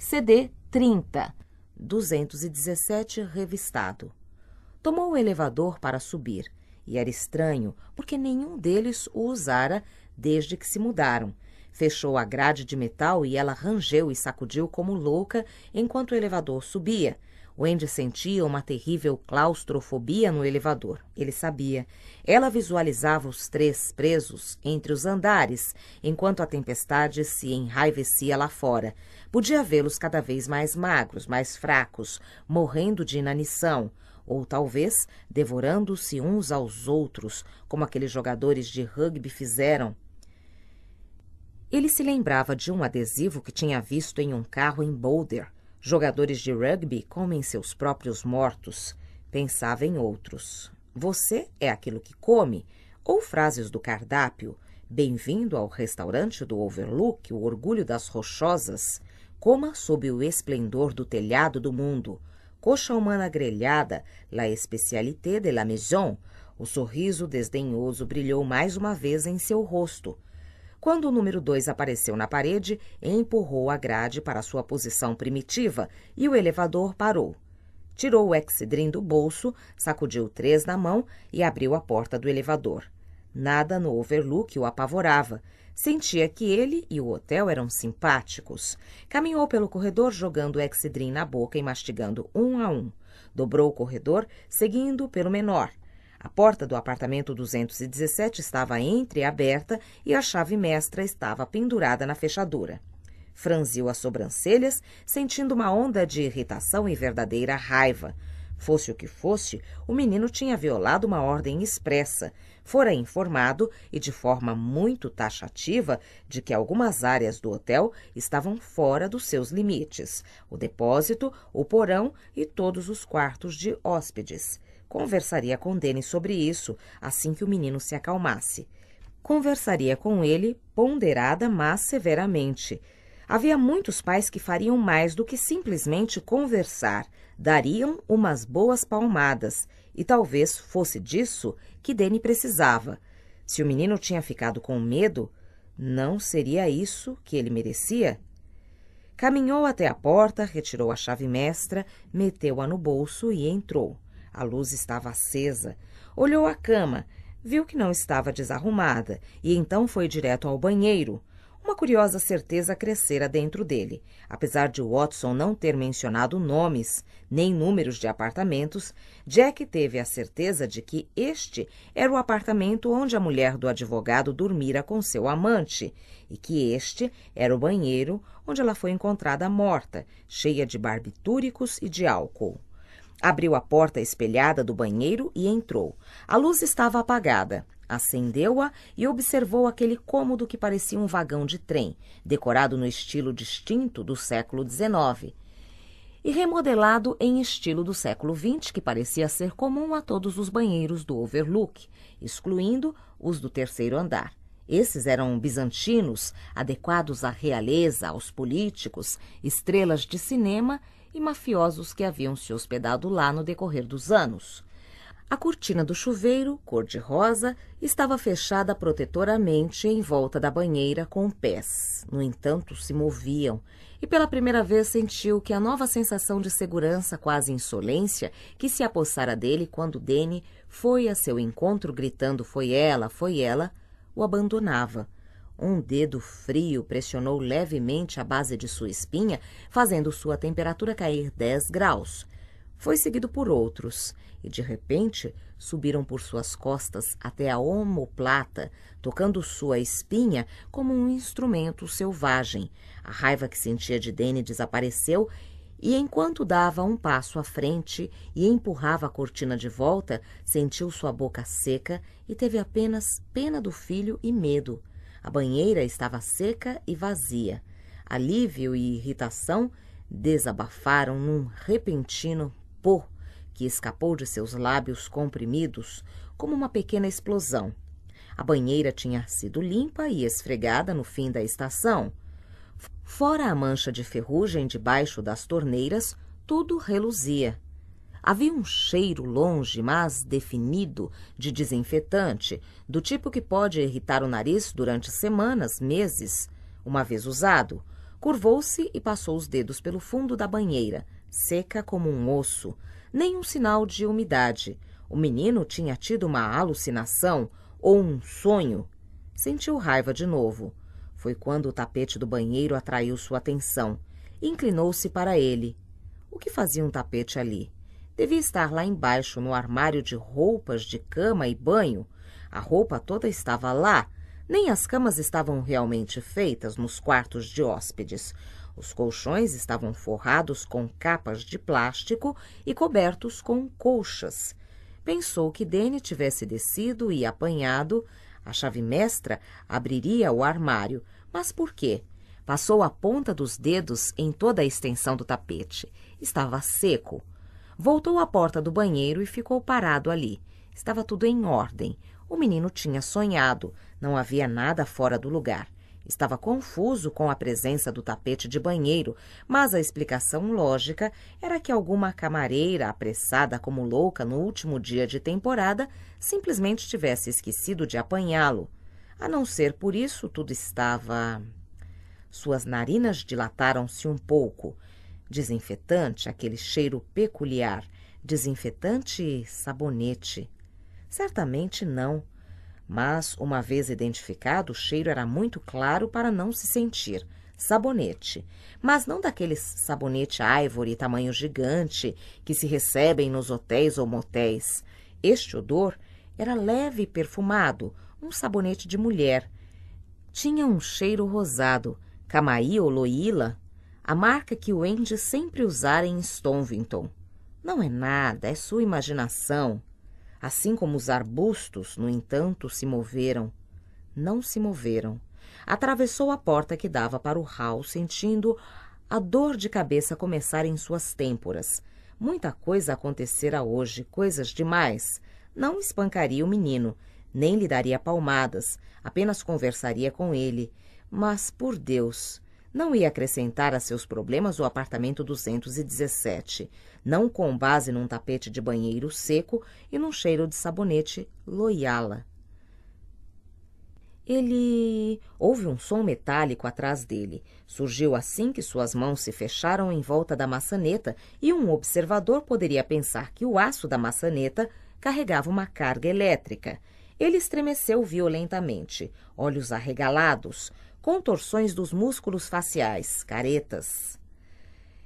CD 30, 217 revistado. Tomou o elevador para subir, e era estranho porque nenhum deles o usara desde que se mudaram. Fechou a grade de metal e ela rangeu e sacudiu como louca enquanto o elevador subia Wendy sentia uma terrível claustrofobia no elevador. Ele sabia. Ela visualizava os três presos entre os andares, enquanto a tempestade se enraivecia lá fora. Podia vê-los cada vez mais magros, mais fracos, morrendo de inanição ou talvez devorando-se uns aos outros, como aqueles jogadores de rugby fizeram. Ele se lembrava de um adesivo que tinha visto em um carro em Boulder, Jogadores de rugby comem seus próprios mortos. Pensava em outros. Você é aquilo que come. Ou frases do cardápio. Bem-vindo ao restaurante do Overlook, o orgulho das rochosas. Coma sob o esplendor do telhado do mundo. Coxa humana grelhada, la especialité de la maison. O sorriso desdenhoso brilhou mais uma vez em seu rosto. Quando o número 2 apareceu na parede, empurrou a grade para sua posição primitiva e o elevador parou. Tirou o exidrim do bolso, sacudiu três na mão e abriu a porta do elevador. Nada no overlook o apavorava. Sentia que ele e o hotel eram simpáticos. Caminhou pelo corredor jogando o exidrim na boca e mastigando um a um. Dobrou o corredor, seguindo pelo menor. A porta do apartamento 217 estava entreaberta e a chave mestra estava pendurada na fechadura. Franziu as sobrancelhas, sentindo uma onda de irritação e verdadeira raiva. Fosse o que fosse, o menino tinha violado uma ordem expressa. Fora informado, e de forma muito taxativa, de que algumas áreas do hotel estavam fora dos seus limites: o depósito, o porão e todos os quartos de hóspedes. Conversaria com Danny sobre isso assim que o menino se acalmasse. Conversaria com ele, ponderada, mas severamente. Havia muitos pais que fariam mais do que simplesmente conversar, dariam umas boas palmadas, e talvez fosse disso que Danny precisava. Se o menino tinha ficado com medo, não seria isso que ele merecia? Caminhou até a porta, retirou a chave mestra, meteu-a no bolso e entrou. A luz estava acesa. Olhou a cama, viu que não estava desarrumada e então foi direto ao banheiro. Uma curiosa certeza crescera dentro dele. Apesar de Watson não ter mencionado nomes nem números de apartamentos, Jack teve a certeza de que este era o apartamento onde a mulher do advogado dormira com seu amante e que este era o banheiro onde ela foi encontrada morta, cheia de barbitúricos e de álcool. Abriu a porta espelhada do banheiro e entrou. A luz estava apagada. Acendeu-a e observou aquele cômodo que parecia um vagão de trem, decorado no estilo distinto do século XIX e remodelado em estilo do século XX, que parecia ser comum a todos os banheiros do Overlook, excluindo os do terceiro andar. Esses eram bizantinos, adequados à realeza, aos políticos, estrelas de cinema e mafiosos que haviam se hospedado lá no decorrer dos anos. A cortina do chuveiro, cor-de-rosa, estava fechada protetoramente em volta da banheira com pés. No entanto, se moviam, e pela primeira vez sentiu que a nova sensação de segurança, quase insolência, que se apossara dele quando Dene foi a seu encontro gritando foi ela, foi ela, o abandonava um dedo frio pressionou levemente a base de sua espinha, fazendo sua temperatura cair 10 graus. Foi seguido por outros, e de repente subiram por suas costas até a omoplata, tocando sua espinha como um instrumento selvagem. A raiva que sentia de Dene desapareceu e enquanto dava um passo à frente e empurrava a cortina de volta, sentiu sua boca seca e teve apenas pena do filho e medo. A banheira estava seca e vazia. Alívio e irritação desabafaram num repentino pô que escapou de seus lábios comprimidos como uma pequena explosão. A banheira tinha sido limpa e esfregada no fim da estação. Fora a mancha de ferrugem debaixo das torneiras, tudo reluzia. Havia um cheiro longe, mas definido, de desinfetante, do tipo que pode irritar o nariz durante semanas, meses. Uma vez usado, curvou-se e passou os dedos pelo fundo da banheira, seca como um osso, nenhum sinal de umidade. O menino tinha tido uma alucinação ou um sonho. Sentiu raiva de novo. Foi quando o tapete do banheiro atraiu sua atenção. Inclinou-se para ele. O que fazia um tapete ali? Devia estar lá embaixo no armário de roupas de cama e banho. A roupa toda estava lá. Nem as camas estavam realmente feitas nos quartos de hóspedes. Os colchões estavam forrados com capas de plástico e cobertos com colchas. Pensou que Dene tivesse descido e apanhado. A chave mestra abriria o armário. Mas por quê? Passou a ponta dos dedos em toda a extensão do tapete. Estava seco. Voltou à porta do banheiro e ficou parado ali. Estava tudo em ordem. O menino tinha sonhado, não havia nada fora do lugar. Estava confuso com a presença do tapete de banheiro, mas a explicação lógica era que alguma camareira, apressada como louca no último dia de temporada, simplesmente tivesse esquecido de apanhá-lo. A não ser por isso, tudo estava. Suas narinas dilataram-se um pouco. Desinfetante, aquele cheiro peculiar. Desinfetante e sabonete. Certamente não. Mas, uma vez identificado, o cheiro era muito claro para não se sentir. Sabonete. Mas não daquele sabonete árvore tamanho gigante que se recebem nos hotéis ou motéis. Este odor era leve e perfumado, um sabonete de mulher. Tinha um cheiro rosado. Camaí ou Loíla a marca que o Andy sempre usara em Stonvington. Não é nada, é sua imaginação. Assim como os arbustos, no entanto, se moveram. Não se moveram. Atravessou a porta que dava para o hall, sentindo a dor de cabeça começar em suas têmporas. Muita coisa acontecera hoje, coisas demais. Não espancaria o menino, nem lhe daria palmadas, apenas conversaria com ele. Mas, por Deus, não ia acrescentar a seus problemas o apartamento 217, não com base num tapete de banheiro seco e num cheiro de sabonete loiala. Ele. Houve um som metálico atrás dele. Surgiu assim que suas mãos se fecharam em volta da maçaneta e um observador poderia pensar que o aço da maçaneta carregava uma carga elétrica. Ele estremeceu violentamente, olhos arregalados contorções dos músculos faciais, caretas.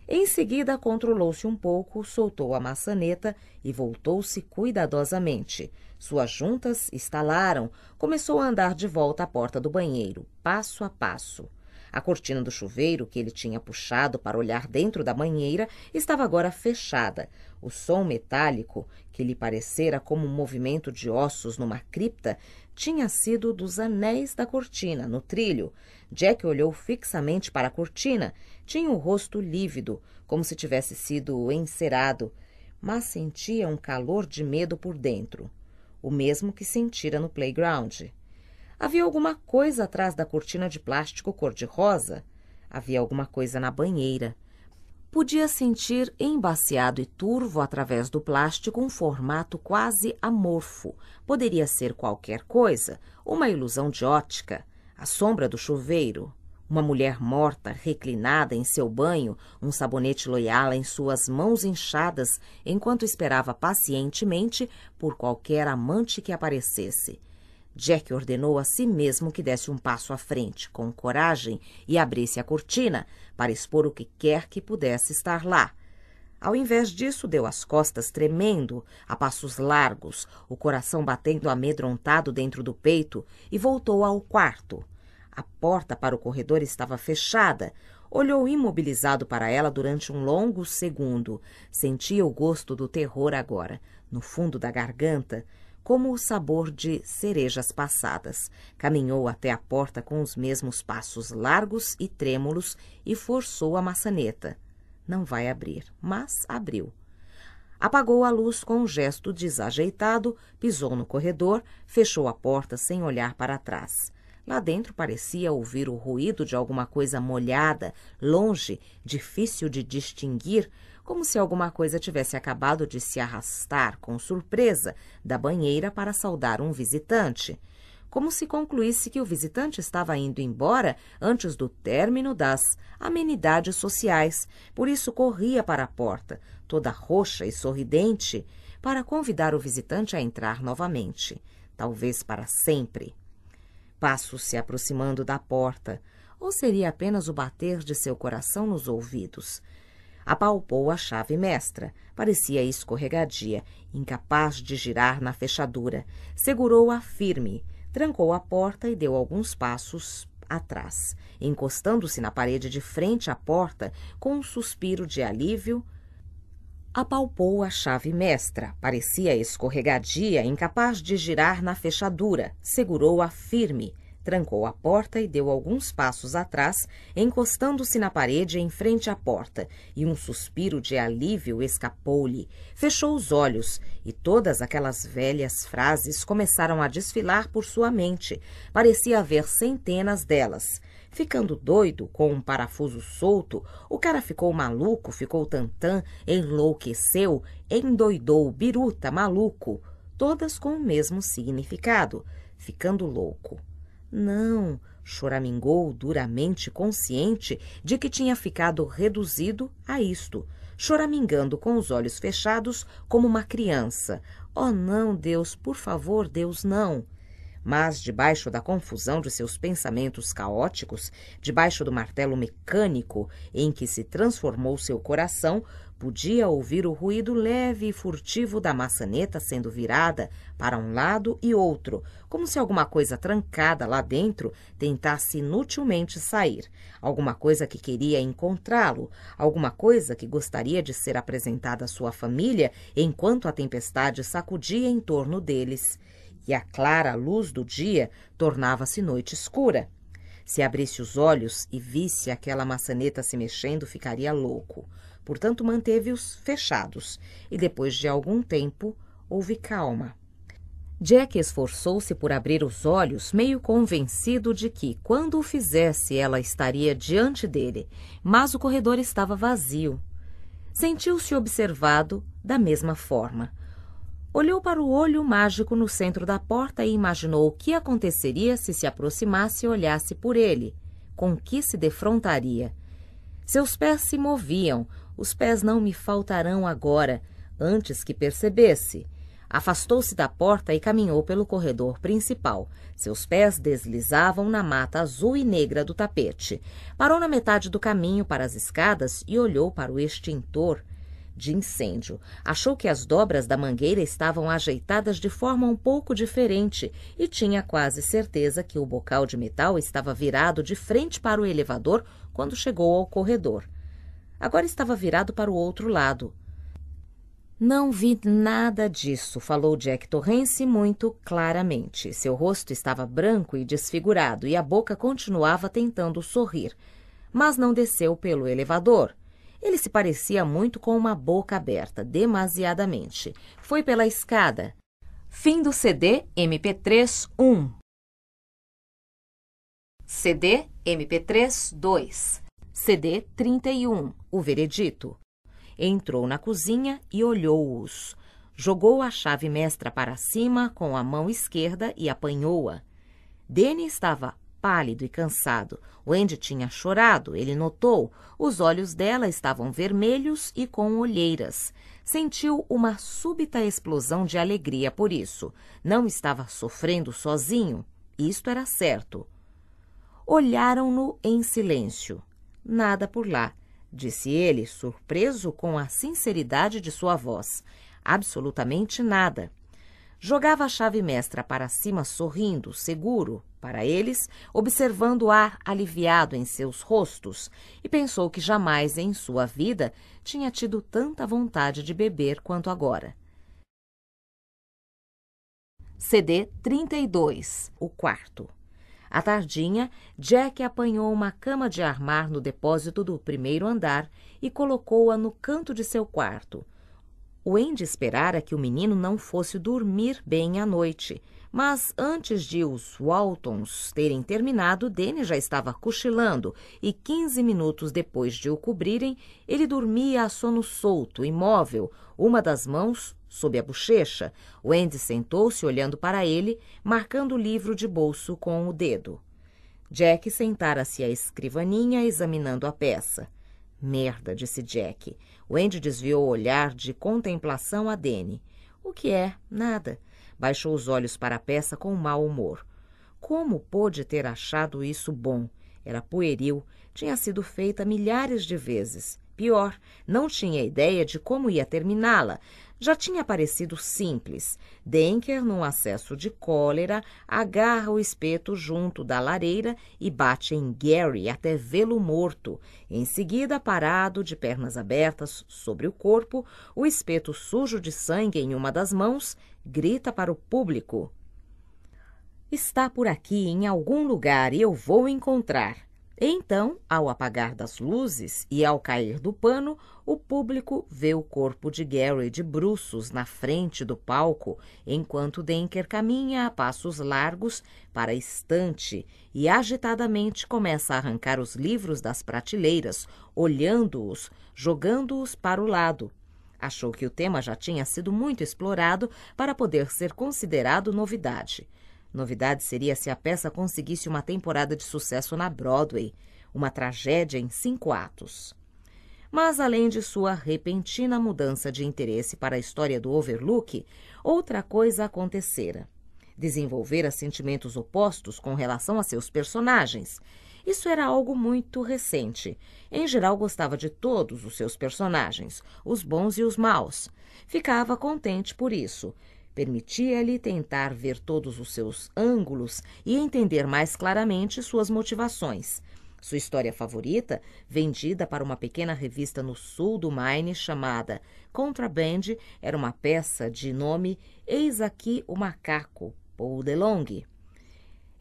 Em seguida, controlou-se um pouco, soltou a maçaneta e voltou-se cuidadosamente. Suas juntas estalaram, começou a andar de volta à porta do banheiro, passo a passo. A cortina do chuveiro, que ele tinha puxado para olhar dentro da banheira, estava agora fechada. O som metálico, que lhe parecera como um movimento de ossos numa cripta, tinha sido dos anéis da cortina, no trilho. Jack olhou fixamente para a cortina. Tinha o um rosto lívido, como se tivesse sido encerado, mas sentia um calor de medo por dentro, o mesmo que sentira no playground. Havia alguma coisa atrás da cortina de plástico cor-de-rosa. Havia alguma coisa na banheira podia sentir embaciado e turvo através do plástico um formato quase amorfo. Poderia ser qualquer coisa, uma ilusão de ótica, a sombra do chuveiro, uma mulher morta reclinada em seu banho, um sabonete loyal em suas mãos inchadas enquanto esperava pacientemente por qualquer amante que aparecesse. Jack ordenou a si mesmo que desse um passo à frente, com coragem, e abrisse a cortina para expor o que quer que pudesse estar lá. Ao invés disso, deu as costas tremendo, a passos largos, o coração batendo amedrontado dentro do peito, e voltou ao quarto. A porta para o corredor estava fechada. Olhou imobilizado para ela durante um longo segundo. Sentia o gosto do terror agora, no fundo da garganta, como o sabor de cerejas passadas. Caminhou até a porta com os mesmos passos largos e trêmulos e forçou a maçaneta. Não vai abrir, mas abriu. Apagou a luz com um gesto desajeitado, pisou no corredor, fechou a porta sem olhar para trás. Lá dentro parecia ouvir o ruído de alguma coisa molhada, longe, difícil de distinguir, como se alguma coisa tivesse acabado de se arrastar com surpresa da banheira para saudar um visitante, como se concluísse que o visitante estava indo embora antes do término das amenidades sociais, por isso corria para a porta, toda roxa e sorridente, para convidar o visitante a entrar novamente, talvez para sempre. Passo se aproximando da porta, ou seria apenas o bater de seu coração nos ouvidos, Apalpou a chave mestra. Parecia escorregadia, incapaz de girar na fechadura. Segurou-a firme, trancou a porta e deu alguns passos atrás, encostando-se na parede de frente à porta com um suspiro de alívio. Apalpou a chave mestra, parecia escorregadia, incapaz de girar na fechadura, segurou-a firme, Trancou a porta e deu alguns passos atrás, encostando-se na parede em frente à porta, e um suspiro de alívio escapou-lhe. Fechou os olhos e todas aquelas velhas frases começaram a desfilar por sua mente. Parecia haver centenas delas ficando doido com um parafuso solto, o cara ficou maluco, ficou tantã, enlouqueceu, endoidou, biruta, maluco, todas com o mesmo significado, ficando louco. Não, choramingou duramente consciente de que tinha ficado reduzido a isto, choramingando com os olhos fechados como uma criança. Oh, não, Deus, por favor, Deus, não! mas debaixo da confusão de seus pensamentos caóticos, debaixo do martelo mecânico em que se transformou seu coração, Podia ouvir o ruído leve e furtivo da maçaneta sendo virada para um lado e outro, como se alguma coisa trancada lá dentro tentasse inutilmente sair, alguma coisa que queria encontrá-lo, alguma coisa que gostaria de ser apresentada à sua família enquanto a tempestade sacudia em torno deles. E a clara luz do dia tornava-se noite escura. Se abrisse os olhos e visse aquela maçaneta se mexendo, ficaria louco portanto, manteve-os fechados e depois de algum tempo houve calma. Jack esforçou-se por abrir os olhos, meio convencido de que, quando o fizesse, ela estaria diante dele, mas o corredor estava vazio. Sentiu-se observado da mesma forma. Olhou para o olho mágico no centro da porta e imaginou o que aconteceria se se aproximasse e olhasse por ele, com que se defrontaria. Seus pés se moviam, os pés não me faltarão agora, antes que percebesse. Afastou-se da porta e caminhou pelo corredor principal. Seus pés deslizavam na mata azul e negra do tapete. Parou na metade do caminho para as escadas e olhou para o extintor de incêndio. Achou que as dobras da mangueira estavam ajeitadas de forma um pouco diferente e tinha quase certeza que o bocal de metal estava virado de frente para o elevador quando chegou ao corredor agora estava virado para o outro lado. Não vi nada disso, falou Jack Torrance muito claramente. Seu rosto estava branco e desfigurado e a boca continuava tentando sorrir, mas não desceu pelo elevador. Ele se parecia muito com uma boca aberta, demasiadamente. Foi pela escada. Fim do CD MP3 1. CD MP3 2. CD 31, O Veredito. Entrou na cozinha e olhou-os. Jogou a chave mestra para cima com a mão esquerda e apanhou-a. Dene estava pálido e cansado. Wendy tinha chorado, ele notou. Os olhos dela estavam vermelhos e com olheiras. Sentiu uma súbita explosão de alegria por isso. Não estava sofrendo sozinho. Isto era certo. Olharam-no em silêncio. Nada por lá, disse ele, surpreso com a sinceridade de sua voz. Absolutamente nada. Jogava a chave mestra para cima sorrindo, seguro, para eles, observando o ar aliviado em seus rostos, e pensou que jamais em sua vida tinha tido tanta vontade de beber quanto agora. CD 32, o quarto. À tardinha, Jack apanhou uma cama de armar no depósito do primeiro andar e colocou-a no canto de seu quarto. Wendy esperara é que o menino não fosse dormir bem à noite, mas antes de os Waltons terem terminado, Danny já estava cochilando e 15 minutos depois de o cobrirem, ele dormia a sono solto, imóvel, uma das mãos sob a bochecha. Wendy sentou-se olhando para ele, marcando o livro de bolso com o dedo. Jack sentara-se à escrivaninha, examinando a peça. Merda, disse Jack. Wendy desviou o olhar de contemplação a Danny. O que é? Nada. Baixou os olhos para a peça com mau humor. Como pôde ter achado isso bom? Era pueril, tinha sido feita milhares de vezes. Pior, não tinha ideia de como ia terminá-la. Já tinha parecido simples. Denker, num acesso de cólera, agarra o espeto junto da lareira e bate em Gary até vê-lo morto. Em seguida, parado, de pernas abertas sobre o corpo, o espeto sujo de sangue em uma das mãos grita para o público: Está por aqui em algum lugar e eu vou encontrar. Então, ao apagar das luzes e ao cair do pano, o público vê o corpo de Gary de bruços na frente do palco, enquanto Denker caminha a passos largos para a estante e agitadamente começa a arrancar os livros das prateleiras, olhando-os, jogando-os para o lado. Achou que o tema já tinha sido muito explorado para poder ser considerado novidade. Novidade seria se a peça conseguisse uma temporada de sucesso na Broadway, uma tragédia em cinco atos. Mas, além de sua repentina mudança de interesse para a história do Overlook, outra coisa acontecera. Desenvolvera sentimentos opostos com relação a seus personagens isso era algo muito recente. Em geral, gostava de todos os seus personagens, os bons e os maus. Ficava contente por isso. Permitia-lhe tentar ver todos os seus ângulos e entender mais claramente suas motivações. Sua história favorita, vendida para uma pequena revista no sul do Maine chamada Contraband, era uma peça de nome Eis aqui o Macaco, Paul DeLonge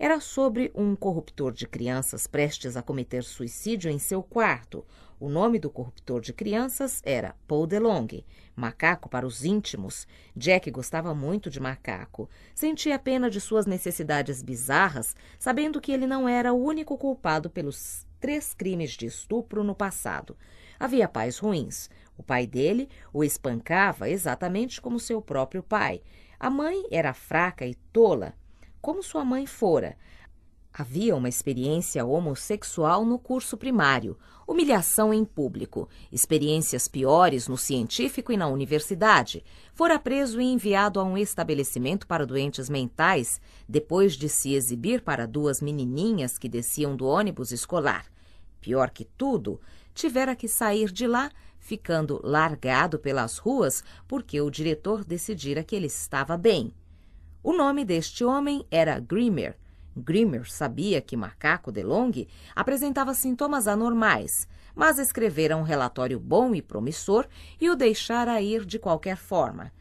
era sobre um corruptor de crianças prestes a cometer suicídio em seu quarto. O nome do corruptor de crianças era Paul DeLong, macaco para os íntimos. Jack gostava muito de macaco. Sentia pena de suas necessidades bizarras, sabendo que ele não era o único culpado pelos três crimes de estupro no passado. Havia pais ruins. O pai dele o espancava exatamente como seu próprio pai. A mãe era fraca e tola como sua mãe fora. Havia uma experiência homossexual no curso primário, humilhação em público, experiências piores no científico e na universidade. Fora preso e enviado a um estabelecimento para doentes mentais, depois de se exibir para duas menininhas que desciam do ônibus escolar. Pior que tudo, tivera que sair de lá, ficando largado pelas ruas porque o diretor decidira que ele estava bem. O nome deste homem era Grimmer. Grimmer sabia que Macaco DeLong apresentava sintomas anormais, mas escrevera um relatório bom e promissor e o deixara ir de qualquer forma.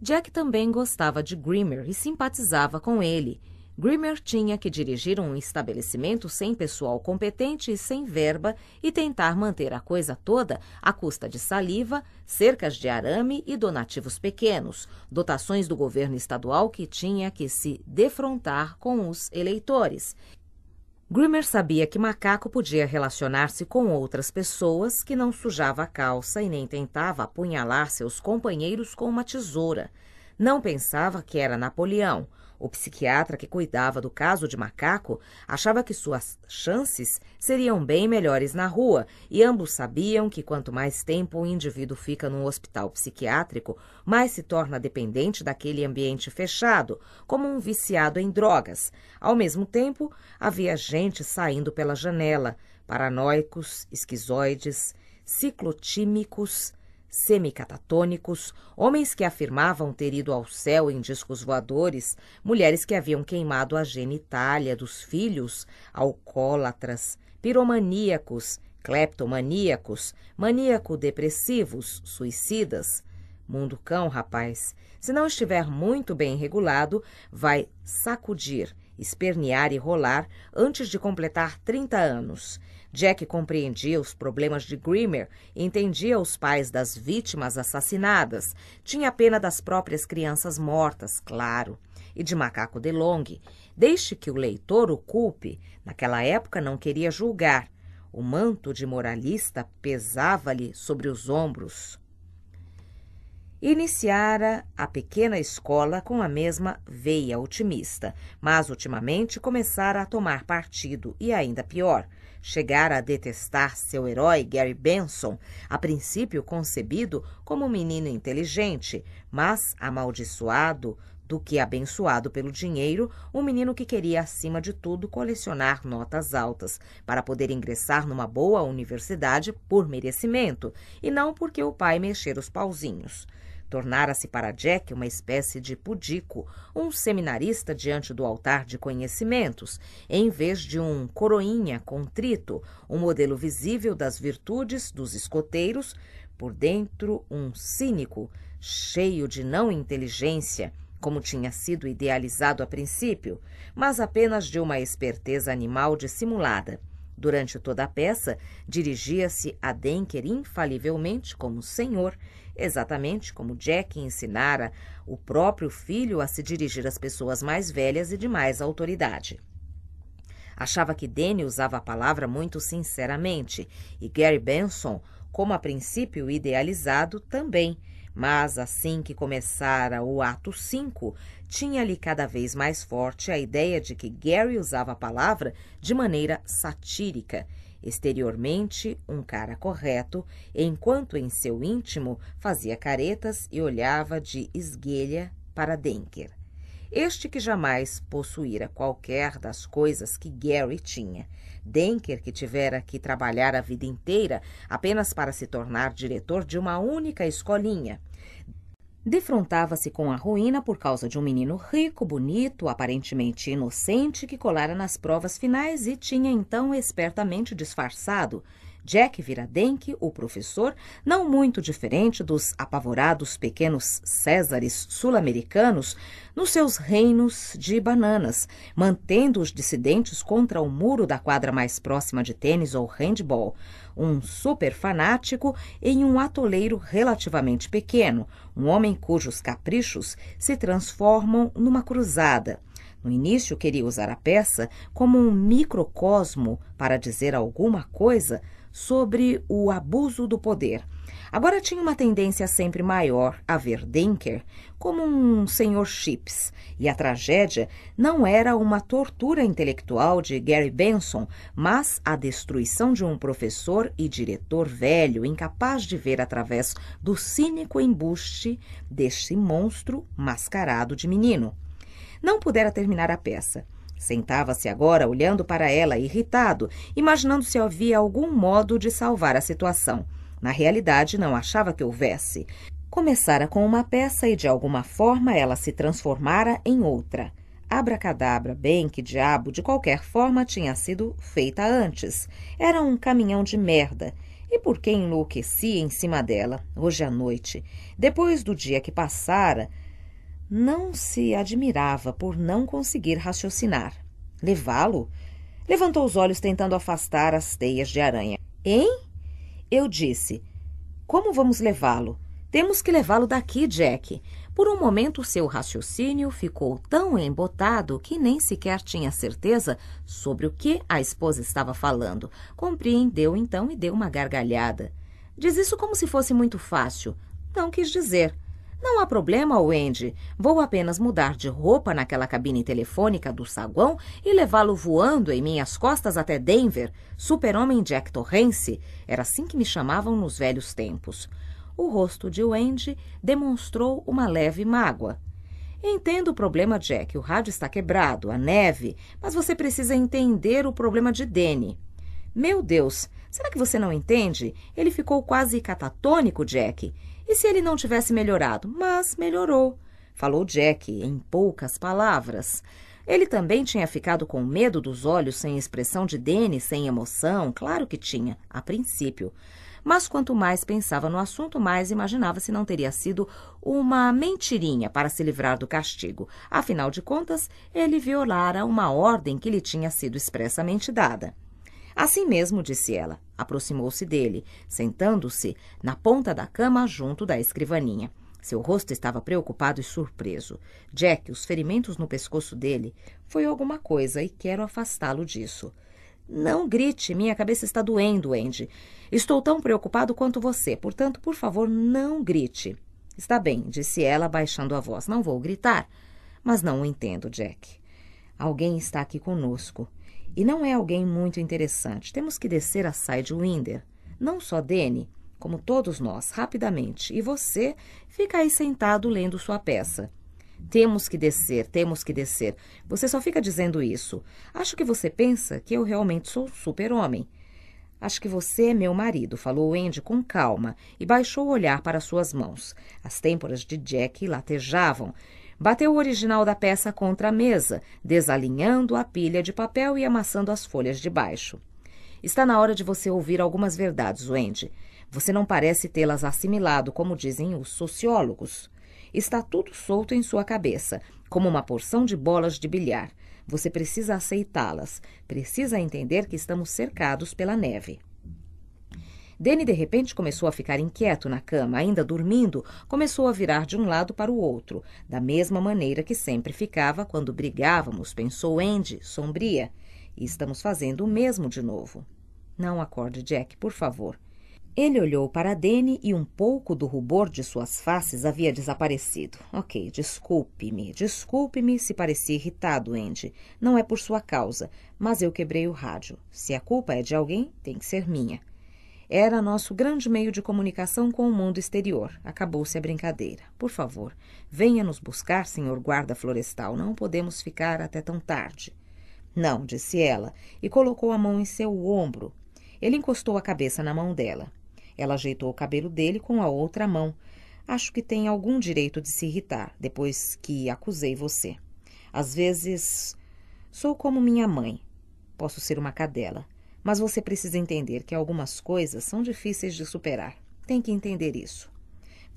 Jack também gostava de Grimmer e simpatizava com ele, Grimmer tinha que dirigir um estabelecimento sem pessoal competente e sem verba e tentar manter a coisa toda à custa de saliva, cercas de arame e donativos pequenos, dotações do governo estadual que tinha que se defrontar com os eleitores. Grimmer sabia que Macaco podia relacionar-se com outras pessoas que não sujava a calça e nem tentava apunhalar seus companheiros com uma tesoura. Não pensava que era Napoleão o psiquiatra que cuidava do caso de macaco achava que suas chances seriam bem melhores na rua e ambos sabiam que quanto mais tempo o indivíduo fica num hospital psiquiátrico, mais se torna dependente daquele ambiente fechado, como um viciado em drogas. Ao mesmo tempo, havia gente saindo pela janela, paranoicos, esquizoides, ciclotímicos semicatatônicos, homens que afirmavam ter ido ao céu em discos voadores, mulheres que haviam queimado a genitália dos filhos, alcoólatras, piromaníacos, cleptomaníacos, maníaco-depressivos, suicidas. Mundo cão, rapaz, se não estiver muito bem regulado, vai sacudir espernear e rolar antes de completar 30 anos, Jack compreendia os problemas de Grimmer, entendia os pais das vítimas assassinadas, tinha pena das próprias crianças mortas, claro, e de Macaco DeLong. Deixe que o leitor o culpe, naquela época não queria julgar. O manto de moralista pesava-lhe sobre os ombros. Iniciara a pequena escola com a mesma veia otimista, mas ultimamente começara a tomar partido e ainda pior – chegara a detestar seu herói Gary Benson, a princípio concebido como um menino inteligente, mas amaldiçoado do que abençoado pelo dinheiro, um menino que queria acima de tudo colecionar notas altas para poder ingressar numa boa universidade por merecimento e não porque o pai mexer os pauzinhos. Tornara-se para Jack uma espécie de pudico, um seminarista diante do altar de conhecimentos, em vez de um coroinha contrito, um modelo visível das virtudes dos escoteiros, por dentro um cínico, cheio de não inteligência, como tinha sido idealizado a princípio, mas apenas de uma esperteza animal dissimulada. Durante toda a peça, dirigia-se a Denker infalivelmente como senhor exatamente como Jack ensinara o próprio filho a se dirigir às pessoas mais velhas e de mais autoridade. Achava que Danny usava a palavra muito sinceramente e Gary Benson, como a princípio idealizado, também. Mas assim que começara o ato 5, tinha-lhe cada vez mais forte a ideia de que Gary usava a palavra de maneira satírica exteriormente um cara correto, enquanto em seu íntimo fazia caretas e olhava de esguelha para Denker. Este que jamais possuíra qualquer das coisas que Gary tinha. Denker, que tivera que trabalhar a vida inteira apenas para se tornar diretor de uma única escolinha defrontava-se com a ruína por causa de um menino rico, bonito, aparentemente inocente, que colara nas provas finais e tinha então espertamente disfarçado. Jack Viradenque, o professor, não muito diferente dos apavorados pequenos Césares sul-americanos, nos seus reinos de bananas, mantendo os dissidentes contra o muro da quadra mais próxima de tênis ou handball um super fanático, em um atoleiro relativamente pequeno, um homem cujos caprichos se transformam numa cruzada. No início, queria usar a peça como um microcosmo para dizer alguma coisa sobre o abuso do poder. Agora tinha uma tendência sempre maior a ver Denker como um senhor chips, e a tragédia não era uma tortura intelectual de Gary Benson, mas a destruição de um professor e diretor velho, incapaz de ver através do cínico embuste deste monstro mascarado de menino. Não pudera terminar a peça. Sentava-se agora olhando para ela, irritado, imaginando se havia algum modo de salvar a situação. Na realidade, não achava que houvesse. Começara com uma peça e, de alguma forma, ela se transformara em outra. Abracadabra, bem que diabo, de qualquer forma, tinha sido feita antes. Era um caminhão de merda. E por que enlouquecia em cima dela, hoje à noite? Depois do dia que passara, não se admirava por não conseguir raciocinar. Levá-lo? Levantou os olhos tentando afastar as teias de aranha. Hein? Eu disse. Como vamos levá-lo? Temos que levá-lo daqui, Jack. Por um momento, seu raciocínio ficou tão embotado que nem sequer tinha certeza sobre o que a esposa estava falando. Compreendeu então e deu uma gargalhada. Diz isso como se fosse muito fácil. Não quis dizer. Não há problema, Wendy. Vou apenas mudar de roupa naquela cabine telefônica do saguão e levá-lo voando em minhas costas até Denver. Super-homem Jack Torrance. Era assim que me chamavam nos velhos tempos. O rosto de Wendy demonstrou uma leve mágoa. Entendo o problema, Jack. O rádio está quebrado, a neve, mas você precisa entender o problema de Danny. Meu Deus, será que você não entende? Ele ficou quase catatônico, Jack. E se ele não tivesse melhorado? Mas melhorou, falou Jack em poucas palavras. Ele também tinha ficado com medo dos olhos sem expressão de Dene, sem emoção, claro que tinha, a princípio. Mas quanto mais pensava no assunto, mais imaginava se não teria sido uma mentirinha para se livrar do castigo. Afinal de contas, ele violara uma ordem que lhe tinha sido expressamente dada. Assim mesmo, disse ela. Aproximou-se dele, sentando-se na ponta da cama junto da escrivaninha. Seu rosto estava preocupado e surpreso. Jack, os ferimentos no pescoço dele, foi alguma coisa e quero afastá-lo disso. Não grite, minha cabeça está doendo, Andy. Estou tão preocupado quanto você, portanto, por favor, não grite. Está bem, disse ela, baixando a voz. Não vou gritar. Mas não o entendo, Jack. Alguém está aqui conosco. E não é alguém muito interessante. Temos que descer a Sidewinder. Não só Dene, como todos nós, rapidamente. E você fica aí sentado lendo sua peça. Temos que descer, temos que descer. Você só fica dizendo isso. Acho que você pensa que eu realmente sou super-homem. Acho que você é meu marido, falou Andy com calma e baixou o olhar para suas mãos. As têmporas de Jack latejavam Bateu o original da peça contra a mesa, desalinhando a pilha de papel e amassando as folhas de baixo. Está na hora de você ouvir algumas verdades, Wendy. Você não parece tê-las assimilado, como dizem os sociólogos. Está tudo solto em sua cabeça, como uma porção de bolas de bilhar. Você precisa aceitá-las, precisa entender que estamos cercados pela neve. Danny de repente começou a ficar inquieto na cama, ainda dormindo, começou a virar de um lado para o outro, da mesma maneira que sempre ficava quando brigávamos, pensou Andy, sombria. E estamos fazendo o mesmo de novo. Não acorde, Jack, por favor. Ele olhou para Danny e um pouco do rubor de suas faces havia desaparecido. Ok, desculpe-me, desculpe-me se pareci irritado, Andy. Não é por sua causa, mas eu quebrei o rádio. Se a culpa é de alguém, tem que ser minha. Era nosso grande meio de comunicação com o mundo exterior. Acabou-se a brincadeira. Por favor, venha nos buscar, senhor guarda florestal. Não podemos ficar até tão tarde. Não, disse ela, e colocou a mão em seu ombro. Ele encostou a cabeça na mão dela. Ela ajeitou o cabelo dele com a outra mão. Acho que tem algum direito de se irritar depois que acusei você. Às vezes sou como minha mãe. Posso ser uma cadela. Mas você precisa entender que algumas coisas são difíceis de superar. Tem que entender isso.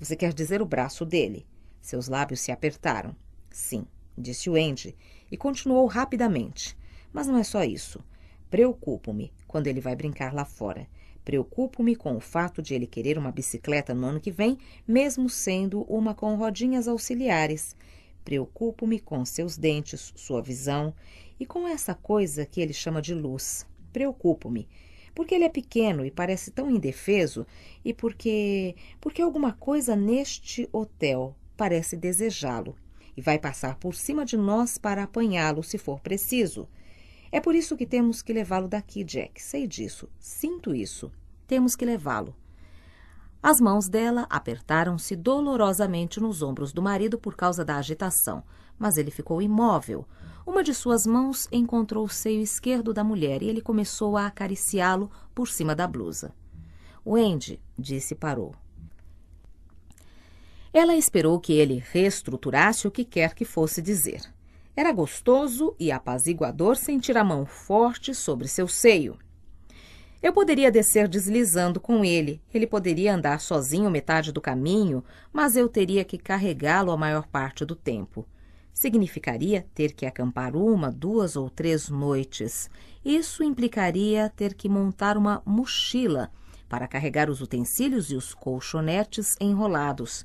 Você quer dizer o braço dele? Seus lábios se apertaram. Sim, disse o Andy, e continuou rapidamente. Mas não é só isso. Preocupo-me quando ele vai brincar lá fora. Preocupo-me com o fato de ele querer uma bicicleta no ano que vem, mesmo sendo uma com rodinhas auxiliares. Preocupo-me com seus dentes, sua visão e com essa coisa que ele chama de luz. Preocupo-me. Porque ele é pequeno e parece tão indefeso, e porque. porque alguma coisa neste hotel parece desejá-lo e vai passar por cima de nós para apanhá-lo se for preciso. É por isso que temos que levá-lo daqui, Jack. Sei disso. Sinto isso. Temos que levá-lo. As mãos dela apertaram-se dolorosamente nos ombros do marido por causa da agitação, mas ele ficou imóvel. Uma de suas mãos encontrou o seio esquerdo da mulher e ele começou a acariciá-lo por cima da blusa. Wendy, disse e parou. Ela esperou que ele reestruturasse o que quer que fosse dizer. Era gostoso e apaziguador sentir a mão forte sobre seu seio. Eu poderia descer deslizando com ele, ele poderia andar sozinho metade do caminho, mas eu teria que carregá-lo a maior parte do tempo significaria ter que acampar uma, duas ou três noites. Isso implicaria ter que montar uma mochila para carregar os utensílios e os colchonetes enrolados.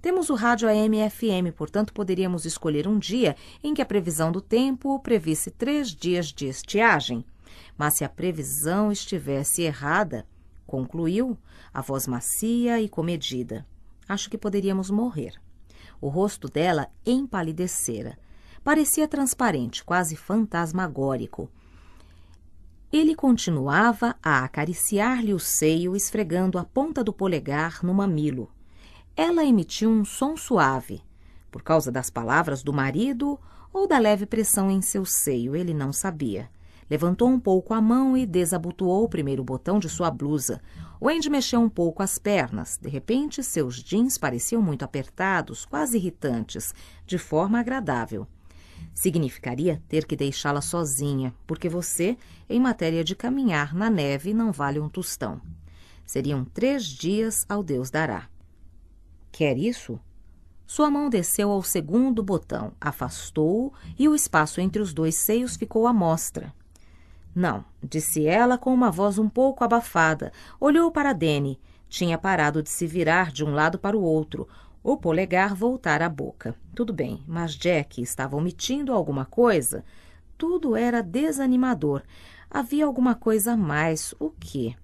Temos o rádio AM FM, portanto, poderíamos escolher um dia em que a previsão do tempo previsse três dias de estiagem. Mas se a previsão estivesse errada, concluiu, a voz macia e comedida, acho que poderíamos morrer. O rosto dela empalidecera. Parecia transparente, quase fantasmagórico. Ele continuava a acariciar-lhe o seio, esfregando a ponta do polegar no mamilo. Ela emitiu um som suave. Por causa das palavras do marido ou da leve pressão em seu seio, ele não sabia. Levantou um pouco a mão e desabotoou o primeiro botão de sua blusa. Wendy mexeu um pouco as pernas. De repente, seus jeans pareciam muito apertados, quase irritantes, de forma agradável. Significaria ter que deixá-la sozinha, porque você, em matéria de caminhar na neve, não vale um tostão. Seriam três dias ao Deus dará. Quer isso? Sua mão desceu ao segundo botão, afastou-o e o espaço entre os dois seios ficou à mostra. Não, disse ela com uma voz um pouco abafada. Olhou para Danny. Tinha parado de se virar de um lado para o outro, o polegar voltara à boca. Tudo bem, mas Jack estava omitindo alguma coisa? Tudo era desanimador. Havia alguma coisa a mais. O quê?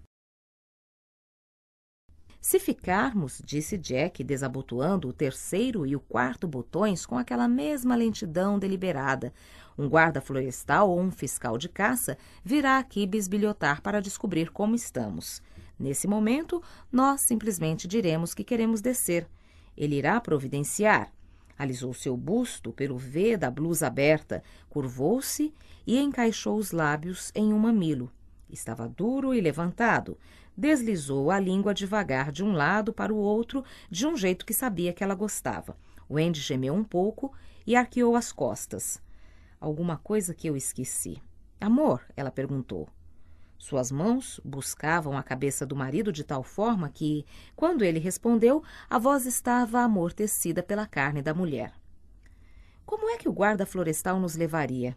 Se ficarmos, disse Jack, desabotoando o terceiro e o quarto botões com aquela mesma lentidão deliberada, um guarda florestal ou um fiscal de caça virá aqui bisbilhotar para descobrir como estamos. Nesse momento, nós simplesmente diremos que queremos descer. Ele irá providenciar. Alisou seu busto pelo V da blusa aberta, curvou-se e encaixou os lábios em um mamilo. Estava duro e levantado. Deslizou a língua devagar de um lado para o outro, de um jeito que sabia que ela gostava. Wendy gemeu um pouco e arqueou as costas alguma coisa que eu esqueci. Amor? ela perguntou. Suas mãos buscavam a cabeça do marido de tal forma que, quando ele respondeu, a voz estava amortecida pela carne da mulher. Como é que o guarda florestal nos levaria?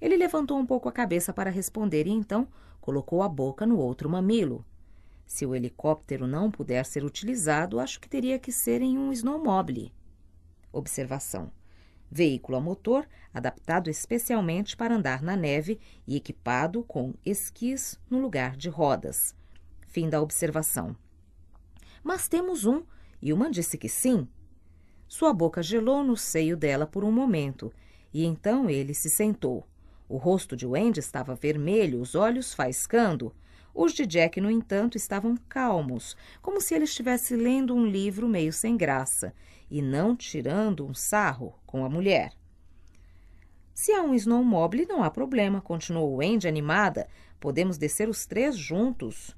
Ele levantou um pouco a cabeça para responder e então colocou a boca no outro mamilo. Se o helicóptero não puder ser utilizado, acho que teria que ser em um snowmobile. Observação veículo a motor adaptado especialmente para andar na neve e equipado com esquis no lugar de rodas. Fim da observação. Mas temos um, e uma disse que sim. Sua boca gelou no seio dela por um momento, e então ele se sentou. O rosto de Wendy estava vermelho, os olhos faiscando. Os de Jack, no entanto, estavam calmos, como se ele estivesse lendo um livro meio sem graça, e não tirando um sarro com a mulher. Se há um snowmobile, não há problema, continuou Wendy animada. Podemos descer os três juntos.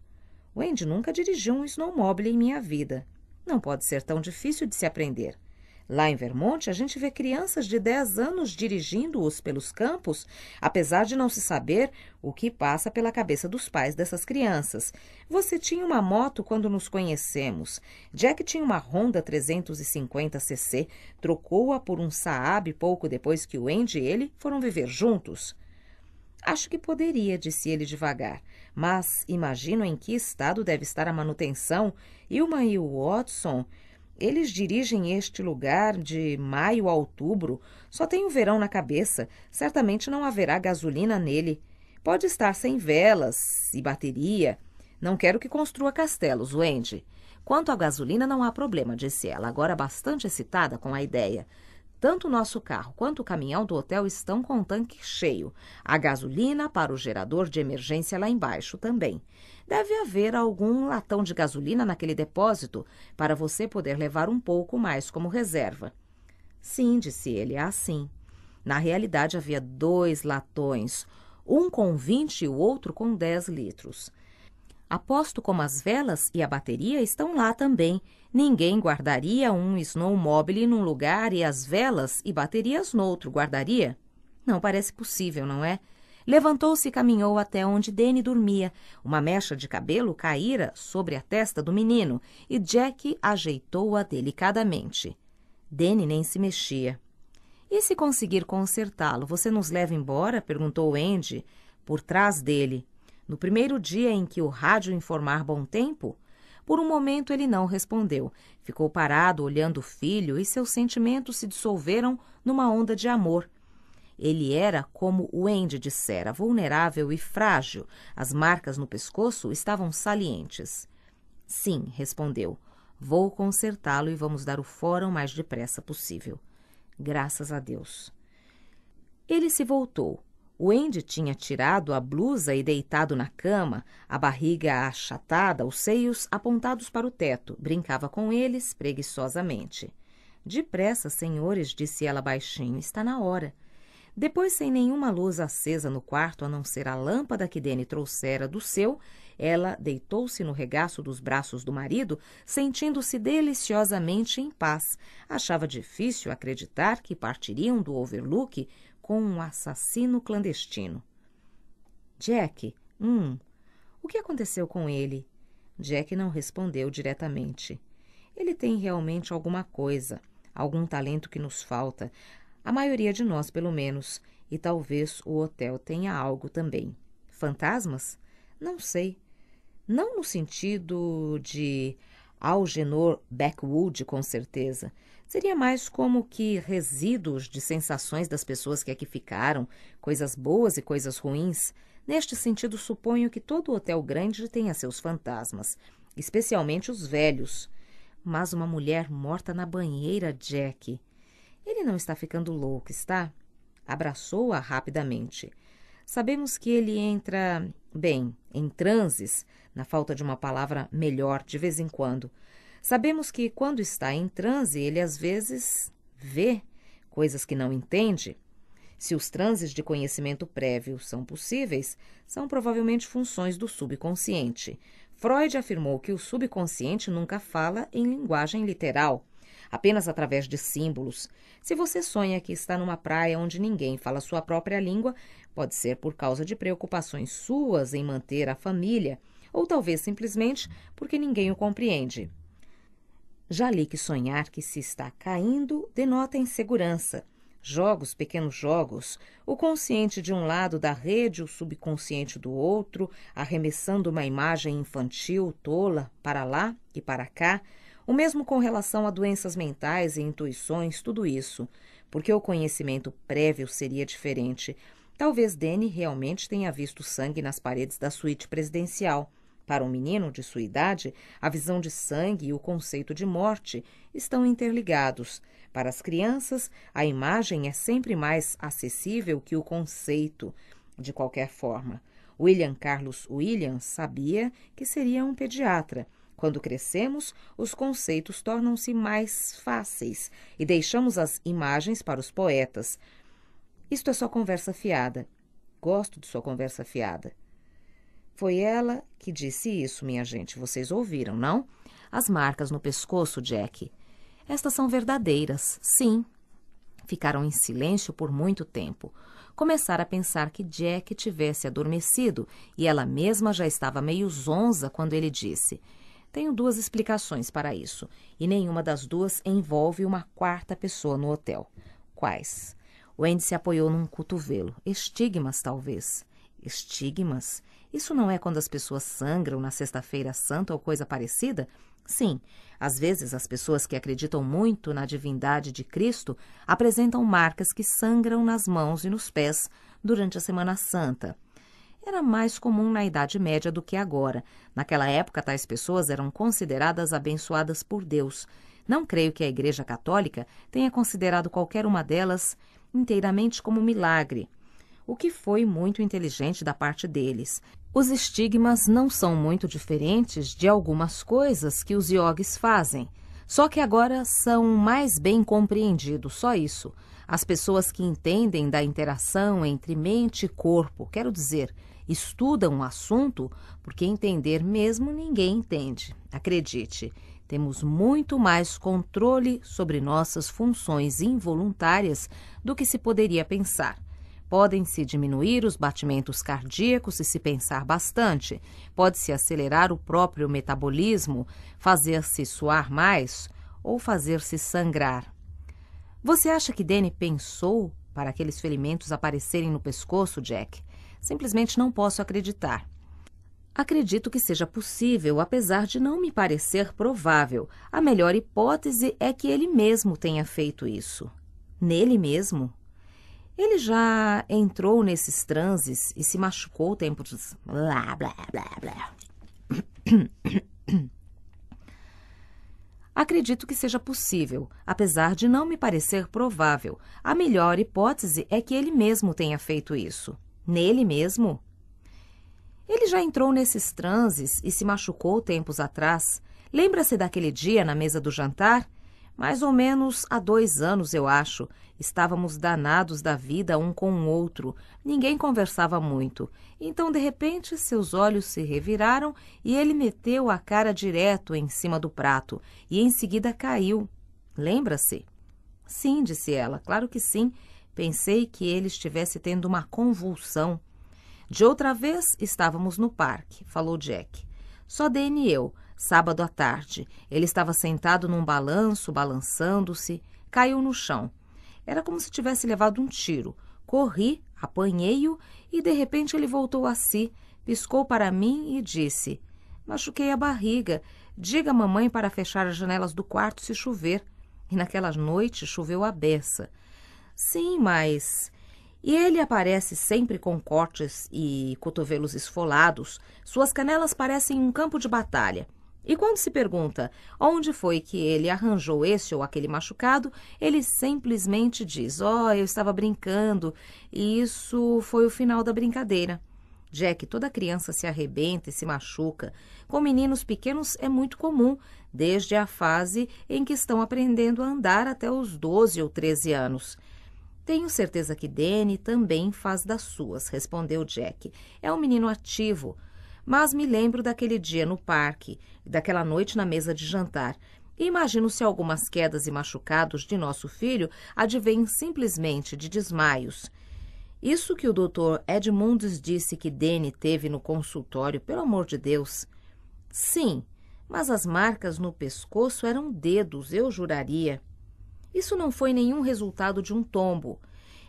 Wendy nunca dirigiu um snowmobile em minha vida. Não pode ser tão difícil de se aprender. Lá em Vermont, a gente vê crianças de 10 anos dirigindo-os pelos campos, apesar de não se saber o que passa pela cabeça dos pais dessas crianças. Você tinha uma moto quando nos conhecemos. Jack tinha uma Honda 350cc, trocou-a por um Saab pouco depois que o Andy e ele foram viver juntos. Acho que poderia, disse ele devagar, mas imagino em que estado deve estar a manutenção. Ilma e o Watson eles dirigem este lugar de maio a outubro. Só tem o verão na cabeça. Certamente não haverá gasolina nele. Pode estar sem velas e bateria. Não quero que construa castelos, Wendy. Quanto à gasolina, não há problema, disse ela, agora bastante excitada com a ideia. Tanto o nosso carro quanto o caminhão do hotel estão com o tanque cheio. A gasolina para o gerador de emergência lá embaixo também deve haver algum latão de gasolina naquele depósito para você poder levar um pouco mais como reserva. Sim, disse ele, há sim. Na realidade, havia dois latões, um com 20 e o outro com 10 litros. Aposto como as velas e a bateria estão lá também. Ninguém guardaria um snowmobile num lugar e as velas e baterias noutro, guardaria? Não parece possível, não é? Levantou-se e caminhou até onde Danny dormia. Uma mecha de cabelo caíra sobre a testa do menino e Jack ajeitou-a delicadamente. Danny nem se mexia. E se conseguir consertá-lo, você nos leva embora? perguntou Andy por trás dele. No primeiro dia em que o rádio informar bom tempo, por um momento ele não respondeu. Ficou parado olhando o filho e seus sentimentos se dissolveram numa onda de amor. Ele era, como o Andy dissera, vulnerável e frágil. As marcas no pescoço estavam salientes. Sim, respondeu. Vou consertá-lo e vamos dar o fora o mais depressa possível. Graças a Deus. Ele se voltou. O Andy tinha tirado a blusa e deitado na cama, a barriga achatada, os seios apontados para o teto. Brincava com eles preguiçosamente. Depressa, senhores, disse ela baixinho, está na hora. Depois, sem nenhuma luz acesa no quarto, a não ser a lâmpada que Dene trouxera do seu, ela deitou-se no regaço dos braços do marido, sentindo-se deliciosamente em paz. Achava difícil acreditar que partiriam do Overlook com um assassino clandestino. Jack, hum, o que aconteceu com ele? Jack não respondeu diretamente. Ele tem realmente alguma coisa, algum talento que nos falta. A maioria de nós, pelo menos. E talvez o hotel tenha algo também. Fantasmas? Não sei. Não no sentido de Algenor Backwood, com certeza. Seria mais como que resíduos de sensações das pessoas que aqui ficaram, coisas boas e coisas ruins. Neste sentido, suponho que todo hotel grande tenha seus fantasmas, especialmente os velhos. Mas uma mulher morta na banheira, Jack. Ele não está ficando louco, está? Abraçou-a rapidamente. Sabemos que ele entra, bem, em transes, na falta de uma palavra melhor de vez em quando. Sabemos que quando está em transe, ele às vezes vê coisas que não entende. Se os transes de conhecimento prévio são possíveis, são provavelmente funções do subconsciente. Freud afirmou que o subconsciente nunca fala em linguagem literal apenas através de símbolos. Se você sonha que está numa praia onde ninguém fala sua própria língua, pode ser por causa de preocupações suas em manter a família, ou talvez simplesmente porque ninguém o compreende. Já li que sonhar que se está caindo denota insegurança. Jogos, pequenos jogos, o consciente de um lado da rede, o subconsciente do outro, arremessando uma imagem infantil, tola, para lá e para cá, o mesmo com relação a doenças mentais e intuições, tudo isso, porque o conhecimento prévio seria diferente. Talvez Danny realmente tenha visto sangue nas paredes da suíte presidencial. Para um menino de sua idade, a visão de sangue e o conceito de morte estão interligados. Para as crianças, a imagem é sempre mais acessível que o conceito, de qualquer forma. William Carlos Williams sabia que seria um pediatra quando crescemos, os conceitos tornam-se mais fáceis e deixamos as imagens para os poetas. Isto é só conversa fiada. Gosto de sua conversa fiada. Foi ela que disse isso, minha gente. Vocês ouviram, não? As marcas no pescoço, Jack. Estas são verdadeiras, sim. Ficaram em silêncio por muito tempo. Começaram a pensar que Jack tivesse adormecido e ela mesma já estava meio zonza quando ele disse. Tenho duas explicações para isso, e nenhuma das duas envolve uma quarta pessoa no hotel. Quais? Wendy se apoiou num cotovelo. Estigmas, talvez. Estigmas? Isso não é quando as pessoas sangram na Sexta-feira Santa ou coisa parecida? Sim, às vezes as pessoas que acreditam muito na divindade de Cristo apresentam marcas que sangram nas mãos e nos pés durante a Semana Santa era mais comum na Idade Média do que agora. Naquela época, tais pessoas eram consideradas abençoadas por Deus. Não creio que a Igreja Católica tenha considerado qualquer uma delas inteiramente como milagre, o que foi muito inteligente da parte deles. Os estigmas não são muito diferentes de algumas coisas que os iogues fazem, só que agora são mais bem compreendidos, só isso. As pessoas que entendem da interação entre mente e corpo, quero dizer, estuda um assunto, porque entender mesmo ninguém entende. Acredite, temos muito mais controle sobre nossas funções involuntárias do que se poderia pensar. Podem-se diminuir os batimentos cardíacos se se pensar bastante, pode-se acelerar o próprio metabolismo, fazer-se suar mais ou fazer-se sangrar. Você acha que Danny pensou para aqueles ferimentos aparecerem no pescoço, Jack? Simplesmente não posso acreditar. Acredito que seja possível, apesar de não me parecer provável. A melhor hipótese é que ele mesmo tenha feito isso. Nele mesmo? Ele já entrou nesses transes e se machucou tempos. Blá, blá, blá, blá. Acredito que seja possível, apesar de não me parecer provável. A melhor hipótese é que ele mesmo tenha feito isso. Nele mesmo? Ele já entrou nesses transes e se machucou tempos atrás. Lembra-se daquele dia na mesa do jantar? Mais ou menos há dois anos, eu acho. Estávamos danados da vida um com o outro. Ninguém conversava muito. Então, de repente, seus olhos se reviraram e ele meteu a cara direto em cima do prato e em seguida caiu. Lembra-se? Sim, disse ela, claro que sim. Pensei que ele estivesse tendo uma convulsão. De outra vez, estávamos no parque, falou Jack. Só Dane e eu, sábado à tarde. Ele estava sentado num balanço, balançando-se. Caiu no chão. Era como se tivesse levado um tiro. Corri, apanhei-o e de repente ele voltou a si, piscou para mim e disse: Machuquei a barriga. Diga à mamãe para fechar as janelas do quarto se chover. E naquela noite choveu a beça. Sim, mas. E ele aparece sempre com cortes e cotovelos esfolados. Suas canelas parecem um campo de batalha. E quando se pergunta onde foi que ele arranjou esse ou aquele machucado, ele simplesmente diz: oh, eu estava brincando e isso foi o final da brincadeira. Jack, toda criança se arrebenta e se machuca. Com meninos pequenos é muito comum, desde a fase em que estão aprendendo a andar até os 12 ou 13 anos. Tenho certeza que Danny também faz das suas, respondeu Jack. É um menino ativo. Mas me lembro daquele dia no parque, daquela noite na mesa de jantar. E imagino se algumas quedas e machucados de nosso filho advêm simplesmente de desmaios. Isso que o doutor Edmundes disse que Danny teve no consultório, pelo amor de Deus. Sim, mas as marcas no pescoço eram dedos, eu juraria. Isso não foi nenhum resultado de um tombo.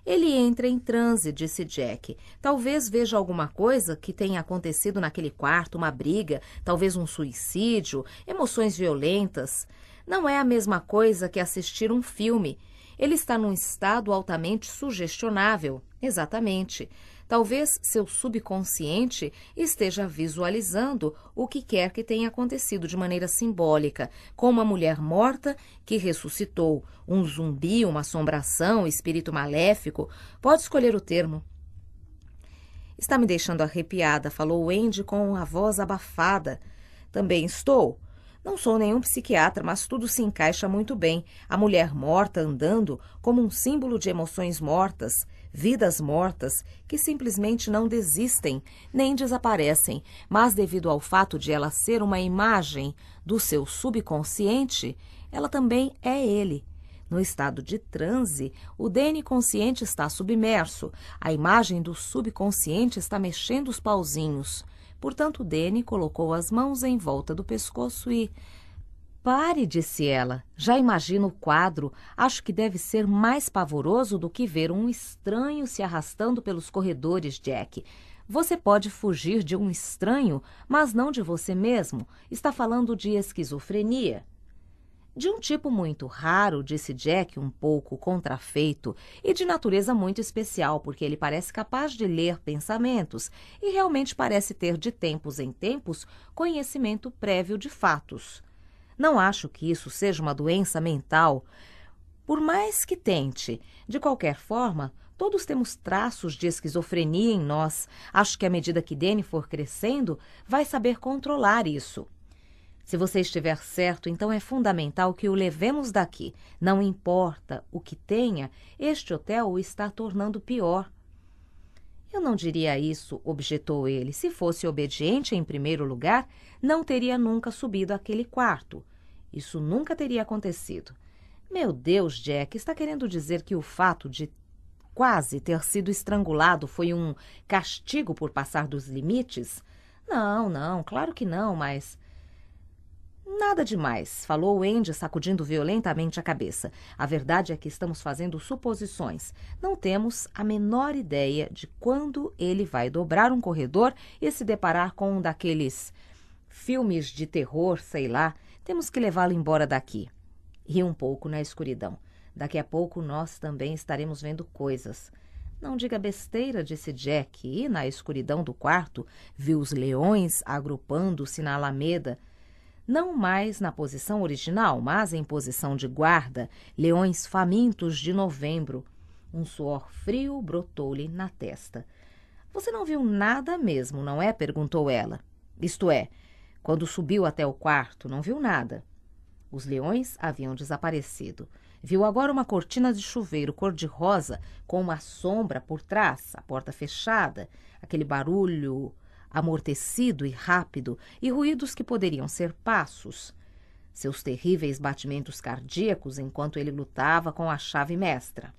Ele entra em transe, disse Jack. Talvez veja alguma coisa que tenha acontecido naquele quarto, uma briga, talvez um suicídio, emoções violentas. Não é a mesma coisa que assistir um filme. Ele está num estado altamente sugestionável. Exatamente. Talvez seu subconsciente esteja visualizando o que quer que tenha acontecido de maneira simbólica, com uma mulher morta que ressuscitou, um zumbi, uma assombração, espírito maléfico. Pode escolher o termo. Está me deixando arrepiada, falou Wendy com a voz abafada. Também estou. Não sou nenhum psiquiatra, mas tudo se encaixa muito bem. A mulher morta andando como um símbolo de emoções mortas vidas mortas que simplesmente não desistem nem desaparecem, mas devido ao fato de ela ser uma imagem do seu subconsciente, ela também é ele. No estado de transe, o DNA consciente está submerso, a imagem do subconsciente está mexendo os pauzinhos. Portanto, Dene colocou as mãos em volta do pescoço e, Pare, disse ela. Já imagino o quadro. Acho que deve ser mais pavoroso do que ver um estranho se arrastando pelos corredores, Jack. Você pode fugir de um estranho, mas não de você mesmo. Está falando de esquizofrenia. De um tipo muito raro, disse Jack, um pouco contrafeito, e de natureza muito especial, porque ele parece capaz de ler pensamentos e realmente parece ter, de tempos em tempos, conhecimento prévio de fatos. Não acho que isso seja uma doença mental. Por mais que tente, de qualquer forma, todos temos traços de esquizofrenia em nós. Acho que à medida que Dene for crescendo, vai saber controlar isso. Se você estiver certo, então é fundamental que o levemos daqui. Não importa o que tenha, este hotel o está tornando pior. Eu não diria isso, objetou ele. Se fosse obediente em primeiro lugar, não teria nunca subido àquele quarto. Isso nunca teria acontecido. Meu Deus, Jack, está querendo dizer que o fato de quase ter sido estrangulado foi um castigo por passar dos limites? Não, não, claro que não, mas. Nada demais, falou Andy, sacudindo violentamente a cabeça. A verdade é que estamos fazendo suposições. Não temos a menor ideia de quando ele vai dobrar um corredor e se deparar com um daqueles filmes de terror, sei lá. Temos que levá-lo embora daqui. Ri um pouco na escuridão. Daqui a pouco nós também estaremos vendo coisas. Não diga besteira, disse Jack, e, na escuridão do quarto, viu os leões agrupando-se na alameda não mais na posição original, mas em posição de guarda, leões famintos de novembro. Um suor frio brotou-lhe na testa. Você não viu nada mesmo, não é? perguntou ela. Isto é, quando subiu até o quarto, não viu nada. Os leões haviam desaparecido. Viu agora uma cortina de chuveiro cor-de-rosa com uma sombra por trás, a porta fechada, aquele barulho amortecido e rápido, e ruídos que poderiam ser passos. Seus terríveis batimentos cardíacos enquanto ele lutava com a chave mestra.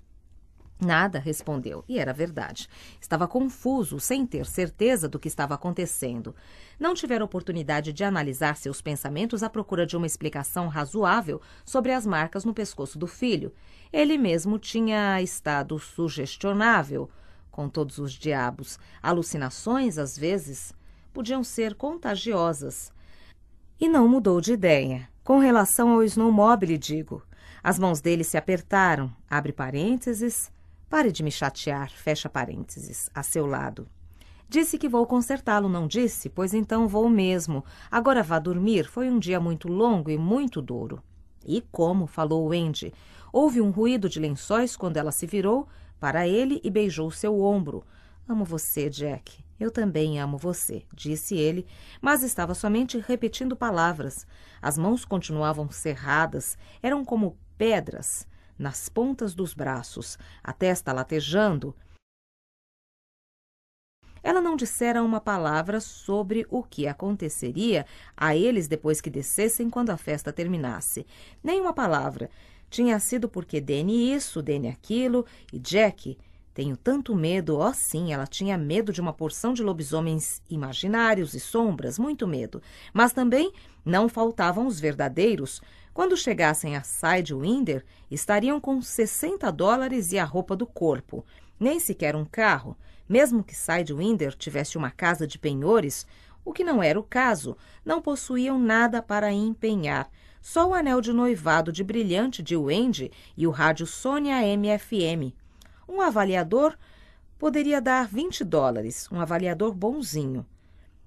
Nada, respondeu, e era verdade. Estava confuso, sem ter certeza do que estava acontecendo. Não tivera oportunidade de analisar seus pensamentos à procura de uma explicação razoável sobre as marcas no pescoço do filho. Ele mesmo tinha estado sugestionável com todos os diabos, alucinações, às vezes, podiam ser contagiosas. E não mudou de ideia. Com relação ao snowmobile, digo. As mãos dele se apertaram, abre parênteses, pare de me chatear, fecha parênteses, a seu lado. Disse que vou consertá-lo, não disse? Pois então vou mesmo. Agora vá dormir, foi um dia muito longo e muito duro. E como, falou Wendy. Houve um ruído de lençóis quando ela se virou para ele e beijou seu ombro. Amo você, Jack. Eu também amo você, disse ele, mas estava somente repetindo palavras. As mãos continuavam cerradas, eram como pedras nas pontas dos braços, a testa latejando. Ela não dissera uma palavra sobre o que aconteceria a eles depois que descessem quando a festa terminasse. Nem uma palavra tinha sido porque Dene isso, Dene aquilo e Jack. Tenho tanto medo, ó oh, sim, ela tinha medo de uma porção de lobisomens imaginários e sombras, muito medo. Mas também não faltavam os verdadeiros. Quando chegassem a Sidewinder, estariam com 60 dólares e a roupa do corpo. Nem sequer um carro. Mesmo que Sidewinder tivesse uma casa de penhores, o que não era o caso, não possuíam nada para empenhar só o anel de noivado de brilhante de Wendy e o rádio Sônia MFM. Um avaliador poderia dar 20 dólares, um avaliador bonzinho.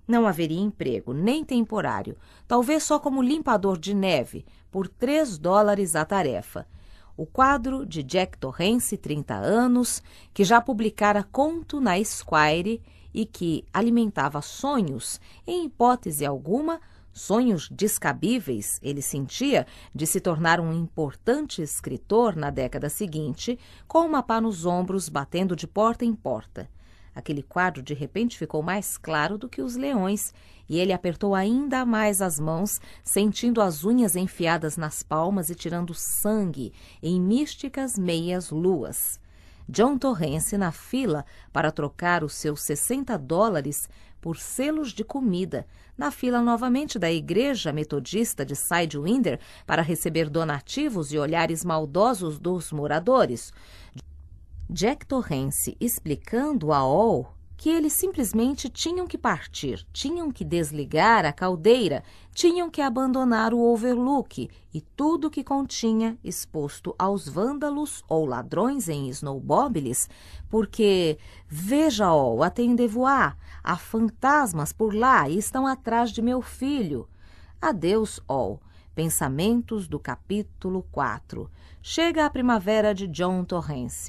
Não haveria emprego, nem temporário, talvez só como limpador de neve, por 3 dólares a tarefa. O quadro de Jack Torrance, 30 anos, que já publicara conto na Esquire e que alimentava sonhos, em hipótese alguma, sonhos descabíveis ele sentia de se tornar um importante escritor na década seguinte, com uma pá nos ombros batendo de porta em porta. Aquele quadro de repente ficou mais claro do que os leões, e ele apertou ainda mais as mãos, sentindo as unhas enfiadas nas palmas e tirando sangue em místicas meias luas. John Torrance na fila para trocar os seus 60 dólares por selos de comida, na fila novamente da igreja metodista de Sidewinder para receber donativos e olhares maldosos dos moradores. Jack Torrance explicando a All que eles simplesmente tinham que partir, tinham que desligar a caldeira, tinham que abandonar o overlook e tudo o que continha exposto aos vândalos ou ladrões em snowmobiles, porque, veja, ó, oh, atendez há fantasmas por lá e estão atrás de meu filho. Adeus, ó, oh, Pensamentos do capítulo 4. Chega a primavera de John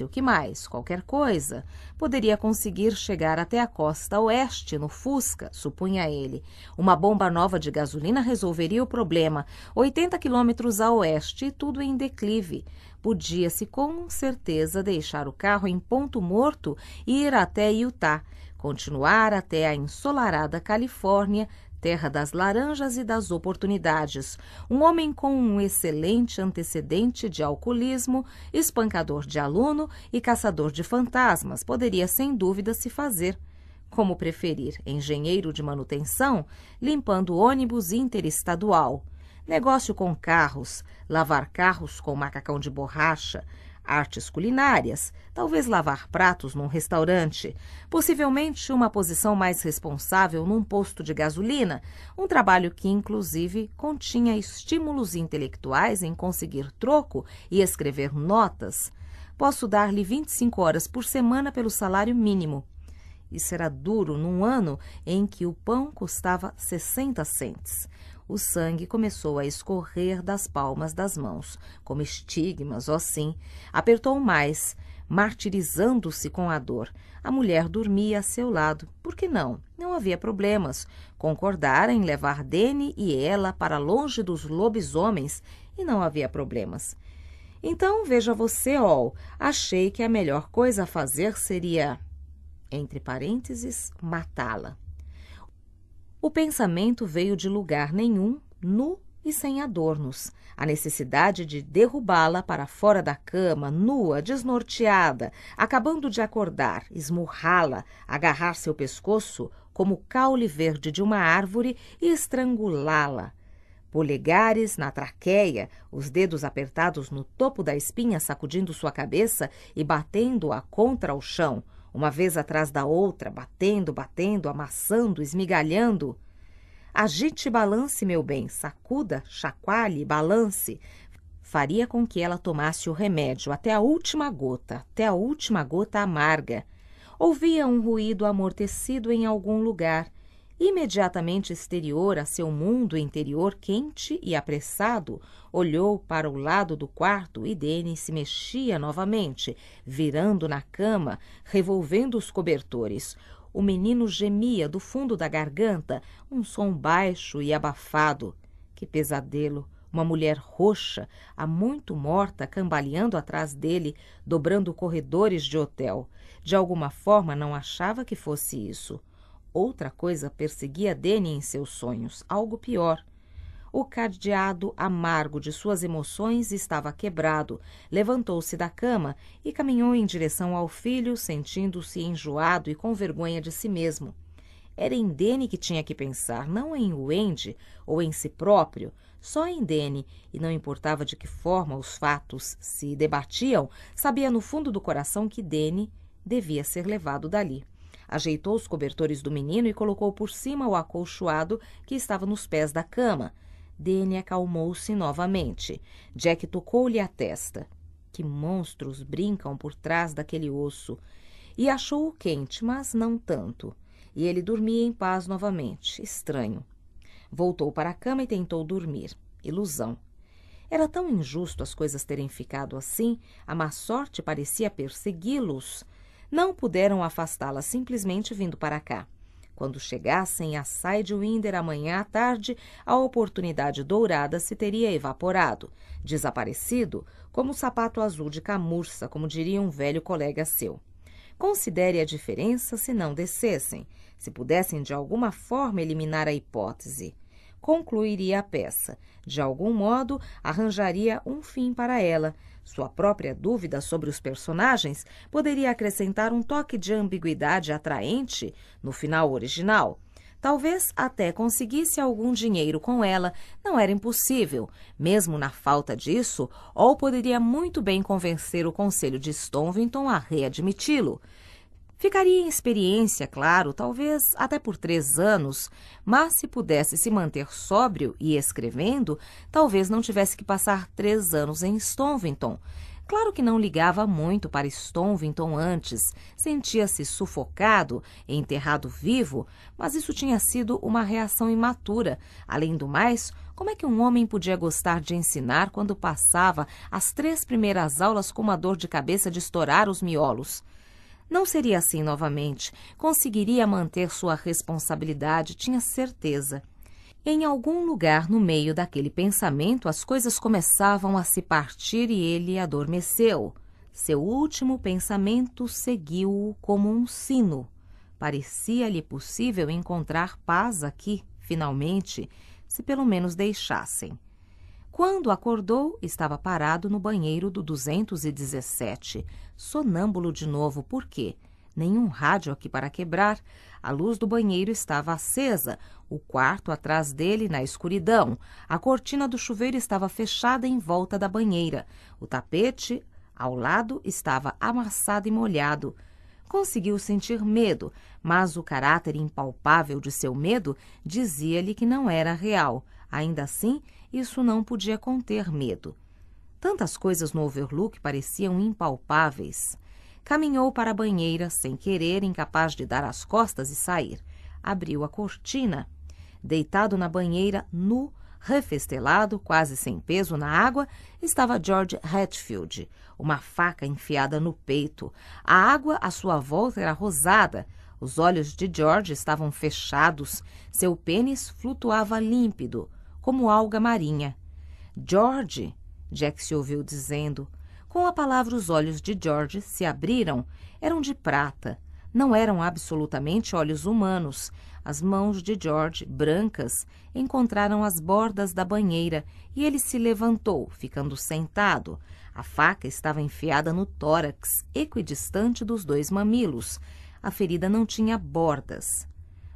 O que mais, qualquer coisa, poderia conseguir chegar até a costa oeste no Fusca, supunha ele. Uma bomba nova de gasolina resolveria o problema. 80 quilômetros a oeste e tudo em declive. Podia-se com certeza deixar o carro em ponto morto e ir até Utah continuar até a ensolarada Califórnia terra das laranjas e das oportunidades, um homem com um excelente antecedente de alcoolismo, espancador de aluno e caçador de fantasmas, poderia sem dúvida se fazer. Como preferir engenheiro de manutenção, limpando ônibus interestadual, negócio com carros, lavar carros com macacão de borracha, artes culinárias, talvez lavar pratos num restaurante, possivelmente uma posição mais responsável num posto de gasolina, um trabalho que, inclusive, continha estímulos intelectuais em conseguir troco e escrever notas. Posso dar-lhe 25 horas por semana pelo salário mínimo. Isso era duro num ano em que o pão custava 60 centes o sangue começou a escorrer das palmas das mãos, como estigmas, ó sim. Apertou mais, martirizando-se com a dor. A mulher dormia a seu lado. Por que não? Não havia problemas. Concordaram em levar Dene e ela para longe dos lobisomens e não havia problemas. Então, veja você, Ol, achei que a melhor coisa a fazer seria, entre parênteses, matá-la. O pensamento veio de lugar nenhum, nu e sem adornos. A necessidade de derrubá-la para fora da cama, nua, desnorteada, acabando de acordar, esmurrá-la, agarrar seu pescoço como o caule verde de uma árvore e estrangulá-la. Polegares na traqueia, os dedos apertados no topo da espinha sacudindo sua cabeça e batendo-a contra o chão, uma vez atrás da outra, batendo, batendo, amassando, esmigalhando. Agite e balance, meu bem, sacuda, chacoalhe, balance. Faria com que ela tomasse o remédio até a última gota, até a última gota amarga. Ouvia um ruído amortecido em algum lugar imediatamente exterior a seu mundo interior quente e apressado, olhou para o lado do quarto e Denis se mexia novamente, virando na cama, revolvendo os cobertores. O menino gemia do fundo da garganta, um som baixo e abafado. Que pesadelo! Uma mulher roxa, há muito morta, cambaleando atrás dele, dobrando corredores de hotel. De alguma forma não achava que fosse isso. Outra coisa perseguia Dene em seus sonhos, algo pior. O cadeado amargo de suas emoções estava quebrado. Levantou-se da cama e caminhou em direção ao filho, sentindo-se enjoado e com vergonha de si mesmo. Era em Dene que tinha que pensar, não em Wendy ou em si próprio, só em Dene, e não importava de que forma os fatos se debatiam, sabia no fundo do coração que Dene devia ser levado dali ajeitou os cobertores do menino e colocou por cima o acolchoado que estava nos pés da cama. Danny acalmou-se novamente. Jack tocou-lhe a testa. Que monstros brincam por trás daquele osso! E achou-o quente, mas não tanto. E ele dormia em paz novamente. Estranho. Voltou para a cama e tentou dormir. Ilusão. Era tão injusto as coisas terem ficado assim, a má sorte parecia persegui-los não puderam afastá-la simplesmente vindo para cá. Quando chegassem a Sidewinder amanhã à tarde, a oportunidade dourada se teria evaporado, desaparecido como o sapato azul de camurça, como diria um velho colega seu. Considere a diferença se não descessem, se pudessem de alguma forma eliminar a hipótese. Concluiria a peça. De algum modo, arranjaria um fim para ela, sua própria dúvida sobre os personagens poderia acrescentar um toque de ambiguidade atraente no final original. Talvez até conseguisse algum dinheiro com ela, não era impossível. Mesmo na falta disso, ou poderia muito bem convencer o conselho de Stonvington a readmiti-lo. Ficaria em experiência, claro, talvez até por três anos, mas se pudesse se manter sóbrio e escrevendo, talvez não tivesse que passar três anos em Stonvington. Claro que não ligava muito para Stonvington antes, sentia-se sufocado, enterrado vivo, mas isso tinha sido uma reação imatura. Além do mais, como é que um homem podia gostar de ensinar quando passava as três primeiras aulas com uma dor de cabeça de estourar os miolos? Não seria assim novamente. Conseguiria manter sua responsabilidade, tinha certeza. Em algum lugar no meio daquele pensamento, as coisas começavam a se partir e ele adormeceu. Seu último pensamento seguiu-o como um sino. Parecia-lhe possível encontrar paz aqui, finalmente, se pelo menos deixassem. Quando acordou, estava parado no banheiro do 217, sonâmbulo de novo, por quê? Nenhum rádio aqui para quebrar. A luz do banheiro estava acesa, o quarto atrás dele na escuridão. A cortina do chuveiro estava fechada em volta da banheira. O tapete ao lado estava amassado e molhado. Conseguiu sentir medo, mas o caráter impalpável de seu medo dizia-lhe que não era real. Ainda assim, isso não podia conter medo. Tantas coisas no overlook pareciam impalpáveis. Caminhou para a banheira, sem querer, incapaz de dar as costas e sair. Abriu a cortina. Deitado na banheira, nu, refestelado, quase sem peso na água, estava George Hatfield, uma faca enfiada no peito. A água à sua volta era rosada. Os olhos de George estavam fechados, seu pênis flutuava límpido como alga marinha. George, Jack se ouviu dizendo. Com a palavra, os olhos de George se abriram. Eram de prata. Não eram absolutamente olhos humanos. As mãos de George, brancas, encontraram as bordas da banheira e ele se levantou, ficando sentado. A faca estava enfiada no tórax, equidistante dos dois mamilos. A ferida não tinha bordas.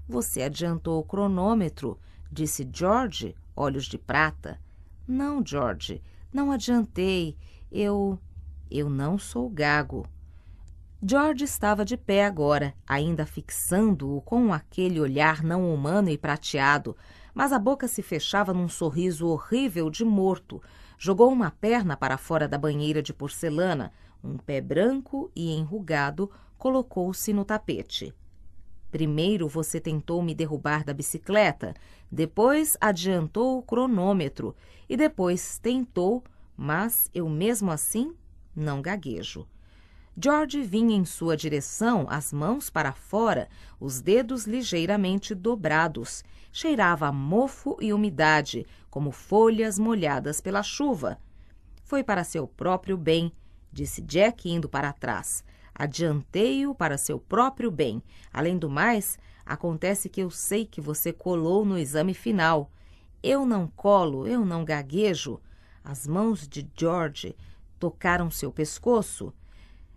Você adiantou o cronômetro, disse George, olhos de prata. Não, George, não adiantei. Eu. Eu não sou gago. George estava de pé agora, ainda fixando-o com aquele olhar não humano e prateado, mas a boca se fechava num sorriso horrível de morto. Jogou uma perna para fora da banheira de porcelana, um pé branco e enrugado colocou-se no tapete. Primeiro você tentou me derrubar da bicicleta, depois adiantou o cronômetro e depois tentou, mas eu mesmo assim não gaguejo. George vinha em sua direção, as mãos para fora, os dedos ligeiramente dobrados. Cheirava a mofo e umidade, como folhas molhadas pela chuva. Foi para seu próprio bem, disse Jack indo para trás. Adiantei-o para seu próprio bem. Além do mais, acontece que eu sei que você colou no exame final. Eu não colo, eu não gaguejo. As mãos de George tocaram seu pescoço.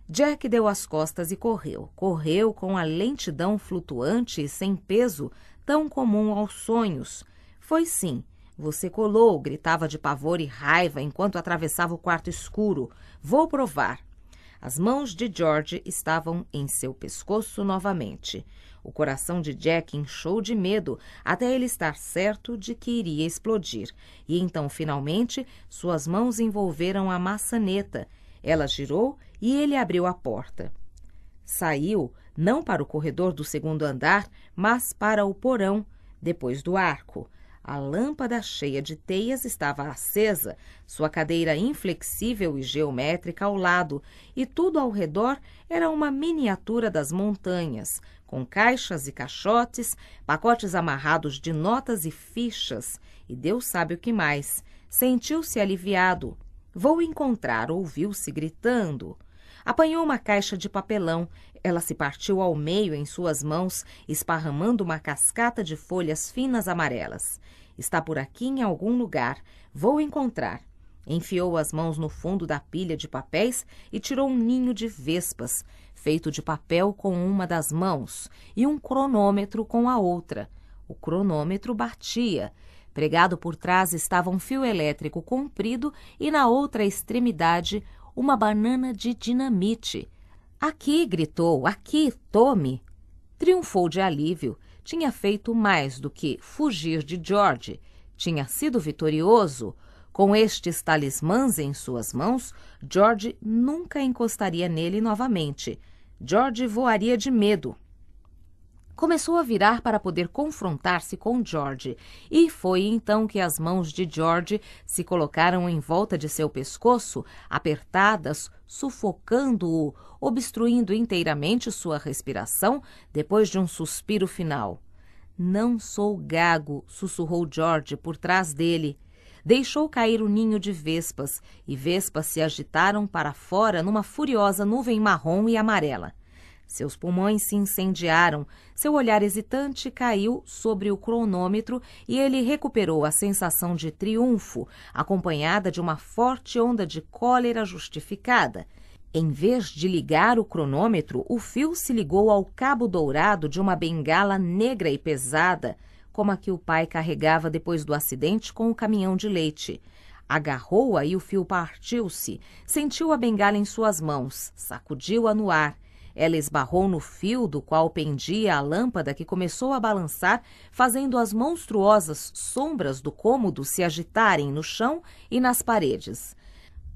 Jack deu as costas e correu. Correu com a lentidão flutuante e sem peso tão comum aos sonhos. Foi sim. Você colou, gritava de pavor e raiva enquanto atravessava o quarto escuro. Vou provar. As mãos de George estavam em seu pescoço novamente. O coração de Jack inchou de medo até ele estar certo de que iria explodir. E então, finalmente, suas mãos envolveram a maçaneta. Ela girou e ele abriu a porta. Saiu, não para o corredor do segundo andar, mas para o porão, depois do arco. A lâmpada cheia de teias estava acesa, sua cadeira inflexível e geométrica ao lado, e tudo ao redor era uma miniatura das montanhas, com caixas e caixotes, pacotes amarrados de notas e fichas, e Deus sabe o que mais. Sentiu-se aliviado. Vou encontrar, ouviu-se gritando. Apanhou uma caixa de papelão. Ela se partiu ao meio em suas mãos, esparramando uma cascata de folhas finas amarelas. Está por aqui em algum lugar. Vou encontrar. Enfiou as mãos no fundo da pilha de papéis e tirou um ninho de vespas, feito de papel com uma das mãos e um cronômetro com a outra. O cronômetro batia. Pregado por trás estava um fio elétrico comprido e na outra extremidade uma banana de dinamite. Aqui, gritou, aqui, tome! Triunfou de alívio tinha feito mais do que fugir de George, tinha sido vitorioso. Com estes talismãs em suas mãos, George nunca encostaria nele novamente. George voaria de medo começou a virar para poder confrontar-se com George, e foi então que as mãos de George se colocaram em volta de seu pescoço, apertadas, sufocando-o, obstruindo inteiramente sua respiração, depois de um suspiro final. Não sou gago, sussurrou George por trás dele. Deixou cair o ninho de vespas, e vespas se agitaram para fora numa furiosa nuvem marrom e amarela. Seus pulmões se incendiaram, seu olhar hesitante caiu sobre o cronômetro e ele recuperou a sensação de triunfo, acompanhada de uma forte onda de cólera justificada. Em vez de ligar o cronômetro, o fio se ligou ao cabo dourado de uma bengala negra e pesada, como a que o pai carregava depois do acidente com o caminhão de leite. Agarrou-a e o fio partiu-se. Sentiu a bengala em suas mãos, sacudiu-a no ar ela esbarrou no fio do qual pendia a lâmpada que começou a balançar, fazendo as monstruosas sombras do cômodo se agitarem no chão e nas paredes.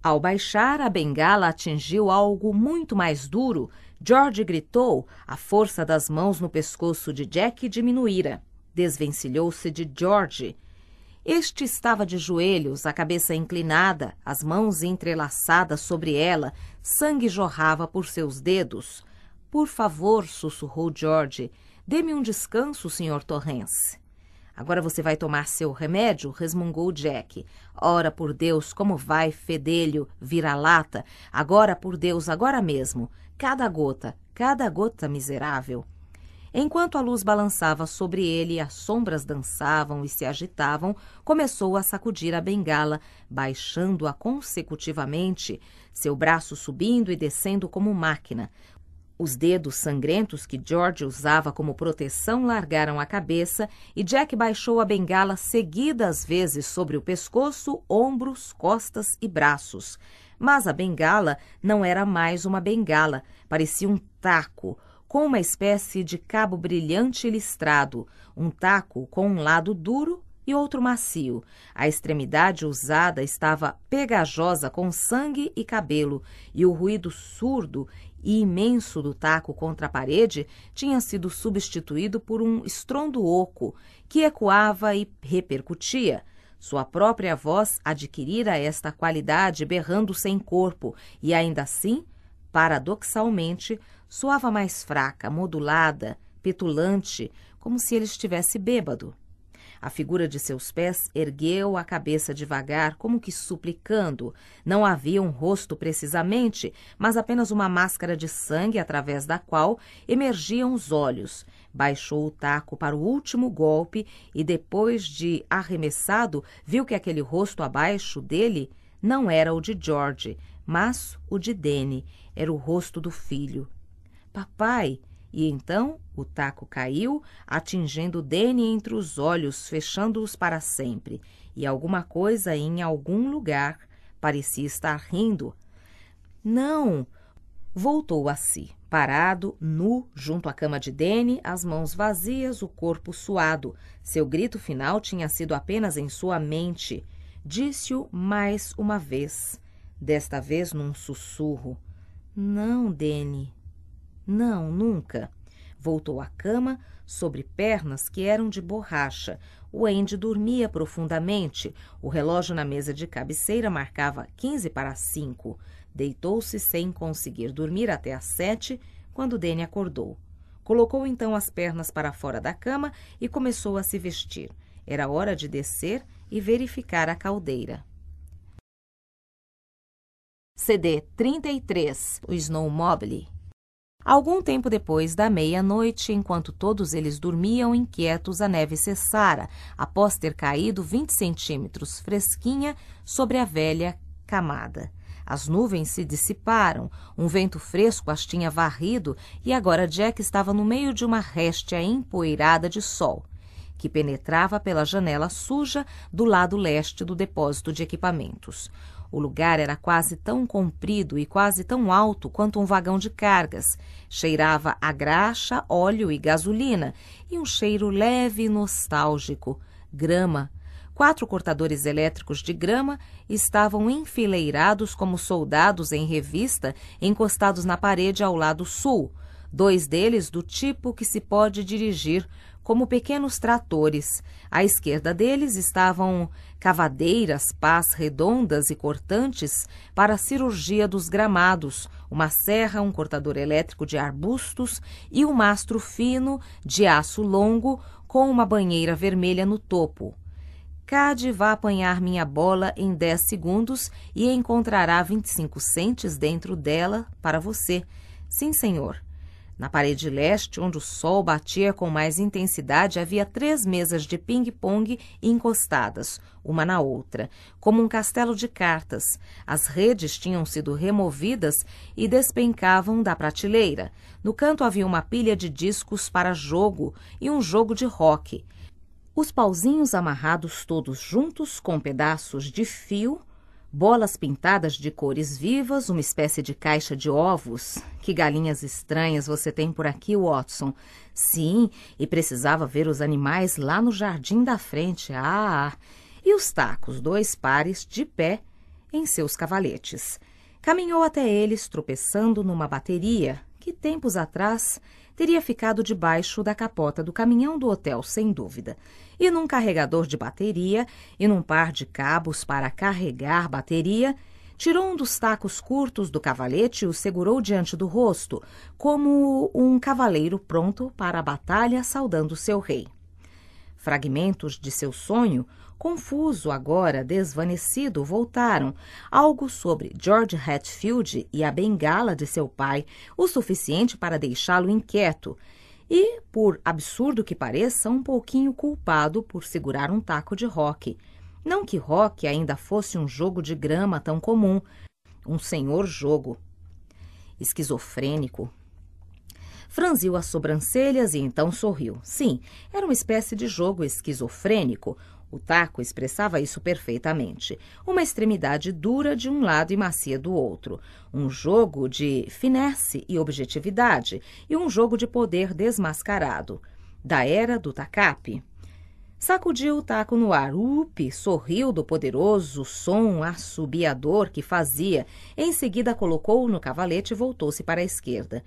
Ao baixar, a bengala atingiu algo muito mais duro. George gritou, a força das mãos no pescoço de Jack diminuíra. Desvencilhou-se de George, este estava de joelhos, a cabeça inclinada, as mãos entrelaçadas sobre ela, sangue jorrava por seus dedos. Por favor, sussurrou George, dê-me um descanso, Sr. Torrance. Agora você vai tomar seu remédio, resmungou Jack. Ora por Deus, como vai, fedelho, vira-lata. Agora por Deus, agora mesmo. Cada gota, cada gota miserável. Enquanto a luz balançava sobre ele, as sombras dançavam e se agitavam, começou a sacudir a bengala, baixando-a consecutivamente, seu braço subindo e descendo como máquina. Os dedos sangrentos que George usava como proteção largaram a cabeça e Jack baixou a bengala seguidas vezes sobre o pescoço, ombros, costas e braços. Mas a bengala não era mais uma bengala, parecia um taco, com uma espécie de cabo brilhante e listrado, um taco com um lado duro e outro macio. A extremidade usada estava pegajosa com sangue e cabelo, e o ruído surdo e imenso do taco contra a parede tinha sido substituído por um estrondo oco que ecoava e repercutia. Sua própria voz adquirira esta qualidade berrando sem corpo e ainda assim, paradoxalmente, Soava mais fraca, modulada, petulante, como se ele estivesse bêbado. A figura de seus pés ergueu a cabeça devagar, como que suplicando. Não havia um rosto precisamente, mas apenas uma máscara de sangue através da qual emergiam os olhos. Baixou o taco para o último golpe e, depois de arremessado, viu que aquele rosto abaixo dele não era o de George, mas o de Danny. Era o rosto do filho. Papai! E então o taco caiu, atingindo Danny entre os olhos, fechando-os para sempre. E alguma coisa em algum lugar parecia estar rindo. Não! Voltou a si, parado, nu, junto à cama de Danny, as mãos vazias, o corpo suado. Seu grito final tinha sido apenas em sua mente. Disse-o mais uma vez, desta vez num sussurro. Não, Danny, não, nunca. Voltou à cama sobre pernas que eram de borracha. O Andy dormia profundamente. O relógio na mesa de cabeceira marcava 15 para 5. Deitou-se sem conseguir dormir até às sete, quando Danny acordou. Colocou então as pernas para fora da cama e começou a se vestir. Era hora de descer e verificar a caldeira. CD 33, o Snowmobile. Algum tempo depois da meia-noite, enquanto todos eles dormiam inquietos, a neve cessara, após ter caído 20 centímetros fresquinha sobre a velha camada. As nuvens se dissiparam, um vento fresco as tinha varrido e agora Jack estava no meio de uma réstia empoeirada de sol, que penetrava pela janela suja do lado leste do depósito de equipamentos. O lugar era quase tão comprido e quase tão alto quanto um vagão de cargas. Cheirava a graxa, óleo e gasolina, e um cheiro leve e nostálgico grama. Quatro cortadores elétricos de grama estavam enfileirados como soldados em revista, encostados na parede ao lado sul. Dois deles do tipo que se pode dirigir como pequenos tratores. À esquerda deles estavam cavadeiras, pás redondas e cortantes para a cirurgia dos gramados, uma serra, um cortador elétrico de arbustos e um mastro fino de aço longo com uma banheira vermelha no topo. Cade vá apanhar minha bola em 10 segundos e encontrará 25 centes dentro dela para você. Sim, senhor. Na parede leste, onde o sol batia com mais intensidade, havia três mesas de ping-pong encostadas, uma na outra, como um castelo de cartas. As redes tinham sido removidas e despencavam da prateleira. No canto havia uma pilha de discos para jogo e um jogo de rock. Os pauzinhos amarrados todos juntos com pedaços de fio bolas pintadas de cores vivas, uma espécie de caixa de ovos. Que galinhas estranhas você tem por aqui, Watson. Sim, e precisava ver os animais lá no jardim da frente. Ah! E os tacos, dois pares, de pé, em seus cavaletes. Caminhou até eles, tropeçando numa bateria que tempos atrás teria ficado debaixo da capota do caminhão do hotel, sem dúvida e num carregador de bateria e num par de cabos para carregar bateria, tirou um dos tacos curtos do cavalete e o segurou diante do rosto, como um cavaleiro pronto para a batalha saudando seu rei. Fragmentos de seu sonho, confuso agora, desvanecido, voltaram. Algo sobre George Hatfield e a bengala de seu pai, o suficiente para deixá-lo inquieto, e, por absurdo que pareça, um pouquinho culpado por segurar um taco de rock. Não que rock ainda fosse um jogo de grama tão comum, um senhor jogo. Esquizofrênico. Franziu as sobrancelhas e então sorriu. Sim, era uma espécie de jogo esquizofrênico, o taco expressava isso perfeitamente. Uma extremidade dura de um lado e macia do outro. Um jogo de finesse e objetividade e um jogo de poder desmascarado. Da era do tacape. Sacudiu o taco no ar. Upi sorriu do poderoso som assobiador que fazia. Em seguida, colocou-o no cavalete e voltou-se para a esquerda.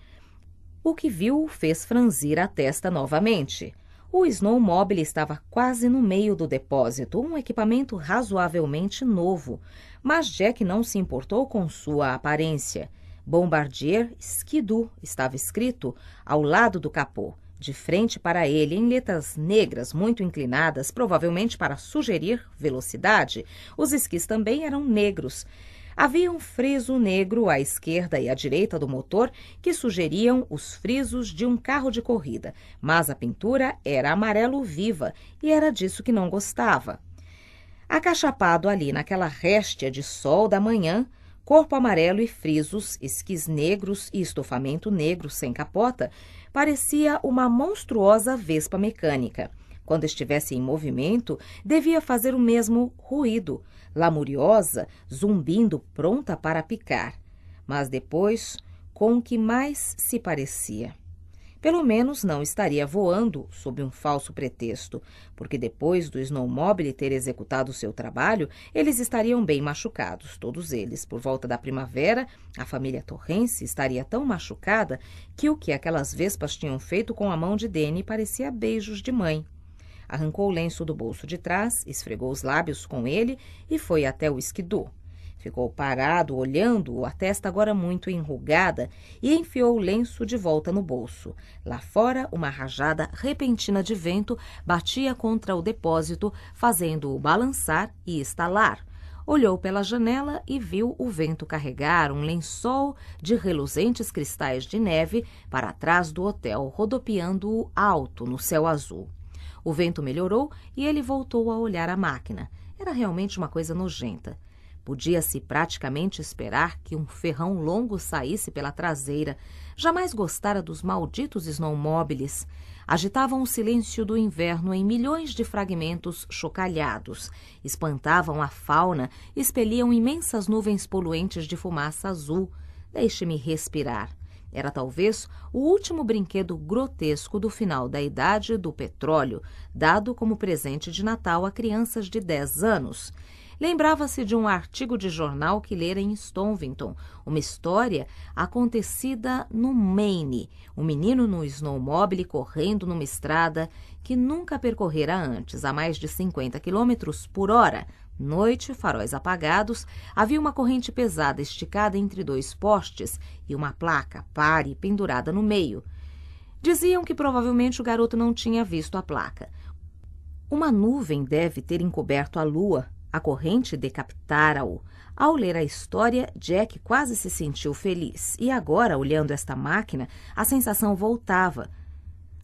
O que viu fez franzir a testa novamente. O snowmobile estava quase no meio do depósito, um equipamento razoavelmente novo, mas Jack não se importou com sua aparência. Bombardier Skidoo estava escrito ao lado do capô, de frente para ele, em letras negras muito inclinadas, provavelmente para sugerir velocidade. Os esquis também eram negros. Havia um friso negro à esquerda e à direita do motor que sugeriam os frisos de um carro de corrida, mas a pintura era amarelo viva e era disso que não gostava. Acachapado ali naquela réstia de sol da manhã, corpo amarelo e frisos, esquis negros e estofamento negro sem capota, parecia uma monstruosa vespa mecânica. Quando estivesse em movimento, devia fazer o mesmo ruído, lamuriosa, zumbindo pronta para picar, mas depois com o que mais se parecia. Pelo menos não estaria voando sob um falso pretexto, porque depois do snowmobile ter executado seu trabalho, eles estariam bem machucados, todos eles. Por volta da primavera, a família Torrense estaria tão machucada que o que aquelas vespas tinham feito com a mão de Dene parecia beijos de mãe. Arrancou o lenço do bolso de trás, esfregou os lábios com ele e foi até o esquidu. Ficou parado, olhando-o, a testa agora muito enrugada, e enfiou o lenço de volta no bolso. Lá fora, uma rajada repentina de vento batia contra o depósito, fazendo-o balançar e estalar. Olhou pela janela e viu o vento carregar um lençol de reluzentes cristais de neve para trás do hotel, rodopiando-o alto no céu azul. O vento melhorou e ele voltou a olhar a máquina. Era realmente uma coisa nojenta. Podia-se praticamente esperar que um ferrão longo saísse pela traseira. Jamais gostara dos malditos snowmobiles. Agitavam o silêncio do inverno em milhões de fragmentos chocalhados. Espantavam a fauna, expeliam imensas nuvens poluentes de fumaça azul. Deixe-me respirar. Era talvez o último brinquedo grotesco do final da Idade do Petróleo, dado como presente de Natal a crianças de 10 anos. Lembrava-se de um artigo de jornal que lera em Stonvington, uma história acontecida no Maine, um menino no snowmobile correndo numa estrada que nunca percorrera antes, a mais de 50 km por hora, Noite, faróis apagados, havia uma corrente pesada esticada entre dois postes e uma placa pare pendurada no meio. Diziam que provavelmente o garoto não tinha visto a placa. Uma nuvem deve ter encoberto a lua, a corrente decapitara-o. Ao ler a história, Jack quase se sentiu feliz, e agora, olhando esta máquina, a sensação voltava.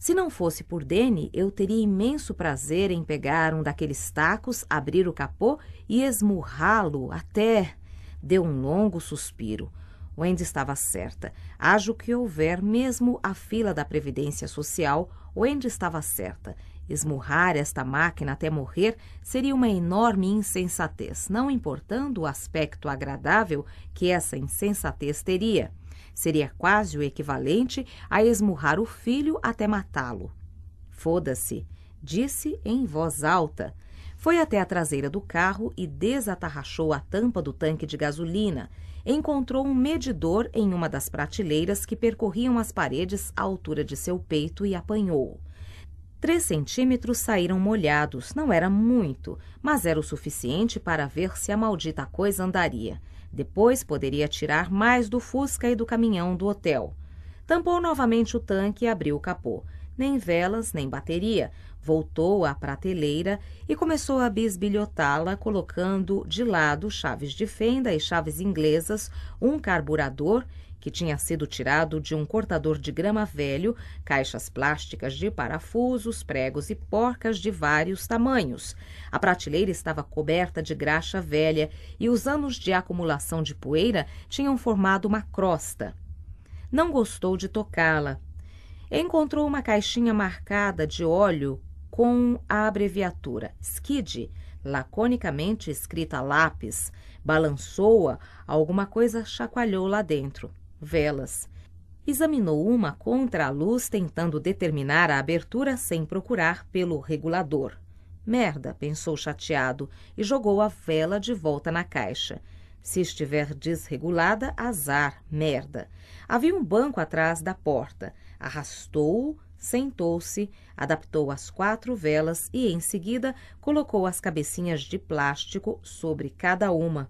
Se não fosse por Dene, eu teria imenso prazer em pegar um daqueles tacos, abrir o capô e esmurrá-lo até. Deu um longo suspiro. Wendy estava certa. Ajo que houver mesmo a fila da Previdência Social, Wendy estava certa. Esmurrar esta máquina até morrer seria uma enorme insensatez, não importando o aspecto agradável que essa insensatez teria. Seria quase o equivalente a esmurrar o filho até matá-lo. Foda-se, disse em voz alta. Foi até a traseira do carro e desatarrachou a tampa do tanque de gasolina. Encontrou um medidor em uma das prateleiras que percorriam as paredes à altura de seu peito e apanhou. Três centímetros saíram molhados, não era muito, mas era o suficiente para ver se a maldita coisa andaria. Depois poderia tirar mais do Fusca e do caminhão do hotel. Tampou novamente o tanque e abriu o capô. Nem velas, nem bateria. Voltou à prateleira e começou a bisbilhotá-la, colocando de lado chaves de fenda e chaves inglesas, um carburador que tinha sido tirado de um cortador de grama velho, caixas plásticas de parafusos, pregos e porcas de vários tamanhos. A prateleira estava coberta de graxa velha e os anos de acumulação de poeira tinham formado uma crosta. Não gostou de tocá-la. Encontrou uma caixinha marcada de óleo com a abreviatura SKID, laconicamente escrita a lápis, balançou-a, alguma coisa chacoalhou lá dentro velas. Examinou uma contra a luz, tentando determinar a abertura sem procurar pelo regulador. Merda, pensou chateado e jogou a vela de volta na caixa. Se estiver desregulada, azar, merda. Havia um banco atrás da porta. Arrastou-o, sentou-se, adaptou as quatro velas e, em seguida, colocou as cabecinhas de plástico sobre cada uma.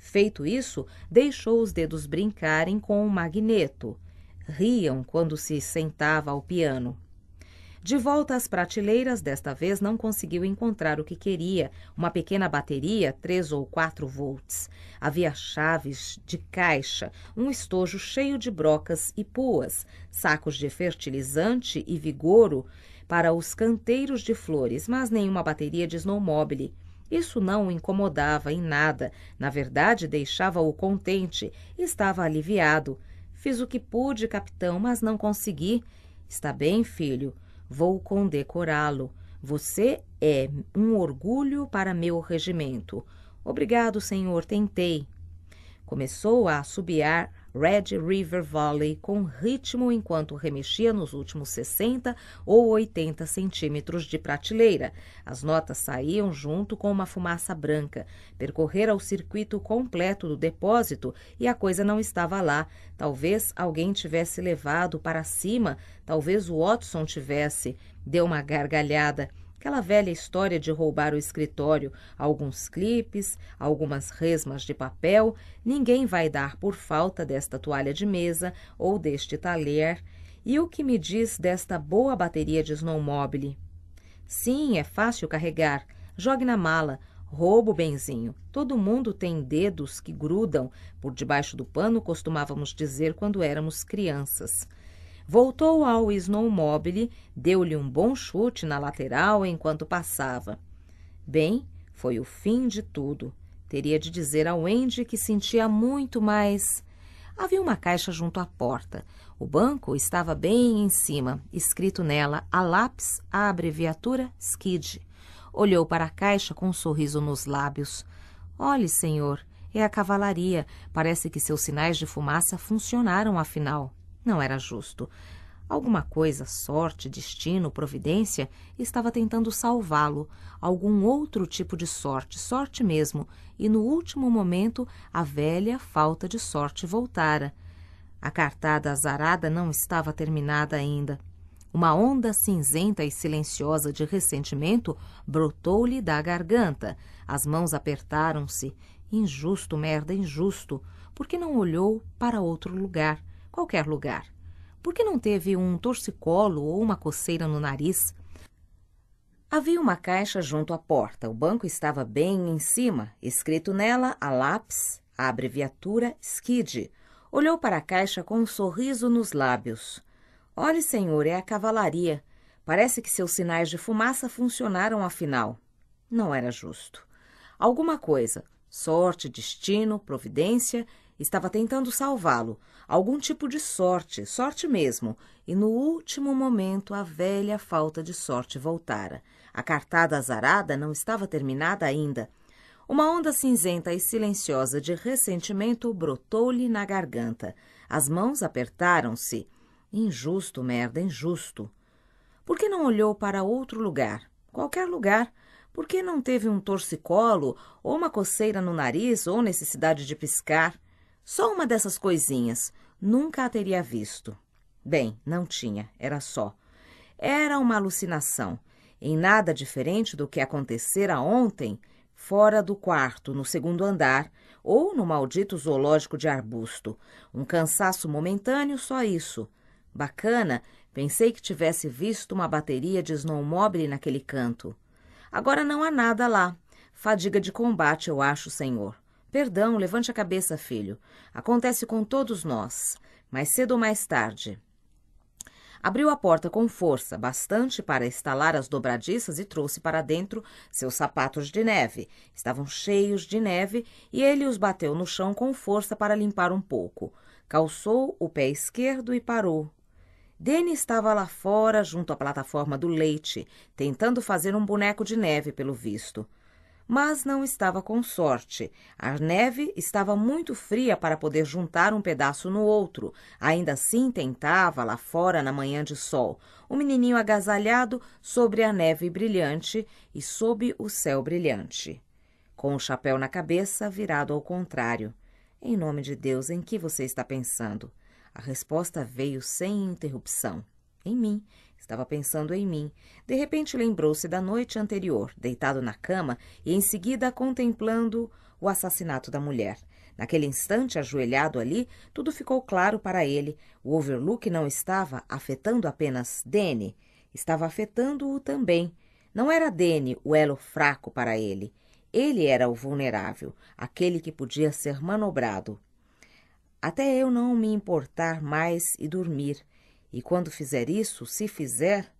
Feito isso, deixou os dedos brincarem com o um magneto. Riam quando se sentava ao piano. De volta às prateleiras, desta vez não conseguiu encontrar o que queria, uma pequena bateria, 3 ou 4 volts. Havia chaves de caixa, um estojo cheio de brocas e puas, sacos de fertilizante e vigoro para os canteiros de flores, mas nenhuma bateria de snowmobile. Isso não o incomodava em nada, na verdade deixava-o contente, estava aliviado. Fiz o que pude, capitão, mas não consegui. Está bem, filho, vou condecorá-lo. Você é um orgulho para meu regimento. Obrigado, senhor, tentei. Começou a assobiar Red River Valley com ritmo enquanto remexia nos últimos 60 ou 80 centímetros de prateleira. As notas saíam junto com uma fumaça branca. Percorrera o circuito completo do depósito e a coisa não estava lá. Talvez alguém tivesse levado para cima, talvez o Watson tivesse. Deu uma gargalhada. Aquela velha história de roubar o escritório, alguns clipes, algumas resmas de papel, ninguém vai dar por falta desta toalha de mesa ou deste talher. E o que me diz desta boa bateria de snowmobile? Sim, é fácil carregar. Jogue na mala. Roubo, benzinho. Todo mundo tem dedos que grudam. Por debaixo do pano, costumávamos dizer quando éramos crianças. Voltou ao snowmobile, deu-lhe um bom chute na lateral enquanto passava. Bem, foi o fim de tudo. Teria de dizer ao Andy que sentia muito mais. Havia uma caixa junto à porta. O banco estava bem em cima, escrito nela a lápis a abreviatura SKID. Olhou para a caixa com um sorriso nos lábios. Olhe, senhor, é a cavalaria. Parece que seus sinais de fumaça funcionaram afinal. Não era justo. Alguma coisa, sorte, destino, providência, estava tentando salvá-lo, algum outro tipo de sorte, sorte mesmo, e no último momento a velha falta de sorte voltara. A cartada azarada não estava terminada ainda. Uma onda cinzenta e silenciosa de ressentimento brotou-lhe da garganta. As mãos apertaram-se. Injusto, merda, injusto. Por que não olhou para outro lugar? qualquer lugar. Por que não teve um torcicolo ou uma coceira no nariz? Havia uma caixa junto à porta. O banco estava bem em cima, escrito nela a lápis, a abreviatura SKID. Olhou para a caixa com um sorriso nos lábios. Olhe, senhor, é a cavalaria. Parece que seus sinais de fumaça funcionaram afinal. Não era justo. Alguma coisa, sorte, destino, providência, estava tentando salvá-lo, algum tipo de sorte, sorte mesmo, e no último momento a velha falta de sorte voltara. A cartada azarada não estava terminada ainda. Uma onda cinzenta e silenciosa de ressentimento brotou-lhe na garganta. As mãos apertaram-se. Injusto, merda, injusto. Por que não olhou para outro lugar? Qualquer lugar. Por que não teve um torcicolo, ou uma coceira no nariz, ou necessidade de piscar? Só uma dessas coisinhas. Nunca a teria visto. Bem, não tinha, era só. Era uma alucinação, em nada diferente do que acontecera ontem, fora do quarto, no segundo andar, ou no maldito zoológico de arbusto. Um cansaço momentâneo, só isso. Bacana, pensei que tivesse visto uma bateria de snowmobile naquele canto. Agora não há nada lá. Fadiga de combate, eu acho, senhor. Perdão, levante a cabeça, filho. Acontece com todos nós, mais cedo ou mais tarde. Abriu a porta com força, bastante para estalar as dobradiças e trouxe para dentro seus sapatos de neve. Estavam cheios de neve e ele os bateu no chão com força para limpar um pouco. Calçou o pé esquerdo e parou. Dene estava lá fora, junto à plataforma do leite, tentando fazer um boneco de neve, pelo visto mas não estava com sorte. A neve estava muito fria para poder juntar um pedaço no outro. Ainda assim tentava lá fora na manhã de sol. O menininho agasalhado sobre a neve brilhante e sob o céu brilhante. Com o chapéu na cabeça virado ao contrário. Em nome de Deus, em que você está pensando? A resposta veio sem interrupção. Em mim, Estava pensando em mim. De repente lembrou-se da noite anterior, deitado na cama e em seguida contemplando o assassinato da mulher. Naquele instante, ajoelhado ali, tudo ficou claro para ele. O overlook não estava afetando apenas Danny, estava afetando-o também. Não era Danny o elo fraco para ele. Ele era o vulnerável, aquele que podia ser manobrado. Até eu não me importar mais e dormir. E quando fizer isso, se fizer,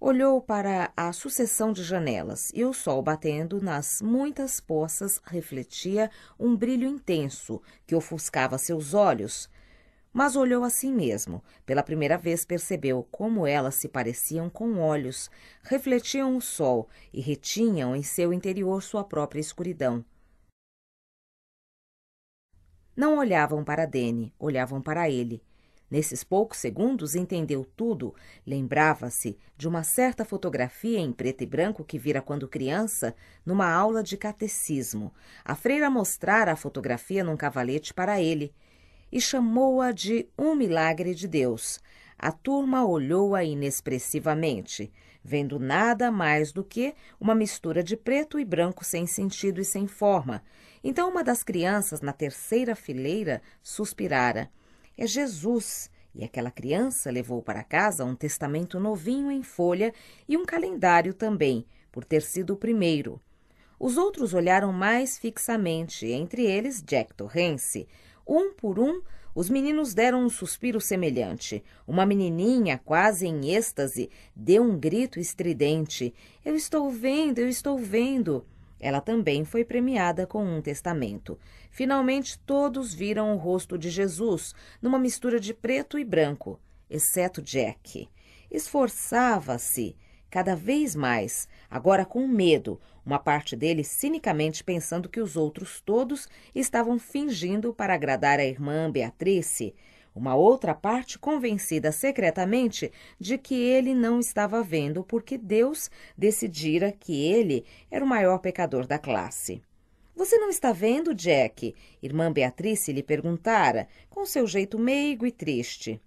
olhou para a sucessão de janelas e o sol batendo nas muitas poças refletia um brilho intenso que ofuscava seus olhos. Mas olhou a si mesmo. Pela primeira vez percebeu como elas se pareciam com olhos, refletiam o sol e retinham em seu interior sua própria escuridão. Não olhavam para Dene, olhavam para ele. Nesses poucos segundos entendeu tudo, lembrava-se de uma certa fotografia em preto e branco que vira quando criança numa aula de catecismo. A freira mostrara a fotografia num cavalete para ele e chamou-a de um milagre de Deus. A turma olhou-a inexpressivamente, vendo nada mais do que uma mistura de preto e branco sem sentido e sem forma. Então uma das crianças na terceira fileira suspirara é Jesus. E aquela criança levou para casa um testamento novinho em folha e um calendário também, por ter sido o primeiro. Os outros olharam mais fixamente, entre eles Jack Torrance. Um por um, os meninos deram um suspiro semelhante. Uma menininha, quase em êxtase, deu um grito estridente: Eu estou vendo, eu estou vendo! Ela também foi premiada com um testamento. Finalmente, todos viram o rosto de Jesus, numa mistura de preto e branco, exceto Jack. Esforçava-se cada vez mais, agora com medo, uma parte dele cinicamente pensando que os outros todos estavam fingindo para agradar a irmã Beatrice. Uma outra parte convencida secretamente de que ele não estava vendo porque Deus decidira que ele era o maior pecador da classe. Você não está vendo, Jack? Irmã Beatriz lhe perguntara, com seu jeito meigo e triste.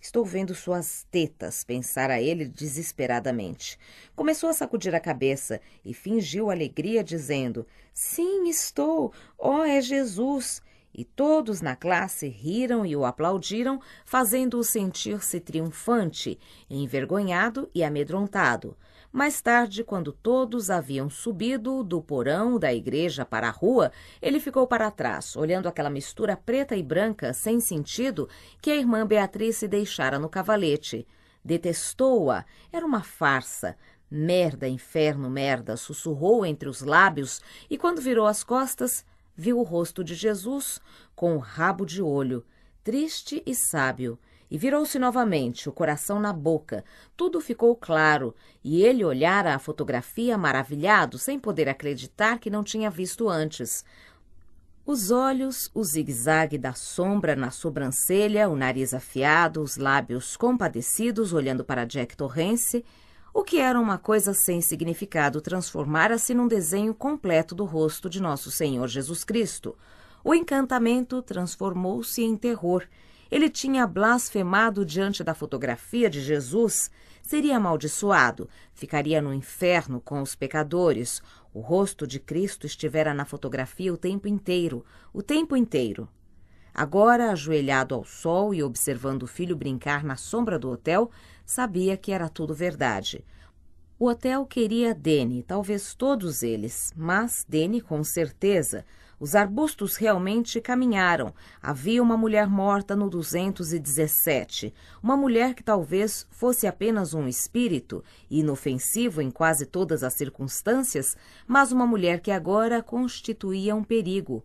Estou vendo suas tetas, pensara ele desesperadamente. Começou a sacudir a cabeça e fingiu alegria, dizendo: Sim, estou. Oh, é Jesus! E todos na classe riram e o aplaudiram, fazendo-o sentir-se triunfante, envergonhado e amedrontado. Mais tarde, quando todos haviam subido do porão da igreja para a rua, ele ficou para trás, olhando aquela mistura preta e branca sem sentido que a irmã Beatriz se deixara no cavalete. Detestou-a, era uma farsa. Merda, inferno, merda, sussurrou entre os lábios e, quando virou as costas, viu o rosto de Jesus com o rabo de olho, triste e sábio, e virou-se novamente, o coração na boca. Tudo ficou claro, e ele olhara a fotografia maravilhado, sem poder acreditar que não tinha visto antes. Os olhos, o zigue-zague da sombra na sobrancelha, o nariz afiado, os lábios compadecidos olhando para Jack Torrance, o que era uma coisa sem significado transformara-se num desenho completo do rosto de Nosso Senhor Jesus Cristo. O encantamento transformou-se em terror. Ele tinha blasfemado diante da fotografia de Jesus, seria amaldiçoado, ficaria no inferno com os pecadores. O rosto de Cristo estivera na fotografia o tempo inteiro, o tempo inteiro. Agora, ajoelhado ao sol e observando o filho brincar na sombra do hotel, sabia que era tudo verdade. O hotel queria Dene, talvez todos eles, mas Dene com certeza. Os arbustos realmente caminharam. Havia uma mulher morta no 217, uma mulher que talvez fosse apenas um espírito, inofensivo em quase todas as circunstâncias, mas uma mulher que agora constituía um perigo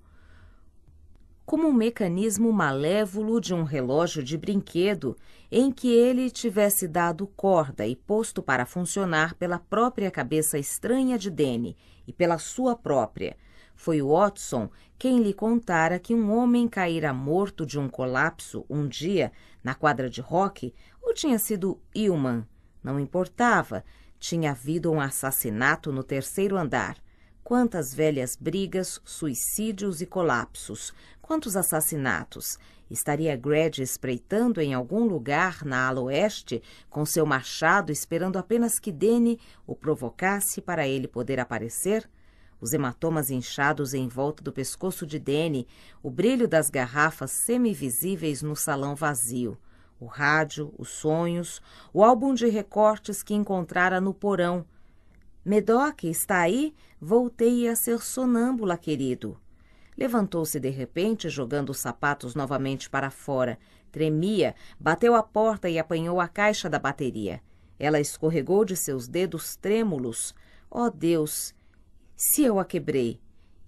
como um mecanismo malévolo de um relógio de brinquedo em que ele tivesse dado corda e posto para funcionar pela própria cabeça estranha de Danny e pela sua própria. Foi Watson quem lhe contara que um homem caíra morto de um colapso um dia na quadra de rock, ou tinha sido Hillman, não importava, tinha havido um assassinato no terceiro andar. Quantas velhas brigas, suicídios e colapsos, Quantos assassinatos? Estaria Gred espreitando em algum lugar na ala oeste, com seu machado esperando apenas que Dene o provocasse para ele poder aparecer? Os hematomas inchados em volta do pescoço de Dene, o brilho das garrafas semivisíveis no salão vazio, o rádio, os sonhos, o álbum de recortes que encontrara no porão. Medoc, está aí? Voltei a ser sonâmbula, querido. Levantou-se de repente, jogando os sapatos novamente para fora. Tremia, bateu a porta e apanhou a caixa da bateria. Ela escorregou de seus dedos trêmulos. Oh Deus! Se eu a quebrei!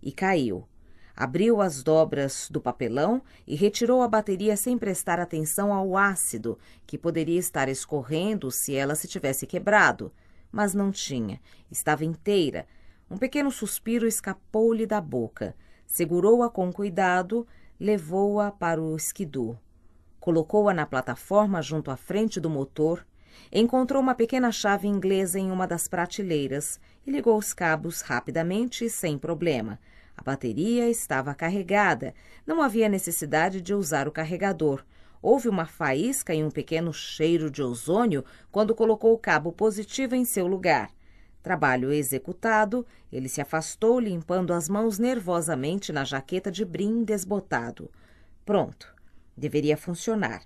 E caiu. Abriu as dobras do papelão e retirou a bateria sem prestar atenção ao ácido, que poderia estar escorrendo se ela se tivesse quebrado. Mas não tinha. Estava inteira. Um pequeno suspiro escapou-lhe da boca. Segurou-a com cuidado, levou-a para o esquidu. Colocou-a na plataforma junto à frente do motor, encontrou uma pequena chave inglesa em uma das prateleiras e ligou os cabos rapidamente e sem problema. A bateria estava carregada, não havia necessidade de usar o carregador. Houve uma faísca e um pequeno cheiro de ozônio quando colocou o cabo positivo em seu lugar. Trabalho executado, ele se afastou, limpando as mãos nervosamente na jaqueta de brim desbotado. Pronto. Deveria funcionar.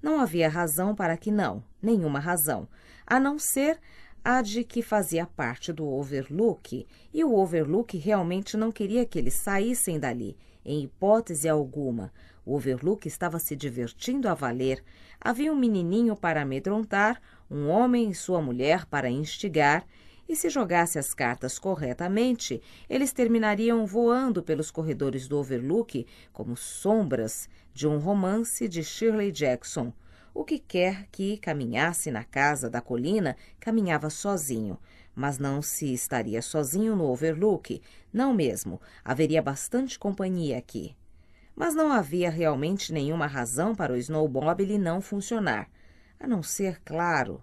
Não havia razão para que não, nenhuma razão, a não ser a de que fazia parte do Overlook, e o Overlook realmente não queria que eles saíssem dali, em hipótese alguma. O Overlook estava se divertindo a valer. Havia um menininho para amedrontar, um homem e sua mulher para instigar, e se jogasse as cartas corretamente, eles terminariam voando pelos corredores do Overlook como sombras de um romance de Shirley Jackson. O que quer que caminhasse na casa da colina caminhava sozinho, mas não se estaria sozinho no Overlook, não mesmo, haveria bastante companhia aqui. Mas não havia realmente nenhuma razão para o snowmobile não funcionar, a não ser, claro,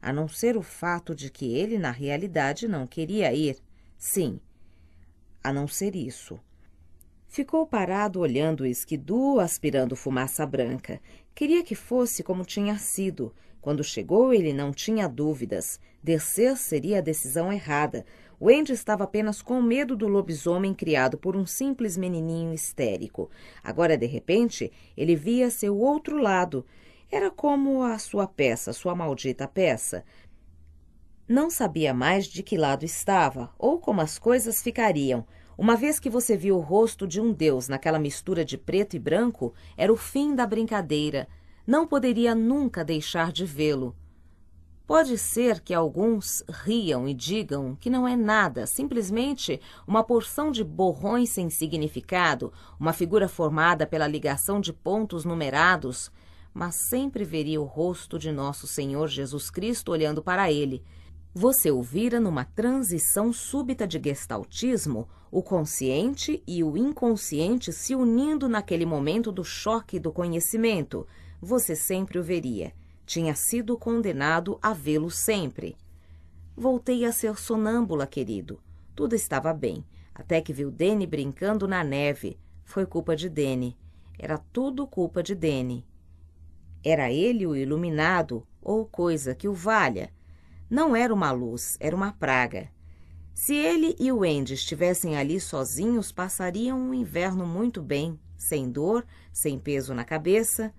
a não ser o fato de que ele, na realidade, não queria ir. Sim, a não ser isso. Ficou parado olhando o esquidu aspirando fumaça branca. Queria que fosse como tinha sido. Quando chegou, ele não tinha dúvidas. Descer seria a decisão errada. Wendy estava apenas com medo do lobisomem criado por um simples menininho histérico. Agora, de repente, ele via seu outro lado era como a sua peça, sua maldita peça. Não sabia mais de que lado estava ou como as coisas ficariam. Uma vez que você viu o rosto de um deus naquela mistura de preto e branco, era o fim da brincadeira. Não poderia nunca deixar de vê-lo. Pode ser que alguns riam e digam que não é nada, simplesmente uma porção de borrões sem significado, uma figura formada pela ligação de pontos numerados, mas sempre veria o rosto de nosso Senhor Jesus Cristo olhando para ele. Você o vira numa transição súbita de gestaltismo, o consciente e o inconsciente se unindo naquele momento do choque do conhecimento. Você sempre o veria. Tinha sido condenado a vê-lo sempre. Voltei a ser sonâmbula, querido. Tudo estava bem, até que viu Dene brincando na neve. Foi culpa de Dene. Era tudo culpa de Dene. Era ele o iluminado, ou coisa que o valha. Não era uma luz, era uma praga. Se ele e o Andy estivessem ali sozinhos, passariam um inverno muito bem, sem dor, sem peso na cabeça.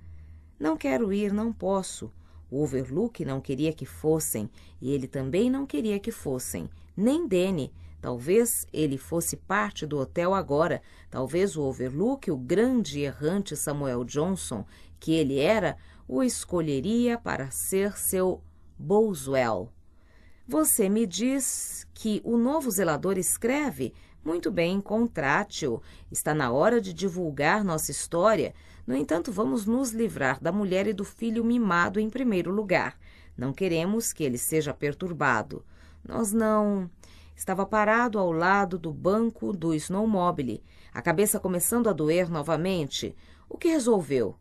Não quero ir, não posso. O Overlook não queria que fossem, e ele também não queria que fossem, nem Danny. Talvez ele fosse parte do hotel agora, talvez o Overlook, o grande errante Samuel Johnson, que ele era, o escolheria para ser seu Boswell. Você me diz que o novo zelador escreve? Muito bem, contrate-o. Está na hora de divulgar nossa história. No entanto, vamos nos livrar da mulher e do filho mimado em primeiro lugar. Não queremos que ele seja perturbado. Nós não. Estava parado ao lado do banco do snowmobile, a cabeça começando a doer novamente. O que resolveu?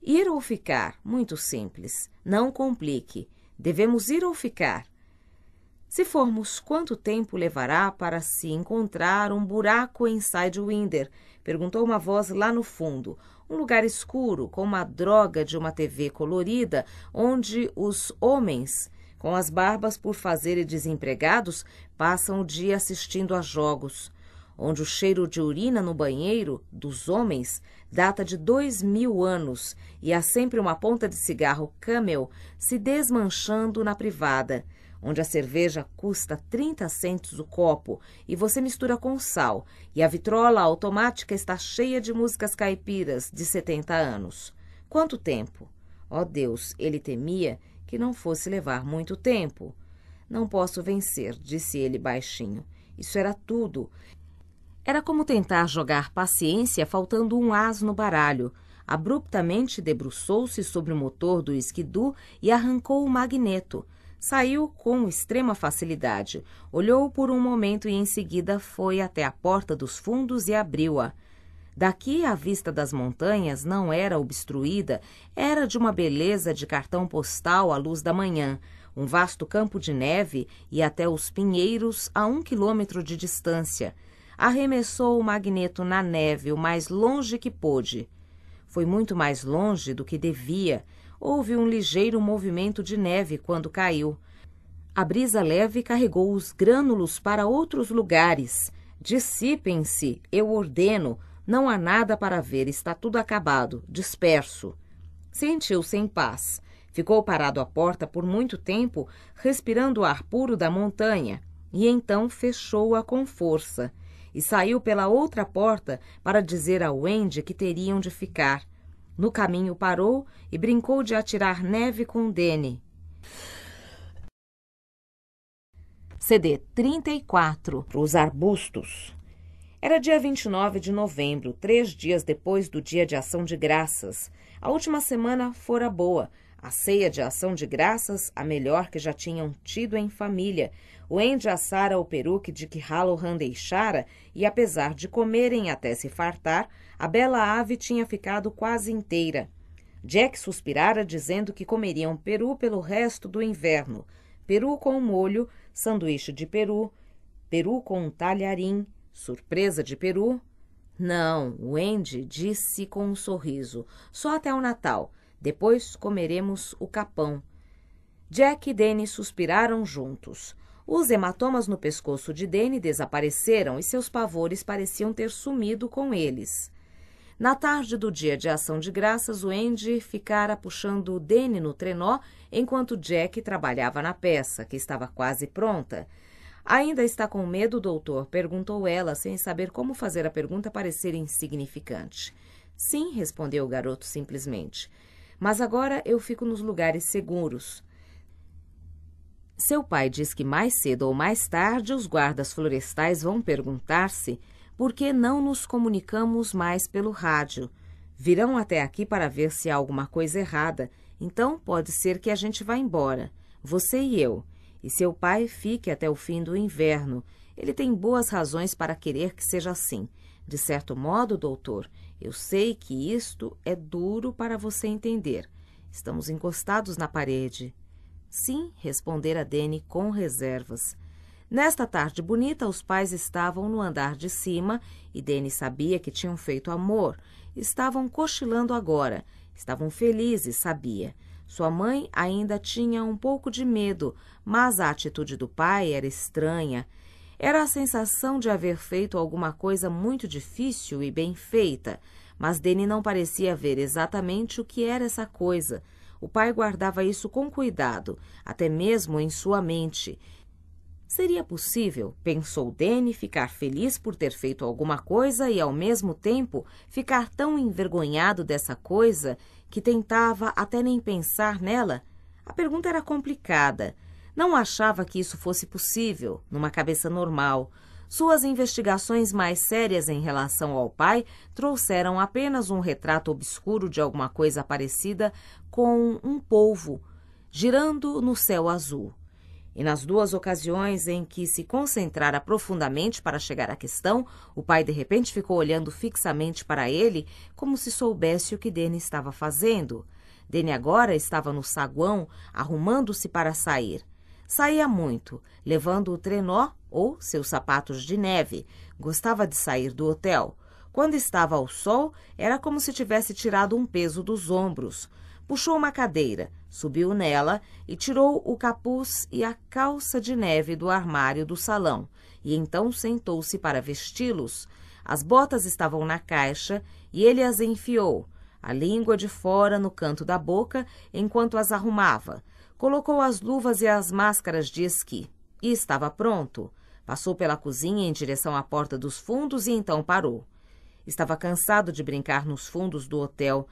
Ir ou ficar? Muito simples. Não complique. Devemos ir ou ficar? Se formos, quanto tempo levará para se encontrar um buraco em Sidewinder? Perguntou uma voz lá no fundo. Um lugar escuro, com uma droga de uma TV colorida, onde os homens, com as barbas por fazer e desempregados, passam o dia assistindo a jogos onde o cheiro de urina no banheiro dos homens data de dois mil anos e há sempre uma ponta de cigarro Camel se desmanchando na privada, onde a cerveja custa 30 centos o copo e você mistura com sal, e a vitrola automática está cheia de músicas caipiras de 70 anos. Quanto tempo? Ó oh Deus, ele temia que não fosse levar muito tempo. Não posso vencer, disse ele baixinho. Isso era tudo. Era como tentar jogar paciência faltando um as no baralho. Abruptamente debruçou-se sobre o motor do esquidu e arrancou o magneto. Saiu com extrema facilidade. Olhou por um momento e em seguida foi até a porta dos fundos e abriu-a. Daqui a vista das montanhas não era obstruída, era de uma beleza de cartão postal à luz da manhã. Um vasto campo de neve e até os pinheiros a um quilômetro de distância arremessou o magneto na neve o mais longe que pôde. Foi muito mais longe do que devia. Houve um ligeiro movimento de neve quando caiu. A brisa leve carregou os grânulos para outros lugares. Dissipem-se, eu ordeno. Não há nada para ver, está tudo acabado, disperso. Sentiu-se em paz. Ficou parado à porta por muito tempo, respirando o ar puro da montanha, e então fechou-a com força e saiu pela outra porta para dizer a Wendy que teriam de ficar. No caminho parou e brincou de atirar neve com Danny. CD 34 Os Arbustos Era dia 29 de novembro, três dias depois do Dia de Ação de Graças. A última semana fora boa. A ceia de ação de graças, a melhor que já tinham tido em família. O Andy assara o peruque de que Halloran deixara e, apesar de comerem até se fartar, a bela ave tinha ficado quase inteira. Jack suspirara dizendo que comeriam peru pelo resto do inverno. Peru com molho, sanduíche de peru, peru com talharim, surpresa de peru, não, Wendy disse com um sorriso. Só até o Natal. Depois comeremos o capão. Jack e Danny suspiraram juntos. Os hematomas no pescoço de Danny desapareceram e seus pavores pareciam ter sumido com eles. Na tarde do dia de ação de graças, o Andy ficara puxando Danny no trenó enquanto Jack trabalhava na peça, que estava quase pronta. Ainda está com medo, doutor? perguntou ela, sem saber como fazer a pergunta parecer insignificante. Sim, respondeu o garoto simplesmente. Mas agora eu fico nos lugares seguros. Seu pai diz que mais cedo ou mais tarde os guardas florestais vão perguntar-se por que não nos comunicamos mais pelo rádio. Virão até aqui para ver se há alguma coisa errada, então pode ser que a gente vá embora, você e eu e seu pai fique até o fim do inverno. Ele tem boas razões para querer que seja assim. De certo modo, doutor, eu sei que isto é duro para você entender. Estamos encostados na parede. Sim, respondera Dene com reservas. Nesta tarde bonita, os pais estavam no andar de cima e Dene sabia que tinham feito amor. Estavam cochilando agora. Estavam felizes, sabia. Sua mãe ainda tinha um pouco de medo, mas a atitude do pai era estranha. Era a sensação de haver feito alguma coisa muito difícil e bem feita, mas Deni não parecia ver exatamente o que era essa coisa. O pai guardava isso com cuidado, até mesmo em sua mente. Seria possível, pensou Dene, ficar feliz por ter feito alguma coisa e, ao mesmo tempo, ficar tão envergonhado dessa coisa que tentava até nem pensar nela, a pergunta era complicada. Não achava que isso fosse possível, numa cabeça normal. Suas investigações mais sérias em relação ao pai trouxeram apenas um retrato obscuro de alguma coisa parecida com um polvo girando no céu azul. E nas duas ocasiões em que se concentrara profundamente para chegar à questão, o pai de repente ficou olhando fixamente para ele, como se soubesse o que Dene estava fazendo. Dene agora estava no saguão, arrumando-se para sair. Saía muito, levando o trenó ou seus sapatos de neve. Gostava de sair do hotel. Quando estava ao sol, era como se tivesse tirado um peso dos ombros. Puxou uma cadeira, Subiu nela e tirou o capuz e a calça de neve do armário do salão, e então sentou-se para vesti-los. As botas estavam na caixa e ele as enfiou, a língua de fora no canto da boca, enquanto as arrumava. Colocou as luvas e as máscaras de esqui. E estava pronto. Passou pela cozinha em direção à porta dos fundos e então parou. Estava cansado de brincar nos fundos do hotel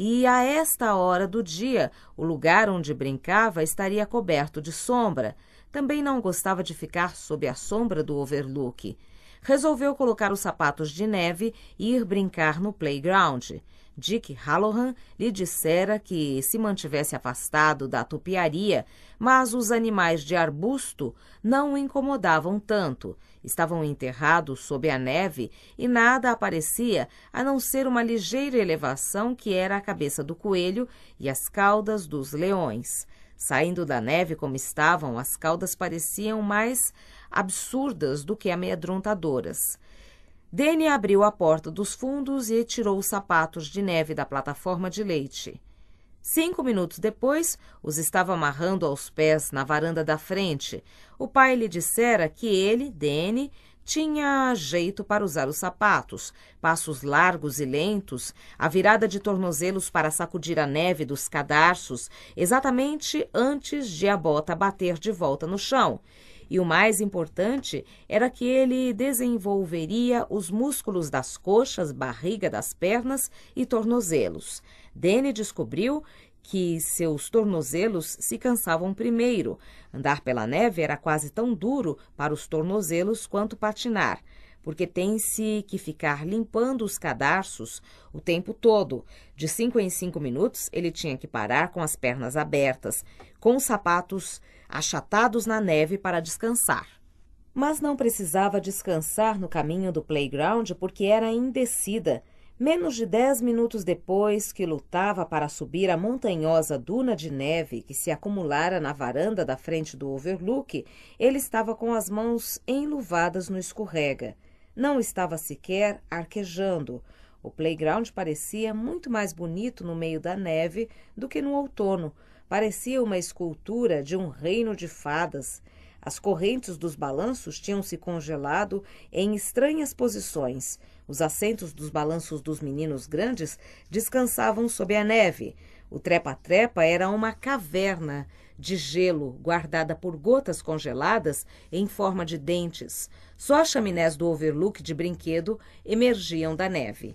e a esta hora do dia o lugar onde brincava estaria coberto de sombra. Também não gostava de ficar sob a sombra do overlook. Resolveu colocar os sapatos de neve e ir brincar no playground. Dick Halloran lhe dissera que se mantivesse afastado da tupiaria, mas os animais de arbusto não o incomodavam tanto Estavam enterrados sob a neve e nada aparecia a não ser uma ligeira elevação que era a cabeça do coelho e as caudas dos leões. Saindo da neve como estavam, as caudas pareciam mais absurdas do que amedrontadoras. Dene abriu a porta dos fundos e tirou os sapatos de neve da plataforma de leite. Cinco minutos depois, os estava amarrando aos pés na varanda da frente. O pai lhe dissera que ele, Dene, tinha jeito para usar os sapatos, passos largos e lentos, a virada de tornozelos para sacudir a neve dos cadarços, exatamente antes de a bota bater de volta no chão, e o mais importante era que ele desenvolveria os músculos das coxas, barriga das pernas e tornozelos. Danny descobriu que seus tornozelos se cansavam primeiro. Andar pela neve era quase tão duro para os tornozelos quanto patinar, porque tem-se que ficar limpando os cadarços o tempo todo. De cinco em cinco minutos, ele tinha que parar com as pernas abertas, com os sapatos achatados na neve para descansar. Mas não precisava descansar no caminho do playground porque era indecida. Menos de dez minutos depois que lutava para subir a montanhosa duna de neve que se acumulara na varanda da frente do overlook, ele estava com as mãos enluvadas no escorrega. Não estava sequer arquejando. O playground parecia muito mais bonito no meio da neve do que no outono, Parecia uma escultura de um reino de fadas. As correntes dos balanços tinham se congelado em estranhas posições. Os assentos dos balanços dos meninos grandes descansavam sob a neve. O trepa-trepa era uma caverna de gelo guardada por gotas congeladas em forma de dentes. Só as chaminés do overlook de brinquedo emergiam da neve.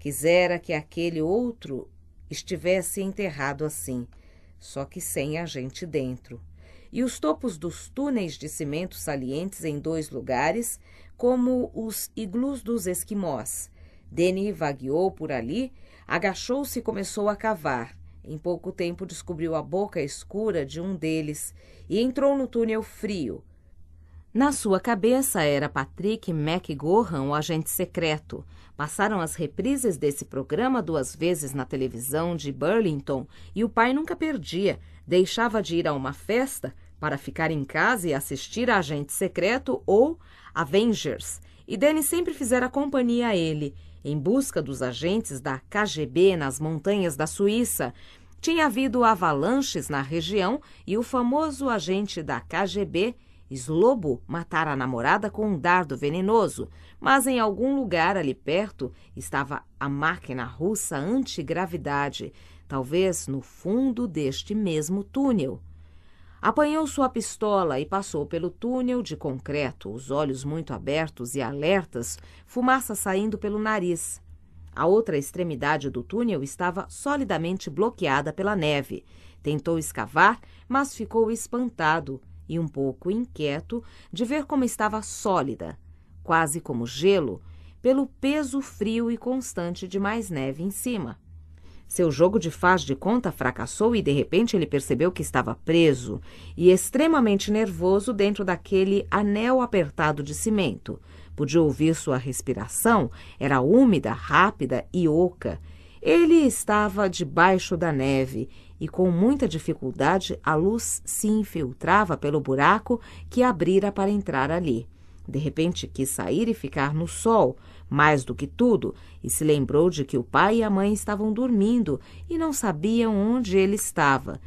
Quisera que aquele outro estivesse enterrado assim só que sem a gente dentro. E os topos dos túneis de cimento salientes em dois lugares, como os iglus dos esquimós. Denis vagueou por ali, agachou-se e começou a cavar. Em pouco tempo descobriu a boca escura de um deles e entrou no túnel frio. Na sua cabeça era Patrick McGohan, o agente secreto, Passaram as reprises desse programa duas vezes na televisão de Burlington e o pai nunca perdia. Deixava de ir a uma festa para ficar em casa e assistir a Agente Secreto ou Avengers. E Danny sempre fizera companhia a ele, em busca dos agentes da KGB nas montanhas da Suíça. Tinha havido avalanches na região e o famoso agente da KGB Slobo matara a namorada com um dardo venenoso, mas em algum lugar ali perto estava a máquina russa antigravidade, talvez no fundo deste mesmo túnel. Apanhou sua pistola e passou pelo túnel de concreto, os olhos muito abertos e alertas, fumaça saindo pelo nariz. A outra extremidade do túnel estava solidamente bloqueada pela neve. Tentou escavar, mas ficou espantado e um pouco inquieto de ver como estava sólida, quase como gelo, pelo peso frio e constante de mais neve em cima. Seu jogo de faz de conta fracassou e de repente ele percebeu que estava preso e extremamente nervoso dentro daquele anel apertado de cimento. Podia ouvir sua respiração, era úmida, rápida e oca. Ele estava debaixo da neve e com muita dificuldade a luz se infiltrava pelo buraco que abrira para entrar ali. De repente quis sair e ficar no sol, mais do que tudo, e se lembrou de que o pai e a mãe estavam dormindo e não sabiam onde ele estava.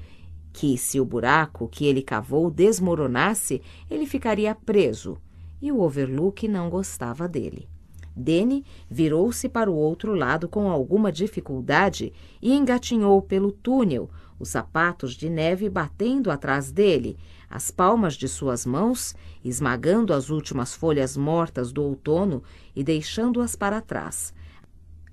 Que se o buraco que ele cavou desmoronasse, ele ficaria preso, e o overlook não gostava dele. Dene virou-se para o outro lado com alguma dificuldade e engatinhou pelo túnel, os sapatos de neve batendo atrás dele, as palmas de suas mãos esmagando as últimas folhas mortas do outono e deixando-as para trás.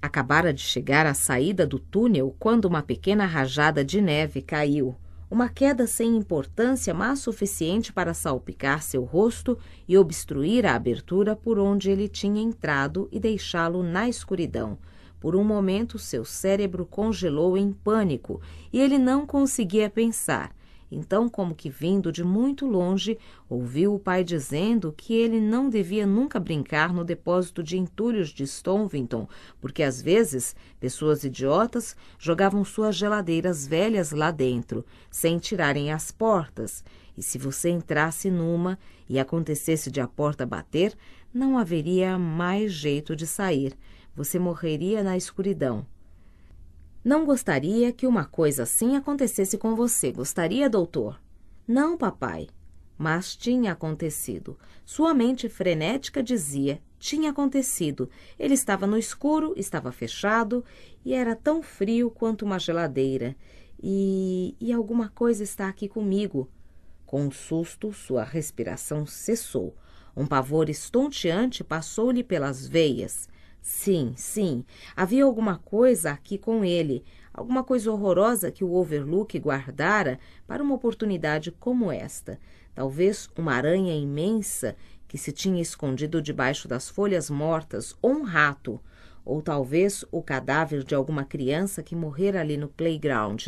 Acabara de chegar à saída do túnel quando uma pequena rajada de neve caiu uma queda sem importância, mas suficiente para salpicar seu rosto e obstruir a abertura por onde ele tinha entrado e deixá-lo na escuridão. Por um momento, seu cérebro congelou em pânico e ele não conseguia pensar. Então, como que vindo de muito longe, ouviu o pai dizendo que ele não devia nunca brincar no depósito de entulhos de Stonvington, porque às vezes pessoas idiotas jogavam suas geladeiras velhas lá dentro, sem tirarem as portas, e se você entrasse numa e acontecesse de a porta bater, não haveria mais jeito de sair. Você morreria na escuridão. Não gostaria que uma coisa assim acontecesse com você, gostaria, doutor? Não, papai. Mas tinha acontecido. Sua mente frenética dizia: tinha acontecido. Ele estava no escuro, estava fechado e era tão frio quanto uma geladeira. E, e alguma coisa está aqui comigo. Com um susto, sua respiração cessou. Um pavor estonteante passou-lhe pelas veias. Sim, sim, havia alguma coisa aqui com ele, alguma coisa horrorosa que o Overlook guardara para uma oportunidade como esta. Talvez uma aranha imensa que se tinha escondido debaixo das folhas mortas, ou um rato, ou talvez o cadáver de alguma criança que morrera ali no playground.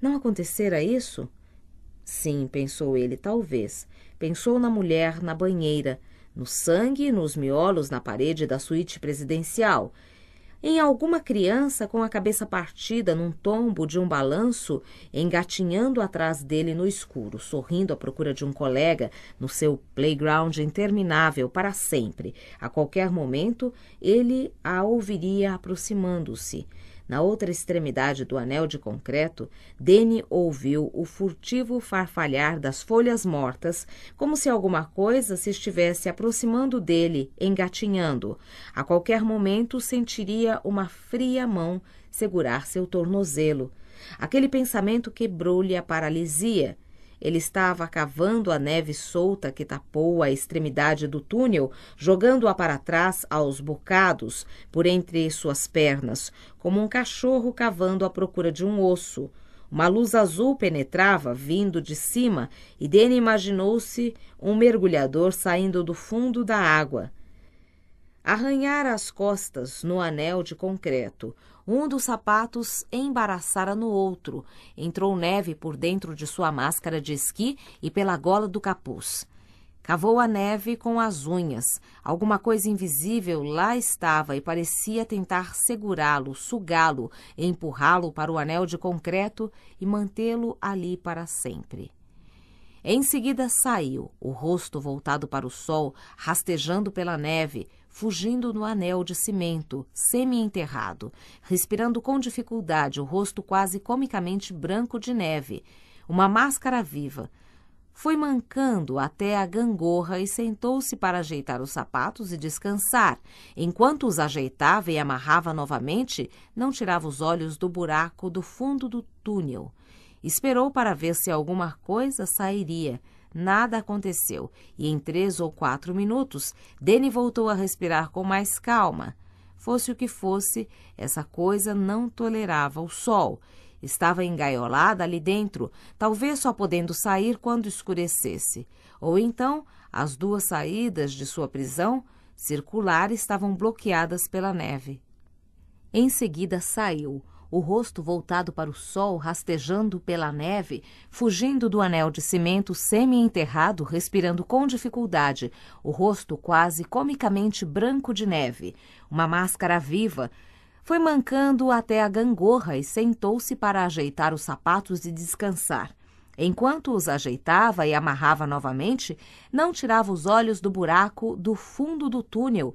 Não acontecera isso? Sim, pensou ele, talvez. Pensou na mulher na banheira, no sangue e nos miolos na parede da suíte presidencial, em alguma criança com a cabeça partida num tombo de um balanço, engatinhando atrás dele no escuro, sorrindo à procura de um colega no seu playground interminável para sempre. A qualquer momento, ele a ouviria aproximando-se. Na outra extremidade do anel de concreto, Dene ouviu o furtivo farfalhar das folhas mortas, como se alguma coisa se estivesse aproximando dele, engatinhando. A qualquer momento sentiria uma fria mão segurar seu tornozelo. Aquele pensamento quebrou-lhe a paralisia ele estava cavando a neve solta que tapou a extremidade do túnel, jogando-a para trás aos bocados, por entre suas pernas, como um cachorro cavando à procura de um osso. Uma luz azul penetrava, vindo de cima, e Dene imaginou-se um mergulhador saindo do fundo da água. Arranhara as costas no anel de concreto, um dos sapatos embaraçara no outro. Entrou neve por dentro de sua máscara de esqui e pela gola do capuz. Cavou a neve com as unhas. Alguma coisa invisível lá estava e parecia tentar segurá-lo, sugá-lo, empurrá-lo para o anel de concreto e mantê-lo ali para sempre. Em seguida saiu, o rosto voltado para o sol, rastejando pela neve, fugindo no anel de cimento, semi-enterrado, respirando com dificuldade o rosto quase comicamente branco de neve, uma máscara viva. Foi mancando até a gangorra e sentou-se para ajeitar os sapatos e descansar. Enquanto os ajeitava e amarrava novamente, não tirava os olhos do buraco do fundo do túnel. Esperou para ver se alguma coisa sairia Nada aconteceu e em três ou quatro minutos, Dene voltou a respirar com mais calma. Fosse o que fosse, essa coisa não tolerava o sol. Estava engaiolada ali dentro, talvez só podendo sair quando escurecesse. Ou então, as duas saídas de sua prisão circular estavam bloqueadas pela neve. Em seguida saiu, o rosto voltado para o sol, rastejando pela neve, fugindo do anel de cimento semi-enterrado, respirando com dificuldade, o rosto quase comicamente branco de neve, uma máscara viva, foi mancando até a gangorra e sentou-se para ajeitar os sapatos e descansar. Enquanto os ajeitava e amarrava novamente, não tirava os olhos do buraco do fundo do túnel,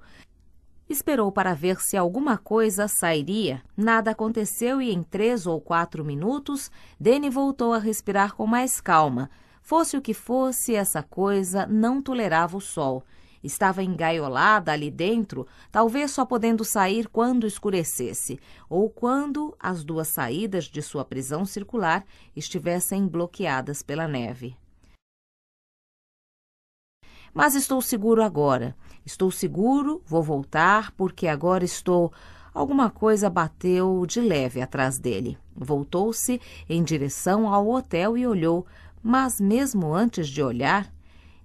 Esperou para ver se alguma coisa sairia. Nada aconteceu e em três ou quatro minutos, Danny voltou a respirar com mais calma. Fosse o que fosse, essa coisa não tolerava o sol. Estava engaiolada ali dentro, talvez só podendo sair quando escurecesse, ou quando as duas saídas de sua prisão circular estivessem bloqueadas pela neve. Mas estou seguro agora. Estou seguro, vou voltar, porque agora estou. Alguma coisa bateu de leve atrás dele. Voltou-se em direção ao hotel e olhou, mas mesmo antes de olhar,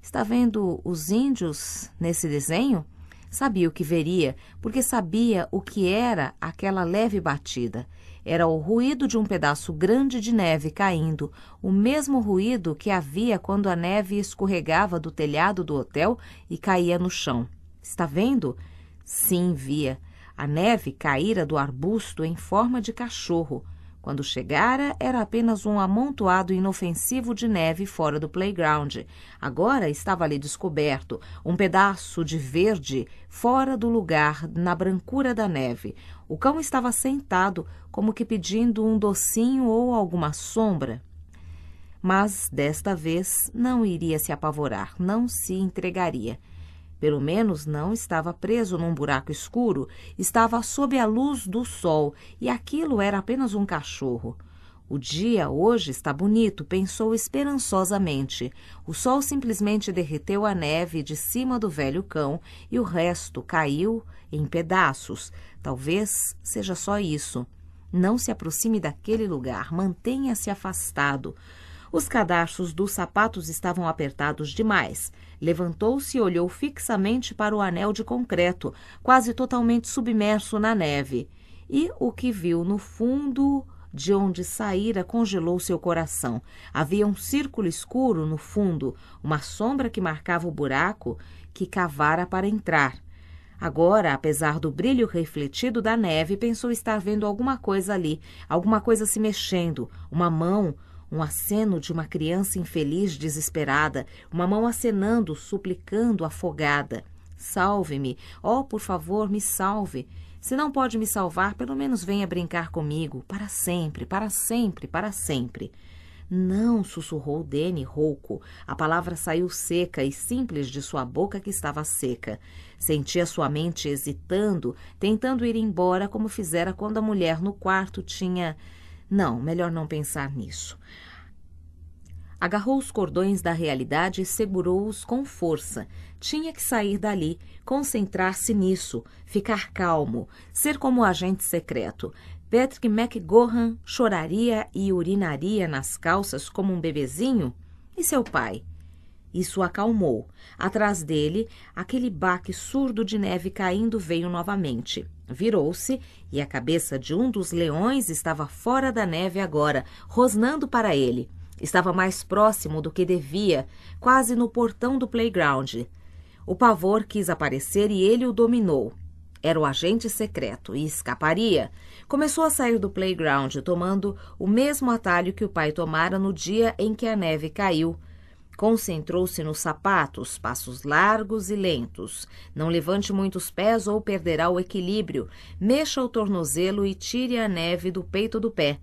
está vendo os índios nesse desenho? Sabia o que veria, porque sabia o que era aquela leve batida. Era o ruído de um pedaço grande de neve caindo, o mesmo ruído que havia quando a neve escorregava do telhado do hotel e caía no chão. Está vendo? Sim, via. A neve caíra do arbusto em forma de cachorro. Quando chegara, era apenas um amontoado inofensivo de neve fora do playground. Agora estava ali descoberto, um pedaço de verde fora do lugar, na brancura da neve. O cão estava sentado, como que pedindo um docinho ou alguma sombra. Mas desta vez não iria se apavorar, não se entregaria. Pelo menos não estava preso num buraco escuro, estava sob a luz do sol e aquilo era apenas um cachorro. O dia hoje está bonito, pensou esperançosamente. O sol simplesmente derreteu a neve de cima do velho cão e o resto caiu em pedaços. Talvez seja só isso. Não se aproxime daquele lugar, mantenha-se afastado. Os cadarços dos sapatos estavam apertados demais. Levantou-se e olhou fixamente para o anel de concreto, quase totalmente submerso na neve. E o que viu no fundo de onde saíra congelou seu coração. Havia um círculo escuro no fundo, uma sombra que marcava o buraco que cavara para entrar. Agora, apesar do brilho refletido da neve, pensou estar vendo alguma coisa ali, alguma coisa se mexendo, uma mão, um aceno de uma criança infeliz desesperada, uma mão acenando, suplicando, afogada. Salve-me, oh, por favor, me salve. Se não pode me salvar, pelo menos venha brincar comigo, para sempre, para sempre, para sempre. Não, sussurrou Dene rouco. A palavra saiu seca e simples de sua boca que estava seca. Sentia sua mente hesitando, tentando ir embora como fizera quando a mulher no quarto tinha não, melhor não pensar nisso. Agarrou os cordões da realidade e segurou-os com força. Tinha que sair dali, concentrar-se nisso, ficar calmo, ser como o agente secreto. Patrick McGohan choraria e urinaria nas calças como um bebezinho? E seu pai? Isso acalmou. Atrás dele, aquele baque surdo de neve caindo veio novamente. Virou-se e a cabeça de um dos leões estava fora da neve agora, rosnando para ele. Estava mais próximo do que devia, quase no portão do playground. O pavor quis aparecer e ele o dominou. Era o agente secreto e escaparia. Começou a sair do playground, tomando o mesmo atalho que o pai tomara no dia em que a neve caiu Concentrou-se nos sapatos, passos largos e lentos. Não levante muito os pés ou perderá o equilíbrio. Mexa o tornozelo e tire a neve do peito do pé.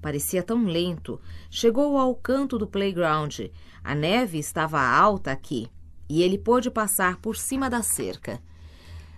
Parecia tão lento. Chegou ao canto do playground. A neve estava alta aqui e ele pôde passar por cima da cerca.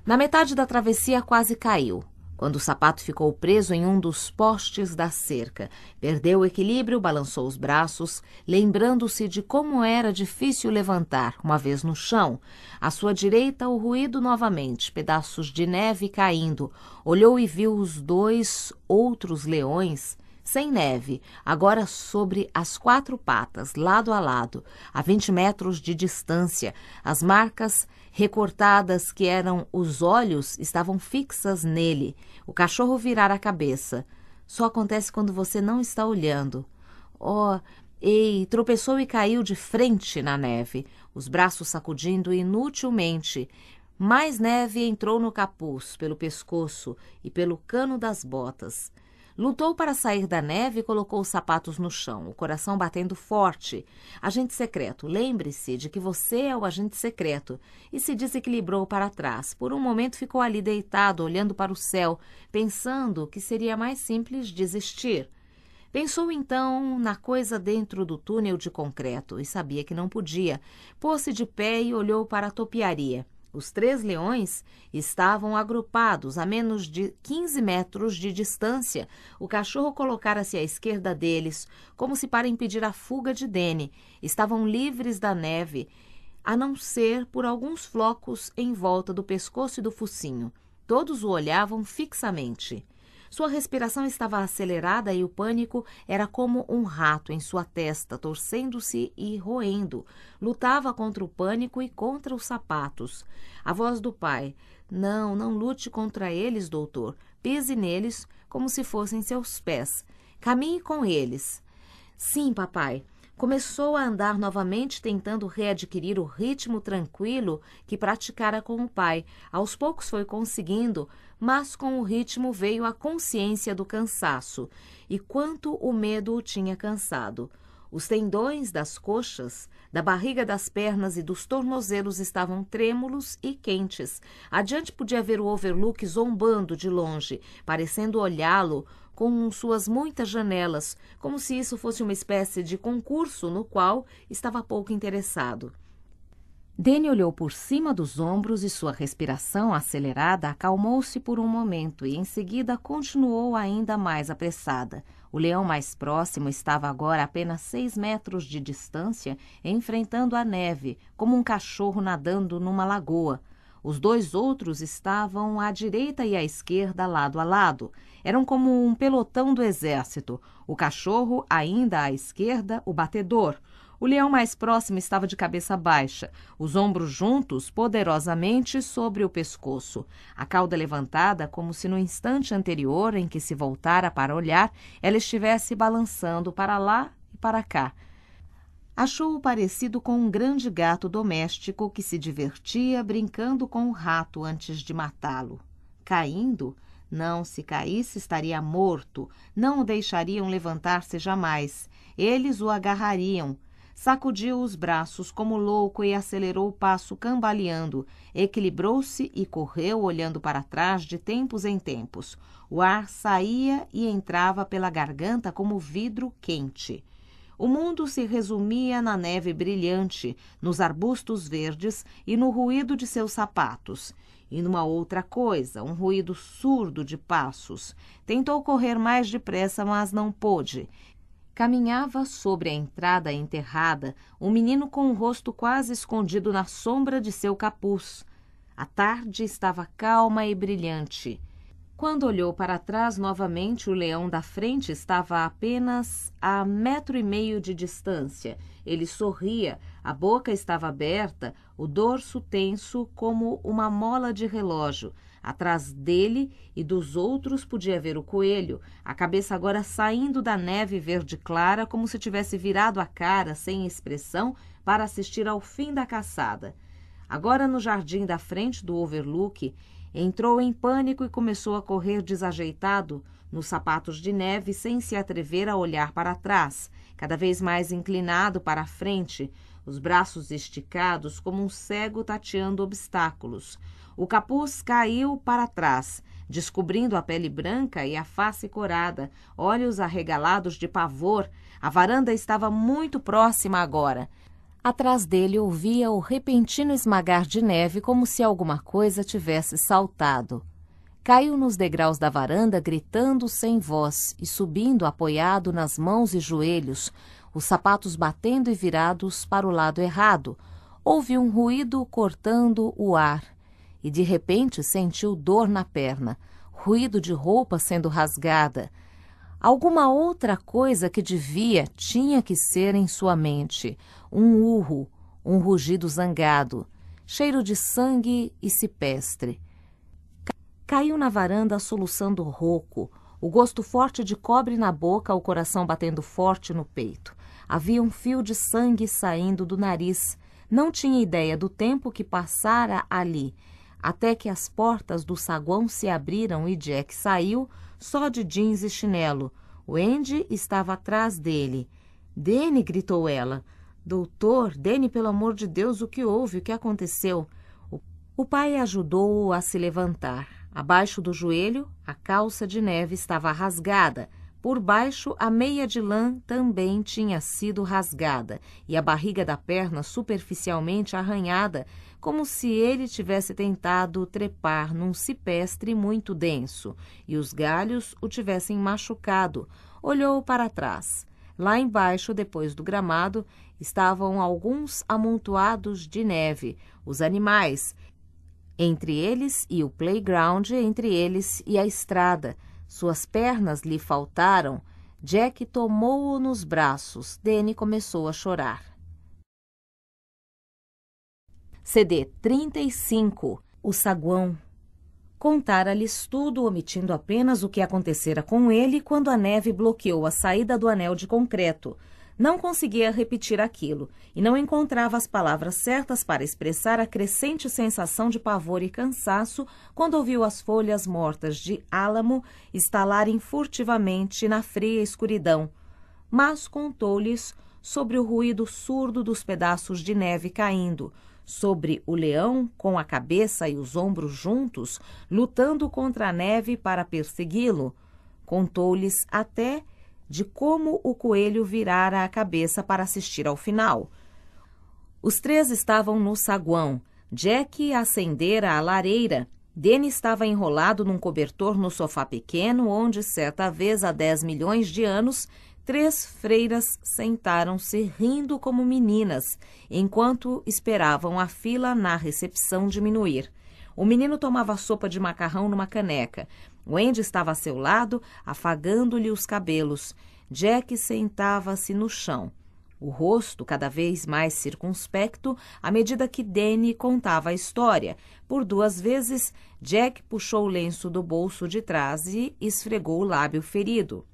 Na metade da travessia quase caiu. Quando o sapato ficou preso em um dos postes da cerca, perdeu o equilíbrio, balançou os braços, lembrando-se de como era difícil levantar, uma vez no chão. À sua direita, o ruído novamente, pedaços de neve caindo. Olhou e viu os dois outros leões sem neve, agora sobre as quatro patas, lado a lado, a vinte metros de distância, as marcas recortadas que eram os olhos estavam fixas nele, o cachorro virara a cabeça. Só acontece quando você não está olhando. Oh, ei, tropeçou e caiu de frente na neve, os braços sacudindo inutilmente. Mais neve entrou no capuz, pelo pescoço e pelo cano das botas. Lutou para sair da neve e colocou os sapatos no chão, o coração batendo forte. Agente secreto, lembre-se de que você é o agente secreto. E se desequilibrou para trás. Por um momento ficou ali deitado, olhando para o céu, pensando que seria mais simples desistir. Pensou então na coisa dentro do túnel de concreto e sabia que não podia. Pôs-se de pé e olhou para a topiaria. Os três leões estavam agrupados a menos de 15 metros de distância. O cachorro colocara-se à esquerda deles, como se para impedir a fuga de Dene. Estavam livres da neve, a não ser por alguns flocos em volta do pescoço e do focinho. Todos o olhavam fixamente. Sua respiração estava acelerada e o pânico era como um rato em sua testa, torcendo-se e roendo. Lutava contra o pânico e contra os sapatos. A voz do pai: Não, não lute contra eles, doutor. Pise neles como se fossem seus pés. Caminhe com eles. Sim, papai começou a andar novamente, tentando readquirir o ritmo tranquilo que praticara com o pai. Aos poucos foi conseguindo, mas com o ritmo veio a consciência do cansaço e quanto o medo o tinha cansado. Os tendões das coxas, da barriga das pernas e dos tornozelos estavam trêmulos e quentes. Adiante podia ver o overlook zombando de longe, parecendo olhá-lo com suas muitas janelas, como se isso fosse uma espécie de concurso no qual estava pouco interessado. Dene olhou por cima dos ombros e sua respiração acelerada acalmou-se por um momento e em seguida continuou ainda mais apressada. O leão mais próximo estava agora a apenas seis metros de distância, enfrentando a neve, como um cachorro nadando numa lagoa. Os dois outros estavam à direita e à esquerda, lado a lado. Eram como um pelotão do exército. O cachorro ainda à esquerda, o batedor o leão mais próximo estava de cabeça baixa, os ombros juntos poderosamente sobre o pescoço, a cauda levantada como se no instante anterior em que se voltara para olhar, ela estivesse balançando para lá e para cá. Achou-o parecido com um grande gato doméstico que se divertia brincando com o rato antes de matá-lo. Caindo, não, se caísse, estaria morto. Não o deixariam levantar-se jamais. Eles o agarrariam. Sacudiu os braços como louco e acelerou o passo cambaleando. Equilibrou-se e correu olhando para trás de tempos em tempos. O ar saía e entrava pela garganta como vidro quente. O mundo se resumia na neve brilhante, nos arbustos verdes e no ruído de seus sapatos. E numa outra coisa, um ruído surdo de passos. Tentou correr mais depressa, mas não pôde caminhava sobre a entrada enterrada um menino com o rosto quase escondido na sombra de seu capuz. A tarde estava calma e brilhante. Quando olhou para trás novamente, o leão da frente estava apenas a metro e meio de distância. Ele sorria, a boca estava aberta, o dorso tenso como uma mola de relógio, Atrás dele e dos outros podia ver o coelho, a cabeça agora saindo da neve verde clara, como se tivesse virado a cara, sem expressão, para assistir ao fim da caçada. Agora, no jardim da frente do overlook, entrou em pânico e começou a correr desajeitado, nos sapatos de neve, sem se atrever a olhar para trás, cada vez mais inclinado para a frente, os braços esticados como um cego tateando obstáculos. O capuz caiu para trás, descobrindo a pele branca e a face corada, olhos arregalados de pavor. A varanda estava muito próxima agora. Atrás dele ouvia o repentino esmagar de neve como se alguma coisa tivesse saltado. Caiu nos degraus da varanda gritando sem voz e subindo apoiado nas mãos e joelhos, os sapatos batendo e virados para o lado errado. Houve um ruído cortando o ar e de repente sentiu dor na perna, ruído de roupa sendo rasgada. Alguma outra coisa que devia tinha que ser em sua mente. Um urro, um rugido zangado, cheiro de sangue e cipestre. Caiu na varanda soluçando rouco, o gosto forte de cobre na boca, o coração batendo forte no peito. Havia um fio de sangue saindo do nariz. Não tinha ideia do tempo que passara ali até que as portas do saguão se abriram e Jack saiu, só de jeans e chinelo. Wendy estava atrás dele. Dene, gritou ela. Doutor, Dene, pelo amor de Deus, o que houve? O que aconteceu? O pai ajudou-o a se levantar. Abaixo do joelho, a calça de neve estava rasgada. Por baixo, a meia de lã também tinha sido rasgada e a barriga da perna superficialmente arranhada, como se ele tivesse tentado trepar num cipestre muito denso e os galhos o tivessem machucado. Olhou para trás. Lá embaixo, depois do gramado, estavam alguns amontoados de neve, os animais, entre eles e o playground, entre eles e a estrada. Suas pernas lhe faltaram. Jack tomou-o nos braços. Danny começou a chorar. CD 35, O Saguão. Contara-lhes tudo, omitindo apenas o que acontecera com ele quando a neve bloqueou a saída do anel de concreto. Não conseguia repetir aquilo e não encontrava as palavras certas para expressar a crescente sensação de pavor e cansaço quando ouviu as folhas mortas de álamo estalarem furtivamente na fria escuridão. Mas contou-lhes sobre o ruído surdo dos pedaços de neve caindo, sobre o leão, com a cabeça e os ombros juntos, lutando contra a neve para persegui-lo. Contou-lhes até de como o coelho virara a cabeça para assistir ao final. Os três estavam no saguão. Jack acendera a lareira. Danny estava enrolado num cobertor no sofá pequeno, onde, certa vez há dez milhões de anos, três freiras sentaram-se rindo como meninas, enquanto esperavam a fila na recepção diminuir. O menino tomava sopa de macarrão numa caneca. Wendy estava a seu lado, afagando-lhe os cabelos. Jack sentava-se no chão, o rosto cada vez mais circunspecto à medida que Danny contava a história. Por duas vezes, Jack puxou o lenço do bolso de trás e esfregou o lábio ferido.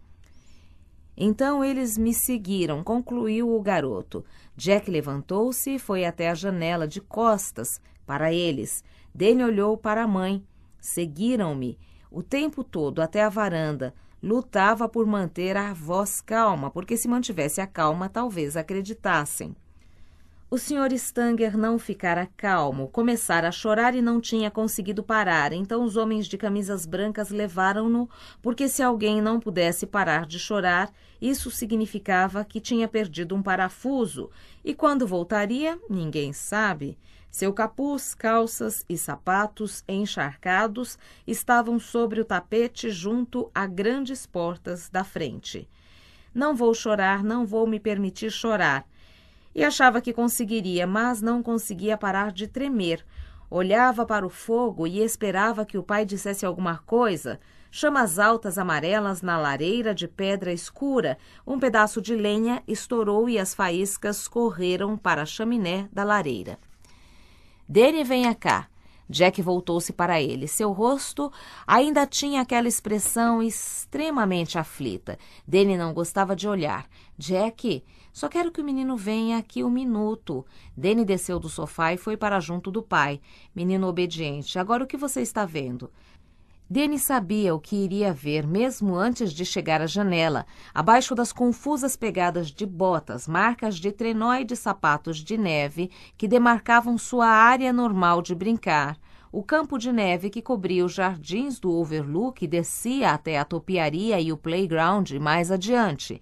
Então eles me seguiram, concluiu o garoto. Jack levantou-se e foi até a janela de costas para eles. Danny olhou para a mãe. Seguiram-me. O tempo todo até a varanda. Lutava por manter a voz calma, porque se mantivesse a calma, talvez acreditassem. O senhor Stanger não ficara calmo, começara a chorar e não tinha conseguido parar, então os homens de camisas brancas levaram-no, porque se alguém não pudesse parar de chorar, isso significava que tinha perdido um parafuso, e quando voltaria, ninguém sabe. Seu capuz, calças e sapatos encharcados estavam sobre o tapete junto a grandes portas da frente. Não vou chorar, não vou me permitir chorar e achava que conseguiria, mas não conseguia parar de tremer. Olhava para o fogo e esperava que o pai dissesse alguma coisa. Chamas altas amarelas na lareira de pedra escura. Um pedaço de lenha estourou e as faíscas correram para a chaminé da lareira. Dene, venha cá. Jack voltou-se para ele. Seu rosto ainda tinha aquela expressão extremamente aflita. Dene não gostava de olhar. Jack, só quero que o menino venha aqui um minuto. Dene desceu do sofá e foi para junto do pai. Menino obediente, agora o que você está vendo? Dene sabia o que iria ver mesmo antes de chegar à janela, abaixo das confusas pegadas de botas, marcas de trenó e de sapatos de neve que demarcavam sua área normal de brincar. O campo de neve que cobria os jardins do Overlook descia até a topiaria e o playground mais adiante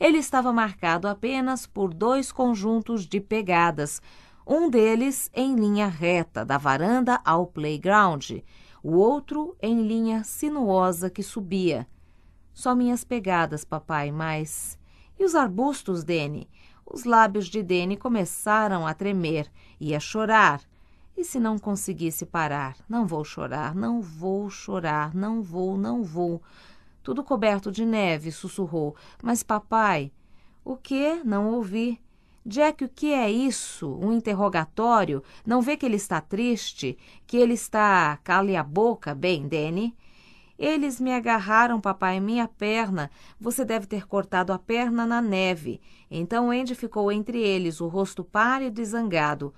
ele estava marcado apenas por dois conjuntos de pegadas, um deles em linha reta, da varanda ao playground, o outro em linha sinuosa que subia. Só minhas pegadas, papai, mas. E os arbustos, Dene? Os lábios de Dene começaram a tremer e a chorar. E se não conseguisse parar? Não vou chorar, não vou chorar, não vou, não vou. Tudo coberto de neve, sussurrou. Mas, papai, o que? Não ouvi. Jack, o que é isso? Um interrogatório? Não vê que ele está triste? Que ele está. Cale a boca, bem, Danny. Eles me agarraram, papai, minha perna. Você deve ter cortado a perna na neve. Então Andy ficou entre eles, o rosto pálido e zangado.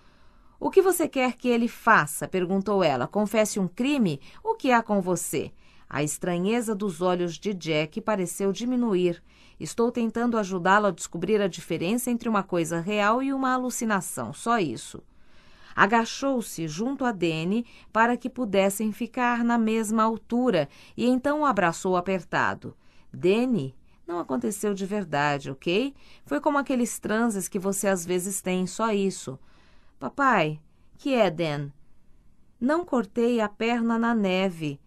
O que você quer que ele faça? perguntou ela. Confesse um crime? O que há com você? A estranheza dos olhos de Jack pareceu diminuir. Estou tentando ajudá-lo a descobrir a diferença entre uma coisa real e uma alucinação, só isso. Agachou-se junto a Danny para que pudessem ficar na mesma altura e então o abraçou apertado. Danny, não aconteceu de verdade, ok? Foi como aqueles transes que você às vezes tem, só isso. Papai, que é, Dan? Não cortei a perna na neve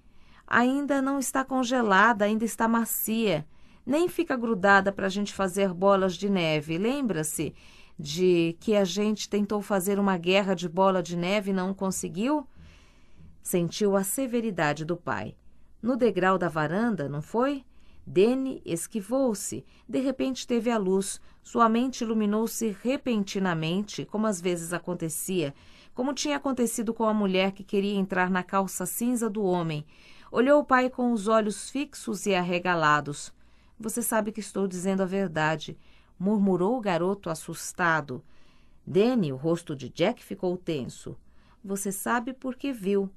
ainda não está congelada, ainda está macia. Nem fica grudada para a gente fazer bolas de neve. Lembra-se de que a gente tentou fazer uma guerra de bola de neve e não conseguiu? Sentiu a severidade do pai. No degrau da varanda, não foi? Dene esquivou-se. De repente teve a luz. Sua mente iluminou-se repentinamente, como às vezes acontecia, como tinha acontecido com a mulher que queria entrar na calça cinza do homem, Olhou o pai com os olhos fixos e arregalados. Você sabe que estou dizendo a verdade, murmurou o garoto assustado. Danny, o rosto de Jack ficou tenso. Você sabe porque viu,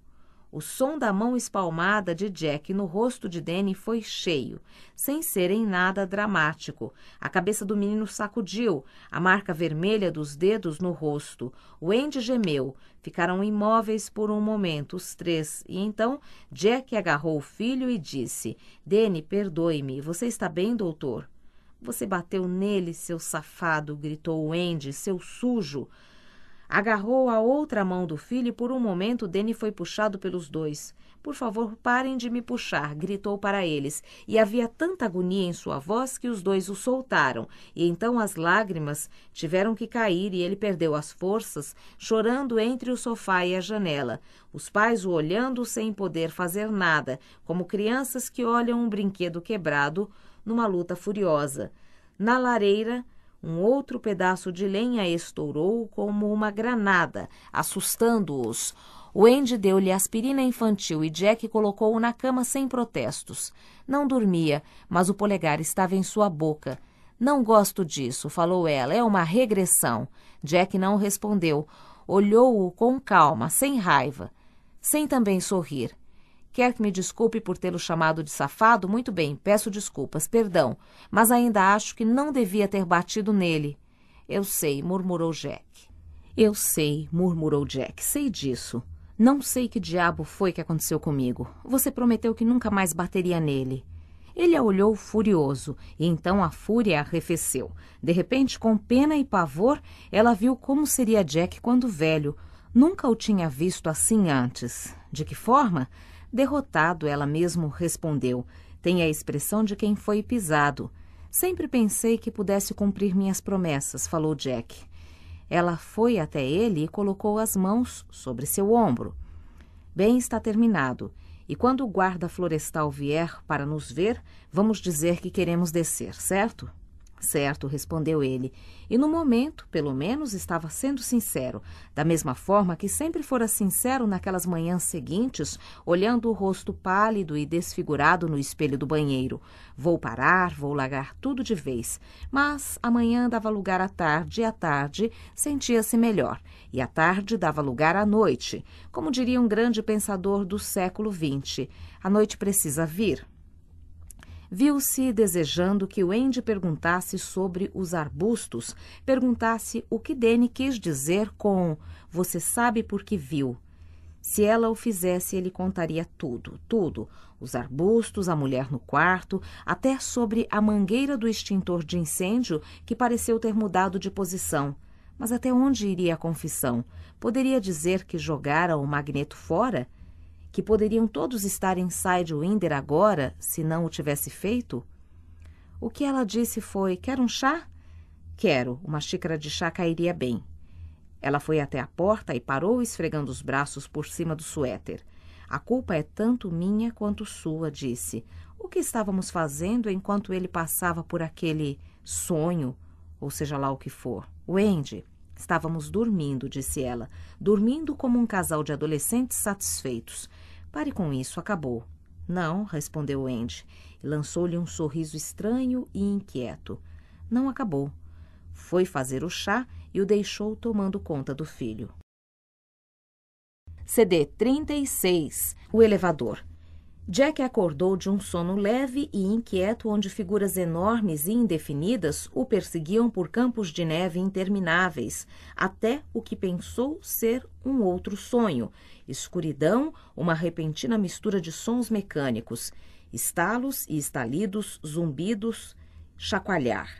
o som da mão espalmada de jack no rosto de danny foi cheio sem ser em nada dramático a cabeça do menino sacudiu a marca vermelha dos dedos no rosto o andy gemeu ficaram imóveis por um momento os três e então jack agarrou o filho e disse danny perdoe-me você está bem doutor você bateu nele seu safado gritou o andy seu sujo Agarrou a outra mão do filho e por um momento Danny foi puxado pelos dois. Por favor, parem de me puxar, gritou para eles, e havia tanta agonia em sua voz que os dois o soltaram, e então as lágrimas tiveram que cair e ele perdeu as forças, chorando entre o sofá e a janela, os pais o olhando sem poder fazer nada, como crianças que olham um brinquedo quebrado numa luta furiosa. Na lareira, um outro pedaço de lenha estourou como uma granada, assustando-os. Wendy deu-lhe aspirina infantil e Jack colocou-o na cama sem protestos. Não dormia, mas o polegar estava em sua boca. Não gosto disso, falou ela, é uma regressão. Jack não respondeu. Olhou-o com calma, sem raiva, sem também sorrir. Quer que me desculpe por tê-lo chamado de safado? Muito bem, peço desculpas, perdão, mas ainda acho que não devia ter batido nele. Eu sei, murmurou Jack. Eu sei, murmurou Jack, sei disso. Não sei que diabo foi que aconteceu comigo. Você prometeu que nunca mais bateria nele. Ele a olhou furioso, e então a fúria arrefeceu. De repente, com pena e pavor, ela viu como seria Jack quando velho. Nunca o tinha visto assim antes. De que forma? Derrotado, ela mesmo respondeu: Tem a expressão de quem foi pisado. Sempre pensei que pudesse cumprir minhas promessas, falou Jack. Ela foi até ele e colocou as mãos sobre seu ombro. Bem, está terminado. E quando o guarda florestal vier para nos ver, vamos dizer que queremos descer, certo? Certo, respondeu ele, e no momento, pelo menos, estava sendo sincero, da mesma forma que sempre fora sincero naquelas manhãs seguintes, olhando o rosto pálido e desfigurado no espelho do banheiro. Vou parar, vou largar tudo de vez. Mas amanhã dava lugar à tarde, e à tarde sentia-se melhor, e à tarde dava lugar à noite. Como diria um grande pensador do século XX, a noite precisa vir, viu-se desejando que o End perguntasse sobre os arbustos, perguntasse o que Danny quis dizer com você sabe por que viu. Se ela o fizesse, ele contaria tudo, tudo: os arbustos, a mulher no quarto, até sobre a mangueira do extintor de incêndio que pareceu ter mudado de posição. Mas até onde iria a confissão? Poderia dizer que jogara o magneto fora? que poderiam todos estar em Winder agora, se não o tivesse feito? O que ela disse foi: Quer um chá? Quero, uma xícara de chá cairia bem. Ela foi até a porta e parou esfregando os braços por cima do suéter. A culpa é tanto minha quanto sua, disse. O que estávamos fazendo enquanto ele passava por aquele sonho, ou seja lá o que for? Wendy, estávamos dormindo, disse ela, dormindo como um casal de adolescentes satisfeitos. Pare com isso, acabou. Não, respondeu Andy, e lançou-lhe um sorriso estranho e inquieto. Não acabou. Foi fazer o chá e o deixou tomando conta do filho. CD 36 O elevador. Jack acordou de um sono leve e inquieto onde figuras enormes e indefinidas o perseguiam por campos de neve intermináveis, até o que pensou ser um outro sonho. Escuridão, uma repentina mistura de sons mecânicos, estalos e estalidos, zumbidos, chacoalhar.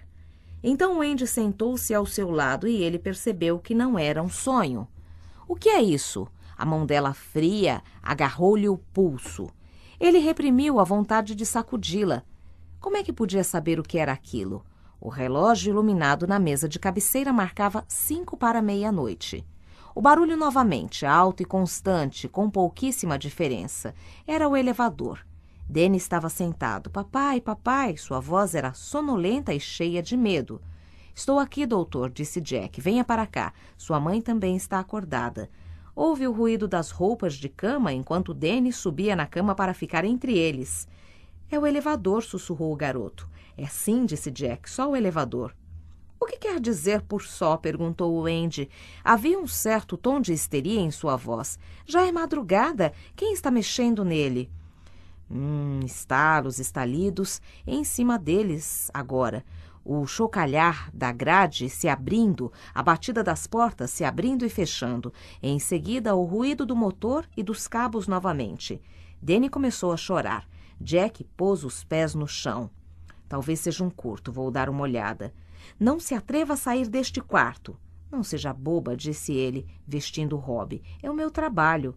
Então Wendy sentou-se ao seu lado e ele percebeu que não era um sonho. O que é isso? A mão dela fria agarrou-lhe o pulso. Ele reprimiu a vontade de sacudi-la. Como é que podia saber o que era aquilo? O relógio iluminado na mesa de cabeceira marcava cinco para meia-noite. O barulho novamente, alto e constante, com pouquíssima diferença. Era o elevador. Denis estava sentado. Papai, papai, sua voz era sonolenta e cheia de medo. Estou aqui, doutor, disse Jack. Venha para cá. Sua mãe também está acordada. Houve o ruído das roupas de cama enquanto Danny subia na cama para ficar entre eles. É o elevador, sussurrou o garoto. É sim, disse Jack, só o elevador. O que quer dizer por só? perguntou o Andy. Havia um certo tom de histeria em sua voz. Já é madrugada. Quem está mexendo nele? Hum, estalos, estalidos, em cima deles, agora o chocalhar da grade se abrindo, a batida das portas se abrindo e fechando, em seguida o ruído do motor e dos cabos novamente. Danny começou a chorar. Jack pôs os pés no chão. Talvez seja um curto, vou dar uma olhada. Não se atreva a sair deste quarto. Não seja boba, disse ele, vestindo Rob. É o meu trabalho.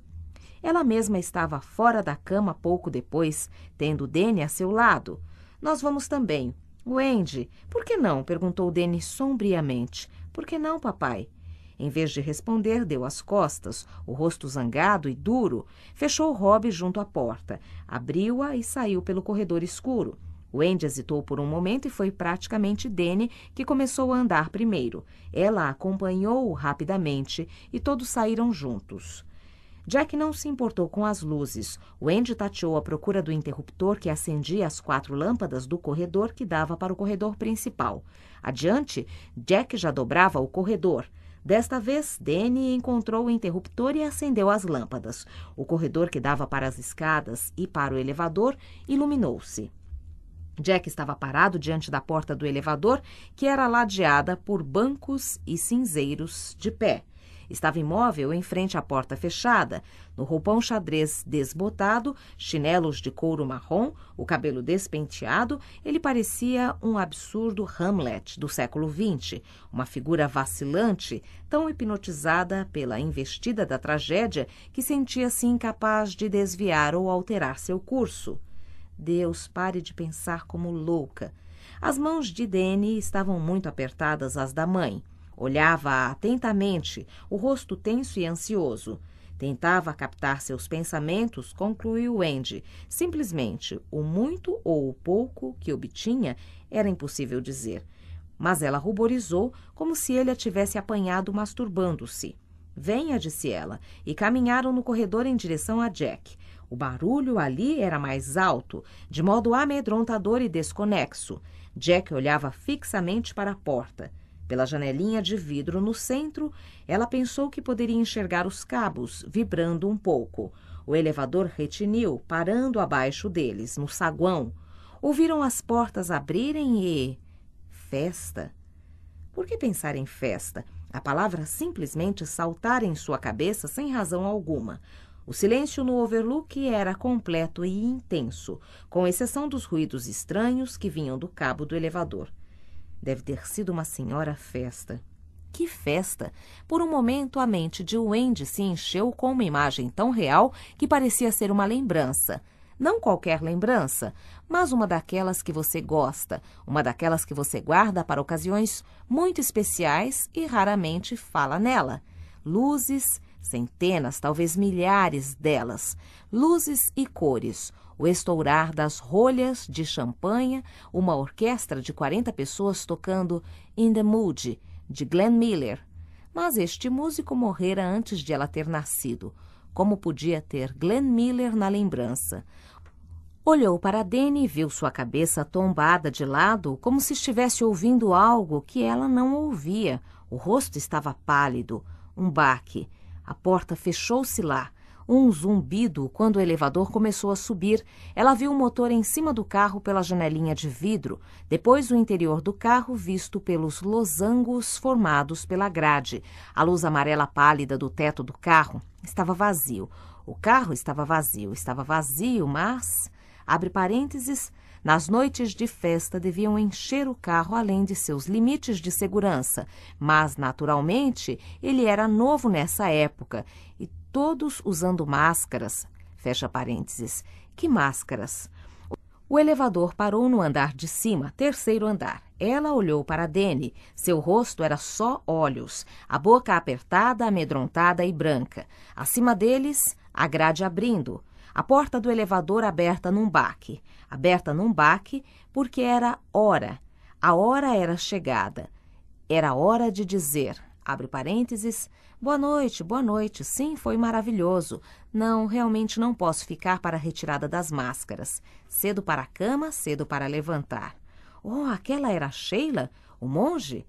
Ela mesma estava fora da cama pouco depois, tendo Danny a seu lado. Nós vamos também. Wendy, por que não? perguntou Danny sombriamente. Por que não, papai? Em vez de responder, deu as costas, o rosto zangado e duro. Fechou Rob junto à porta, abriu-a e saiu pelo corredor escuro. Wendy hesitou por um momento e foi praticamente Danny que começou a andar primeiro. Ela acompanhou-o rapidamente e todos saíram juntos. Jack não se importou com as luzes. Wendy tateou a procura do interruptor que acendia as quatro lâmpadas do corredor que dava para o corredor principal. Adiante, Jack já dobrava o corredor. Desta vez, Danny encontrou o interruptor e acendeu as lâmpadas. O corredor que dava para as escadas e para o elevador iluminou-se. Jack estava parado diante da porta do elevador, que era ladeada por bancos e cinzeiros de pé. Estava imóvel em frente à porta fechada, no roupão xadrez desbotado, chinelos de couro marrom, o cabelo despenteado, ele parecia um absurdo Hamlet do século XX, uma figura vacilante, tão hipnotizada pela investida da tragédia que sentia-se incapaz de desviar ou alterar seu curso. Deus, pare de pensar como louca. As mãos de Dene estavam muito apertadas às da mãe. Olhava-a atentamente, o rosto tenso e ansioso. Tentava captar seus pensamentos, concluiu Andy. Simplesmente, o muito ou o pouco que obtinha era impossível dizer. Mas ela ruborizou, como se ele a tivesse apanhado masturbando-se. Venha, disse ela, e caminharam no corredor em direção a Jack. O barulho ali era mais alto, de modo amedrontador e desconexo. Jack olhava fixamente para a porta. Pela janelinha de vidro no centro, ela pensou que poderia enxergar os cabos vibrando um pouco. O elevador retiniu, parando abaixo deles, no saguão. Ouviram as portas abrirem e. Festa? Por que pensar em festa? A palavra simplesmente saltar em sua cabeça sem razão alguma. O silêncio no overlook era completo e intenso, com exceção dos ruídos estranhos que vinham do cabo do elevador. Deve ter sido uma senhora festa. Que festa! Por um momento, a mente de Wendy se encheu com uma imagem tão real que parecia ser uma lembrança. Não qualquer lembrança, mas uma daquelas que você gosta, uma daquelas que você guarda para ocasiões muito especiais e raramente fala nela. Luzes, centenas, talvez milhares delas, luzes e cores, o estourar das rolhas de champanha, uma orquestra de 40 pessoas tocando In the Mood, de Glenn Miller. Mas este músico morrera antes de ela ter nascido. Como podia ter Glenn Miller na lembrança? Olhou para Dene e viu sua cabeça tombada de lado, como se estivesse ouvindo algo que ela não ouvia. O rosto estava pálido, um baque. A porta fechou-se lá um zumbido quando o elevador começou a subir. Ela viu o motor em cima do carro pela janelinha de vidro, depois o interior do carro visto pelos losangos formados pela grade. A luz amarela pálida do teto do carro estava vazio. O carro estava vazio, estava vazio, mas abre parênteses, nas noites de festa deviam encher o carro além de seus limites de segurança, mas naturalmente ele era novo nessa época todos usando máscaras. Fecha parênteses. Que máscaras? O elevador parou no andar de cima, terceiro andar. Ela olhou para Dene. Seu rosto era só olhos, a boca apertada, amedrontada e branca. Acima deles, a grade abrindo. A porta do elevador aberta num baque. Aberta num baque porque era hora. A hora era chegada. Era hora de dizer, abre parênteses, Boa noite, boa noite. Sim, foi maravilhoso. Não, realmente não posso ficar para a retirada das máscaras. Cedo para a cama, cedo para levantar. Oh, aquela era a Sheila, o monge?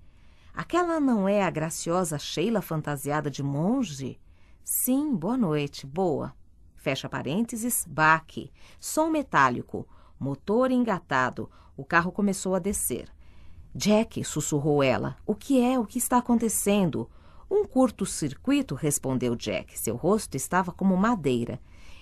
Aquela não é a graciosa Sheila fantasiada de monge? Sim, boa noite, boa. Fecha parênteses, baque. Som metálico, motor engatado. O carro começou a descer. Jack, sussurrou ela, o que é? O que está acontecendo? Um curto-circuito, respondeu Jack. Seu rosto estava como madeira.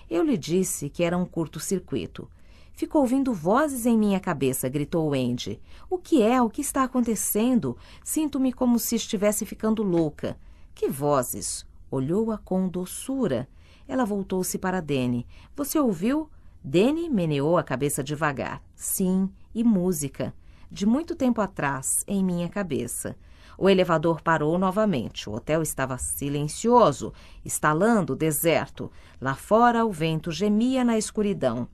Eu lhe disse que era um curto-circuito. Fico ouvindo vozes em minha cabeça, gritou Andy. O que é? O que está acontecendo? Sinto-me como se estivesse ficando louca. Que vozes? Olhou-a com doçura. Ela voltou-se para Danny. Você ouviu? Danny meneou a cabeça devagar. Sim, e música. De muito tempo atrás, em minha cabeça. O elevador parou novamente. O hotel estava silencioso, estalando, deserto. Lá fora, o vento gemia na escuridão.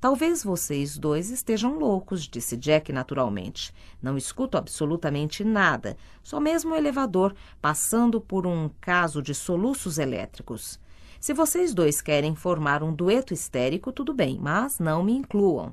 Talvez vocês dois estejam loucos, disse Jack naturalmente. Não escuto absolutamente nada, só mesmo o elevador passando por um caso de soluços elétricos. Se vocês dois querem formar um dueto histérico, tudo bem, mas não me incluam.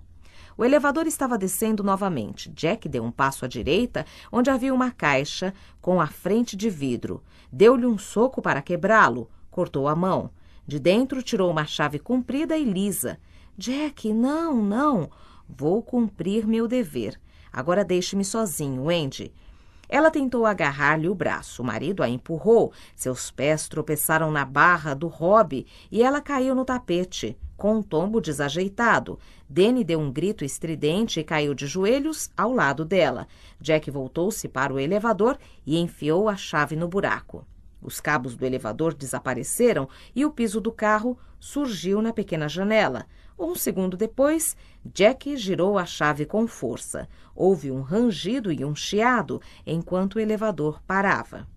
O elevador estava descendo novamente. Jack deu um passo à direita, onde havia uma caixa com a frente de vidro. Deu-lhe um soco para quebrá-lo, cortou a mão. De dentro tirou uma chave comprida e lisa. Jack, não, não. Vou cumprir meu dever. Agora deixe-me sozinho, Wendy. Ela tentou agarrar-lhe o braço. O marido a empurrou. Seus pés tropeçaram na barra do hobby e ela caiu no tapete, com um tombo desajeitado. Danny deu um grito estridente e caiu de joelhos ao lado dela. Jack voltou-se para o elevador e enfiou a chave no buraco. Os cabos do elevador desapareceram e o piso do carro surgiu na pequena janela. Um segundo depois, Jack girou a chave com força. Houve um rangido e um chiado enquanto o elevador parava.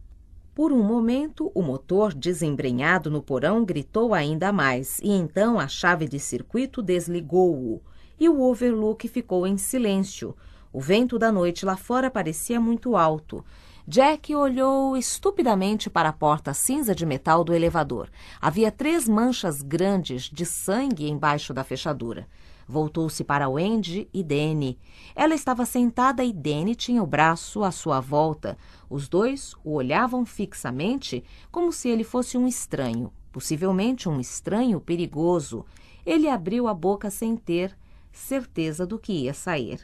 Por um momento, o motor desembrenhado no porão gritou ainda mais, e então a chave de circuito desligou-o, e o overlook ficou em silêncio. O vento da noite lá fora parecia muito alto. Jack olhou estupidamente para a porta cinza de metal do elevador. Havia três manchas grandes de sangue embaixo da fechadura. Voltou-se para Wendy e Danny. Ela estava sentada e Danny tinha o braço à sua volta, os dois o olhavam fixamente, como se ele fosse um estranho, possivelmente um estranho perigoso. Ele abriu a boca sem ter certeza do que ia sair.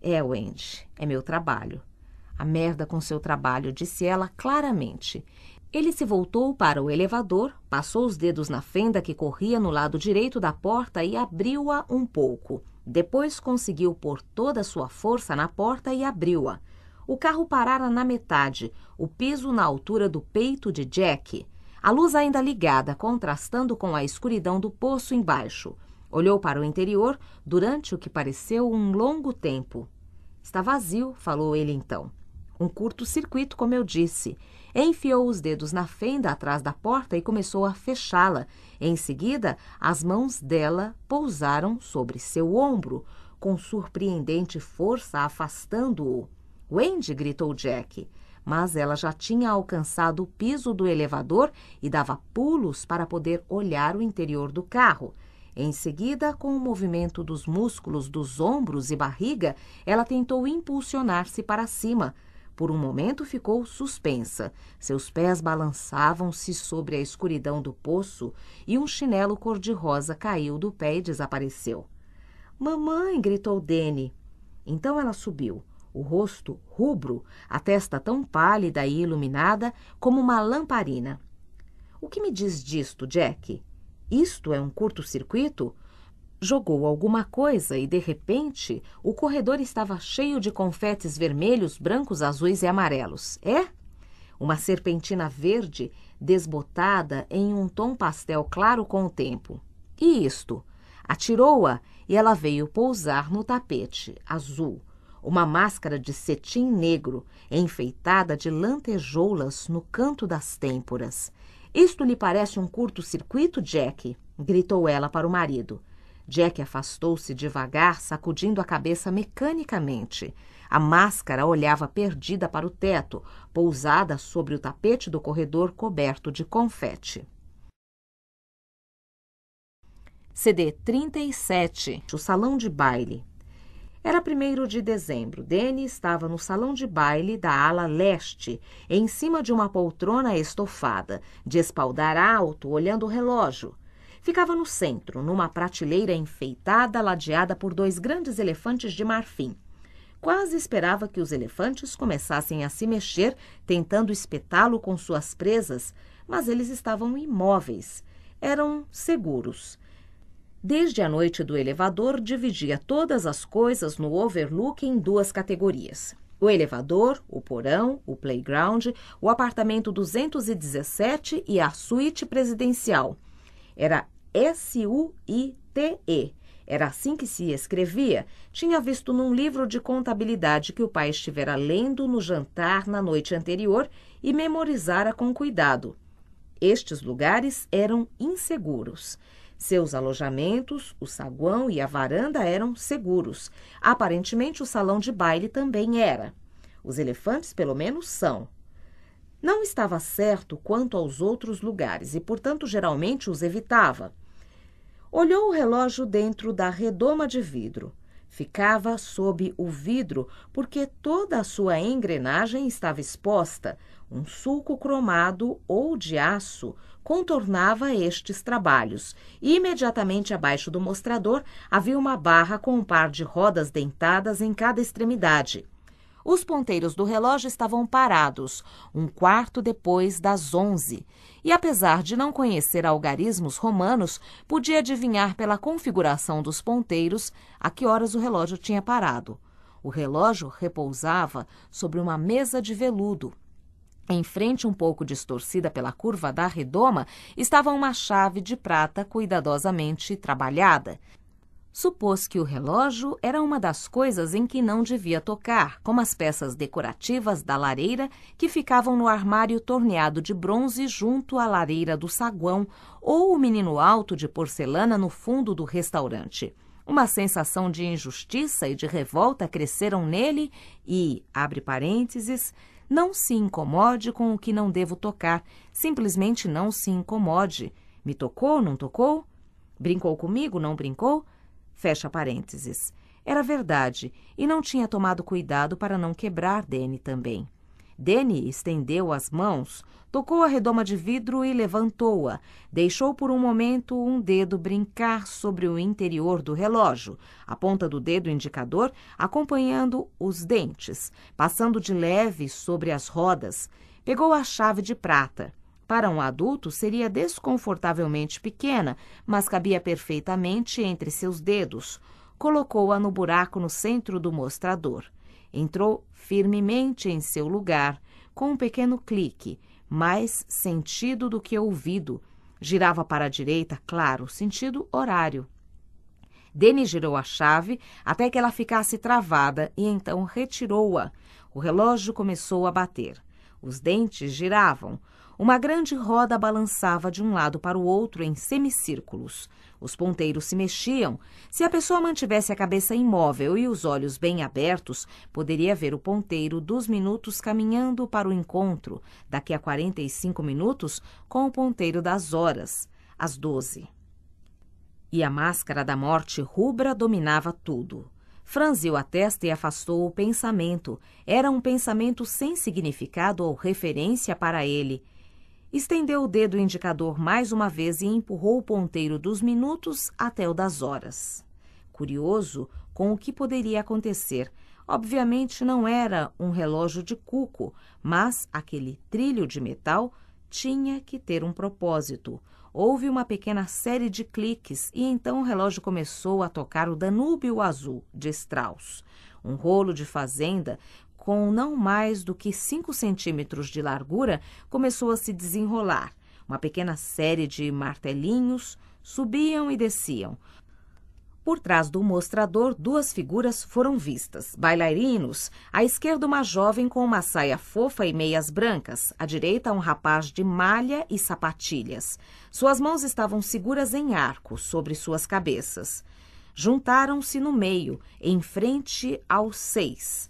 É, Wendy, é meu trabalho. A merda com seu trabalho, disse ela claramente. Ele se voltou para o elevador, passou os dedos na fenda que corria no lado direito da porta e abriu-a um pouco. Depois conseguiu pôr toda a sua força na porta e abriu-a. O carro parara na metade, o piso na altura do peito de Jack. A luz ainda ligada, contrastando com a escuridão do poço embaixo. Olhou para o interior durante o que pareceu um longo tempo. Está vazio, falou ele então. Um curto-circuito, como eu disse. Enfiou os dedos na fenda atrás da porta e começou a fechá-la. Em seguida, as mãos dela pousaram sobre seu ombro, com surpreendente força afastando-o. Wendy! gritou Jack. Mas ela já tinha alcançado o piso do elevador e dava pulos para poder olhar o interior do carro. Em seguida, com o movimento dos músculos dos ombros e barriga, ela tentou impulsionar-se para cima. Por um momento ficou suspensa. Seus pés balançavam-se sobre a escuridão do poço e um chinelo cor-de-rosa caiu do pé e desapareceu. Mamãe! gritou Danny. Então ela subiu o rosto rubro, a testa tão pálida e iluminada como uma lamparina. O que me diz disto, Jack? Isto é um curto-circuito? Jogou alguma coisa e, de repente, o corredor estava cheio de confetes vermelhos, brancos, azuis e amarelos. É? Uma serpentina verde desbotada em um tom pastel claro com o tempo. E isto? Atirou-a e ela veio pousar no tapete azul uma máscara de cetim negro, enfeitada de lantejoulas no canto das têmporas. Isto lhe parece um curto-circuito, Jack? gritou ela para o marido. Jack afastou-se devagar, sacudindo a cabeça mecanicamente. A máscara olhava perdida para o teto, pousada sobre o tapete do corredor coberto de confete. CD 37 O salão de baile. Era 1 de dezembro. Danny estava no salão de baile da ala leste, em cima de uma poltrona estofada, de espaldar alto, olhando o relógio. Ficava no centro, numa prateleira enfeitada, ladeada por dois grandes elefantes de marfim. Quase esperava que os elefantes começassem a se mexer, tentando espetá-lo com suas presas, mas eles estavam imóveis. Eram seguros. Desde a noite do elevador, dividia todas as coisas no overlook em duas categorias. O elevador, o porão, o playground, o apartamento 217 e a suíte presidencial. Era S-U-I-T-E. Era assim que se escrevia. Tinha visto num livro de contabilidade que o pai estivera lendo no jantar na noite anterior e memorizara com cuidado. Estes lugares eram inseguros. Seus alojamentos, o saguão e a varanda eram seguros. Aparentemente, o salão de baile também era. Os elefantes, pelo menos, são. Não estava certo quanto aos outros lugares e, portanto, geralmente os evitava. Olhou o relógio dentro da redoma de vidro. Ficava sob o vidro porque toda a sua engrenagem estava exposta, um sulco cromado ou de aço contornava estes trabalhos. E, imediatamente abaixo do mostrador havia uma barra com um par de rodas dentadas em cada extremidade. Os ponteiros do relógio estavam parados, um quarto depois das onze, e apesar de não conhecer algarismos romanos, podia adivinhar pela configuração dos ponteiros a que horas o relógio tinha parado. O relógio repousava sobre uma mesa de veludo. Em frente, um pouco distorcida pela curva da redoma, estava uma chave de prata cuidadosamente trabalhada. Supôs que o relógio era uma das coisas em que não devia tocar, como as peças decorativas da lareira que ficavam no armário torneado de bronze junto à lareira do saguão ou o menino alto de porcelana no fundo do restaurante. Uma sensação de injustiça e de revolta cresceram nele e, abre parênteses, não se incomode com o que não devo tocar. Simplesmente não se incomode. Me tocou, não tocou? Brincou comigo, não brincou? Fecha parênteses. Era verdade, e não tinha tomado cuidado para não quebrar Dene também. Danny estendeu as mãos, tocou a redoma de vidro e levantou-a. Deixou por um momento um dedo brincar sobre o interior do relógio, a ponta do dedo indicador acompanhando os dentes, passando de leve sobre as rodas. Pegou a chave de prata. Para um adulto, seria desconfortavelmente pequena, mas cabia perfeitamente entre seus dedos. Colocou-a no buraco no centro do mostrador. Entrou firmemente em seu lugar, com um pequeno clique, mais sentido do que ouvido. Girava para a direita, claro, sentido horário. Denis girou a chave até que ela ficasse travada e então retirou-a. O relógio começou a bater. Os dentes giravam. Uma grande roda balançava de um lado para o outro em semicírculos. Os ponteiros se mexiam. Se a pessoa mantivesse a cabeça imóvel e os olhos bem abertos, poderia ver o ponteiro dos minutos caminhando para o encontro, daqui a 45 minutos, com o ponteiro das horas, às 12. E a máscara da morte rubra dominava tudo. Franziu a testa e afastou o pensamento. Era um pensamento sem significado ou referência para ele estendeu o dedo indicador mais uma vez e empurrou o ponteiro dos minutos até o das horas. Curioso com o que poderia acontecer. Obviamente não era um relógio de cuco, mas aquele trilho de metal tinha que ter um propósito. Houve uma pequena série de cliques e então o relógio começou a tocar o Danúbio Azul de Strauss, um rolo de fazenda com não mais do que 5 centímetros de largura, começou a se desenrolar. Uma pequena série de martelinhos subiam e desciam. Por trás do mostrador, duas figuras foram vistas. Bailarinos. À esquerda, uma jovem com uma saia fofa e meias brancas. À direita, um rapaz de malha e sapatilhas. Suas mãos estavam seguras em arco, sobre suas cabeças. Juntaram-se no meio, em frente aos seis.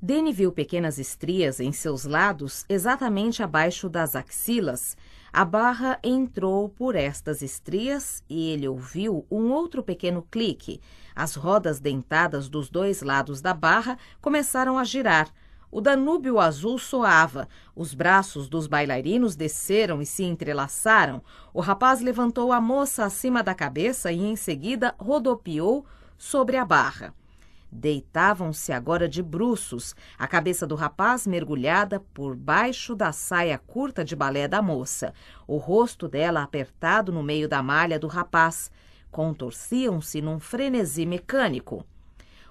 Danny viu pequenas estrias em seus lados, exatamente abaixo das axilas. A barra entrou por estas estrias e ele ouviu um outro pequeno clique. As rodas dentadas dos dois lados da barra começaram a girar. O Danúbio azul soava, os braços dos bailarinos desceram e se entrelaçaram. O rapaz levantou a moça acima da cabeça e, em seguida, rodopiou sobre a barra. Deitavam-se agora de bruços, a cabeça do rapaz mergulhada por baixo da saia curta de balé da moça, o rosto dela apertado no meio da malha do rapaz. Contorciam-se num frenesi mecânico.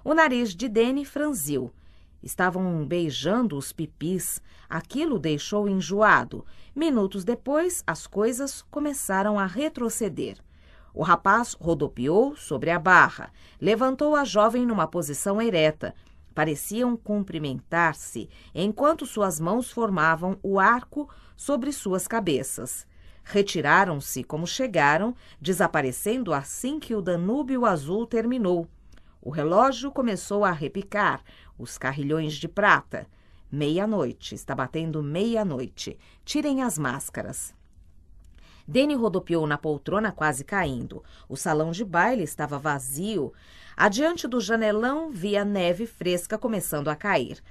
O nariz de Dene franziu. Estavam beijando os pipis. Aquilo deixou enjoado. Minutos depois, as coisas começaram a retroceder. O rapaz rodopiou sobre a barra, levantou a jovem numa posição ereta. Pareciam cumprimentar-se enquanto suas mãos formavam o arco sobre suas cabeças. Retiraram-se como chegaram, desaparecendo assim que o Danúbio Azul terminou. O relógio começou a repicar os carrilhões de prata. Meia-noite, está batendo meia-noite. Tirem as máscaras. Danny rodopiou na poltrona, quase caindo. O salão de baile estava vazio. Adiante do janelão, via neve fresca começando a cair.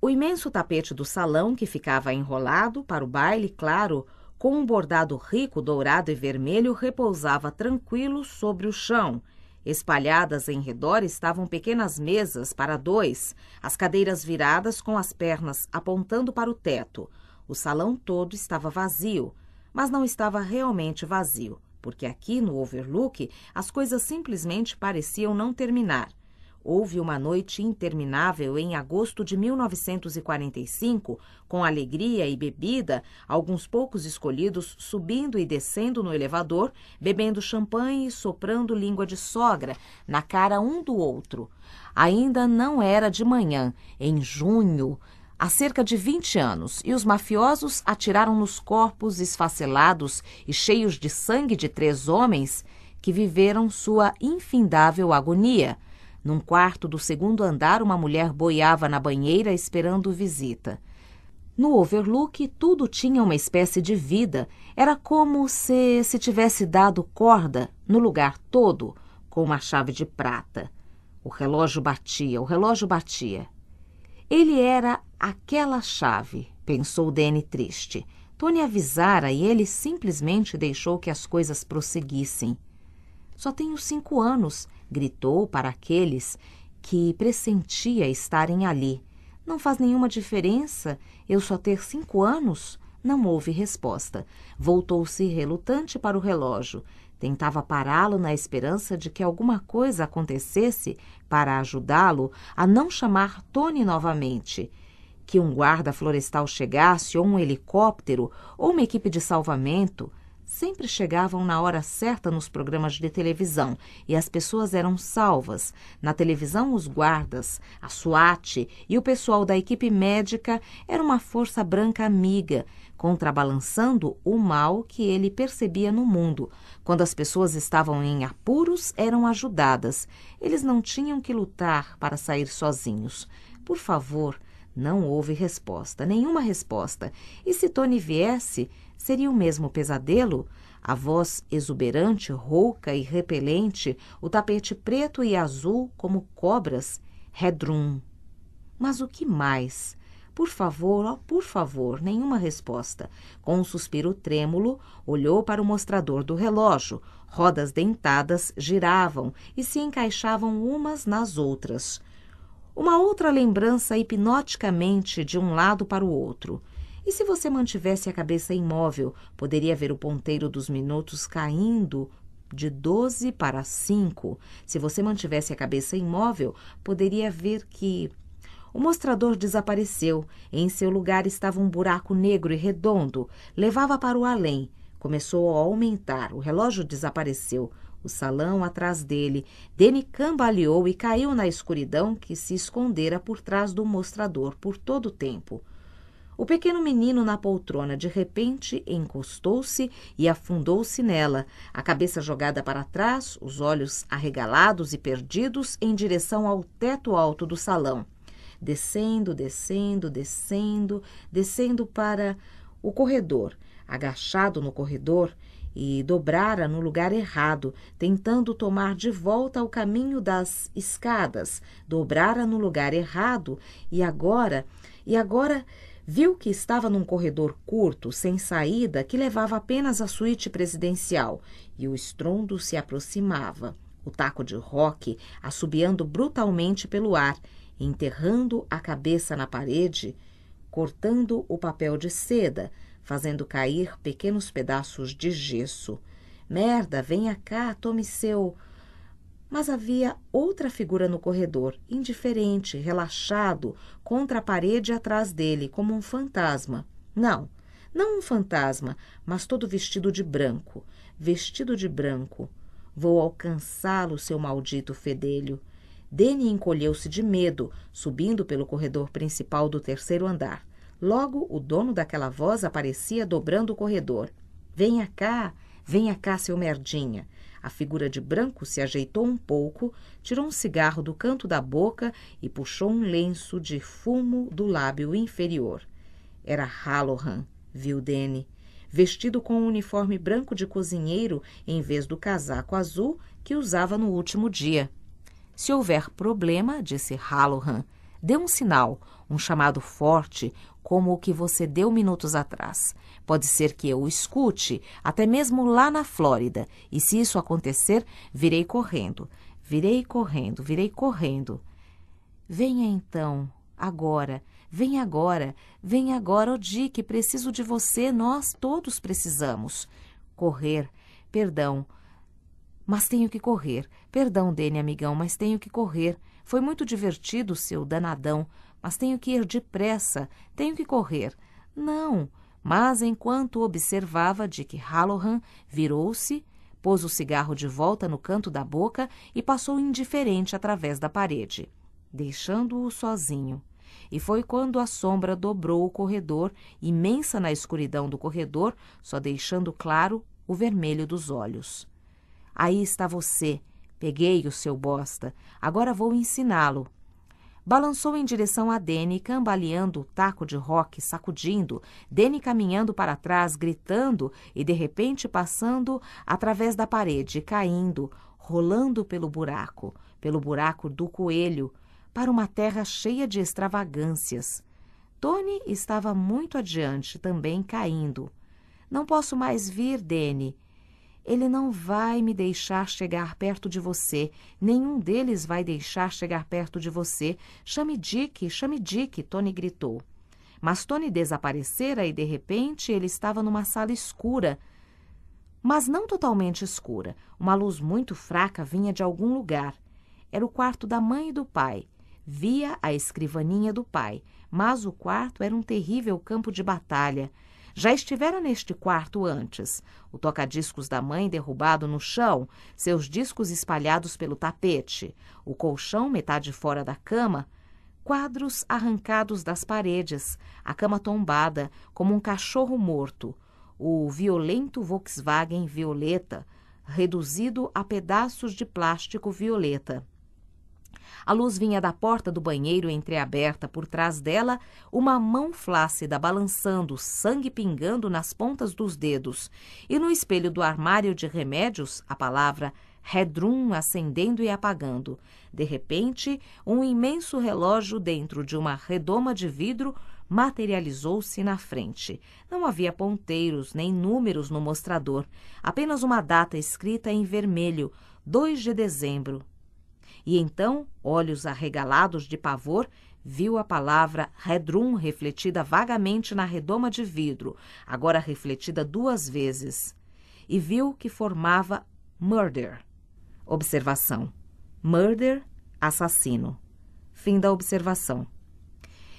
O imenso tapete do salão, que ficava enrolado para o baile, claro, com um bordado rico dourado e vermelho, repousava tranquilo sobre o chão. Espalhadas em redor estavam pequenas mesas para dois, as cadeiras viradas com as pernas apontando para o teto. O salão todo estava vazio mas não estava realmente vazio, porque aqui no Overlook as coisas simplesmente pareciam não terminar. Houve uma noite interminável em agosto de 1945, com alegria e bebida, alguns poucos escolhidos subindo e descendo no elevador, bebendo champanhe e soprando língua de sogra na cara um do outro. Ainda não era de manhã, em junho, há cerca de 20 anos e os mafiosos atiraram nos corpos esfacelados e cheios de sangue de três homens que viveram sua infindável agonia. Num quarto do segundo andar, uma mulher boiava na banheira esperando visita. No overlook, tudo tinha uma espécie de vida. Era como se se tivesse dado corda no lugar todo com uma chave de prata. O relógio batia, o relógio batia. Ele era aquela chave, pensou Danny triste. Tony avisara e ele simplesmente deixou que as coisas prosseguissem. Só tenho cinco anos, gritou para aqueles que pressentia estarem ali. Não faz nenhuma diferença eu só ter cinco anos? Não houve resposta. Voltou-se relutante para o relógio. Tentava pará-lo na esperança de que alguma coisa acontecesse para ajudá-lo a não chamar Tony novamente. Que um guarda florestal chegasse, ou um helicóptero, ou uma equipe de salvamento. Sempre chegavam na hora certa nos programas de televisão e as pessoas eram salvas. Na televisão, os guardas, a SWAT e o pessoal da equipe médica era uma força branca amiga, contrabalançando o mal que ele percebia no mundo. Quando as pessoas estavam em apuros, eram ajudadas. Eles não tinham que lutar para sair sozinhos. Por favor, não houve resposta, nenhuma resposta. E se Tony viesse, seria o mesmo pesadelo? A voz exuberante, rouca e repelente, o tapete preto e azul como cobras, Redrum. Mas o que mais? Por favor, ó, oh, por favor, nenhuma resposta. Com um suspiro trêmulo, olhou para o mostrador do relógio. Rodas dentadas giravam e se encaixavam umas nas outras. Uma outra lembrança hipnoticamente de um lado para o outro. E se você mantivesse a cabeça imóvel, poderia ver o ponteiro dos minutos caindo de 12 para 5. Se você mantivesse a cabeça imóvel, poderia ver que o mostrador desapareceu. Em seu lugar estava um buraco negro e redondo. Levava para o além. Começou a aumentar. O relógio desapareceu. O salão atrás dele. Dene cambaleou e caiu na escuridão que se escondera por trás do mostrador por todo o tempo. O pequeno menino na poltrona de repente encostou-se e afundou-se nela, a cabeça jogada para trás, os olhos arregalados e perdidos em direção ao teto alto do salão descendo, descendo, descendo, descendo para o corredor, agachado no corredor, e dobrara no lugar errado, tentando tomar de volta o caminho das escadas. Dobrara no lugar errado e agora, e agora viu que estava num corredor curto, sem saída, que levava apenas à suíte presidencial, e o estrondo se aproximava. O taco de rock assobiando brutalmente pelo ar enterrando a cabeça na parede, cortando o papel de seda, fazendo cair pequenos pedaços de gesso. Merda, venha cá, tome seu. Mas havia outra figura no corredor, indiferente, relaxado, contra a parede atrás dele, como um fantasma. Não, não um fantasma, mas todo vestido de branco. Vestido de branco. Vou alcançá-lo, seu maldito fedelho. Dene encolheu-se de medo, subindo pelo corredor principal do terceiro andar. Logo, o dono daquela voz aparecia dobrando o corredor. Venha cá, venha cá, seu merdinha. A figura de branco se ajeitou um pouco, tirou um cigarro do canto da boca e puxou um lenço de fumo do lábio inferior. Era Halloran, viu Dene. Vestido com um uniforme branco de cozinheiro em vez do casaco azul que usava no último dia. Se houver problema, disse Halohan, dê um sinal, um chamado forte, como o que você deu minutos atrás. Pode ser que eu o escute, até mesmo lá na Flórida, e se isso acontecer, virei correndo, virei correndo, virei correndo. Venha então, agora, Venha agora, Venha agora, Odie. que preciso de você, nós todos precisamos. Correr, perdão, mas tenho que correr. Perdão, Dene, amigão, mas tenho que correr. Foi muito divertido, seu danadão. Mas tenho que ir depressa. Tenho que correr. Não. Mas enquanto observava, Dick Halloran virou-se, pôs o cigarro de volta no canto da boca e passou indiferente através da parede, deixando-o sozinho. E foi quando a sombra dobrou o corredor, imensa na escuridão do corredor, só deixando claro o vermelho dos olhos. Aí está você. Peguei o seu bosta. Agora vou ensiná-lo. Balançou em direção a Dene, cambaleando o taco de rock, sacudindo, Dene caminhando para trás, gritando e, de repente, passando através da parede, caindo, rolando pelo buraco, pelo buraco do coelho, para uma terra cheia de extravagâncias. Tony estava muito adiante, também caindo. Não posso mais vir, Dene. Ele não vai me deixar chegar perto de você. Nenhum deles vai deixar chegar perto de você. Chame Dick, chame Dick, Tony gritou. Mas Tony desaparecera e, de repente, ele estava numa sala escura. Mas não totalmente escura. Uma luz muito fraca vinha de algum lugar. Era o quarto da mãe e do pai. Via a escrivaninha do pai, mas o quarto era um terrível campo de batalha. Já estivera neste quarto antes. O toca-discos da mãe derrubado no chão, seus discos espalhados pelo tapete, o colchão metade fora da cama, quadros arrancados das paredes, a cama tombada, como um cachorro morto, o violento Volkswagen violeta, reduzido a pedaços de plástico violeta. A luz vinha da porta do banheiro entreaberta por trás dela, uma mão flácida balançando, sangue pingando nas pontas dos dedos, e no espelho do armário de remédios, a palavra Redrum acendendo e apagando. De repente, um imenso relógio dentro de uma redoma de vidro materializou-se na frente. Não havia ponteiros nem números no mostrador, apenas uma data escrita em vermelho, 2 de dezembro e então, olhos arregalados de pavor, viu a palavra redrum refletida vagamente na redoma de vidro, agora refletida duas vezes. E viu que formava murder. Observação: murder, assassino. Fim da observação.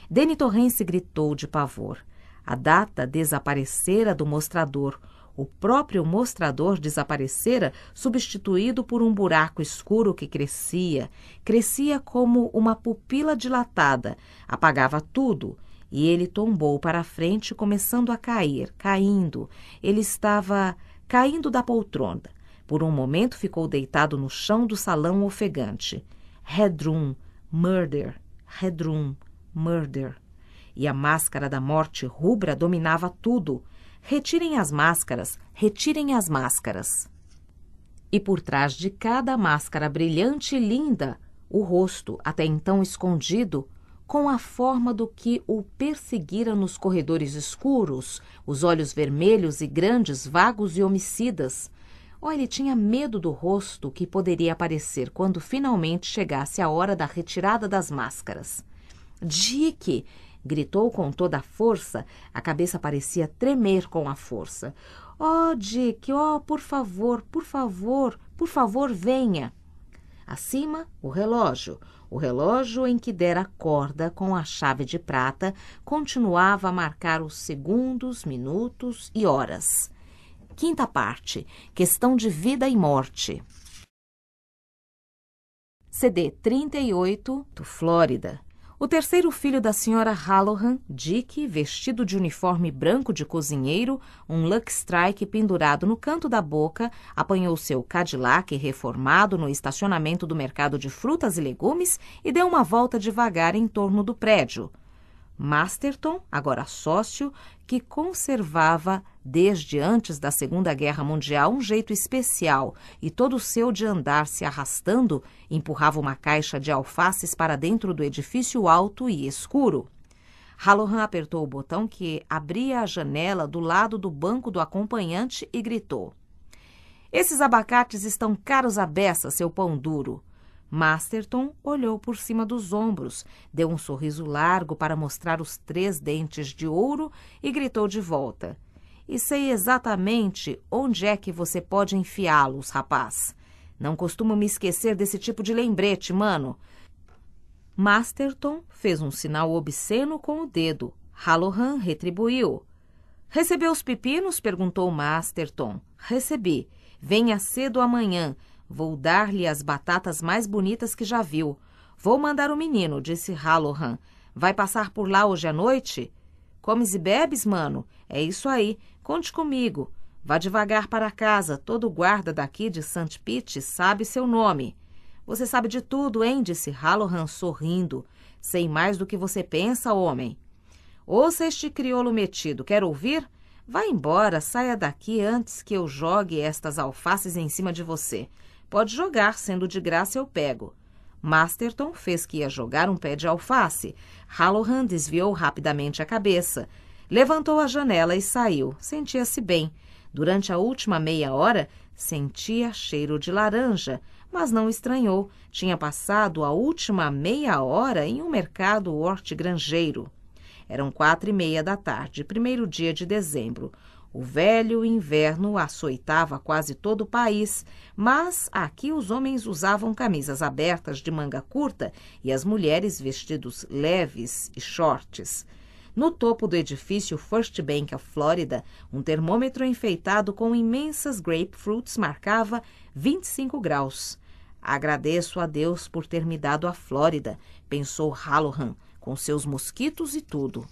Denny Torrense gritou de pavor. A data desaparecera do mostrador, o próprio mostrador desaparecera, substituído por um buraco escuro que crescia. Crescia como uma pupila dilatada, apagava tudo. E ele tombou para a frente, começando a cair, caindo. Ele estava caindo da poltrona. Por um momento ficou deitado no chão do salão ofegante. redrum murder, redrum murder. E a máscara da morte rubra dominava tudo Retirem as máscaras, retirem as máscaras. E por trás de cada máscara brilhante e linda, o rosto, até então escondido, com a forma do que o perseguira nos corredores escuros, os olhos vermelhos e grandes, vagos e homicidas. oh, ele tinha medo do rosto que poderia aparecer quando finalmente chegasse a hora da retirada das máscaras. Dick! gritou com toda a força. A cabeça parecia tremer com a força. Oh, Dick, oh, por favor, por favor, por favor, venha. Acima, o relógio. O relógio em que dera a corda com a chave de prata continuava a marcar os segundos, minutos e horas. Quinta parte: Questão de vida e morte. CD 38, do Flórida, o terceiro filho da senhora Halloran, Dick, vestido de uniforme branco de cozinheiro, um Luck Strike pendurado no canto da boca, apanhou seu Cadillac reformado no estacionamento do mercado de frutas e legumes e deu uma volta devagar em torno do prédio. Masterton, agora sócio, que conservava desde antes da Segunda Guerra Mundial, um jeito especial, e todo o seu de andar se arrastando empurrava uma caixa de alfaces para dentro do edifício alto e escuro. Halloran apertou o botão que abria a janela do lado do banco do acompanhante e gritou: Esses abacates estão caros à beça, seu pão duro. Masterton olhou por cima dos ombros, deu um sorriso largo para mostrar os três dentes de ouro e gritou de volta: e sei exatamente onde é que você pode enfiá-los, rapaz. Não costumo me esquecer desse tipo de lembrete, mano. Masterton fez um sinal obsceno com o dedo. Halloran retribuiu. Recebeu os pepinos? perguntou Masterton. Recebi. Venha cedo amanhã. Vou dar-lhe as batatas mais bonitas que já viu. Vou mandar o menino, disse Halloran. Vai passar por lá hoje à noite? Comes e bebes, mano? É isso aí. Conte comigo. Vá devagar para casa. Todo guarda daqui de St. Pete sabe seu nome. Você sabe de tudo, hein? disse Halohan sorrindo. Sei mais do que você pensa, homem. Ouça este crioulo metido. Quer ouvir? Vá embora, saia daqui antes que eu jogue estas alfaces em cima de você. Pode jogar, sendo de graça eu pego. Masterton fez que ia jogar um pé de alface. Halohan desviou rapidamente a cabeça. Levantou a janela e saiu. Sentia-se bem. Durante a última meia hora, sentia cheiro de laranja, mas não estranhou. Tinha passado a última meia hora em um mercado hortigranjeiro. Eram quatro e meia da tarde, primeiro dia de dezembro. O velho inverno açoitava quase todo o país, mas aqui os homens usavam camisas abertas de manga curta e as mulheres vestidos leves e shorts. No topo do edifício First Bank of Florida, um termômetro enfeitado com imensas grapefruits marcava 25 graus. Agradeço a Deus por ter me dado a Flórida, pensou Hallohan, com seus mosquitos e tudo.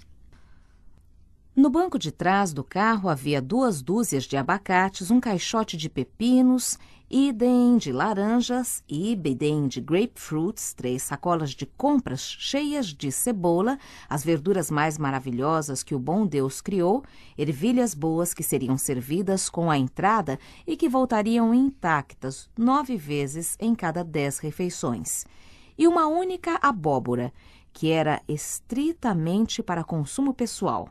No banco de trás do carro havia duas dúzias de abacates, um caixote de pepinos idem de laranjas e bidem de grapefruits, três sacolas de compras cheias de cebola, as verduras mais maravilhosas que o bom Deus criou, ervilhas boas que seriam servidas com a entrada e que voltariam intactas nove vezes em cada dez refeições, e uma única abóbora, que era estritamente para consumo pessoal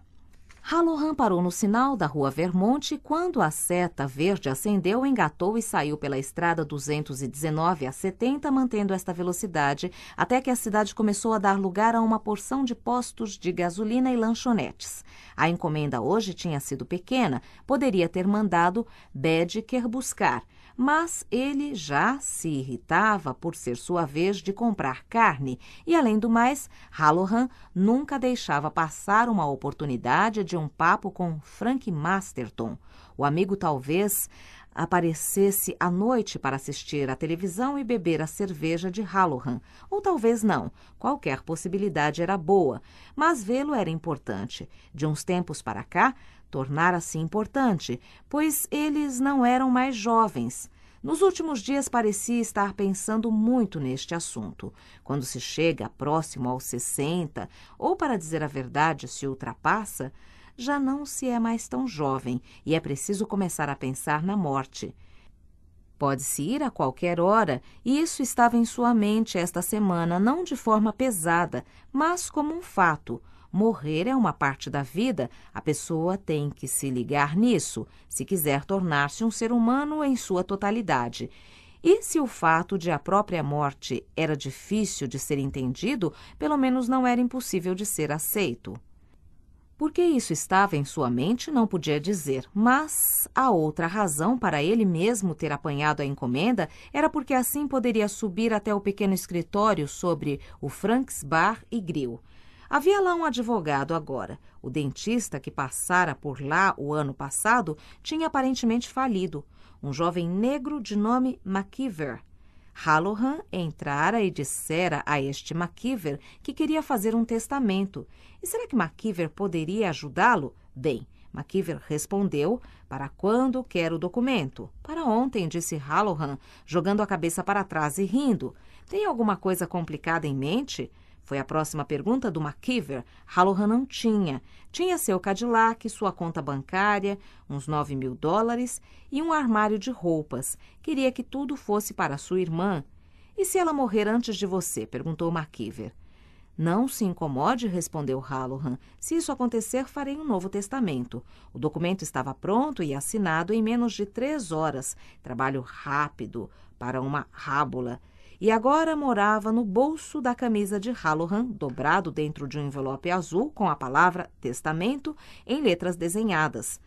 Halloran parou no sinal da rua Vermonte quando a seta verde acendeu, engatou e saiu pela estrada 219 a 70, mantendo esta velocidade, até que a cidade começou a dar lugar a uma porção de postos de gasolina e lanchonetes. A encomenda hoje tinha sido pequena, poderia ter mandado Bedker buscar mas ele já se irritava por ser sua vez de comprar carne e, além do mais, Halloran nunca deixava passar uma oportunidade de um papo com Frank Masterton. O amigo talvez aparecesse à noite para assistir à televisão e beber a cerveja de Halloran. Ou talvez não, qualquer possibilidade era boa, mas vê-lo era importante. De uns tempos para cá, tornara-se importante, pois eles não eram mais jovens. Nos últimos dias parecia estar pensando muito neste assunto. Quando se chega próximo aos 60, ou para dizer a verdade, se ultrapassa, já não se é mais tão jovem e é preciso começar a pensar na morte. Pode-se ir a qualquer hora, e isso estava em sua mente esta semana, não de forma pesada, mas como um fato. Morrer é uma parte da vida, a pessoa tem que se ligar nisso, se quiser tornar-se um ser humano em sua totalidade. E se o fato de a própria morte era difícil de ser entendido, pelo menos não era impossível de ser aceito. Porque isso estava em sua mente, não podia dizer, mas a outra razão para ele mesmo ter apanhado a encomenda era porque assim poderia subir até o pequeno escritório sobre o Franks Bar e Grill. Havia lá um advogado agora. O dentista que passara por lá o ano passado tinha aparentemente falido. Um jovem negro de nome McKeever. Halloran entrara e dissera a este McKeever que queria fazer um testamento. E será que McKeever poderia ajudá-lo? Bem, McKeever respondeu: Para quando quero o documento? Para ontem, disse Halloran, jogando a cabeça para trás e rindo. Tem alguma coisa complicada em mente? Foi a próxima pergunta do McKeever. Hallohan não tinha. Tinha seu Cadillac, sua conta bancária, uns 9 mil dólares e um armário de roupas. Queria que tudo fosse para sua irmã. E se ela morrer antes de você? perguntou McKeever. Não se incomode, respondeu Hallohan. Se isso acontecer, farei um novo testamento. O documento estava pronto e assinado em menos de três horas. Trabalho rápido para uma rábula e agora morava no bolso da camisa de Halloran, dobrado dentro de um envelope azul com a palavra testamento em letras desenhadas.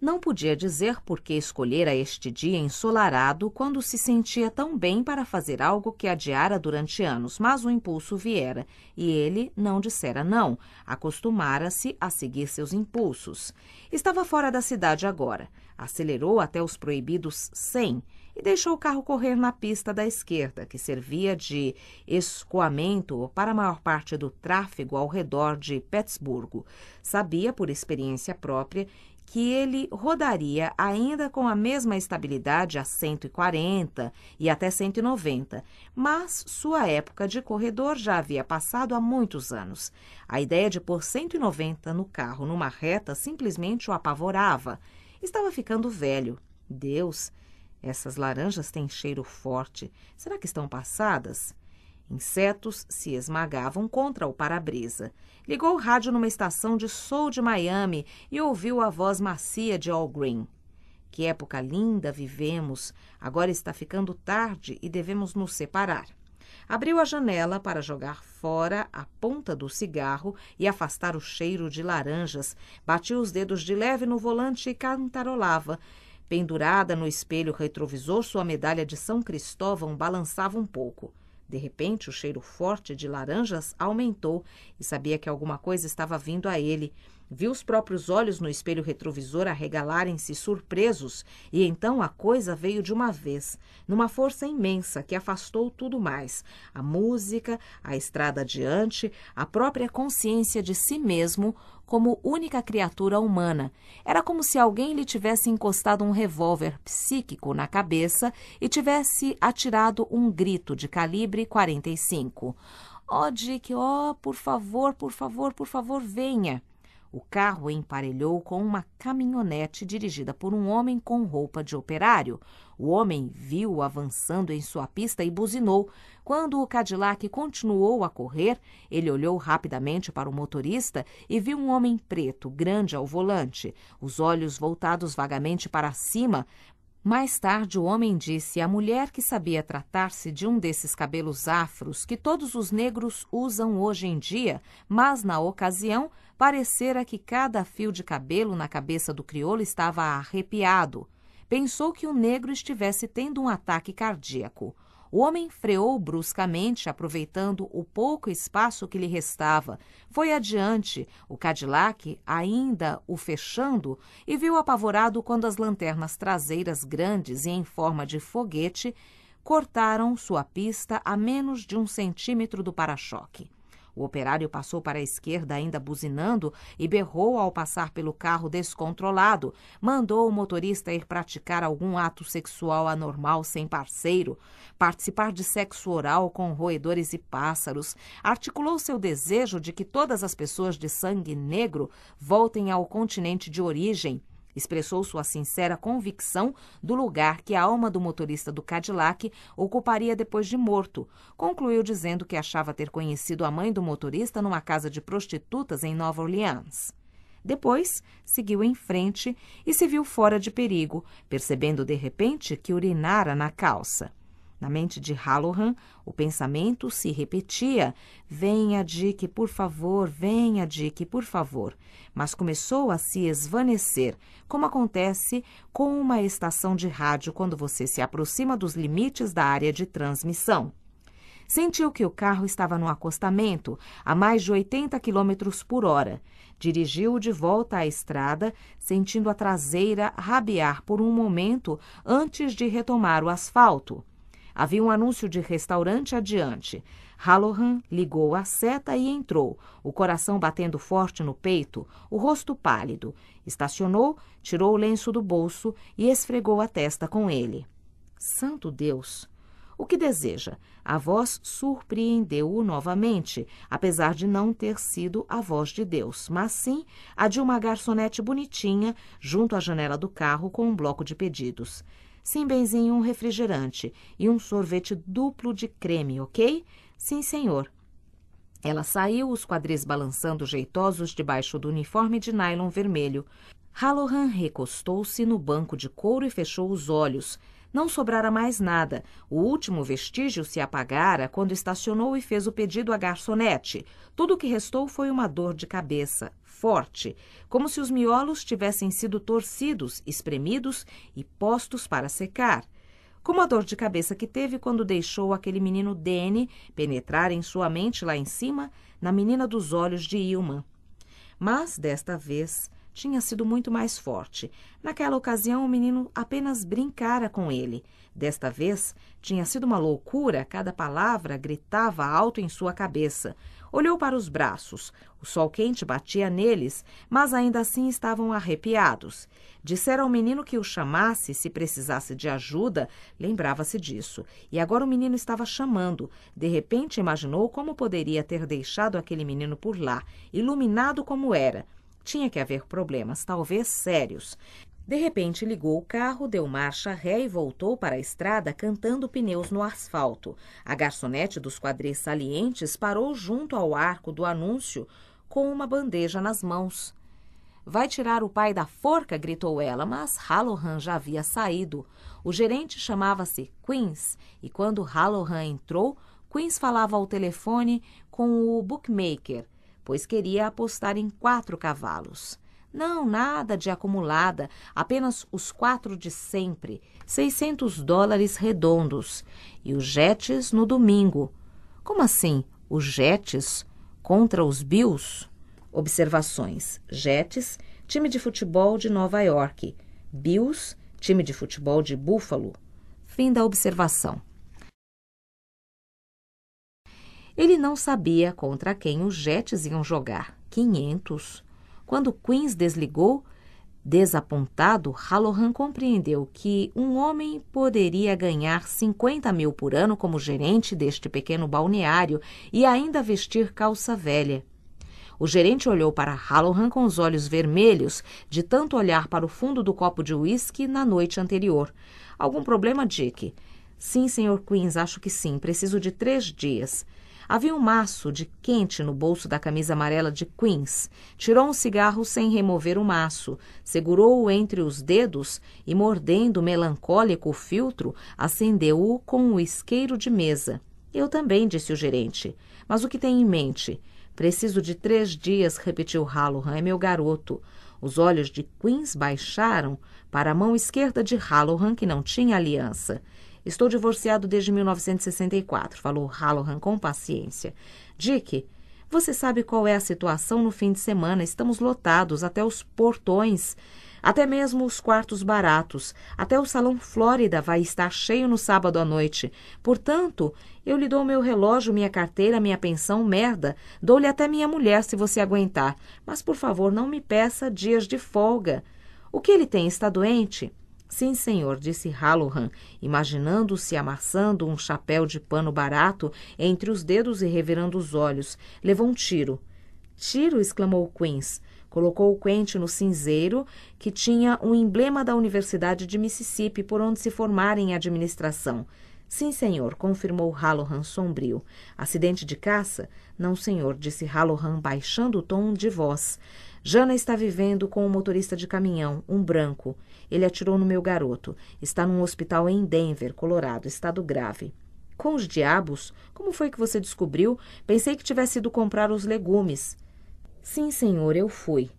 Não podia dizer por que escolhera este dia ensolarado quando se sentia tão bem para fazer algo que adiara durante anos, mas o impulso viera e ele não dissera não, acostumara-se a seguir seus impulsos. Estava fora da cidade agora, acelerou até os proibidos 100 e deixou o carro correr na pista da esquerda, que servia de escoamento para a maior parte do tráfego ao redor de Pittsburgh. Sabia, por experiência própria, que ele rodaria ainda com a mesma estabilidade a 140 e até 190, mas sua época de corredor já havia passado há muitos anos. A ideia de pôr 190 no carro numa reta simplesmente o apavorava. Estava ficando velho. Deus, essas laranjas têm cheiro forte. Será que estão passadas? Insetos se esmagavam contra o para-brisa. Ligou o rádio numa estação de Soul de Miami e ouviu a voz macia de All Green. Que época linda vivemos! Agora está ficando tarde e devemos nos separar. Abriu a janela para jogar fora a ponta do cigarro e afastar o cheiro de laranjas. Batiu os dedos de leve no volante e cantarolava. Pendurada no espelho retrovisor, sua medalha de São Cristóvão balançava um pouco. De repente, o cheiro forte de laranjas aumentou e sabia que alguma coisa estava vindo a ele. Viu os próprios olhos no espelho retrovisor arregalarem-se surpresos, e então a coisa veio de uma vez, numa força imensa que afastou tudo mais: a música, a estrada adiante, a própria consciência de si mesmo, como única criatura humana. Era como se alguém lhe tivesse encostado um revólver psíquico na cabeça e tivesse atirado um grito de calibre 45. Ó oh, Dick, oh, por favor, por favor, por favor, venha. O carro emparelhou com uma caminhonete dirigida por um homem com roupa de operário. O homem viu avançando em sua pista e buzinou, quando o Cadillac continuou a correr, ele olhou rapidamente para o motorista e viu um homem preto, grande ao volante, os olhos voltados vagamente para cima. Mais tarde, o homem disse à mulher que sabia tratar-se de um desses cabelos afros que todos os negros usam hoje em dia, mas na ocasião parecera que cada fio de cabelo na cabeça do crioulo estava arrepiado pensou que o negro estivesse tendo um ataque cardíaco. O homem freou bruscamente, aproveitando o pouco espaço que lhe restava. Foi adiante, o Cadillac ainda o fechando, e viu apavorado quando as lanternas traseiras grandes e em forma de foguete cortaram sua pista a menos de um centímetro do para-choque. O operário passou para a esquerda, ainda buzinando, e berrou ao passar pelo carro descontrolado. Mandou o motorista ir praticar algum ato sexual anormal sem parceiro, participar de sexo oral com roedores e pássaros. Articulou seu desejo de que todas as pessoas de sangue negro voltem ao continente de origem expressou sua sincera convicção do lugar que a alma do motorista do Cadillac ocuparia depois de morto. Concluiu dizendo que achava ter conhecido a mãe do motorista numa casa de prostitutas em Nova Orleans. Depois, seguiu em frente e se viu fora de perigo, percebendo de repente que urinara na calça. Na mente de Halloran, o pensamento se repetia: Venha, Dick, por favor, venha, Dick, por favor. Mas começou a se esvanecer, como acontece com uma estação de rádio quando você se aproxima dos limites da área de transmissão. Sentiu que o carro estava no acostamento, a mais de 80 quilômetros por hora. Dirigiu de volta à estrada, sentindo a traseira rabiar por um momento antes de retomar o asfalto. Havia um anúncio de restaurante adiante. Hallohan ligou a seta e entrou, o coração batendo forte no peito, o rosto pálido. Estacionou, tirou o lenço do bolso e esfregou a testa com ele. Santo Deus! O que deseja? A voz surpreendeu-o novamente, apesar de não ter sido a voz de Deus, mas sim a de uma garçonete bonitinha junto à janela do carro com um bloco de pedidos. Sim, benzinho, um refrigerante e um sorvete duplo de creme, ok? Sim, senhor. Ela saiu, os quadris balançando jeitosos debaixo do uniforme de nylon vermelho. Halloran recostou-se no banco de couro e fechou os olhos. Não sobrara mais nada. O último vestígio se apagara quando estacionou e fez o pedido à garçonete. Tudo o que restou foi uma dor de cabeça forte, como se os miolos tivessem sido torcidos, espremidos e postos para secar. Como a dor de cabeça que teve quando deixou aquele menino Dene penetrar em sua mente lá em cima, na menina dos olhos de Ilma. Mas, desta vez, tinha sido muito mais forte. Naquela ocasião, o menino apenas brincara com ele. Desta vez, tinha sido uma loucura, cada palavra gritava alto em sua cabeça. Olhou para os braços. O sol quente batia neles, mas ainda assim estavam arrepiados. Dissera ao menino que o chamasse se precisasse de ajuda, lembrava-se disso. E agora o menino estava chamando. De repente imaginou como poderia ter deixado aquele menino por lá, iluminado como era. Tinha que haver problemas, talvez sérios. De repente, ligou o carro, deu marcha ré e voltou para a estrada cantando pneus no asfalto. A garçonete dos quadris salientes parou junto ao arco do anúncio com uma bandeja nas mãos. Vai tirar o pai da forca, gritou ela, mas Halloran já havia saído. O gerente chamava-se Queens e quando Halloran entrou, Queens falava ao telefone com o bookmaker, pois queria apostar em quatro cavalos. Não, nada de acumulada, apenas os quatro de sempre, 600 dólares redondos. E os Jets no domingo. Como assim, os Jets contra os Bills? Observações: Jets, time de futebol de Nova York. Bills, time de futebol de Buffalo. Fim da observação. Ele não sabia contra quem os Jets iam jogar. 500. Quando Queens desligou, desapontado, Hallohan compreendeu que um homem poderia ganhar 50 mil por ano como gerente deste pequeno balneário e ainda vestir calça velha. O gerente olhou para Hallohan com os olhos vermelhos, de tanto olhar para o fundo do copo de uísque na noite anterior. Algum problema, Dick? Sim, senhor Queens, acho que sim. Preciso de três dias. Havia um maço de quente no bolso da camisa amarela de Queens. Tirou um cigarro sem remover o maço, segurou-o entre os dedos e, mordendo o melancólico filtro, acendeu-o com um isqueiro de mesa. Eu também, disse o gerente. Mas o que tem em mente? Preciso de três dias, repetiu Halohan, é meu garoto. Os olhos de Queens baixaram para a mão esquerda de Halohan, que não tinha aliança. Estou divorciado desde 1964, falou Halloran com paciência. Dick, você sabe qual é a situação no fim de semana. Estamos lotados até os portões, até mesmo os quartos baratos. Até o Salão Flórida vai estar cheio no sábado à noite. Portanto, eu lhe dou meu relógio, minha carteira, minha pensão, merda. Dou-lhe até minha mulher, se você aguentar. Mas, por favor, não me peça dias de folga. O que ele tem? Está doente? Sim, senhor, disse Halohan, imaginando-se amassando um chapéu de pano barato entre os dedos e revirando os olhos. Levou um tiro. Tiro! exclamou Queens. Colocou o quente no cinzeiro, que tinha um emblema da Universidade de Mississippi, por onde se formara em administração. Sim, senhor, confirmou Halohan sombrio. Acidente de caça? Não, senhor, disse Halohan, baixando o tom de voz. Jana está vivendo com um motorista de caminhão, um branco. Ele atirou no meu garoto. Está num hospital em Denver, Colorado, estado grave. Com os diabos? Como foi que você descobriu? Pensei que tivesse ido comprar os legumes. Sim, senhor, eu fui.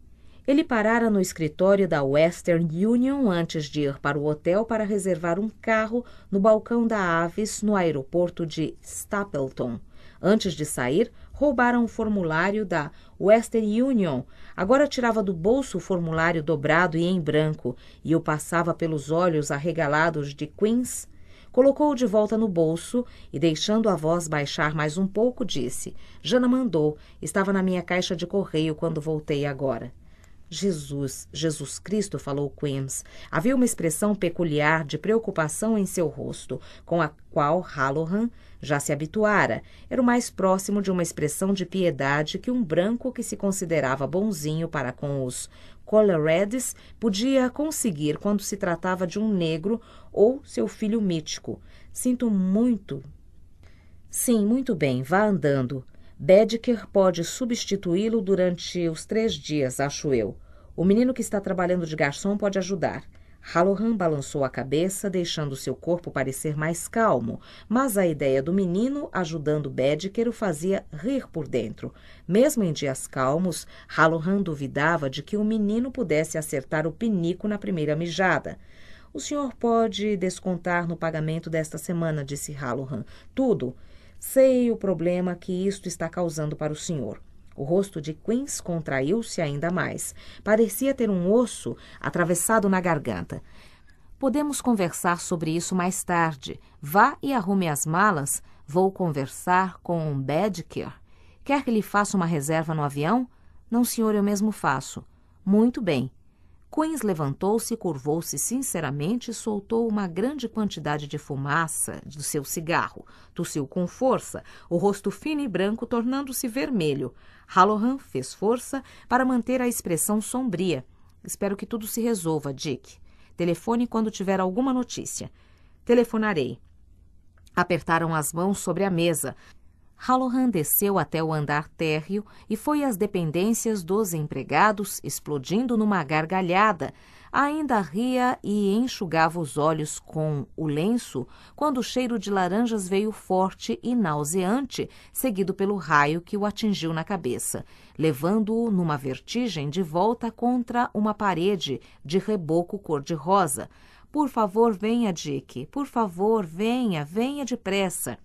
Ele parara no escritório da Western Union antes de ir para o hotel para reservar um carro no balcão da Aves, no aeroporto de Stapleton. Antes de sair, roubaram o formulário da Western Union Agora tirava do bolso o formulário dobrado e em branco e o passava pelos olhos arregalados de Queens. Colocou-o de volta no bolso e, deixando a voz baixar mais um pouco, disse: Jana mandou, estava na minha caixa de correio quando voltei agora. Jesus, Jesus Cristo, falou Queens. Havia uma expressão peculiar de preocupação em seu rosto, com a qual Halloran já se habituara, era o mais próximo de uma expressão de piedade que um branco que se considerava bonzinho para com os Colorados podia conseguir quando se tratava de um negro ou seu filho mítico. Sinto muito. Sim, muito bem, vá andando. Bedker pode substituí-lo durante os três dias, acho eu. O menino que está trabalhando de garçom pode ajudar. Halohan balançou a cabeça, deixando seu corpo parecer mais calmo, mas a ideia do menino ajudando Bedker o fazia rir por dentro. Mesmo em dias calmos, Halohan duvidava de que o menino pudesse acertar o pinico na primeira mijada. O senhor pode descontar no pagamento desta semana, disse Halohan. Tudo. Sei o problema que isto está causando para o senhor. O rosto de Queens contraiu-se ainda mais. Parecia ter um osso atravessado na garganta. Podemos conversar sobre isso mais tarde. Vá e arrume as malas. Vou conversar com um Bedker. Quer que lhe faça uma reserva no avião? Não, senhor, eu mesmo faço. Muito bem. Queens levantou-se, curvou-se sinceramente e soltou uma grande quantidade de fumaça do seu cigarro. Tossiu com força, o rosto fino e branco tornando-se vermelho. Halohan fez força para manter a expressão sombria. Espero que tudo se resolva, Dick. Telefone quando tiver alguma notícia. Telefonarei. Apertaram as mãos sobre a mesa. Halohan desceu até o andar térreo e foi às dependências dos empregados, explodindo numa gargalhada, ainda ria e enxugava os olhos com o lenço quando o cheiro de laranjas veio forte e nauseante, seguido pelo raio que o atingiu na cabeça, levando-o numa vertigem de volta contra uma parede de reboco cor-de-rosa. Por favor, venha, Dick. Por favor, venha, venha depressa.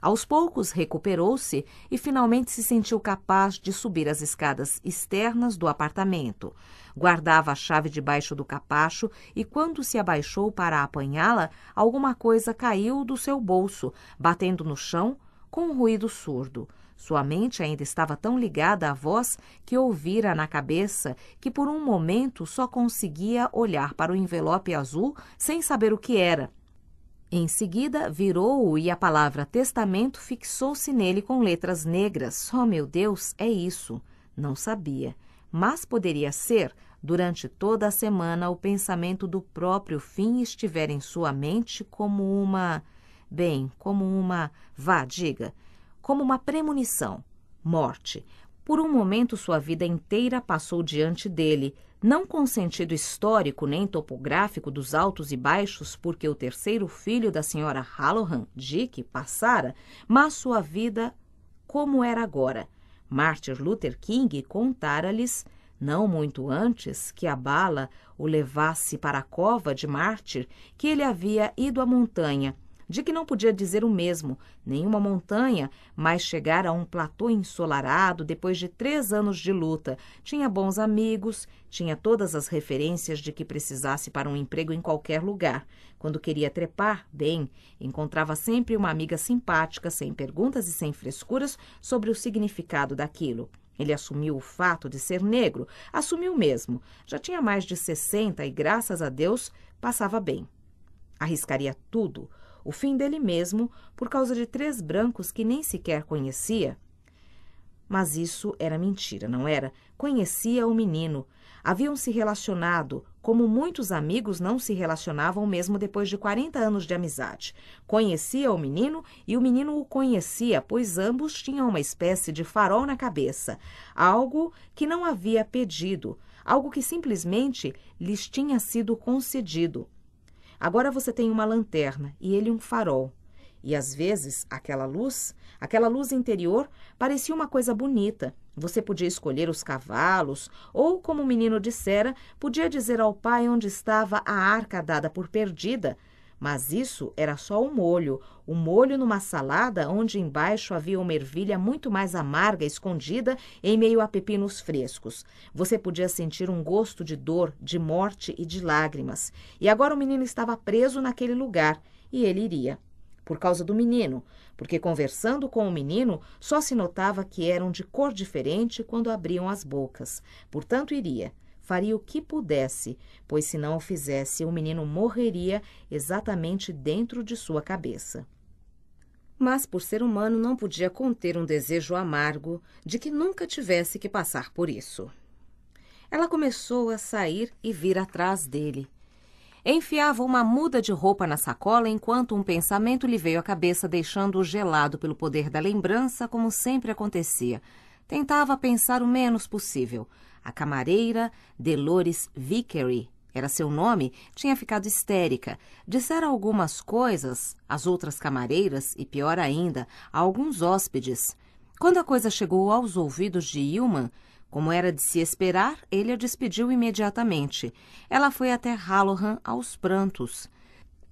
Aos poucos recuperou-se e finalmente se sentiu capaz de subir as escadas externas do apartamento. Guardava a chave debaixo do capacho e, quando se abaixou para apanhá-la, alguma coisa caiu do seu bolso, batendo no chão com um ruído surdo. Sua mente ainda estava tão ligada à voz que ouvira na cabeça que por um momento só conseguia olhar para o envelope azul sem saber o que era. Em seguida, virou-o e a palavra testamento fixou-se nele com letras negras. Oh, meu Deus, é isso! Não sabia mas poderia ser durante toda a semana o pensamento do próprio fim estiver em sua mente como uma. Bem, como uma. Vá, diga. Como uma premonição. Morte. Por um momento, sua vida inteira passou diante dele, não com sentido histórico nem topográfico dos altos e baixos, porque o terceiro filho da senhora Halloran, Dick, passara, mas sua vida como era agora Martin Luther King contara-lhes, não muito antes que a bala o levasse para a cova de mártir, que ele havia ido à montanha de que não podia dizer o mesmo nenhuma montanha, mas chegar a um platô ensolarado depois de três anos de luta. Tinha bons amigos, tinha todas as referências de que precisasse para um emprego em qualquer lugar. Quando queria trepar, bem, encontrava sempre uma amiga simpática, sem perguntas e sem frescuras sobre o significado daquilo. Ele assumiu o fato de ser negro, assumiu mesmo. Já tinha mais de 60 e, graças a Deus, passava bem. Arriscaria tudo o fim dele mesmo por causa de três brancos que nem sequer conhecia. Mas isso era mentira, não era? Conhecia o menino. Haviam se relacionado, como muitos amigos não se relacionavam mesmo depois de 40 anos de amizade. Conhecia o menino e o menino o conhecia, pois ambos tinham uma espécie de farol na cabeça, algo que não havia pedido, algo que simplesmente lhes tinha sido concedido. Agora você tem uma lanterna e ele um farol. E às vezes, aquela luz, aquela luz interior, parecia uma coisa bonita. Você podia escolher os cavalos, ou, como o menino dissera, podia dizer ao pai onde estava a arca dada por perdida, mas isso era só o molho, o molho numa salada onde embaixo havia uma ervilha muito mais amarga escondida em meio a pepinos frescos. Você podia sentir um gosto de dor, de morte e de lágrimas. E agora o menino estava preso naquele lugar e ele iria por causa do menino, porque conversando com o menino só se notava que eram de cor diferente quando abriam as bocas. Portanto, iria faria o que pudesse, pois se não o fizesse, o menino morreria exatamente dentro de sua cabeça. Mas, por ser humano, não podia conter um desejo amargo de que nunca tivesse que passar por isso. Ela começou a sair e vir atrás dele. Enfiava uma muda de roupa na sacola enquanto um pensamento lhe veio à cabeça, deixando-o gelado pelo poder da lembrança, como sempre acontecia. Tentava pensar o menos possível. A camareira Delores Vickery era seu nome, tinha ficado histérica. Dissera algumas coisas às outras camareiras e, pior ainda, a alguns hóspedes. Quando a coisa chegou aos ouvidos de Ilman, como era de se esperar, ele a despediu imediatamente. Ela foi até Hallohan aos prantos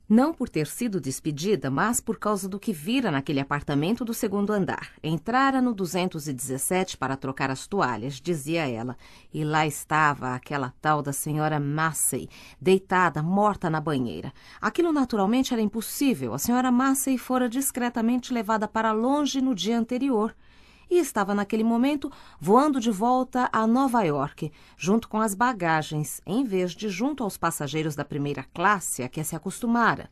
não por ter sido despedida, mas por causa do que vira naquele apartamento do segundo andar. Entrara no 217 para trocar as toalhas, dizia ela, e lá estava aquela tal da senhora Massey, deitada, morta na banheira. Aquilo naturalmente era impossível. A senhora Massey fora discretamente levada para longe no dia anterior e estava naquele momento voando de volta a Nova York, junto com as bagagens, em vez de junto aos passageiros da primeira classe a que se acostumara.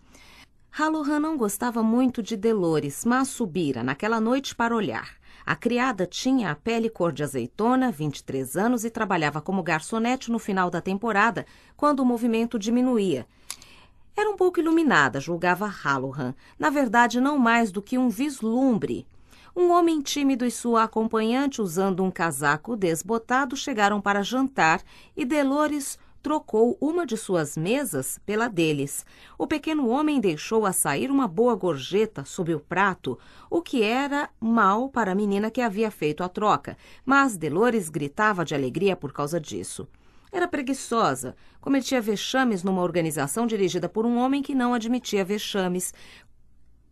Halohan não gostava muito de Delores, mas subira naquela noite para olhar. A criada tinha a pele cor de azeitona, 23 anos, e trabalhava como garçonete no final da temporada, quando o movimento diminuía. Era um pouco iluminada, julgava Halloran. Na verdade, não mais do que um vislumbre um homem tímido e sua acompanhante, usando um casaco desbotado, chegaram para jantar e Delores trocou uma de suas mesas pela deles. O pequeno homem deixou a sair uma boa gorjeta sob o prato, o que era mal para a menina que havia feito a troca, mas Delores gritava de alegria por causa disso. Era preguiçosa, cometia vexames numa organização dirigida por um homem que não admitia vexames,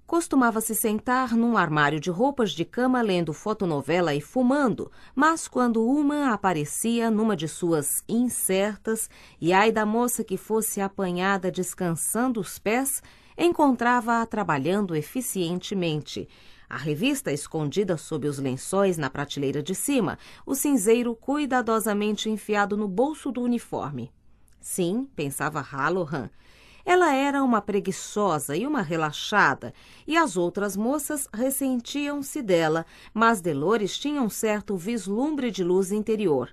Costumava se sentar num armário de roupas de cama lendo fotonovela e fumando, mas quando uma aparecia numa de suas incertas, e ai da moça que fosse apanhada descansando os pés, encontrava-a trabalhando eficientemente. A revista escondida sob os lençóis na prateleira de cima, o cinzeiro cuidadosamente enfiado no bolso do uniforme. Sim, pensava Hallohan. Ela era uma preguiçosa e uma relaxada, e as outras moças ressentiam-se dela, mas Delores tinha um certo vislumbre de luz interior.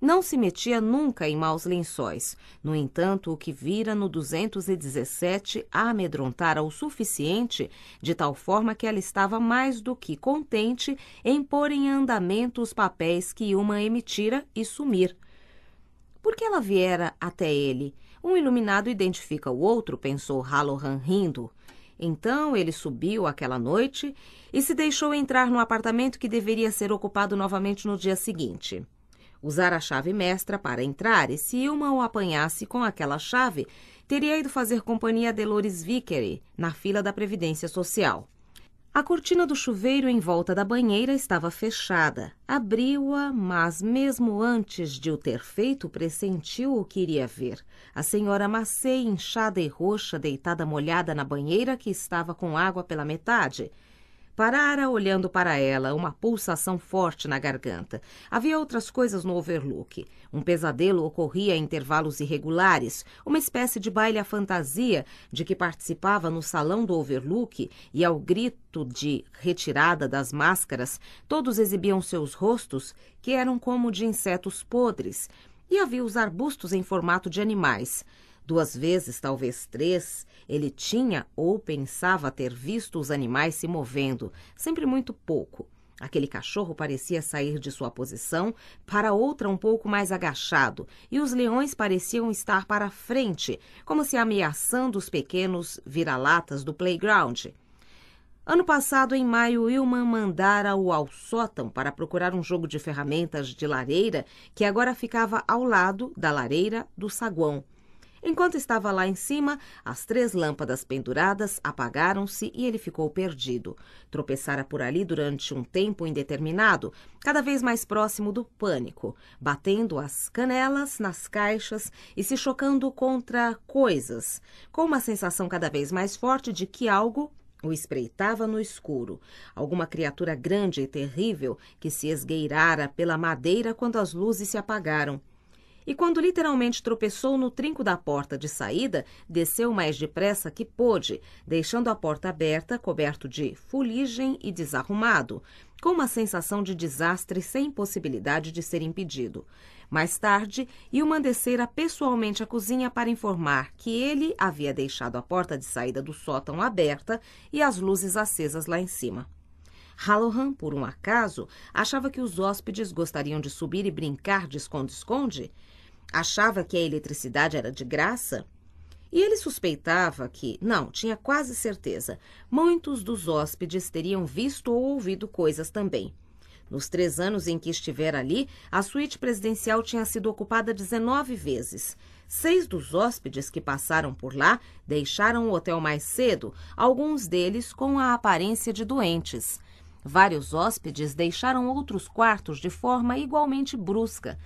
Não se metia nunca em maus lençóis. No entanto, o que vira no 217 a amedrontara o suficiente, de tal forma que ela estava mais do que contente em pôr em andamento os papéis que uma emitira e sumir. Por que ela viera até ele? Um iluminado identifica o outro, pensou Halohan rindo. Então ele subiu aquela noite e se deixou entrar no apartamento que deveria ser ocupado novamente no dia seguinte. Usar a chave mestra para entrar e se Ilma o apanhasse com aquela chave, teria ido fazer companhia a Delores Vickery na fila da Previdência Social. A cortina do chuveiro em volta da banheira estava fechada. Abriu-a, mas mesmo antes de o ter feito, pressentiu o que iria ver. A senhora Macei, inchada e roxa, deitada molhada na banheira que estava com água pela metade. Parara olhando para ela, uma pulsação forte na garganta. Havia outras coisas no overlook. Um pesadelo ocorria a intervalos irregulares, uma espécie de baile à fantasia de que participava no salão do overlook e ao grito de retirada das máscaras, todos exibiam seus rostos, que eram como de insetos podres, e havia os arbustos em formato de animais. Duas vezes, talvez três, ele tinha ou pensava ter visto os animais se movendo, sempre muito pouco. Aquele cachorro parecia sair de sua posição para outra um pouco mais agachado, e os leões pareciam estar para frente, como se ameaçando os pequenos vira-latas do playground. Ano passado, em maio, Wilman mandara-o ao sótão para procurar um jogo de ferramentas de lareira que agora ficava ao lado da lareira do saguão. Enquanto estava lá em cima, as três lâmpadas penduradas apagaram-se e ele ficou perdido. Tropeçara por ali durante um tempo indeterminado, cada vez mais próximo do pânico, batendo as canelas nas caixas e se chocando contra coisas, com uma sensação cada vez mais forte de que algo o espreitava no escuro, alguma criatura grande e terrível que se esgueirara pela madeira quando as luzes se apagaram e, quando literalmente tropeçou no trinco da porta de saída, desceu mais depressa que pôde, deixando a porta aberta, coberto de fuligem e desarrumado, com uma sensação de desastre sem possibilidade de ser impedido. Mais tarde, Ilman descera pessoalmente à cozinha para informar que ele havia deixado a porta de saída do sótão aberta e as luzes acesas lá em cima. Halloran, por um acaso, achava que os hóspedes gostariam de subir e brincar de esconde-esconde, Achava que a eletricidade era de graça? E ele suspeitava que, não, tinha quase certeza, muitos dos hóspedes teriam visto ou ouvido coisas também. Nos três anos em que estivera ali, a suíte presidencial tinha sido ocupada 19 vezes. Seis dos hóspedes que passaram por lá deixaram o hotel mais cedo, alguns deles com a aparência de doentes. Vários hóspedes deixaram outros quartos de forma igualmente brusca,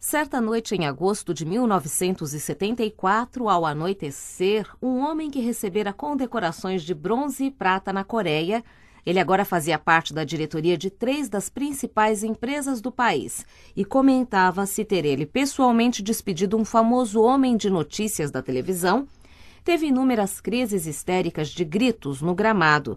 Certa noite em agosto de 1974, ao anoitecer, um homem que recebera condecorações de bronze e prata na Coreia, ele agora fazia parte da diretoria de três das principais empresas do país e comentava se ter ele pessoalmente despedido um famoso homem de notícias da televisão, teve inúmeras crises histéricas de gritos no gramado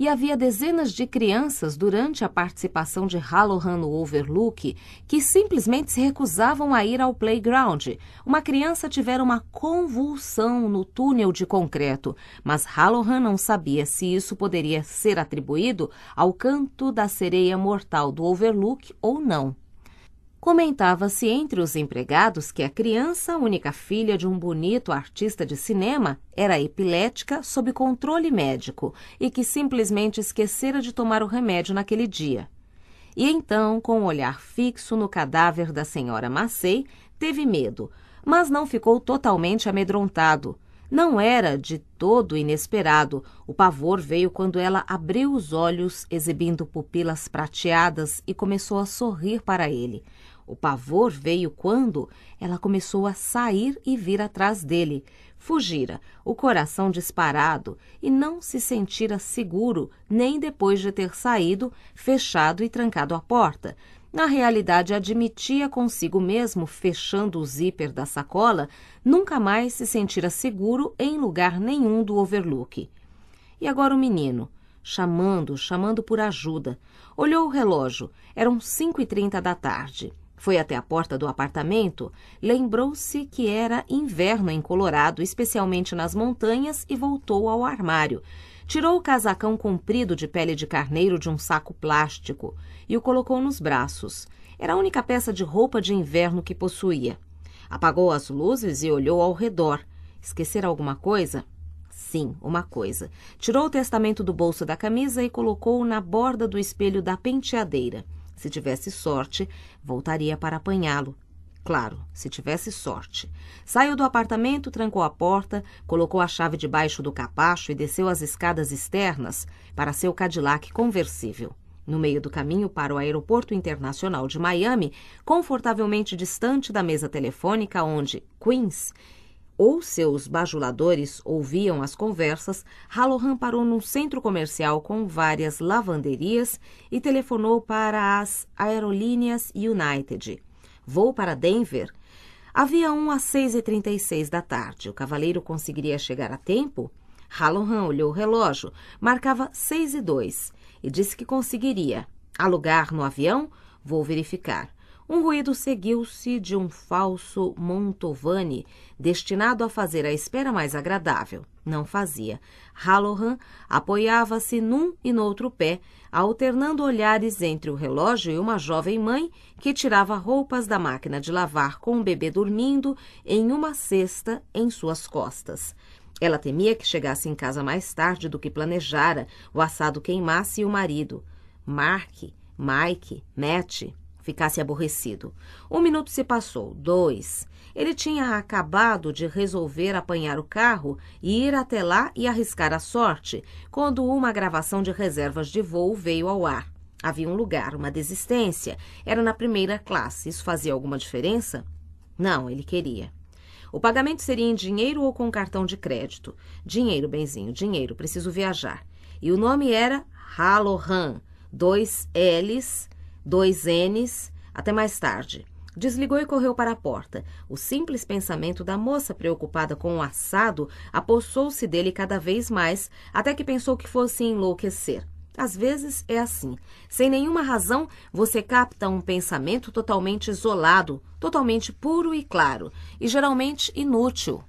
e havia dezenas de crianças durante a participação de Halloran no Overlook que simplesmente se recusavam a ir ao playground. Uma criança tivera uma convulsão no túnel de concreto, mas Halloran não sabia se isso poderia ser atribuído ao canto da sereia mortal do Overlook ou não. Comentava-se entre os empregados que a criança, única filha de um bonito artista de cinema, era epilética sob controle médico e que simplesmente esquecera de tomar o remédio naquele dia. E então, com o um olhar fixo no cadáver da senhora Macei, teve medo, mas não ficou totalmente amedrontado. Não era de todo inesperado. O pavor veio quando ela abriu os olhos, exibindo pupilas prateadas, e começou a sorrir para ele. O pavor veio quando ela começou a sair e vir atrás dele. Fugira, o coração disparado, e não se sentira seguro nem depois de ter saído, fechado e trancado a porta. Na realidade, admitia consigo mesmo, fechando o zíper da sacola, nunca mais se sentira seguro em lugar nenhum do overlook. E agora o menino chamando, chamando por ajuda. Olhou o relógio. Eram cinco e trinta da tarde. Foi até a porta do apartamento, lembrou-se que era inverno em Colorado, especialmente nas montanhas, e voltou ao armário. Tirou o casacão comprido de pele de carneiro de um saco plástico e o colocou nos braços. Era a única peça de roupa de inverno que possuía. Apagou as luzes e olhou ao redor. Esquecer alguma coisa? Sim, uma coisa. Tirou o testamento do bolso da camisa e colocou-o na borda do espelho da penteadeira. Se tivesse sorte, voltaria para apanhá-lo. Claro, se tivesse sorte. Saiu do apartamento, trancou a porta, colocou a chave debaixo do capacho e desceu as escadas externas para seu Cadillac conversível. No meio do caminho para o Aeroporto Internacional de Miami, confortavelmente distante da mesa telefônica onde Queens ou seus bajuladores ouviam as conversas, Halloran parou num centro comercial com várias lavanderias e telefonou para as Aerolíneas United. Vou para Denver. Havia um às 6h36 da tarde. O cavaleiro conseguiria chegar a tempo? Halloran olhou o relógio. Marcava 6 e 2 e disse que conseguiria. Alugar no avião? Vou verificar. Um ruído seguiu-se de um falso Montovani, destinado a fazer a espera mais agradável. Não fazia. Halloran apoiava-se num e no outro pé, alternando olhares entre o relógio e uma jovem mãe que tirava roupas da máquina de lavar com o bebê dormindo em uma cesta em suas costas. Ela temia que chegasse em casa mais tarde do que planejara, o assado queimasse e o marido. Mark, Mike, Matt, ficasse aborrecido. Um minuto se passou, dois. Ele tinha acabado de resolver apanhar o carro e ir até lá e arriscar a sorte, quando uma gravação de reservas de voo veio ao ar. Havia um lugar, uma desistência. Era na primeira classe. Isso fazia alguma diferença? Não, ele queria. O pagamento seria em dinheiro ou com cartão de crédito. Dinheiro, benzinho, dinheiro, preciso viajar. E o nome era Halohan, dois L's dois N's, até mais tarde. Desligou e correu para a porta. O simples pensamento da moça preocupada com o assado apossou-se dele cada vez mais, até que pensou que fosse enlouquecer. Às vezes é assim. Sem nenhuma razão, você capta um pensamento totalmente isolado, totalmente puro e claro, e geralmente inútil.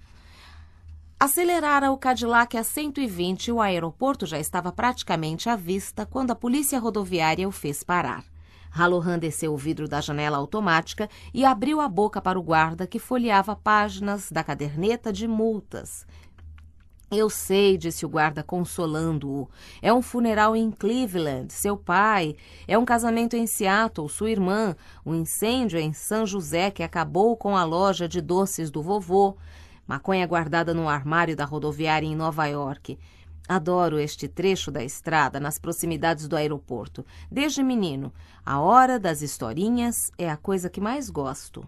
Acelerara o Cadillac a 120 e o aeroporto já estava praticamente à vista quando a polícia rodoviária o fez parar. Halohan desceu o vidro da janela automática e abriu a boca para o guarda que folheava páginas da caderneta de multas. Eu sei, disse o guarda, consolando-o. É um funeral em Cleveland, seu pai. É um casamento em Seattle, sua irmã. Um incêndio em São José que acabou com a loja de doces do vovô. Maconha guardada no armário da rodoviária em Nova York. Adoro este trecho da estrada nas proximidades do aeroporto. Desde menino, a hora das historinhas é a coisa que mais gosto.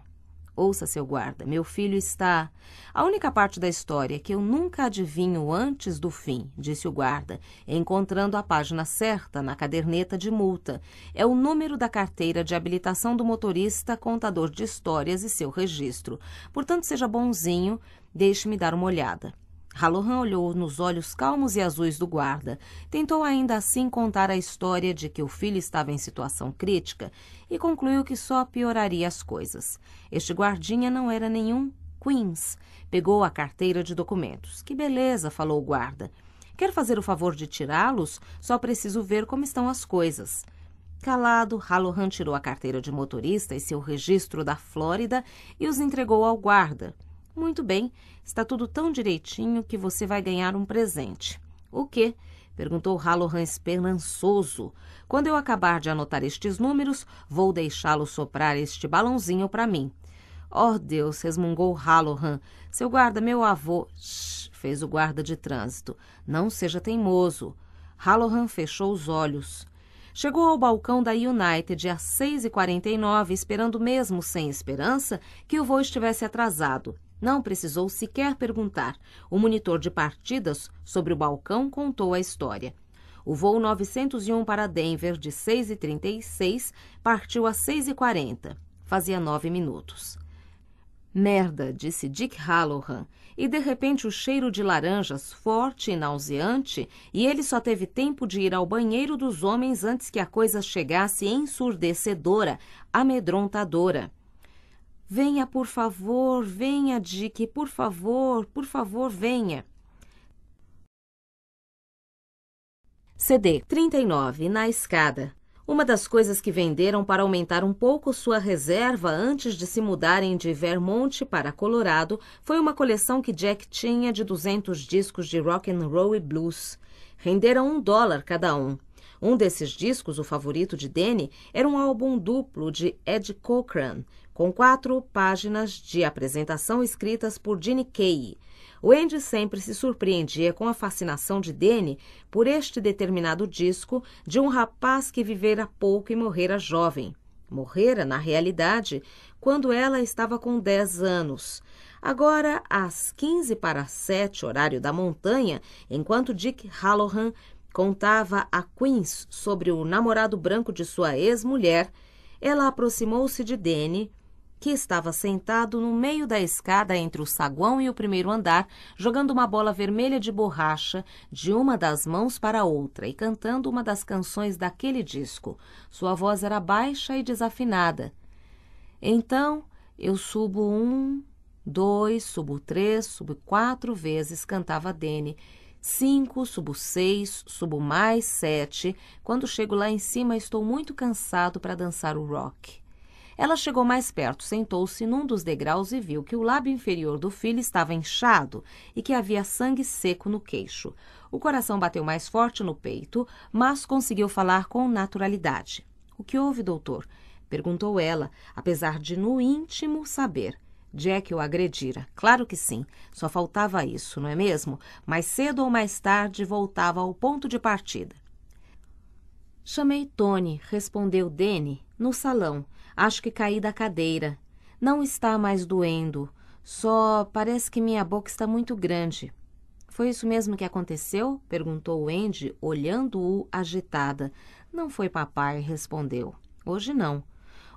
Ouça, seu guarda, meu filho está. A única parte da história que eu nunca adivinho antes do fim, disse o guarda, encontrando a página certa na caderneta de multa, é o número da carteira de habilitação do motorista, contador de histórias e seu registro. Portanto, seja bonzinho, deixe-me dar uma olhada. Halohan olhou nos olhos calmos e azuis do guarda. Tentou ainda assim contar a história de que o filho estava em situação crítica e concluiu que só pioraria as coisas. Este guardinha não era nenhum Queens. Pegou a carteira de documentos. Que beleza, falou o guarda. Quer fazer o favor de tirá-los? Só preciso ver como estão as coisas. Calado, Halohan tirou a carteira de motorista e seu registro da Flórida e os entregou ao guarda. Muito bem, está tudo tão direitinho que você vai ganhar um presente. O quê? perguntou Halohan esperançoso. Quando eu acabar de anotar estes números, vou deixá-lo soprar este balãozinho para mim. Oh, Deus! resmungou Halohan. Seu guarda, meu avô. Shh, fez o guarda de trânsito. Não seja teimoso. Halohan fechou os olhos. Chegou ao balcão da United às 6h49, esperando mesmo sem esperança que o voo estivesse atrasado. Não precisou sequer perguntar. O monitor de partidas sobre o balcão contou a história. O voo 901 para Denver, de 6h36, partiu às 6h40. Fazia nove minutos. Merda, disse Dick Halloran, e de repente o cheiro de laranjas forte e nauseante, e ele só teve tempo de ir ao banheiro dos homens antes que a coisa chegasse ensurdecedora, amedrontadora. Venha, por favor, venha, Dick, por favor, por favor, venha. CD 39 na escada. Uma das coisas que venderam para aumentar um pouco sua reserva antes de se mudarem de Vermont para Colorado foi uma coleção que Jack tinha de 200 discos de rock and roll e blues. Renderam um dólar cada um. Um desses discos, o favorito de Danny, era um álbum duplo de Ed Cochran, com quatro páginas de apresentação escritas por Gene Kay. Wendy sempre se surpreendia com a fascinação de Danny por este determinado disco de um rapaz que vivera pouco e morrera jovem. Morrera, na realidade, quando ela estava com 10 anos. Agora, às 15 para 7, horário da montanha, enquanto Dick Hallohan contava a Queens sobre o namorado branco de sua ex-mulher, ela aproximou-se de Danny que estava sentado no meio da escada entre o saguão e o primeiro andar, jogando uma bola vermelha de borracha de uma das mãos para a outra e cantando uma das canções daquele disco. Sua voz era baixa e desafinada. Então eu subo um, dois, subo três, subo quatro vezes, cantava Dene. cinco subo seis subo mais sete Quando chego lá em cima, estou muito cansado para dançar o rock. Ela chegou mais perto, sentou-se num dos degraus e viu que o lábio inferior do filho estava inchado e que havia sangue seco no queixo. O coração bateu mais forte no peito, mas conseguiu falar com naturalidade. O que houve, doutor? perguntou ela, apesar de no íntimo saber. Jack o agredira. Claro que sim, só faltava isso, não é mesmo? Mais cedo ou mais tarde voltava ao ponto de partida. Chamei Tony, respondeu Danny, no salão, Acho que caí da cadeira. Não está mais doendo. Só parece que minha boca está muito grande. Foi isso mesmo que aconteceu? perguntou Andy, olhando-o agitada. Não foi papai, respondeu. Hoje não.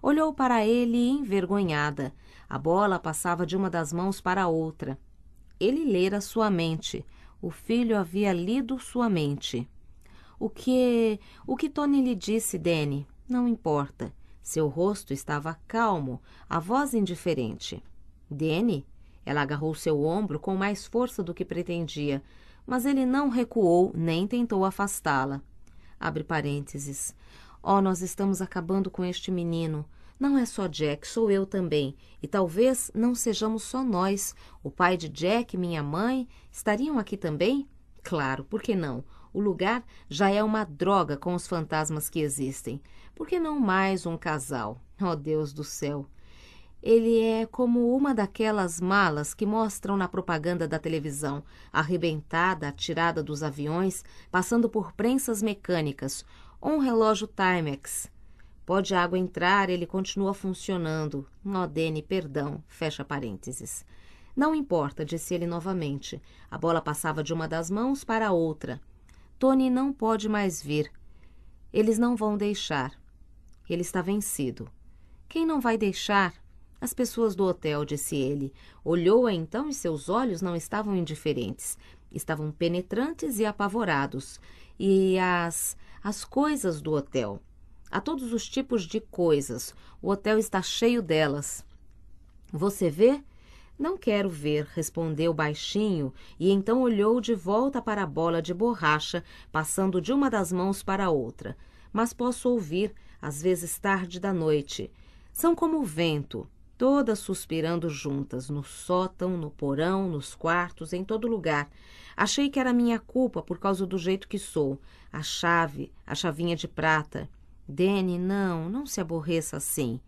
Olhou para ele envergonhada. A bola passava de uma das mãos para a outra. Ele lera sua mente. O filho havia lido sua mente. O que. O que Tony lhe disse, Danny? Não importa. Seu rosto estava calmo, a voz indiferente. Danny? Ela agarrou seu ombro com mais força do que pretendia, mas ele não recuou nem tentou afastá-la. Abre parênteses. Oh, nós estamos acabando com este menino. Não é só Jack, sou eu também. E talvez não sejamos só nós. O pai de Jack, minha mãe, estariam aqui também? Claro, por que não? O lugar já é uma droga com os fantasmas que existem. Por que não mais um casal? Oh, Deus do céu! Ele é como uma daquelas malas que mostram na propaganda da televisão, arrebentada, atirada dos aviões, passando por prensas mecânicas, ou um relógio Timex. Pode a água entrar, ele continua funcionando. oh dene perdão, fecha parênteses. Não importa, disse ele novamente. A bola passava de uma das mãos para a outra. Tony não pode mais vir. Eles não vão deixar. Ele está vencido. Quem não vai deixar? As pessoas do hotel, disse ele. Olhou-a então e seus olhos não estavam indiferentes. Estavam penetrantes e apavorados. E as. as coisas do hotel. Há todos os tipos de coisas. O hotel está cheio delas. Você vê? Não quero ver, respondeu baixinho e então olhou de volta para a bola de borracha, passando de uma das mãos para a outra. Mas posso ouvir, às vezes tarde da noite. São como o vento, todas suspirando juntas, no sótão, no porão, nos quartos, em todo lugar. Achei que era minha culpa por causa do jeito que sou. A chave, a chavinha de prata. Dene, não, não se aborreça assim.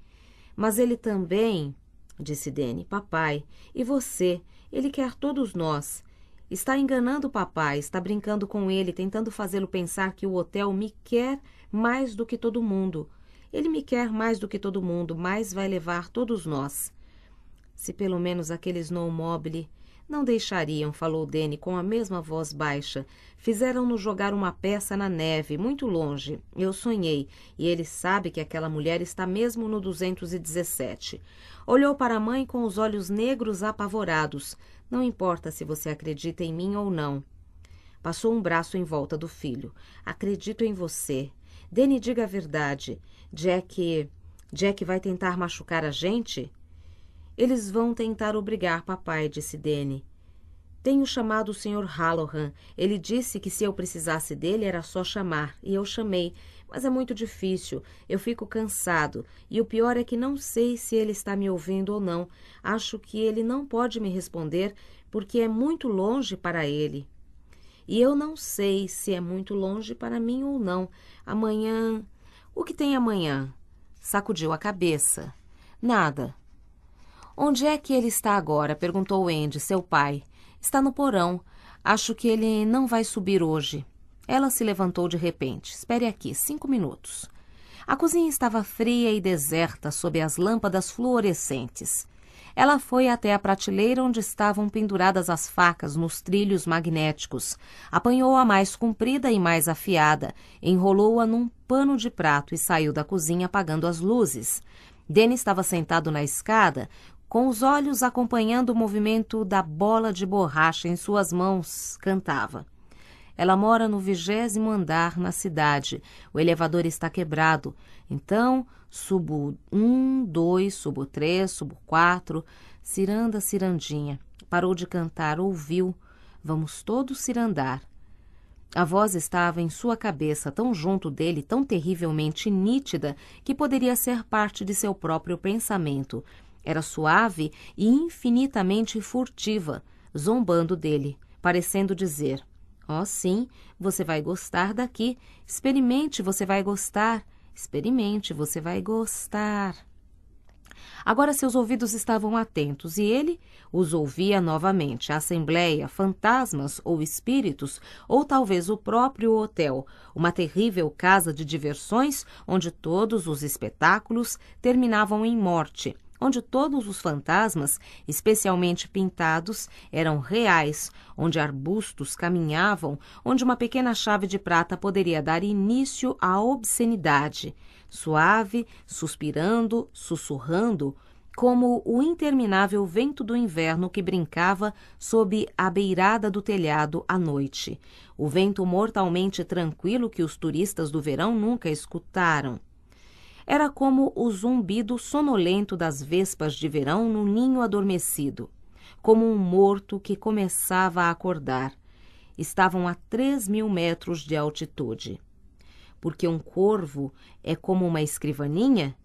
Mas ele também disse Danny. Papai, e você? Ele quer todos nós. Está enganando o papai, está brincando com ele, tentando fazê-lo pensar que o hotel me quer mais do que todo mundo. Ele me quer mais do que todo mundo, mas vai levar todos nós. Se pelo menos aqueles Snow Mobile não deixariam, falou Dene com a mesma voz baixa. Fizeram-nos jogar uma peça na neve, muito longe. Eu sonhei, e ele sabe que aquela mulher está mesmo no 217. Olhou para a mãe com os olhos negros apavorados. Não importa se você acredita em mim ou não. Passou um braço em volta do filho. Acredito em você. Dene, diga a verdade. Jack. Jack vai tentar machucar a gente? Eles vão tentar obrigar papai, disse Danny. Tenho chamado o Sr. Halloran. Ele disse que se eu precisasse dele era só chamar, e eu chamei. Mas é muito difícil. Eu fico cansado. E o pior é que não sei se ele está me ouvindo ou não. Acho que ele não pode me responder porque é muito longe para ele. E eu não sei se é muito longe para mim ou não. Amanhã. O que tem amanhã? Sacudiu a cabeça. Nada. Onde é que ele está agora? perguntou Andy, seu pai. Está no porão. Acho que ele não vai subir hoje. Ela se levantou de repente. Espere aqui, cinco minutos. A cozinha estava fria e deserta sob as lâmpadas fluorescentes. Ela foi até a prateleira onde estavam penduradas as facas nos trilhos magnéticos. Apanhou a mais comprida e mais afiada, enrolou-a num pano de prato e saiu da cozinha apagando as luzes. Danny estava sentado na escada, com os olhos acompanhando o movimento da bola de borracha em suas mãos, cantava. Ela mora no vigésimo andar na cidade. O elevador está quebrado. Então, subo um, dois, subo três, subo quatro. Ciranda, cirandinha. Parou de cantar, ouviu. Vamos todos cirandar. A voz estava em sua cabeça, tão junto dele, tão terrivelmente nítida, que poderia ser parte de seu próprio pensamento. Era suave e infinitamente furtiva, zombando dele, parecendo dizer: oh, sim, você vai gostar daqui. Experimente, você vai gostar. Experimente, você vai gostar. Agora seus ouvidos estavam atentos e ele os ouvia novamente. A assembleia, fantasmas ou espíritos, ou talvez o próprio hotel, uma terrível casa de diversões onde todos os espetáculos terminavam em morte onde todos os fantasmas, especialmente pintados, eram reais, onde arbustos caminhavam, onde uma pequena chave de prata poderia dar início à obscenidade, suave, suspirando, sussurrando, como o interminável vento do inverno que brincava sob a beirada do telhado à noite, o vento mortalmente tranquilo que os turistas do verão nunca escutaram. Era como o zumbido sonolento das vespas de verão no ninho adormecido, como um morto que começava a acordar. Estavam a três mil metros de altitude. Porque um corvo é como uma escrivaninha?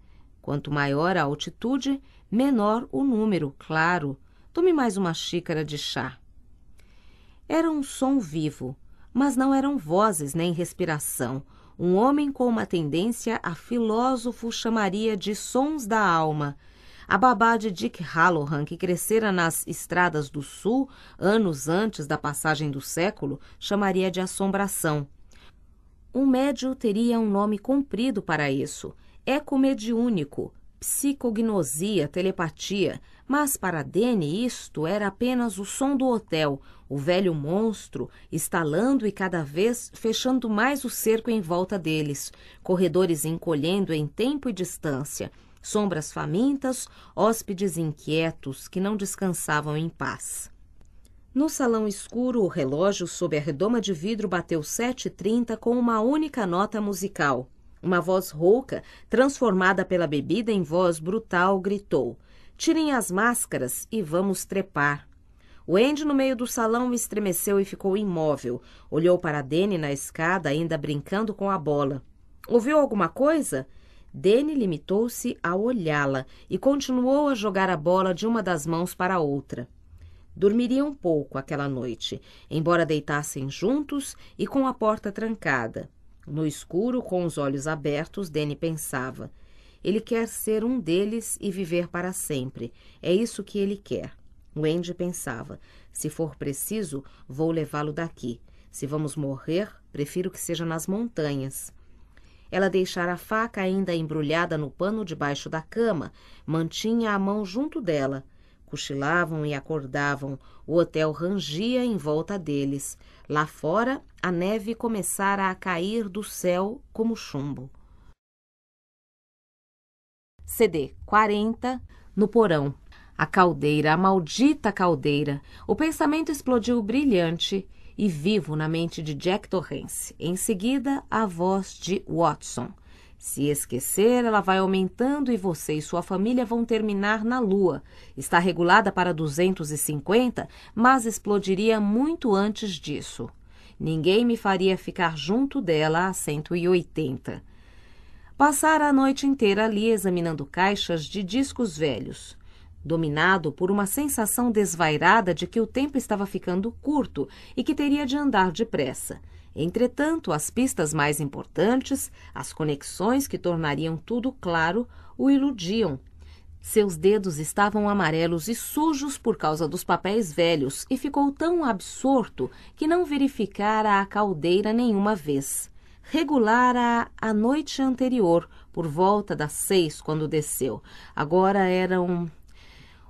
Quanto maior a altitude, menor o número, claro. Tome mais uma xícara de chá. Era um som vivo, mas não eram vozes nem respiração, um homem com uma tendência a filósofo chamaria de Sons da Alma. A babá de Dick Hallohan, que crescera nas estradas do Sul anos antes da passagem do século, chamaria de assombração. Um médio teria um nome comprido para isso, eco mediúnico psicognosia, telepatia, mas para Dene isto era apenas o som do hotel, o velho monstro estalando e cada vez fechando mais o cerco em volta deles, corredores encolhendo em tempo e distância, sombras famintas, hóspedes inquietos que não descansavam em paz. No salão escuro, o relógio sob a redoma de vidro bateu sete e trinta com uma única nota musical. Uma voz rouca, transformada pela bebida em voz brutal, gritou: Tirem as máscaras e vamos trepar. O Andy, no meio do salão, estremeceu e ficou imóvel. Olhou para Danny na escada, ainda brincando com a bola. Ouviu alguma coisa? Danny limitou-se a olhá-la e continuou a jogar a bola de uma das mãos para a outra. Dormiriam pouco aquela noite, embora deitassem juntos e com a porta trancada. No escuro, com os olhos abertos, Danny pensava. Ele quer ser um deles e viver para sempre. É isso que ele quer. Wendy pensava: se for preciso, vou levá-lo daqui. Se vamos morrer, prefiro que seja nas montanhas. Ela deixara a faca ainda embrulhada no pano debaixo da cama, mantinha a mão junto dela cochilavam e acordavam, o hotel rangia em volta deles. Lá fora, a neve começara a cair do céu como chumbo. CD 40 No Porão. A caldeira, a maldita caldeira. O pensamento explodiu brilhante e vivo na mente de Jack Torrance. Em seguida, a voz de Watson. Se esquecer, ela vai aumentando e você e sua família vão terminar na Lua. Está regulada para 250, mas explodiria muito antes disso. Ninguém me faria ficar junto dela a 180. Passara a noite inteira ali examinando caixas de discos velhos. Dominado por uma sensação desvairada de que o tempo estava ficando curto e que teria de andar depressa. Entretanto, as pistas mais importantes, as conexões que tornariam tudo claro, o iludiam. Seus dedos estavam amarelos e sujos por causa dos papéis velhos e ficou tão absorto que não verificara a caldeira nenhuma vez. Regulara a noite anterior, por volta das seis, quando desceu. Agora eram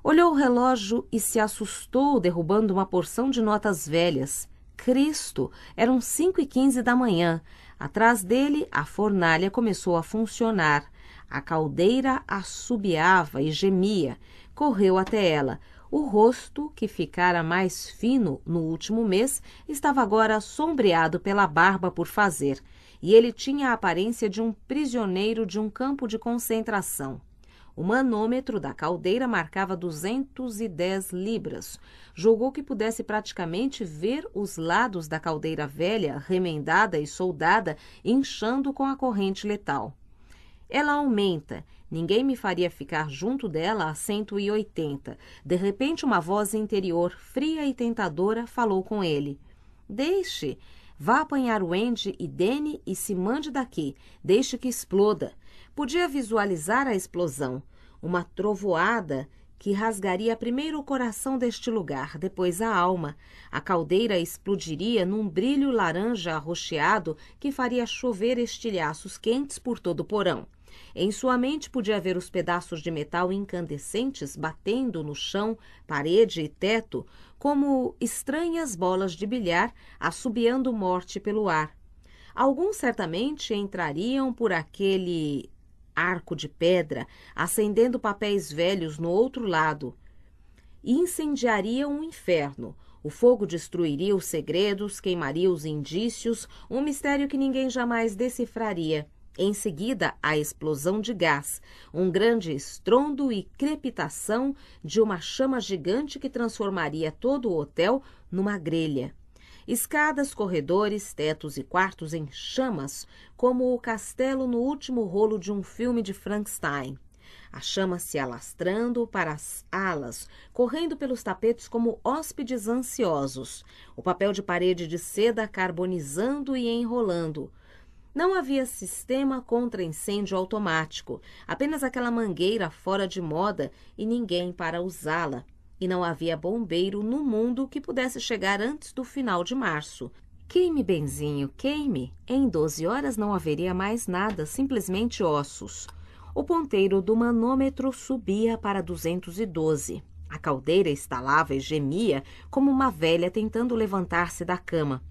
Olhou o relógio e se assustou, derrubando uma porção de notas velhas. Cristo. Eram 5 e 15 da manhã. Atrás dele, a fornalha começou a funcionar. A caldeira assobiava e gemia. Correu até ela. O rosto, que ficara mais fino no último mês, estava agora sombreado pela barba por fazer, e ele tinha a aparência de um prisioneiro de um campo de concentração. O manômetro da caldeira marcava 210 libras. Julgou que pudesse praticamente ver os lados da caldeira velha, remendada e soldada, inchando com a corrente letal. Ela aumenta. Ninguém me faria ficar junto dela a 180. De repente, uma voz interior, fria e tentadora, falou com ele. Deixe. Vá apanhar o Andy e Danny e se mande daqui. Deixe que exploda podia visualizar a explosão, uma trovoada que rasgaria primeiro o coração deste lugar, depois a alma. A caldeira explodiria num brilho laranja arroxeado que faria chover estilhaços quentes por todo o porão. Em sua mente podia ver os pedaços de metal incandescentes batendo no chão, parede e teto, como estranhas bolas de bilhar assobiando morte pelo ar. Alguns certamente entrariam por aquele arco de pedra, acendendo papéis velhos no outro lado. incendiaria um inferno. O fogo destruiria os segredos, queimaria os indícios, um mistério que ninguém jamais decifraria. Em seguida, a explosão de gás, um grande estrondo e crepitação de uma chama gigante que transformaria todo o hotel numa grelha. Escadas, corredores, tetos e quartos em chamas, como o castelo no último rolo de um filme de Frankenstein. A chama se alastrando para as alas, correndo pelos tapetes como hóspedes ansiosos. O papel de parede de seda carbonizando e enrolando. Não havia sistema contra incêndio automático, apenas aquela mangueira fora de moda e ninguém para usá-la e não havia bombeiro no mundo que pudesse chegar antes do final de março. Queime, benzinho, queime! Em 12 horas não haveria mais nada, simplesmente ossos. O ponteiro do manômetro subia para 212. A caldeira estalava e gemia como uma velha tentando levantar-se da cama.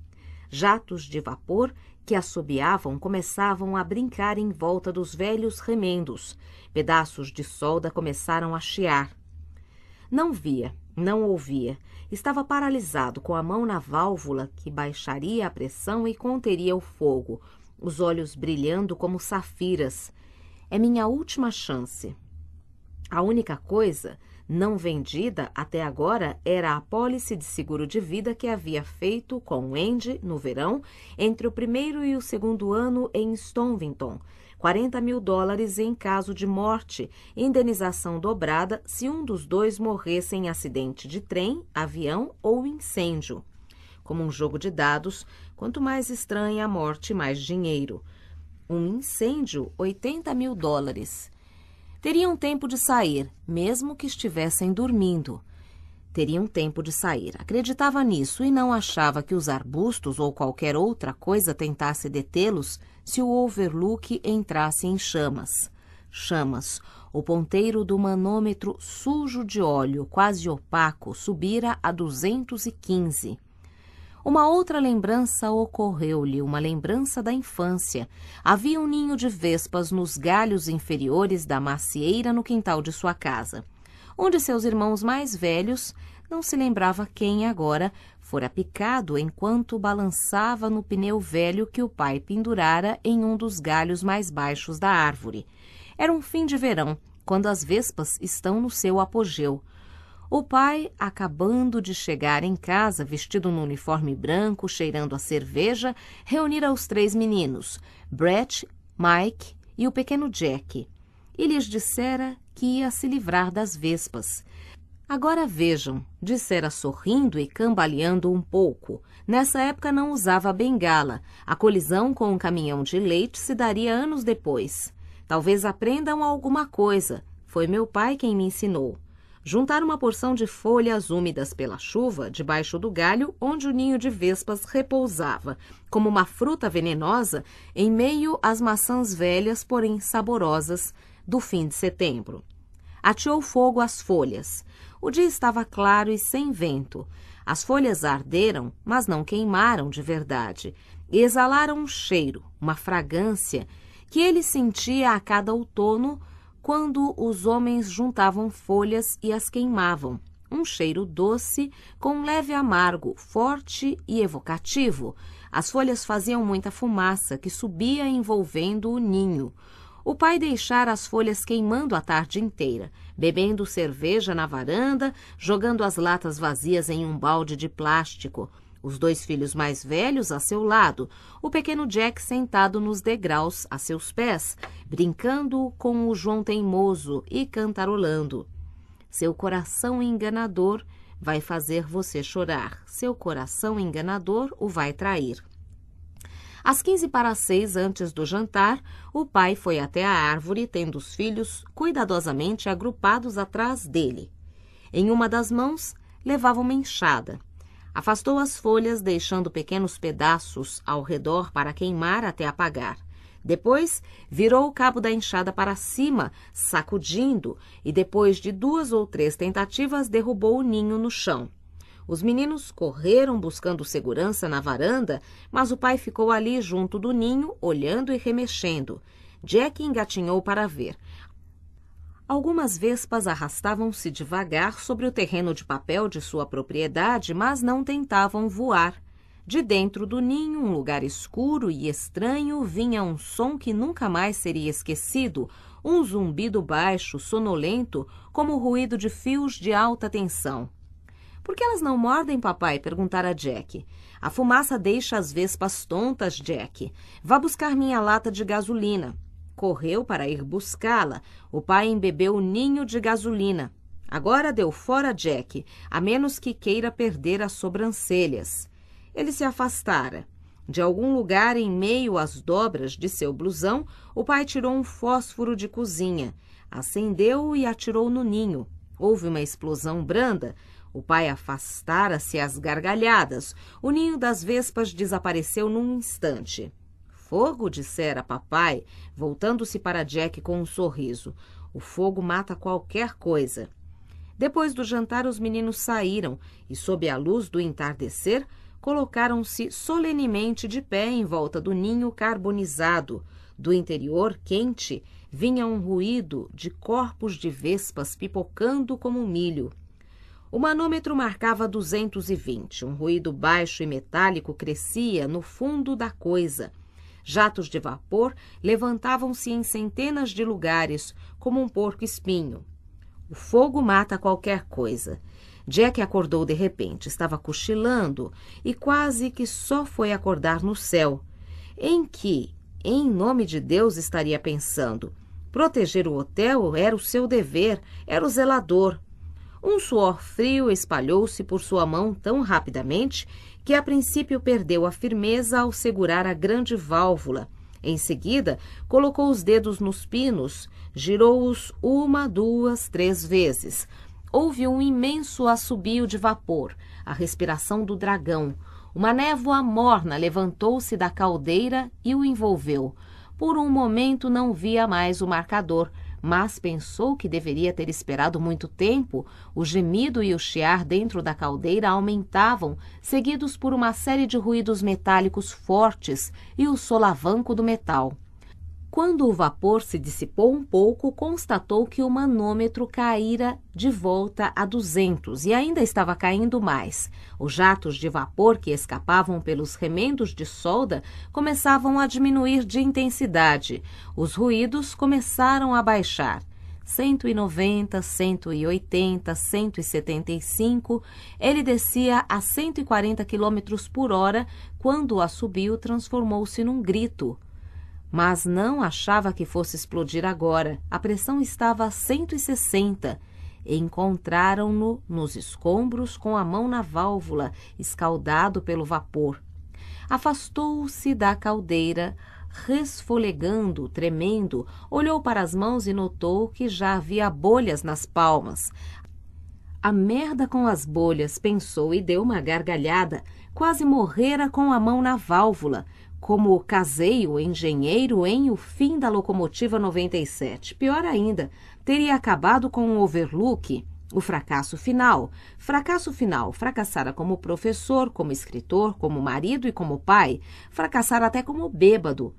Jatos de vapor que assobiavam começavam a brincar em volta dos velhos remendos. Pedaços de solda começaram a chiar. Não via, não ouvia. Estava paralisado, com a mão na válvula que baixaria a pressão e conteria o fogo, os olhos brilhando como safiras. É minha última chance. A única coisa não vendida até agora era a polícia de seguro de vida que havia feito com Andy no verão, entre o primeiro e o segundo ano em Stonvington, 40 mil dólares em caso de morte, indenização dobrada se um dos dois morresse em acidente de trem, avião ou incêndio. Como um jogo de dados, quanto mais estranha a morte, mais dinheiro. Um incêndio, 80 mil dólares. Teriam tempo de sair, mesmo que estivessem dormindo teriam tempo de sair. Acreditava nisso e não achava que os arbustos ou qualquer outra coisa tentasse detê-los se o overlook entrasse em chamas. Chamas. O ponteiro do manômetro sujo de óleo, quase opaco, subira a 215. Uma outra lembrança ocorreu-lhe, uma lembrança da infância. Havia um ninho de vespas nos galhos inferiores da macieira no quintal de sua casa. Um de seus irmãos mais velhos, não se lembrava quem agora, fora picado enquanto balançava no pneu velho que o pai pendurara em um dos galhos mais baixos da árvore. Era um fim de verão, quando as vespas estão no seu apogeu. O pai, acabando de chegar em casa, vestido no uniforme branco, cheirando a cerveja, reunira os três meninos, Brett, Mike e o pequeno Jack, e lhes dissera que ia se livrar das vespas Agora vejam, dissera sorrindo e cambaleando um pouco. Nessa época não usava bengala. A colisão com um caminhão de leite se daria anos depois. Talvez aprendam alguma coisa. Foi meu pai quem me ensinou. Juntar uma porção de folhas úmidas pela chuva debaixo do galho onde o ninho de vespas repousava, como uma fruta venenosa, em meio às maçãs velhas, porém saborosas, do fim de setembro. Ateou fogo às folhas o dia estava claro e sem vento. As folhas arderam, mas não queimaram de verdade, e exalaram um cheiro, uma fragrância, que ele sentia a cada outono quando os homens juntavam folhas e as queimavam. Um cheiro doce, com um leve amargo, forte e evocativo. As folhas faziam muita fumaça que subia envolvendo o ninho o pai deixara as folhas queimando a tarde inteira, bebendo cerveja na varanda, jogando as latas vazias em um balde de plástico, os dois filhos mais velhos a seu lado, o pequeno Jack sentado nos degraus a seus pés, brincando com o João teimoso e cantarolando. Seu coração enganador vai fazer você chorar, seu coração enganador o vai trair. Às 15 para 6 antes do jantar, o pai foi até a árvore, tendo os filhos cuidadosamente agrupados atrás dele. Em uma das mãos, levava uma enxada. Afastou as folhas, deixando pequenos pedaços ao redor para queimar até apagar. Depois, virou o cabo da enxada para cima, sacudindo, e depois de duas ou três tentativas, derrubou o ninho no chão. Os meninos correram buscando segurança na varanda, mas o pai ficou ali junto do ninho, olhando e remexendo. Jack engatinhou para ver. Algumas vespas arrastavam-se devagar sobre o terreno de papel de sua propriedade, mas não tentavam voar. De dentro do ninho, um lugar escuro e estranho, vinha um som que nunca mais seria esquecido, um zumbido baixo, sonolento, como o ruído de fios de alta tensão. Por que elas não mordem, papai? perguntara Jack. A fumaça deixa as vespas tontas, Jack. Vá buscar minha lata de gasolina. Correu para ir buscá-la. O pai embebeu o ninho de gasolina. Agora deu fora Jack, a menos que queira perder as sobrancelhas. Ele se afastara. De algum lugar em meio às dobras de seu blusão, o pai tirou um fósforo de cozinha, acendeu-o e atirou no ninho. Houve uma explosão branda, o pai afastara-se às gargalhadas. O ninho das vespas desapareceu num instante. Fogo, dissera papai, voltando-se para Jack com um sorriso. O fogo mata qualquer coisa. Depois do jantar, os meninos saíram e, sob a luz do entardecer, colocaram-se solenemente de pé em volta do ninho carbonizado. Do interior, quente, vinha um ruído de corpos de vespas pipocando como milho. O manômetro marcava 220. Um ruído baixo e metálico crescia no fundo da coisa. Jatos de vapor levantavam-se em centenas de lugares, como um porco-espinho. O fogo mata qualquer coisa. Jack acordou de repente, estava cochilando e quase que só foi acordar no céu. Em que, em nome de Deus, estaria pensando? Proteger o hotel era o seu dever, era o zelador. Um suor frio espalhou-se por sua mão tão rapidamente que a princípio perdeu a firmeza ao segurar a grande válvula. Em seguida, colocou os dedos nos pinos, girou-os uma, duas, três vezes. Houve um imenso assobio de vapor, a respiração do dragão. Uma névoa morna levantou-se da caldeira e o envolveu. Por um momento não via mais o marcador, mas pensou que deveria ter esperado muito tempo. O gemido e o chiar dentro da caldeira aumentavam, seguidos por uma série de ruídos metálicos fortes e o solavanco do metal. Quando o vapor se dissipou um pouco, constatou que o manômetro caíra de volta a 200 e ainda estava caindo mais. Os jatos de vapor que escapavam pelos remendos de solda começavam a diminuir de intensidade. Os ruídos começaram a baixar. 190, 180, 175, ele descia a 140 km por hora quando o assobio transformou-se num grito mas não achava que fosse explodir agora. A pressão estava a 160. Encontraram-no nos escombros com a mão na válvula, escaldado pelo vapor. Afastou-se da caldeira, resfolegando, tremendo, olhou para as mãos e notou que já havia bolhas nas palmas. A merda com as bolhas, pensou e deu uma gargalhada. Quase morrera com a mão na válvula como casei o engenheiro em O Fim da Locomotiva 97. Pior ainda, teria acabado com o um overlook, o fracasso final. Fracasso final, fracassara como professor, como escritor, como marido e como pai, fracassara até como bêbado.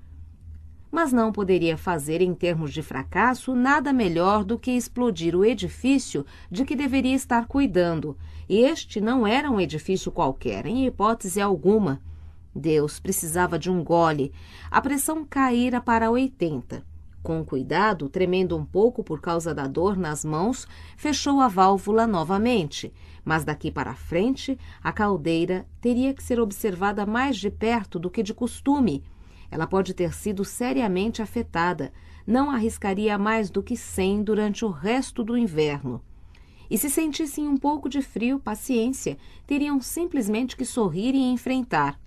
Mas não poderia fazer, em termos de fracasso, nada melhor do que explodir o edifício de que deveria estar cuidando. E este não era um edifício qualquer, em hipótese alguma Deus precisava de um gole. A pressão caíra para 80. Com cuidado, tremendo um pouco por causa da dor nas mãos, fechou a válvula novamente, mas daqui para frente a caldeira teria que ser observada mais de perto do que de costume. Ela pode ter sido seriamente afetada. Não arriscaria mais do que 100 durante o resto do inverno. E se sentissem um pouco de frio, paciência, teriam simplesmente que sorrir e enfrentar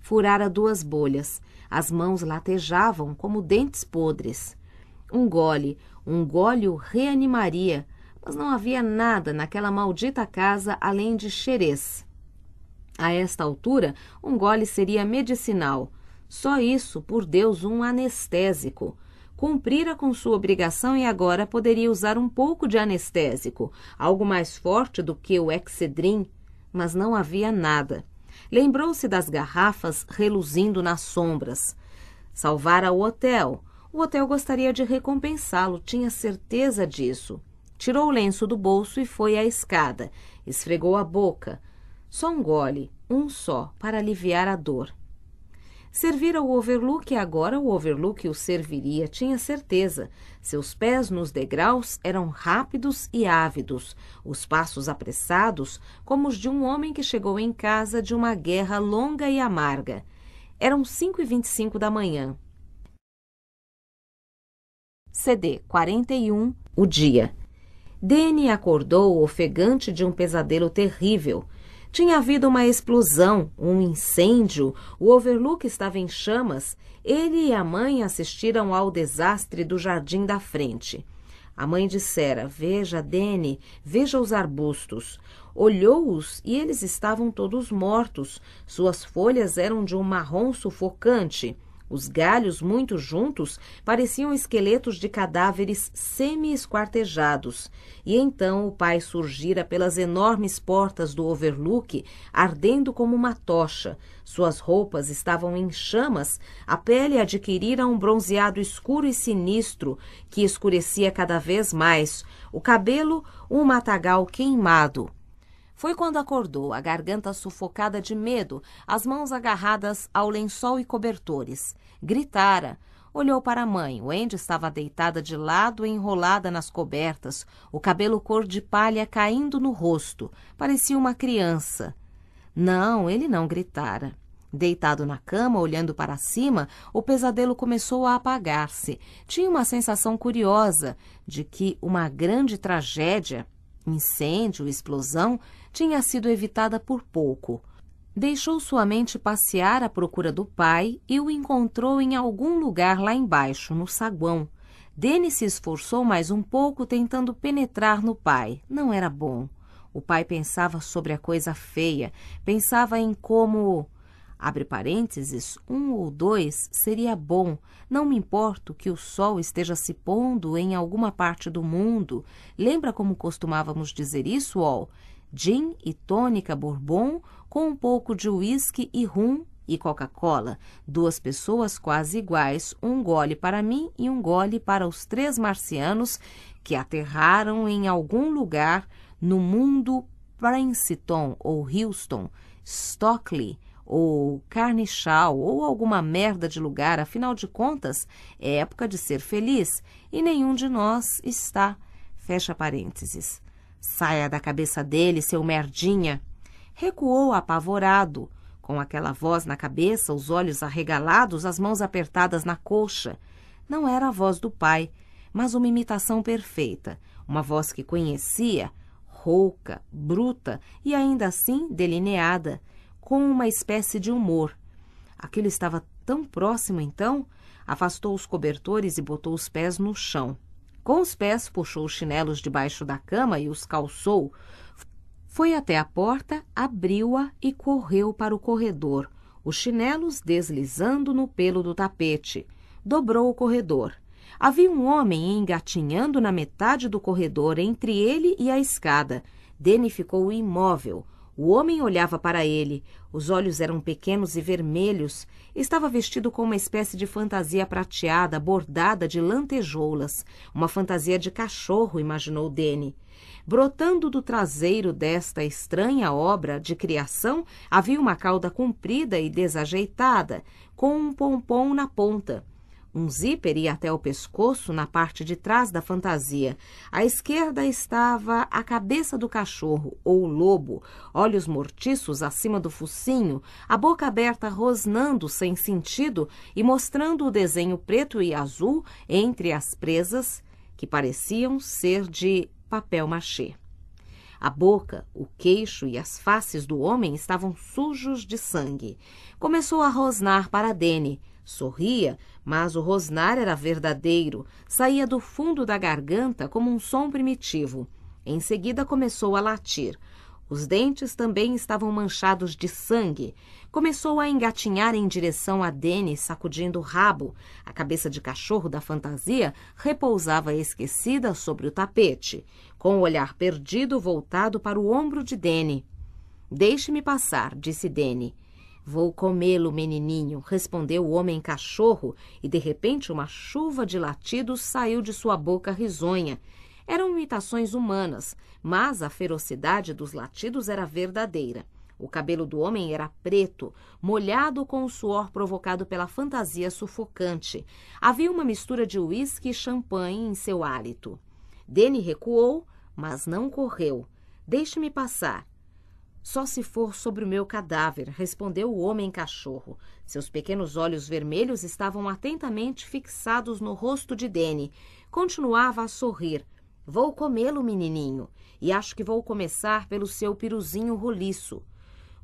furara duas bolhas. As mãos latejavam como dentes podres. Um gole, um gole o reanimaria, mas não havia nada naquela maldita casa além de xerez. A esta altura, um gole seria medicinal. Só isso, por Deus, um anestésico. Cumprira com sua obrigação e agora poderia usar um pouco de anestésico, algo mais forte do que o Excedrin, mas não havia nada. Lembrou-se das garrafas reluzindo nas sombras. Salvara o hotel. O hotel gostaria de recompensá-lo, tinha certeza disso. Tirou o lenço do bolso e foi à escada. Esfregou a boca. Só um gole, um só, para aliviar a dor. Servira o overlook e é agora o overlook o serviria, tinha certeza. Seus pés nos degraus eram rápidos e ávidos, os passos apressados, como os de um homem que chegou em casa de uma guerra longa e amarga. Eram cinco e vinte e cinco da manhã. CD 41 O Dia. Dene acordou ofegante de um pesadelo terrível tinha havido uma explosão, um incêndio, o overlook estava em chamas. Ele e a mãe assistiram ao desastre do jardim da frente. A mãe dissera: Veja, Dene, veja os arbustos. Olhou-os e eles estavam todos mortos. Suas folhas eram de um marrom sufocante. Os galhos, muito juntos, pareciam esqueletos de cadáveres semi-esquartejados. E então o pai surgira pelas enormes portas do overlook, ardendo como uma tocha. Suas roupas estavam em chamas, a pele adquirira um bronzeado escuro e sinistro, que escurecia cada vez mais, o cabelo um matagal queimado. Foi quando acordou, a garganta sufocada de medo, as mãos agarradas ao lençol e cobertores. Gritara. Olhou para a mãe. Wendy estava deitada de lado, enrolada nas cobertas, o cabelo cor de palha caindo no rosto. Parecia uma criança. Não, ele não gritara. Deitado na cama, olhando para cima, o pesadelo começou a apagar-se. Tinha uma sensação curiosa de que uma grande tragédia, incêndio, explosão, tinha sido evitada por pouco. Deixou sua mente passear à procura do pai e o encontrou em algum lugar lá embaixo, no saguão. Denis se esforçou mais um pouco tentando penetrar no pai. Não era bom. O pai pensava sobre a coisa feia, pensava em como abre parênteses, um ou dois seria bom. Não me importo que o sol esteja se pondo em alguma parte do mundo. Lembra como costumávamos dizer isso, Ol? gin e tônica bourbon com um pouco de uísque e rum e Coca-Cola. Duas pessoas quase iguais, um gole para mim e um gole para os três marcianos que aterraram em algum lugar no mundo Princeton ou Houston, Stockley ou Carnichal ou alguma merda de lugar, afinal de contas, é época de ser feliz e nenhum de nós está. Fecha parênteses. Saia da cabeça dele, seu merdinha! Recuou apavorado, com aquela voz na cabeça, os olhos arregalados, as mãos apertadas na coxa. Não era a voz do pai, mas uma imitação perfeita, uma voz que conhecia, rouca, bruta e ainda assim delineada, com uma espécie de humor. Aquilo estava tão próximo então, afastou os cobertores e botou os pés no chão. Com os pés, puxou os chinelos debaixo da cama e os calçou. Foi até a porta, abriu-a e correu para o corredor, os chinelos deslizando no pelo do tapete. Dobrou o corredor. Havia um homem engatinhando na metade do corredor entre ele e a escada. Dene ficou imóvel, o homem olhava para ele. Os olhos eram pequenos e vermelhos. Estava vestido com uma espécie de fantasia prateada, bordada de lantejoulas. Uma fantasia de cachorro, imaginou Dene. Brotando do traseiro desta estranha obra de criação, havia uma cauda comprida e desajeitada, com um pompom na ponta. Um zíper ia até o pescoço na parte de trás da fantasia. À esquerda estava a cabeça do cachorro ou lobo, olhos mortiços acima do focinho, a boca aberta rosnando sem sentido e mostrando o desenho preto e azul entre as presas, que pareciam ser de papel machê. A boca, o queixo e as faces do homem estavam sujos de sangue. Começou a rosnar para Dene, Sorria, mas o rosnar era verdadeiro, saía do fundo da garganta como um som primitivo. Em seguida começou a latir. Os dentes também estavam manchados de sangue. Começou a engatinhar em direção a Dene, sacudindo o rabo. A cabeça de cachorro da fantasia repousava esquecida sobre o tapete, com o olhar perdido voltado para o ombro de Dene. Deixe-me passar, disse Dene. Vou comê-lo, menininho, respondeu o homem cachorro, e de repente uma chuva de latidos saiu de sua boca risonha. Eram imitações humanas, mas a ferocidade dos latidos era verdadeira. O cabelo do homem era preto, molhado com o suor provocado pela fantasia sufocante. Havia uma mistura de uísque e champanhe em seu hálito. Dene recuou, mas não correu. Deixe-me passar. Só se for sobre o meu cadáver, respondeu o homem-cachorro. Seus pequenos olhos vermelhos estavam atentamente fixados no rosto de Danny. Continuava a sorrir. Vou comê-lo, menininho, e acho que vou começar pelo seu piruzinho roliço.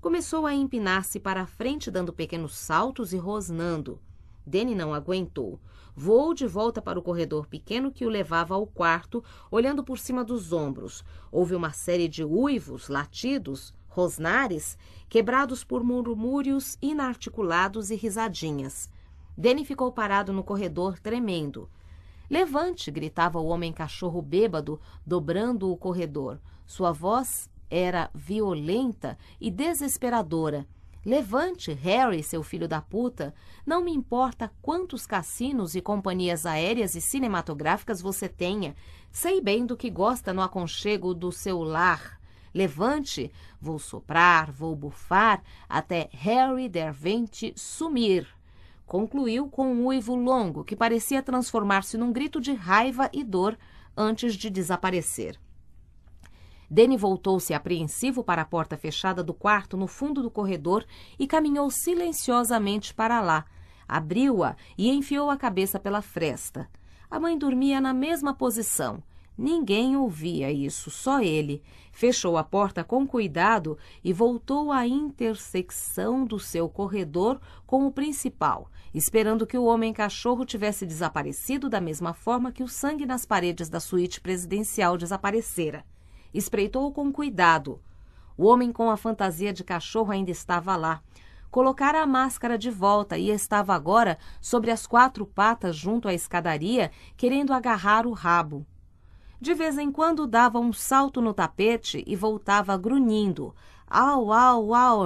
Começou a empinar-se para a frente, dando pequenos saltos e rosnando. Danny não aguentou. Voou de volta para o corredor pequeno que o levava ao quarto, olhando por cima dos ombros. Houve uma série de uivos, latidos, rosnares quebrados por murmúrios inarticulados e risadinhas. Danny ficou parado no corredor, tremendo. Levante! gritava o homem-cachorro bêbado, dobrando o corredor. Sua voz era violenta e desesperadora. Levante, Harry, seu filho da puta! Não me importa quantos cassinos e companhias aéreas e cinematográficas você tenha. Sei bem do que gosta no aconchego do seu lar. Levante, vou soprar, vou bufar até Harry Dervente sumir. Concluiu com um uivo longo que parecia transformar-se num grito de raiva e dor antes de desaparecer. Danny voltou-se apreensivo para a porta fechada do quarto no fundo do corredor e caminhou silenciosamente para lá. Abriu-a e enfiou a cabeça pela fresta. A mãe dormia na mesma posição. Ninguém ouvia isso, só ele fechou a porta com cuidado e voltou à intersecção do seu corredor com o principal, esperando que o homem-cachorro tivesse desaparecido da mesma forma que o sangue nas paredes da suíte presidencial desaparecera. Espreitou com cuidado. O homem com a fantasia de cachorro ainda estava lá. Colocara a máscara de volta e estava agora sobre as quatro patas junto à escadaria, querendo agarrar o rabo. De vez em quando dava um salto no tapete e voltava grunhindo. Au, au, au.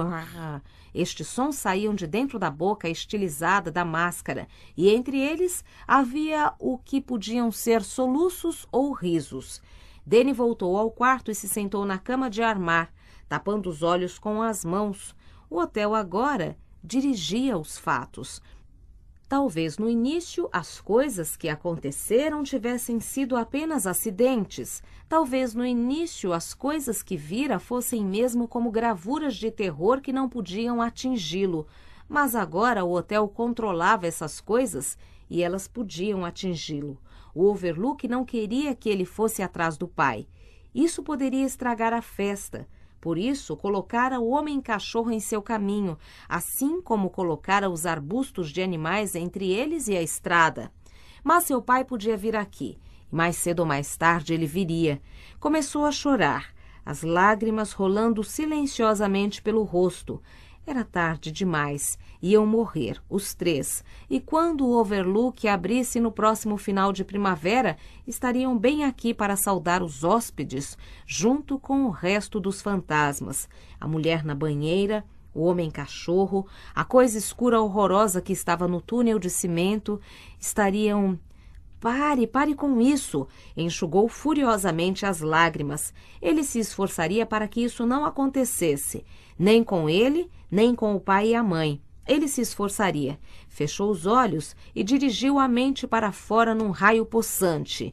Estes sons saíam de dentro da boca estilizada da máscara, e entre eles havia o que podiam ser soluços ou risos. Dene voltou ao quarto e se sentou na cama de armar, tapando os olhos com as mãos. O hotel agora dirigia os fatos. Talvez no início as coisas que aconteceram tivessem sido apenas acidentes. Talvez no início as coisas que vira fossem mesmo como gravuras de terror que não podiam atingi-lo. Mas agora o hotel controlava essas coisas e elas podiam atingi-lo. O Overlook não queria que ele fosse atrás do pai. Isso poderia estragar a festa. Por isso, colocara o homem-cachorro em seu caminho, assim como colocara os arbustos de animais entre eles e a estrada. Mas seu pai podia vir aqui. Mais cedo ou mais tarde ele viria. Começou a chorar, as lágrimas rolando silenciosamente pelo rosto, era tarde demais. Iam morrer, os três. E quando o Overlook abrisse no próximo final de primavera, estariam bem aqui para saudar os hóspedes, junto com o resto dos fantasmas. A mulher na banheira, o homem-cachorro, a coisa escura horrorosa que estava no túnel de cimento, estariam Pare, pare com isso! Enxugou furiosamente as lágrimas. Ele se esforçaria para que isso não acontecesse nem com ele, nem com o pai e a mãe. Ele se esforçaria. Fechou os olhos e dirigiu a mente para fora num raio possante.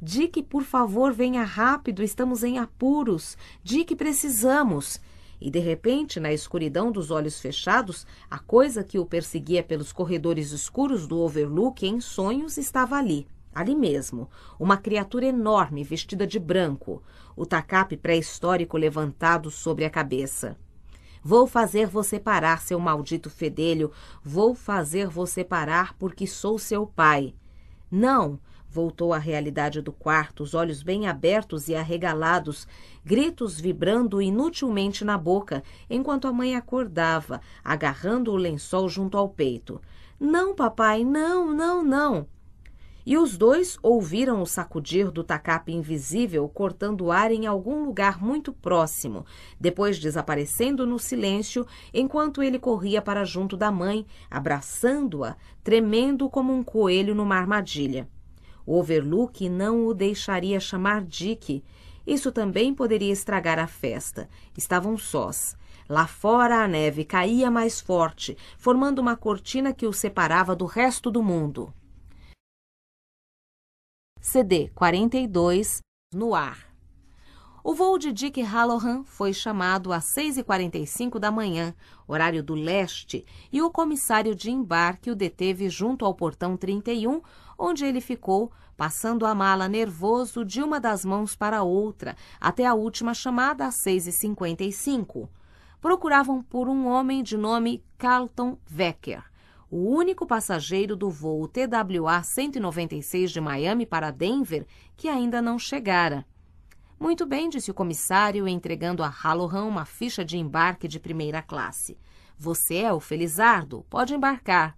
Di que, por favor, venha rápido, estamos em apuros. Di que precisamos. E de repente, na escuridão dos olhos fechados, a coisa que o perseguia pelos corredores escuros do Overlook em sonhos estava ali, ali mesmo, uma criatura enorme vestida de branco, o tacape pré-histórico levantado sobre a cabeça. Vou fazer você parar, seu maldito fedelho. Vou fazer você parar porque sou seu pai. Não! Voltou à realidade do quarto, os olhos bem abertos e arregalados, gritos vibrando inutilmente na boca, enquanto a mãe acordava, agarrando o lençol junto ao peito. Não, papai, não, não, não! E os dois ouviram o sacudir do tacape invisível cortando ar em algum lugar muito próximo, depois desaparecendo no silêncio enquanto ele corria para junto da mãe, abraçando-a, tremendo como um coelho numa armadilha. O Overlook não o deixaria chamar Dick. Isso também poderia estragar a festa. Estavam sós. Lá fora a neve caía mais forte, formando uma cortina que o separava do resto do mundo. CD 42, no ar. O voo de Dick Halloran foi chamado às 6h45 da manhã, horário do leste, e o comissário de embarque o deteve junto ao portão 31, onde ele ficou, passando a mala nervoso de uma das mãos para a outra, até a última chamada às 6h55. Procuravam por um homem de nome Carlton Wecker o único passageiro do voo TWA 196 de Miami para Denver que ainda não chegara. Muito bem, disse o comissário, entregando a Halloran uma ficha de embarque de primeira classe. Você é o Felizardo, pode embarcar.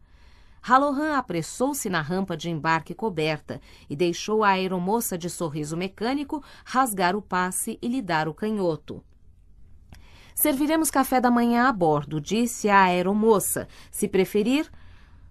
Halloran apressou-se na rampa de embarque coberta e deixou a aeromoça de sorriso mecânico rasgar o passe e lhe dar o canhoto. Serviremos café da manhã a bordo, disse a aeromoça. Se preferir,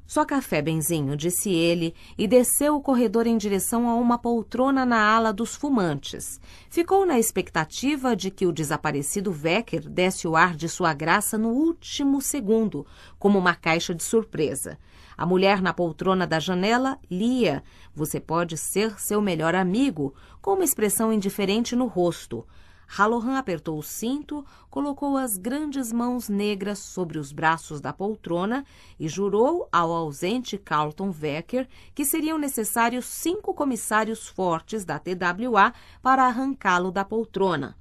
só café, benzinho, disse ele, e desceu o corredor em direção a uma poltrona na ala dos fumantes. Ficou na expectativa de que o desaparecido Wecker desse o ar de sua graça no último segundo, como uma caixa de surpresa. A mulher na poltrona da janela lia: Você pode ser seu melhor amigo, com uma expressão indiferente no rosto. Halohan apertou o cinto, colocou as grandes mãos negras sobre os braços da poltrona e jurou ao ausente Carlton Wecker que seriam necessários cinco comissários fortes da TWA para arrancá-lo da poltrona.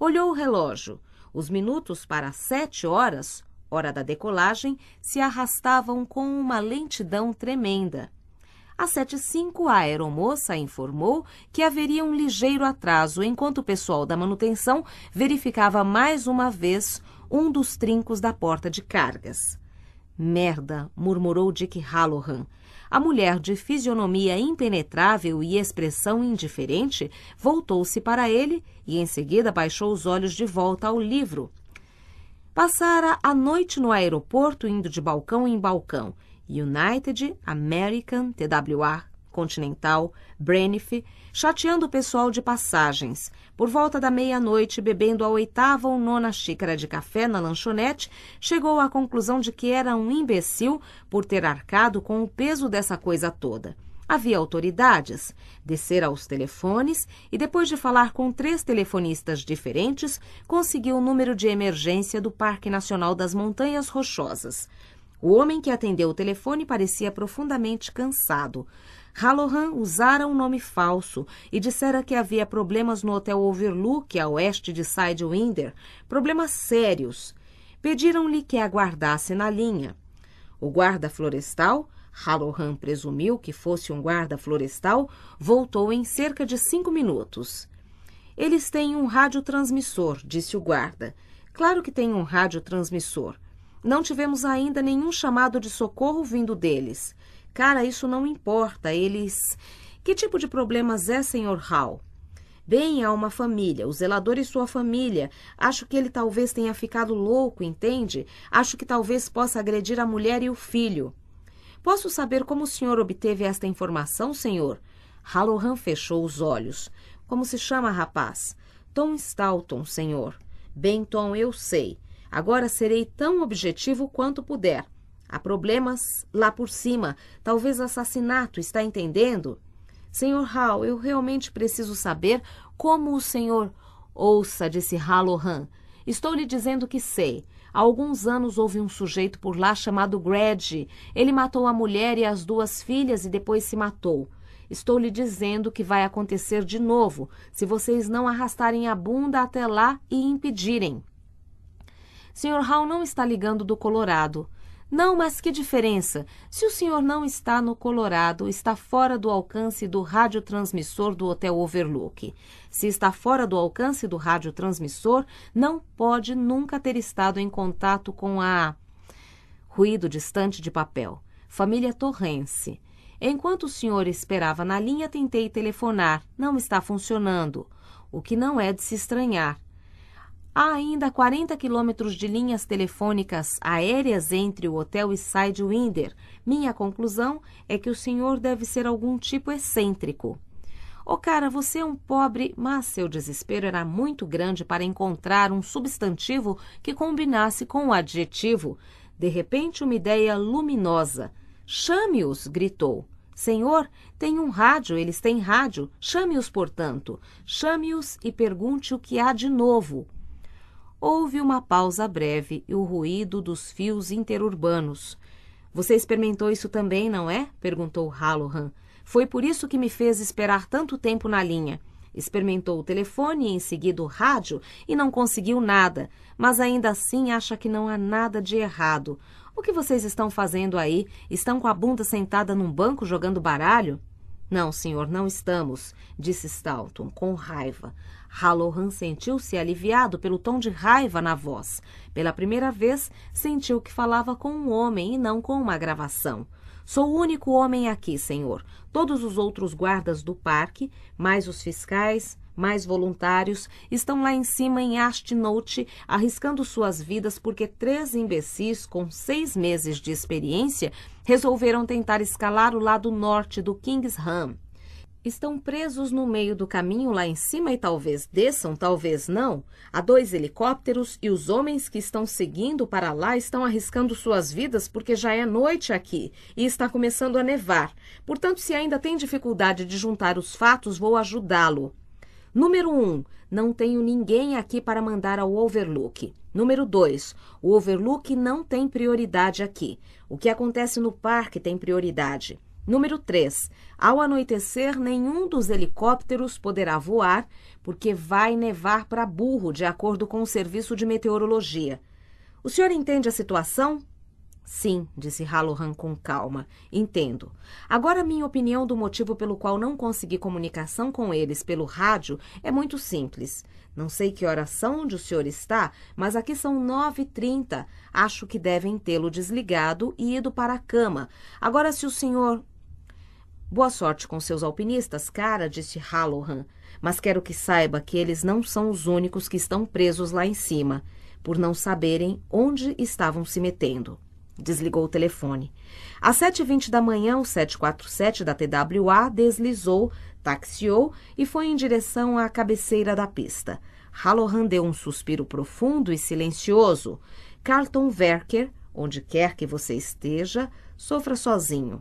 Olhou o relógio. Os minutos para sete horas, hora da decolagem, se arrastavam com uma lentidão tremenda. A 75, a aeromoça informou que haveria um ligeiro atraso, enquanto o pessoal da manutenção verificava mais uma vez um dos trincos da porta de cargas. Merda, murmurou Dick Halloran. A mulher de fisionomia impenetrável e expressão indiferente voltou-se para ele e em seguida baixou os olhos de volta ao livro. Passara a noite no aeroporto, indo de balcão em balcão, United American TWA Continental Breniff, chateando o pessoal de passagens. Por volta da meia-noite, bebendo a oitava ou nona xícara de café na lanchonete, chegou à conclusão de que era um imbecil por ter arcado com o peso dessa coisa toda. Havia autoridades. Descer aos telefones e, depois de falar com três telefonistas diferentes, conseguiu o número de emergência do Parque Nacional das Montanhas Rochosas. O homem que atendeu o telefone parecia profundamente cansado. Halloran usara um nome falso e dissera que havia problemas no Hotel Overlook, a oeste de Sidewinder, problemas sérios. Pediram-lhe que aguardasse na linha. O guarda florestal, Halloran presumiu que fosse um guarda florestal, voltou em cerca de cinco minutos. Eles têm um radiotransmissor, disse o guarda. Claro que tem um radiotransmissor. Não tivemos ainda nenhum chamado de socorro vindo deles. Cara, isso não importa. Eles. Que tipo de problemas é, Sr. Hall? Bem, há uma família, o zelador e sua família. Acho que ele talvez tenha ficado louco, entende? Acho que talvez possa agredir a mulher e o filho. Posso saber como o senhor obteve esta informação, senhor? Halloran fechou os olhos. Como se chama, rapaz? Tom Stalton, senhor. Bem, Tom, eu sei. Agora serei tão objetivo quanto puder. Há problemas lá por cima, talvez assassinato, está entendendo? Senhor Hal, eu realmente preciso saber como o senhor. Ouça, disse Halohan. Estou lhe dizendo que sei. Há alguns anos houve um sujeito por lá chamado Greg. Ele matou a mulher e as duas filhas e depois se matou. Estou lhe dizendo que vai acontecer de novo se vocês não arrastarem a bunda até lá e impedirem. Sr. Hall não está ligando do Colorado. Não, mas que diferença? Se o senhor não está no Colorado, está fora do alcance do radiotransmissor do Hotel Overlook. Se está fora do alcance do radiotransmissor, não pode nunca ter estado em contato com a. Ruído distante de papel. Família Torrense. Enquanto o senhor esperava na linha, tentei telefonar. Não está funcionando. O que não é de se estranhar. Há ainda 40 quilômetros de linhas telefônicas aéreas entre o hotel e Sidewinder. Minha conclusão é que o senhor deve ser algum tipo excêntrico. Ô oh, cara, você é um pobre, mas seu desespero era muito grande para encontrar um substantivo que combinasse com o adjetivo. De repente, uma ideia luminosa. Chame-os, gritou. Senhor, tem um rádio, eles têm rádio. Chame-os, portanto. Chame-os e pergunte o que há de novo. Houve uma pausa breve e o ruído dos fios interurbanos. Você experimentou isso também, não é? perguntou Hallohan. Foi por isso que me fez esperar tanto tempo na linha. Experimentou o telefone e em seguida o rádio e não conseguiu nada, mas ainda assim acha que não há nada de errado. O que vocês estão fazendo aí? Estão com a bunda sentada num banco jogando baralho? Não, senhor, não estamos, disse Stalton, com raiva. Halloran sentiu-se aliviado pelo tom de raiva na voz. Pela primeira vez, sentiu que falava com um homem e não com uma gravação. Sou o único homem aqui, senhor. Todos os outros guardas do parque, mais os fiscais, mais voluntários estão lá em cima em Astinote arriscando suas vidas porque três imbecis com seis meses de experiência resolveram tentar escalar o lado norte do Kingsham. Estão presos no meio do caminho lá em cima e talvez desçam, talvez não. Há dois helicópteros e os homens que estão seguindo para lá estão arriscando suas vidas porque já é noite aqui e está começando a nevar. Portanto, se ainda tem dificuldade de juntar os fatos, vou ajudá-lo. Número 1. Um, não tenho ninguém aqui para mandar ao overlook. Número 2. O overlook não tem prioridade aqui. O que acontece no parque tem prioridade. Número 3. Ao anoitecer, nenhum dos helicópteros poderá voar, porque vai nevar para burro, de acordo com o Serviço de Meteorologia. O senhor entende a situação? Sim, disse Halloran com calma. Entendo. Agora, minha opinião do motivo pelo qual não consegui comunicação com eles pelo rádio é muito simples. Não sei que horas são onde o senhor está, mas aqui são nove e trinta. Acho que devem tê-lo desligado e ido para a cama. Agora, se o senhor... Boa sorte com seus alpinistas, cara, disse Halloran. Mas quero que saiba que eles não são os únicos que estão presos lá em cima, por não saberem onde estavam se metendo. Desligou o telefone. Às 7h20 da manhã, o 747 da TWA deslizou, taxiou e foi em direção à cabeceira da pista. Hallohan deu um suspiro profundo e silencioso. Carlton Werker, onde quer que você esteja, sofra sozinho.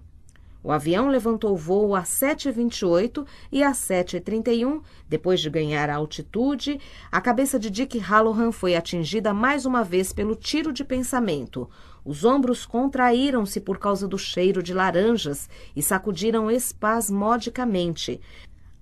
O avião levantou voo às 7h28 e às 7h31, depois de ganhar a altitude, a cabeça de Dick Halloran foi atingida mais uma vez pelo tiro de pensamento. Os ombros contraíram-se por causa do cheiro de laranjas e sacudiram espasmodicamente.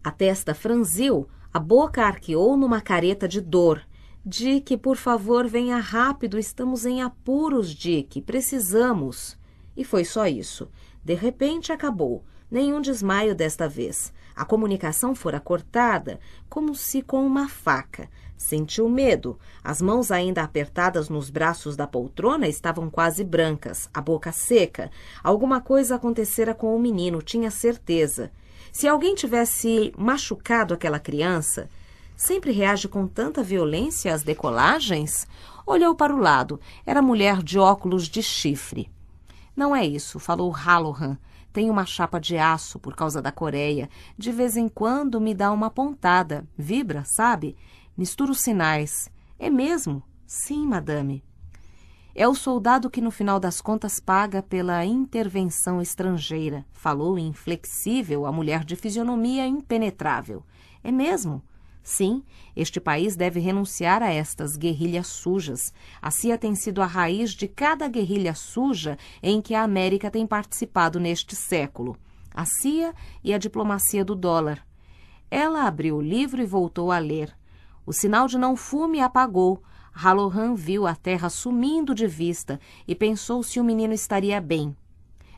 A testa franziu, a boca arqueou numa careta de dor. Dick, por favor, venha rápido, estamos em apuros, Dick, precisamos. E foi só isso. De repente acabou. Nenhum desmaio desta vez. A comunicação fora cortada como se com uma faca. Sentiu medo. As mãos, ainda apertadas nos braços da poltrona, estavam quase brancas, a boca seca. Alguma coisa acontecera com o menino, tinha certeza. Se alguém tivesse machucado aquela criança, sempre reage com tanta violência às decolagens? Olhou para o lado. Era mulher de óculos de chifre. Não é isso, falou Halloran. Tenho uma chapa de aço por causa da Coreia. De vez em quando me dá uma pontada. Vibra, sabe? Mistura os sinais. É mesmo? Sim, madame. É o soldado que no final das contas paga pela intervenção estrangeira, falou inflexível a mulher de fisionomia impenetrável. É mesmo? Sim, este país deve renunciar a estas guerrilhas sujas. A assim, CIA é tem sido a raiz de cada guerrilha suja em que a América tem participado neste século. A CIA e a diplomacia do dólar. Ela abriu o livro e voltou a ler. O sinal de não fume apagou. Halohan viu a terra sumindo de vista e pensou se o menino estaria bem.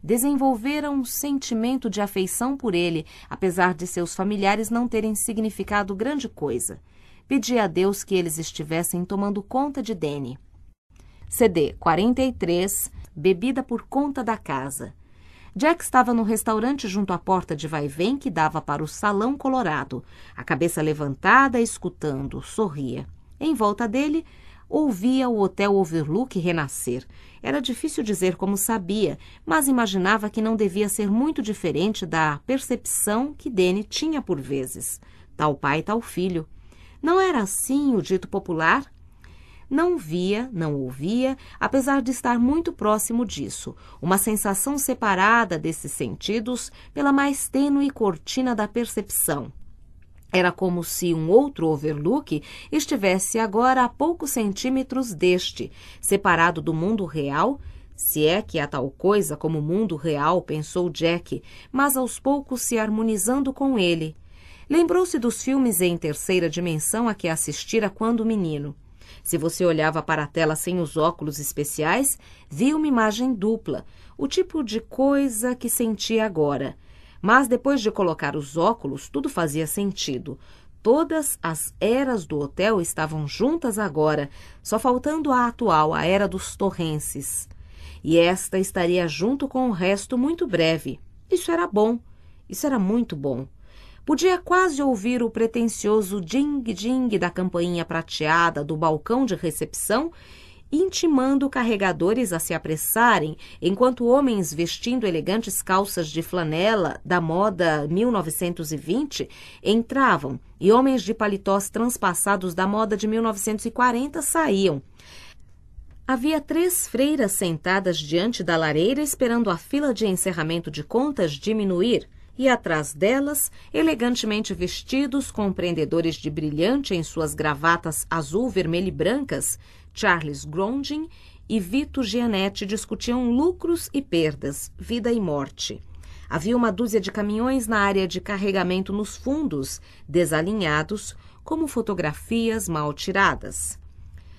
Desenvolvera um sentimento de afeição por ele, apesar de seus familiares não terem significado grande coisa. Pedia a Deus que eles estivessem tomando conta de Danny. CD 43, bebida por conta da casa. Jack estava no restaurante junto à porta de vai-vem que dava para o salão colorado, a cabeça levantada, escutando, sorria. Em volta dele, ouvia o Hotel Overlook renascer. Era difícil dizer como sabia, mas imaginava que não devia ser muito diferente da percepção que Danny tinha por vezes. Tal pai, tal filho. Não era assim o dito popular? Não via, não ouvia, apesar de estar muito próximo disso, uma sensação separada desses sentidos pela mais tênue cortina da percepção. Era como se um outro overlook estivesse agora a poucos centímetros deste, separado do mundo real, se é que há tal coisa como mundo real, pensou Jack, mas aos poucos se harmonizando com ele. Lembrou-se dos filmes em terceira dimensão a que assistira quando menino. Se você olhava para a tela sem os óculos especiais, via uma imagem dupla, o tipo de coisa que sentia agora. Mas depois de colocar os óculos, tudo fazia sentido. Todas as eras do hotel estavam juntas agora, só faltando a atual, a era dos torrenses. E esta estaria junto com o resto muito breve. Isso era bom. Isso era muito bom podia quase ouvir o pretensioso ding-ding da campainha prateada do balcão de recepção, intimando carregadores a se apressarem, enquanto homens vestindo elegantes calças de flanela da moda 1920 entravam e homens de paletós transpassados da moda de 1940 saíam. Havia três freiras sentadas diante da lareira esperando a fila de encerramento de contas diminuir e atrás delas, elegantemente vestidos, compreendedores de brilhante em suas gravatas azul, vermelho e brancas, Charles Grondin e Vito Gianetti discutiam lucros e perdas, vida e morte. Havia uma dúzia de caminhões na área de carregamento nos fundos, desalinhados, como fotografias mal tiradas.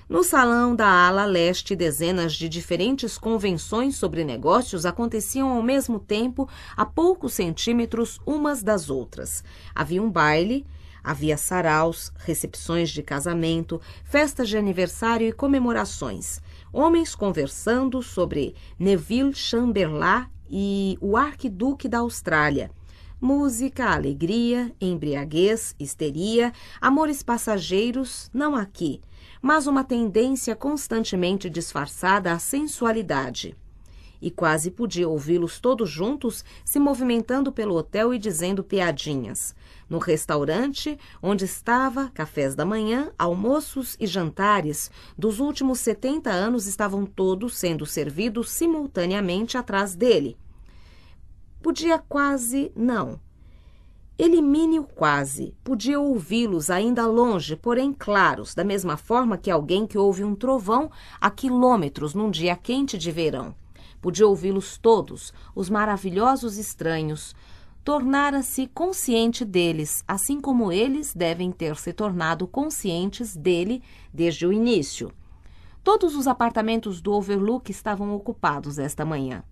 No salão da ala leste, dezenas de diferentes convenções sobre negócios aconteciam ao mesmo tempo, a poucos centímetros umas das outras. Havia um baile, havia saraus, recepções de casamento, festas de aniversário e comemorações. Homens conversando sobre Neville Chamberlain e o arquiduque da Austrália música, alegria, embriaguez, histeria, amores passageiros, não aqui mas uma tendência constantemente disfarçada à sensualidade. E quase podia ouvi-los todos juntos se movimentando pelo hotel e dizendo piadinhas. No restaurante, onde estava, cafés da manhã, almoços e jantares dos últimos 70 anos estavam todos sendo servidos simultaneamente atrás dele. Podia quase não Elimine o quase. Podia ouvi-los ainda longe, porém claros, da mesma forma que alguém que ouve um trovão a quilômetros num dia quente de verão. Podia ouvi-los todos, os maravilhosos estranhos. Tornara-se consciente deles, assim como eles devem ter se tornado conscientes dele desde o início. Todos os apartamentos do Overlook estavam ocupados esta manhã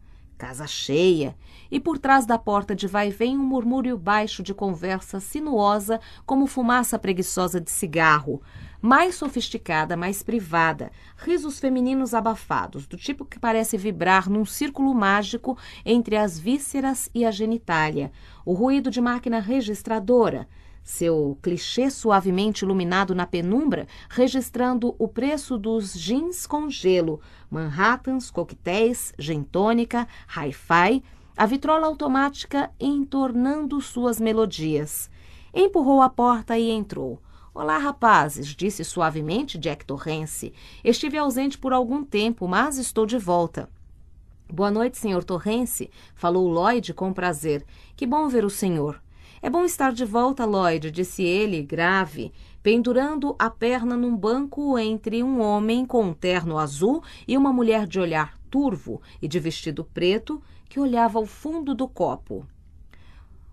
casa cheia, e por trás da porta de vai vem um murmúrio baixo de conversa sinuosa como fumaça preguiçosa de cigarro, mais sofisticada, mais privada, risos femininos abafados, do tipo que parece vibrar num círculo mágico entre as vísceras e a genitália, o ruído de máquina registradora, seu clichê suavemente iluminado na penumbra, registrando o preço dos jeans com gelo, Manhattans, coquetéis, gentônica, hi-fi, a vitrola automática entornando suas melodias. Empurrou a porta e entrou. Olá, rapazes, disse suavemente Jack Torrance. Estive ausente por algum tempo, mas estou de volta. Boa noite, senhor Torrance, falou Lloyd com prazer. Que bom ver o senhor. É bom estar de volta, Lloyd, disse ele, grave, pendurando a perna num banco entre um homem com um terno azul e uma mulher de olhar turvo e de vestido preto que olhava ao fundo do copo.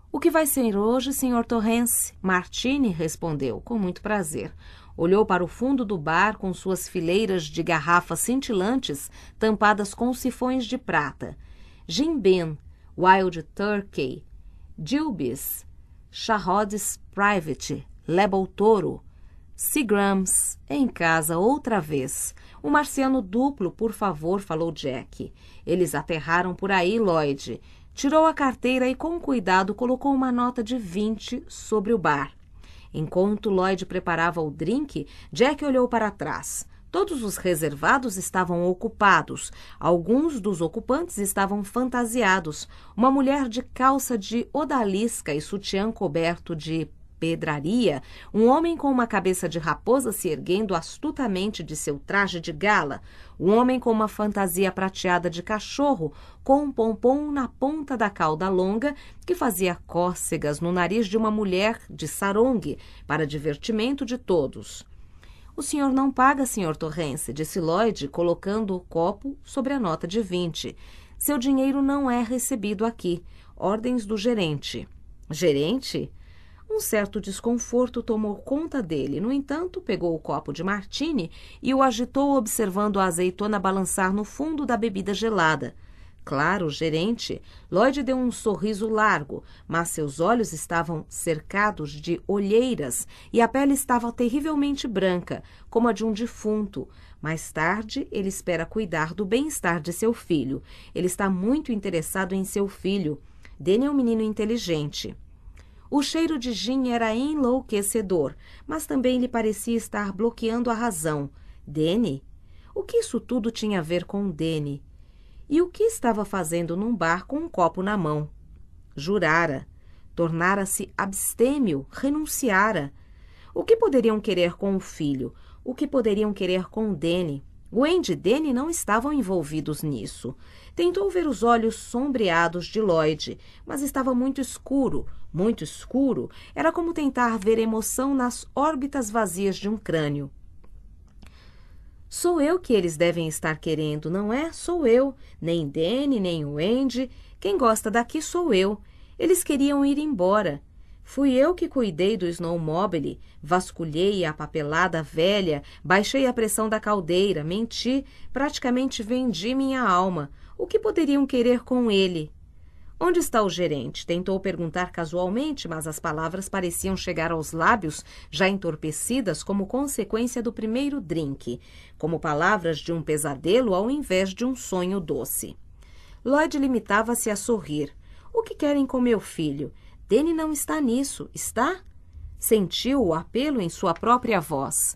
O que vai ser hoje, Sr. Torrance? Martini respondeu, com muito prazer. Olhou para o fundo do bar com suas fileiras de garrafas cintilantes tampadas com sifões de prata. Jimbim, Wild Turkey, Dilbis, Charrodes Private, Lebel Toro, Seagrams, em casa outra vez. O marciano duplo, por favor, falou Jack. Eles aterraram por aí, Lloyd. Tirou a carteira e, com cuidado, colocou uma nota de 20 sobre o bar. Enquanto Lloyd preparava o drink, Jack olhou para trás. Todos os reservados estavam ocupados. Alguns dos ocupantes estavam fantasiados. Uma mulher de calça de odalisca e sutiã coberto de pedraria, um homem com uma cabeça de raposa se erguendo astutamente de seu traje de gala, um homem com uma fantasia prateada de cachorro, com um pompom na ponta da cauda longa, que fazia cócegas no nariz de uma mulher de sarongue, para divertimento de todos. O senhor não paga, senhor Torrance", disse Lloyd, colocando o copo sobre a nota de 20. Seu dinheiro não é recebido aqui. Ordens do gerente. Gerente? Um certo desconforto tomou conta dele. No entanto, pegou o copo de martini e o agitou, observando a azeitona balançar no fundo da bebida gelada. Claro, gerente. Lloyd deu um sorriso largo, mas seus olhos estavam cercados de olheiras e a pele estava terrivelmente branca, como a de um defunto. Mais tarde, ele espera cuidar do bem-estar de seu filho. Ele está muito interessado em seu filho. Danny é um menino inteligente. O cheiro de gin era enlouquecedor, mas também lhe parecia estar bloqueando a razão. Danny? O que isso tudo tinha a ver com Danny? e o que estava fazendo num bar com um copo na mão. Jurara, tornara-se abstêmio, renunciara. O que poderiam querer com o filho? O que poderiam querer com Danny? Wendy e Danny não estavam envolvidos nisso. Tentou ver os olhos sombreados de Lloyd, mas estava muito escuro, muito escuro. Era como tentar ver emoção nas órbitas vazias de um crânio. Sou eu que eles devem estar querendo, não é? Sou eu. Nem Danny, nem o Andy. Quem gosta daqui sou eu. Eles queriam ir embora. Fui eu que cuidei do snowmobile, vasculhei a papelada velha, baixei a pressão da caldeira, menti, praticamente vendi minha alma. O que poderiam querer com ele? Onde está o gerente? Tentou perguntar casualmente, mas as palavras pareciam chegar aos lábios, já entorpecidas como consequência do primeiro drink, como palavras de um pesadelo ao invés de um sonho doce. Lloyd limitava-se a sorrir. O que querem com meu filho? Danny não está nisso, está? Sentiu o apelo em sua própria voz.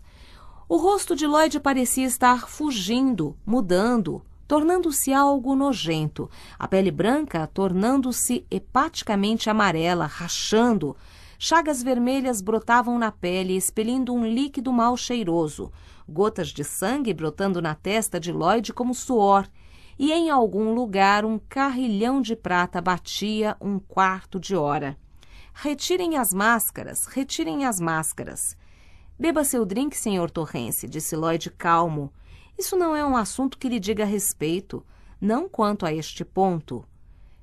O rosto de Lloyd parecia estar fugindo, mudando, tornando-se algo nojento, a pele branca tornando-se hepaticamente amarela, rachando. Chagas vermelhas brotavam na pele, expelindo um líquido mal cheiroso, gotas de sangue brotando na testa de Lloyd como suor, e em algum lugar um carrilhão de prata batia um quarto de hora. Retirem as máscaras, retirem as máscaras. Beba seu drink, senhor Torrence, disse Lloyd calmo. Isso não é um assunto que lhe diga respeito, não quanto a este ponto.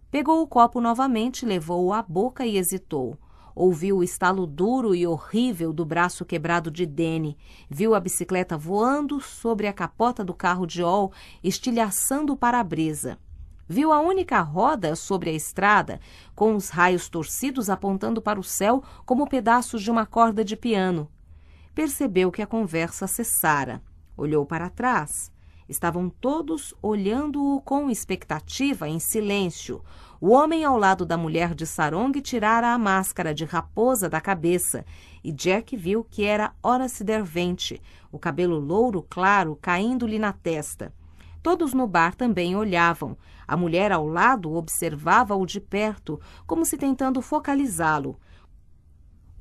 Pegou o copo novamente, levou-o à boca e hesitou. Ouviu o estalo duro e horrível do braço quebrado de Danny. Viu a bicicleta voando sobre a capota do carro de Ol, estilhaçando o para-brisa. Viu a única roda sobre a estrada, com os raios torcidos apontando para o céu como pedaços de uma corda de piano. Percebeu que a conversa cessara. Olhou para trás. Estavam todos olhando-o com expectativa, em silêncio. O homem ao lado da mulher de sarong tirara a máscara de raposa da cabeça e Jack viu que era Horace Dervente, o cabelo louro claro caindo-lhe na testa. Todos no bar também olhavam. A mulher ao lado observava-o de perto, como se tentando focalizá-lo.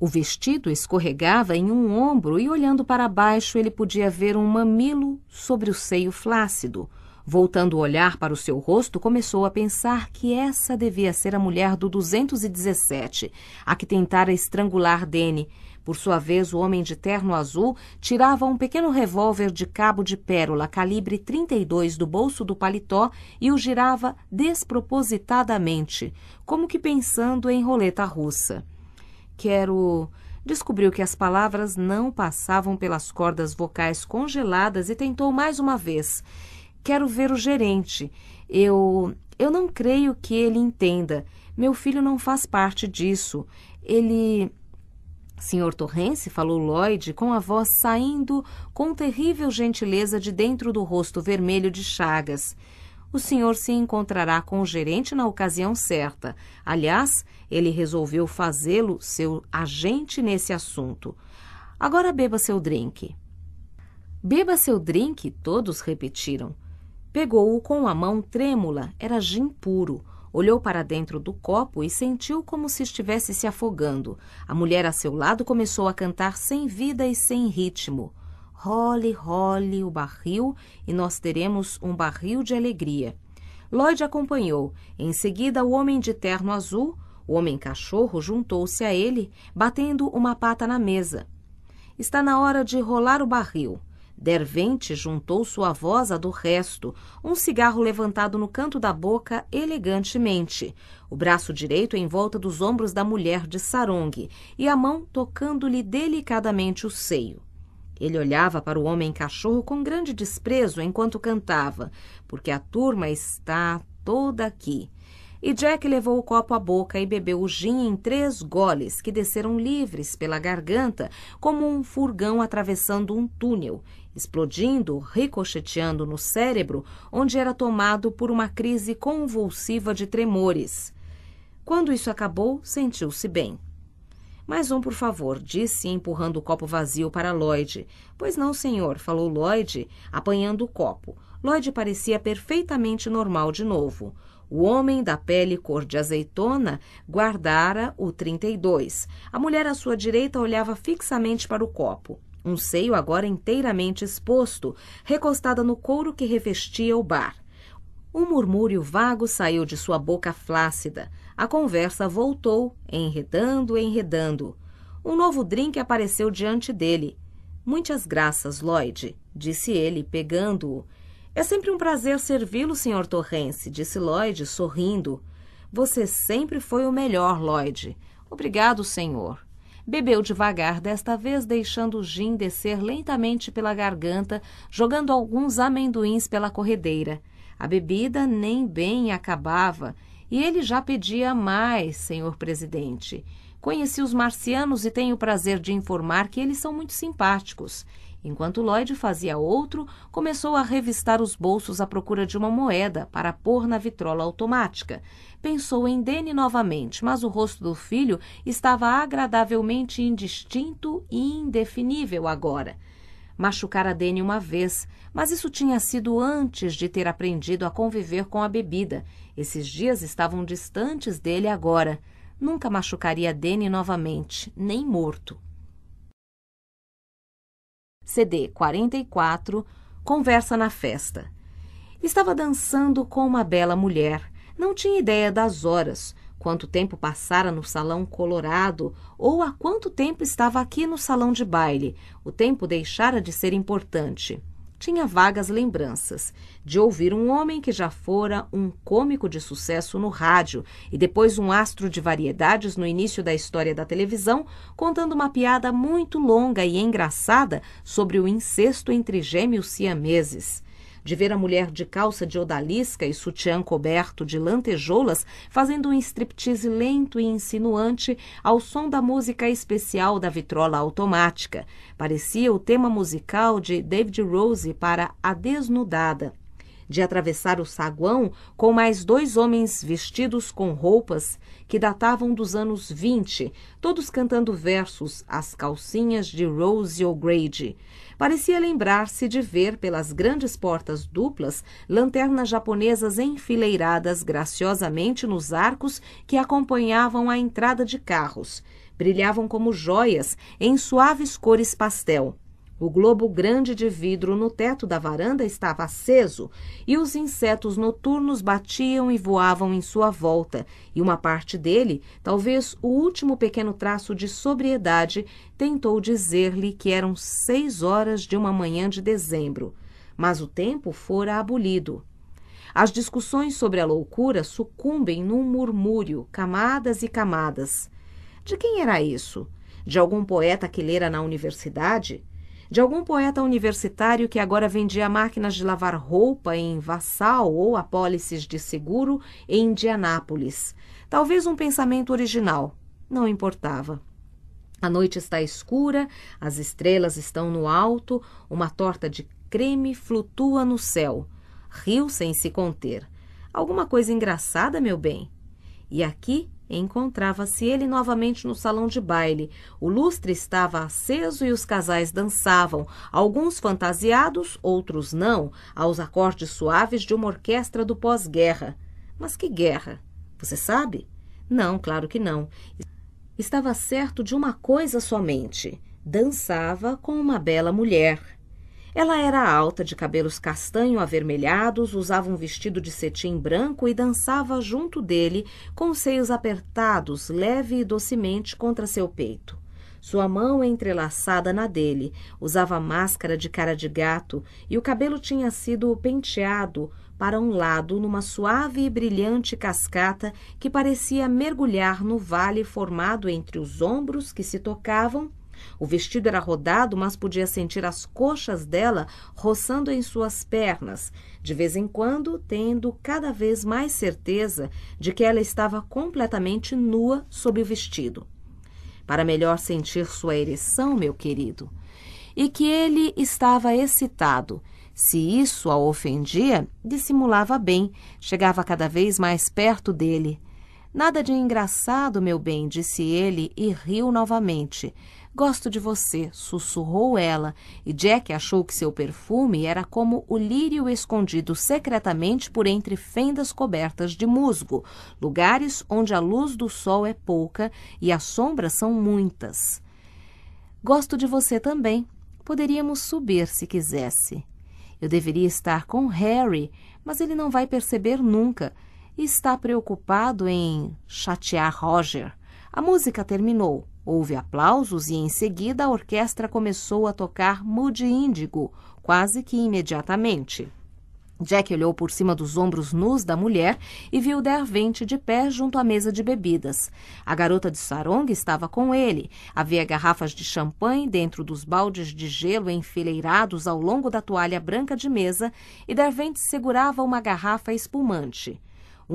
O vestido escorregava em um ombro e, olhando para baixo, ele podia ver um mamilo sobre o seio flácido. Voltando o olhar para o seu rosto, começou a pensar que essa devia ser a mulher do 217, a que tentara estrangular Dene. Por sua vez, o homem de terno azul tirava um pequeno revólver de cabo de pérola calibre 32 do bolso do paletó e o girava despropositadamente, como que pensando em roleta russa. Quero. Descobriu que as palavras não passavam pelas cordas vocais congeladas e tentou mais uma vez. Quero ver o gerente. Eu. Eu não creio que ele entenda. Meu filho não faz parte disso. Ele. Senhor Torrence, falou Lloyd, com a voz saindo com terrível gentileza de dentro do rosto vermelho de Chagas. O senhor se encontrará com o gerente na ocasião certa. Aliás, ele resolveu fazê-lo seu agente nesse assunto. Agora beba seu drink. Beba seu drink, todos repetiram. Pegou-o com a mão trêmula, era gin puro. Olhou para dentro do copo e sentiu como se estivesse se afogando. A mulher a seu lado começou a cantar sem vida e sem ritmo. Role, role o barril e nós teremos um barril de alegria. Lloyd acompanhou. Em seguida, o homem de terno azul, o homem-cachorro juntou-se a ele, batendo uma pata na mesa. Está na hora de rolar o barril. Dervente juntou sua voz à do resto, um cigarro levantado no canto da boca elegantemente, o braço direito em volta dos ombros da mulher de sarong e a mão tocando-lhe delicadamente o seio. Ele olhava para o homem-cachorro com grande desprezo enquanto cantava, porque a turma está toda aqui. E Jack levou o copo à boca e bebeu o gin em três goles que desceram livres pela garganta, como um furgão atravessando um túnel, explodindo, ricocheteando no cérebro, onde era tomado por uma crise convulsiva de tremores. Quando isso acabou, sentiu-se bem. Mais um, por favor, disse, empurrando o copo vazio para Lloyd. Pois não, senhor, falou Lloyd, apanhando o copo. Lloyd parecia perfeitamente normal de novo. O homem da pele cor de azeitona guardara o 32. A mulher à sua direita olhava fixamente para o copo um seio agora inteiramente exposto, recostada no couro que revestia o bar. Um murmúrio vago saiu de sua boca flácida. A conversa voltou, enredando, enredando. Um novo drink apareceu diante dele. Muitas graças, Lloyd, disse ele, pegando-o. É sempre um prazer servi-lo, Sr. Torrence, disse Lloyd, sorrindo. Você sempre foi o melhor, Lloyd. Obrigado, senhor. Bebeu devagar, desta vez deixando o gin descer lentamente pela garganta, jogando alguns amendoins pela corredeira. A bebida nem bem acabava, e ele já pedia mais, senhor presidente. Conheci os marcianos e tenho o prazer de informar que eles são muito simpáticos. Enquanto Lloyd fazia outro, começou a revistar os bolsos à procura de uma moeda para pôr na vitrola automática. Pensou em Danny novamente, mas o rosto do filho estava agradavelmente indistinto e indefinível agora. Machucara Danny uma vez, mas isso tinha sido antes de ter aprendido a conviver com a bebida. Esses dias estavam distantes dele agora. Nunca machucaria Danny novamente, nem morto. CD 44, Conversa na Festa. Estava dançando com uma bela mulher. Não tinha ideia das horas, quanto tempo passara no salão colorado ou há quanto tempo estava aqui no salão de baile. O tempo deixara de ser importante tinha vagas lembranças de ouvir um homem que já fora um cômico de sucesso no rádio e depois um astro de variedades no início da história da televisão, contando uma piada muito longa e engraçada sobre o incesto entre gêmeos siameses de ver a mulher de calça de odalisca e sutiã coberto de lantejoulas fazendo um striptease lento e insinuante ao som da música especial da vitrola automática. Parecia o tema musical de David Rose para A Desnudada de atravessar o saguão com mais dois homens vestidos com roupas que datavam dos anos 20, todos cantando versos As Calcinhas de Rose O'Grady parecia lembrar-se de ver pelas grandes portas duplas lanternas japonesas enfileiradas graciosamente nos arcos que acompanhavam a entrada de carros. Brilhavam como joias em suaves cores pastel o globo grande de vidro no teto da varanda estava aceso e os insetos noturnos batiam e voavam em sua volta, e uma parte dele, talvez o último pequeno traço de sobriedade, tentou dizer-lhe que eram seis horas de uma manhã de dezembro. Mas o tempo fora abolido. As discussões sobre a loucura sucumbem num murmúrio, camadas e camadas. De quem era isso? De algum poeta que lera na universidade? de algum poeta universitário que agora vendia máquinas de lavar roupa em Vassal ou apólices de seguro em Indianápolis. Talvez um pensamento original. Não importava. A noite está escura, as estrelas estão no alto, uma torta de creme flutua no céu. Riu sem se conter. Alguma coisa engraçada, meu bem. E aqui Encontrava-se ele novamente no salão de baile. O lustre estava aceso e os casais dançavam, alguns fantasiados, outros não, aos acordes suaves de uma orquestra do pós-guerra. Mas que guerra? Você sabe? Não, claro que não. Estava certo de uma coisa somente: dançava com uma bela mulher. Ela era alta, de cabelos castanho avermelhados, usava um vestido de cetim branco e dançava junto dele, com os seios apertados, leve e docemente contra seu peito. Sua mão entrelaçada na dele, usava máscara de cara de gato e o cabelo tinha sido penteado para um lado numa suave e brilhante cascata que parecia mergulhar no vale formado entre os ombros que se tocavam o vestido era rodado, mas podia sentir as coxas dela roçando em suas pernas, de vez em quando tendo cada vez mais certeza de que ela estava completamente nua sob o vestido. Para melhor sentir sua ereção, meu querido. E que ele estava excitado. Se isso a ofendia, dissimulava bem, chegava cada vez mais perto dele. Nada de engraçado, meu bem, disse ele e riu novamente. Gosto de você, sussurrou ela, e Jack achou que seu perfume era como o lírio escondido secretamente por entre fendas cobertas de musgo, lugares onde a luz do sol é pouca e as sombras são muitas. Gosto de você também. Poderíamos subir se quisesse. Eu deveria estar com Harry, mas ele não vai perceber nunca. Está preocupado em chatear Roger. A música terminou. Houve aplausos e, em seguida, a orquestra começou a tocar Mood Índigo, quase que imediatamente. Jack olhou por cima dos ombros nus da mulher e viu Dervente de pé junto à mesa de bebidas. A garota de sarong estava com ele. Havia garrafas de champanhe dentro dos baldes de gelo enfileirados ao longo da toalha branca de mesa e Dervente segurava uma garrafa espumante.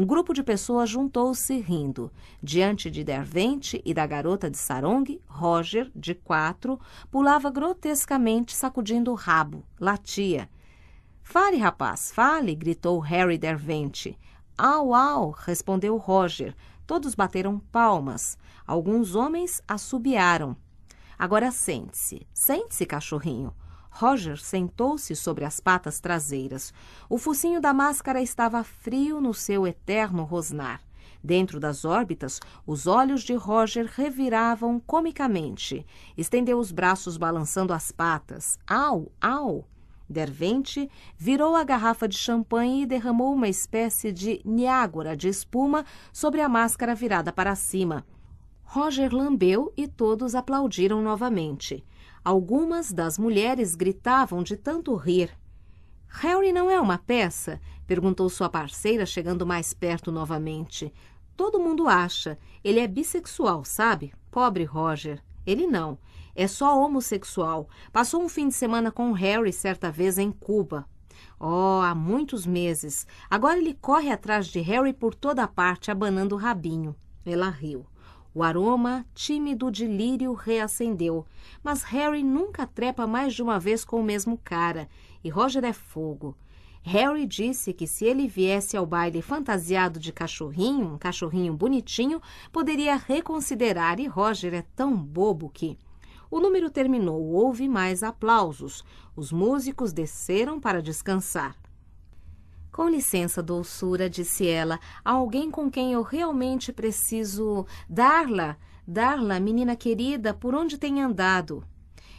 Um grupo de pessoas juntou-se rindo. Diante de Dervente e da garota de Sarong, Roger, de quatro, pulava grotescamente sacudindo o rabo, latia. Fale, rapaz, fale, gritou Harry Dervente. Au, au, respondeu Roger. Todos bateram palmas. Alguns homens assobiaram. Agora sente-se, sente-se, cachorrinho. Roger sentou-se sobre as patas traseiras. O focinho da máscara estava frio no seu eterno rosnar. Dentro das órbitas, os olhos de Roger reviravam comicamente. Estendeu os braços balançando as patas. Au, au! Dervente virou a garrafa de champanhe e derramou uma espécie de niágora de espuma sobre a máscara virada para cima. Roger lambeu e todos aplaudiram novamente. Algumas das mulheres gritavam de tanto rir. Harry não é uma peça? perguntou sua parceira, chegando mais perto novamente. Todo mundo acha. Ele é bissexual, sabe? Pobre Roger. Ele não. É só homossexual. Passou um fim de semana com Harry certa vez em Cuba. Oh, há muitos meses. Agora ele corre atrás de Harry por toda a parte, abanando o rabinho. Ela riu. O aroma tímido de lírio reacendeu, mas Harry nunca trepa mais de uma vez com o mesmo cara, e Roger é fogo. Harry disse que se ele viesse ao baile fantasiado de cachorrinho, um cachorrinho bonitinho, poderia reconsiderar, e Roger é tão bobo que. O número terminou, houve mais aplausos. Os músicos desceram para descansar. Com licença, doçura, disse ela, há alguém com quem eu realmente preciso dar-la, dar-la, menina querida, por onde tem andado?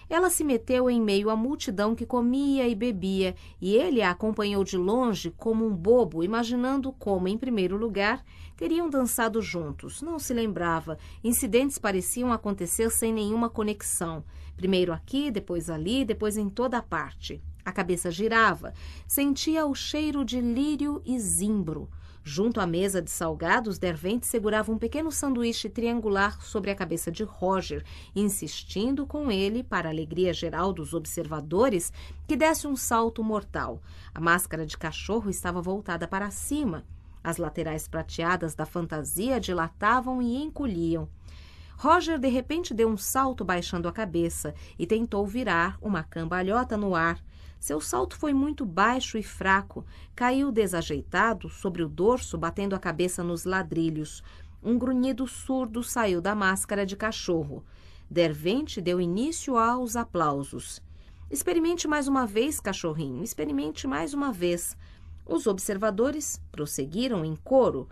Ela se meteu em meio à multidão que comia e bebia, e ele a acompanhou de longe como um bobo, imaginando como, em primeiro lugar, teriam dançado juntos. Não se lembrava. Incidentes pareciam acontecer sem nenhuma conexão. Primeiro aqui, depois ali, depois em toda a parte. A cabeça girava, sentia o cheiro de lírio e zimbro. Junto à mesa de salgados, Dervente segurava um pequeno sanduíche triangular sobre a cabeça de Roger, insistindo com ele, para a alegria geral dos observadores, que desse um salto mortal. A máscara de cachorro estava voltada para cima. As laterais prateadas da fantasia dilatavam e encolhiam. Roger de repente deu um salto baixando a cabeça e tentou virar uma cambalhota no ar, seu salto foi muito baixo e fraco, caiu desajeitado sobre o dorso, batendo a cabeça nos ladrilhos. Um grunhido surdo saiu da máscara de cachorro. Dervente deu início aos aplausos. Experimente mais uma vez, cachorrinho, experimente mais uma vez. Os observadores prosseguiram em coro.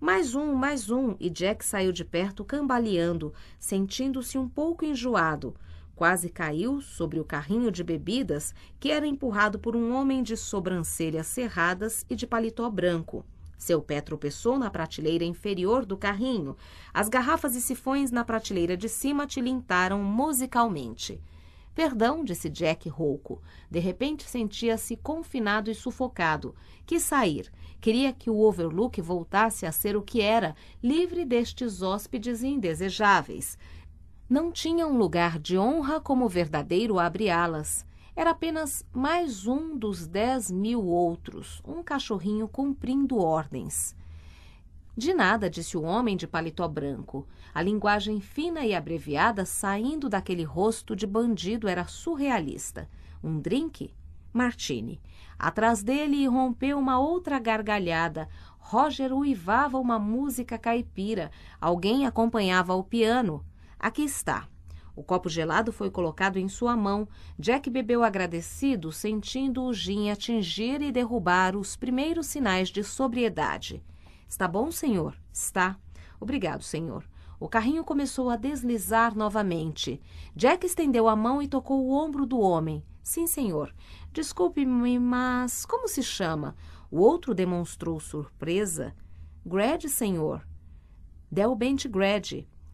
Mais um, mais um, e Jack saiu de perto cambaleando, sentindo-se um pouco enjoado. Quase caiu sobre o carrinho de bebidas que era empurrado por um homem de sobrancelhas cerradas e de paletó branco. Seu pé tropeçou na prateleira inferior do carrinho. As garrafas e sifões na prateleira de cima tilintaram musicalmente. Perdão, disse Jack rouco. De repente sentia-se confinado e sufocado. Quis sair. Queria que o Overlook voltasse a ser o que era, livre destes hóspedes indesejáveis não tinha um lugar de honra como verdadeiro abre-alas. Era apenas mais um dos dez mil outros, um cachorrinho cumprindo ordens. De nada, disse o homem de paletó branco. A linguagem fina e abreviada saindo daquele rosto de bandido era surrealista. Um drink? Martini. Atrás dele rompeu uma outra gargalhada. Roger uivava uma música caipira. Alguém acompanhava o piano. Aqui está. O copo gelado foi colocado em sua mão. Jack bebeu agradecido, sentindo o gin atingir e derrubar os primeiros sinais de sobriedade. Está bom, senhor? Está. Obrigado, senhor. O carrinho começou a deslizar novamente. Jack estendeu a mão e tocou o ombro do homem. Sim, senhor. Desculpe-me, mas como se chama? O outro demonstrou surpresa. Grad, senhor. Delbent Grad.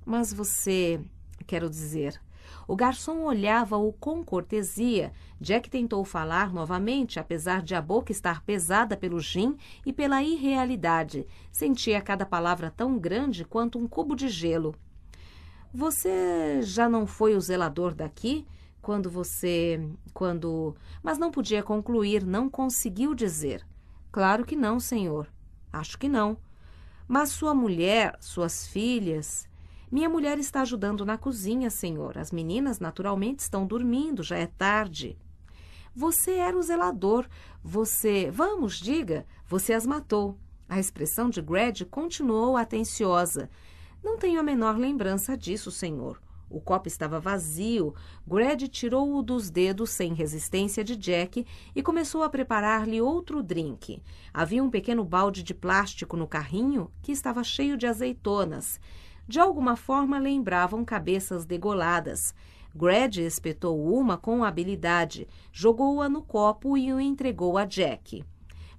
Mas você, quero dizer, o garçom olhava-o com cortesia. Jack tentou falar novamente, apesar de a boca estar pesada pelo gin e pela irrealidade. Sentia cada palavra tão grande quanto um cubo de gelo. Você já não foi o zelador daqui? Quando você. Quando. Mas não podia concluir, não conseguiu dizer. Claro que não, senhor. Acho que não. Mas sua mulher, suas filhas. Minha mulher está ajudando na cozinha, senhor. As meninas, naturalmente, estão dormindo, já é tarde. Você era o zelador. Você. Vamos, diga. Você as matou. A expressão de Greg continuou atenciosa. Não tenho a menor lembrança disso, senhor. O copo estava vazio. Greg tirou-o dos dedos sem resistência de Jack e começou a preparar-lhe outro drink. Havia um pequeno balde de plástico no carrinho que estava cheio de azeitonas de alguma forma lembravam cabeças degoladas. Greg espetou uma com habilidade, jogou-a no copo e o entregou a Jack.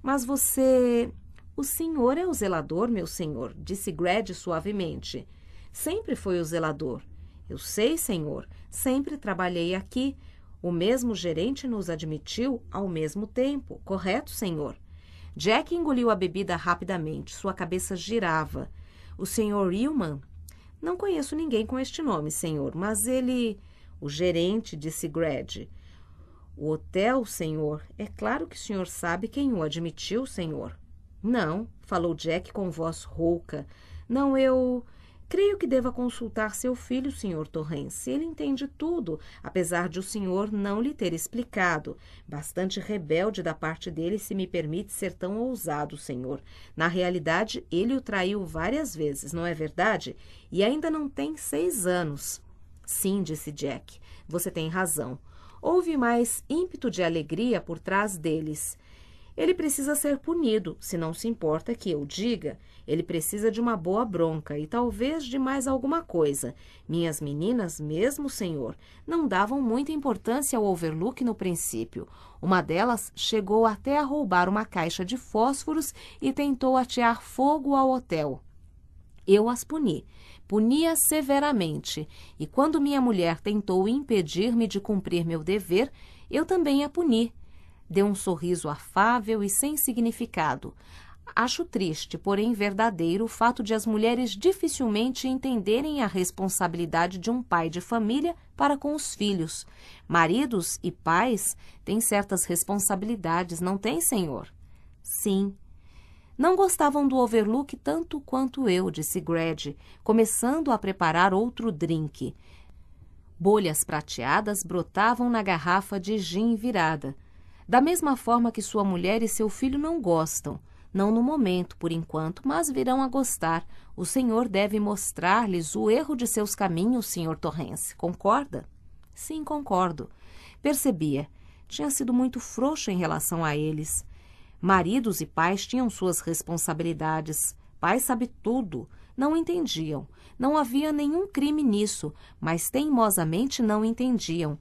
Mas você. O senhor é o zelador, meu senhor, disse Greg suavemente. Sempre foi o zelador. Eu sei, senhor, sempre trabalhei aqui. O mesmo gerente nos admitiu ao mesmo tempo, correto, senhor? Jack engoliu a bebida rapidamente. Sua cabeça girava. O senhor Hillman não conheço ninguém com este nome, senhor, mas ele. O gerente, disse Gred, O hotel, senhor. É claro que o senhor sabe quem o admitiu, senhor. Não, falou Jack com voz rouca. Não, eu. Creio que deva consultar seu filho, Sr. Torrance. Ele entende tudo, apesar de o senhor não lhe ter explicado. Bastante rebelde da parte dele, se me permite ser tão ousado, senhor. Na realidade, ele o traiu várias vezes, não é verdade? E ainda não tem seis anos. Sim, disse Jack. Você tem razão. Houve mais ímpeto de alegria por trás deles ele precisa ser punido. Se não se importa que eu diga, ele precisa de uma boa bronca e talvez de mais alguma coisa. Minhas meninas, mesmo, senhor, não davam muita importância ao overlook no princípio. Uma delas chegou até a roubar uma caixa de fósforos e tentou atear fogo ao hotel. Eu as puni. Punia severamente. E quando minha mulher tentou impedir-me de cumprir meu dever, eu também a puni Deu um sorriso afável e sem significado. Acho triste, porém verdadeiro, o fato de as mulheres dificilmente entenderem a responsabilidade de um pai de família para com os filhos. Maridos e pais têm certas responsabilidades, não têm, senhor? Sim. Não gostavam do overlook tanto quanto eu, disse Greg, começando a preparar outro drink. Bolhas prateadas brotavam na garrafa de gin virada. Da mesma forma que sua mulher e seu filho não gostam, não no momento, por enquanto, mas virão a gostar. O Senhor deve mostrar-lhes o erro de seus caminhos, senhor Torrence. Concorda? Sim, concordo. Percebia. Tinha sido muito frouxo em relação a eles. Maridos e pais tinham suas responsabilidades. Pai sabe tudo. Não entendiam. Não havia nenhum crime nisso, mas teimosamente não entendiam.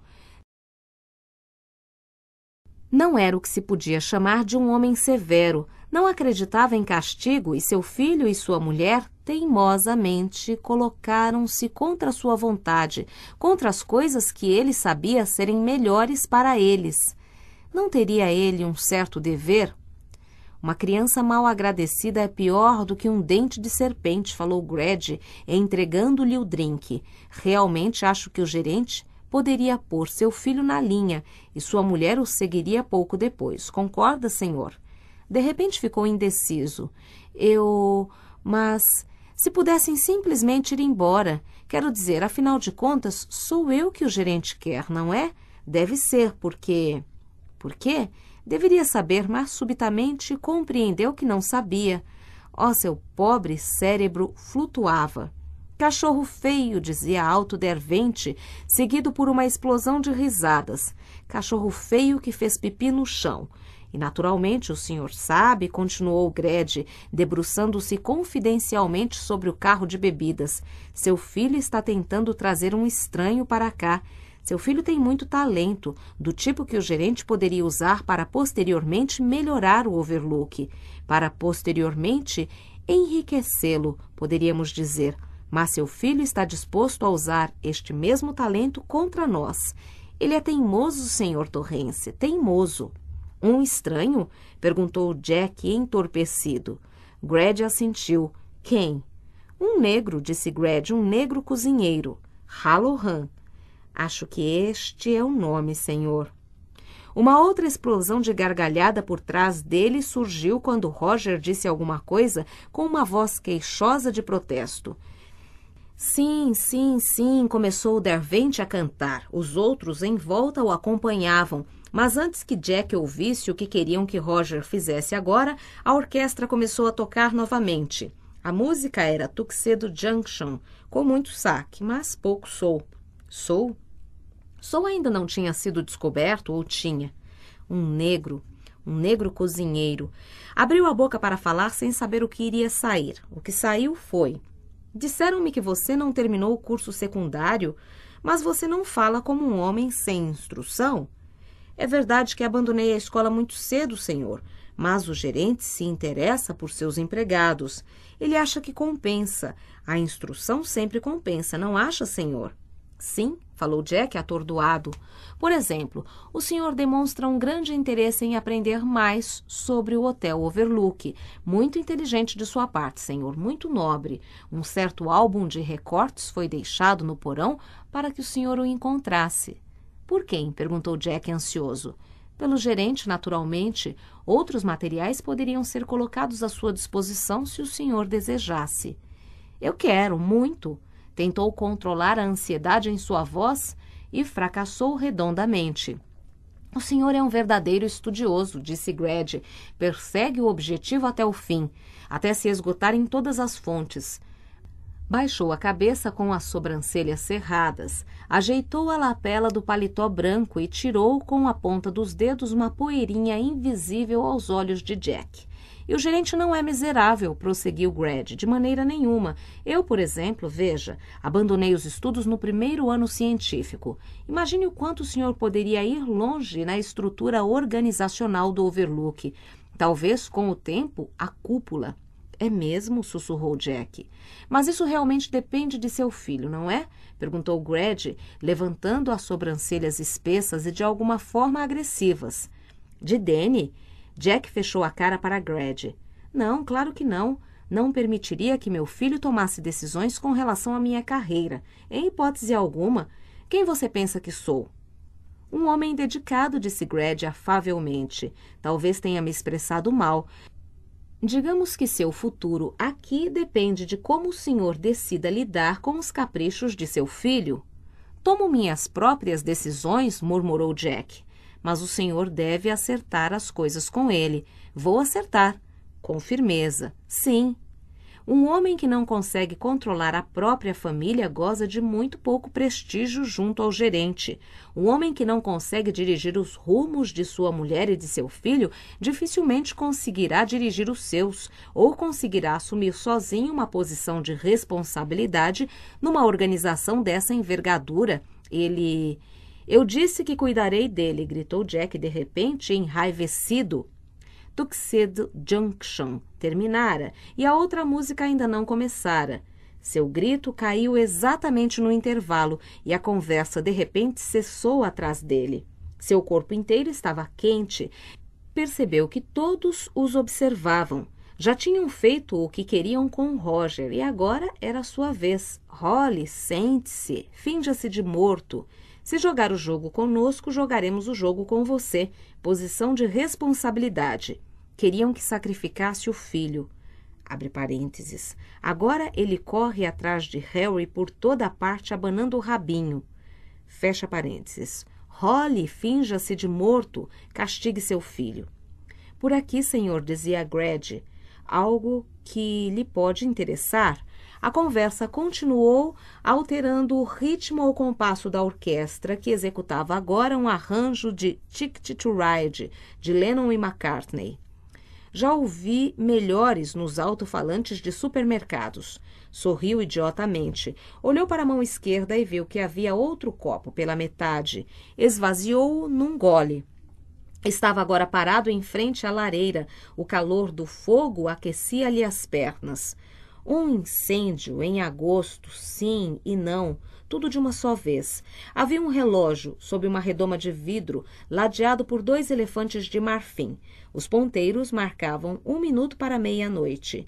Não era o que se podia chamar de um homem severo, não acreditava em castigo e seu filho e sua mulher teimosamente colocaram-se contra sua vontade, contra as coisas que ele sabia serem melhores para eles. Não teria ele um certo dever? Uma criança mal agradecida é pior do que um dente de serpente, falou Greg, entregando-lhe o drink. Realmente acho que o gerente poderia pôr seu filho na linha e sua mulher o seguiria pouco depois. Concorda, senhor? De repente ficou indeciso. Eu. Mas. Se pudessem simplesmente ir embora. Quero dizer, afinal de contas, sou eu que o gerente quer, não é? Deve ser, porque. Por quê? Deveria saber, mas subitamente compreendeu que não sabia. Ó, oh, seu pobre cérebro flutuava. Cachorro feio, dizia alto dervente, seguido por uma explosão de risadas. Cachorro feio que fez pipi no chão. E naturalmente o senhor sabe, continuou Gred, debruçando-se confidencialmente sobre o carro de bebidas. Seu filho está tentando trazer um estranho para cá. Seu filho tem muito talento, do tipo que o gerente poderia usar para posteriormente melhorar o overlook, para posteriormente enriquecê-lo, poderíamos dizer mas seu filho está disposto a usar este mesmo talento contra nós. Ele é teimoso, senhor Torrence, teimoso. Um estranho? perguntou Jack entorpecido. Greg assentiu. Quem? Um negro, disse Greg, um negro cozinheiro. Hallohan Acho que este é o nome, senhor. Uma outra explosão de gargalhada por trás dele surgiu quando Roger disse alguma coisa com uma voz queixosa de protesto. Sim, sim, sim, começou o Dervente a cantar. Os outros em volta o acompanhavam. Mas antes que Jack ouvisse o que queriam que Roger fizesse agora, a orquestra começou a tocar novamente. A música era Tuxedo Junction, com muito saque, mas pouco soul. Soul? Soul ainda não tinha sido descoberto ou tinha. Um negro, um negro cozinheiro, abriu a boca para falar sem saber o que iria sair. O que saiu foi Disseram-me que você não terminou o curso secundário, mas você não fala como um homem sem instrução. É verdade que abandonei a escola muito cedo, senhor, mas o gerente se interessa por seus empregados. Ele acha que compensa. A instrução sempre compensa, não acha, senhor? Sim, falou Jack atordoado. Por exemplo, o senhor demonstra um grande interesse em aprender mais sobre o Hotel Overlook. Muito inteligente de sua parte, senhor, muito nobre. Um certo álbum de recortes foi deixado no porão para que o senhor o encontrasse. Por quem? perguntou Jack ansioso. Pelo gerente, naturalmente. Outros materiais poderiam ser colocados à sua disposição se o senhor desejasse. Eu quero, muito tentou controlar a ansiedade em sua voz e fracassou redondamente. O senhor é um verdadeiro estudioso, disse Greg. Persegue o objetivo até o fim, até se esgotar em todas as fontes. Baixou a cabeça com as sobrancelhas cerradas, ajeitou a lapela do paletó branco e tirou com a ponta dos dedos uma poeirinha invisível aos olhos de Jack. E o gerente não é miserável, prosseguiu Grad, de maneira nenhuma. Eu, por exemplo, veja, abandonei os estudos no primeiro ano científico. Imagine o quanto o senhor poderia ir longe na estrutura organizacional do Overlook. Talvez, com o tempo, a cúpula. É mesmo? sussurrou Jack. Mas isso realmente depende de seu filho, não é? perguntou Greg, levantando as sobrancelhas espessas e de alguma forma agressivas. De Danny? Jack fechou a cara para Greg. Não, claro que não. Não permitiria que meu filho tomasse decisões com relação à minha carreira. Em hipótese alguma. Quem você pensa que sou? Um homem dedicado, disse Greg afavelmente. Talvez tenha me expressado mal. Digamos que seu futuro aqui depende de como o senhor decida lidar com os caprichos de seu filho. Tomo minhas próprias decisões, murmurou Jack mas o senhor deve acertar as coisas com ele. Vou acertar. Com firmeza. Sim. Um homem que não consegue controlar a própria família goza de muito pouco prestígio junto ao gerente. Um homem que não consegue dirigir os rumos de sua mulher e de seu filho dificilmente conseguirá dirigir os seus ou conseguirá assumir sozinho uma posição de responsabilidade numa organização dessa envergadura. Ele eu disse que cuidarei dele, gritou Jack de repente, enraivecido. Tuxedo Junction terminara e a outra música ainda não começara. Seu grito caiu exatamente no intervalo e a conversa de repente cessou atrás dele. Seu corpo inteiro estava quente. Percebeu que todos os observavam. Já tinham feito o que queriam com Roger e agora era sua vez. Role, sente-se, finja-se de morto. Se jogar o jogo conosco, jogaremos o jogo com você. Posição de responsabilidade. Queriam que sacrificasse o filho. Abre parênteses. Agora ele corre atrás de Harry por toda parte, abanando o rabinho. Fecha parênteses. Role, finja-se de morto, castigue seu filho. Por aqui, senhor, dizia Greg, algo que lhe pode interessar. A conversa continuou, alterando o ritmo ao compasso da orquestra, que executava agora um arranjo de Ticket to Ride, de Lennon e McCartney. Já ouvi melhores nos alto-falantes de supermercados. Sorriu idiotamente. Olhou para a mão esquerda e viu que havia outro copo pela metade. Esvaziou-o num gole. Estava agora parado em frente à lareira. O calor do fogo aquecia-lhe as pernas. Um incêndio em agosto, sim e não, tudo de uma só vez. Havia um relógio sob uma redoma de vidro, ladeado por dois elefantes de marfim. Os ponteiros marcavam um minuto para meia-noite.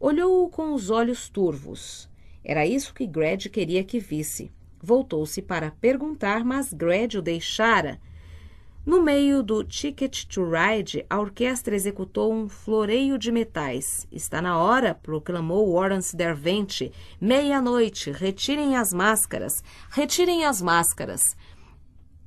Olhou-o com os olhos turvos. Era isso que Gred queria que visse. Voltou-se para perguntar, mas Gred o deixara. No meio do Ticket to Ride, a orquestra executou um floreio de metais. Está na hora, proclamou Lawrence Dervente. Meia-noite, retirem as máscaras, retirem as máscaras.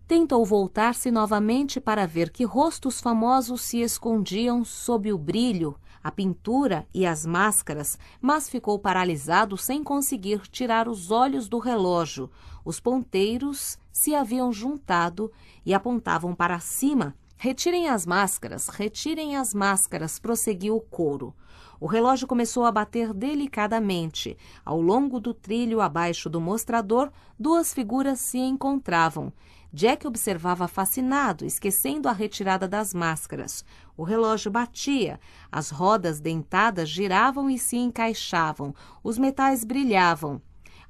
Tentou voltar-se novamente para ver que rostos famosos se escondiam sob o brilho, a pintura e as máscaras, mas ficou paralisado sem conseguir tirar os olhos do relógio. Os ponteiros se haviam juntado e apontavam para cima. Retirem as máscaras, retirem as máscaras, prosseguiu o coro. O relógio começou a bater delicadamente. Ao longo do trilho abaixo do mostrador, duas figuras se encontravam. Jack observava fascinado, esquecendo a retirada das máscaras. O relógio batia, as rodas dentadas giravam e se encaixavam, os metais brilhavam.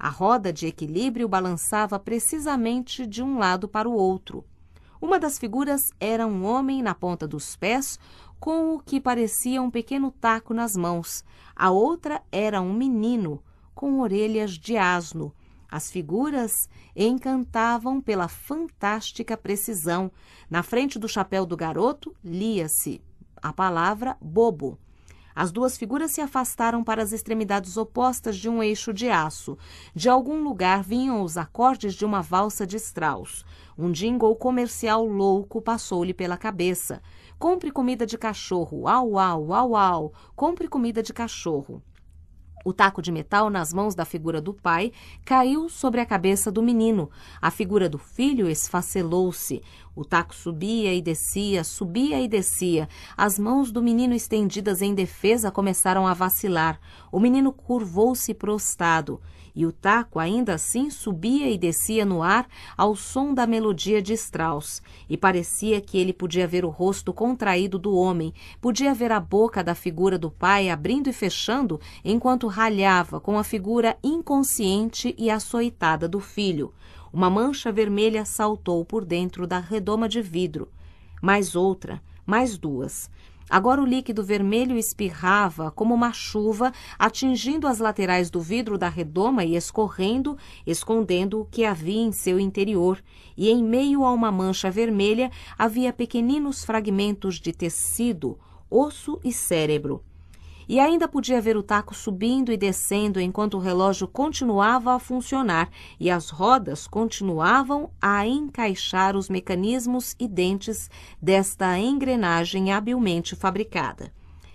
A roda de equilíbrio balançava precisamente de um lado para o outro. Uma das figuras era um homem na ponta dos pés, com o que parecia um pequeno taco nas mãos. A outra era um menino, com orelhas de asno. As figuras encantavam pela fantástica precisão. Na frente do chapéu do garoto lia-se a palavra bobo. As duas figuras se afastaram para as extremidades opostas de um eixo de aço. De algum lugar vinham os acordes de uma valsa de Strauss. Um jingle comercial louco passou-lhe pela cabeça. Compre comida de cachorro, au au, au au, compre comida de cachorro. O taco de metal nas mãos da figura do pai caiu sobre a cabeça do menino. A figura do filho esfacelou-se. O taco subia e descia, subia e descia. As mãos do menino estendidas em defesa começaram a vacilar. O menino curvou-se prostrado e o taco ainda assim subia e descia no ar ao som da melodia de Strauss, e parecia que ele podia ver o rosto contraído do homem, podia ver a boca da figura do pai abrindo e fechando enquanto ralhava com a figura inconsciente e açoitada do filho. Uma mancha vermelha saltou por dentro da redoma de vidro. Mais outra, mais duas. Agora o líquido vermelho espirrava como uma chuva, atingindo as laterais do vidro da redoma e escorrendo, escondendo o que havia em seu interior. E em meio a uma mancha vermelha havia pequeninos fragmentos de tecido, osso e cérebro e ainda podia ver o taco subindo e descendo enquanto o relógio continuava a funcionar e as rodas continuavam a encaixar os mecanismos e dentes desta engrenagem habilmente fabricada.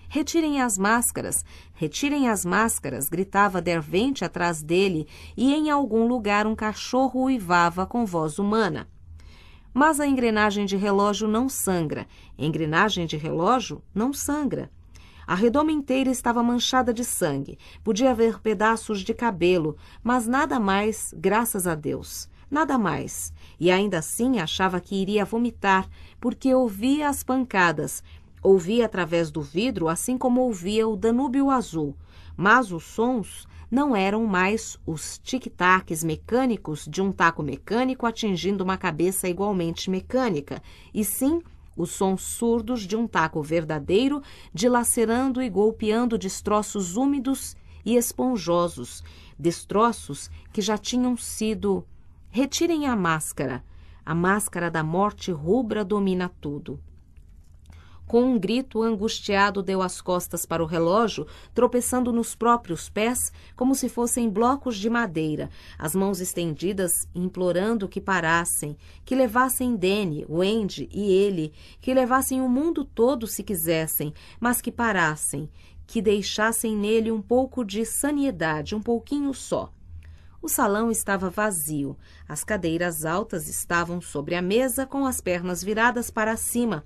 Retirem as máscaras, retirem as máscaras, gritava Dervente atrás dele, e em algum lugar um cachorro uivava com voz humana. Mas a engrenagem de relógio não sangra, engrenagem de relógio não sangra. A redoma inteira estava manchada de sangue. Podia haver pedaços de cabelo, mas nada mais, graças a Deus. Nada mais. E ainda assim achava que iria vomitar, porque ouvia as pancadas. Ouvia através do vidro, assim como ouvia o Danúbio Azul. Mas os sons não eram mais os tic-tacs mecânicos de um taco mecânico atingindo uma cabeça igualmente mecânica, e sim os sons surdos de um taco verdadeiro, dilacerando e golpeando destroços úmidos e esponjosos, destroços que já tinham sido. Retirem a máscara. A máscara da morte rubra domina tudo. Com um grito angustiado, deu as costas para o relógio, tropeçando nos próprios pés, como se fossem blocos de madeira, as mãos estendidas, implorando que parassem, que levassem Dene, Wendy e ele, que levassem o mundo todo se quisessem, mas que parassem, que deixassem nele um pouco de sanidade, um pouquinho só. O salão estava vazio. As cadeiras altas estavam sobre a mesa com as pernas viradas para cima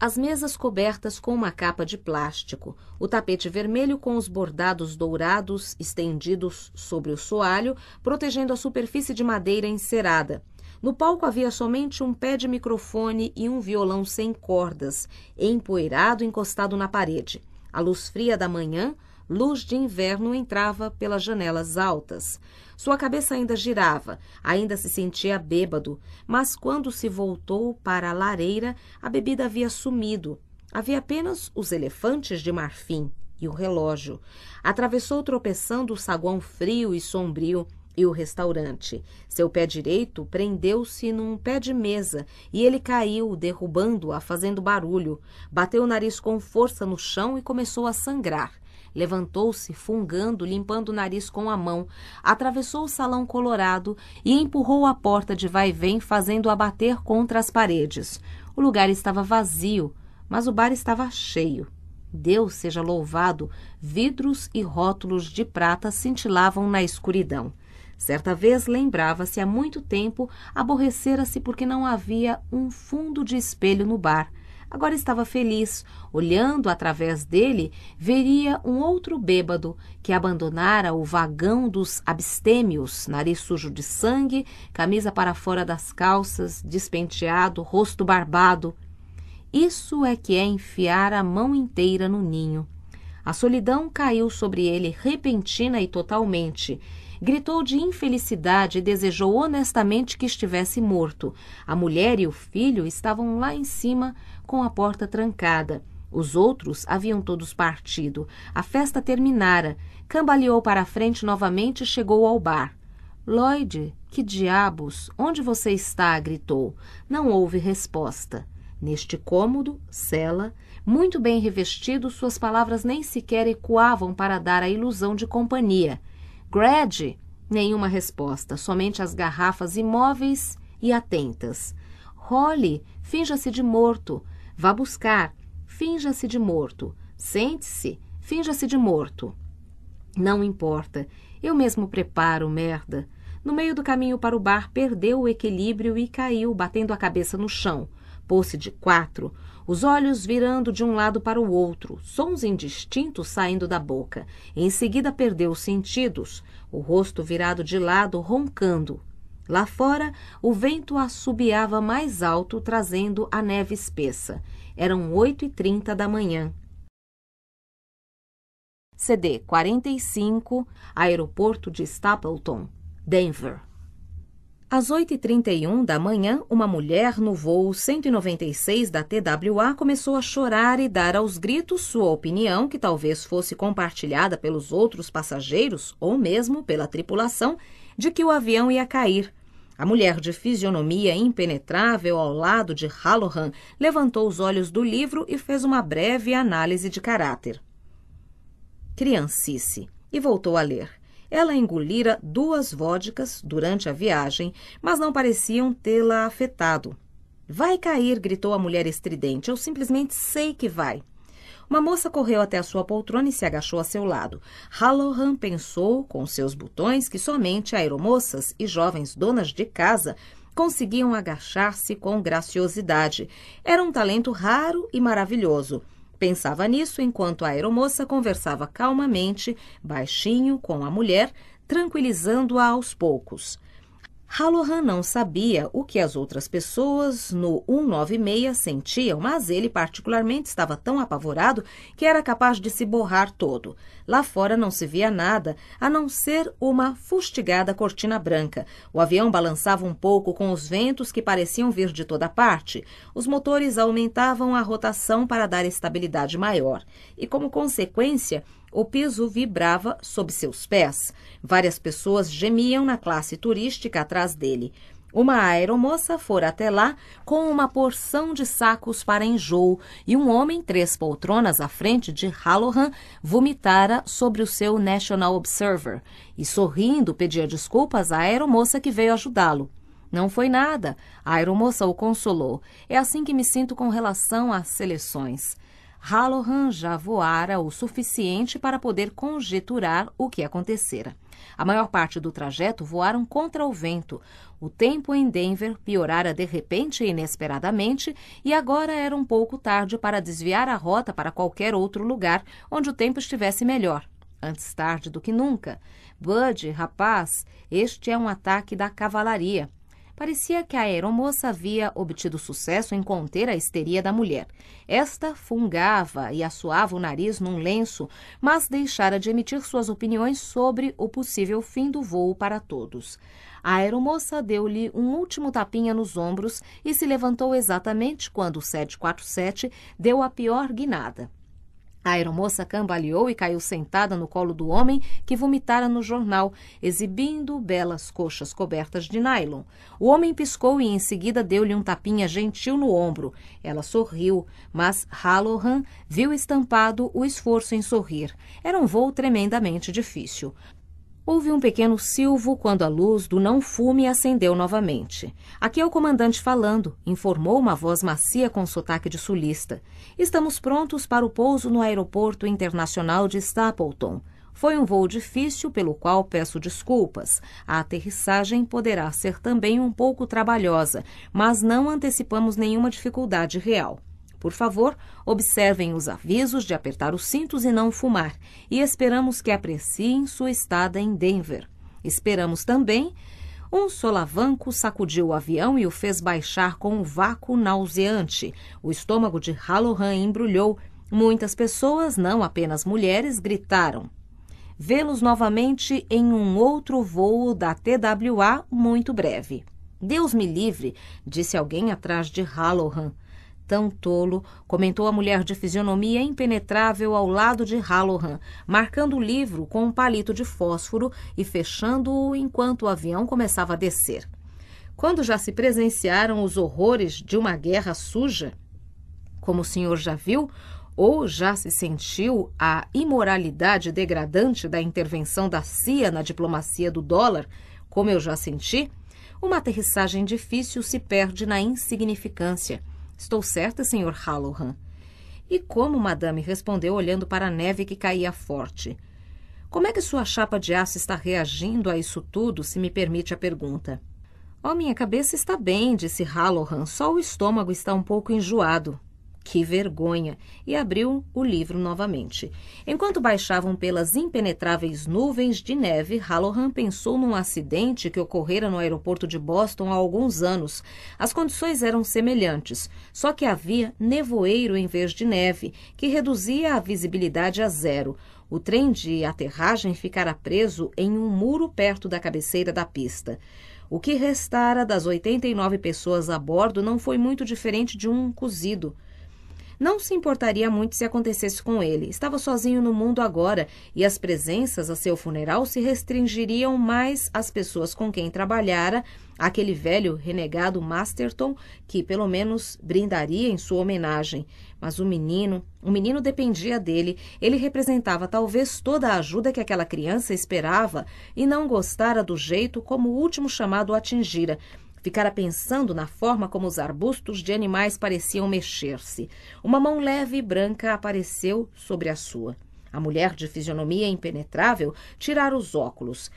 as mesas cobertas com uma capa de plástico, o tapete vermelho com os bordados dourados estendidos sobre o soalho, protegendo a superfície de madeira encerada. No palco havia somente um pé de microfone e um violão sem cordas, empoeirado encostado na parede. A luz fria da manhã luz de inverno entrava pelas janelas altas. Sua cabeça ainda girava, ainda se sentia bêbado, mas quando se voltou para a lareira, a bebida havia sumido. Havia apenas os elefantes de marfim e o relógio. Atravessou tropeçando o saguão frio e sombrio e o restaurante. Seu pé direito prendeu-se num pé de mesa e ele caiu, derrubando-a, fazendo barulho. Bateu o nariz com força no chão e começou a sangrar. Levantou-se, fungando, limpando o nariz com a mão, atravessou o salão colorado e empurrou a porta de vai e vem, fazendo-a bater contra as paredes. O lugar estava vazio, mas o bar estava cheio. Deus seja louvado, vidros e rótulos de prata cintilavam na escuridão. Certa vez lembrava-se há muito tempo, aborrecera-se porque não havia um fundo de espelho no bar. Agora estava feliz. Olhando através dele, veria um outro bêbado que abandonara o vagão dos abstêmios, nariz sujo de sangue, camisa para fora das calças, despenteado, rosto barbado. Isso é que é enfiar a mão inteira no ninho. A solidão caiu sobre ele repentina e totalmente. Gritou de infelicidade e desejou honestamente que estivesse morto. A mulher e o filho estavam lá em cima, com a porta trancada. Os outros haviam todos partido. A festa terminara. Cambaleou para a frente novamente e chegou ao bar. Lloyd, que diabos? Onde você está? gritou. Não houve resposta. Neste cômodo, cela, muito bem revestido, suas palavras nem sequer ecoavam para dar a ilusão de companhia. Grad! Nenhuma resposta, somente as garrafas imóveis e atentas. Holly, finja-se de morto vá buscar, finja-se de morto, sente-se, finja-se de morto. Não importa, eu mesmo preparo, merda. No meio do caminho para o bar, perdeu o equilíbrio e caiu, batendo a cabeça no chão. Pôs-se de quatro, os olhos virando de um lado para o outro, sons indistintos saindo da boca. Em seguida, perdeu os sentidos, o rosto virado de lado, roncando. Lá fora, o vento assobiava mais alto, trazendo a neve espessa. Eram 8h30 da manhã. CD 45, Aeroporto de Stapleton, Denver. Às 8h31 da manhã, uma mulher no voo 196 da TWA começou a chorar e dar aos gritos sua opinião, que talvez fosse compartilhada pelos outros passageiros ou mesmo pela tripulação, de que o avião ia cair. A mulher de fisionomia impenetrável ao lado de Halloran levantou os olhos do livro e fez uma breve análise de caráter. Criancice, e voltou a ler. Ela engolira duas vodkas durante a viagem, mas não pareciam tê-la afetado. Vai cair, gritou a mulher estridente. Eu simplesmente sei que vai. Uma moça correu até a sua poltrona e se agachou a seu lado. Halloran pensou, com seus botões, que somente aeromoças e jovens donas de casa conseguiam agachar-se com graciosidade. Era um talento raro e maravilhoso. Pensava nisso enquanto a aeromoça conversava calmamente, baixinho, com a mulher, tranquilizando-a aos poucos. Hallohan não sabia o que as outras pessoas no 196 sentiam, mas ele particularmente estava tão apavorado que era capaz de se borrar todo. Lá fora não se via nada, a não ser uma fustigada cortina branca. O avião balançava um pouco com os ventos que pareciam vir de toda parte. Os motores aumentavam a rotação para dar estabilidade maior. E como consequência, o piso vibrava sob seus pés. Várias pessoas gemiam na classe turística atrás dele. Uma aeromoça fora até lá com uma porção de sacos para enjoo e um homem três poltronas à frente de Halohan vomitara sobre o seu National Observer e sorrindo pedia desculpas à aeromoça que veio ajudá-lo. Não foi nada. A aeromoça o consolou. É assim que me sinto com relação às seleções. Halloran já voara o suficiente para poder conjeturar o que acontecera. A maior parte do trajeto voaram contra o vento. O tempo em Denver piorara de repente e inesperadamente, e agora era um pouco tarde para desviar a rota para qualquer outro lugar onde o tempo estivesse melhor. Antes tarde do que nunca. Bud, rapaz, este é um ataque da cavalaria parecia que a aeromoça havia obtido sucesso em conter a histeria da mulher. Esta fungava e assoava o nariz num lenço, mas deixara de emitir suas opiniões sobre o possível fim do voo para todos. A aeromoça deu-lhe um último tapinha nos ombros e se levantou exatamente quando o 747 deu a pior guinada. A aeromoça cambaleou e caiu sentada no colo do homem que vomitara no jornal, exibindo belas coxas cobertas de nylon. O homem piscou e em seguida deu-lhe um tapinha gentil no ombro. Ela sorriu, mas Halloran viu estampado o esforço em sorrir. Era um voo tremendamente difícil. Houve um pequeno silvo quando a luz do não-fume acendeu novamente. Aqui é o comandante falando, informou uma voz macia com sotaque de sulista. Estamos prontos para o pouso no aeroporto internacional de Stapleton. Foi um voo difícil, pelo qual peço desculpas. A aterrissagem poderá ser também um pouco trabalhosa, mas não antecipamos nenhuma dificuldade real. Por favor, observem os avisos de apertar os cintos e não fumar, e esperamos que apreciem sua estada em Denver. Esperamos também. Um solavanco sacudiu o avião e o fez baixar com um vácuo nauseante. O estômago de Halloran embrulhou. Muitas pessoas, não apenas mulheres, gritaram. Vê-los novamente em um outro voo da TWA muito breve. Deus me livre, disse alguém atrás de Halloran tão tolo, comentou a mulher de fisionomia impenetrável ao lado de Halloran, marcando o livro com um palito de fósforo e fechando-o enquanto o avião começava a descer. Quando já se presenciaram os horrores de uma guerra suja, como o senhor já viu, ou já se sentiu a imoralidade degradante da intervenção da CIA na diplomacia do dólar, como eu já senti, uma aterrissagem difícil se perde na insignificância Estou certa, Sr. Halloran. E como, madame? respondeu, olhando para a neve que caía forte. Como é que sua chapa de aço está reagindo a isso tudo, se me permite a pergunta? Oh, minha cabeça está bem, disse Halloran. Só o estômago está um pouco enjoado. Que vergonha! E abriu o livro novamente. Enquanto baixavam pelas impenetráveis nuvens de neve, Halloran pensou num acidente que ocorrera no aeroporto de Boston há alguns anos. As condições eram semelhantes, só que havia nevoeiro em vez de neve, que reduzia a visibilidade a zero. O trem de aterragem ficara preso em um muro perto da cabeceira da pista. O que restara das 89 pessoas a bordo não foi muito diferente de um cozido não se importaria muito se acontecesse com ele. Estava sozinho no mundo agora e as presenças a seu funeral se restringiriam mais às pessoas com quem trabalhara, aquele velho renegado Masterton, que pelo menos brindaria em sua homenagem. Mas o menino, o menino dependia dele. Ele representava talvez toda a ajuda que aquela criança esperava e não gostara do jeito como o último chamado atingira. Ficara pensando na forma como os arbustos de animais pareciam mexer-se. Uma mão leve e branca apareceu sobre a sua. A mulher de fisionomia impenetrável tirara os óculos.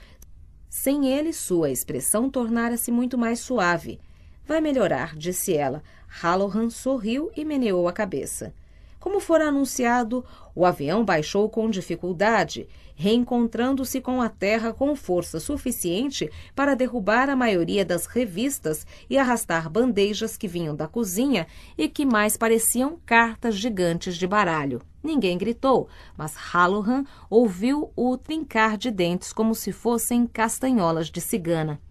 Sem ele, sua expressão tornara-se muito mais suave. Vai melhorar, disse ela. Halloran sorriu e meneou a cabeça. Como fora anunciado, o avião baixou com dificuldade, reencontrando-se com a terra com força suficiente para derrubar a maioria das revistas e arrastar bandejas que vinham da cozinha e que mais pareciam cartas gigantes de baralho. Ninguém gritou, mas Halloran ouviu o trincar de dentes como se fossem castanholas de cigana.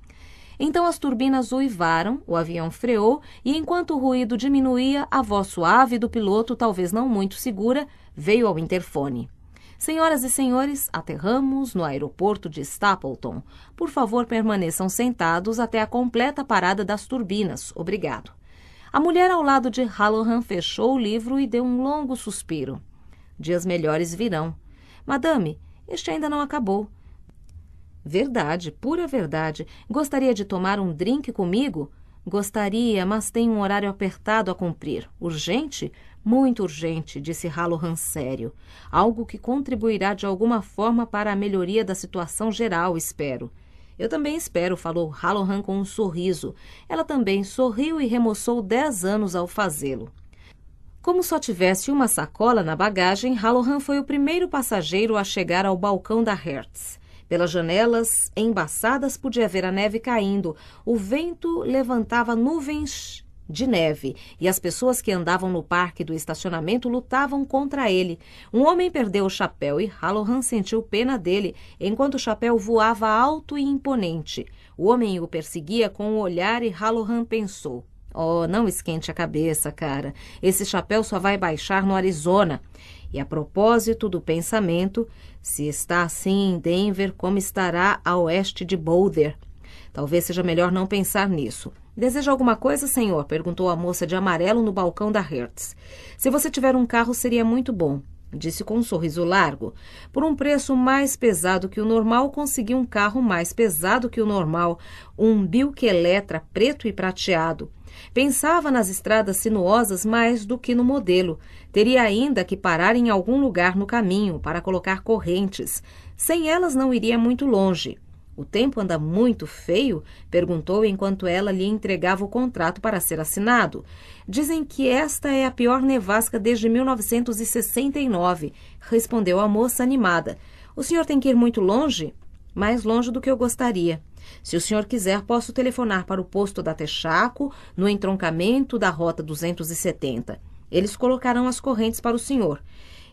Então as turbinas uivaram, o avião freou e, enquanto o ruído diminuía, a voz suave do piloto, talvez não muito segura, veio ao interfone. Senhoras e senhores, aterramos no aeroporto de Stapleton. Por favor, permaneçam sentados até a completa parada das turbinas. Obrigado. A mulher ao lado de Hallohan fechou o livro e deu um longo suspiro. Dias melhores virão. Madame, este ainda não acabou. Verdade, pura verdade. Gostaria de tomar um drink comigo? Gostaria, mas tenho um horário apertado a cumprir. Urgente? Muito urgente, disse Hallohan sério. Algo que contribuirá de alguma forma para a melhoria da situação geral, espero. Eu também espero, falou Hallohan com um sorriso. Ela também sorriu e remoçou dez anos ao fazê-lo. Como só tivesse uma sacola na bagagem, Hallohan foi o primeiro passageiro a chegar ao balcão da Hertz. Pelas janelas embaçadas podia ver a neve caindo. O vento levantava nuvens de neve e as pessoas que andavam no parque do estacionamento lutavam contra ele. Um homem perdeu o chapéu e Hallohan sentiu pena dele, enquanto o chapéu voava alto e imponente. O homem o perseguia com o um olhar e Hallohan pensou: Oh, não esquente a cabeça, cara. Esse chapéu só vai baixar no Arizona. E a propósito do pensamento, se está assim em Denver, como estará a oeste de Boulder? Talvez seja melhor não pensar nisso. Deseja alguma coisa, senhor? perguntou a moça de amarelo no balcão da Hertz. Se você tiver um carro, seria muito bom, disse com um sorriso largo. Por um preço mais pesado que o normal, consegui um carro mais pesado que o normal, um Bilk Eletra preto e prateado. Pensava nas estradas sinuosas mais do que no modelo. Teria ainda que parar em algum lugar no caminho para colocar correntes. Sem elas não iria muito longe. O tempo anda muito feio? perguntou enquanto ela lhe entregava o contrato para ser assinado. Dizem que esta é a pior nevasca desde 1969, respondeu a moça animada. O senhor tem que ir muito longe? Mais longe do que eu gostaria. Se o senhor quiser, posso telefonar para o posto da Texaco, no entroncamento da Rota 270. Eles colocarão as correntes para o senhor.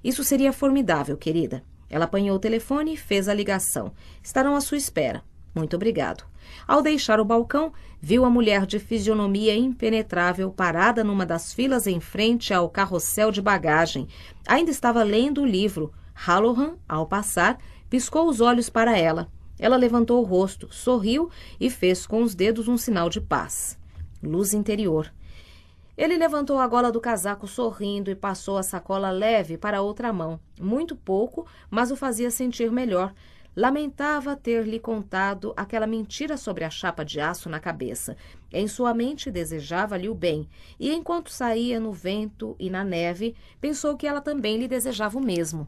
Isso seria formidável, querida. Ela apanhou o telefone e fez a ligação. Estarão à sua espera. Muito obrigado. Ao deixar o balcão, viu a mulher de fisionomia impenetrável parada numa das filas em frente ao carrossel de bagagem. Ainda estava lendo o livro. Halloran, ao passar, piscou os olhos para ela. Ela levantou o rosto, sorriu e fez com os dedos um sinal de paz. Luz interior. Ele levantou a gola do casaco sorrindo e passou a sacola leve para a outra mão. Muito pouco, mas o fazia sentir melhor. Lamentava ter lhe contado aquela mentira sobre a chapa de aço na cabeça. Em sua mente desejava-lhe o bem, e enquanto saía no vento e na neve, pensou que ela também lhe desejava o mesmo.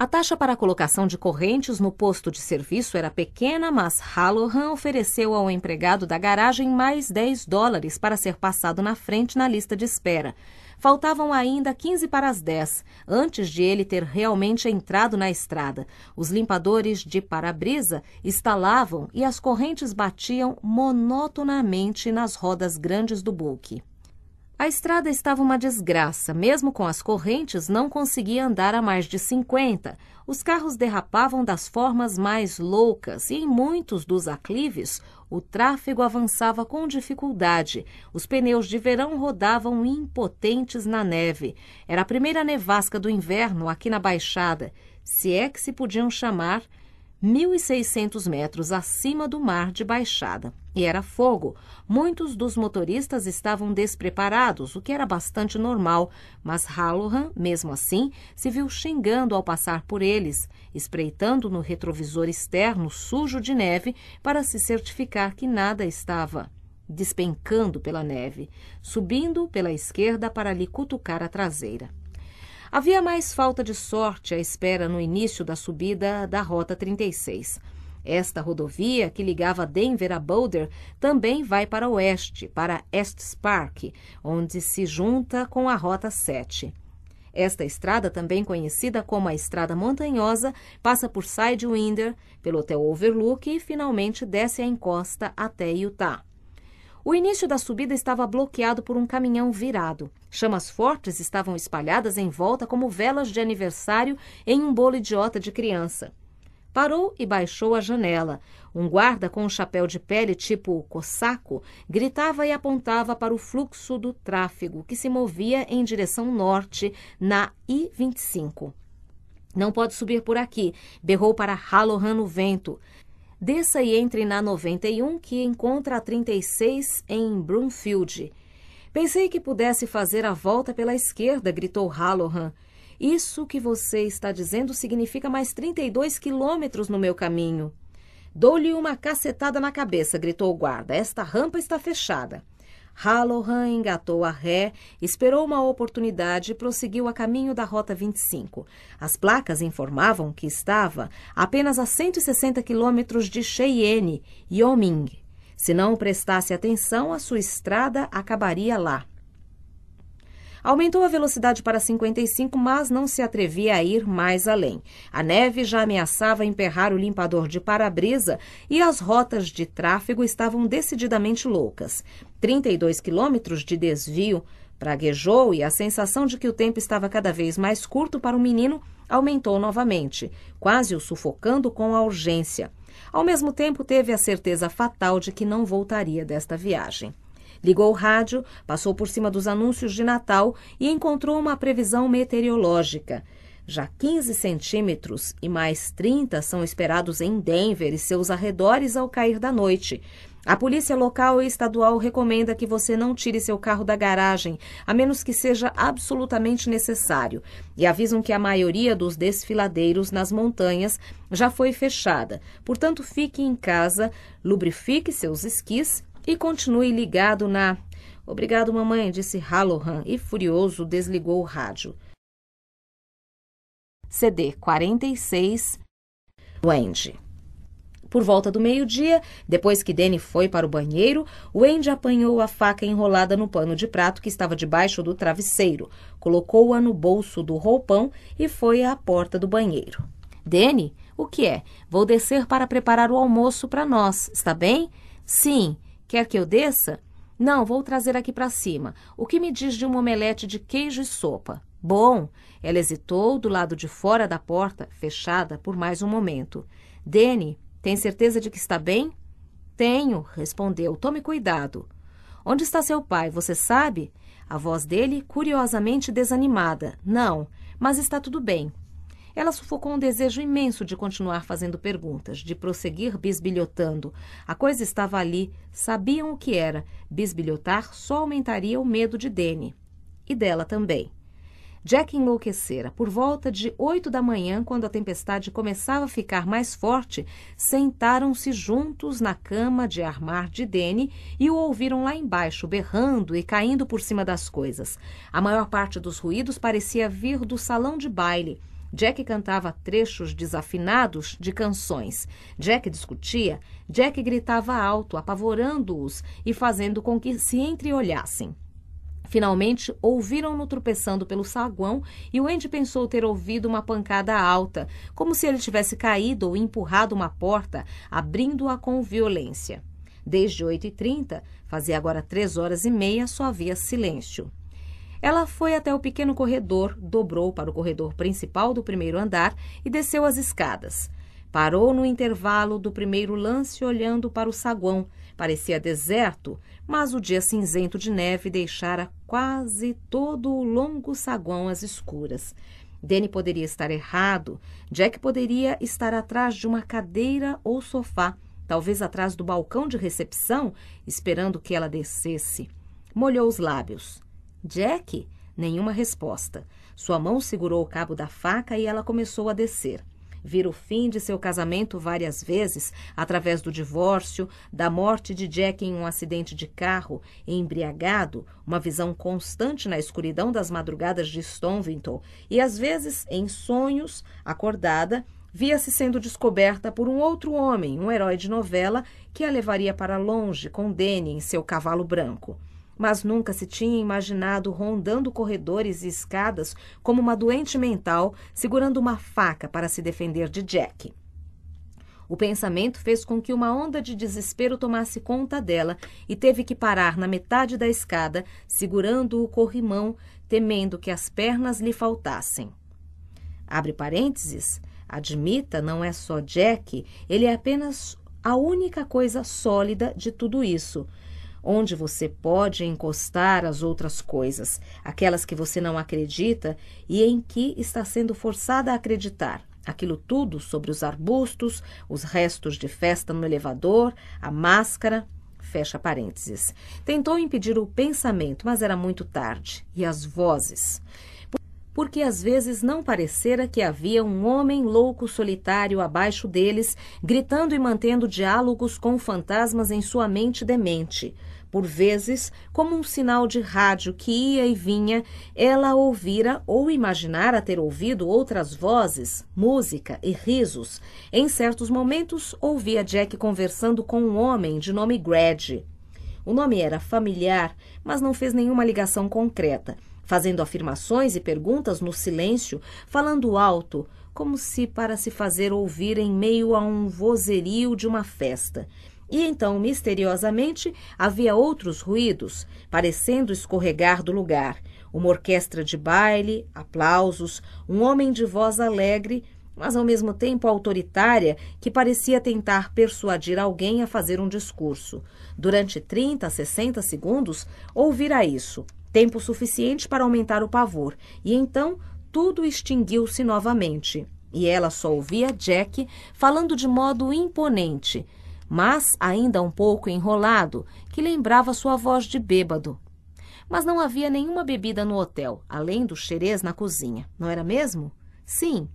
A taxa para a colocação de correntes no posto de serviço era pequena, mas Halloran ofereceu ao empregado da garagem mais 10 dólares para ser passado na frente na lista de espera. Faltavam ainda 15 para as 10, antes de ele ter realmente entrado na estrada. Os limpadores de para-brisa estalavam e as correntes batiam monotonamente nas rodas grandes do buque. A estrada estava uma desgraça, mesmo com as correntes não conseguia andar a mais de 50. Os carros derrapavam das formas mais loucas e em muitos dos aclives o tráfego avançava com dificuldade. Os pneus de verão rodavam impotentes na neve. Era a primeira nevasca do inverno aqui na Baixada, se é que se podiam chamar 1.600 metros acima do mar de baixada. E era fogo. Muitos dos motoristas estavam despreparados, o que era bastante normal, mas Halloran, mesmo assim, se viu xingando ao passar por eles, espreitando no retrovisor externo sujo de neve para se certificar que nada estava despencando pela neve, subindo pela esquerda para lhe cutucar a traseira. Havia mais falta de sorte à espera no início da subida da Rota 36. Esta rodovia, que ligava Denver a Boulder, também vai para oeste, para Estes Park, onde se junta com a Rota 7. Esta estrada, também conhecida como a Estrada Montanhosa, passa por Sidewinder, pelo Hotel Overlook e finalmente desce a encosta até Utah. O início da subida estava bloqueado por um caminhão virado. Chamas fortes estavam espalhadas em volta como velas de aniversário em um bolo idiota de criança. Parou e baixou a janela. Um guarda com um chapéu de pele tipo cossaco gritava e apontava para o fluxo do tráfego que se movia em direção norte na I-25. Não pode subir por aqui, berrou para Halohan no vento. Desça e entre na 91, que encontra a 36 em Broomfield. Pensei que pudesse fazer a volta pela esquerda, gritou Halloran. Isso que você está dizendo significa mais 32 quilômetros no meu caminho. Dou-lhe uma cacetada na cabeça, gritou o guarda. Esta rampa está fechada. Halohan engatou a ré, esperou uma oportunidade e prosseguiu a caminho da Rota 25. As placas informavam que estava apenas a 160 quilômetros de Cheyenne, Yoming. Se não prestasse atenção, a sua estrada acabaria lá. Aumentou a velocidade para 55, mas não se atrevia a ir mais além. A neve já ameaçava emperrar o limpador de para-brisa e as rotas de tráfego estavam decididamente loucas. 32 quilômetros de desvio Praguejou e a sensação de que o tempo estava cada vez mais curto para o menino aumentou novamente, quase o sufocando com a urgência. Ao mesmo tempo, teve a certeza fatal de que não voltaria desta viagem. Ligou o rádio, passou por cima dos anúncios de Natal e encontrou uma previsão meteorológica. Já 15 centímetros e mais 30 são esperados em Denver e seus arredores ao cair da noite. A polícia local e estadual recomenda que você não tire seu carro da garagem, a menos que seja absolutamente necessário, e avisam que a maioria dos desfiladeiros nas montanhas já foi fechada. Portanto, fique em casa, lubrifique seus esquis e continue ligado na. Obrigado, mamãe, disse Hallohan. e, furioso, desligou o rádio. CD 46 Wendy. Por volta do meio-dia, depois que Danny foi para o banheiro, Wendy apanhou a faca enrolada no pano de prato que estava debaixo do travesseiro, colocou-a no bolso do roupão e foi à porta do banheiro. Danny, o que é? Vou descer para preparar o almoço para nós, está bem? Sim. Quer que eu desça? Não, vou trazer aqui para cima. O que me diz de uma omelete de queijo e sopa? Bom, ela hesitou do lado de fora da porta, fechada, por mais um momento. Dene, tem certeza de que está bem? Tenho, respondeu. Tome cuidado. Onde está seu pai? Você sabe? A voz dele, curiosamente desanimada. Não, mas está tudo bem. Ela sufocou um desejo imenso de continuar fazendo perguntas, de prosseguir bisbilhotando. A coisa estava ali, sabiam o que era. Bisbilhotar só aumentaria o medo de Danny. E dela também. Jack enlouquecera por volta de oito da manhã, quando a tempestade começava a ficar mais forte, sentaram-se juntos na cama de armar de Danny e o ouviram lá embaixo, berrando e caindo por cima das coisas. A maior parte dos ruídos parecia vir do salão de baile. Jack cantava trechos desafinados de canções. Jack discutia, Jack gritava alto, apavorando-os e fazendo com que se entreolhassem. Finalmente, ouviram-no tropeçando pelo saguão e o Andy pensou ter ouvido uma pancada alta, como se ele tivesse caído ou empurrado uma porta, abrindo-a com violência. Desde 8h30, fazia agora três horas e meia, só havia silêncio. Ela foi até o pequeno corredor, dobrou para o corredor principal do primeiro andar e desceu as escadas. Parou no intervalo do primeiro lance olhando para o saguão. Parecia deserto, mas o dia cinzento de neve deixara quase todo o longo saguão às escuras. Danny poderia estar errado, Jack poderia estar atrás de uma cadeira ou sofá, talvez atrás do balcão de recepção, esperando que ela descesse. Molhou os lábios. Jack? Nenhuma resposta. Sua mão segurou o cabo da faca e ela começou a descer. Vira o fim de seu casamento várias vezes, através do divórcio, da morte de Jack em um acidente de carro, embriagado, uma visão constante na escuridão das madrugadas de Stonvington, e às vezes, em sonhos, acordada, via-se sendo descoberta por um outro homem, um herói de novela, que a levaria para longe com Danny em seu cavalo branco mas nunca se tinha imaginado rondando corredores e escadas como uma doente mental segurando uma faca para se defender de Jack. O pensamento fez com que uma onda de desespero tomasse conta dela e teve que parar na metade da escada, segurando o corrimão, temendo que as pernas lhe faltassem. Abre parênteses. Admita, não é só Jack, ele é apenas a única coisa sólida de tudo isso onde você pode encostar as outras coisas, aquelas que você não acredita e em que está sendo forçada a acreditar. Aquilo tudo sobre os arbustos, os restos de festa no elevador, a máscara, fecha parênteses. Tentou impedir o pensamento, mas era muito tarde. E as vozes? Porque às vezes não parecera que havia um homem louco solitário abaixo deles, gritando e mantendo diálogos com fantasmas em sua mente demente. Por vezes, como um sinal de rádio que ia e vinha, ela ouvira ou imaginara ter ouvido outras vozes, música e risos. Em certos momentos, ouvia Jack conversando com um homem de nome Greg. O nome era familiar, mas não fez nenhuma ligação concreta, fazendo afirmações e perguntas no silêncio, falando alto, como se para se fazer ouvir em meio a um vozerio de uma festa. E então, misteriosamente, havia outros ruídos, parecendo escorregar do lugar. Uma orquestra de baile, aplausos, um homem de voz alegre, mas ao mesmo tempo autoritária, que parecia tentar persuadir alguém a fazer um discurso. Durante 30 a 60 segundos, ouvira isso, tempo suficiente para aumentar o pavor, e então tudo extinguiu-se novamente. E ela só ouvia Jack falando de modo imponente mas ainda um pouco enrolado, que lembrava sua voz de bêbado. Mas não havia nenhuma bebida no hotel, além do xerez na cozinha, não era mesmo? Sim.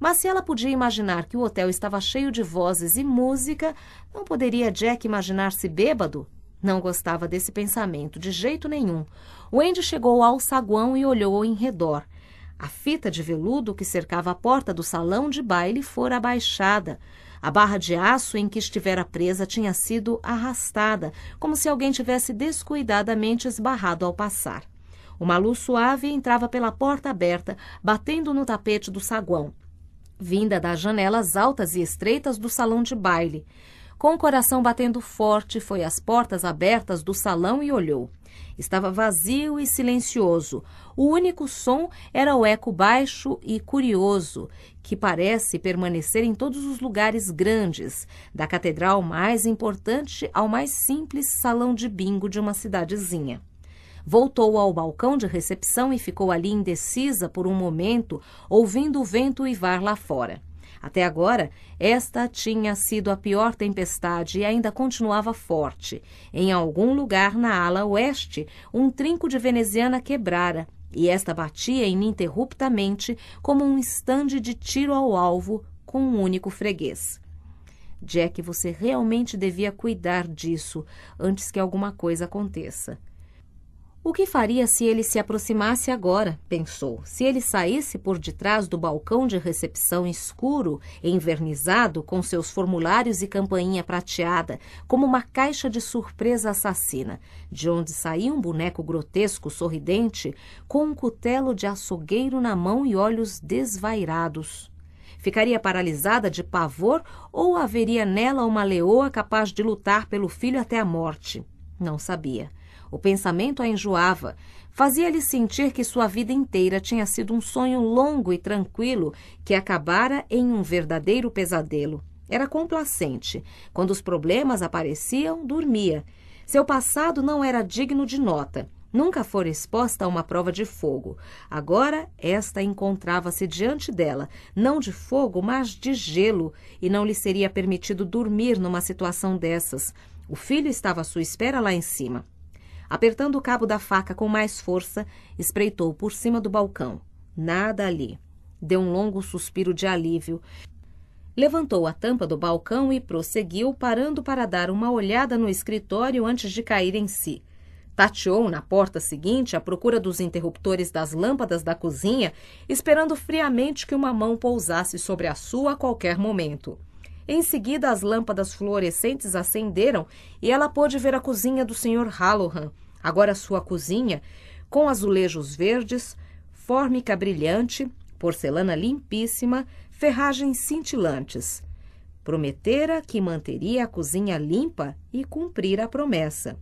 Mas se ela podia imaginar que o hotel estava cheio de vozes e música, não poderia Jack imaginar-se bêbado? Não gostava desse pensamento, de jeito nenhum. Wendy chegou ao saguão e olhou em redor. A fita de veludo que cercava a porta do salão de baile fora abaixada. A barra de aço em que estivera presa tinha sido arrastada, como se alguém tivesse descuidadamente esbarrado ao passar. Uma luz suave entrava pela porta aberta, batendo no tapete do saguão, vinda das janelas altas e estreitas do salão de baile. Com o coração batendo forte, foi às portas abertas do salão e olhou. Estava vazio e silencioso. O único som era o eco baixo e curioso, que parece permanecer em todos os lugares grandes, da catedral mais importante ao mais simples salão de bingo de uma cidadezinha. Voltou ao balcão de recepção e ficou ali indecisa por um momento, ouvindo o vento uivar lá fora. Até agora, esta tinha sido a pior tempestade e ainda continuava forte. Em algum lugar na ala oeste, um trinco de veneziana quebrara e esta batia ininterruptamente como um estande de tiro ao alvo com um único freguês. Jack, você realmente devia cuidar disso antes que alguma coisa aconteça. O que faria se ele se aproximasse agora? pensou. Se ele saísse por detrás do balcão de recepção escuro, envernizado com seus formulários e campainha prateada, como uma caixa de surpresa assassina, de onde saía um boneco grotesco sorridente, com um cutelo de açougueiro na mão e olhos desvairados. Ficaria paralisada de pavor ou haveria nela uma leoa capaz de lutar pelo filho até a morte? Não sabia o pensamento a enjoava, fazia-lhe sentir que sua vida inteira tinha sido um sonho longo e tranquilo que acabara em um verdadeiro pesadelo. Era complacente. Quando os problemas apareciam, dormia. Seu passado não era digno de nota. Nunca fora exposta a uma prova de fogo. Agora, esta encontrava-se diante dela, não de fogo, mas de gelo, e não lhe seria permitido dormir numa situação dessas. O filho estava à sua espera lá em cima. Apertando o cabo da faca com mais força, espreitou por cima do balcão. Nada ali. Deu um longo suspiro de alívio. Levantou a tampa do balcão e prosseguiu, parando para dar uma olhada no escritório antes de cair em si. Tateou na porta seguinte à procura dos interruptores das lâmpadas da cozinha, esperando friamente que uma mão pousasse sobre a sua a qualquer momento. Em seguida, as lâmpadas fluorescentes acenderam e ela pôde ver a cozinha do Sr. Halloran. Agora sua cozinha, com azulejos verdes, fórmica brilhante, porcelana limpíssima, ferragens cintilantes. Prometera que manteria a cozinha limpa e cumprir a promessa.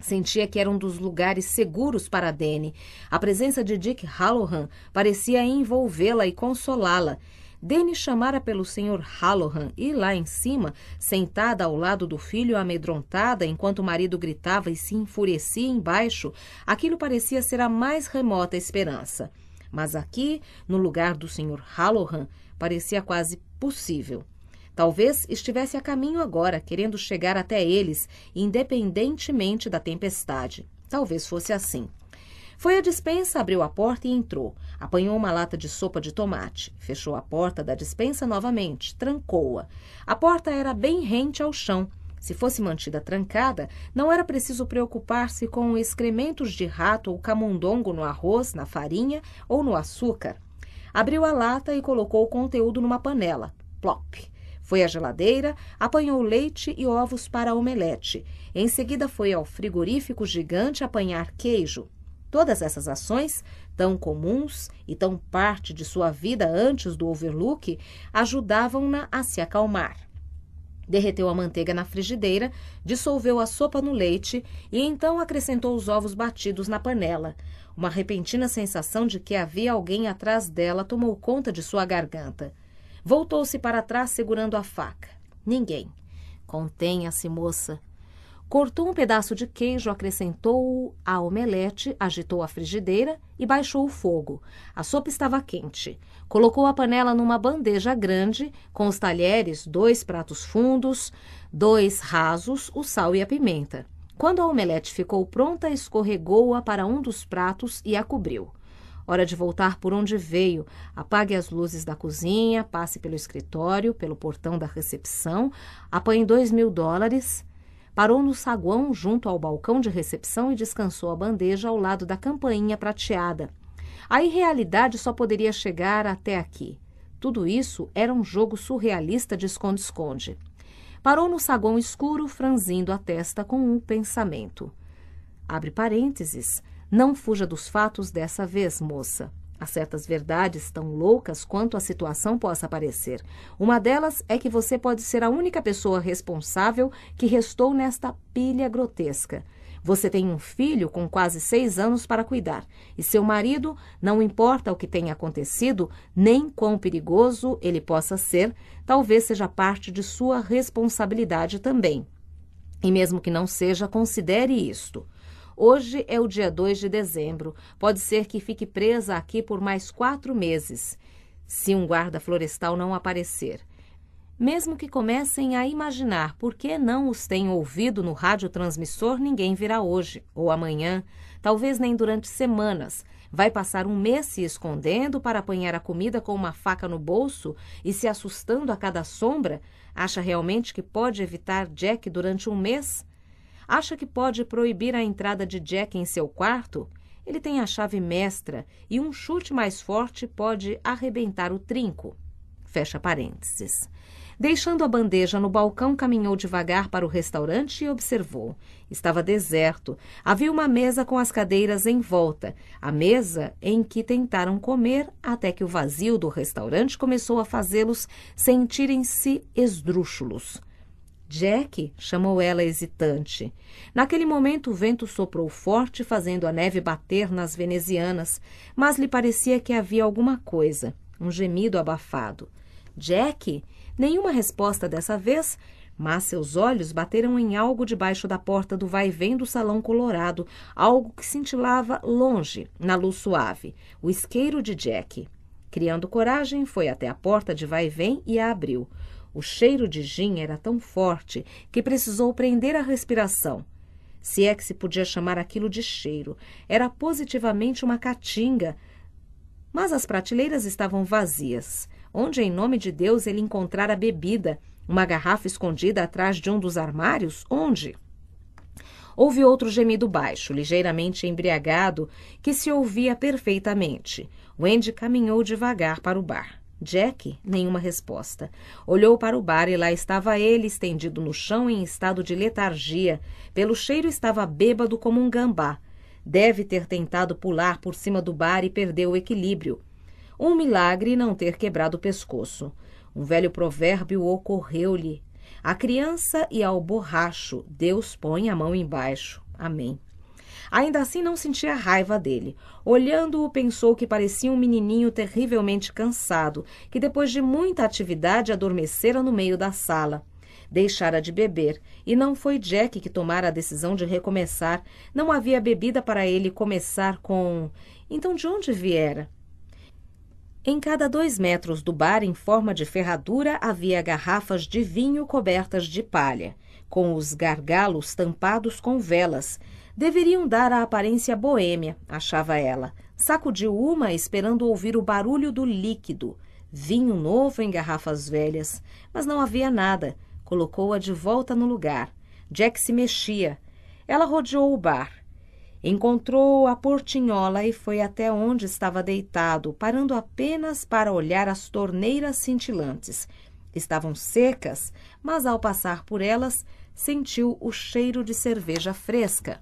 Sentia que era um dos lugares seguros para Danny. A presença de Dick Halloran parecia envolvê-la e consolá-la, Dene chamara pelo Sr. Halloran e lá em cima, sentada ao lado do filho amedrontada, enquanto o marido gritava e se enfurecia embaixo, aquilo parecia ser a mais remota esperança. Mas aqui, no lugar do Sr. Halloran, parecia quase possível. Talvez estivesse a caminho agora, querendo chegar até eles, independentemente da tempestade. Talvez fosse assim. Foi à dispensa, abriu a porta e entrou. Apanhou uma lata de sopa de tomate, fechou a porta da despensa novamente, trancou-a. A porta era bem rente ao chão. Se fosse mantida trancada, não era preciso preocupar-se com excrementos de rato ou camundongo no arroz, na farinha ou no açúcar. Abriu a lata e colocou o conteúdo numa panela. Plop! Foi à geladeira, apanhou leite e ovos para a omelete. Em seguida, foi ao frigorífico gigante apanhar queijo. Todas essas ações tão comuns e tão parte de sua vida antes do overlook, ajudavam-na a se acalmar. Derreteu a manteiga na frigideira, dissolveu a sopa no leite e então acrescentou os ovos batidos na panela. Uma repentina sensação de que havia alguém atrás dela tomou conta de sua garganta. Voltou-se para trás segurando a faca. Ninguém. Contenha-se, moça, Cortou um pedaço de queijo, acrescentou-o à omelete, agitou a frigideira e baixou o fogo. A sopa estava quente. Colocou a panela numa bandeja grande, com os talheres, dois pratos fundos, dois rasos, o sal e a pimenta. Quando a omelete ficou pronta, escorregou-a para um dos pratos e a cobriu. Hora de voltar por onde veio. Apague as luzes da cozinha, passe pelo escritório, pelo portão da recepção, apanhe dois mil dólares parou no saguão junto ao balcão de recepção e descansou a bandeja ao lado da campainha prateada. A irrealidade só poderia chegar até aqui. Tudo isso era um jogo surrealista de esconde-esconde. Parou no saguão escuro, franzindo a testa com um pensamento. Abre parênteses. Não fuja dos fatos dessa vez, moça. Há certas verdades tão loucas quanto a situação possa parecer. Uma delas é que você pode ser a única pessoa responsável que restou nesta pilha grotesca. Você tem um filho com quase seis anos para cuidar, e seu marido, não importa o que tenha acontecido, nem quão perigoso ele possa ser, talvez seja parte de sua responsabilidade também. E mesmo que não seja, considere isto. Hoje é o dia 2 de dezembro. Pode ser que fique presa aqui por mais quatro meses, se um guarda florestal não aparecer. Mesmo que comecem a imaginar por que não os tenham ouvido no radiotransmissor, ninguém virá hoje ou amanhã, talvez nem durante semanas. Vai passar um mês se escondendo para apanhar a comida com uma faca no bolso e se assustando a cada sombra? Acha realmente que pode evitar Jack durante um mês? Acha que pode proibir a entrada de Jack em seu quarto? Ele tem a chave mestra e um chute mais forte pode arrebentar o trinco. Fecha parênteses. Deixando a bandeja no balcão, caminhou devagar para o restaurante e observou. Estava deserto. Havia uma mesa com as cadeiras em volta, a mesa em que tentaram comer até que o vazio do restaurante começou a fazê-los sentirem-se esdrúxulos. Jack, chamou ela hesitante. Naquele momento o vento soprou forte, fazendo a neve bater nas venezianas, mas lhe parecia que havia alguma coisa, um gemido abafado. Jack? Nenhuma resposta dessa vez, mas seus olhos bateram em algo debaixo da porta do vai-vem do salão colorado, algo que cintilava longe, na luz suave, o isqueiro de Jack. Criando coragem, foi até a porta de vai-vem e a abriu. O cheiro de gin era tão forte que precisou prender a respiração. Se é que se podia chamar aquilo de cheiro, era positivamente uma caatinga. Mas as prateleiras estavam vazias. Onde, em nome de Deus, ele encontrara bebida? Uma garrafa escondida atrás de um dos armários? Onde? Houve outro gemido baixo, ligeiramente embriagado, que se ouvia perfeitamente. Wendy caminhou devagar para o bar. Jack, nenhuma resposta. Olhou para o bar e lá estava ele, estendido no chão em estado de letargia. Pelo cheiro, estava bêbado como um gambá. Deve ter tentado pular por cima do bar e perdeu o equilíbrio. Um milagre não ter quebrado o pescoço. Um velho provérbio ocorreu-lhe: A criança e ao borracho, Deus põe a mão embaixo. Amém. Ainda assim, não sentia raiva dele. Olhando-o, pensou que parecia um menininho terrivelmente cansado, que depois de muita atividade adormecera no meio da sala. Deixara de beber, e não foi Jack que tomara a decisão de recomeçar. Não havia bebida para ele começar com. Então, de onde viera? Em cada dois metros do bar, em forma de ferradura, havia garrafas de vinho cobertas de palha, com os gargalos tampados com velas, deveriam dar a aparência boêmia, achava ela. Sacudiu uma esperando ouvir o barulho do líquido. Vinho novo em garrafas velhas, mas não havia nada. Colocou-a de volta no lugar. Jack se mexia. Ela rodeou o bar. Encontrou a portinhola e foi até onde estava deitado, parando apenas para olhar as torneiras cintilantes. Estavam secas, mas ao passar por elas, sentiu o cheiro de cerveja fresca.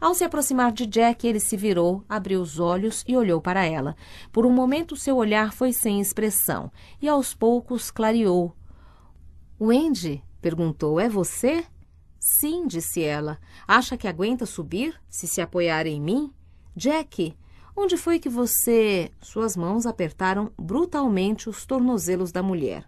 Ao se aproximar de Jack, ele se virou, abriu os olhos e olhou para ela. Por um momento, seu olhar foi sem expressão e aos poucos clareou. Wendy? perguntou. É você? Sim, disse ela. Acha que aguenta subir se se apoiar em mim? Jack, onde foi que você. Suas mãos apertaram brutalmente os tornozelos da mulher.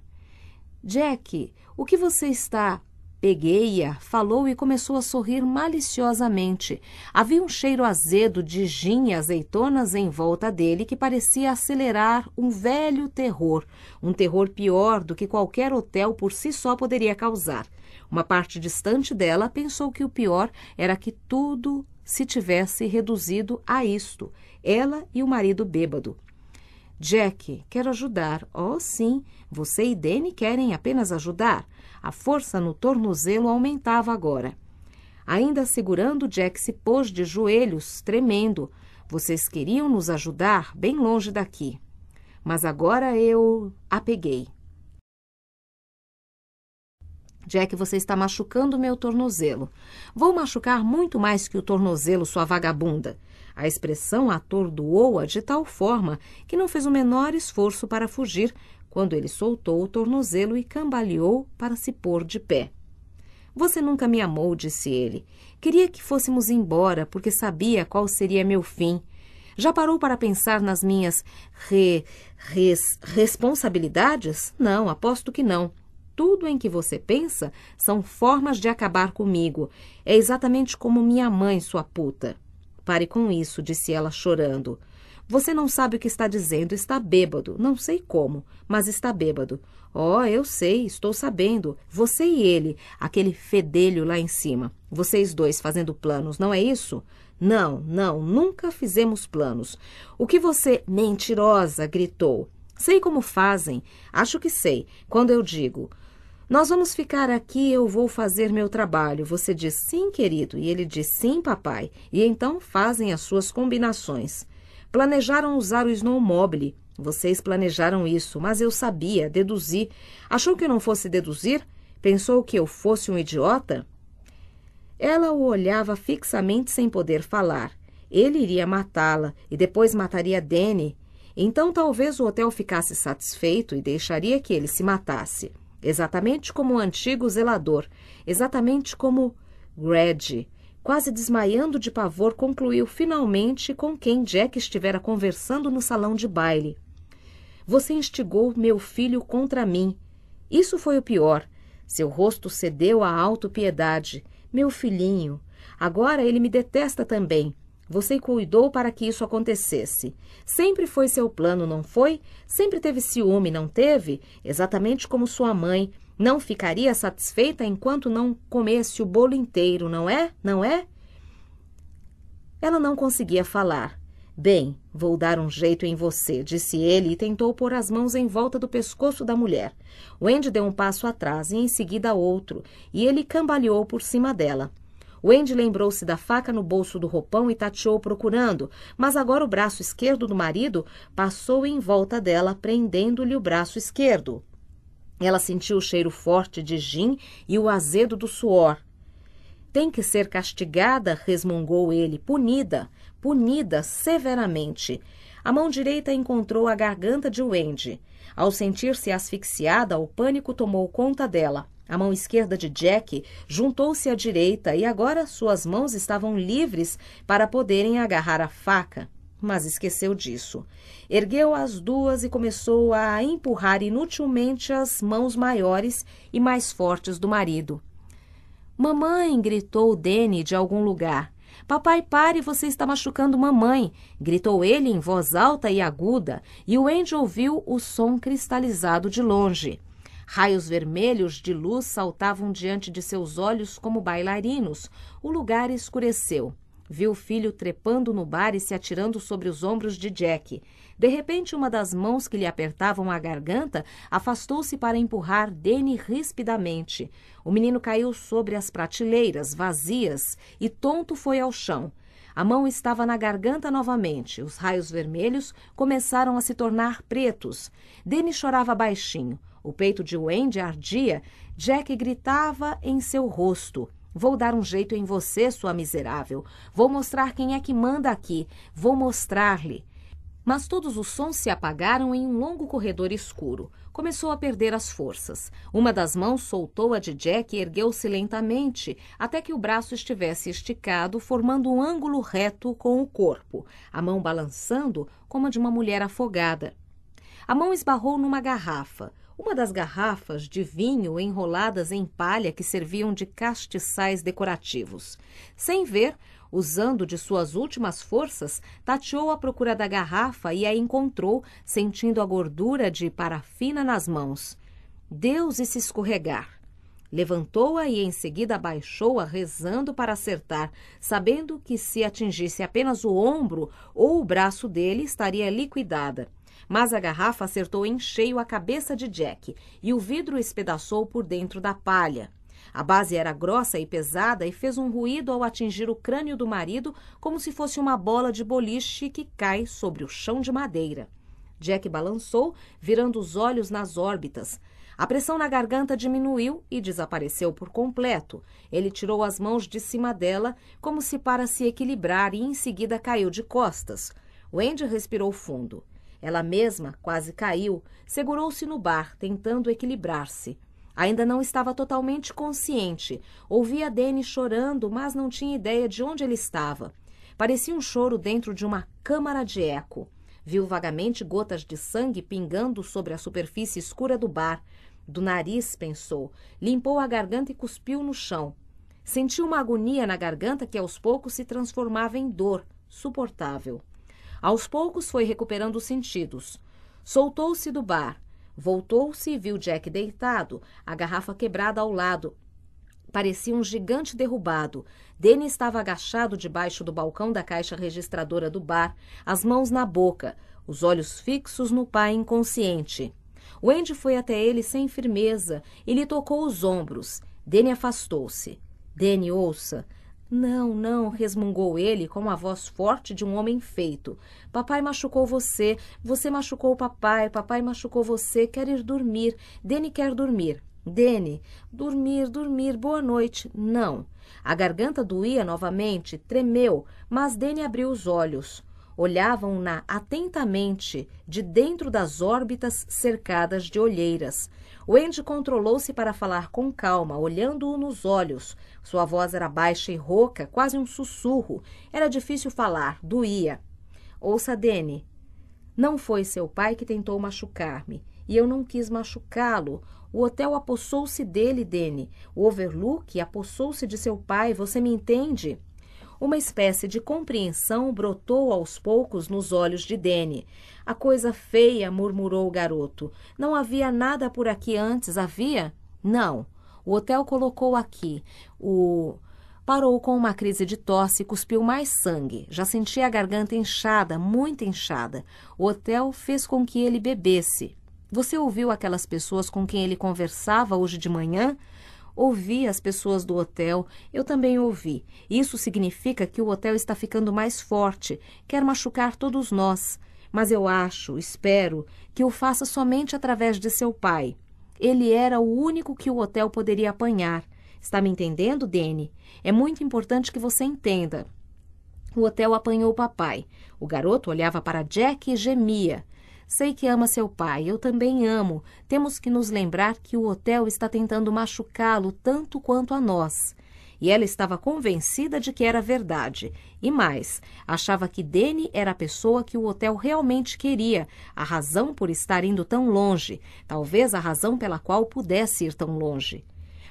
Jack, o que você está Peguei-a, falou e começou a sorrir maliciosamente. Havia um cheiro azedo de gin e azeitonas em volta dele que parecia acelerar um velho terror, um terror pior do que qualquer hotel por si só poderia causar. Uma parte distante dela pensou que o pior era que tudo se tivesse reduzido a isto, ela e o marido bêbado. Jack, quero ajudar. Oh, sim, você e Danny querem apenas ajudar. A força no tornozelo aumentava agora. Ainda segurando, Jack se pôs de joelhos, tremendo. Vocês queriam nos ajudar bem longe daqui. Mas agora eu a peguei. Jack, você está machucando meu tornozelo. Vou machucar muito mais que o tornozelo, sua vagabunda. A expressão atordoou-a de tal forma que não fez o menor esforço para fugir, quando ele soltou o tornozelo e cambaleou para se pôr de pé. Você nunca me amou, disse ele. Queria que fôssemos embora, porque sabia qual seria meu fim. Já parou para pensar nas minhas re, res, responsabilidades? Não, aposto que não. Tudo em que você pensa são formas de acabar comigo. É exatamente como minha mãe, sua puta. Pare com isso, disse ela chorando. Você não sabe o que está dizendo, está bêbado. Não sei como, mas está bêbado. Oh, eu sei, estou sabendo. Você e ele, aquele fedelho lá em cima. Vocês dois fazendo planos, não é isso? Não, não, nunca fizemos planos. O que você, mentirosa, gritou. Sei como fazem. Acho que sei. Quando eu digo. Nós vamos ficar aqui, eu vou fazer meu trabalho. Você diz sim, querido, e ele diz sim, papai, e então fazem as suas combinações. Planejaram usar o snowmobile. Vocês planejaram isso, mas eu sabia, deduzi. Achou que eu não fosse deduzir? Pensou que eu fosse um idiota? Ela o olhava fixamente sem poder falar. Ele iria matá-la e depois mataria Danny. Então talvez o hotel ficasse satisfeito e deixaria que ele se matasse. Exatamente como o antigo zelador, exatamente como Greg quase desmaiando de pavor, concluiu finalmente com quem Jack estivera conversando no salão de baile. Você instigou meu filho contra mim. Isso foi o pior. Seu rosto cedeu à autopiedade. Meu filhinho. Agora ele me detesta também. Você cuidou para que isso acontecesse. Sempre foi seu plano, não foi? Sempre teve ciúme, não teve? Exatamente como sua mãe. Não ficaria satisfeita enquanto não comesse o bolo inteiro, não é? Não é? Ela não conseguia falar. Bem, vou dar um jeito em você, disse ele e tentou pôr as mãos em volta do pescoço da mulher. Wendy deu um passo atrás e em seguida outro, e ele cambaleou por cima dela. Wendy lembrou-se da faca no bolso do roupão e tateou procurando, mas agora o braço esquerdo do marido passou em volta dela, prendendo-lhe o braço esquerdo. Ela sentiu o cheiro forte de gin e o azedo do suor. Tem que ser castigada, resmungou ele, punida, punida severamente. A mão direita encontrou a garganta de Wendy. Ao sentir-se asfixiada, o pânico tomou conta dela. A mão esquerda de Jack juntou-se à direita e agora suas mãos estavam livres para poderem agarrar a faca mas esqueceu disso. Ergueu as duas e começou a empurrar inutilmente as mãos maiores e mais fortes do marido. Mamãe! gritou Dene de algum lugar. Papai, pare, você está machucando mamãe! gritou ele em voz alta e aguda, e o Andy ouviu o som cristalizado de longe. Raios vermelhos de luz saltavam diante de seus olhos como bailarinos. O lugar escureceu. Viu o filho trepando no bar e se atirando sobre os ombros de Jack. De repente, uma das mãos que lhe apertavam a garganta afastou-se para empurrar Danny rispidamente. O menino caiu sobre as prateleiras, vazias, e tonto foi ao chão. A mão estava na garganta novamente. Os raios vermelhos começaram a se tornar pretos. Danny chorava baixinho. O peito de Wendy ardia. Jack gritava em seu rosto. Vou dar um jeito em você, sua miserável. Vou mostrar quem é que manda aqui. Vou mostrar-lhe. Mas todos os sons se apagaram em um longo corredor escuro. Começou a perder as forças. Uma das mãos soltou a de Jack e ergueu-se lentamente, até que o braço estivesse esticado, formando um ângulo reto com o corpo, a mão balançando como a de uma mulher afogada. A mão esbarrou numa garrafa. Uma das garrafas de vinho enroladas em palha que serviam de castiçais decorativos. Sem ver, usando de suas últimas forças, tateou à procura da garrafa e a encontrou, sentindo a gordura de parafina nas mãos. Deus e se escorregar. Levantou-a e em seguida abaixou-a, rezando para acertar, sabendo que se atingisse apenas o ombro ou o braço dele, estaria liquidada mas a garrafa acertou em cheio a cabeça de Jack e o vidro espedaçou por dentro da palha. A base era grossa e pesada e fez um ruído ao atingir o crânio do marido, como se fosse uma bola de boliche que cai sobre o chão de madeira. Jack balançou, virando os olhos nas órbitas. A pressão na garganta diminuiu e desapareceu por completo. Ele tirou as mãos de cima dela, como se para se equilibrar, e em seguida caiu de costas. Wendy respirou fundo. Ela mesma quase caiu, segurou-se no bar, tentando equilibrar-se. Ainda não estava totalmente consciente. Ouvia Dene chorando, mas não tinha ideia de onde ele estava. Parecia um choro dentro de uma câmara de eco. Viu vagamente gotas de sangue pingando sobre a superfície escura do bar. Do nariz, pensou. Limpou a garganta e cuspiu no chão. Sentiu uma agonia na garganta que aos poucos se transformava em dor, suportável. Aos poucos foi recuperando os sentidos. Soltou-se do bar. Voltou-se e viu Jack deitado, a garrafa quebrada ao lado. Parecia um gigante derrubado. Danny estava agachado debaixo do balcão da caixa registradora do bar, as mãos na boca, os olhos fixos no pai inconsciente. Wendy foi até ele sem firmeza e lhe tocou os ombros. Danny afastou-se. Danny, ouça, não, não, resmungou ele com a voz forte de um homem feito. Papai machucou você, você machucou papai, papai machucou você, quer ir dormir, Dene quer dormir. Dene, dormir, dormir, boa noite. Não. A garganta doía novamente, tremeu, mas Dene abriu os olhos olhavam-na atentamente de dentro das órbitas cercadas de olheiras. Wendy controlou-se para falar com calma, olhando-o nos olhos. Sua voz era baixa e rouca, quase um sussurro. Era difícil falar, doía. Ouça, Dene. Não foi seu pai que tentou machucar-me, e eu não quis machucá-lo. O hotel apossou-se dele, Dene. O Overlook apossou-se de seu pai, você me entende? Uma espécie de compreensão brotou aos poucos nos olhos de Dene. A coisa feia, murmurou o garoto. Não havia nada por aqui antes, havia? Não. O hotel colocou aqui. O. Parou com uma crise de tosse e cuspiu mais sangue. Já sentia a garganta inchada, muito inchada. O hotel fez com que ele bebesse. Você ouviu aquelas pessoas com quem ele conversava hoje de manhã? Ouvi as pessoas do hotel, eu também ouvi. Isso significa que o hotel está ficando mais forte, quer machucar todos nós. Mas eu acho, espero, que o faça somente através de seu pai. Ele era o único que o hotel poderia apanhar. Está me entendendo, Dene? É muito importante que você entenda. O hotel apanhou o papai. O garoto olhava para Jack e gemia. Sei que ama seu pai, eu também amo. Temos que nos lembrar que o hotel está tentando machucá-lo tanto quanto a nós. E ela estava convencida de que era verdade. E mais, achava que Dene era a pessoa que o hotel realmente queria, a razão por estar indo tão longe, talvez a razão pela qual pudesse ir tão longe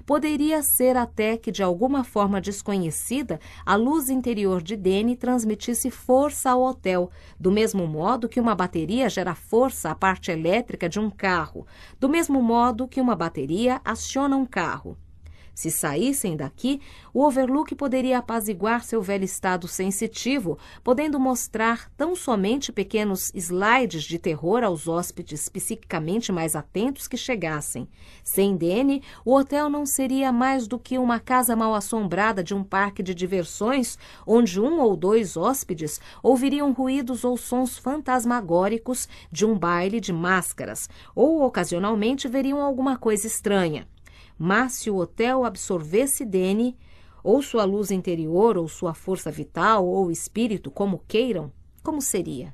poderia ser até que, de alguma forma desconhecida, a luz interior de Dene transmitisse força ao hotel, do mesmo modo que uma bateria gera força à parte elétrica de um carro, do mesmo modo que uma bateria aciona um carro. Se saíssem daqui, o Overlook poderia apaziguar seu velho estado sensitivo, podendo mostrar tão somente pequenos slides de terror aos hóspedes psiquicamente mais atentos que chegassem. Sem Dene, o hotel não seria mais do que uma casa mal assombrada de um parque de diversões, onde um ou dois hóspedes ouviriam ruídos ou sons fantasmagóricos de um baile de máscaras, ou ocasionalmente veriam alguma coisa estranha mas se o hotel absorvesse Dene, ou sua luz interior, ou sua força vital, ou espírito, como queiram, como seria?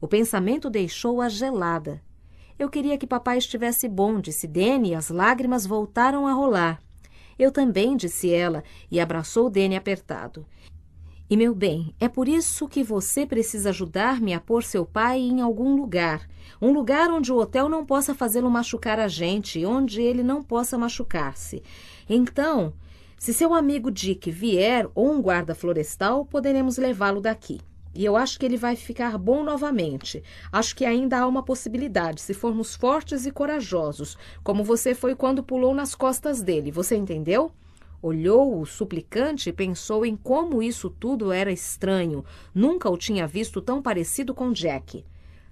O pensamento deixou-a gelada. Eu queria que papai estivesse bom, disse Dene, e as lágrimas voltaram a rolar. Eu também, disse ela, e abraçou Dene apertado. E meu bem, é por isso que você precisa ajudar-me a pôr seu pai em algum lugar. Um lugar onde o hotel não possa fazê-lo machucar a gente, onde ele não possa machucar-se. Então, se seu amigo Dick vier ou um guarda florestal, poderemos levá-lo daqui. E eu acho que ele vai ficar bom novamente. Acho que ainda há uma possibilidade, se formos fortes e corajosos, como você foi quando pulou nas costas dele. Você entendeu? Olhou o suplicante e pensou em como isso tudo era estranho. Nunca o tinha visto tão parecido com Jack.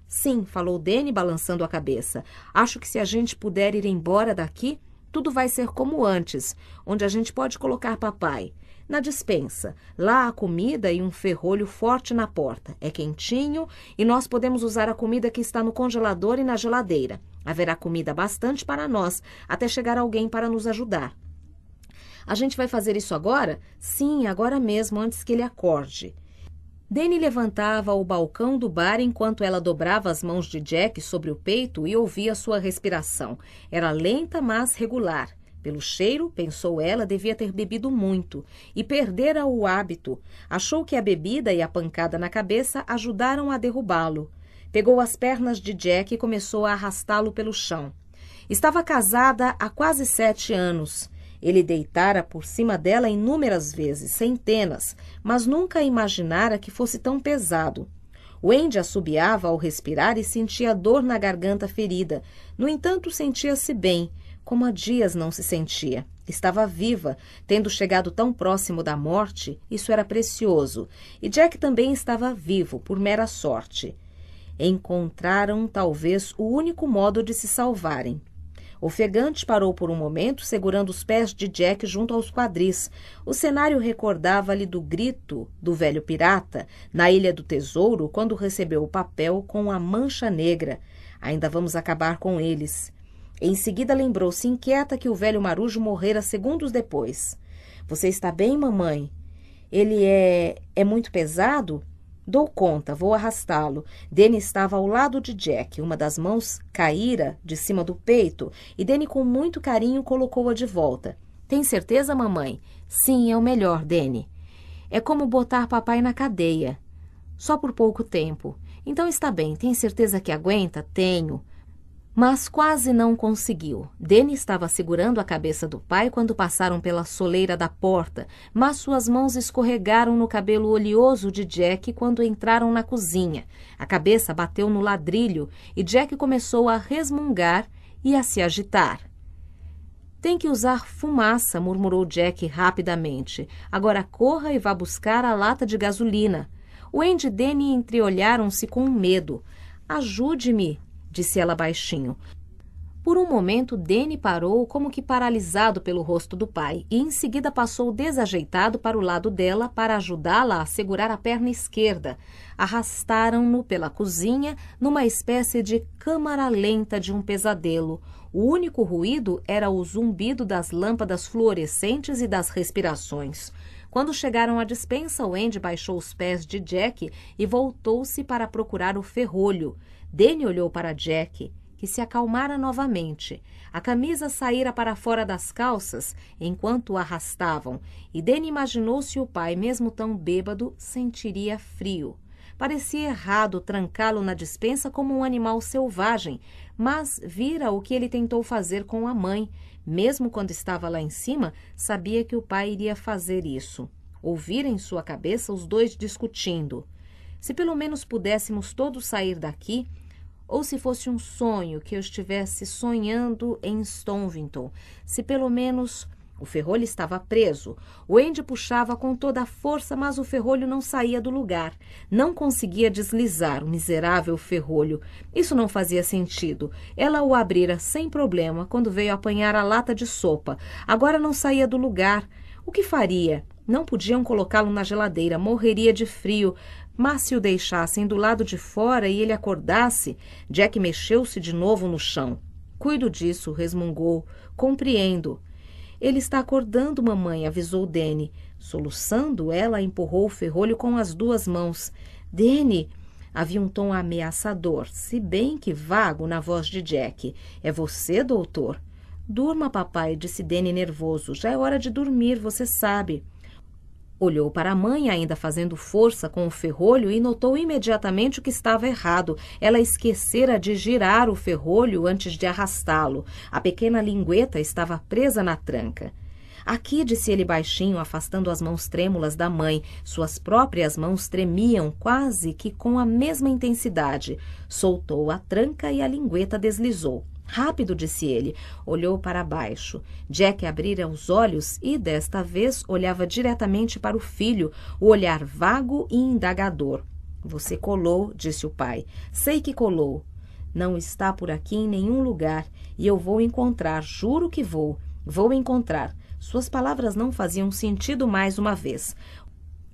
Sim, falou Danny balançando a cabeça. Acho que se a gente puder ir embora daqui, tudo vai ser como antes, onde a gente pode colocar papai. Na dispensa, lá a comida e um ferrolho forte na porta. É quentinho e nós podemos usar a comida que está no congelador e na geladeira. Haverá comida bastante para nós, até chegar alguém para nos ajudar. A gente vai fazer isso agora? Sim, agora mesmo, antes que ele acorde. Danny levantava o balcão do bar enquanto ela dobrava as mãos de Jack sobre o peito e ouvia sua respiração. Era lenta, mas regular. Pelo cheiro, pensou ela, devia ter bebido muito e perdera o hábito. Achou que a bebida e a pancada na cabeça ajudaram a derrubá-lo. Pegou as pernas de Jack e começou a arrastá-lo pelo chão. Estava casada há quase sete anos. Ele deitara por cima dela inúmeras vezes, centenas, mas nunca imaginara que fosse tão pesado. Wendy assobiava ao respirar e sentia dor na garganta ferida. No entanto, sentia-se bem, como há dias não se sentia. Estava viva, tendo chegado tão próximo da morte, isso era precioso. E Jack também estava vivo, por mera sorte. Encontraram talvez o único modo de se salvarem. Ofegante parou por um momento, segurando os pés de Jack junto aos quadris. O cenário recordava-lhe do grito do velho pirata na Ilha do Tesouro quando recebeu o papel com a mancha negra. Ainda vamos acabar com eles. Em seguida, lembrou-se inquieta que o velho marujo morrera segundos depois. Você está bem, mamãe? Ele é. é muito pesado? Dou conta, vou arrastá-lo. Danny estava ao lado de Jack. Uma das mãos caíra de cima do peito e Danny, com muito carinho, colocou-a de volta. Tem certeza, mamãe? Sim, é o melhor, Danny. É como botar papai na cadeia. Só por pouco tempo. Então está bem, tem certeza que aguenta? Tenho mas quase não conseguiu. Danny estava segurando a cabeça do pai quando passaram pela soleira da porta, mas suas mãos escorregaram no cabelo oleoso de Jack quando entraram na cozinha. A cabeça bateu no ladrilho e Jack começou a resmungar e a se agitar. Tem que usar fumaça, murmurou Jack rapidamente. Agora corra e vá buscar a lata de gasolina. Wendy e Danny entreolharam-se com medo. Ajude-me, disse ela baixinho. Por um momento, Danny parou, como que paralisado pelo rosto do pai, e em seguida passou desajeitado para o lado dela para ajudá-la a segurar a perna esquerda. Arrastaram-no pela cozinha numa espécie de câmara lenta de um pesadelo. O único ruído era o zumbido das lâmpadas fluorescentes e das respirações. Quando chegaram à despensa, Wendy baixou os pés de Jack e voltou-se para procurar o ferrolho. Danny olhou para Jack, que se acalmara novamente. A camisa saíra para fora das calças enquanto o arrastavam, e Danny imaginou se o pai, mesmo tão bêbado, sentiria frio. Parecia errado trancá-lo na despensa como um animal selvagem, mas vira o que ele tentou fazer com a mãe. Mesmo quando estava lá em cima, sabia que o pai iria fazer isso. Ouvira em sua cabeça os dois discutindo. Se pelo menos pudéssemos todos sair daqui, ou se fosse um sonho que eu estivesse sonhando em Stonvington, se pelo menos o ferrolho estava preso. O Andy puxava com toda a força, mas o ferrolho não saía do lugar. Não conseguia deslizar o miserável ferrolho. Isso não fazia sentido. Ela o abrira sem problema quando veio apanhar a lata de sopa. Agora não saía do lugar. O que faria? Não podiam colocá-lo na geladeira, morreria de frio. Mas se o deixassem do lado de fora e ele acordasse, Jack mexeu-se de novo no chão. Cuido disso, resmungou. Compreendo. Ele está acordando, mamãe, avisou Danny. Soluçando, ela empurrou o ferrolho com as duas mãos. Danny! Havia um tom ameaçador, se bem que vago, na voz de Jack. É você, doutor? Durma, papai, disse Danny nervoso. Já é hora de dormir, você sabe. Olhou para a mãe, ainda fazendo força com o ferrolho, e notou imediatamente o que estava errado. Ela esquecera de girar o ferrolho antes de arrastá-lo. A pequena lingueta estava presa na tranca. Aqui, disse ele baixinho, afastando as mãos trêmulas da mãe. Suas próprias mãos tremiam quase que com a mesma intensidade. Soltou a tranca e a lingueta deslizou. Rápido, disse ele. Olhou para baixo. Jack abrira os olhos e, desta vez, olhava diretamente para o filho, o olhar vago e indagador. Você colou, disse o pai. Sei que colou. Não está por aqui em nenhum lugar e eu vou encontrar, juro que vou. Vou encontrar. Suas palavras não faziam sentido mais uma vez.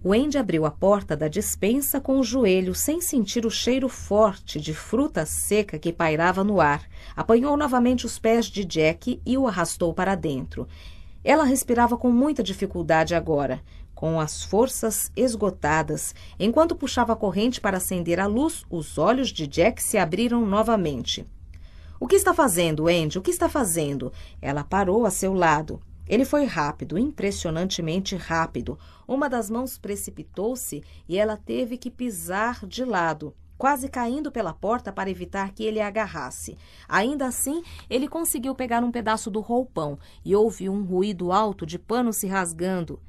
Wendy abriu a porta da dispensa com o joelho, sem sentir o cheiro forte de fruta seca que pairava no ar. Apanhou novamente os pés de Jack e o arrastou para dentro. Ela respirava com muita dificuldade agora, com as forças esgotadas. Enquanto puxava a corrente para acender a luz, os olhos de Jack se abriram novamente. O que está fazendo, Wendy? O que está fazendo? Ela parou a seu lado. Ele foi rápido, impressionantemente rápido. Uma das mãos precipitou-se e ela teve que pisar de lado, quase caindo pela porta para evitar que ele a agarrasse. Ainda assim, ele conseguiu pegar um pedaço do roupão e houve um ruído alto de pano se rasgando.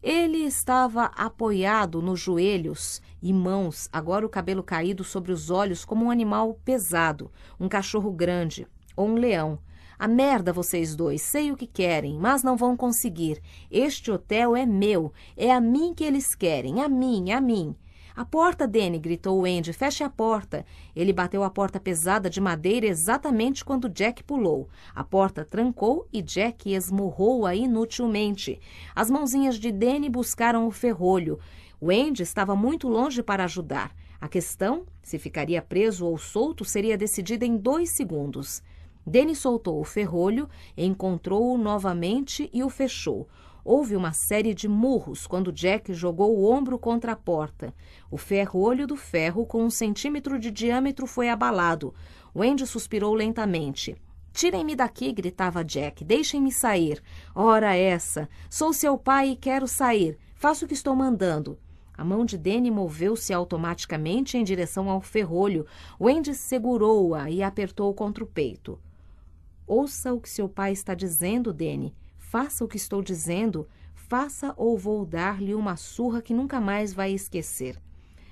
Ele estava apoiado nos joelhos e mãos, agora o cabelo caído sobre os olhos como um animal pesado, um cachorro grande ou um leão. A merda vocês dois, sei o que querem, mas não vão conseguir. Este hotel é meu, é a mim que eles querem, a mim, a mim. A porta, Danny, gritou Andy, feche a porta. Ele bateu a porta pesada de madeira exatamente quando Jack pulou. A porta trancou e Jack esmurrou-a inutilmente. As mãozinhas de Danny buscaram o ferrolho. O Andy estava muito longe para ajudar. A questão, se ficaria preso ou solto, seria decidida em dois segundos. Denis soltou o ferrolho, encontrou-o novamente e o fechou. Houve uma série de murros quando Jack jogou o ombro contra a porta. O ferrolho do ferro, com um centímetro de diâmetro, foi abalado. Wendy suspirou lentamente. Tirem-me daqui, gritava Jack. Deixem-me sair. Ora essa! Sou seu pai e quero sair. Faça o que estou mandando. A mão de Danny moveu-se automaticamente em direção ao ferrolho. Wendy segurou-a e apertou contra o peito. Ouça o que seu pai está dizendo, Dene. Faça o que estou dizendo. Faça ou vou dar-lhe uma surra que nunca mais vai esquecer.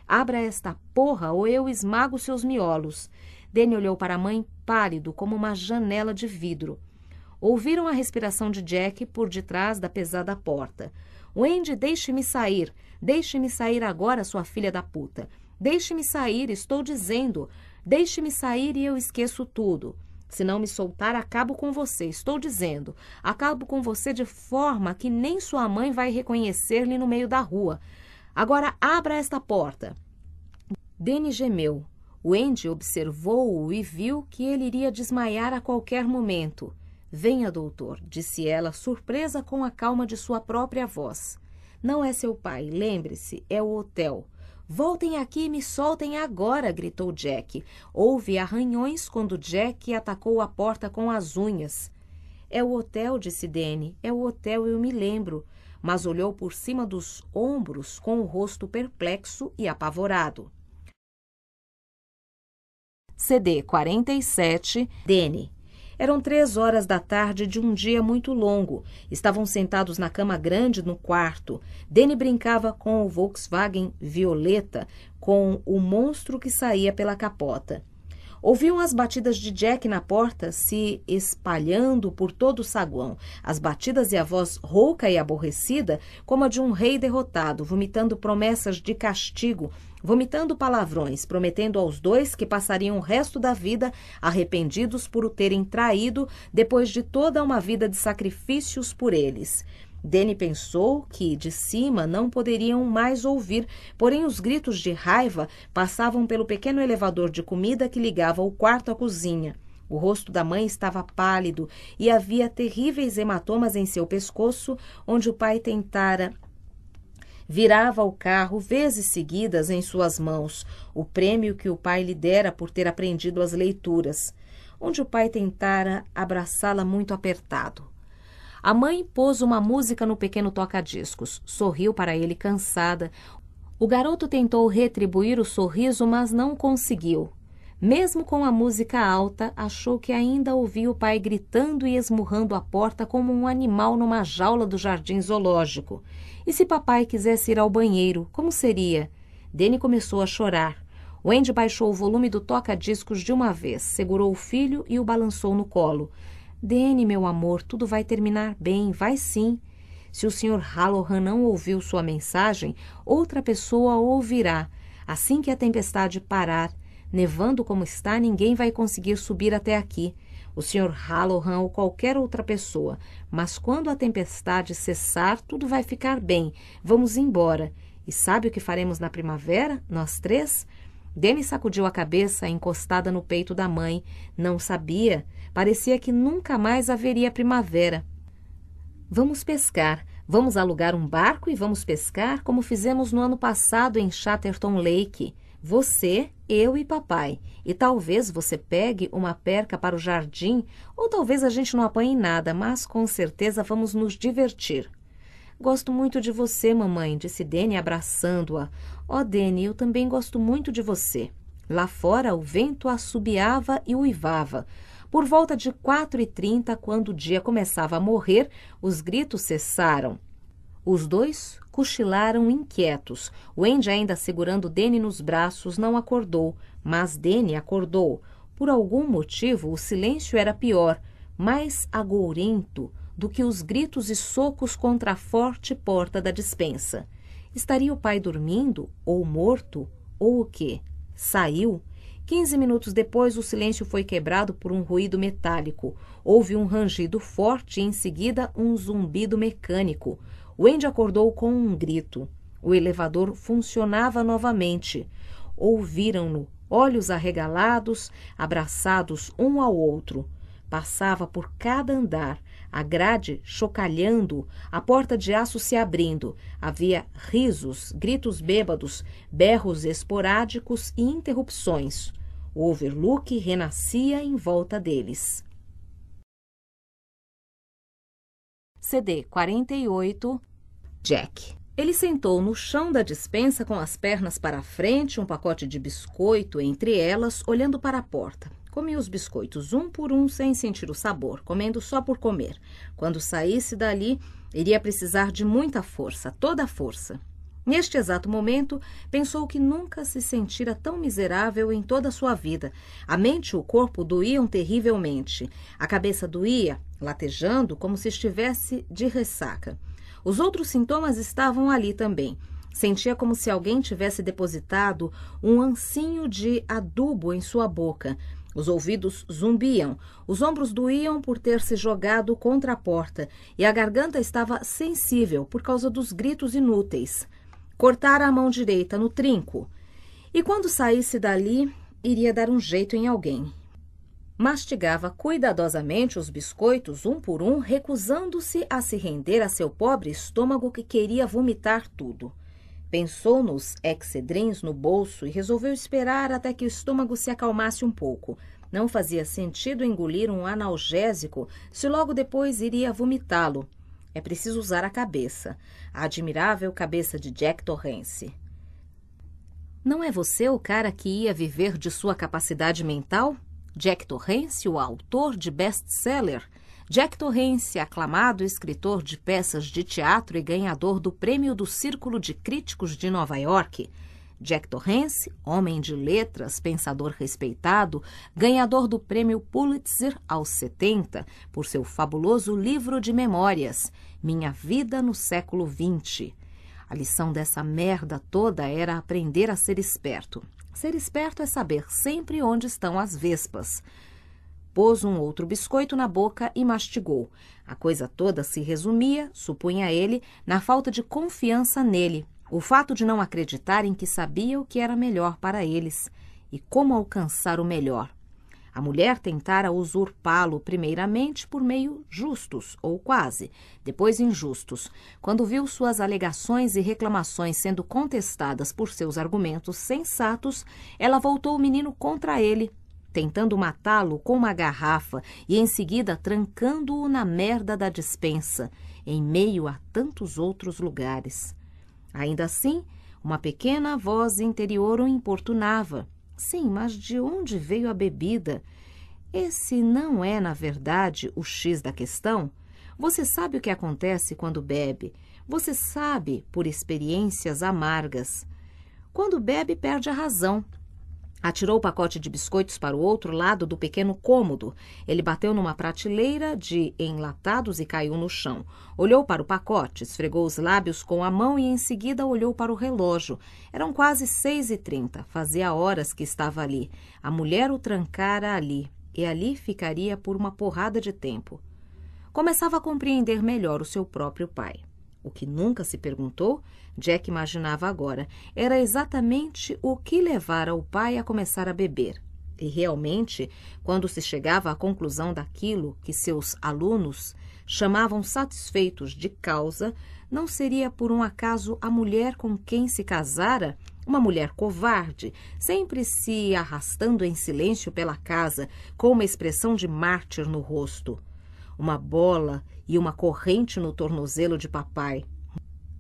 Abra esta porra ou eu esmago seus miolos. Dene olhou para a mãe, pálido como uma janela de vidro. Ouviram a respiração de Jack por detrás da pesada porta. Wendy, deixe-me sair. Deixe-me sair agora, sua filha da puta. Deixe-me sair, estou dizendo. Deixe-me sair e eu esqueço tudo. Se não me soltar, acabo com você. Estou dizendo, acabo com você de forma que nem sua mãe vai reconhecer-lhe no meio da rua. Agora abra esta porta. Danny gemeu. Wendy observou-o e viu que ele iria desmaiar a qualquer momento. Venha, doutor, disse ela, surpresa com a calma de sua própria voz. Não é seu pai, lembre-se, é o hotel. Voltem aqui e me soltem agora! gritou Jack. Houve arranhões quando Jack atacou a porta com as unhas. É o hotel, disse Danny. É o hotel, eu me lembro. Mas olhou por cima dos ombros com o rosto perplexo e apavorado. CD 47 Danny eram três horas da tarde de um dia muito longo. Estavam sentados na cama grande no quarto. Danny brincava com o Volkswagen Violeta, com o monstro que saía pela capota. Ouviam as batidas de Jack na porta se espalhando por todo o saguão, as batidas e a voz rouca e aborrecida, como a de um rei derrotado, vomitando promessas de castigo vomitando palavrões, prometendo aos dois que passariam o resto da vida arrependidos por o terem traído depois de toda uma vida de sacrifícios por eles. Dene pensou que de cima não poderiam mais ouvir, porém os gritos de raiva passavam pelo pequeno elevador de comida que ligava o quarto à cozinha. O rosto da mãe estava pálido e havia terríveis hematomas em seu pescoço, onde o pai tentara virava o carro vezes seguidas em suas mãos, o prêmio que o pai lhe dera por ter aprendido as leituras, onde o pai tentara abraçá-la muito apertado. A mãe pôs uma música no pequeno toca-discos, sorriu para ele cansada. O garoto tentou retribuir o sorriso, mas não conseguiu. Mesmo com a música alta, achou que ainda ouvia o pai gritando e esmurrando a porta como um animal numa jaula do jardim zoológico. E se papai quisesse ir ao banheiro, como seria? Dene começou a chorar. Wendy baixou o volume do toca-discos de uma vez, segurou o filho e o balançou no colo. Dene, meu amor, tudo vai terminar bem, vai sim. Se o Sr. Halloran não ouviu sua mensagem, outra pessoa ouvirá. Assim que a tempestade parar, Nevando como está, ninguém vai conseguir subir até aqui. O Sr. Halloran ou qualquer outra pessoa. Mas quando a tempestade cessar, tudo vai ficar bem. Vamos embora. E sabe o que faremos na primavera, nós três? Demi sacudiu a cabeça encostada no peito da mãe. Não sabia. Parecia que nunca mais haveria primavera. Vamos pescar. Vamos alugar um barco e vamos pescar como fizemos no ano passado em Chatterton Lake. Você, eu e papai. E talvez você pegue uma perca para o jardim, ou talvez a gente não apanhe nada, mas com certeza vamos nos divertir. Gosto muito de você, mamãe, disse Dene abraçando-a. Oh, Dene, eu também gosto muito de você. Lá fora o vento assobiava e uivava. Por volta de quatro e trinta, quando o dia começava a morrer, os gritos cessaram. Os dois cochilaram inquietos. Wendy, ainda segurando Dene nos braços, não acordou, mas Dene acordou. Por algum motivo, o silêncio era pior, mais agourento do que os gritos e socos contra a forte porta da despensa. Estaria o pai dormindo, ou morto, ou o quê? Saiu? Quinze minutos depois, o silêncio foi quebrado por um ruído metálico. Houve um rangido forte e, em seguida, um zumbido mecânico. Wendy acordou com um grito. O elevador funcionava novamente. Ouviram-no, olhos arregalados, abraçados um ao outro. Passava por cada andar, a grade chocalhando, a porta de aço se abrindo. Havia risos, gritos bêbados, berros esporádicos e interrupções. O overlook renascia em volta deles. CD 48, Jack. Ele sentou no chão da dispensa com as pernas para frente, um pacote de biscoito entre elas, olhando para a porta. Comia os biscoitos um por um sem sentir o sabor, comendo só por comer. Quando saísse dali, iria precisar de muita força, toda a força. Neste exato momento, pensou que nunca se sentira tão miserável em toda a sua vida. A mente e o corpo doíam terrivelmente. A cabeça doía, latejando como se estivesse de ressaca. Os outros sintomas estavam ali também. Sentia como se alguém tivesse depositado um ancinho de adubo em sua boca. Os ouvidos zumbiam, os ombros doíam por ter se jogado contra a porta e a garganta estava sensível por causa dos gritos inúteis. Cortara a mão direita no trinco. E quando saísse dali, iria dar um jeito em alguém. Mastigava cuidadosamente os biscoitos um por um, recusando-se a se render a seu pobre estômago que queria vomitar tudo. Pensou nos excedrins no bolso e resolveu esperar até que o estômago se acalmasse um pouco. Não fazia sentido engolir um analgésico se logo depois iria vomitá-lo. É preciso usar a cabeça, a admirável cabeça de Jack Torrance. Não é você o cara que ia viver de sua capacidade mental? Jack Torrance, o autor de best-seller, Jack Torrance, aclamado escritor de peças de teatro e ganhador do prêmio do Círculo de Críticos de Nova York. Jack Torrance, homem de letras, pensador respeitado, ganhador do prêmio Pulitzer aos 70 por seu fabuloso livro de memórias, Minha Vida no Século XX. A lição dessa merda toda era aprender a ser esperto. Ser esperto é saber sempre onde estão as vespas. Pôs um outro biscoito na boca e mastigou. A coisa toda se resumia, supunha ele, na falta de confiança nele, o fato de não acreditar em que sabia o que era melhor para eles e como alcançar o melhor. A mulher tentara usurpá-lo primeiramente por meio justos, ou quase, depois injustos. Quando viu suas alegações e reclamações sendo contestadas por seus argumentos sensatos, ela voltou o menino contra ele, tentando matá-lo com uma garrafa e em seguida trancando-o na merda da dispensa, em meio a tantos outros lugares. Ainda assim, uma pequena voz interior o importunava Sim, mas de onde veio a bebida? Esse não é, na verdade, o X da questão? Você sabe o que acontece quando bebe. Você sabe por experiências amargas. Quando bebe, perde a razão, Atirou o pacote de biscoitos para o outro lado do pequeno cômodo. Ele bateu numa prateleira de enlatados e caiu no chão. Olhou para o pacote, esfregou os lábios com a mão e em seguida olhou para o relógio. Eram quase seis e trinta. Fazia horas que estava ali. A mulher o trancara ali e ali ficaria por uma porrada de tempo. Começava a compreender melhor o seu próprio pai. O que nunca se perguntou Jack imaginava agora, era exatamente o que levara o pai a começar a beber. E realmente, quando se chegava à conclusão daquilo que seus alunos chamavam satisfeitos de causa, não seria por um acaso a mulher com quem se casara, uma mulher covarde, sempre se arrastando em silêncio pela casa, com uma expressão de mártir no rosto, uma bola e uma corrente no tornozelo de papai,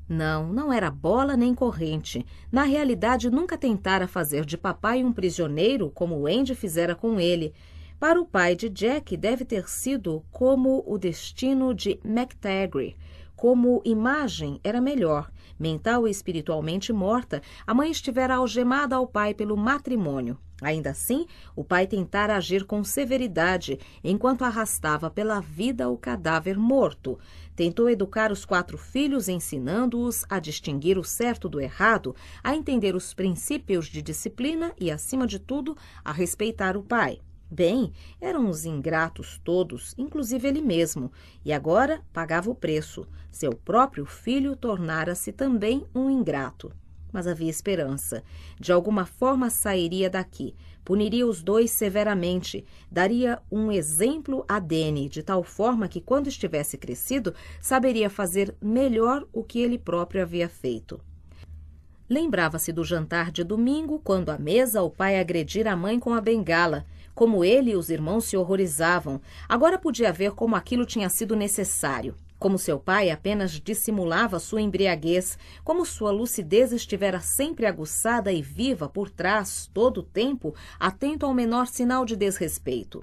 não, não era bola nem corrente. Na realidade, nunca tentara fazer de papai um prisioneiro como Andy fizera com ele. Para o pai de Jack, deve ter sido como o destino de MacTaggart. Como imagem, era melhor. Mental e espiritualmente morta, a mãe estivera algemada ao pai pelo matrimônio. Ainda assim, o pai tentara agir com severidade enquanto arrastava pela vida o cadáver morto tentou educar os quatro filhos, ensinando-os a distinguir o certo do errado, a entender os princípios de disciplina e, acima de tudo, a respeitar o pai. Bem, eram uns ingratos todos, inclusive ele mesmo, e agora pagava o preço. Seu próprio filho tornara-se também um ingrato. Mas havia esperança. De alguma forma sairia daqui. Puniria os dois severamente, daria um exemplo a Dene, de tal forma que, quando estivesse crescido, saberia fazer melhor o que ele próprio havia feito. Lembrava-se do jantar de domingo, quando à mesa o pai agredira a mãe com a bengala. Como ele e os irmãos se horrorizavam, agora podia ver como aquilo tinha sido necessário. Como seu pai apenas dissimulava sua embriaguez, como sua lucidez estivera sempre aguçada e viva por trás, todo o tempo, atento ao menor sinal de desrespeito.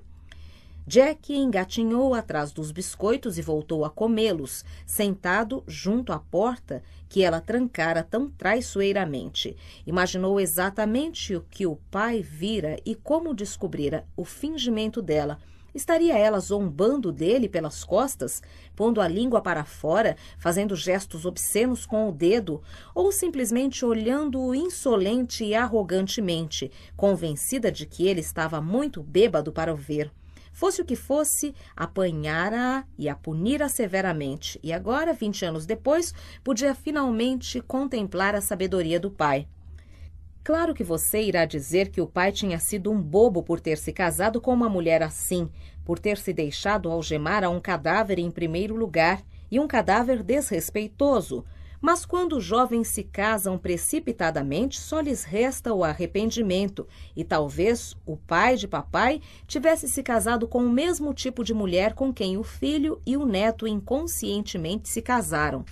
Jack engatinhou atrás dos biscoitos e voltou a comê-los, sentado junto à porta que ela trancara tão traiçoeiramente. Imaginou exatamente o que o pai vira e como descobrira o fingimento dela Estaria ela zombando dele pelas costas, pondo a língua para fora, fazendo gestos obscenos com o dedo, ou simplesmente olhando-o insolente e arrogantemente, convencida de que ele estava muito bêbado para o ver. Fosse o que fosse, apanhara-a e a punira severamente, e agora, vinte anos depois, podia finalmente contemplar a sabedoria do pai. Claro que você irá dizer que o pai tinha sido um bobo por ter se casado com uma mulher assim, por ter se deixado algemar a um cadáver em primeiro lugar e um cadáver desrespeitoso. Mas quando jovens se casam precipitadamente, só lhes resta o arrependimento, e talvez o pai de papai tivesse se casado com o mesmo tipo de mulher com quem o filho e o neto inconscientemente se casaram.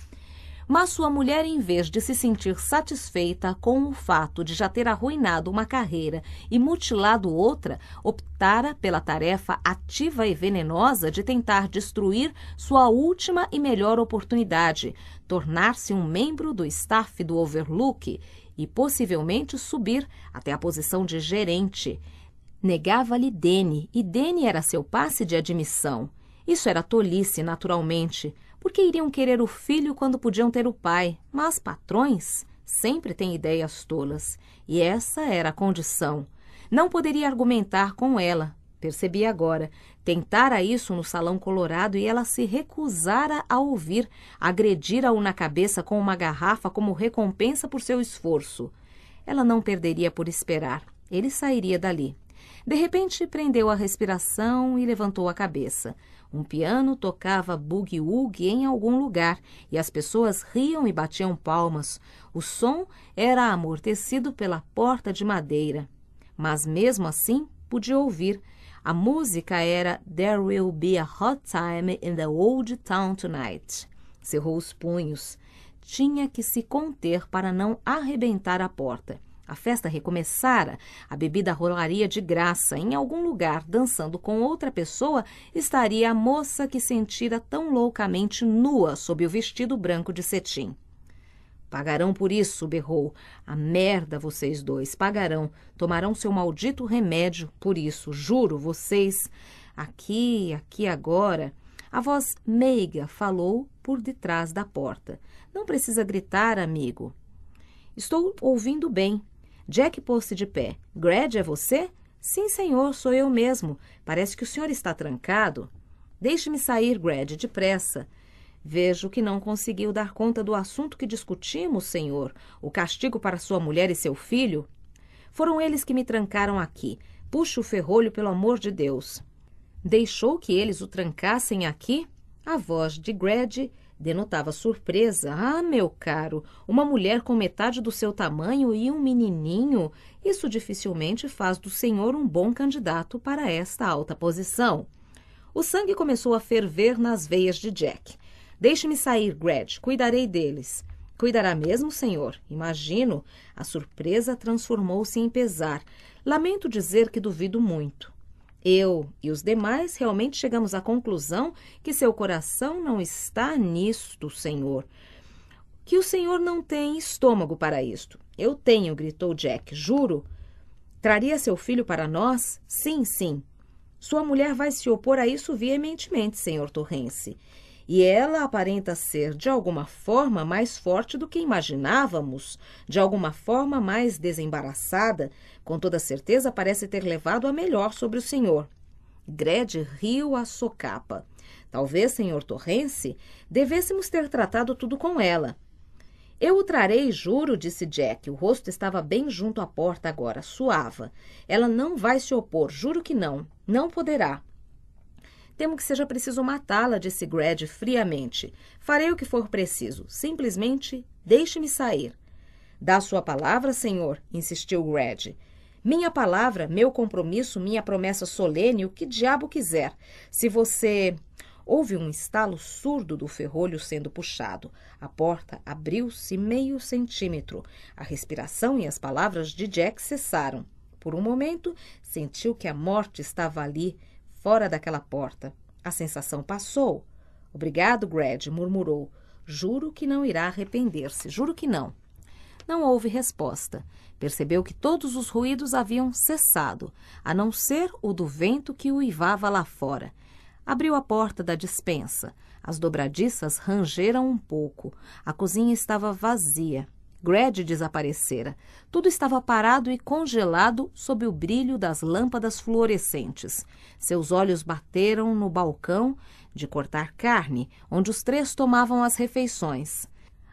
Mas sua mulher, em vez de se sentir satisfeita com o fato de já ter arruinado uma carreira e mutilado outra, optara pela tarefa ativa e venenosa de tentar destruir sua última e melhor oportunidade, tornar-se um membro do staff do Overlook e possivelmente subir até a posição de gerente. Negava-lhe Dene, e Dene era seu passe de admissão. Isso era tolice, naturalmente. Por que iriam querer o filho quando podiam ter o pai? Mas patrões sempre têm ideias tolas, e essa era a condição. Não poderia argumentar com ela. Percebi agora. Tentara isso no salão colorado e ela se recusara a ouvir. Agredira-o na cabeça com uma garrafa como recompensa por seu esforço. Ela não perderia por esperar. Ele sairia dali. De repente, prendeu a respiração e levantou a cabeça. Um piano tocava boogie-woogie em algum lugar e as pessoas riam e batiam palmas. O som era amortecido pela porta de madeira. Mas mesmo assim, podia ouvir. A música era There Will Be a Hot Time in the Old Town Tonight. Cerrou os punhos. Tinha que se conter para não arrebentar a porta. A festa recomeçara, a bebida rolaria de graça. Em algum lugar, dançando com outra pessoa, estaria a moça que sentira tão loucamente nua sob o vestido branco de cetim. Pagarão por isso, berrou. A merda vocês dois, pagarão. Tomarão seu maldito remédio por isso, juro, vocês. Aqui, aqui agora. A voz meiga falou por detrás da porta. Não precisa gritar, amigo. Estou ouvindo bem. Jack pôs-se de pé. Gred, é você? Sim, senhor, sou eu mesmo. Parece que o senhor está trancado. Deixe-me sair, Gred, depressa. Vejo que não conseguiu dar conta do assunto que discutimos, senhor. O castigo para sua mulher e seu filho? Foram eles que me trancaram aqui. Puxa o ferrolho, pelo amor de Deus. Deixou que eles o trancassem aqui? A voz de Gred Denotava surpresa. Ah, meu caro, uma mulher com metade do seu tamanho e um menininho. Isso dificilmente faz do senhor um bom candidato para esta alta posição. O sangue começou a ferver nas veias de Jack. Deixe-me sair, Gred. Cuidarei deles. Cuidará mesmo, senhor? Imagino. A surpresa transformou-se em pesar. Lamento dizer que duvido muito. Eu e os demais realmente chegamos à conclusão que seu coração não está nisto, Senhor. Que o Senhor não tem estômago para isto. Eu tenho, gritou Jack. Juro. Traria seu filho para nós? Sim, sim. Sua mulher vai se opor a isso veementemente, senhor Torrence e ela aparenta ser, de alguma forma, mais forte do que imaginávamos, de alguma forma mais desembaraçada, com toda certeza parece ter levado a melhor sobre o senhor. Gred riu a socapa. Talvez, senhor Torrence, devêssemos ter tratado tudo com ela. Eu o trarei, juro, disse Jack. O rosto estava bem junto à porta agora, suava. Ela não vai se opor, juro que não. Não poderá. Temo que seja preciso matá-la, disse Gred friamente. Farei o que for preciso. Simplesmente deixe-me sair. Dá sua palavra, senhor, insistiu Gred. Minha palavra, meu compromisso, minha promessa solene, o que diabo quiser. Se você. Houve um estalo surdo do ferrolho sendo puxado. A porta abriu-se meio centímetro. A respiração e as palavras de Jack cessaram. Por um momento, sentiu que a morte estava ali, fora daquela porta. A sensação passou. Obrigado, Grad, murmurou. Juro que não irá arrepender-se, juro que não. Não houve resposta. Percebeu que todos os ruídos haviam cessado, a não ser o do vento que uivava lá fora. Abriu a porta da despensa. As dobradiças rangeram um pouco. A cozinha estava vazia. Gred desaparecera. Tudo estava parado e congelado sob o brilho das lâmpadas fluorescentes. Seus olhos bateram no balcão de cortar carne, onde os três tomavam as refeições.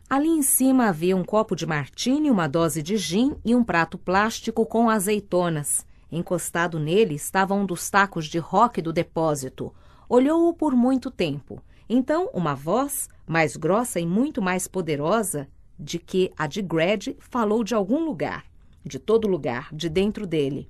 Ali em cima havia um copo de martini, uma dose de gin e um prato plástico com azeitonas. Encostado nele estava um dos tacos de rock do depósito. Olhou-o por muito tempo. Então, uma voz, mais grossa e muito mais poderosa, de que a de Grad falou de algum lugar, de todo lugar, de dentro dele.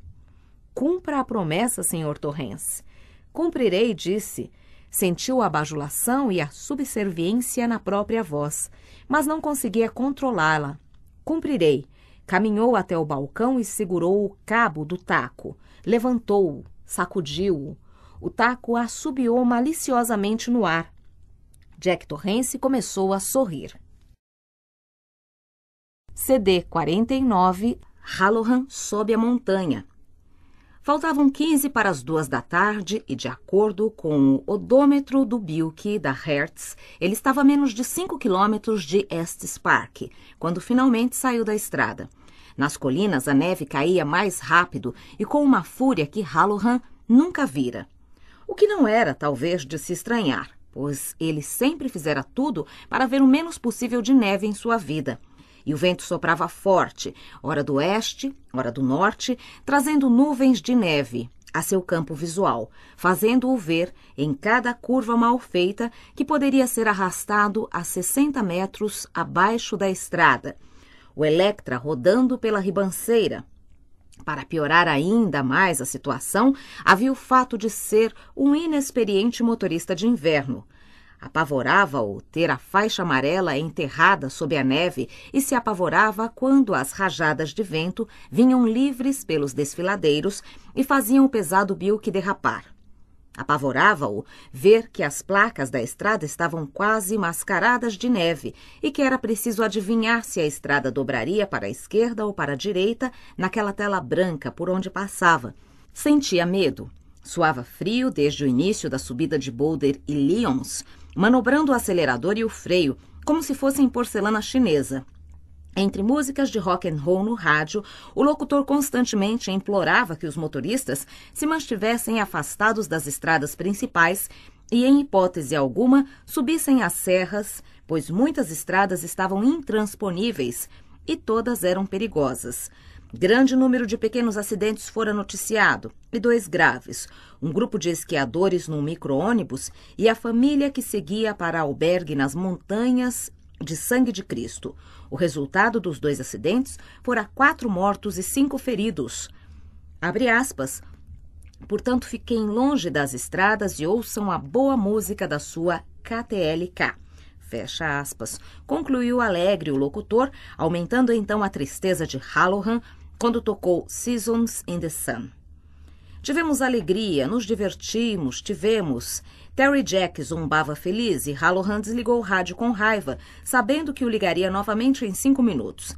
Cumpra a promessa, senhor Torrance. Cumprirei, disse. Sentiu a bajulação e a subserviência na própria voz, mas não conseguia controlá-la. Cumprirei. Caminhou até o balcão e segurou o cabo do taco. Levantou-o, sacudiu-o. O taco assobiou maliciosamente no ar. Jack Torrance começou a sorrir. CD 49, Halloran sobe a montanha. Faltavam 15 para as duas da tarde e, de acordo com o odômetro do Bilke da Hertz, ele estava a menos de 5 quilômetros de Estes Park, quando finalmente saiu da estrada. Nas colinas, a neve caía mais rápido e com uma fúria que Halloran nunca vira. O que não era, talvez, de se estranhar, pois ele sempre fizera tudo para ver o menos possível de neve em sua vida – e o vento soprava forte, ora do oeste, ora do norte, trazendo nuvens de neve a seu campo visual, fazendo-o ver em cada curva mal feita que poderia ser arrastado a 60 metros abaixo da estrada. O Electra rodando pela ribanceira, para piorar ainda mais a situação, havia o fato de ser um inexperiente motorista de inverno. Apavorava-o ter a faixa amarela enterrada sob a neve e se apavorava quando as rajadas de vento vinham livres pelos desfiladeiros e faziam o pesado Bilk derrapar. Apavorava-o ver que as placas da estrada estavam quase mascaradas de neve e que era preciso adivinhar se a estrada dobraria para a esquerda ou para a direita naquela tela branca por onde passava. Sentia medo. Suava frio desde o início da subida de Boulder e Lyons, manobrando o acelerador e o freio, como se fossem porcelana chinesa. Entre músicas de rock and roll no rádio, o locutor constantemente implorava que os motoristas se mantivessem afastados das estradas principais e, em hipótese alguma, subissem as serras, pois muitas estradas estavam intransponíveis e todas eram perigosas. Grande número de pequenos acidentes fora noticiado e dois graves: um grupo de esquiadores num micro-ônibus e a família que seguia para albergue nas montanhas de Sangue de Cristo. O resultado dos dois acidentes fora quatro mortos e cinco feridos. Abre aspas. Portanto, fiquem longe das estradas e ouçam a boa música da sua KTLK. Fecha aspas. Concluiu alegre o locutor, aumentando então a tristeza de Halloran quando tocou Seasons in the Sun. Tivemos alegria, nos divertimos, tivemos. Terry Jack zumbava feliz e Halohan desligou o rádio com raiva, sabendo que o ligaria novamente em cinco minutos.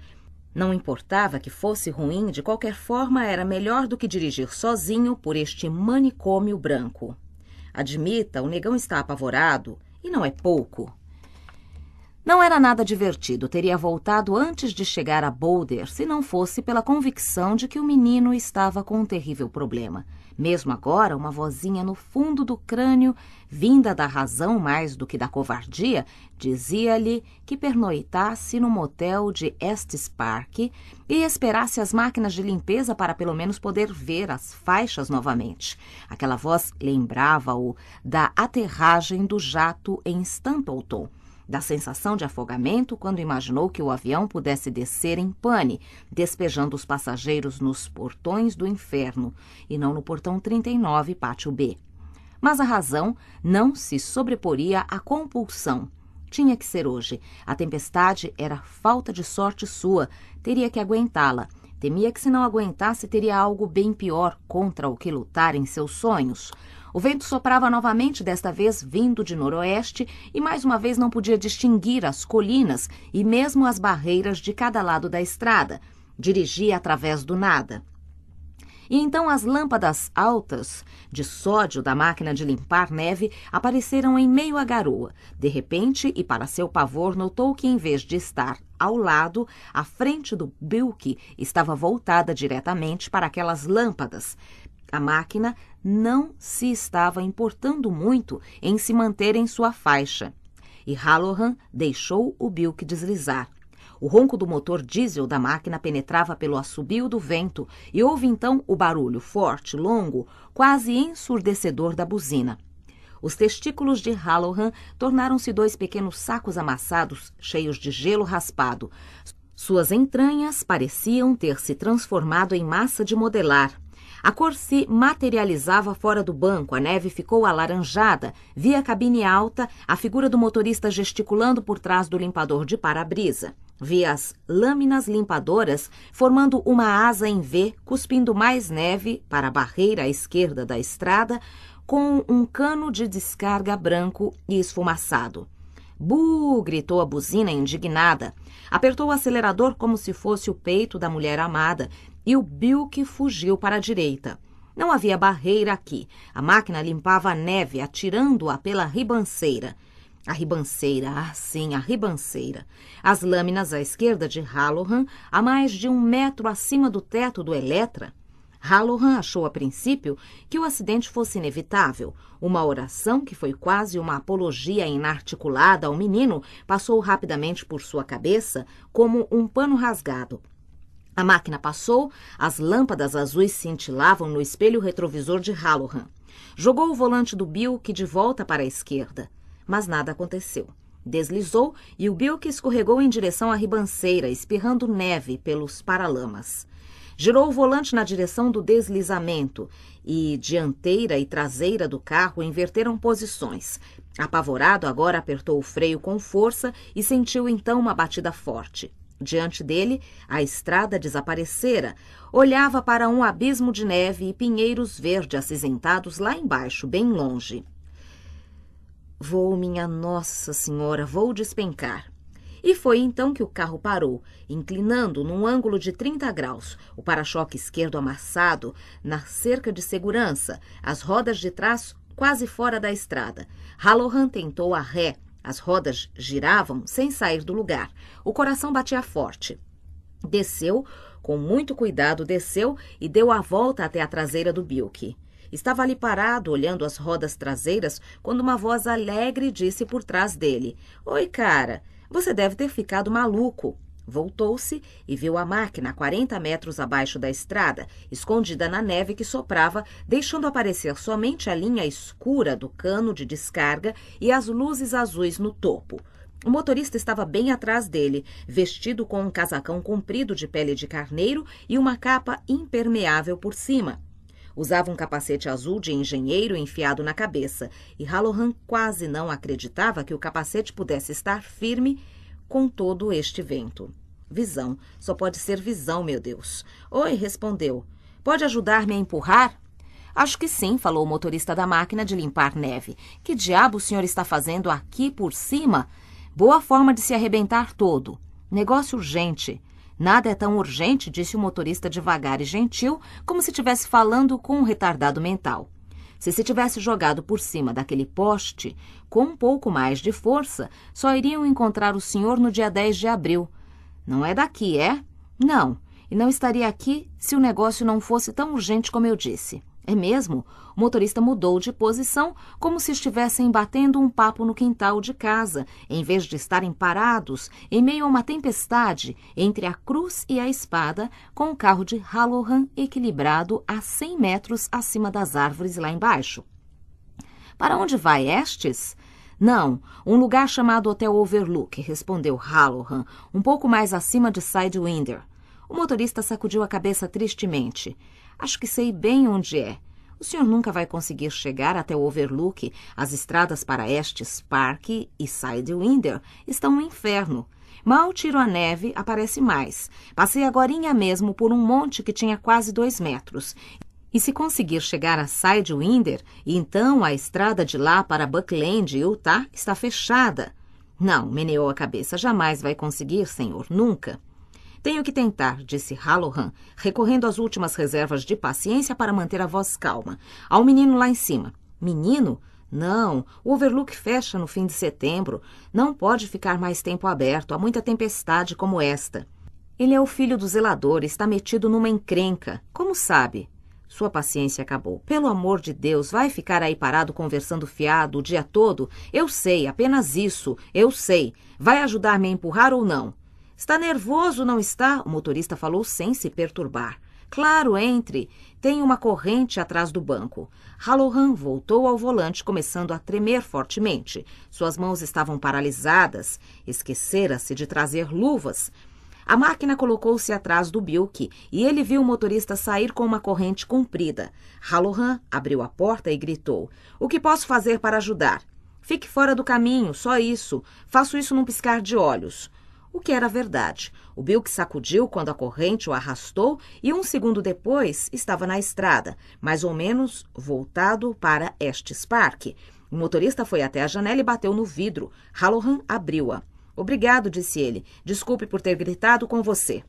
Não importava que fosse ruim, de qualquer forma era melhor do que dirigir sozinho por este manicômio branco. Admita, o negão está apavorado, e não é pouco. Não era nada divertido, teria voltado antes de chegar a Boulder se não fosse pela convicção de que o menino estava com um terrível problema. Mesmo agora, uma vozinha no fundo do crânio, vinda da razão mais do que da covardia, dizia-lhe que pernoitasse no motel de Estes Park e esperasse as máquinas de limpeza para pelo menos poder ver as faixas novamente. Aquela voz lembrava-o da aterragem do jato em Stampleton da sensação de afogamento quando imaginou que o avião pudesse descer em pane, despejando os passageiros nos portões do inferno e não no portão 39, pátio B. Mas a razão não se sobreporia à compulsão. Tinha que ser hoje. A tempestade era falta de sorte sua, teria que aguentá-la. Temia que, se não aguentasse, teria algo bem pior contra o que lutar em seus sonhos. O vento soprava novamente, desta vez vindo de noroeste, e mais uma vez não podia distinguir as colinas e mesmo as barreiras de cada lado da estrada. Dirigia através do nada. E então as lâmpadas altas de sódio da máquina de limpar neve apareceram em meio à garoa. De repente, e para seu pavor, notou que em vez de estar ao lado, a frente do Bilke estava voltada diretamente para aquelas lâmpadas a máquina não se estava importando muito em se manter em sua faixa. E Halloran deixou o Bilk deslizar. O ronco do motor diesel da máquina penetrava pelo assobio do vento e houve então o barulho forte, longo, quase ensurdecedor da buzina. Os testículos de Halloran tornaram-se dois pequenos sacos amassados cheios de gelo raspado. Suas entranhas pareciam ter se transformado em massa de modelar a cor se materializava fora do banco, a neve ficou alaranjada, via a cabine alta, a figura do motorista gesticulando por trás do limpador de para-brisa. Via as lâminas limpadoras formando uma asa em V, cuspindo mais neve para a barreira à esquerda da estrada, com um cano de descarga branco e esfumaçado. Bu! gritou a buzina indignada. Apertou o acelerador como se fosse o peito da mulher amada, e o Bilk fugiu para a direita. Não havia barreira aqui. A máquina limpava a neve, atirando-a pela ribanceira. A ribanceira, ah sim, a ribanceira. As lâminas à esquerda de Hallohan, a mais de um metro acima do teto do Eletra. Hallohan achou a princípio que o acidente fosse inevitável. Uma oração que foi quase uma apologia inarticulada ao menino passou rapidamente por sua cabeça como um pano rasgado. A máquina passou, as lâmpadas azuis cintilavam no espelho retrovisor de Halloran. Jogou o volante do Bilk de volta para a esquerda, mas nada aconteceu. Deslizou e o Bilk escorregou em direção à ribanceira, espirrando neve pelos paralamas. Girou o volante na direção do deslizamento e dianteira e traseira do carro inverteram posições. Apavorado, agora apertou o freio com força e sentiu então uma batida forte. Diante dele, a estrada desaparecera. Olhava para um abismo de neve e pinheiros verde acinzentados lá embaixo, bem longe. Vou, minha Nossa Senhora, vou despencar. E foi então que o carro parou, inclinando num ângulo de 30 graus, o para-choque esquerdo amassado na cerca de segurança, as rodas de trás quase fora da estrada. Halohan tentou a ré, as rodas giravam sem sair do lugar. O coração batia forte. Desceu, com muito cuidado desceu e deu a volta até a traseira do Bilk. Estava ali parado, olhando as rodas traseiras, quando uma voz alegre disse por trás dele: Oi, cara, você deve ter ficado maluco. Voltou-se e viu a máquina 40 metros abaixo da estrada, escondida na neve que soprava, deixando aparecer somente a linha escura do cano de descarga e as luzes azuis no topo. O motorista estava bem atrás dele, vestido com um casacão comprido de pele de carneiro e uma capa impermeável por cima. Usava um capacete azul de engenheiro enfiado na cabeça, e Halohan quase não acreditava que o capacete pudesse estar firme com todo este vento. Visão. Só pode ser visão, meu Deus. Oi, respondeu. Pode ajudar-me a empurrar? Acho que sim, falou o motorista da máquina de limpar neve. Que diabo o senhor está fazendo aqui por cima? Boa forma de se arrebentar todo. Negócio urgente. Nada é tão urgente, disse o motorista devagar e gentil, como se estivesse falando com um retardado mental. Se se tivesse jogado por cima daquele poste, com um pouco mais de força, só iriam encontrar o senhor no dia 10 de abril. Não é daqui, é? Não. E não estaria aqui se o negócio não fosse tão urgente como eu disse. É mesmo? O motorista mudou de posição, como se estivessem batendo um papo no quintal de casa, em vez de estarem parados, em meio a uma tempestade, entre a cruz e a espada, com o um carro de Halloran equilibrado a 100 metros acima das árvores lá embaixo. Para onde vai Estes? Não, um lugar chamado Hotel Overlook, respondeu Halloran, um pouco mais acima de Sidewinder. O motorista sacudiu a cabeça tristemente. Acho que sei bem onde é. O senhor nunca vai conseguir chegar até o Overlook. As estradas para Estes Park e Sidewinder estão um inferno. Mal tiro a neve, aparece mais. Passei agorinha mesmo por um monte que tinha quase dois metros. E se conseguir chegar a Sidewinder, então a estrada de lá para Buckland, Utah, está fechada. Não, meneou a cabeça, jamais vai conseguir, senhor, nunca. Tenho que tentar, disse Hallohan, recorrendo às últimas reservas de paciência para manter a voz calma. Há um menino lá em cima. Menino? Não, o Overlook fecha no fim de setembro. Não pode ficar mais tempo aberto, há muita tempestade como esta. Ele é o filho do zelador, está metido numa encrenca. Como sabe? Sua paciência acabou. Pelo amor de Deus, vai ficar aí parado conversando fiado o dia todo? Eu sei, apenas isso. Eu sei. Vai ajudar-me a empurrar ou não? Está nervoso, não está? O motorista falou sem se perturbar. Claro, entre. Tem uma corrente atrás do banco. Halloran voltou ao volante, começando a tremer fortemente. Suas mãos estavam paralisadas. Esquecera-se de trazer luvas. A máquina colocou-se atrás do Bilk e ele viu o motorista sair com uma corrente comprida. Halohan abriu a porta e gritou: O que posso fazer para ajudar? Fique fora do caminho, só isso. Faço isso num piscar de olhos. O que era verdade. O Bilk sacudiu quando a corrente o arrastou e um segundo depois estava na estrada, mais ou menos voltado para Estes Park. O motorista foi até a janela e bateu no vidro. Halohan abriu-a. Obrigado, disse ele. Desculpe por ter gritado com você.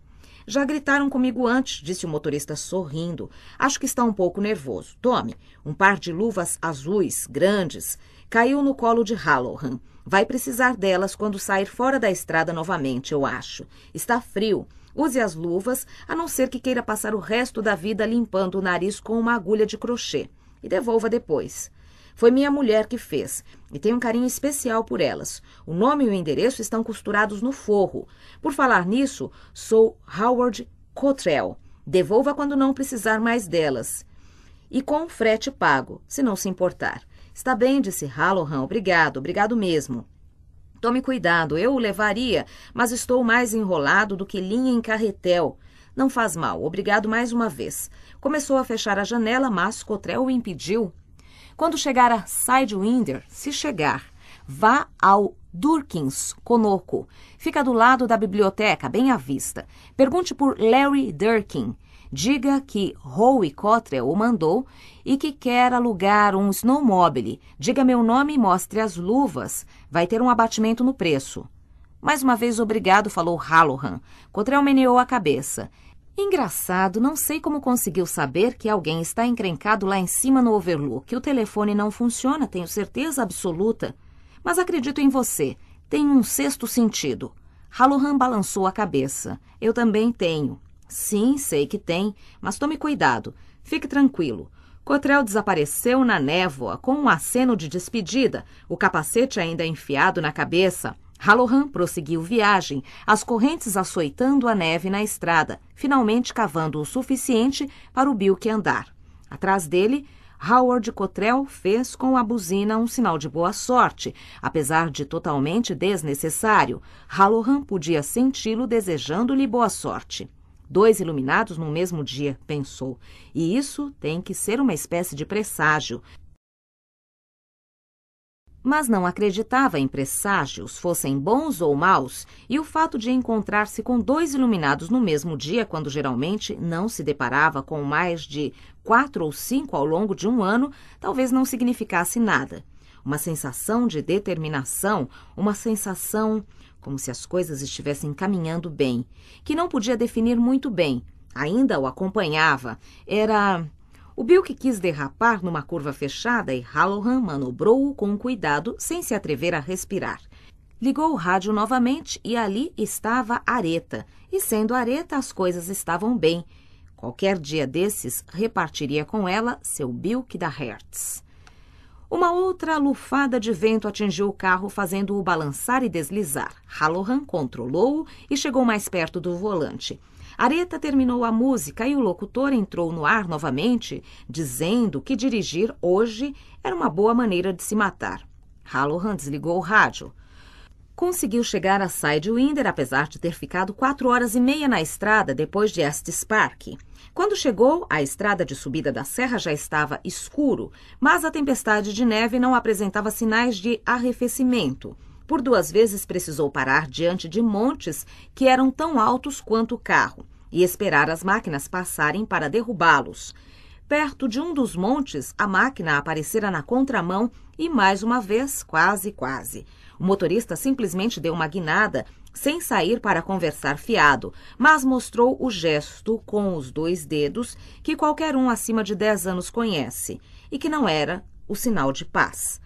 Já gritaram comigo antes, disse o motorista sorrindo. Acho que está um pouco nervoso. Tome, um par de luvas azuis, grandes. Caiu no colo de Halloran. Vai precisar delas quando sair fora da estrada novamente, eu acho. Está frio. Use as luvas, a não ser que queira passar o resto da vida limpando o nariz com uma agulha de crochê. E devolva depois. Foi minha mulher que fez, e tenho um carinho especial por elas. O nome e o endereço estão costurados no forro. Por falar nisso, sou Howard Cottrell. Devolva quando não precisar mais delas. E com frete pago, se não se importar. Está bem, disse Hallohan. Obrigado, obrigado mesmo. Tome cuidado, eu o levaria, mas estou mais enrolado do que linha em carretel. Não faz mal, obrigado mais uma vez. Começou a fechar a janela, mas Cotrel o impediu. Quando chegar a Sidewinder, se chegar, vá ao Durkins, Conoco. Fica do lado da biblioteca, bem à vista. Pergunte por Larry Durkin. Diga que Howie Cottrell o mandou e que quer alugar um snowmobile. Diga meu nome e mostre as luvas. Vai ter um abatimento no preço. Mais uma vez, obrigado, falou Halloran. Cottrell meneou a cabeça. Engraçado, não sei como conseguiu saber que alguém está encrencado lá em cima no overlook. O telefone não funciona, tenho certeza absoluta. Mas acredito em você. Tem um sexto sentido. Halloran balançou a cabeça. Eu também tenho. Sim, sei que tem, mas tome cuidado. Fique tranquilo. Cotrel desapareceu na névoa com um aceno de despedida, o capacete ainda enfiado na cabeça. Halohan prosseguiu viagem, as correntes açoitando a neve na estrada, finalmente cavando o suficiente para o Bilk andar. Atrás dele, Howard Cottrell fez com a buzina um sinal de boa sorte, apesar de totalmente desnecessário. Halohan podia senti-lo desejando-lhe boa sorte. Dois iluminados no mesmo dia, pensou. E isso tem que ser uma espécie de presságio mas não acreditava em presságios, fossem bons ou maus, e o fato de encontrar-se com dois iluminados no mesmo dia, quando geralmente não se deparava com mais de quatro ou cinco ao longo de um ano, talvez não significasse nada. Uma sensação de determinação, uma sensação como se as coisas estivessem caminhando bem, que não podia definir muito bem, ainda o acompanhava, era o Bilk quis derrapar numa curva fechada e Halloran manobrou-o com cuidado, sem se atrever a respirar. Ligou o rádio novamente e ali estava Areta. E sendo Areta, as coisas estavam bem. Qualquer dia desses, repartiria com ela seu Bilk da Hertz. Uma outra lufada de vento atingiu o carro, fazendo-o balançar e deslizar. Halloran controlou-o e chegou mais perto do volante. Areta terminou a música e o locutor entrou no ar novamente, dizendo que dirigir hoje era uma boa maneira de se matar. Hallohan desligou o rádio. Conseguiu chegar a Sidewinder, apesar de ter ficado quatro horas e meia na estrada depois de Estes Park. Quando chegou, a estrada de subida da serra já estava escuro, mas a tempestade de neve não apresentava sinais de arrefecimento. Por duas vezes precisou parar diante de montes que eram tão altos quanto o carro e esperar as máquinas passarem para derrubá-los. Perto de um dos montes, a máquina aparecera na contramão e mais uma vez, quase, quase. O motorista simplesmente deu uma guinada, sem sair para conversar fiado, mas mostrou o gesto com os dois dedos que qualquer um acima de 10 anos conhece e que não era o sinal de paz.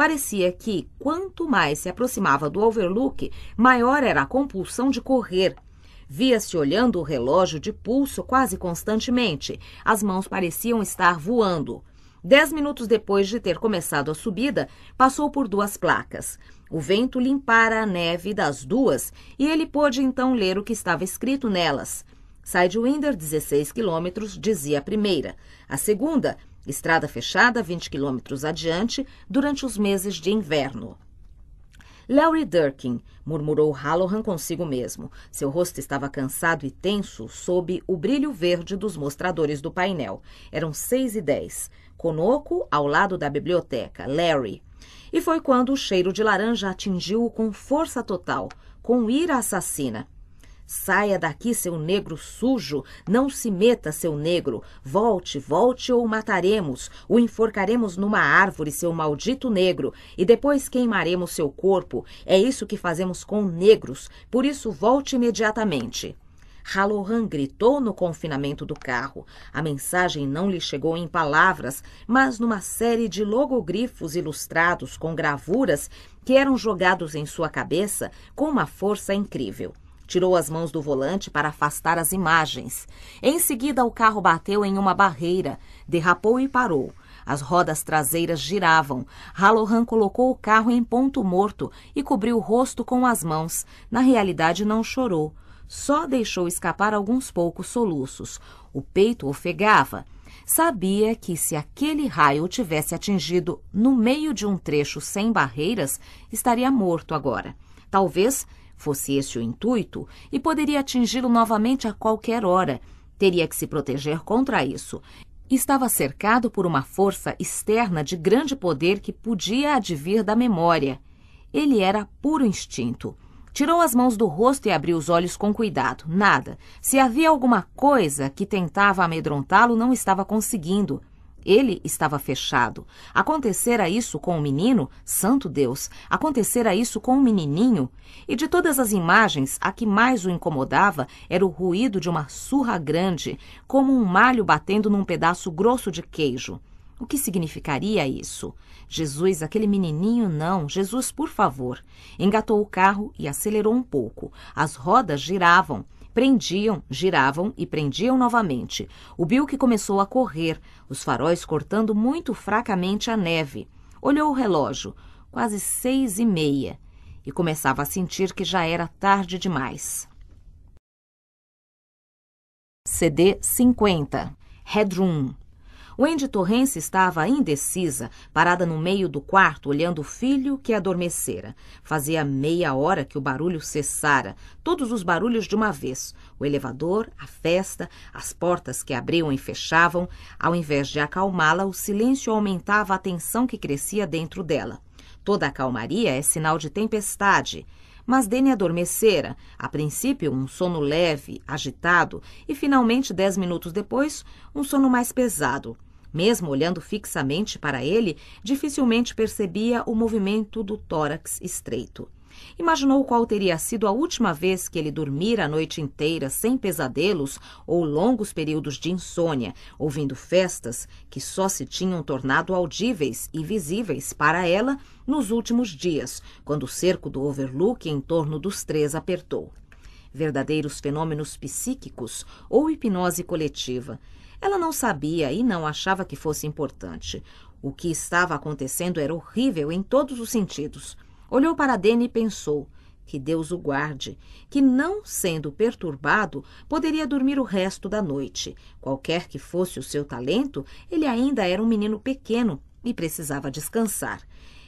Parecia que, quanto mais se aproximava do overlook, maior era a compulsão de correr. Via-se olhando o relógio de pulso quase constantemente. As mãos pareciam estar voando. Dez minutos depois de ter começado a subida, passou por duas placas. O vento limpara a neve das duas e ele pôde então ler o que estava escrito nelas. Sidewinder, 16 quilômetros, dizia a primeira. A segunda, Estrada fechada 20 quilômetros adiante durante os meses de inverno. Larry Durkin, murmurou Halloran consigo mesmo. Seu rosto estava cansado e tenso sob o brilho verde dos mostradores do painel. Eram seis e dez. Conoco, ao lado da biblioteca, Larry. E foi quando o cheiro de laranja atingiu-o com força total, com ira assassina. Saia daqui, seu negro sujo, não se meta, seu negro. Volte, volte ou mataremos, o enforcaremos numa árvore, seu maldito negro, e depois queimaremos seu corpo. É isso que fazemos com negros, por isso volte imediatamente. Halohan gritou no confinamento do carro. A mensagem não lhe chegou em palavras, mas numa série de logogrifos ilustrados com gravuras que eram jogados em sua cabeça com uma força incrível tirou as mãos do volante para afastar as imagens. Em seguida, o carro bateu em uma barreira, derrapou e parou. As rodas traseiras giravam. Halohan colocou o carro em ponto morto e cobriu o rosto com as mãos. Na realidade, não chorou. Só deixou escapar alguns poucos soluços. O peito ofegava. Sabia que se aquele raio tivesse atingido no meio de um trecho sem barreiras, estaria morto agora. Talvez Fosse esse o intuito, e poderia atingi-lo novamente a qualquer hora. Teria que se proteger contra isso. Estava cercado por uma força externa de grande poder que podia advir da memória. Ele era puro instinto. Tirou as mãos do rosto e abriu os olhos com cuidado. Nada. Se havia alguma coisa que tentava amedrontá-lo, não estava conseguindo. Ele estava fechado. Acontecera isso com o menino, santo Deus, acontecera isso com o menininho. E de todas as imagens, a que mais o incomodava era o ruído de uma surra grande, como um malho batendo num pedaço grosso de queijo. O que significaria isso? Jesus, aquele menininho, não. Jesus, por favor. Engatou o carro e acelerou um pouco. As rodas giravam. Prendiam, giravam e prendiam novamente. O Bill que começou a correr, os faróis cortando muito fracamente a neve. Olhou o relógio, quase seis e meia, e começava a sentir que já era tarde demais. CD 50 Headroom Wendy Torrence estava indecisa, parada no meio do quarto, olhando o filho que adormecera. Fazia meia hora que o barulho cessara, todos os barulhos de uma vez. O elevador, a festa, as portas que abriam e fechavam. Ao invés de acalmá-la, o silêncio aumentava a tensão que crescia dentro dela. Toda a calmaria é sinal de tempestade mas Danny adormecera, a princípio um sono leve, agitado, e finalmente, dez minutos depois, um sono mais pesado. Mesmo olhando fixamente para ele, dificilmente percebia o movimento do tórax estreito. Imaginou qual teria sido a última vez que ele dormira a noite inteira sem pesadelos ou longos períodos de insônia, ouvindo festas que só se tinham tornado audíveis e visíveis para ela nos últimos dias, quando o cerco do overlook em torno dos três apertou. Verdadeiros fenômenos psíquicos ou hipnose coletiva. Ela não sabia e não achava que fosse importante. O que estava acontecendo era horrível em todos os sentidos. Olhou para Dene e pensou que Deus o guarde, que não sendo perturbado, poderia dormir o resto da noite. Qualquer que fosse o seu talento, ele ainda era um menino pequeno e precisava descansar.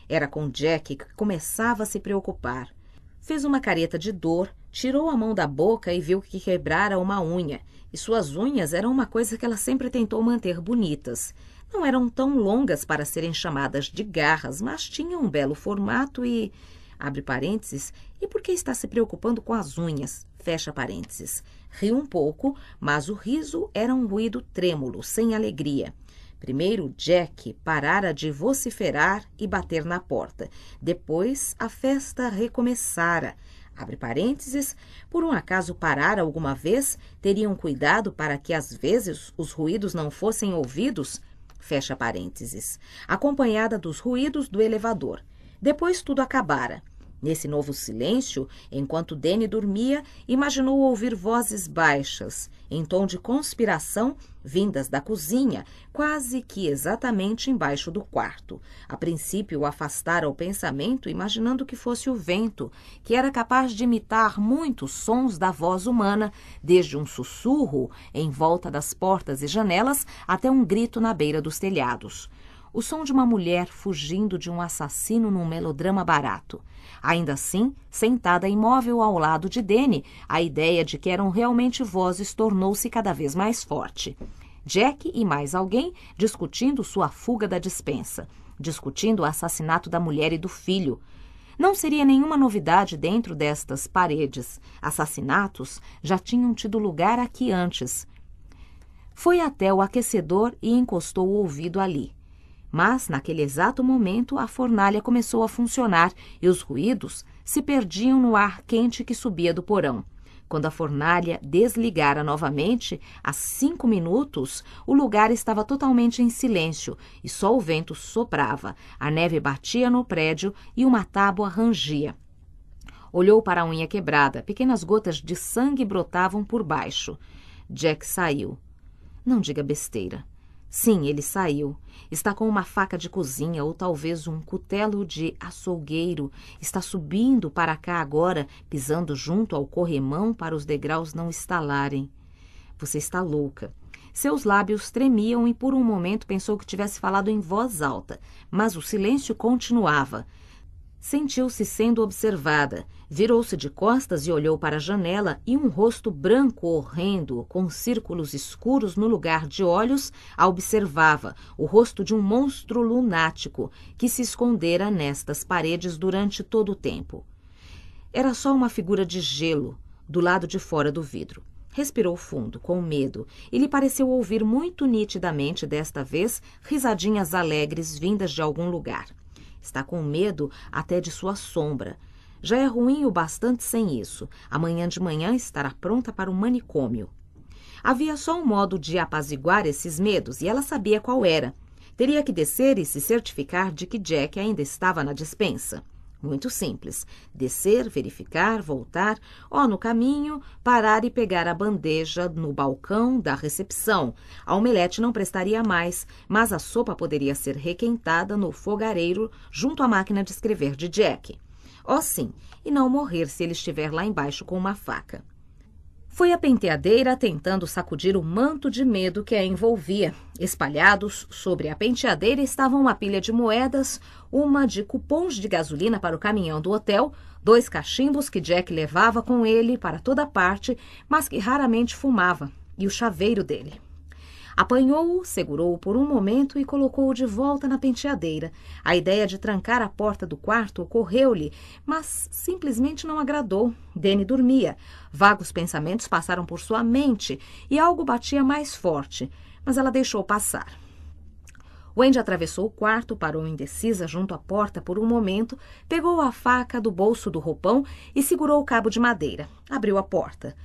Era com Jack que começava a se preocupar. Fez uma careta de dor, tirou a mão da boca e viu que quebrara uma unha, e suas unhas eram uma coisa que ela sempre tentou manter bonitas. Não eram tão longas para serem chamadas de garras, mas tinham um belo formato e. abre parênteses, e por que está se preocupando com as unhas? Fecha parênteses. Riu um pouco, mas o riso era um ruído trêmulo, sem alegria. Primeiro Jack parara de vociferar e bater na porta. Depois a festa recomeçara. Abre parênteses, por um acaso parara alguma vez, teriam cuidado para que às vezes os ruídos não fossem ouvidos? fecha parênteses, acompanhada dos ruídos do elevador. Depois tudo acabara. Nesse novo silêncio, enquanto Dene dormia, imaginou ouvir vozes baixas, em tom de conspiração, vindas da cozinha, quase que exatamente embaixo do quarto. A princípio, o afastara o pensamento, imaginando que fosse o vento, que era capaz de imitar muitos sons da voz humana, desde um sussurro em volta das portas e janelas até um grito na beira dos telhados o som de uma mulher fugindo de um assassino num melodrama barato. Ainda assim, sentada imóvel ao lado de Danny, a ideia de que eram realmente vozes tornou-se cada vez mais forte. Jack e mais alguém discutindo sua fuga da dispensa, discutindo o assassinato da mulher e do filho. Não seria nenhuma novidade dentro destas paredes. Assassinatos já tinham tido lugar aqui antes. Foi até o aquecedor e encostou o ouvido ali mas naquele exato momento a fornalha começou a funcionar e os ruídos se perdiam no ar quente que subia do porão. Quando a fornalha desligara novamente, há cinco minutos, o lugar estava totalmente em silêncio e só o vento soprava, a neve batia no prédio e uma tábua rangia. Olhou para a unha quebrada, pequenas gotas de sangue brotavam por baixo. Jack saiu. Não diga besteira. Sim, ele saiu. Está com uma faca de cozinha ou talvez um cutelo de açougueiro. Está subindo para cá agora, pisando junto ao corrimão para os degraus não estalarem. Você está louca. Seus lábios tremiam e por um momento pensou que tivesse falado em voz alta, mas o silêncio continuava. Sentiu-se sendo observada. Virou-se de costas e olhou para a janela e um rosto branco horrendo, com círculos escuros no lugar de olhos, a observava, o rosto de um monstro lunático que se escondera nestas paredes durante todo o tempo. Era só uma figura de gelo, do lado de fora do vidro. Respirou fundo, com medo, e lhe pareceu ouvir muito nitidamente, desta vez, risadinhas alegres vindas de algum lugar. Está com medo até de sua sombra. Já é ruim o bastante sem isso. Amanhã de manhã estará pronta para o manicômio. Havia só um modo de apaziguar esses medos e ela sabia qual era. Teria que descer e se certificar de que Jack ainda estava na dispensa. Muito simples. Descer, verificar, voltar, ou no caminho, parar e pegar a bandeja no balcão da recepção. A omelete não prestaria mais, mas a sopa poderia ser requentada no fogareiro junto à máquina de escrever de Jack. Oh, sim, e não morrer se ele estiver lá embaixo com uma faca. Foi a penteadeira tentando sacudir o manto de medo que a envolvia. Espalhados sobre a penteadeira estavam uma pilha de moedas, uma de cupons de gasolina para o caminhão do hotel, dois cachimbos que Jack levava com ele para toda parte, mas que raramente fumava, e o chaveiro dele. Apanhou-o, segurou-o por um momento e colocou-o de volta na penteadeira. A ideia de trancar a porta do quarto ocorreu-lhe, mas simplesmente não agradou. Danny dormia. Vagos pensamentos passaram por sua mente e algo batia mais forte, mas ela deixou passar. Wendy atravessou o quarto, parou indecisa junto à porta por um momento, pegou a faca do bolso do roupão e segurou o cabo de madeira. Abriu a porta.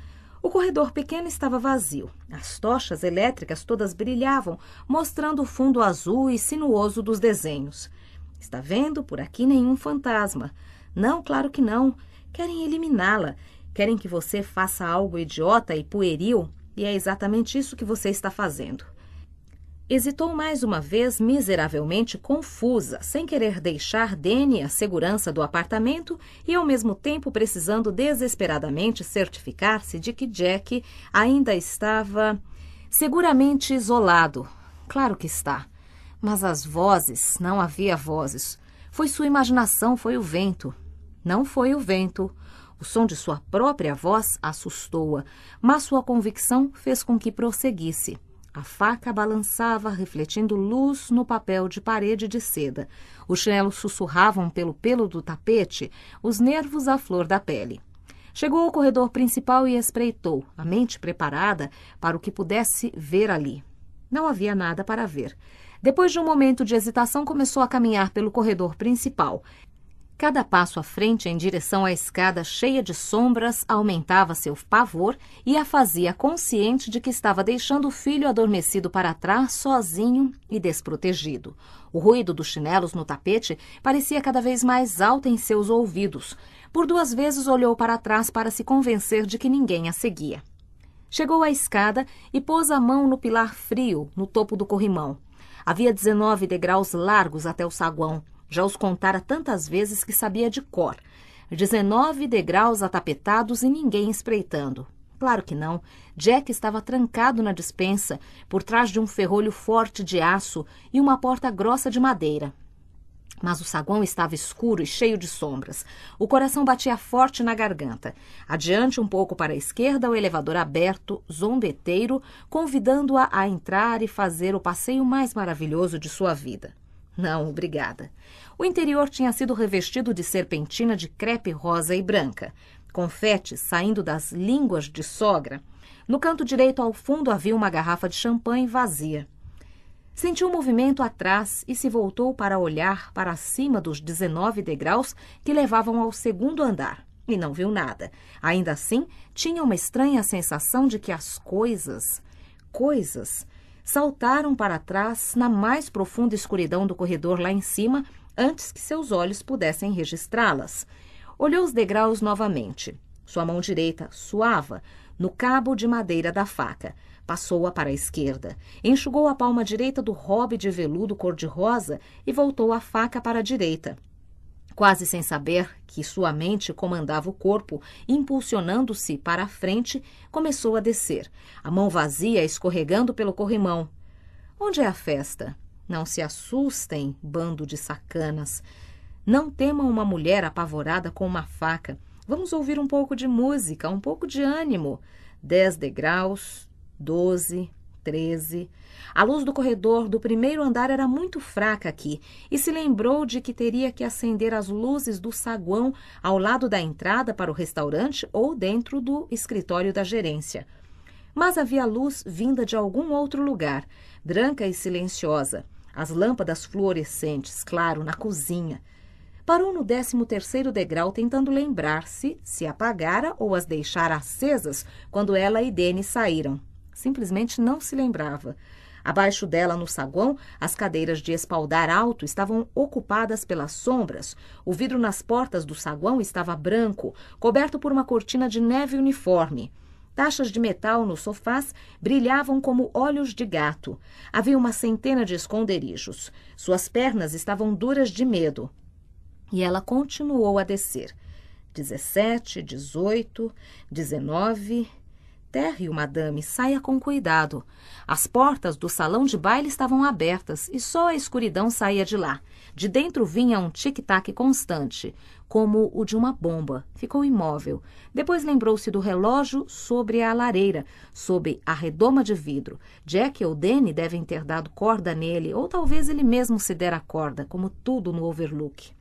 O corredor pequeno estava vazio. As tochas elétricas todas brilhavam, mostrando o fundo azul e sinuoso dos desenhos. Está vendo por aqui nenhum fantasma? Não, claro que não. Querem eliminá-la. Querem que você faça algo idiota e pueril, e é exatamente isso que você está fazendo. Hesitou mais uma vez, miseravelmente confusa, sem querer deixar Danny a segurança do apartamento e, ao mesmo tempo, precisando desesperadamente certificar-se de que Jack ainda estava seguramente isolado. Claro que está. Mas as vozes, não havia vozes. Foi sua imaginação, foi o vento. Não foi o vento. O som de sua própria voz assustou-a, mas sua convicção fez com que prosseguisse. A faca balançava, refletindo luz no papel de parede de seda. Os chinelos sussurravam pelo pelo do tapete, os nervos à flor da pele. Chegou ao corredor principal e espreitou, a mente preparada para o que pudesse ver ali. Não havia nada para ver. Depois de um momento de hesitação, começou a caminhar pelo corredor principal. Cada passo à frente em direção à escada cheia de sombras aumentava seu pavor e a fazia consciente de que estava deixando o filho adormecido para trás, sozinho e desprotegido. O ruído dos chinelos no tapete parecia cada vez mais alto em seus ouvidos. Por duas vezes olhou para trás para se convencer de que ninguém a seguia. Chegou à escada e pôs a mão no pilar frio, no topo do corrimão. Havia 19 degraus largos até o saguão. Já os contara tantas vezes que sabia de cor. Dezenove degraus atapetados e ninguém espreitando. Claro que não. Jack estava trancado na dispensa, por trás de um ferrolho forte de aço e uma porta grossa de madeira. Mas o saguão estava escuro e cheio de sombras. O coração batia forte na garganta. Adiante, um pouco para a esquerda, o elevador aberto, zombeteiro, convidando-a a entrar e fazer o passeio mais maravilhoso de sua vida. Não, obrigada. O interior tinha sido revestido de serpentina de crepe rosa e branca, confetes saindo das línguas de sogra. No canto direito ao fundo havia uma garrafa de champanhe vazia. Sentiu um movimento atrás e se voltou para olhar para cima dos 19 degraus que levavam ao segundo andar. E não viu nada. Ainda assim, tinha uma estranha sensação de que as coisas, coisas, saltaram para trás na mais profunda escuridão do corredor lá em cima antes que seus olhos pudessem registrá-las. Olhou os degraus novamente. Sua mão direita suava no cabo de madeira da faca. Passou-a para a esquerda, enxugou a palma direita do robe de veludo cor-de-rosa e voltou a faca para a direita quase sem saber que sua mente comandava o corpo, impulsionando-se para a frente, começou a descer, a mão vazia escorregando pelo corrimão. Onde é a festa? Não se assustem, bando de sacanas. Não temam uma mulher apavorada com uma faca. Vamos ouvir um pouco de música, um pouco de ânimo. Dez degraus, doze, 13. A luz do corredor do primeiro andar era muito fraca aqui e se lembrou de que teria que acender as luzes do saguão ao lado da entrada para o restaurante ou dentro do escritório da gerência. Mas havia luz vinda de algum outro lugar, branca e silenciosa, as lâmpadas fluorescentes, claro, na cozinha parou no 13 terceiro degrau tentando lembrar-se se apagara ou as deixara acesas quando ela e Dene saíram. Simplesmente não se lembrava. Abaixo dela, no saguão, as cadeiras de espaldar alto estavam ocupadas pelas sombras. O vidro nas portas do saguão estava branco, coberto por uma cortina de neve uniforme. Taxas de metal nos sofás brilhavam como olhos de gato. Havia uma centena de esconderijos. Suas pernas estavam duras de medo. E ela continuou a descer. 17, 18, 19, o madame, saia com cuidado. As portas do salão de baile estavam abertas e só a escuridão saía de lá. De dentro vinha um tic-tac constante, como o de uma bomba. Ficou imóvel. Depois lembrou-se do relógio sobre a lareira, sob a redoma de vidro. Jack ou Danny devem ter dado corda nele, ou talvez ele mesmo se dera corda, como tudo no overlook.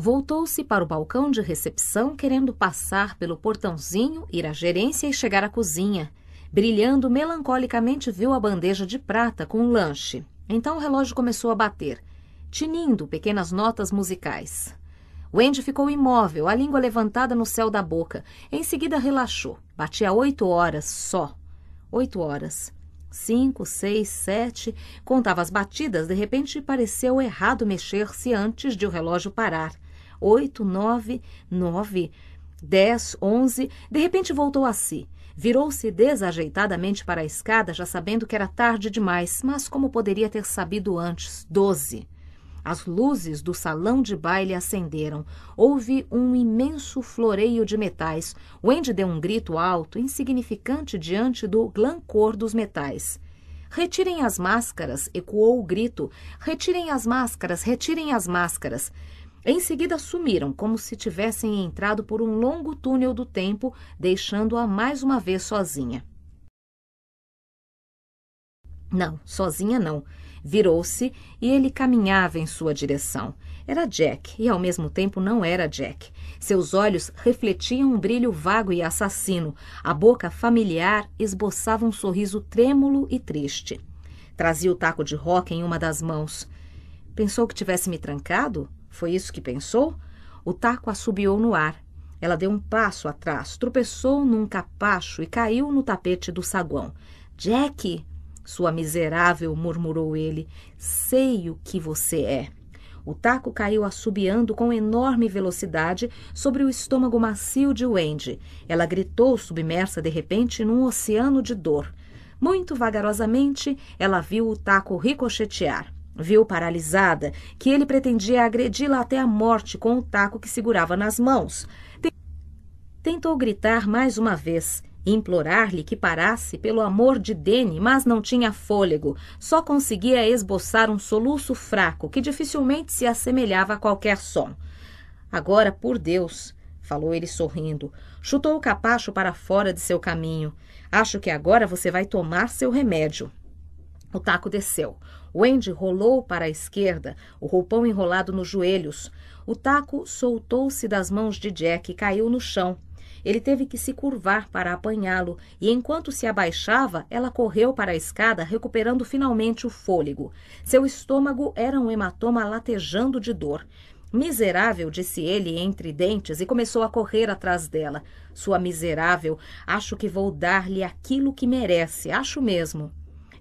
Voltou-se para o balcão de recepção, querendo passar pelo portãozinho, ir à gerência e chegar à cozinha. Brilhando melancolicamente, viu a bandeja de prata com o lanche. Então o relógio começou a bater, tinindo pequenas notas musicais. Wendy ficou imóvel, a língua levantada no céu da boca. Em seguida relaxou. Batia oito horas só. Oito horas. Cinco, seis, sete. Contava as batidas, de repente pareceu errado mexer-se antes de o relógio parar. 8, 9, 9, 10, 11. De repente voltou a si. Virou-se desajeitadamente para a escada, já sabendo que era tarde demais, mas como poderia ter sabido antes? 12. As luzes do salão de baile acenderam. Houve um imenso floreio de metais. Wendy deu um grito alto, insignificante diante do glancor dos metais. Retirem as máscaras, ecoou o grito. Retirem as máscaras, retirem as máscaras. Em seguida, sumiram, como se tivessem entrado por um longo túnel do tempo, deixando-a mais uma vez sozinha. Não, sozinha não. Virou-se e ele caminhava em sua direção. Era Jack, e ao mesmo tempo não era Jack. Seus olhos refletiam um brilho vago e assassino. A boca familiar esboçava um sorriso trêmulo e triste. Trazia o taco de rock em uma das mãos. Pensou que tivesse me trancado? Foi isso que pensou? O taco assobiou no ar. Ela deu um passo atrás, tropeçou num capacho e caiu no tapete do saguão. Jack, sua miserável, murmurou ele, sei o que você é. O taco caiu assobiando com enorme velocidade sobre o estômago macio de Wendy. Ela gritou, submersa de repente num oceano de dor. Muito vagarosamente, ela viu o taco ricochetear. Viu paralisada que ele pretendia agredi-la até a morte com o taco que segurava nas mãos. Tentou gritar mais uma vez, implorar-lhe que parasse pelo amor de Dene, mas não tinha fôlego. Só conseguia esboçar um soluço fraco que dificilmente se assemelhava a qualquer som. Agora, por Deus, falou ele sorrindo, chutou o capacho para fora de seu caminho. Acho que agora você vai tomar seu remédio. O taco desceu. Wendy rolou para a esquerda, o roupão enrolado nos joelhos. O taco soltou-se das mãos de Jack e caiu no chão. Ele teve que se curvar para apanhá-lo, e enquanto se abaixava, ela correu para a escada, recuperando finalmente o fôlego. Seu estômago era um hematoma latejando de dor. Miserável, disse ele entre dentes e começou a correr atrás dela. Sua miserável, acho que vou dar-lhe aquilo que merece, acho mesmo.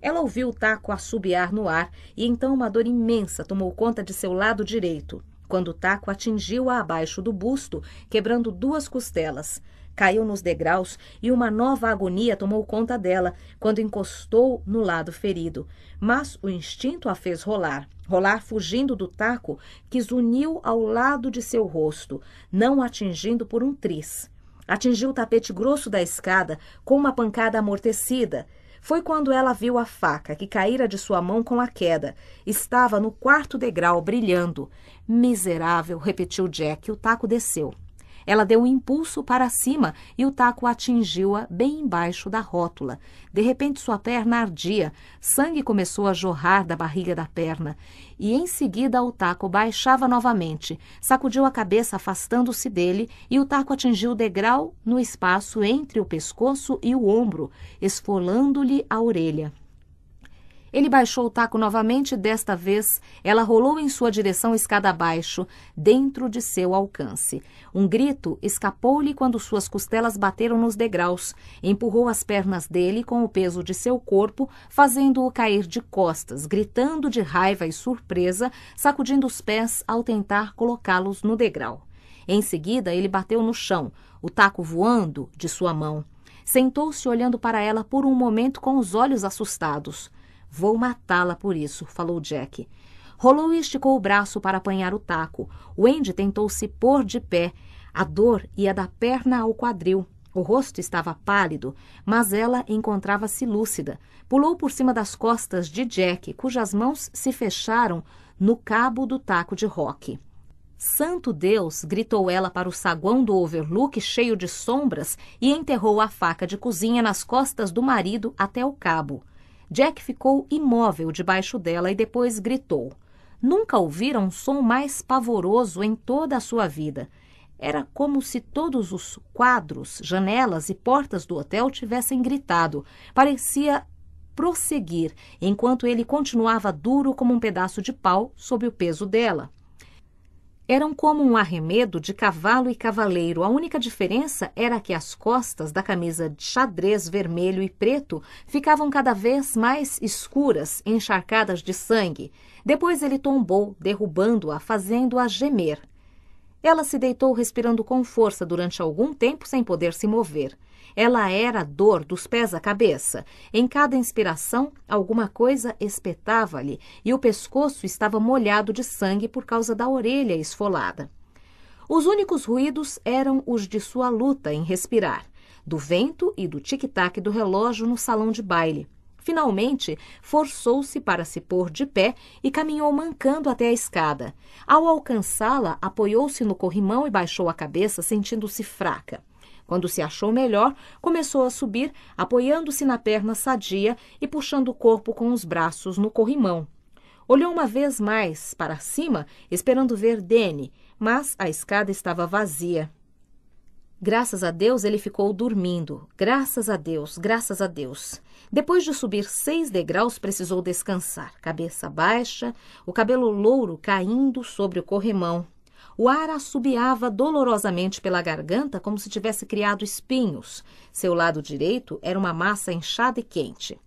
Ela ouviu o taco assobiar no ar e então uma dor imensa tomou conta de seu lado direito. Quando o taco atingiu-a abaixo do busto, quebrando duas costelas, caiu nos degraus e uma nova agonia tomou conta dela quando encostou no lado ferido. Mas o instinto a fez rolar. Rolar fugindo do taco que zuniu ao lado de seu rosto, não atingindo por um tris. Atingiu o tapete grosso da escada com uma pancada amortecida. Foi quando ela viu a faca que caíra de sua mão com a queda. Estava no quarto degrau, brilhando. Miserável, repetiu Jack, e o taco desceu. Ela deu um impulso para cima e o taco atingiu-a bem embaixo da rótula. De repente, sua perna ardia, sangue começou a jorrar da barriga da perna e em seguida o taco baixava novamente. Sacudiu a cabeça afastando-se dele e o taco atingiu o degrau no espaço entre o pescoço e o ombro, esfolando-lhe a orelha. Ele baixou o taco novamente desta vez ela rolou em sua direção escada abaixo, dentro de seu alcance. Um grito escapou-lhe quando suas costelas bateram nos degraus. Empurrou as pernas dele com o peso de seu corpo, fazendo-o cair de costas, gritando de raiva e surpresa, sacudindo os pés ao tentar colocá-los no degrau. Em seguida, ele bateu no chão, o taco voando de sua mão. Sentou-se olhando para ela por um momento com os olhos assustados. Vou matá-la por isso, falou Jack. Rolou e esticou o braço para apanhar o taco. Wendy tentou se pôr de pé. A dor ia da perna ao quadril. O rosto estava pálido, mas ela encontrava-se lúcida. Pulou por cima das costas de Jack, cujas mãos se fecharam no cabo do taco de rock. Santo Deus! gritou ela para o saguão do overlook cheio de sombras e enterrou a faca de cozinha nas costas do marido até o cabo. Jack ficou imóvel debaixo dela e depois gritou. Nunca ouvira um som mais pavoroso em toda a sua vida. Era como se todos os quadros, janelas e portas do hotel tivessem gritado. Parecia prosseguir, enquanto ele continuava duro como um pedaço de pau sob o peso dela. Eram como um arremedo de cavalo e cavaleiro, a única diferença era que as costas da camisa de xadrez vermelho e preto ficavam cada vez mais escuras, encharcadas de sangue. Depois ele tombou, derrubando-a, fazendo-a gemer. Ela se deitou respirando com força durante algum tempo sem poder se mover. Ela era dor dos pés à cabeça. Em cada inspiração, alguma coisa espetava-lhe e o pescoço estava molhado de sangue por causa da orelha esfolada. Os únicos ruídos eram os de sua luta em respirar, do vento e do tic-tac do relógio no salão de baile. Finalmente, forçou-se para se pôr de pé e caminhou mancando até a escada. Ao alcançá-la, apoiou-se no corrimão e baixou a cabeça, sentindo-se fraca. Quando se achou melhor, começou a subir, apoiando-se na perna sadia e puxando o corpo com os braços no corrimão. Olhou uma vez mais para cima, esperando ver Dene, mas a escada estava vazia. Graças a Deus ele ficou dormindo. Graças a Deus, graças a Deus. Depois de subir seis degraus, precisou descansar, cabeça baixa, o cabelo louro caindo sobre o corrimão. O ar assobiava dolorosamente pela garganta como se tivesse criado espinhos. Seu lado direito era uma massa inchada e quente.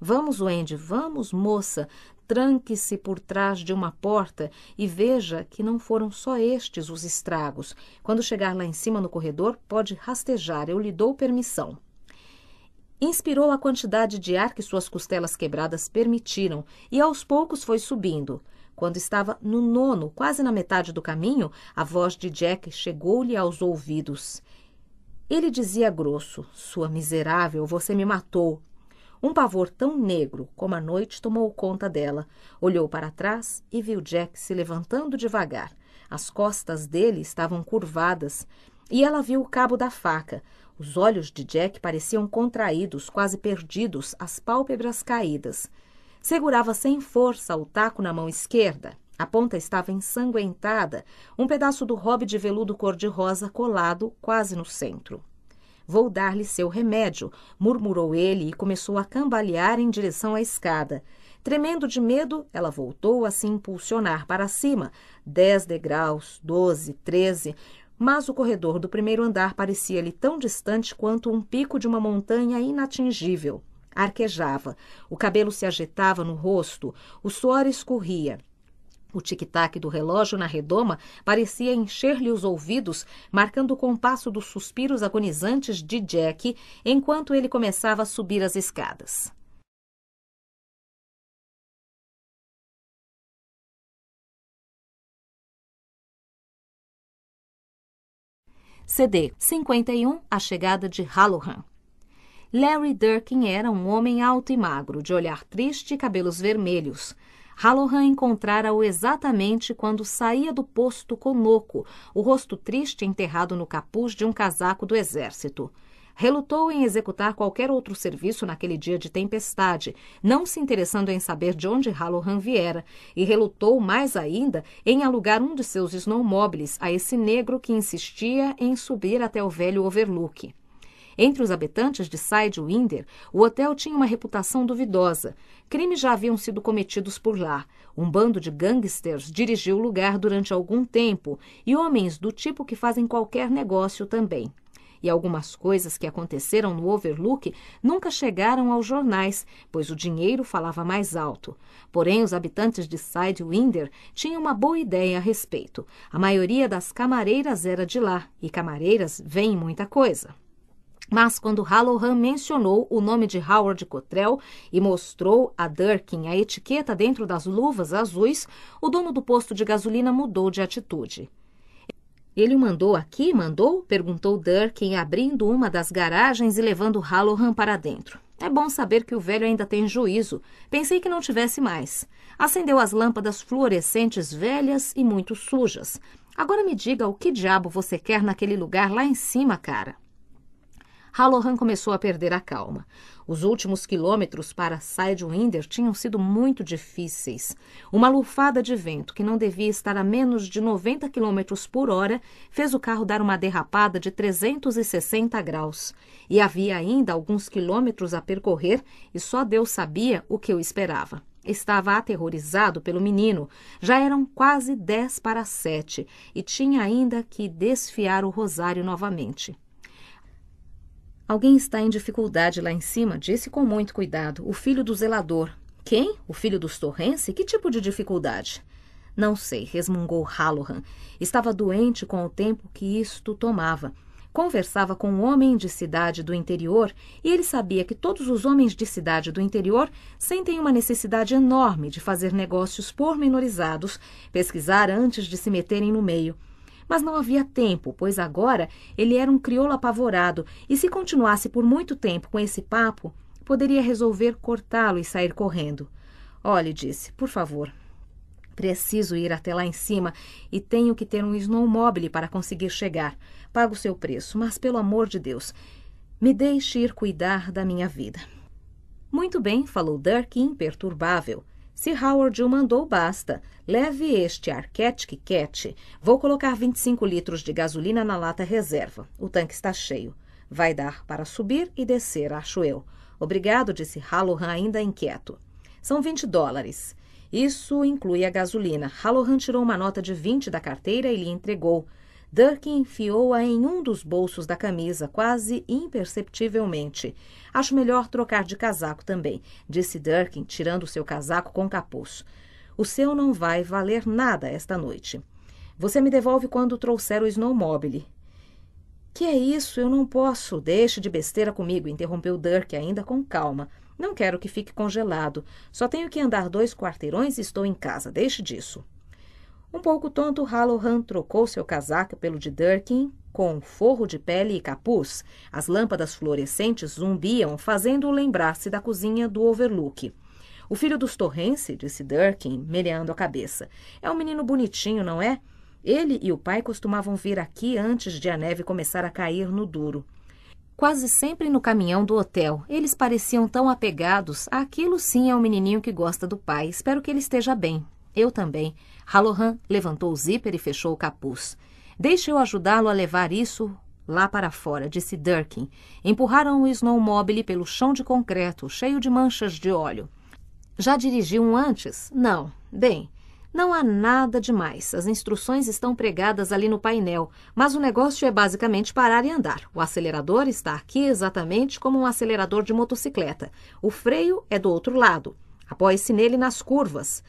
Vamos, Wendy, vamos, moça. Tranque-se por trás de uma porta e veja que não foram só estes os estragos. Quando chegar lá em cima no corredor, pode rastejar. Eu lhe dou permissão inspirou a quantidade de ar que suas costelas quebradas permitiram e aos poucos foi subindo. Quando estava no nono, quase na metade do caminho, a voz de Jack chegou-lhe aos ouvidos. Ele dizia grosso: Sua miserável, você me matou. Um pavor tão negro como a noite tomou conta dela. Olhou para trás e viu Jack se levantando devagar. As costas dele estavam curvadas e ela viu o cabo da faca. Os olhos de Jack pareciam contraídos, quase perdidos, as pálpebras caídas. Segurava sem força o taco na mão esquerda. A ponta estava ensanguentada, um pedaço do hobby de veludo cor-de-rosa colado quase no centro. Vou dar-lhe seu remédio, murmurou ele e começou a cambalear em direção à escada. Tremendo de medo, ela voltou a se impulsionar para cima. Dez degraus, doze, treze. Mas o corredor do primeiro andar parecia-lhe tão distante quanto um pico de uma montanha inatingível. Arquejava, o cabelo se agitava no rosto, o suor escorria. O tic-tac do relógio na redoma parecia encher-lhe os ouvidos, marcando o compasso dos suspiros agonizantes de Jack enquanto ele começava a subir as escadas. CD 51 A Chegada de Halloran Larry Durkin era um homem alto e magro, de olhar triste e cabelos vermelhos. Halohan encontrara-o exatamente quando saía do posto Conoco, o rosto triste enterrado no capuz de um casaco do exército. Relutou em executar qualquer outro serviço naquele dia de tempestade, não se interessando em saber de onde Halohan viera, e relutou mais ainda em alugar um de seus snowmobiles a esse negro que insistia em subir até o velho overlook. Entre os habitantes de Sidewinder, o hotel tinha uma reputação duvidosa. Crimes já haviam sido cometidos por lá. Um bando de gangsters dirigiu o lugar durante algum tempo e homens do tipo que fazem qualquer negócio também e algumas coisas que aconteceram no Overlook nunca chegaram aos jornais, pois o dinheiro falava mais alto. Porém, os habitantes de Sidewinder tinham uma boa ideia a respeito. A maioria das camareiras era de lá, e camareiras veem muita coisa. Mas quando Halloran mencionou o nome de Howard Cottrell e mostrou a Durkin a etiqueta dentro das luvas azuis, o dono do posto de gasolina mudou de atitude. Ele o mandou aqui, mandou? perguntou Durkin, abrindo uma das garagens e levando Halloran para dentro. É bom saber que o velho ainda tem juízo. Pensei que não tivesse mais. Acendeu as lâmpadas fluorescentes velhas e muito sujas. Agora me diga o que diabo você quer naquele lugar lá em cima, cara. Halohan começou a perder a calma. Os últimos quilômetros para Sidewinder tinham sido muito difíceis. Uma lufada de vento, que não devia estar a menos de 90 km por hora, fez o carro dar uma derrapada de 360 graus. E havia ainda alguns quilômetros a percorrer e só Deus sabia o que eu esperava. Estava aterrorizado pelo menino. Já eram quase dez para sete e tinha ainda que desfiar o rosário novamente. Alguém está em dificuldade lá em cima, disse com muito cuidado, o filho do zelador. Quem? O filho dos Torrense? Que tipo de dificuldade? Não sei, resmungou Halloran. Estava doente com o tempo que isto tomava. Conversava com um homem de cidade do interior e ele sabia que todos os homens de cidade do interior sentem uma necessidade enorme de fazer negócios pormenorizados, pesquisar antes de se meterem no meio. Mas não havia tempo, pois agora ele era um crioulo apavorado e se continuasse por muito tempo com esse papo, poderia resolver cortá-lo e sair correndo. Olhe, disse, por favor. Preciso ir até lá em cima e tenho que ter um snowmobile para conseguir chegar. Pago seu preço, mas pelo amor de Deus, me deixe ir cuidar da minha vida. Muito bem, falou Dirk, imperturbável. Se Howard o mandou, basta. Leve este Arquette Cat. Vou colocar 25 litros de gasolina na lata reserva. O tanque está cheio. Vai dar para subir e descer, acho eu. Obrigado, disse Halohan, ainda inquieto. São 20 dólares. Isso inclui a gasolina. Halohan tirou uma nota de 20 da carteira e lhe entregou. Durkin enfiou-a em um dos bolsos da camisa, quase imperceptivelmente. Acho melhor trocar de casaco também, disse Durkin, tirando seu casaco com capuz. O seu não vai valer nada esta noite. Você me devolve quando trouxer o snowmobile. Que é isso? Eu não posso. Deixe de besteira comigo, interrompeu Dirk, ainda com calma. Não quero que fique congelado. Só tenho que andar dois quarteirões e estou em casa. Deixe disso. Um pouco tonto, Hallohan trocou seu casaco pelo de Durkin, com forro de pele e capuz. As lâmpadas fluorescentes zumbiam, fazendo-o lembrar-se da cozinha do Overlook. O filho dos Torrense, disse Durkin, meleando a cabeça. É um menino bonitinho, não é? Ele e o pai costumavam vir aqui antes de a neve começar a cair no duro. Quase sempre no caminhão do hotel, eles pareciam tão apegados. Aquilo sim é um menininho que gosta do pai. Espero que ele esteja bem, eu também. Halohan levantou o zíper e fechou o capuz. Deixe eu ajudá-lo a levar isso lá para fora, disse Durkin. Empurraram o snowmobile pelo chão de concreto, cheio de manchas de óleo. Já dirigiu um antes? Não. Bem, não há nada demais. As instruções estão pregadas ali no painel, mas o negócio é basicamente parar e andar. O acelerador está aqui exatamente como um acelerador de motocicleta. O freio é do outro lado. Apoie-se nele nas curvas.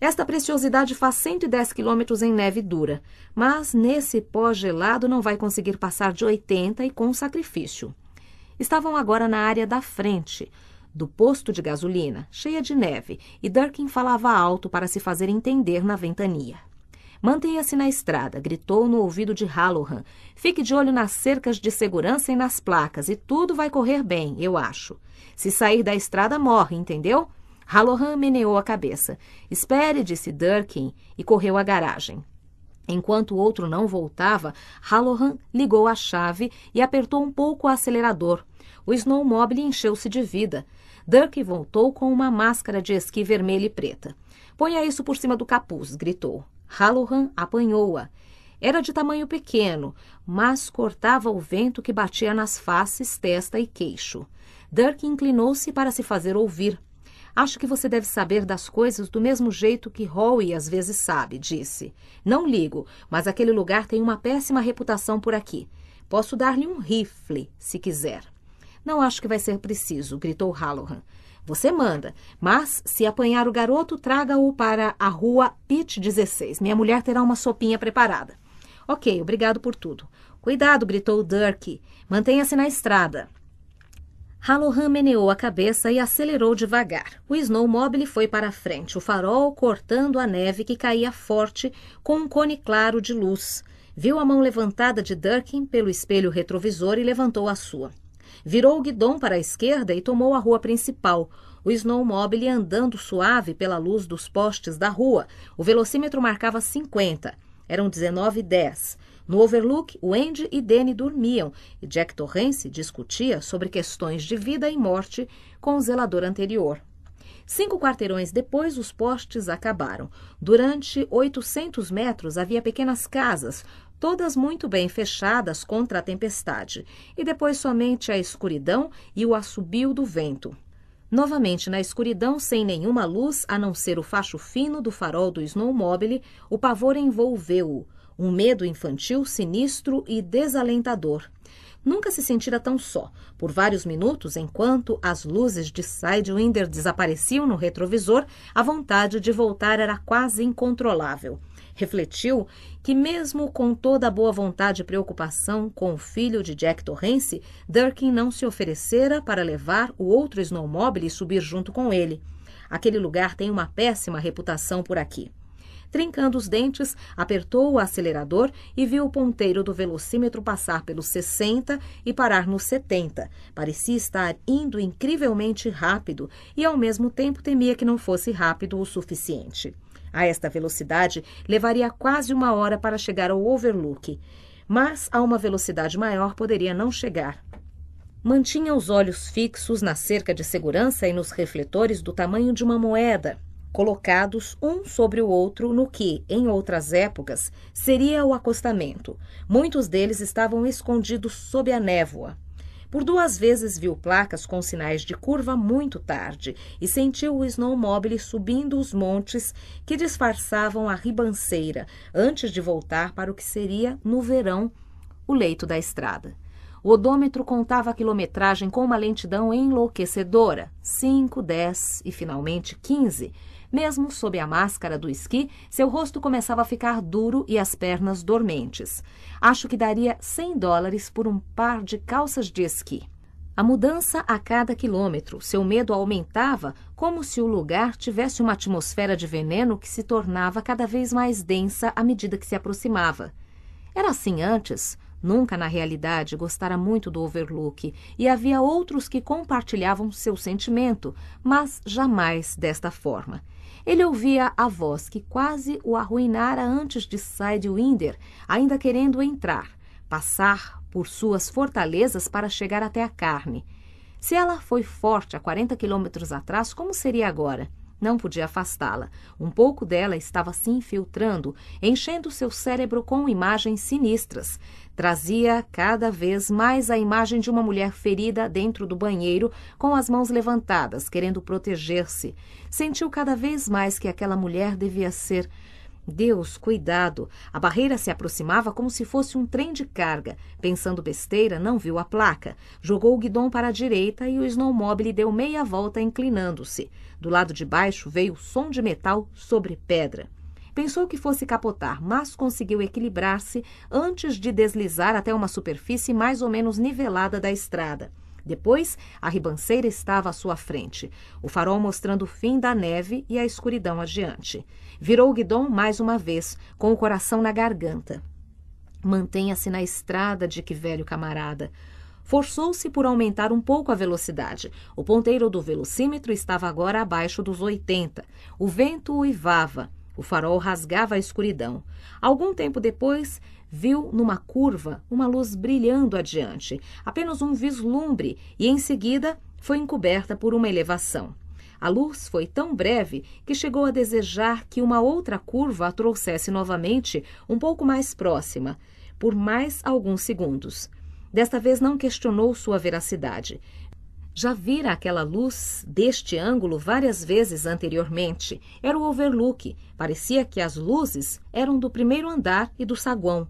Esta preciosidade faz 110 quilômetros em neve dura, mas nesse pó gelado não vai conseguir passar de 80 e com sacrifício. Estavam agora na área da frente, do posto de gasolina, cheia de neve, e Durkin falava alto para se fazer entender na ventania. Mantenha-se na estrada, gritou no ouvido de Halloran. Fique de olho nas cercas de segurança e nas placas, e tudo vai correr bem, eu acho. Se sair da estrada, morre, entendeu? Halohan meneou a cabeça. Espere, disse Durkin, e correu à garagem. Enquanto o outro não voltava, Halohan ligou a chave e apertou um pouco o acelerador. O snowmobile encheu-se de vida. Dirk voltou com uma máscara de esqui vermelha e preta. Ponha isso por cima do capuz, gritou. Halohan apanhou-a. Era de tamanho pequeno, mas cortava o vento que batia nas faces, testa e queixo. Dirk inclinou-se para se fazer ouvir. Acho que você deve saber das coisas do mesmo jeito que Howie às vezes sabe, disse. Não ligo, mas aquele lugar tem uma péssima reputação por aqui. Posso dar-lhe um rifle, se quiser. Não acho que vai ser preciso, gritou Halloran. Você manda, mas se apanhar o garoto, traga-o para a rua Pit 16. Minha mulher terá uma sopinha preparada. Ok, obrigado por tudo. Cuidado, gritou Durkee. Mantenha-se na estrada. Halohan meneou a cabeça e acelerou devagar. O snowmobile foi para a frente, o farol cortando a neve que caía forte com um cone claro de luz. Viu a mão levantada de Durkin pelo espelho retrovisor e levantou a sua. Virou o guidão para a esquerda e tomou a rua principal, o snowmobile andando suave pela luz dos postes da rua. O velocímetro marcava 50. Eram 19 e 10. No Overlook, Wendy e Danny dormiam e Jack Torrance discutia sobre questões de vida e morte com o zelador anterior. Cinco quarteirões depois, os postes acabaram. Durante 800 metros havia pequenas casas, todas muito bem fechadas contra a tempestade, e depois somente a escuridão e o assobio do vento. Novamente na escuridão, sem nenhuma luz a não ser o facho fino do farol do snowmobile, o pavor envolveu-o. Um medo infantil sinistro e desalentador. Nunca se sentira tão só. Por vários minutos, enquanto as luzes de Sidewinder desapareciam no retrovisor, a vontade de voltar era quase incontrolável. Refletiu que, mesmo com toda a boa vontade e preocupação com o filho de Jack Torrance, Durkin não se oferecera para levar o outro snowmobile e subir junto com ele. Aquele lugar tem uma péssima reputação por aqui. Trincando os dentes, apertou o acelerador e viu o ponteiro do velocímetro passar pelos 60 e parar nos 70. Parecia estar indo incrivelmente rápido e, ao mesmo tempo, temia que não fosse rápido o suficiente. A esta velocidade, levaria quase uma hora para chegar ao overlook. Mas a uma velocidade maior poderia não chegar, mantinha os olhos fixos na cerca de segurança e nos refletores do tamanho de uma moeda, colocados um sobre o outro no que, em outras épocas, seria o acostamento. Muitos deles estavam escondidos sob a névoa. Por duas vezes viu placas com sinais de curva muito tarde e sentiu o snowmobile subindo os montes que disfarçavam a ribanceira antes de voltar para o que seria, no verão, o leito da estrada. O odômetro contava a quilometragem com uma lentidão enlouquecedora: 5, 10 e finalmente 15, mesmo sob a máscara do esqui, seu rosto começava a ficar duro e as pernas dormentes. Acho que daria 100 dólares por um par de calças de esqui. A mudança a cada quilômetro, seu medo aumentava, como se o lugar tivesse uma atmosfera de veneno que se tornava cada vez mais densa à medida que se aproximava. Era assim antes. Nunca, na realidade, gostara muito do Overlook, e havia outros que compartilhavam seu sentimento, mas jamais desta forma. Ele ouvia a voz que quase o arruinara antes de Winder, ainda querendo entrar, passar por suas fortalezas para chegar até a carne. Se ela foi forte há 40 quilômetros atrás, como seria agora? Não podia afastá-la. Um pouco dela estava se infiltrando, enchendo seu cérebro com imagens sinistras. Trazia cada vez mais a imagem de uma mulher ferida dentro do banheiro, com as mãos levantadas, querendo proteger-se. Sentiu cada vez mais que aquela mulher devia ser. Deus, cuidado! A barreira se aproximava como se fosse um trem de carga. Pensando besteira, não viu a placa. Jogou o guidão para a direita e o snowmobile deu meia volta inclinando-se. Do lado de baixo veio o som de metal sobre pedra. Pensou que fosse capotar, mas conseguiu equilibrar-se antes de deslizar até uma superfície mais ou menos nivelada da estrada. Depois, a ribanceira estava à sua frente, o farol mostrando o fim da neve e a escuridão adiante. Virou o guidão mais uma vez, com o coração na garganta. Mantenha-se na estrada, de que velho camarada. Forçou-se por aumentar um pouco a velocidade. O ponteiro do velocímetro estava agora abaixo dos 80. O vento uivava. O farol rasgava a escuridão. Algum tempo depois, viu numa curva uma luz brilhando adiante, apenas um vislumbre, e em seguida foi encoberta por uma elevação. A luz foi tão breve que chegou a desejar que uma outra curva a trouxesse novamente um pouco mais próxima, por mais alguns segundos. Desta vez não questionou sua veracidade. Já vira aquela luz deste ângulo várias vezes anteriormente. Era o overlook. Parecia que as luzes eram do primeiro andar e do saguão.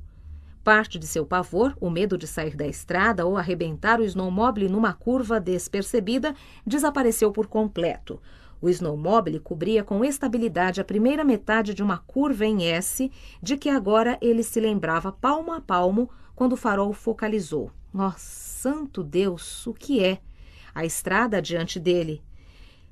Parte de seu pavor, o medo de sair da estrada ou arrebentar o snowmobile numa curva despercebida, desapareceu por completo. O snowmobile cobria com estabilidade a primeira metade de uma curva em S, de que agora ele se lembrava palmo a palmo quando o farol focalizou. Nossa, santo Deus, o que é? a estrada diante dele.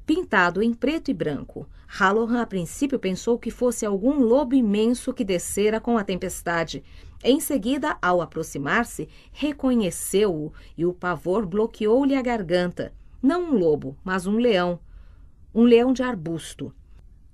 Pintado em preto e branco, Halloran a princípio pensou que fosse algum lobo imenso que descera com a tempestade. Em seguida, ao aproximar-se, reconheceu-o e o pavor bloqueou-lhe a garganta. Não um lobo, mas um leão. Um leão de arbusto.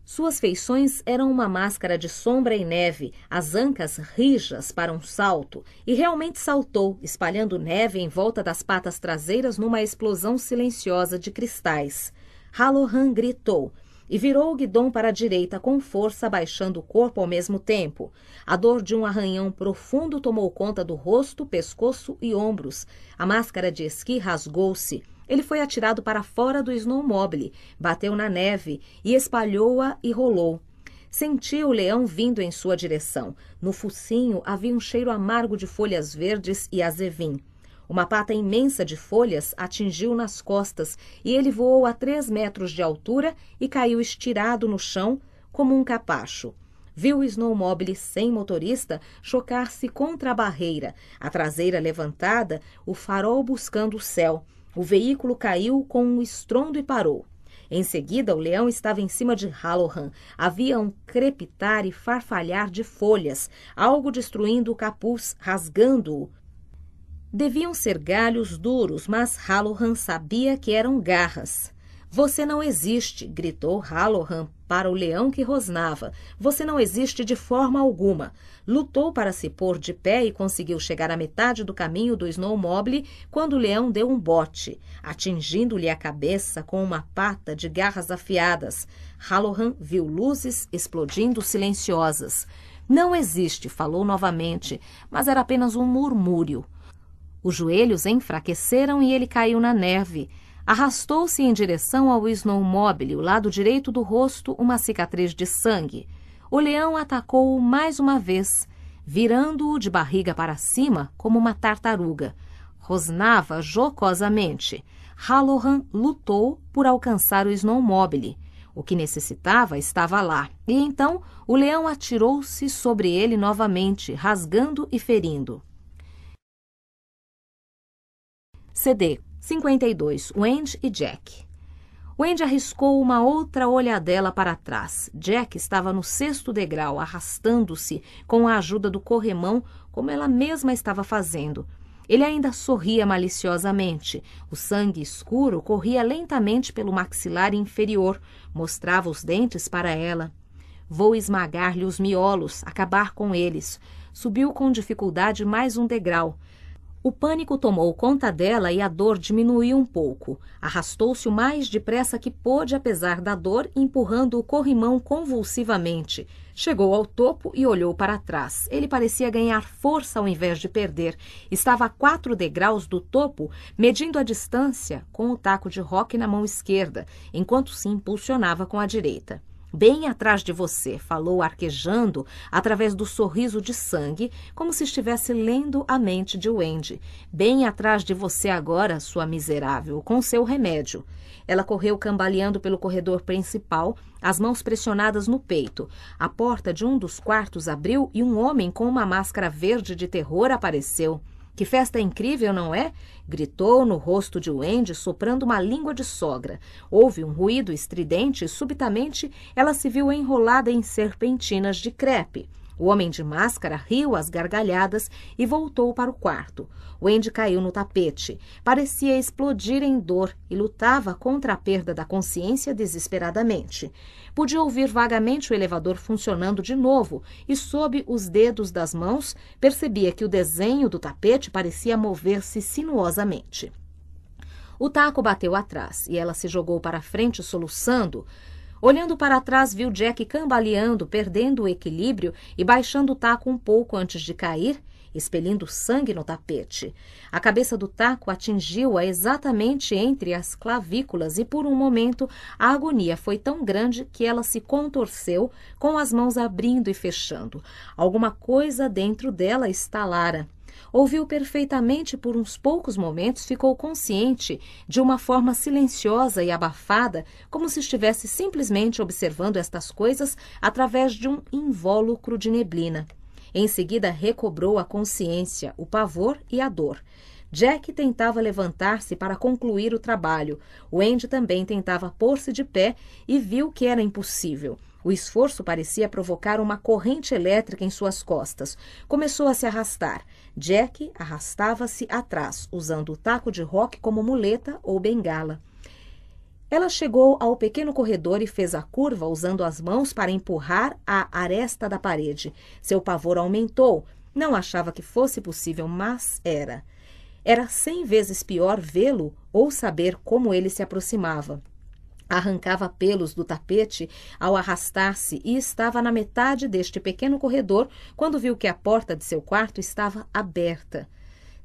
Suas feições eram uma máscara de sombra e neve, as ancas rijas para um salto, e realmente saltou, espalhando neve em volta das patas traseiras numa explosão silenciosa de cristais. Halohan gritou e virou o guidão para a direita com força, baixando o corpo ao mesmo tempo. A dor de um arranhão profundo tomou conta do rosto, pescoço e ombros. A máscara de esqui rasgou-se. Ele foi atirado para fora do snowmobile, bateu na neve e espalhou-a e rolou. Sentiu o leão vindo em sua direção. No focinho havia um cheiro amargo de folhas verdes e azevim. Uma pata imensa de folhas atingiu nas costas e ele voou a três metros de altura e caiu estirado no chão como um capacho. Viu o snowmobile sem motorista chocar-se contra a barreira, a traseira levantada, o farol buscando o céu. O veículo caiu com um estrondo e parou. Em seguida, o leão estava em cima de Halloran. Havia um crepitar e farfalhar de folhas, algo destruindo o capuz, rasgando-o. Deviam ser galhos duros, mas Halloran sabia que eram garras. Você não existe, gritou Halloran para o leão que rosnava. Você não existe de forma alguma. Lutou para se pôr de pé e conseguiu chegar à metade do caminho do snowmobile quando o leão deu um bote, atingindo-lhe a cabeça com uma pata de garras afiadas. Halloran viu luzes explodindo silenciosas. Não existe, falou novamente, mas era apenas um murmúrio. Os joelhos enfraqueceram e ele caiu na neve. Arrastou-se em direção ao snowmobile, o lado direito do rosto, uma cicatriz de sangue. O leão atacou-o mais uma vez, virando-o de barriga para cima como uma tartaruga. Rosnava jocosamente. Halloran lutou por alcançar o snowmobile. O que necessitava estava lá. E então o leão atirou-se sobre ele novamente, rasgando e ferindo. CD 52. Wendy e Jack. Wendy arriscou uma outra olhadela para trás. Jack estava no sexto degrau, arrastando-se com a ajuda do corremão, como ela mesma estava fazendo. Ele ainda sorria maliciosamente. O sangue escuro corria lentamente pelo maxilar inferior, mostrava os dentes para ela. Vou esmagar-lhe os miolos, acabar com eles. Subiu com dificuldade mais um degrau. O pânico tomou conta dela e a dor diminuiu um pouco. Arrastou-se o mais depressa que pôde, apesar da dor, empurrando o corrimão convulsivamente. Chegou ao topo e olhou para trás. Ele parecia ganhar força ao invés de perder. Estava a quatro degraus do topo, medindo a distância com o taco de rock na mão esquerda, enquanto se impulsionava com a direita. Bem atrás de você, falou arquejando através do sorriso de sangue, como se estivesse lendo a mente de Wendy. Bem atrás de você agora, sua miserável, com seu remédio. Ela correu cambaleando pelo corredor principal, as mãos pressionadas no peito. A porta de um dos quartos abriu e um homem com uma máscara verde de terror apareceu. Que festa incrível, não é? gritou no rosto de Wendy, soprando uma língua de sogra. Houve um ruído estridente e subitamente ela se viu enrolada em serpentinas de crepe. O homem de máscara riu às gargalhadas e voltou para o quarto. Wendy caiu no tapete. Parecia explodir em dor e lutava contra a perda da consciência desesperadamente. Podia ouvir vagamente o elevador funcionando de novo e, sob os dedos das mãos, percebia que o desenho do tapete parecia mover-se sinuosamente. O taco bateu atrás e ela se jogou para frente soluçando, Olhando para trás, viu Jack cambaleando, perdendo o equilíbrio e baixando o taco um pouco antes de cair, expelindo sangue no tapete. A cabeça do taco atingiu-a exatamente entre as clavículas e, por um momento, a agonia foi tão grande que ela se contorceu, com as mãos abrindo e fechando. Alguma coisa dentro dela estalara. Ouviu perfeitamente por uns poucos momentos, ficou consciente de uma forma silenciosa e abafada, como se estivesse simplesmente observando estas coisas através de um invólucro de neblina. Em seguida, recobrou a consciência, o pavor e a dor. Jack tentava levantar-se para concluir o trabalho. Wendy também tentava pôr-se de pé e viu que era impossível. O esforço parecia provocar uma corrente elétrica em suas costas. Começou a se arrastar. Jack arrastava-se atrás, usando o taco de rock como muleta ou bengala. Ela chegou ao pequeno corredor e fez a curva usando as mãos para empurrar a aresta da parede. Seu pavor aumentou. Não achava que fosse possível, mas era. Era cem vezes pior vê-lo ou saber como ele se aproximava. Arrancava pelos do tapete ao arrastar-se e estava na metade deste pequeno corredor quando viu que a porta de seu quarto estava aberta.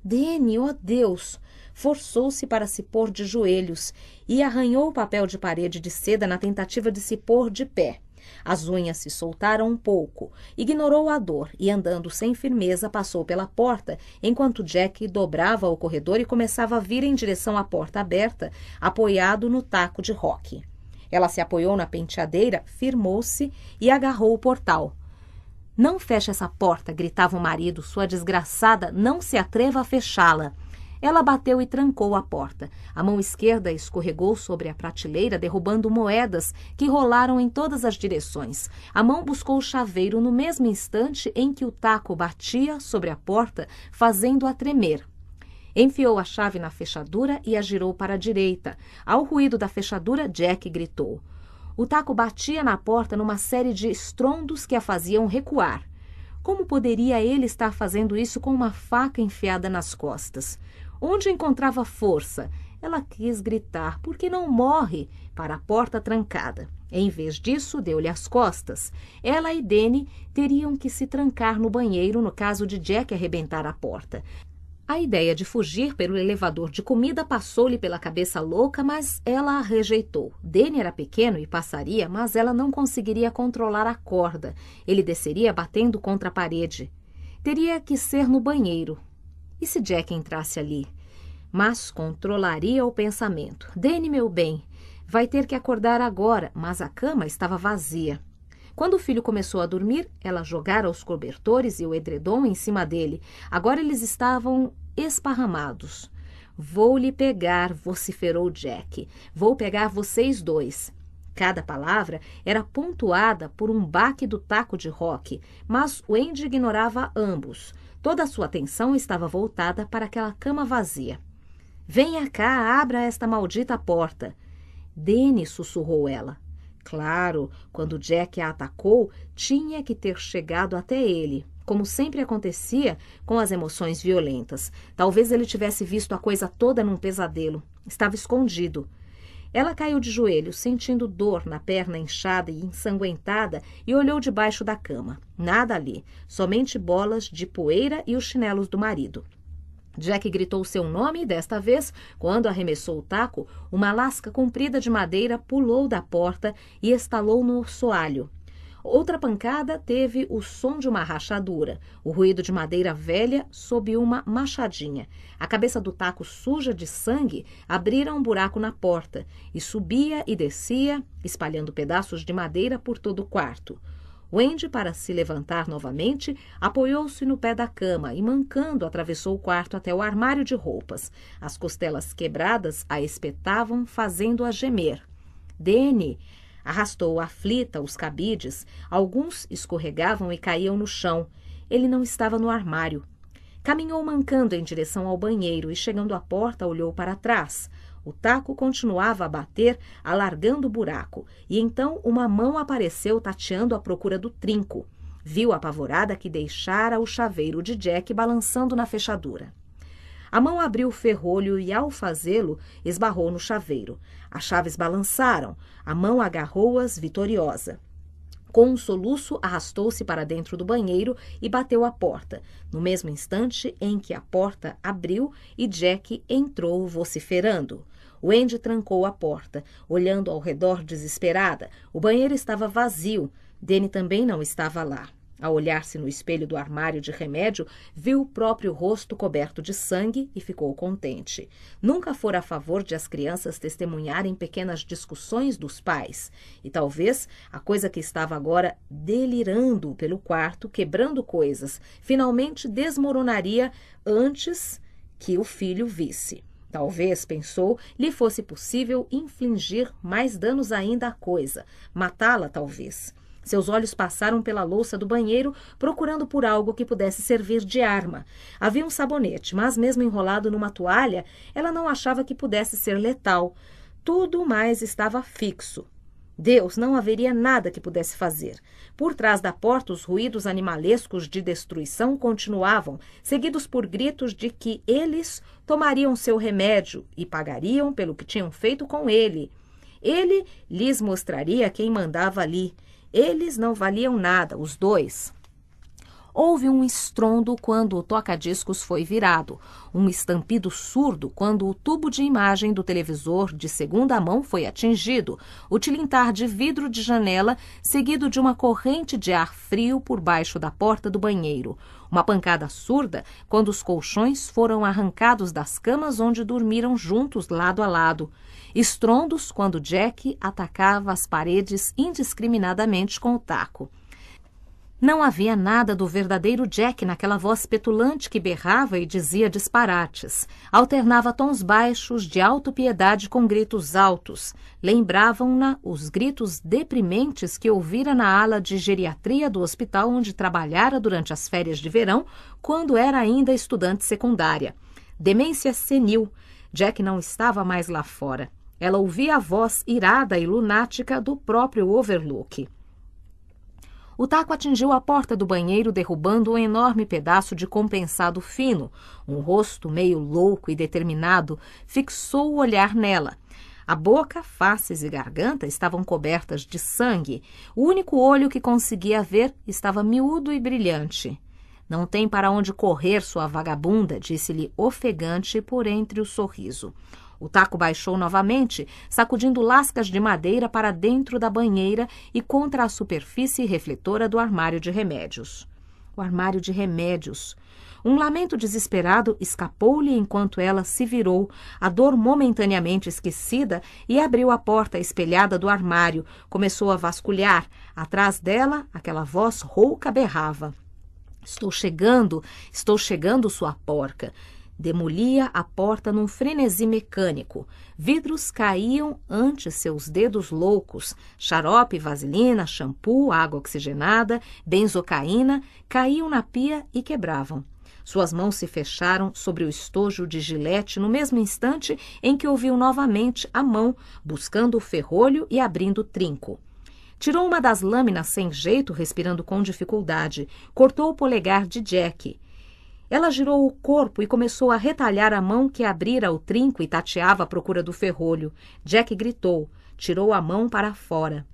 Dene, ó oh Deus! Forçou-se para se pôr de joelhos e arranhou o papel de parede de seda na tentativa de se pôr de pé. As unhas se soltaram um pouco. Ignorou a dor e, andando sem firmeza, passou pela porta, enquanto Jack dobrava o corredor e começava a vir em direção à porta aberta, apoiado no taco de rock. Ela se apoiou na penteadeira, firmou-se e agarrou o portal. Não feche essa porta, gritava o marido. Sua desgraçada não se atreva a fechá-la. Ela bateu e trancou a porta. A mão esquerda escorregou sobre a prateleira, derrubando moedas que rolaram em todas as direções. A mão buscou o chaveiro no mesmo instante em que o taco batia sobre a porta, fazendo-a tremer. Enfiou a chave na fechadura e a girou para a direita. Ao ruído da fechadura, Jack gritou. O taco batia na porta numa série de estrondos que a faziam recuar. Como poderia ele estar fazendo isso com uma faca enfiada nas costas? Onde encontrava força, ela quis gritar: porque não morre? para a porta trancada. Em vez disso, deu-lhe as costas. Ela e Dene teriam que se trancar no banheiro no caso de Jack arrebentar a porta. A ideia de fugir pelo elevador de comida passou-lhe pela cabeça louca, mas ela a rejeitou. Danny era pequeno e passaria, mas ela não conseguiria controlar a corda. Ele desceria batendo contra a parede. Teria que ser no banheiro. E se Jack entrasse ali? Mas controlaria o pensamento. Dene, meu bem, vai ter que acordar agora, mas a cama estava vazia. Quando o filho começou a dormir, ela jogara os cobertores e o edredom em cima dele. Agora eles estavam esparramados. Vou lhe pegar, vociferou Jack. Vou pegar vocês dois. Cada palavra era pontuada por um baque do taco de rock, mas Wendy ignorava ambos. Toda a sua atenção estava voltada para aquela cama vazia. Venha cá, abra esta maldita porta. Dene sussurrou ela. Claro, quando Jack a atacou, tinha que ter chegado até ele, como sempre acontecia com as emoções violentas. Talvez ele tivesse visto a coisa toda num pesadelo. Estava escondido. Ela caiu de joelhos, sentindo dor na perna inchada e ensanguentada, e olhou debaixo da cama. Nada ali, somente bolas de poeira e os chinelos do marido. Jack gritou seu nome e desta vez, quando arremessou o taco, uma lasca comprida de madeira pulou da porta e estalou no soalho. Outra pancada teve o som de uma rachadura, o ruído de madeira velha sob uma machadinha. A cabeça do taco suja de sangue abrira um buraco na porta e subia e descia, espalhando pedaços de madeira por todo o quarto. Wendy, para se levantar novamente, apoiou-se no pé da cama e, mancando, atravessou o quarto até o armário de roupas. As costelas quebradas a espetavam, fazendo-a gemer. Dene, Arrastou aflita os cabides, alguns escorregavam e caíam no chão. Ele não estava no armário. Caminhou mancando em direção ao banheiro e, chegando à porta, olhou para trás. O taco continuava a bater, alargando o buraco, e então uma mão apareceu tateando à procura do trinco. Viu apavorada que deixara o chaveiro de Jack balançando na fechadura. A mão abriu o ferrolho e, ao fazê-lo, esbarrou no chaveiro. As chaves balançaram. A mão agarrou-as, vitoriosa. Com um soluço, arrastou-se para dentro do banheiro e bateu à porta, no mesmo instante em que a porta abriu e Jack entrou vociferando. Wendy trancou a porta, olhando ao redor desesperada. O banheiro estava vazio. Danny também não estava lá. Ao olhar-se no espelho do armário de remédio, viu o próprio rosto coberto de sangue e ficou contente. Nunca fora a favor de as crianças testemunharem pequenas discussões dos pais. E talvez a coisa que estava agora delirando pelo quarto, quebrando coisas, finalmente desmoronaria antes que o filho visse. Talvez, pensou, lhe fosse possível infligir mais danos ainda à coisa, matá-la, talvez. Seus olhos passaram pela louça do banheiro, procurando por algo que pudesse servir de arma. Havia um sabonete, mas mesmo enrolado numa toalha, ela não achava que pudesse ser letal. Tudo mais estava fixo, Deus não haveria nada que pudesse fazer. Por trás da porta, os ruídos animalescos de destruição continuavam, seguidos por gritos de que eles tomariam seu remédio e pagariam pelo que tinham feito com ele. Ele lhes mostraria quem mandava ali. Eles não valiam nada, os dois. Houve um estrondo quando o toca-discos foi virado, um estampido surdo quando o tubo de imagem do televisor de segunda mão foi atingido, o tilintar de vidro de janela, seguido de uma corrente de ar frio por baixo da porta do banheiro, uma pancada surda quando os colchões foram arrancados das camas onde dormiram juntos lado a lado, estrondos quando Jack atacava as paredes indiscriminadamente com o taco. Não havia nada do verdadeiro Jack naquela voz petulante que berrava e dizia disparates. Alternava tons baixos de auto-piedade com gritos altos. Lembravam-na os gritos deprimentes que ouvira na ala de geriatria do hospital onde trabalhara durante as férias de verão, quando era ainda estudante secundária. Demência senil. Jack não estava mais lá fora. Ela ouvia a voz irada e lunática do próprio Overlook. O taco atingiu a porta do banheiro, derrubando um enorme pedaço de compensado fino. Um rosto meio louco e determinado fixou o olhar nela. A boca, faces e garganta estavam cobertas de sangue. O único olho que conseguia ver estava miúdo e brilhante. Não tem para onde correr, sua vagabunda, disse-lhe ofegante por entre o sorriso. O taco baixou novamente, sacudindo lascas de madeira para dentro da banheira e contra a superfície refletora do armário de remédios. O armário de remédios. Um lamento desesperado escapou-lhe enquanto ela se virou, a dor momentaneamente esquecida, e abriu a porta espelhada do armário. Começou a vasculhar. Atrás dela, aquela voz rouca berrava: Estou chegando, estou chegando, sua porca. Demolia a porta num frenesi mecânico. Vidros caíam ante seus dedos loucos. Xarope, vaselina, shampoo, água oxigenada, benzocaína caíam na pia e quebravam. Suas mãos se fecharam sobre o estojo de gilete no mesmo instante em que ouviu novamente a mão, buscando o ferrolho e abrindo o trinco. Tirou uma das lâminas sem jeito, respirando com dificuldade. Cortou o polegar de Jack. Ela girou o corpo e começou a retalhar a mão que abrira o trinco e tateava à procura do ferrolho. Jack gritou, tirou a mão para fora.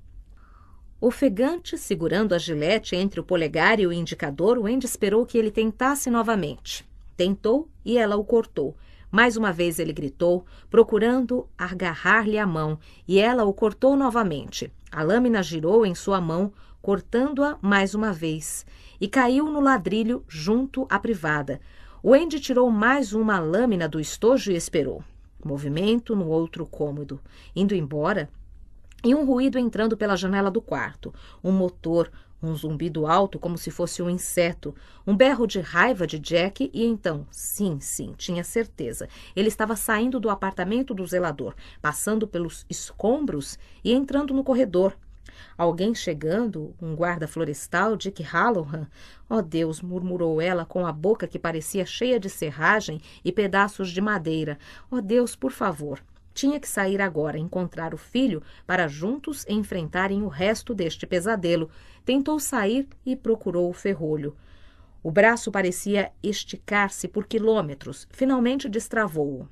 Ofegante, segurando a gilete entre o polegar e o indicador, Wendy esperou que ele tentasse novamente. Tentou e ela o cortou. Mais uma vez ele gritou, procurando agarrar-lhe a mão, e ela o cortou novamente. A lâmina girou em sua mão, cortando-a mais uma vez e caiu no ladrilho junto à privada. Wendy tirou mais uma lâmina do estojo e esperou. Movimento no outro cômodo, indo embora, e um ruído entrando pela janela do quarto. Um motor, um zumbido alto como se fosse um inseto, um berro de raiva de Jack e então, sim, sim, tinha certeza. Ele estava saindo do apartamento do zelador, passando pelos escombros e entrando no corredor. Alguém chegando, um guarda florestal, Dick Halloran. Oh Deus, murmurou ela com a boca que parecia cheia de serragem e pedaços de madeira. Oh Deus, por favor. Tinha que sair agora, encontrar o filho, para juntos enfrentarem o resto deste pesadelo. Tentou sair e procurou o ferrolho. O braço parecia esticar-se por quilômetros. Finalmente destravou-o.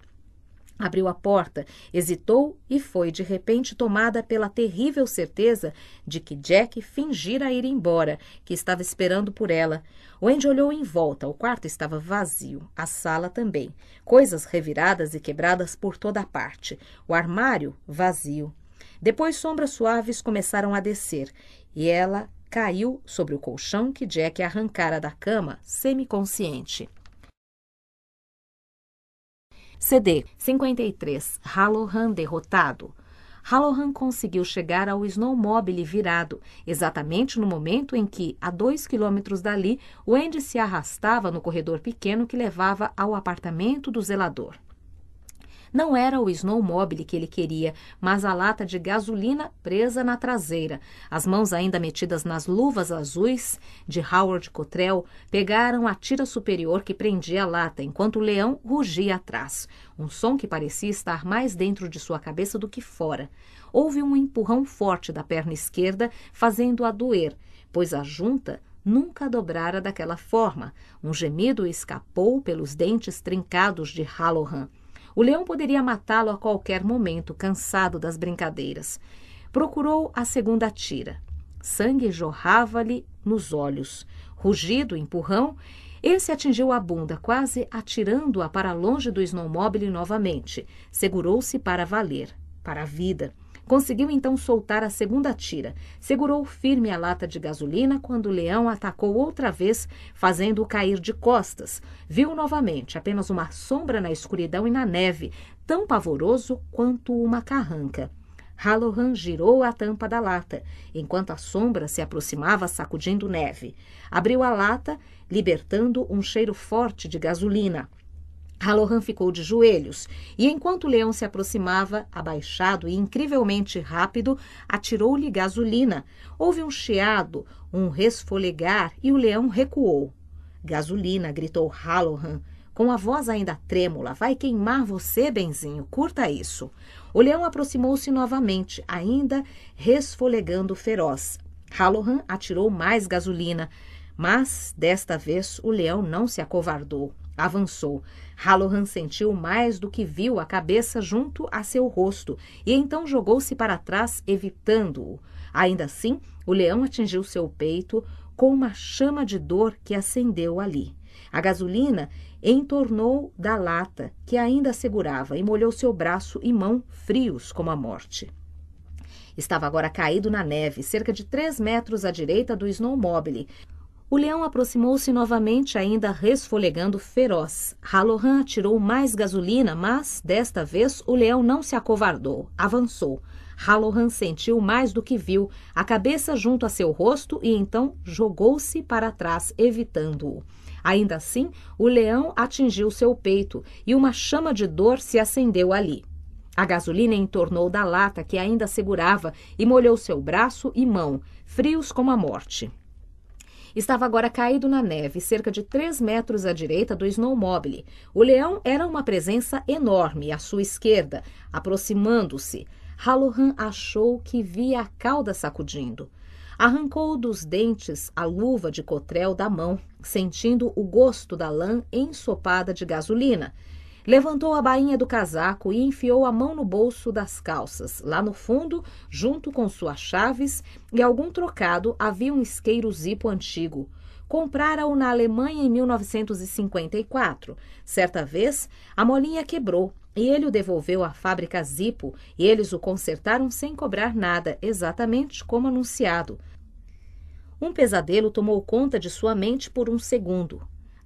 Abriu a porta, hesitou e foi de repente tomada pela terrível certeza de que Jack fingira ir embora, que estava esperando por ela. Wendy olhou em volta, o quarto estava vazio, a sala também. Coisas reviradas e quebradas por toda parte, o armário vazio. Depois sombras suaves começaram a descer e ela caiu sobre o colchão que Jack arrancara da cama, semiconsciente. CD 53, Hallohan derrotado. Hallohan conseguiu chegar ao snowmobile virado, exatamente no momento em que, a dois quilômetros dali, Wendy se arrastava no corredor pequeno que levava ao apartamento do zelador. Não era o snowmobile que ele queria, mas a lata de gasolina presa na traseira. As mãos ainda metidas nas luvas azuis de Howard Cottrell pegaram a tira superior que prendia a lata, enquanto o leão rugia atrás. Um som que parecia estar mais dentro de sua cabeça do que fora. Houve um empurrão forte da perna esquerda, fazendo-a doer, pois a junta nunca dobrara daquela forma. Um gemido escapou pelos dentes trincados de Halloran. O leão poderia matá-lo a qualquer momento, cansado das brincadeiras. Procurou a segunda tira. Sangue jorrava-lhe nos olhos. Rugido, empurrão, esse atingiu a bunda, quase atirando-a para longe do snowmobile novamente. Segurou-se para valer, para a vida. Conseguiu então soltar a segunda tira. Segurou firme a lata de gasolina quando o leão atacou outra vez, fazendo-o cair de costas. Viu novamente apenas uma sombra na escuridão e na neve, tão pavoroso quanto uma carranca. Halloran girou a tampa da lata, enquanto a sombra se aproximava sacudindo neve. Abriu a lata, libertando um cheiro forte de gasolina. Halloran ficou de joelhos e, enquanto o leão se aproximava, abaixado e incrivelmente rápido, atirou-lhe gasolina. Houve um chiado, um resfolegar e o leão recuou. Gasolina, gritou Halloran, com a voz ainda trêmula. Vai queimar você, benzinho, curta isso. O leão aproximou-se novamente, ainda resfolegando feroz. Halloran atirou mais gasolina, mas desta vez o leão não se acovardou. Avançou Halohan sentiu mais do que viu a cabeça junto a seu rosto e então jogou-se para trás, evitando-o. Ainda assim, o leão atingiu seu peito com uma chama de dor que acendeu ali. A gasolina entornou da lata que ainda segurava e molhou seu braço e mão frios como a morte. Estava agora caído na neve, cerca de três metros à direita do snowmobile, o leão aproximou-se novamente, ainda resfolegando feroz. Halohan atirou mais gasolina, mas, desta vez, o leão não se acovardou. Avançou. Halohan sentiu mais do que viu, a cabeça junto a seu rosto e então jogou-se para trás, evitando-o. Ainda assim, o leão atingiu seu peito e uma chama de dor se acendeu ali. A gasolina entornou da lata que ainda segurava e molhou seu braço e mão, frios como a morte estava agora caído na neve, cerca de três metros à direita do snowmobile. O leão era uma presença enorme à sua esquerda, aproximando-se. Halloran achou que via a cauda sacudindo. Arrancou dos dentes a luva de cotrel da mão, sentindo o gosto da lã ensopada de gasolina. Levantou a bainha do casaco e enfiou a mão no bolso das calças. Lá no fundo, junto com suas chaves e algum trocado, havia um isqueiro zipo antigo. Comprara-o na Alemanha em 1954. Certa vez, a molinha quebrou e ele o devolveu à fábrica Zipo e eles o consertaram sem cobrar nada, exatamente como anunciado. Um pesadelo tomou conta de sua mente por um segundo.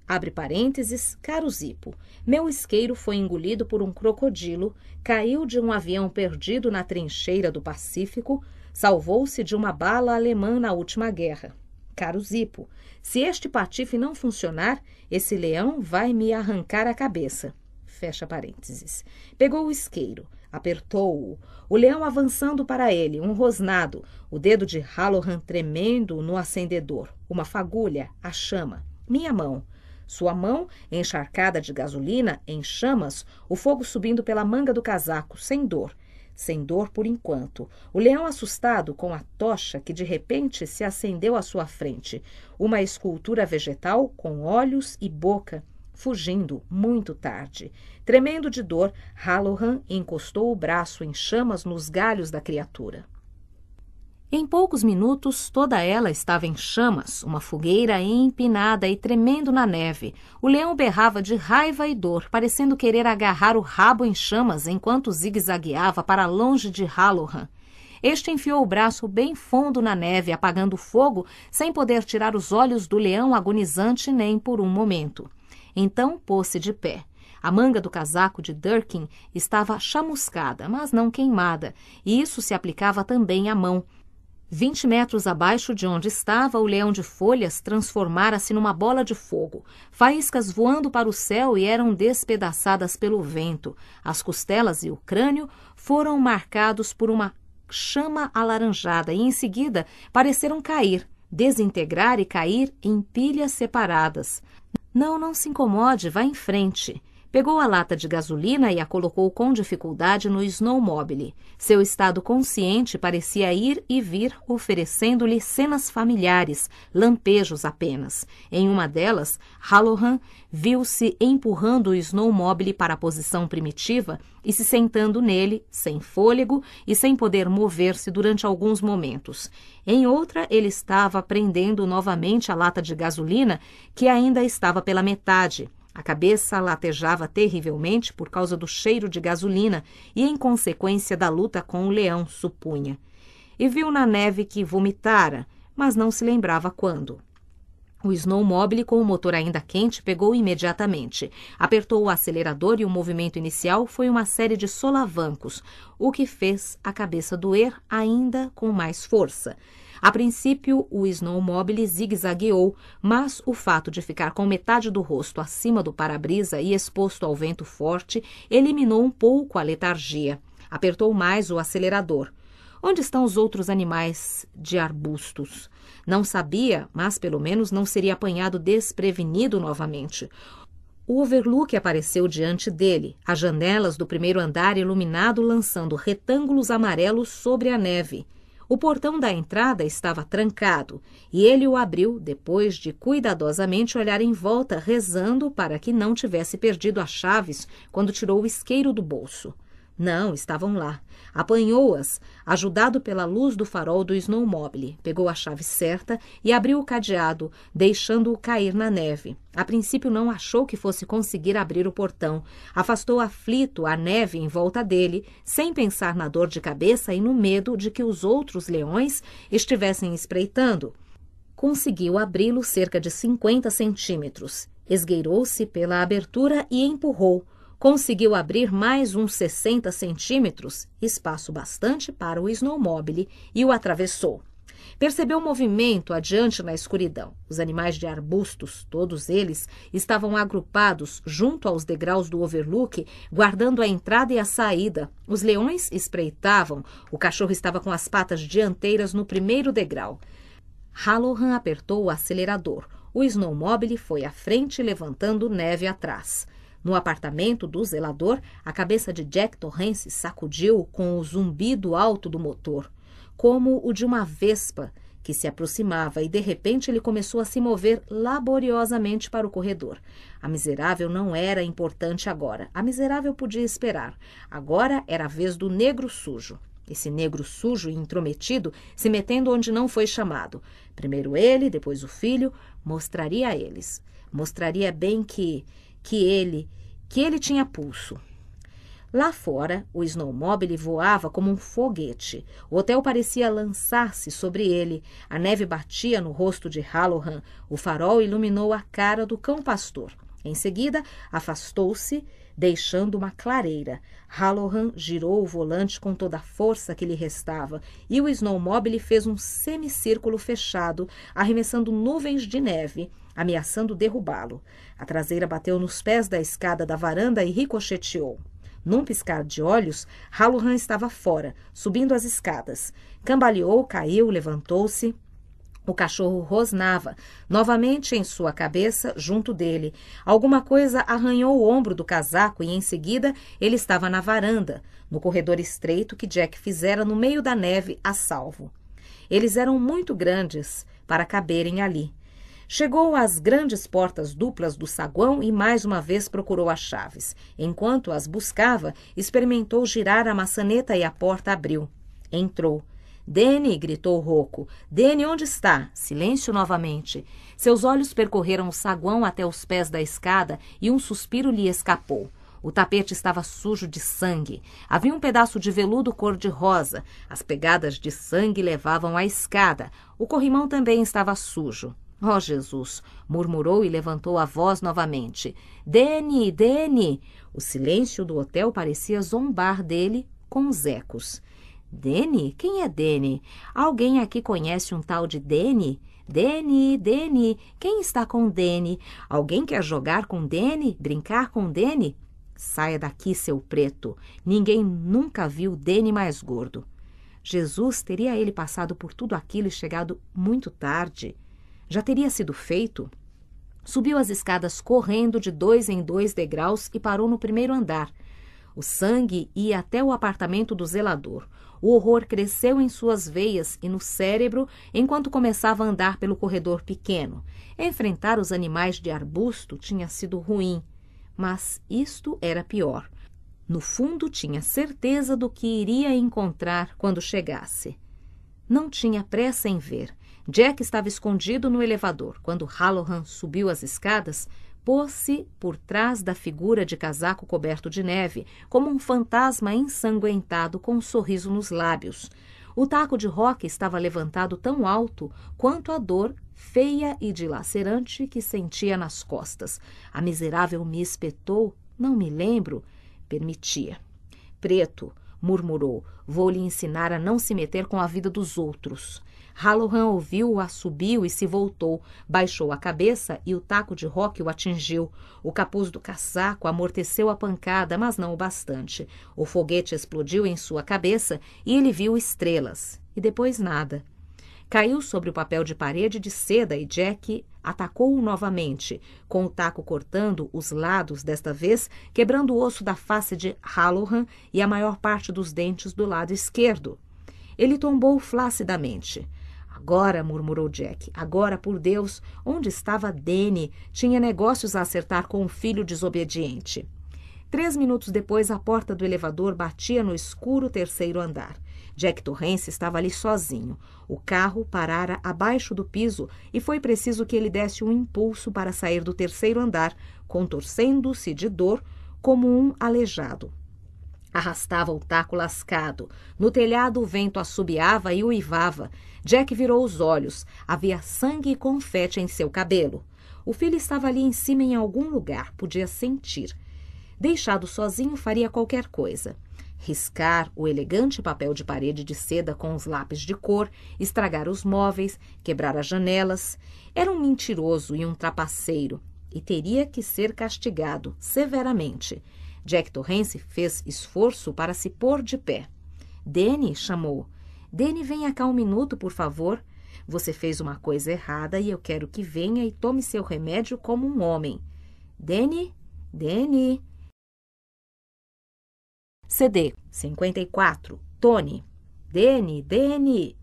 Abre parênteses, caro Zipo, meu isqueiro foi engolido por um crocodilo, caiu de um avião perdido na trincheira do Pacífico, salvou-se de uma bala alemã na última guerra. Caro Zipo, se este patife não funcionar, esse leão vai me arrancar a cabeça. Fecha parênteses. Pegou o isqueiro, apertou-o. O leão avançando para ele, um rosnado, o dedo de Halloran tremendo no acendedor, uma fagulha, a chama. Minha mão. Sua mão, encharcada de gasolina, em chamas, o fogo subindo pela manga do casaco, sem dor. Sem dor por enquanto. O leão assustado com a tocha que de repente se acendeu à sua frente. Uma escultura vegetal com olhos e boca fugindo muito tarde. Tremendo de dor, Halloran encostou o braço em chamas nos galhos da criatura. Em poucos minutos, toda ela estava em chamas, uma fogueira empinada e tremendo na neve. O leão berrava de raiva e dor, parecendo querer agarrar o rabo em chamas enquanto zigue-zagueava para longe de Halloran. Este enfiou o braço bem fundo na neve, apagando o fogo, sem poder tirar os olhos do leão agonizante nem por um momento. Então pôs-se de pé. A manga do casaco de Durkin estava chamuscada, mas não queimada, e isso se aplicava também à mão, Vinte metros abaixo de onde estava, o leão de folhas transformara-se numa bola de fogo, faíscas voando para o céu e eram despedaçadas pelo vento. As costelas e o crânio foram marcados por uma chama alaranjada e, em seguida, pareceram cair, desintegrar e cair em pilhas separadas. Não, não se incomode, vá em frente. Pegou a lata de gasolina e a colocou com dificuldade no snowmobile. Seu estado consciente parecia ir e vir, oferecendo-lhe cenas familiares, lampejos apenas. Em uma delas, Hallohan viu-se empurrando o snowmobile para a posição primitiva e se sentando nele, sem fôlego e sem poder mover-se durante alguns momentos. Em outra, ele estava prendendo novamente a lata de gasolina, que ainda estava pela metade a cabeça latejava terrivelmente por causa do cheiro de gasolina e em consequência da luta com o leão, supunha. E viu na neve que vomitara, mas não se lembrava quando. O snowmobile com o motor ainda quente pegou imediatamente. Apertou o acelerador e o movimento inicial foi uma série de solavancos, o que fez a cabeça doer ainda com mais força. A princípio, o snowmobile zigue-zagueou, mas o fato de ficar com metade do rosto acima do para-brisa e exposto ao vento forte eliminou um pouco a letargia. Apertou mais o acelerador. Onde estão os outros animais de arbustos? Não sabia, mas pelo menos não seria apanhado desprevenido novamente. O overlook apareceu diante dele, as janelas do primeiro andar iluminado lançando retângulos amarelos sobre a neve. O portão da entrada estava trancado e ele o abriu depois de cuidadosamente olhar em volta, rezando para que não tivesse perdido as chaves quando tirou o isqueiro do bolso. Não, estavam lá. Apanhou-as, ajudado pela luz do farol do snowmobile. Pegou a chave certa e abriu o cadeado, deixando-o cair na neve. A princípio não achou que fosse conseguir abrir o portão. Afastou aflito a neve em volta dele, sem pensar na dor de cabeça e no medo de que os outros leões estivessem espreitando. Conseguiu abri-lo cerca de 50 centímetros. Esgueirou-se pela abertura e empurrou conseguiu abrir mais uns 60 centímetros, espaço bastante para o snowmobile, e o atravessou. Percebeu movimento adiante na escuridão. Os animais de arbustos, todos eles, estavam agrupados junto aos degraus do overlook, guardando a entrada e a saída. Os leões espreitavam. O cachorro estava com as patas dianteiras no primeiro degrau. Hallohan apertou o acelerador. O snowmobile foi à frente, levantando neve atrás. No apartamento do zelador, a cabeça de Jack Torrance sacudiu com o zumbido alto do motor, como o de uma vespa que se aproximava e de repente ele começou a se mover laboriosamente para o corredor. A miserável não era importante agora. A miserável podia esperar. Agora era a vez do negro sujo. Esse negro sujo e intrometido se metendo onde não foi chamado. Primeiro ele, depois o filho, mostraria a eles. Mostraria bem que que ele, que ele tinha pulso. Lá fora, o snowmobile voava como um foguete. O hotel parecia lançar-se sobre ele. A neve batia no rosto de Halloran. O farol iluminou a cara do cão pastor. Em seguida, afastou-se, deixando uma clareira. Halloran girou o volante com toda a força que lhe restava e o snowmobile fez um semicírculo fechado, arremessando nuvens de neve ameaçando derrubá-lo. A traseira bateu nos pés da escada da varanda e ricocheteou. Num piscar de olhos, Halloran estava fora, subindo as escadas. Cambaleou, caiu, levantou-se. O cachorro rosnava, novamente em sua cabeça, junto dele. Alguma coisa arranhou o ombro do casaco e, em seguida, ele estava na varanda, no corredor estreito que Jack fizera no meio da neve a salvo. Eles eram muito grandes para caberem ali. Chegou às grandes portas duplas do saguão e mais uma vez procurou as chaves. Enquanto as buscava, experimentou girar a maçaneta e a porta abriu. Entrou. Dene, gritou rouco. Dene, onde está? Silêncio novamente. Seus olhos percorreram o saguão até os pés da escada e um suspiro lhe escapou. O tapete estava sujo de sangue. Havia um pedaço de veludo cor-de-rosa. As pegadas de sangue levavam à escada. O corrimão também estava sujo. Ó oh, Jesus! murmurou e levantou a voz novamente. Dene, Dene! O silêncio do hotel parecia zombar dele com os ecos. Dene? Quem é Dene? Alguém aqui conhece um tal de Dene? Dene, Dene, quem está com Dene? Alguém quer jogar com Dene? Brincar com Dene? Saia daqui, seu preto. Ninguém nunca viu Dene mais gordo. Jesus teria ele passado por tudo aquilo e chegado muito tarde já teria sido feito? Subiu as escadas correndo de dois em dois degraus e parou no primeiro andar. O sangue ia até o apartamento do zelador. O horror cresceu em suas veias e no cérebro enquanto começava a andar pelo corredor pequeno. Enfrentar os animais de arbusto tinha sido ruim, mas isto era pior. No fundo, tinha certeza do que iria encontrar quando chegasse. Não tinha pressa em ver. Jack estava escondido no elevador. Quando Halloran subiu as escadas, pôs-se por trás da figura de casaco coberto de neve, como um fantasma ensanguentado com um sorriso nos lábios. O taco de rock estava levantado tão alto quanto a dor feia e dilacerante que sentia nas costas. A miserável me espetou, não me lembro, permitia. Preto, murmurou, vou lhe ensinar a não se meter com a vida dos outros. Halohan ouviu o assobio e se voltou. Baixou a cabeça e o taco de roque o atingiu. O capuz do casaco amorteceu a pancada, mas não o bastante. O foguete explodiu em sua cabeça e ele viu estrelas. E depois nada. Caiu sobre o papel de parede de seda e Jack atacou-o novamente, com o taco cortando os lados desta vez, quebrando o osso da face de Halohan e a maior parte dos dentes do lado esquerdo. Ele tombou flacidamente. Agora, murmurou Jack, agora, por Deus, onde estava Danny? Tinha negócios a acertar com um filho desobediente. Três minutos depois, a porta do elevador batia no escuro terceiro andar. Jack Torrance estava ali sozinho. O carro parara abaixo do piso e foi preciso que ele desse um impulso para sair do terceiro andar, contorcendo-se de dor como um aleijado. Arrastava o taco lascado. No telhado o vento assobiava e uivava. Jack virou os olhos. Havia sangue e confete em seu cabelo. O filho estava ali em cima em algum lugar, podia sentir. Deixado sozinho, faria qualquer coisa riscar o elegante papel de parede de seda com os lápis de cor, estragar os móveis, quebrar as janelas. Era um mentiroso e um trapaceiro e teria que ser castigado severamente. Jack Torrance fez esforço para se pôr de pé. Danny chamou. Danny, venha cá um minuto, por favor. Você fez uma coisa errada e eu quero que venha e tome seu remédio como um homem. Danny, Danny. CD 54. Tony. Danny, Danny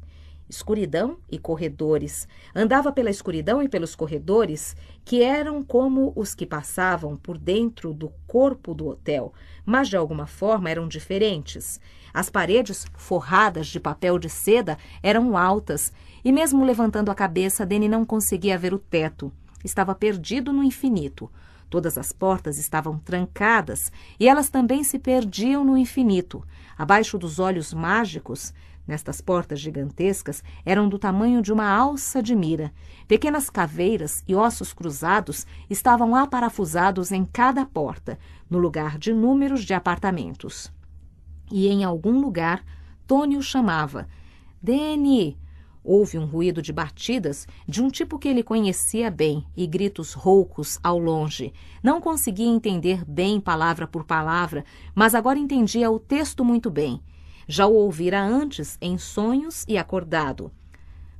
escuridão e corredores. Andava pela escuridão e pelos corredores, que eram como os que passavam por dentro do corpo do hotel, mas de alguma forma eram diferentes. As paredes, forradas de papel de seda, eram altas, e mesmo levantando a cabeça, Dene não conseguia ver o teto. Estava perdido no infinito. Todas as portas estavam trancadas e elas também se perdiam no infinito. Abaixo dos olhos mágicos, Nestas portas gigantescas eram do tamanho de uma alça de mira. Pequenas caveiras e ossos cruzados estavam aparafusados em cada porta, no lugar de números de apartamentos. E em algum lugar, Tônio chamava: Dene! Houve um ruído de batidas de um tipo que ele conhecia bem e gritos roucos ao longe. Não conseguia entender bem palavra por palavra, mas agora entendia o texto muito bem. Já o ouvira antes em sonhos e acordado.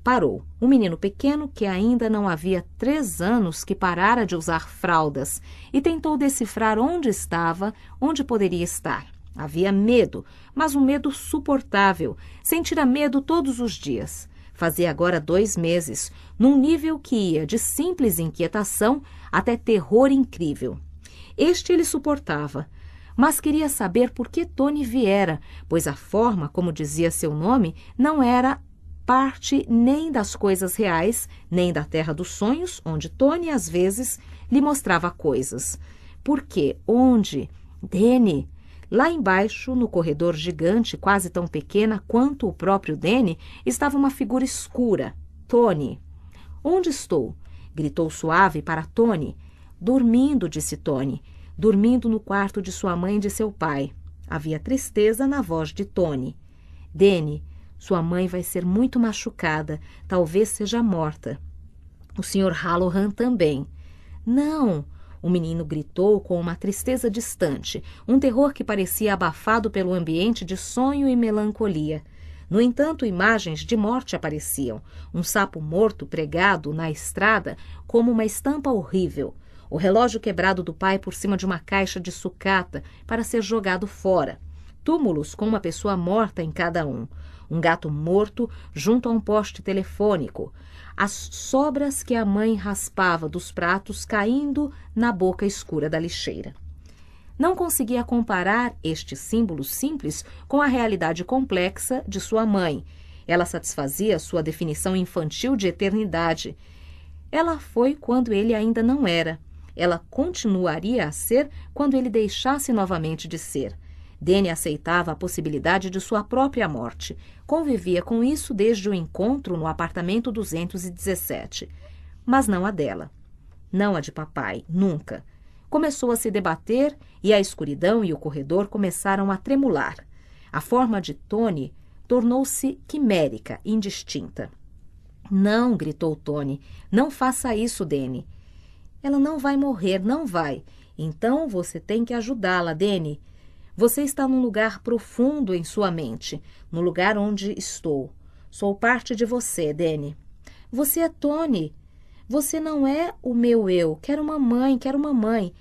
Parou. Um menino pequeno que ainda não havia três anos que parara de usar fraldas e tentou decifrar onde estava, onde poderia estar. Havia medo, mas um medo suportável. Sentira medo todos os dias. Fazia agora dois meses, num nível que ia de simples inquietação até terror incrível. Este ele suportava, mas queria saber por que Tony viera, pois a forma como dizia seu nome não era parte nem das coisas reais, nem da terra dos sonhos, onde Tony às vezes lhe mostrava coisas. Porque onde Dene, lá embaixo, no corredor gigante, quase tão pequena quanto o próprio Dene, estava uma figura escura. Tony. Onde estou? gritou suave para Tony. Dormindo, disse Tony dormindo no quarto de sua mãe e de seu pai. Havia tristeza na voz de Tony. Dene, sua mãe vai ser muito machucada, talvez seja morta. O Sr. Halloran também. Não! O menino gritou com uma tristeza distante, um terror que parecia abafado pelo ambiente de sonho e melancolia. No entanto, imagens de morte apareciam: um sapo morto pregado na estrada como uma estampa horrível, o relógio quebrado do pai por cima de uma caixa de sucata para ser jogado fora, túmulos com uma pessoa morta em cada um, um gato morto junto a um poste telefônico, as sobras que a mãe raspava dos pratos caindo na boca escura da lixeira não conseguia comparar este símbolo simples com a realidade complexa de sua mãe. Ela satisfazia sua definição infantil de eternidade. Ela foi quando ele ainda não era ela continuaria a ser quando ele deixasse novamente de ser. Dene aceitava a possibilidade de sua própria morte. Convivia com isso desde o encontro no apartamento 217. Mas não a dela. Não a de papai, nunca. Começou a se debater e a escuridão e o corredor começaram a tremular. A forma de Tony tornou-se quimérica, indistinta. Não, gritou Tony, não faça isso, Dene. Ela não vai morrer, não vai. Então você tem que ajudá-la, Dene. Você está num lugar profundo em sua mente, no lugar onde estou. Sou parte de você, Dene. Você é Tony. Você não é o meu eu. Quero uma mãe, quero uma mãe.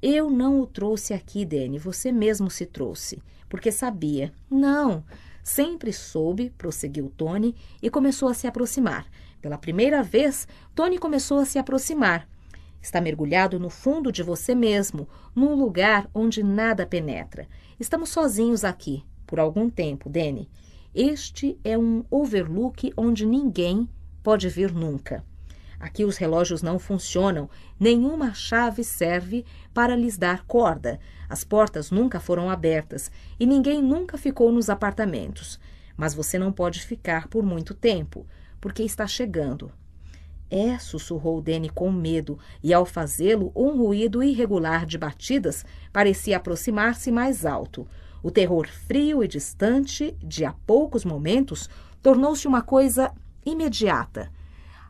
Eu não o trouxe aqui, Dene. Você mesmo se trouxe, porque sabia. Não. Sempre soube, prosseguiu Tony e começou a se aproximar. Pela primeira vez, Tony começou a se aproximar. Está mergulhado no fundo de você mesmo, num lugar onde nada penetra. Estamos sozinhos aqui, por algum tempo, Danny. Este é um overlook onde ninguém pode vir nunca. Aqui os relógios não funcionam, nenhuma chave serve para lhes dar corda, as portas nunca foram abertas e ninguém nunca ficou nos apartamentos. Mas você não pode ficar por muito tempo, porque está chegando é, sussurrou Danny com medo, e ao fazê-lo, um ruído irregular de batidas parecia aproximar-se mais alto. O terror frio e distante, de há poucos momentos, tornou-se uma coisa imediata.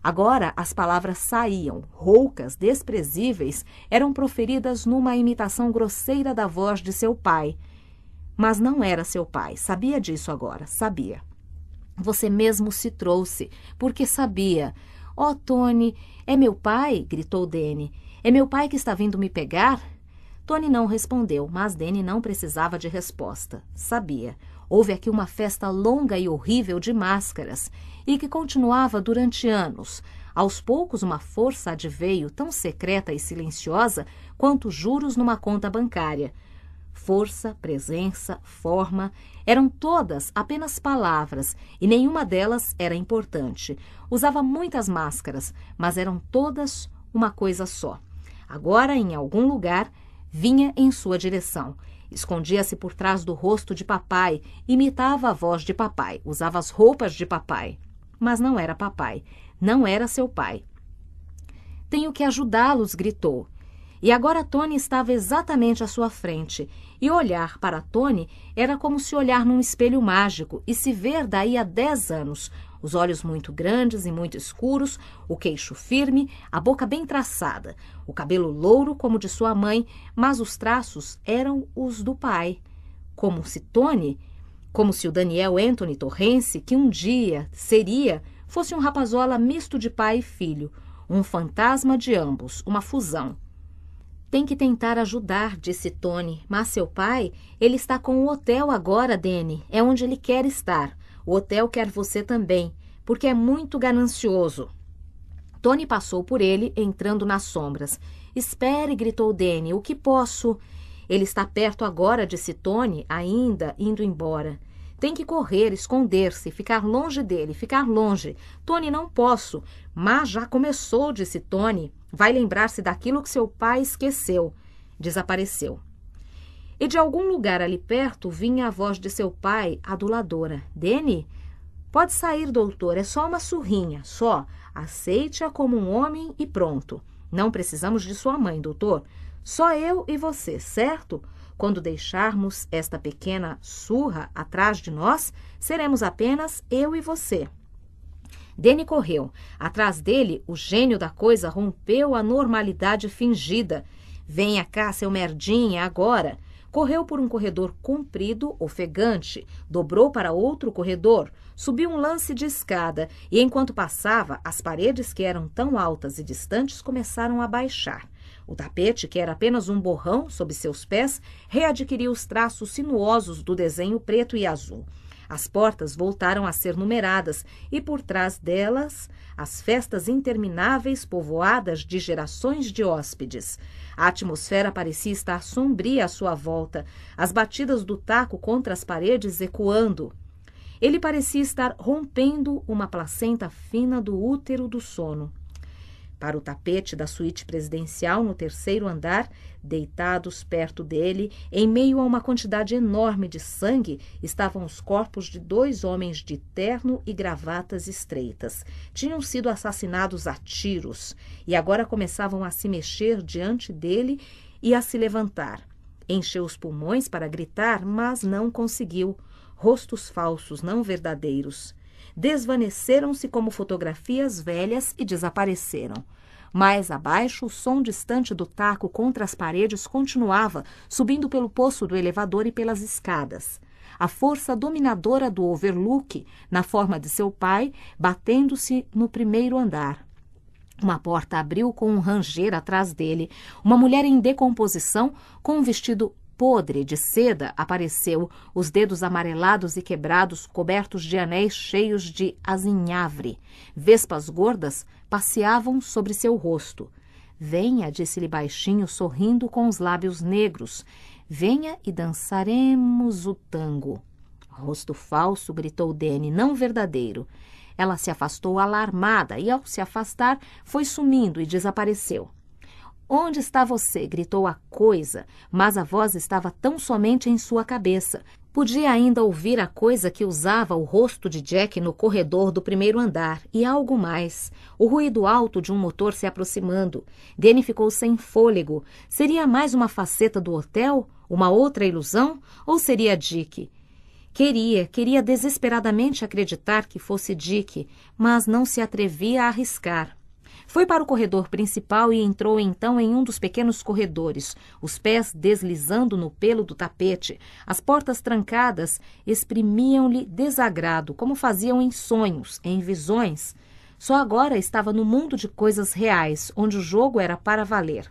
Agora as palavras saíam, roucas, desprezíveis, eram proferidas numa imitação grosseira da voz de seu pai. Mas não era seu pai, sabia disso agora, sabia. Você mesmo se trouxe, porque sabia. Oh, Tony, é meu pai! gritou Danny. É meu pai que está vindo me pegar? Tony não respondeu, mas Danny não precisava de resposta. Sabia. Houve aqui uma festa longa e horrível de máscaras, e que continuava durante anos. Aos poucos, uma força adveio tão secreta e silenciosa quanto juros numa conta bancária. Força, presença, forma, eram todas apenas palavras e nenhuma delas era importante. Usava muitas máscaras, mas eram todas uma coisa só. Agora, em algum lugar, vinha em sua direção. Escondia-se por trás do rosto de papai, imitava a voz de papai, usava as roupas de papai. Mas não era papai, não era seu pai. Tenho que ajudá-los, gritou. E agora Tony estava exatamente à sua frente, e olhar para Tony era como se olhar num espelho mágico e se ver daí a dez anos, os olhos muito grandes e muito escuros, o queixo firme, a boca bem traçada, o cabelo louro como de sua mãe, mas os traços eram os do pai. Como se Tony, como se o Daniel Anthony Torrence, que um dia seria, fosse um rapazola misto de pai e filho, um fantasma de ambos, uma fusão. Tem que tentar ajudar, disse Tony. Mas seu pai, ele está com o hotel agora, Danny. É onde ele quer estar. O hotel quer você também, porque é muito ganancioso. Tony passou por ele, entrando nas sombras. Espere, gritou Danny. O que posso? Ele está perto agora, disse Tony, ainda indo embora. Tem que correr, esconder-se, ficar longe dele, ficar longe. Tony, não posso. Mas já começou, disse Tony. Vai lembrar-se daquilo que seu pai esqueceu, desapareceu. E de algum lugar ali perto vinha a voz de seu pai, aduladora: Dene, pode sair, doutor, é só uma surrinha, só. Aceite-a como um homem e pronto. Não precisamos de sua mãe, doutor. Só eu e você, certo? Quando deixarmos esta pequena surra atrás de nós, seremos apenas eu e você. Danny correu. Atrás dele, o gênio da coisa rompeu a normalidade fingida. Venha cá, seu merdinha, agora! Correu por um corredor comprido, ofegante, dobrou para outro corredor, subiu um lance de escada e, enquanto passava, as paredes que eram tão altas e distantes começaram a baixar. O tapete, que era apenas um borrão sob seus pés, readquiriu os traços sinuosos do desenho preto e azul. As portas voltaram a ser numeradas e por trás delas as festas intermináveis povoadas de gerações de hóspedes. A atmosfera parecia estar sombria à sua volta, as batidas do taco contra as paredes ecoando. Ele parecia estar rompendo uma placenta fina do útero do sono para o tapete da suíte presidencial no terceiro andar, deitados perto dele, em meio a uma quantidade enorme de sangue, estavam os corpos de dois homens de terno e gravatas estreitas. Tinham sido assassinados a tiros e agora começavam a se mexer diante dele e a se levantar. Encheu os pulmões para gritar, mas não conseguiu. Rostos falsos, não verdadeiros desvaneceram-se como fotografias velhas e desapareceram. Mais abaixo, o som distante do taco contra as paredes continuava, subindo pelo poço do elevador e pelas escadas. A força dominadora do overlook, na forma de seu pai, batendo-se no primeiro andar. Uma porta abriu com um ranger atrás dele. Uma mulher em decomposição, com um vestido podre de seda apareceu, os dedos amarelados e quebrados, cobertos de anéis cheios de azinhavre. Vespas gordas passeavam sobre seu rosto. Venha, disse-lhe baixinho, sorrindo com os lábios negros. Venha e dançaremos o tango. Rosto falso, gritou Dene, não verdadeiro. Ela se afastou alarmada e, ao se afastar, foi sumindo e desapareceu. Onde está você? gritou a coisa, mas a voz estava tão somente em sua cabeça. Podia ainda ouvir a coisa que usava o rosto de Jack no corredor do primeiro andar e algo mais. O ruído alto de um motor se aproximando. Danny ficou sem fôlego. Seria mais uma faceta do hotel? Uma outra ilusão? Ou seria Dick? Queria, queria desesperadamente acreditar que fosse Dick, mas não se atrevia a arriscar. Foi para o corredor principal e entrou então em um dos pequenos corredores, os pés deslizando no pelo do tapete. As portas trancadas exprimiam-lhe desagrado, como faziam em sonhos, em visões. Só agora estava no mundo de coisas reais, onde o jogo era para valer.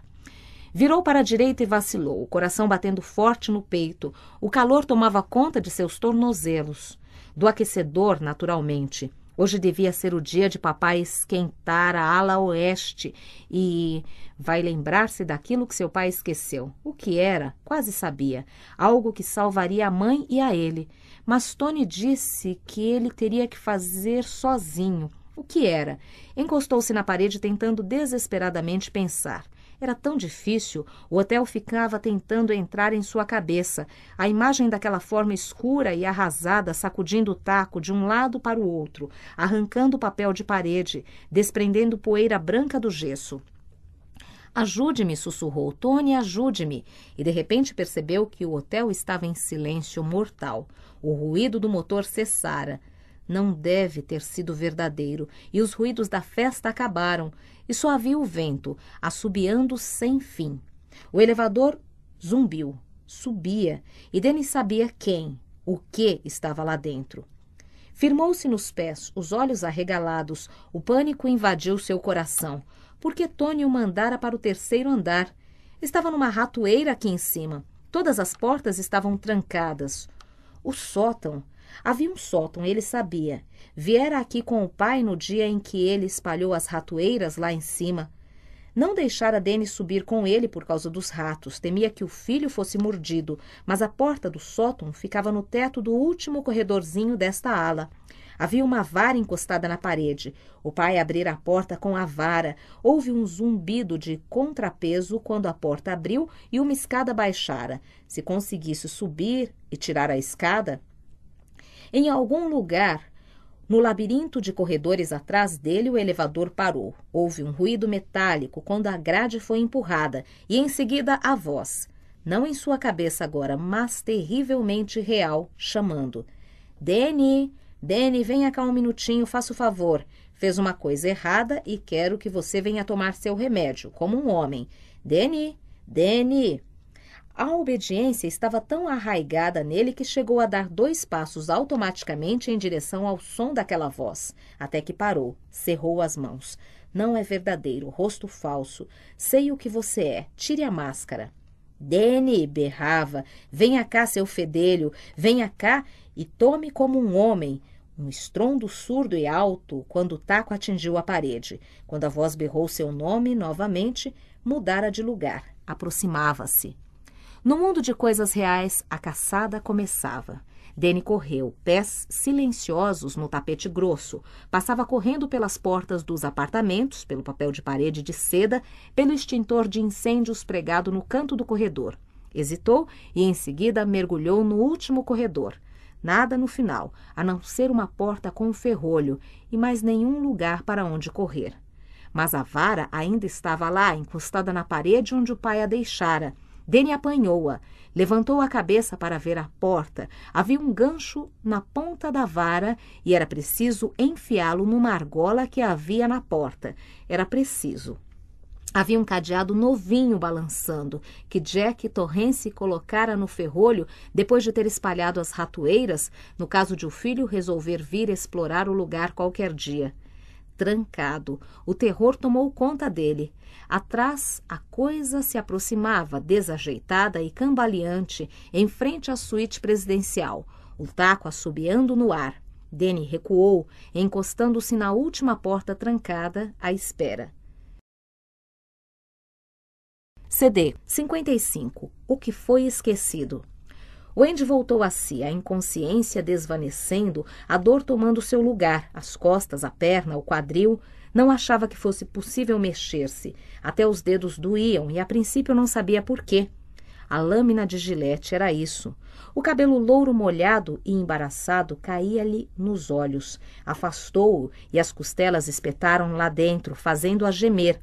Virou para a direita e vacilou, o coração batendo forte no peito. O calor tomava conta de seus tornozelos. Do aquecedor, naturalmente. Hoje devia ser o dia de papai esquentar a ala oeste e vai lembrar-se daquilo que seu pai esqueceu. O que era, quase sabia, algo que salvaria a mãe e a ele. Mas Tony disse que ele teria que fazer sozinho. O que era? Encostou-se na parede tentando desesperadamente pensar. Era tão difícil. O hotel ficava tentando entrar em sua cabeça. A imagem daquela forma escura e arrasada sacudindo o taco de um lado para o outro, arrancando o papel de parede, desprendendo poeira branca do gesso. Ajude-me, sussurrou Tony, ajude-me. E de repente percebeu que o hotel estava em silêncio mortal. O ruído do motor cessara. Não deve ter sido verdadeiro, e os ruídos da festa acabaram e só havia o vento, assobiando sem fim. O elevador zumbiu, subia, e Denis sabia quem, o que estava lá dentro. Firmou-se nos pés, os olhos arregalados, o pânico invadiu seu coração, porque Tony o mandara para o terceiro andar. Estava numa ratoeira aqui em cima. Todas as portas estavam trancadas. O sótão, Havia um sótão, ele sabia. Viera aqui com o pai no dia em que ele espalhou as ratoeiras lá em cima. Não deixara Denis subir com ele por causa dos ratos, temia que o filho fosse mordido, mas a porta do sótão ficava no teto do último corredorzinho desta ala. Havia uma vara encostada na parede. O pai abrira a porta com a vara. Houve um zumbido de contrapeso quando a porta abriu e uma escada baixara. Se conseguisse subir e tirar a escada, em algum lugar, no labirinto de corredores atrás dele, o elevador parou. Houve um ruído metálico quando a grade foi empurrada e, em seguida, a voz, não em sua cabeça agora, mas terrivelmente real, chamando: Dene, Dene, venha cá um minutinho, faça o favor. Fez uma coisa errada e quero que você venha tomar seu remédio, como um homem. Dene, Dene. A obediência estava tão arraigada nele que chegou a dar dois passos automaticamente em direção ao som daquela voz, até que parou, cerrou as mãos. Não é verdadeiro, rosto falso. Sei o que você é, tire a máscara. Dene, berrava, venha cá, seu fedelho, venha cá e tome como um homem. Um estrondo surdo e alto quando o taco atingiu a parede. Quando a voz berrou seu nome novamente, mudara de lugar, aproximava-se. No mundo de coisas reais, a caçada começava. Dene correu, pés silenciosos no tapete grosso. Passava correndo pelas portas dos apartamentos, pelo papel de parede de seda, pelo extintor de incêndios pregado no canto do corredor. Hesitou e, em seguida, mergulhou no último corredor. Nada no final, a não ser uma porta com um ferrolho e mais nenhum lugar para onde correr. Mas a vara ainda estava lá, encostada na parede onde o pai a deixara Dene apanhou-a, levantou a cabeça para ver a porta. Havia um gancho na ponta da vara e era preciso enfiá-lo numa argola que havia na porta. Era preciso. Havia um cadeado novinho balançando, que Jack Torrance colocara no ferrolho depois de ter espalhado as ratoeiras, no caso de o filho resolver vir explorar o lugar qualquer dia trancado. O terror tomou conta dele. Atrás, a coisa se aproximava, desajeitada e cambaleante, em frente à suíte presidencial, o taco assobiando no ar. Danny recuou, encostando-se na última porta trancada, à espera. CD 55 O que foi esquecido Wendy voltou a si, a inconsciência desvanecendo, a dor tomando seu lugar, as costas, a perna, o quadril. Não achava que fosse possível mexer-se. Até os dedos doíam e a princípio não sabia por quê. A lâmina de gilete era isso. O cabelo louro molhado e embaraçado caía-lhe nos olhos. Afastou-o e as costelas espetaram lá dentro, fazendo-a gemer.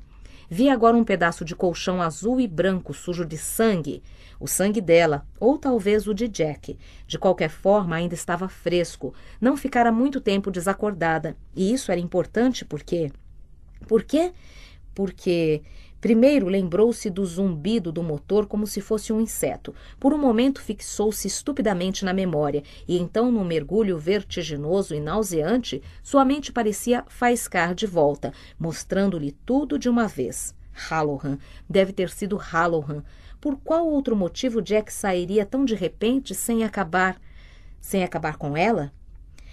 Vi agora um pedaço de colchão azul e branco, sujo de sangue. O sangue dela, ou talvez o de Jack. De qualquer forma, ainda estava fresco. Não ficara muito tempo desacordada. E isso era importante porque. Por quê? Porque. Primeiro lembrou-se do zumbido do motor como se fosse um inseto. Por um momento fixou-se estupidamente na memória, e então, num mergulho vertiginoso e nauseante, sua mente parecia faiscar de volta, mostrando-lhe tudo de uma vez. Halloran. Deve ter sido Halloran por qual outro motivo Jack sairia tão de repente sem acabar. sem acabar com ela?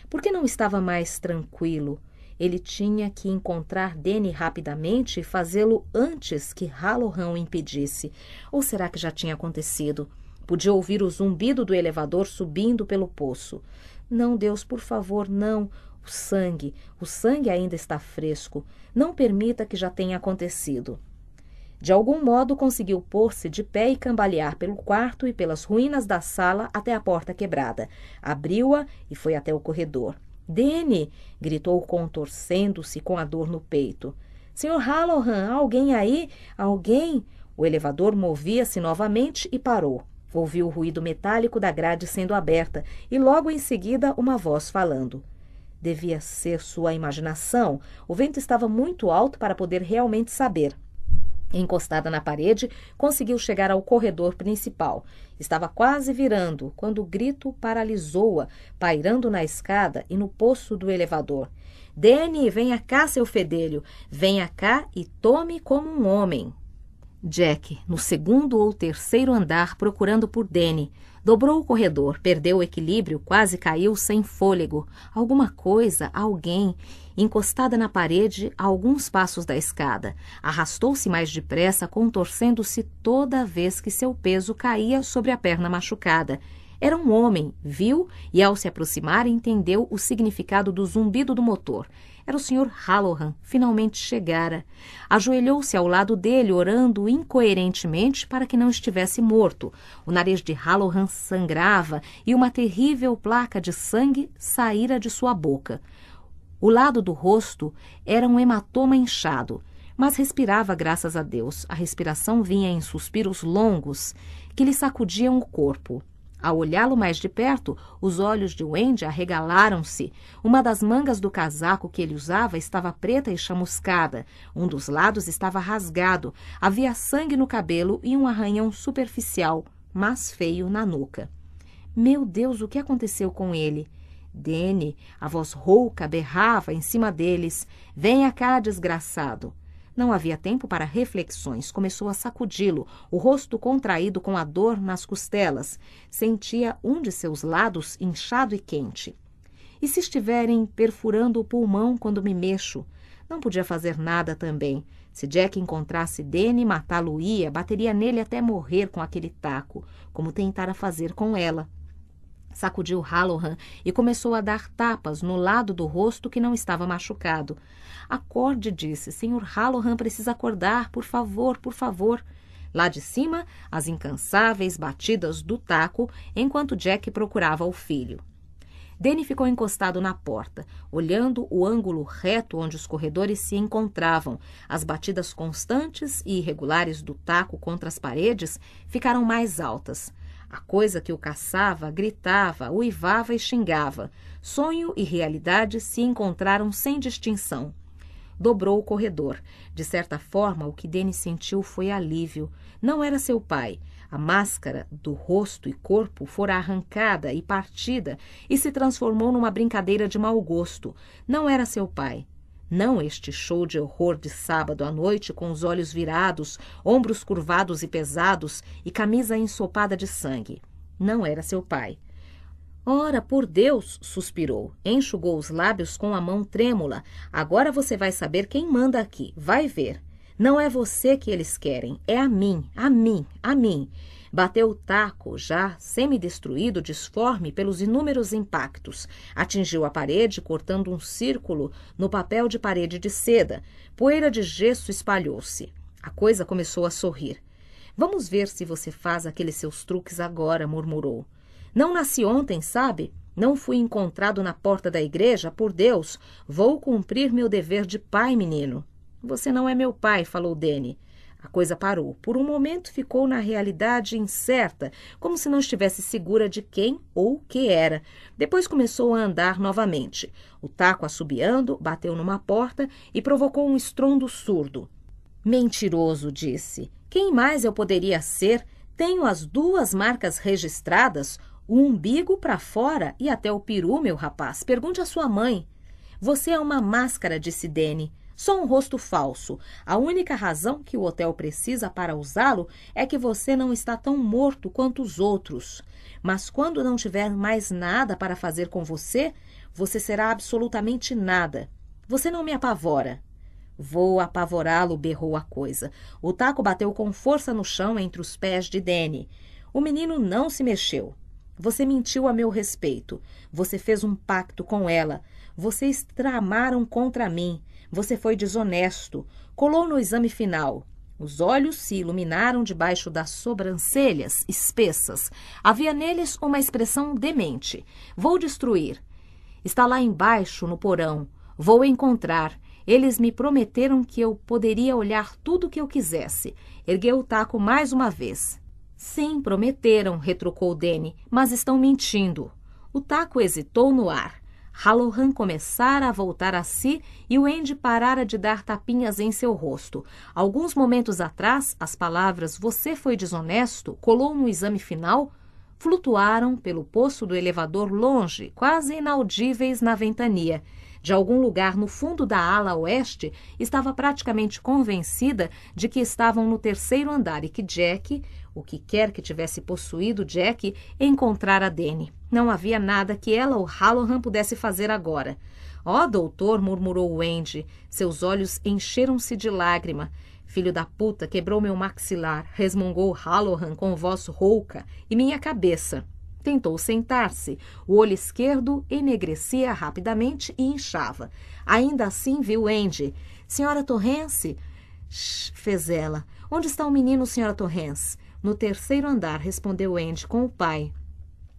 Porque não estava mais tranquilo. Ele tinha que encontrar Danny rapidamente e fazê-lo antes que Halohan o impedisse. Ou será que já tinha acontecido? Podia ouvir o zumbido do elevador subindo pelo poço. Não, Deus, por favor, não. O sangue, o sangue ainda está fresco. Não permita que já tenha acontecido de algum modo conseguiu pôr-se de pé e cambalear pelo quarto e pelas ruínas da sala até a porta quebrada. Abriu-a e foi até o corredor. Dene! gritou contorcendo-se com a dor no peito. Senhor Halloran, alguém aí? Alguém? O elevador movia-se novamente e parou. Ouviu o ruído metálico da grade sendo aberta e logo em seguida uma voz falando. Devia ser sua imaginação. O vento estava muito alto para poder realmente saber. Encostada na parede, conseguiu chegar ao corredor principal. Estava quase virando quando o grito paralisou-a, pairando na escada e no poço do elevador. Dene, venha cá, seu fedelho. Venha cá e tome como um homem. Jack, no segundo ou terceiro andar, procurando por Dene. Dobrou o corredor, perdeu o equilíbrio, quase caiu sem fôlego. Alguma coisa, alguém, encostada na parede a alguns passos da escada, arrastou-se mais depressa, contorcendo-se toda vez que seu peso caía sobre a perna machucada. Era um homem, viu e, ao se aproximar, entendeu o significado do zumbido do motor. Era o Sr. Halloran. Finalmente chegara. Ajoelhou-se ao lado dele, orando incoerentemente para que não estivesse morto. O nariz de Halloran sangrava e uma terrível placa de sangue saíra de sua boca. O lado do rosto era um hematoma inchado, mas respirava graças a Deus. A respiração vinha em suspiros longos que lhe sacudiam o corpo. Ao olhá-lo mais de perto, os olhos de Wendy arregalaram-se. Uma das mangas do casaco que ele usava estava preta e chamuscada. Um dos lados estava rasgado. Havia sangue no cabelo e um arranhão superficial, mas feio na nuca. Meu Deus, o que aconteceu com ele? Dene, a voz rouca, berrava em cima deles: Venha cá, desgraçado! Não havia tempo para reflexões. Começou a sacudi-lo, o rosto contraído com a dor nas costelas. Sentia um de seus lados inchado e quente. E se estiverem perfurando o pulmão quando me mexo? Não podia fazer nada também. Se Jack encontrasse Danny, matá-lo-ia, bateria nele até morrer com aquele taco, como tentara fazer com ela. Sacudiu Halloran e começou a dar tapas no lado do rosto que não estava machucado. Acorde, disse. Senhor Halloran precisa acordar, por favor, por favor. Lá de cima, as incansáveis batidas do taco enquanto Jack procurava o filho. Danny ficou encostado na porta, olhando o ângulo reto onde os corredores se encontravam. As batidas constantes e irregulares do taco contra as paredes ficaram mais altas. A coisa que o caçava gritava, uivava e xingava. Sonho e realidade se encontraram sem distinção dobrou o corredor. De certa forma, o que Denis sentiu foi alívio. Não era seu pai. A máscara do rosto e corpo fora arrancada e partida e se transformou numa brincadeira de mau gosto. Não era seu pai. Não este show de horror de sábado à noite com os olhos virados, ombros curvados e pesados e camisa ensopada de sangue. Não era seu pai. Ora, por Deus! suspirou. Enxugou os lábios com a mão trêmula. Agora você vai saber quem manda aqui. Vai ver. Não é você que eles querem, é a mim, a mim, a mim. Bateu o taco, já semidestruído, disforme pelos inúmeros impactos. Atingiu a parede, cortando um círculo no papel de parede de seda. Poeira de gesso espalhou-se. A coisa começou a sorrir. Vamos ver se você faz aqueles seus truques agora, murmurou. Não nasci ontem, sabe? Não fui encontrado na porta da igreja, por Deus. Vou cumprir meu dever de pai, menino. Você não é meu pai, falou Danny. A coisa parou. Por um momento ficou na realidade incerta, como se não estivesse segura de quem ou o que era. Depois começou a andar novamente. O taco assobiando, bateu numa porta e provocou um estrondo surdo. Mentiroso, disse. Quem mais eu poderia ser? Tenho as duas marcas registradas, o umbigo para fora e até o peru, meu rapaz. Pergunte à sua mãe. Você é uma máscara, disse Dene. Só um rosto falso. A única razão que o hotel precisa para usá-lo é que você não está tão morto quanto os outros. Mas quando não tiver mais nada para fazer com você, você será absolutamente nada. Você não me apavora. Vou apavorá-lo, berrou a coisa. O taco bateu com força no chão entre os pés de Danny. O menino não se mexeu. Você mentiu a meu respeito. Você fez um pacto com ela. Vocês tramaram contra mim. Você foi desonesto. Colou no exame final. Os olhos se iluminaram debaixo das sobrancelhas espessas. Havia neles uma expressão demente. Vou destruir. Está lá embaixo, no porão. Vou encontrar. Eles me prometeram que eu poderia olhar tudo o que eu quisesse. Ergueu o taco mais uma vez. Sim, prometeram, retrucou Danny, mas estão mentindo. O taco hesitou no ar. Halohan começara a voltar a si e o Andy parara de dar tapinhas em seu rosto. Alguns momentos atrás, as palavras você foi desonesto colou no exame final flutuaram pelo poço do elevador longe, quase inaudíveis na ventania. De algum lugar no fundo da ala oeste, estava praticamente convencida de que estavam no terceiro andar e que Jack o que quer que tivesse possuído Jack encontrara Danny. Não havia nada que ela ou Hallohan pudesse fazer agora. Ó, oh, doutor, murmurou Wendy. Seus olhos encheram-se de lágrima. Filho da puta quebrou meu maxilar, resmungou Hallohan com voz rouca, e minha cabeça. Tentou sentar-se. O olho esquerdo enegrecia rapidamente e inchava. Ainda assim viu Andy. Senhora Torrance? Shh, fez ela. Onde está o menino, senhora Torrance? No terceiro andar, respondeu Andy com o pai.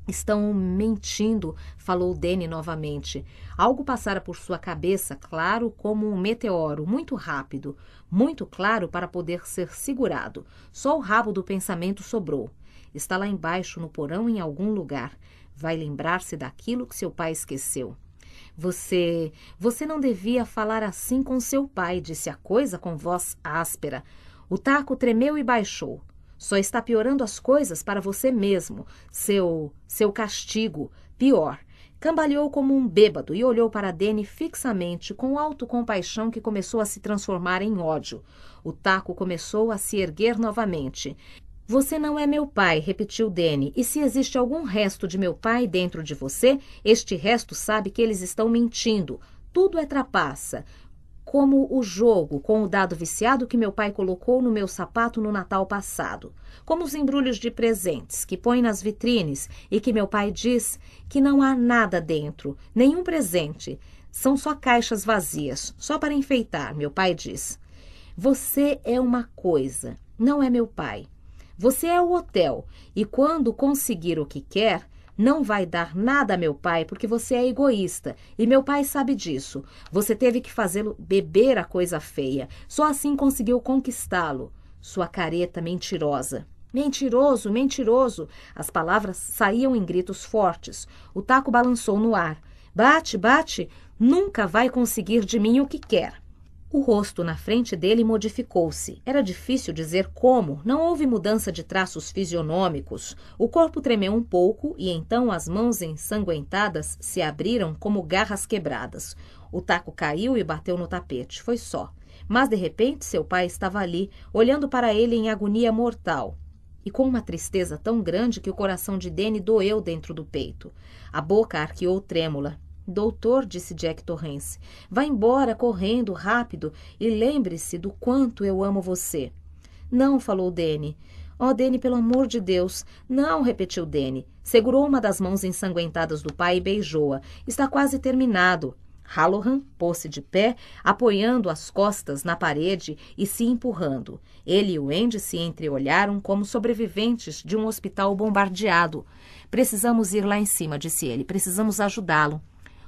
Estão mentindo, falou Danny novamente. Algo passara por sua cabeça, claro como um meteoro, muito rápido, muito claro para poder ser segurado. Só o rabo do pensamento sobrou. Está lá embaixo, no porão, em algum lugar. Vai lembrar-se daquilo que seu pai esqueceu. Você. Você não devia falar assim com seu pai, disse a coisa com voz áspera. O taco tremeu e baixou. Só está piorando as coisas para você mesmo. Seu. seu castigo. Pior. Cambaleou como um bêbado e olhou para Dene fixamente, com autocompaixão que começou a se transformar em ódio. O taco começou a se erguer novamente. Você não é meu pai, repetiu Dene, e se existe algum resto de meu pai dentro de você, este resto sabe que eles estão mentindo. Tudo é trapaça como o jogo com o dado viciado que meu pai colocou no meu sapato no Natal passado, como os embrulhos de presentes que põe nas vitrines e que meu pai diz que não há nada dentro, nenhum presente, são só caixas vazias, só para enfeitar, meu pai diz. Você é uma coisa, não é meu pai. Você é o hotel, e quando conseguir o que quer, não vai dar nada a meu pai porque você é egoísta e meu pai sabe disso. Você teve que fazê-lo beber a coisa feia. Só assim conseguiu conquistá-lo. Sua careta mentirosa. Mentiroso, mentiroso! As palavras saíam em gritos fortes. O taco balançou no ar. Bate, bate! Nunca vai conseguir de mim o que quer. O rosto na frente dele modificou-se. Era difícil dizer como, não houve mudança de traços fisionômicos. O corpo tremeu um pouco e então as mãos ensanguentadas se abriram como garras quebradas. O taco caiu e bateu no tapete. Foi só. Mas de repente seu pai estava ali, olhando para ele em agonia mortal. E com uma tristeza tão grande que o coração de Dene doeu dentro do peito. A boca arqueou trêmula Doutor, disse Jack Torrance, vá embora correndo rápido e lembre-se do quanto eu amo você. Não, falou Danny. Oh, Danny, pelo amor de Deus. Não, repetiu Danny. Segurou uma das mãos ensanguentadas do pai e beijou-a. Está quase terminado. Halloran pôs-se de pé, apoiando as costas na parede e se empurrando. Ele e o Andy se entreolharam como sobreviventes de um hospital bombardeado. Precisamos ir lá em cima, disse ele. Precisamos ajudá-lo.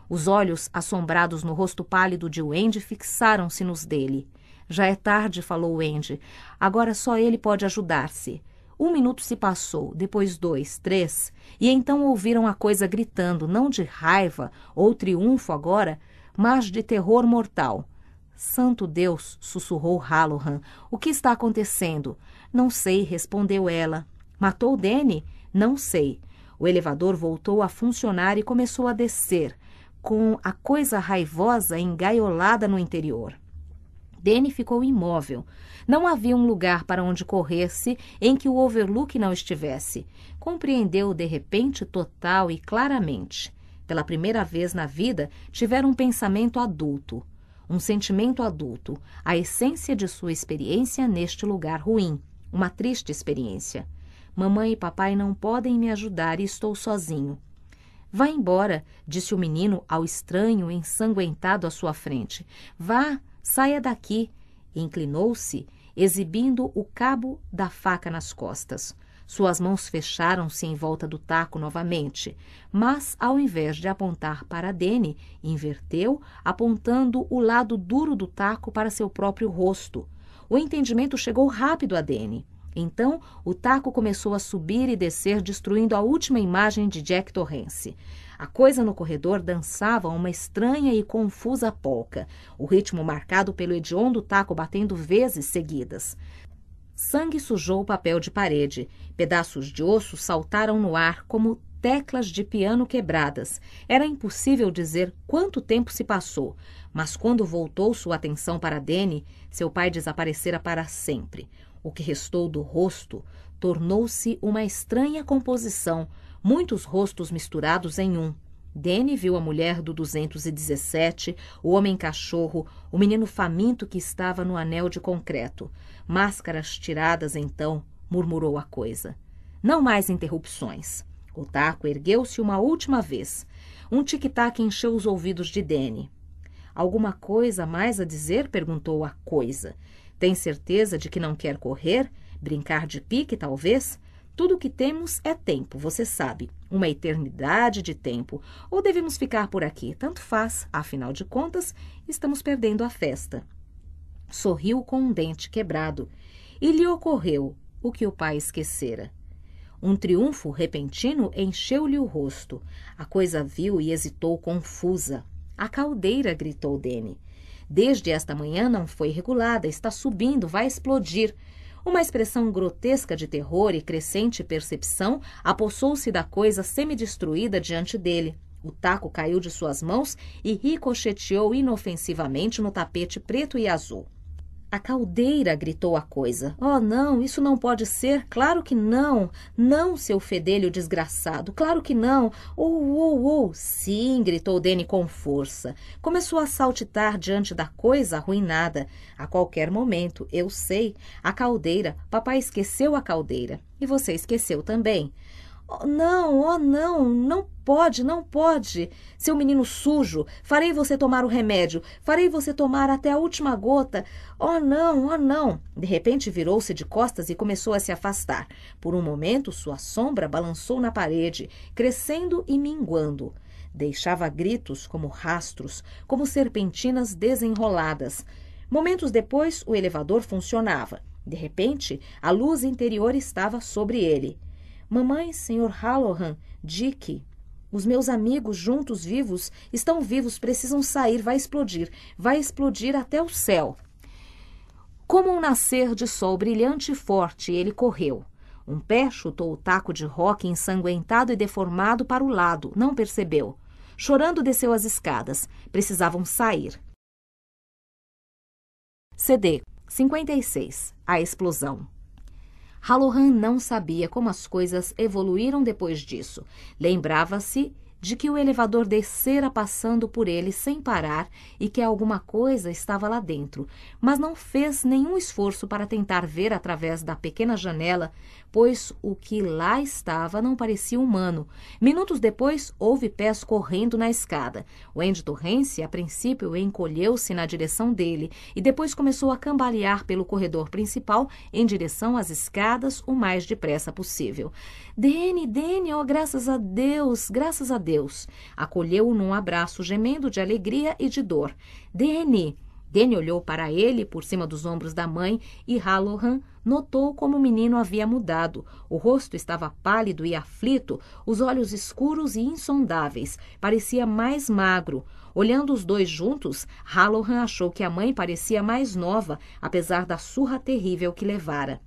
Os olhos assombrados no rosto pálido de Wendy fixaram-se nos dele. Já é tarde, falou Wendy. Agora só ele pode ajudar-se. Um minuto se passou, depois dois, três, e então ouviram a coisa gritando, não de raiva ou triunfo agora, mas de terror mortal. Santo Deus, sussurrou Halloran, o que está acontecendo? Não sei, respondeu ela. Matou Danny? Não sei. O elevador voltou a funcionar e começou a descer com a coisa raivosa engaiolada no interior. Danny ficou imóvel. Não havia um lugar para onde corresse em que o Overlook não estivesse. Compreendeu de repente total e claramente. Pela primeira vez na vida, tivera um pensamento adulto, um sentimento adulto, a essência de sua experiência neste lugar ruim, uma triste experiência. Mamãe e papai não podem me ajudar e estou sozinho. Vá embora, disse o menino ao estranho ensanguentado à sua frente. Vá, saia daqui. Inclinou-se, exibindo o cabo da faca nas costas. Suas mãos fecharam-se em volta do taco novamente, mas, ao invés de apontar para Dene, inverteu, apontando o lado duro do taco para seu próprio rosto. O entendimento chegou rápido a Dene. Então, o taco começou a subir e descer, destruindo a última imagem de Jack Torrance. A coisa no corredor dançava uma estranha e confusa polca, o ritmo marcado pelo hediondo taco batendo vezes seguidas. Sangue sujou o papel de parede, pedaços de osso saltaram no ar como teclas de piano quebradas. Era impossível dizer quanto tempo se passou, mas quando voltou sua atenção para Danny, seu pai desaparecera para sempre. O que restou do rosto tornou-se uma estranha composição, muitos rostos misturados em um. Danny viu a mulher do 217, o homem-cachorro, o menino faminto que estava no anel de concreto. Máscaras tiradas, então, murmurou a coisa. Não mais interrupções. O taco ergueu-se uma última vez. Um tic-tac encheu os ouvidos de Danny. Alguma coisa mais a dizer? perguntou a coisa. Tem certeza de que não quer correr? Brincar de pique, talvez? Tudo o que temos é tempo, você sabe, uma eternidade de tempo. Ou devemos ficar por aqui? Tanto faz, afinal de contas, estamos perdendo a festa. Sorriu com um dente quebrado e lhe ocorreu o que o pai esquecera. Um triunfo repentino encheu-lhe o rosto. A coisa viu e hesitou confusa. A caldeira, gritou Dene. Desde esta manhã não foi regulada, está subindo, vai explodir. Uma expressão grotesca de terror e crescente percepção apossou-se da coisa semidestruída diante dele. O taco caiu de suas mãos e ricocheteou inofensivamente no tapete preto e azul. A caldeira gritou a coisa. Oh, não, isso não pode ser. Claro que não. Não, seu fedelho desgraçado. Claro que não. Oh, oh, oh. Sim, gritou Dene com força. Começou a saltitar diante da coisa arruinada. A qualquer momento, eu sei. A caldeira. Papai esqueceu a caldeira. E você esqueceu também. Oh, não, oh não, não pode, não pode. Seu menino sujo, farei você tomar o remédio, farei você tomar até a última gota. Oh não, oh não. De repente virou-se de costas e começou a se afastar. Por um momento sua sombra balançou na parede, crescendo e minguando. Deixava gritos como rastros, como serpentinas desenroladas. Momentos depois, o elevador funcionava. De repente, a luz interior estava sobre ele. Mamãe, Sr. Halloran, Dick, os meus amigos juntos vivos estão vivos, precisam sair, vai explodir, vai explodir até o céu. Como um nascer de sol brilhante e forte, ele correu. Um pé chutou o taco de rock ensanguentado e deformado para o lado, não percebeu. Chorando, desceu as escadas. Precisavam sair. CD 56 A explosão. Halohan não sabia como as coisas evoluíram depois disso. Lembrava-se de que o elevador descera passando por ele sem parar e que alguma coisa estava lá dentro, mas não fez nenhum esforço para tentar ver através da pequena janela pois o que lá estava não parecia humano. Minutos depois, houve pés correndo na escada. O Andy Torrence, a princípio, encolheu-se na direção dele e depois começou a cambalear pelo corredor principal em direção às escadas o mais depressa possível. Dene, Dene, oh, graças a Deus, graças a Deus! Acolheu-o num abraço gemendo de alegria e de dor. Dene! Danny olhou para ele por cima dos ombros da mãe e Halloran notou como o menino havia mudado. O rosto estava pálido e aflito, os olhos escuros e insondáveis. Parecia mais magro. Olhando os dois juntos, Halloran achou que a mãe parecia mais nova, apesar da surra terrível que levara.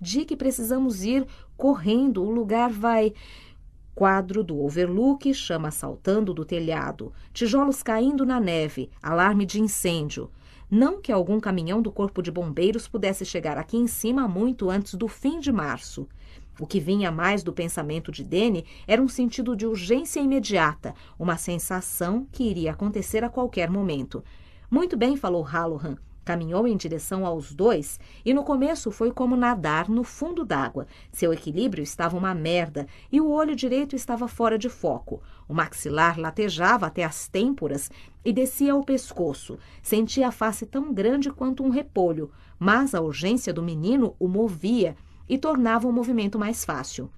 Dick, precisamos ir correndo. O lugar vai. Quadro do overlook, chama saltando do telhado, tijolos caindo na neve, alarme de incêndio. Não que algum caminhão do Corpo de Bombeiros pudesse chegar aqui em cima muito antes do fim de março. O que vinha mais do pensamento de Dene era um sentido de urgência imediata, uma sensação que iria acontecer a qualquer momento. Muito bem, falou Hallohan. Caminhou em direção aos dois e no começo foi como nadar no fundo d'água. Seu equilíbrio estava uma merda e o olho direito estava fora de foco. O maxilar latejava até as têmporas e descia ao pescoço. Sentia a face tão grande quanto um repolho, mas a urgência do menino o movia e tornava o movimento mais fácil.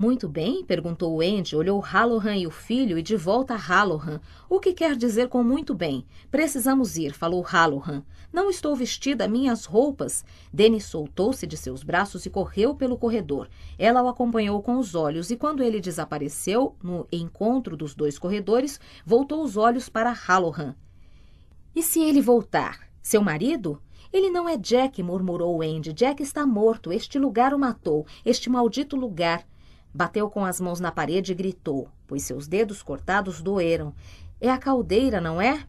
Muito bem? perguntou Andy, olhou Halohan e o filho e de volta a Halohan. O que quer dizer com muito bem? Precisamos ir, falou Halohan. Não estou vestida, minhas roupas. Denis soltou-se de seus braços e correu pelo corredor. Ela o acompanhou com os olhos e, quando ele desapareceu no encontro dos dois corredores, voltou os olhos para Halohan. E se ele voltar? Seu marido? Ele não é Jack, murmurou Andy. Jack está morto. Este lugar o matou. Este maldito lugar. Bateu com as mãos na parede e gritou, pois seus dedos cortados doeram. É a caldeira, não é?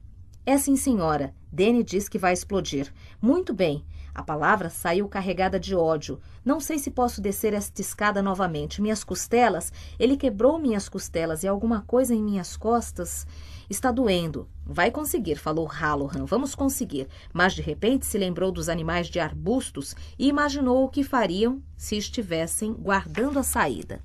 É sim, senhora. Dene diz que vai explodir. Muito bem. A palavra saiu carregada de ódio. Não sei se posso descer esta escada novamente. Minhas costelas. Ele quebrou minhas costelas e alguma coisa em minhas costas. Está doendo. Vai conseguir, falou Halohan. Vamos conseguir. Mas de repente se lembrou dos animais de arbustos e imaginou o que fariam se estivessem guardando a saída.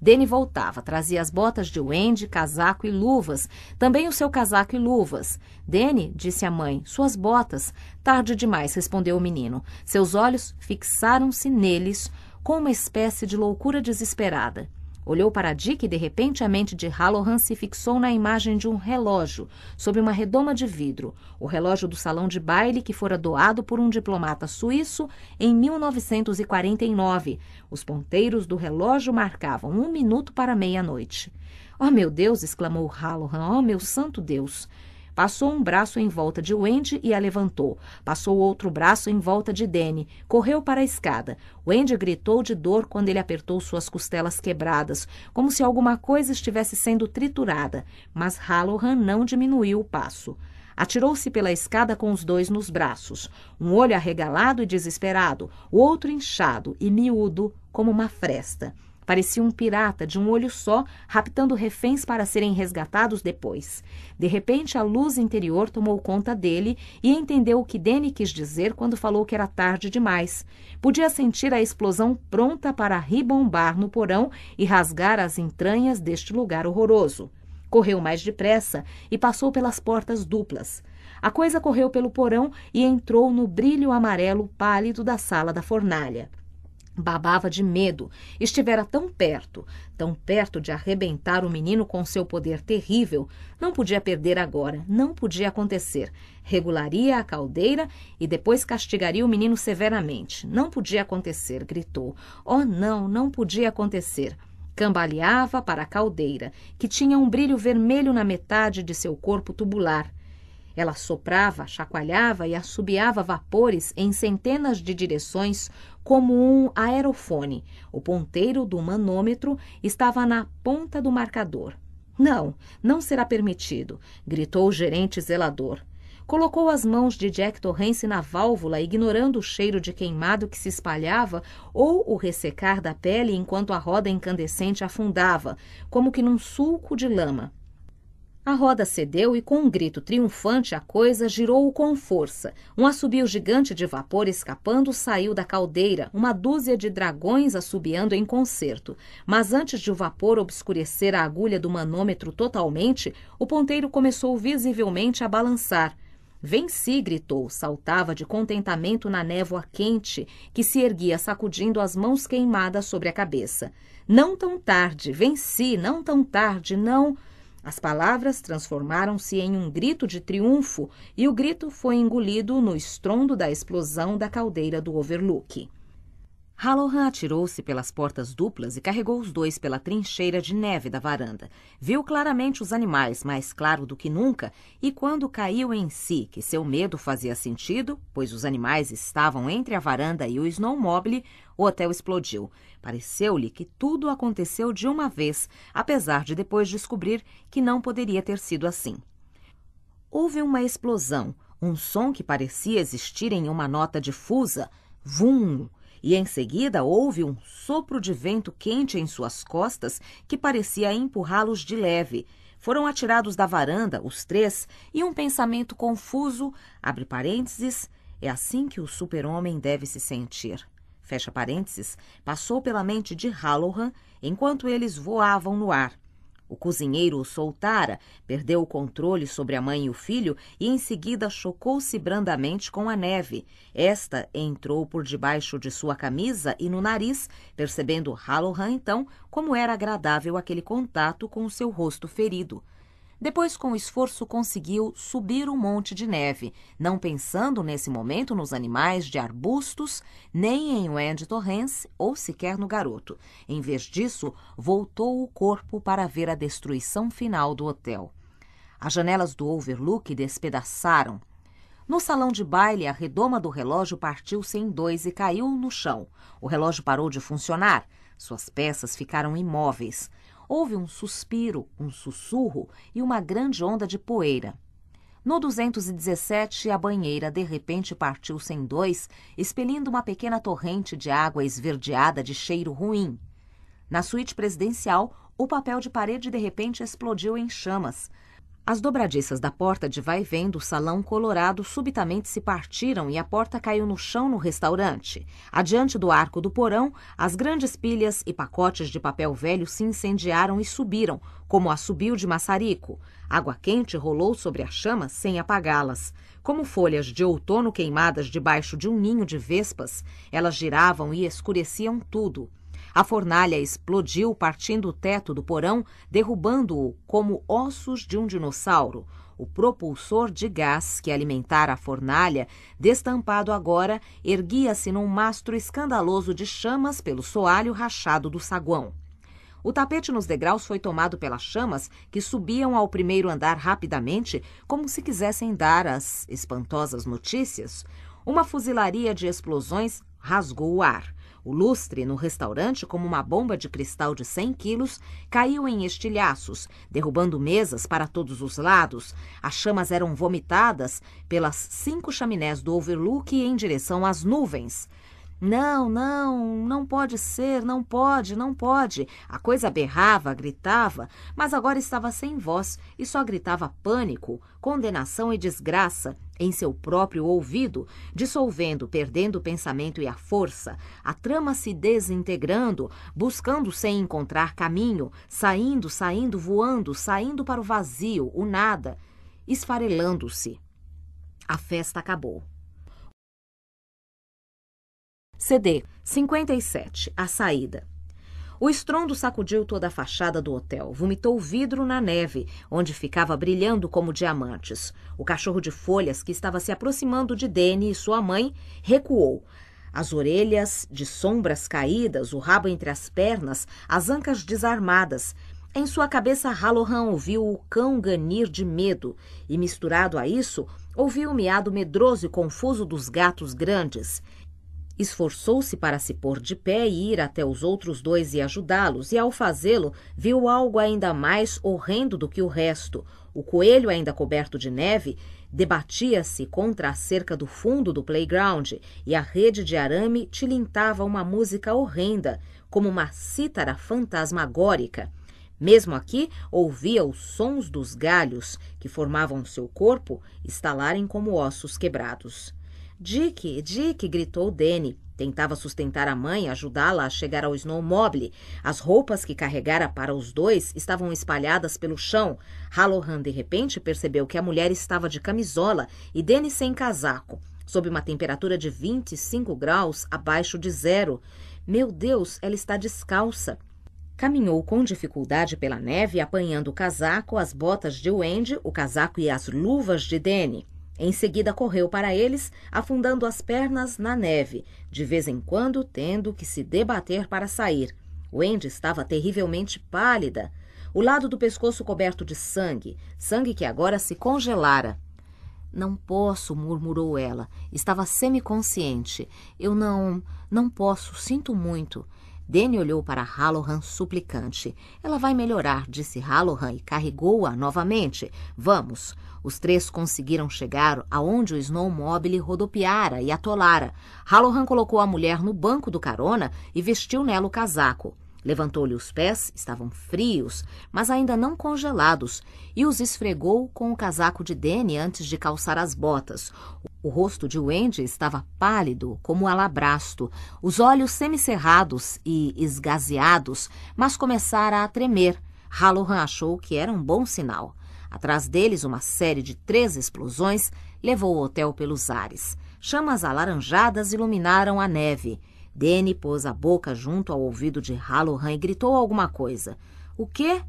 Danny voltava, trazia as botas de Wendy, casaco e luvas, também o seu casaco e luvas. Danny, disse a mãe, suas botas. Tarde demais, respondeu o menino. Seus olhos fixaram-se neles com uma espécie de loucura desesperada. Olhou para Dick e de repente a mente de Hallohan se fixou na imagem de um relógio, sob uma redoma de vidro, o relógio do salão de baile que fora doado por um diplomata suíço em 1949. Os ponteiros do relógio marcavam um minuto para meia-noite. Oh, meu Deus! exclamou Hallohan. — Oh, meu santo Deus! Passou um braço em volta de Wendy e a levantou. Passou outro braço em volta de Danny. Correu para a escada. Wendy gritou de dor quando ele apertou suas costelas quebradas, como se alguma coisa estivesse sendo triturada. Mas Hallohan não diminuiu o passo. Atirou-se pela escada com os dois nos braços, um olho arregalado e desesperado, o outro inchado e miúdo como uma fresta. Parecia um pirata de um olho só, raptando reféns para serem resgatados depois. De repente, a luz interior tomou conta dele e entendeu o que Danny quis dizer quando falou que era tarde demais. Podia sentir a explosão pronta para ribombar no porão e rasgar as entranhas deste lugar horroroso. Correu mais depressa e passou pelas portas duplas. A coisa correu pelo porão e entrou no brilho amarelo pálido da sala da fornalha. Babava de medo, estivera tão perto, tão perto de arrebentar o menino com seu poder terrível. Não podia perder agora, não podia acontecer. Regularia a caldeira e depois castigaria o menino severamente. Não podia acontecer, gritou. Oh, não, não podia acontecer. Cambaleava para a caldeira, que tinha um brilho vermelho na metade de seu corpo tubular. Ela soprava, chacoalhava e assobiava vapores em centenas de direções, como um aerofone. O ponteiro do manômetro estava na ponta do marcador. Não, não será permitido, gritou o gerente zelador. Colocou as mãos de Jack Torrance na válvula, ignorando o cheiro de queimado que se espalhava ou o ressecar da pele enquanto a roda incandescente afundava, como que num sulco de lama. A roda cedeu e, com um grito triunfante, a coisa girou com força. Um assobio gigante de vapor escapando saiu da caldeira, uma dúzia de dragões assobiando em concerto. Mas antes de o vapor obscurecer a agulha do manômetro totalmente, o ponteiro começou visivelmente a balançar. Venci, gritou, saltava de contentamento na névoa quente que se erguia sacudindo as mãos queimadas sobre a cabeça. Não tão tarde, venci, não tão tarde, não. As palavras transformaram-se em um grito de triunfo e o grito foi engolido no estrondo da explosão da caldeira do overlook. Halohan atirou-se pelas portas duplas e carregou os dois pela trincheira de neve da varanda. Viu claramente os animais, mais claro do que nunca, e quando caiu em si que seu medo fazia sentido, pois os animais estavam entre a varanda e o snowmobile, o hotel explodiu. Pareceu-lhe que tudo aconteceu de uma vez, apesar de depois descobrir que não poderia ter sido assim. Houve uma explosão, um som que parecia existir em uma nota difusa, vum, e em seguida houve um sopro de vento quente em suas costas que parecia empurrá-los de leve. Foram atirados da varanda, os três, e um pensamento confuso, abre parênteses, é assim que o super-homem deve se sentir fecha parênteses, passou pela mente de Halloran enquanto eles voavam no ar. O cozinheiro o soltara, perdeu o controle sobre a mãe e o filho e em seguida chocou-se brandamente com a neve. Esta entrou por debaixo de sua camisa e no nariz, percebendo Halloran então como era agradável aquele contato com o seu rosto ferido. Depois, com esforço, conseguiu subir um monte de neve, não pensando nesse momento nos animais de arbustos, nem em Wendy Torrance ou sequer no garoto. Em vez disso, voltou o corpo para ver a destruição final do hotel. As janelas do overlook despedaçaram, no salão de baile, a redoma do relógio partiu-se em dois e caiu no chão. O relógio parou de funcionar. Suas peças ficaram imóveis. Houve um suspiro, um sussurro e uma grande onda de poeira. No 217, a banheira de repente partiu-se dois, expelindo uma pequena torrente de água esverdeada de cheiro ruim. Na suíte presidencial, o papel de parede de repente explodiu em chamas. As dobradiças da porta de vai vem do salão colorado subitamente se partiram e a porta caiu no chão no restaurante. Adiante do arco do porão, as grandes pilhas e pacotes de papel velho se incendiaram e subiram, como a subiu de maçarico. Água quente rolou sobre as chamas sem apagá-las. Como folhas de outono queimadas debaixo de um ninho de vespas, elas giravam e escureciam tudo. A fornalha explodiu, partindo o teto do porão, derrubando-o como ossos de um dinossauro. O propulsor de gás que alimentara a fornalha, destampado agora, erguia-se num mastro escandaloso de chamas pelo soalho rachado do saguão. O tapete nos degraus foi tomado pelas chamas que subiam ao primeiro andar rapidamente, como se quisessem dar as espantosas notícias. Uma fuzilaria de explosões rasgou o ar. O lustre no restaurante, como uma bomba de cristal de 100 quilos, caiu em estilhaços, derrubando mesas para todos os lados. As chamas eram vomitadas pelas cinco chaminés do overlook em direção às nuvens. Não, não, não pode ser, não pode, não pode. A coisa berrava, gritava, mas agora estava sem voz e só gritava pânico, condenação e desgraça, em seu próprio ouvido, dissolvendo, perdendo o pensamento e a força, a trama se desintegrando, buscando sem encontrar caminho, saindo, saindo, voando, saindo para o vazio, o nada, esfarelando-se. A festa acabou. CD 57 A saída. O estrondo sacudiu toda a fachada do hotel, vomitou vidro na neve, onde ficava brilhando como diamantes. O cachorro de folhas, que estava se aproximando de Dene e sua mãe, recuou. As orelhas de sombras caídas, o rabo entre as pernas, as ancas desarmadas. Em sua cabeça, Halohan ouviu o cão ganir de medo, e misturado a isso, ouviu o miado medroso e confuso dos gatos grandes. Esforçou-se para se pôr de pé e ir até os outros dois e ajudá-los, e ao fazê-lo, viu algo ainda mais horrendo do que o resto. O coelho, ainda coberto de neve, debatia-se contra a cerca do fundo do playground e a rede de arame tilintava uma música horrenda, como uma cítara fantasmagórica. Mesmo aqui, ouvia os sons dos galhos, que formavam seu corpo, estalarem como ossos quebrados. Dick, Dick, gritou Danny. Tentava sustentar a mãe ajudá-la a chegar ao snowmobile. As roupas que carregara para os dois estavam espalhadas pelo chão. Hallohan, de repente, percebeu que a mulher estava de camisola e Danny sem casaco, sob uma temperatura de 25 graus abaixo de zero. Meu Deus, ela está descalça. Caminhou com dificuldade pela neve, apanhando o casaco, as botas de Wendy, o casaco e as luvas de Danny. Em seguida correu para eles, afundando as pernas na neve, de vez em quando tendo que se debater para sair. Wendy estava terrivelmente pálida, o lado do pescoço coberto de sangue, sangue que agora se congelara. Não posso, murmurou ela. Estava semiconsciente. Eu não. Não posso, sinto muito. Dene olhou para Halohan suplicante. Ela vai melhorar, disse Halohan e carregou-a novamente. Vamos, os três conseguiram chegar aonde o snowmobile rodopiara e atolara. Hallohan colocou a mulher no banco do carona e vestiu nela o casaco. Levantou-lhe os pés, estavam frios, mas ainda não congelados, e os esfregou com o casaco de Danny antes de calçar as botas. O rosto de Wendy estava pálido, como alabrasto, os olhos semicerrados e esgazeados, mas começara a tremer. Hallohan achou que era um bom sinal. Atrás deles, uma série de três explosões levou o hotel pelos ares. Chamas alaranjadas iluminaram a neve. Danny pôs a boca junto ao ouvido de Halohan e gritou alguma coisa. O quê?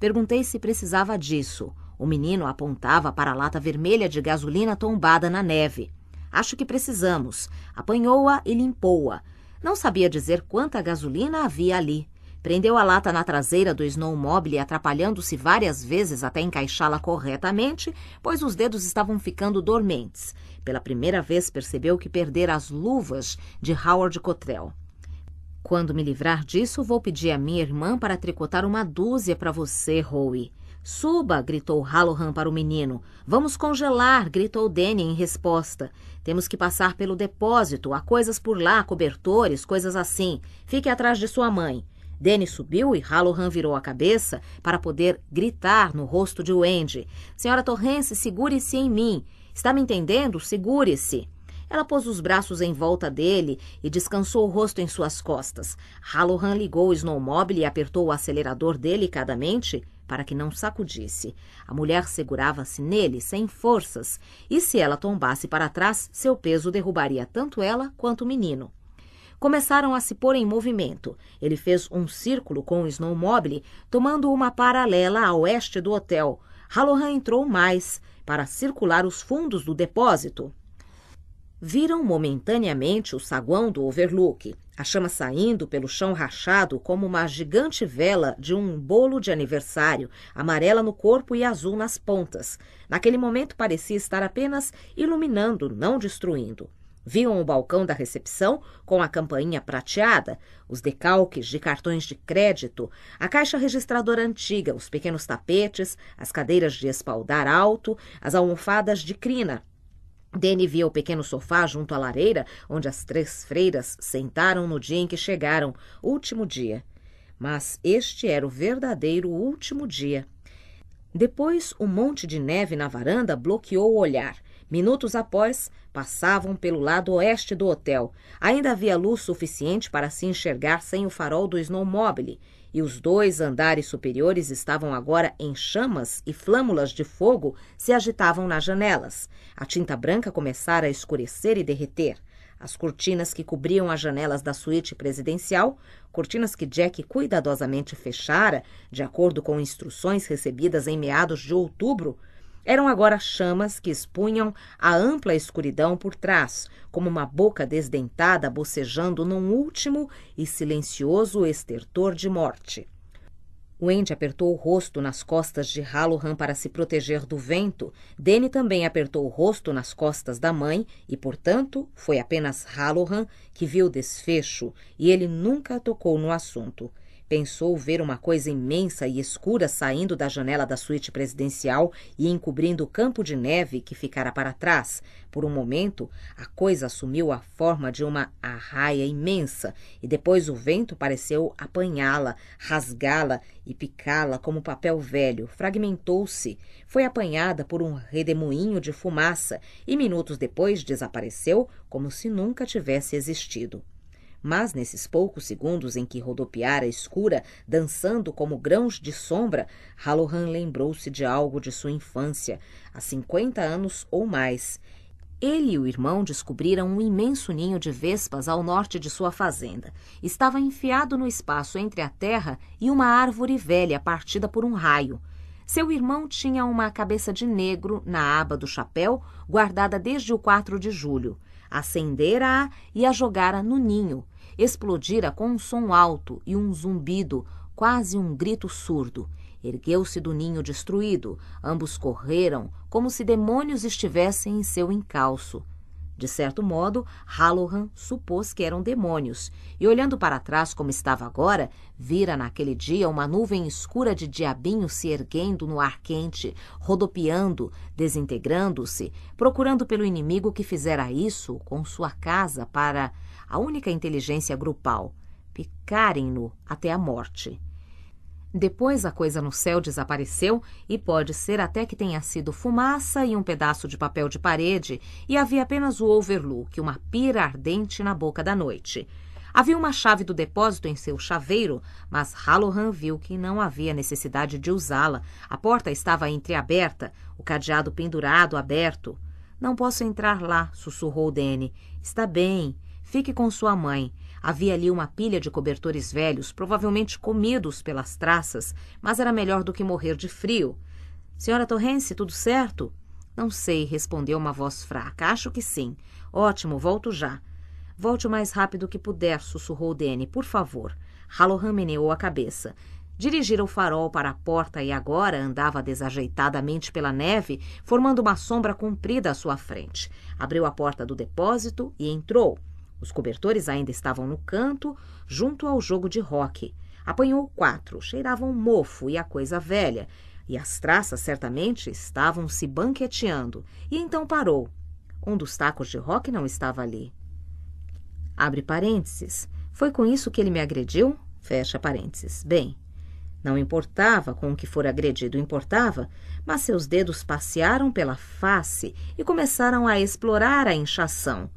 Perguntei se precisava disso. O menino apontava para a lata vermelha de gasolina tombada na neve. Acho que precisamos. Apanhou-a e limpou-a. Não sabia dizer quanta gasolina havia ali. Prendeu a lata na traseira do snowmobile, atrapalhando-se várias vezes até encaixá-la corretamente, pois os dedos estavam ficando dormentes. Pela primeira vez percebeu que perder as luvas de Howard Cottrell. Quando me livrar disso, vou pedir à minha irmã para tricotar uma dúzia para você, Howie. Suba! gritou Hallohan para o menino. Vamos congelar! gritou Danny em resposta. Temos que passar pelo depósito. Há coisas por lá, cobertores, coisas assim. Fique atrás de sua mãe. Danny subiu e Halohan virou a cabeça para poder gritar no rosto de Wendy. Senhora Torrance, segure-se em mim. Está me entendendo? Segure-se. Ela pôs os braços em volta dele e descansou o rosto em suas costas. Halohan ligou o snowmobile e apertou o acelerador delicadamente para que não sacudisse. A mulher segurava-se nele sem forças, e se ela tombasse para trás, seu peso derrubaria tanto ela quanto o menino começaram a se pôr em movimento. Ele fez um círculo com o snowmobile, tomando uma paralela a oeste do hotel. Halohan entrou mais para circular os fundos do depósito. Viram momentaneamente o saguão do overlook, a chama saindo pelo chão rachado como uma gigante vela de um bolo de aniversário, amarela no corpo e azul nas pontas. Naquele momento parecia estar apenas iluminando, não destruindo. Viam o balcão da recepção com a campainha prateada, os decalques de cartões de crédito, a caixa registradora antiga, os pequenos tapetes, as cadeiras de espaldar alto, as almofadas de crina. Dene via o pequeno sofá junto à lareira, onde as três freiras sentaram no dia em que chegaram, último dia. Mas este era o verdadeiro último dia. Depois, um monte de neve na varanda bloqueou o olhar. Minutos após, passavam pelo lado oeste do hotel. Ainda havia luz suficiente para se enxergar sem o farol do snowmobile, e os dois andares superiores estavam agora em chamas e flâmulas de fogo se agitavam nas janelas. A tinta branca começara a escurecer e derreter. As cortinas que cobriam as janelas da suíte presidencial, cortinas que Jack cuidadosamente fechara, de acordo com instruções recebidas em meados de outubro, eram agora chamas que expunham a ampla escuridão por trás, como uma boca desdentada bocejando num último e silencioso estertor de morte. Wendy apertou o rosto nas costas de Halohan para se proteger do vento. Danny também apertou o rosto nas costas da mãe e, portanto, foi apenas Halohan que viu o desfecho e ele nunca tocou no assunto. Pensou ver uma coisa imensa e escura saindo da janela da suíte presidencial e encobrindo o campo de neve que ficara para trás. Por um momento, a coisa assumiu a forma de uma arraia imensa e depois o vento pareceu apanhá-la, rasgá-la e picá-la como papel velho. Fragmentou-se, foi apanhada por um redemoinho de fumaça e minutos depois desapareceu como se nunca tivesse existido. Mas nesses poucos segundos em que rodopiara escura, dançando como grãos de sombra, Halohan lembrou-se de algo de sua infância, há 50 anos ou mais. Ele e o irmão descobriram um imenso ninho de vespas ao norte de sua fazenda. Estava enfiado no espaço entre a terra e uma árvore velha partida por um raio. Seu irmão tinha uma cabeça de negro na aba do chapéu, guardada desde o 4 de julho acendera-a e a jogara no ninho. Explodira com um som alto e um zumbido, quase um grito surdo. Ergueu-se do ninho destruído. Ambos correram, como se demônios estivessem em seu encalço. De certo modo, Halloran supôs que eram demônios, e olhando para trás como estava agora, vira naquele dia uma nuvem escura de diabinhos se erguendo no ar quente, rodopiando, desintegrando-se, procurando pelo inimigo que fizera isso com sua casa para a única inteligência grupal, picarem-no até a morte. Depois a coisa no céu desapareceu e pode ser até que tenha sido fumaça e um pedaço de papel de parede e havia apenas o overlook, uma pira ardente na boca da noite. Havia uma chave do depósito em seu chaveiro, mas Hallohan viu que não havia necessidade de usá-la. A porta estava entreaberta, o cadeado pendurado aberto. Não posso entrar lá, sussurrou Danny. Está bem, fique com sua mãe. Havia ali uma pilha de cobertores velhos, provavelmente comidos pelas traças, mas era melhor do que morrer de frio. Senhora Torrence, tudo certo? Não sei, respondeu uma voz fraca. Acho que sim. Ótimo, volto já. Volte o mais rápido que puder, sussurrou Danny, por favor. Halohan meneou a cabeça. Dirigira o farol para a porta e agora andava desajeitadamente pela neve, formando uma sombra comprida à sua frente. Abriu a porta do depósito e entrou. Os cobertores ainda estavam no canto, junto ao jogo de rock. Apanhou quatro, cheiravam mofo e a coisa velha, e as traças certamente estavam se banqueteando. E então parou. Um dos tacos de rock não estava ali. Abre parênteses. Foi com isso que ele me agrediu? Fecha parênteses. Bem, não importava com o que for agredido, importava, mas seus dedos passearam pela face e começaram a explorar a inchação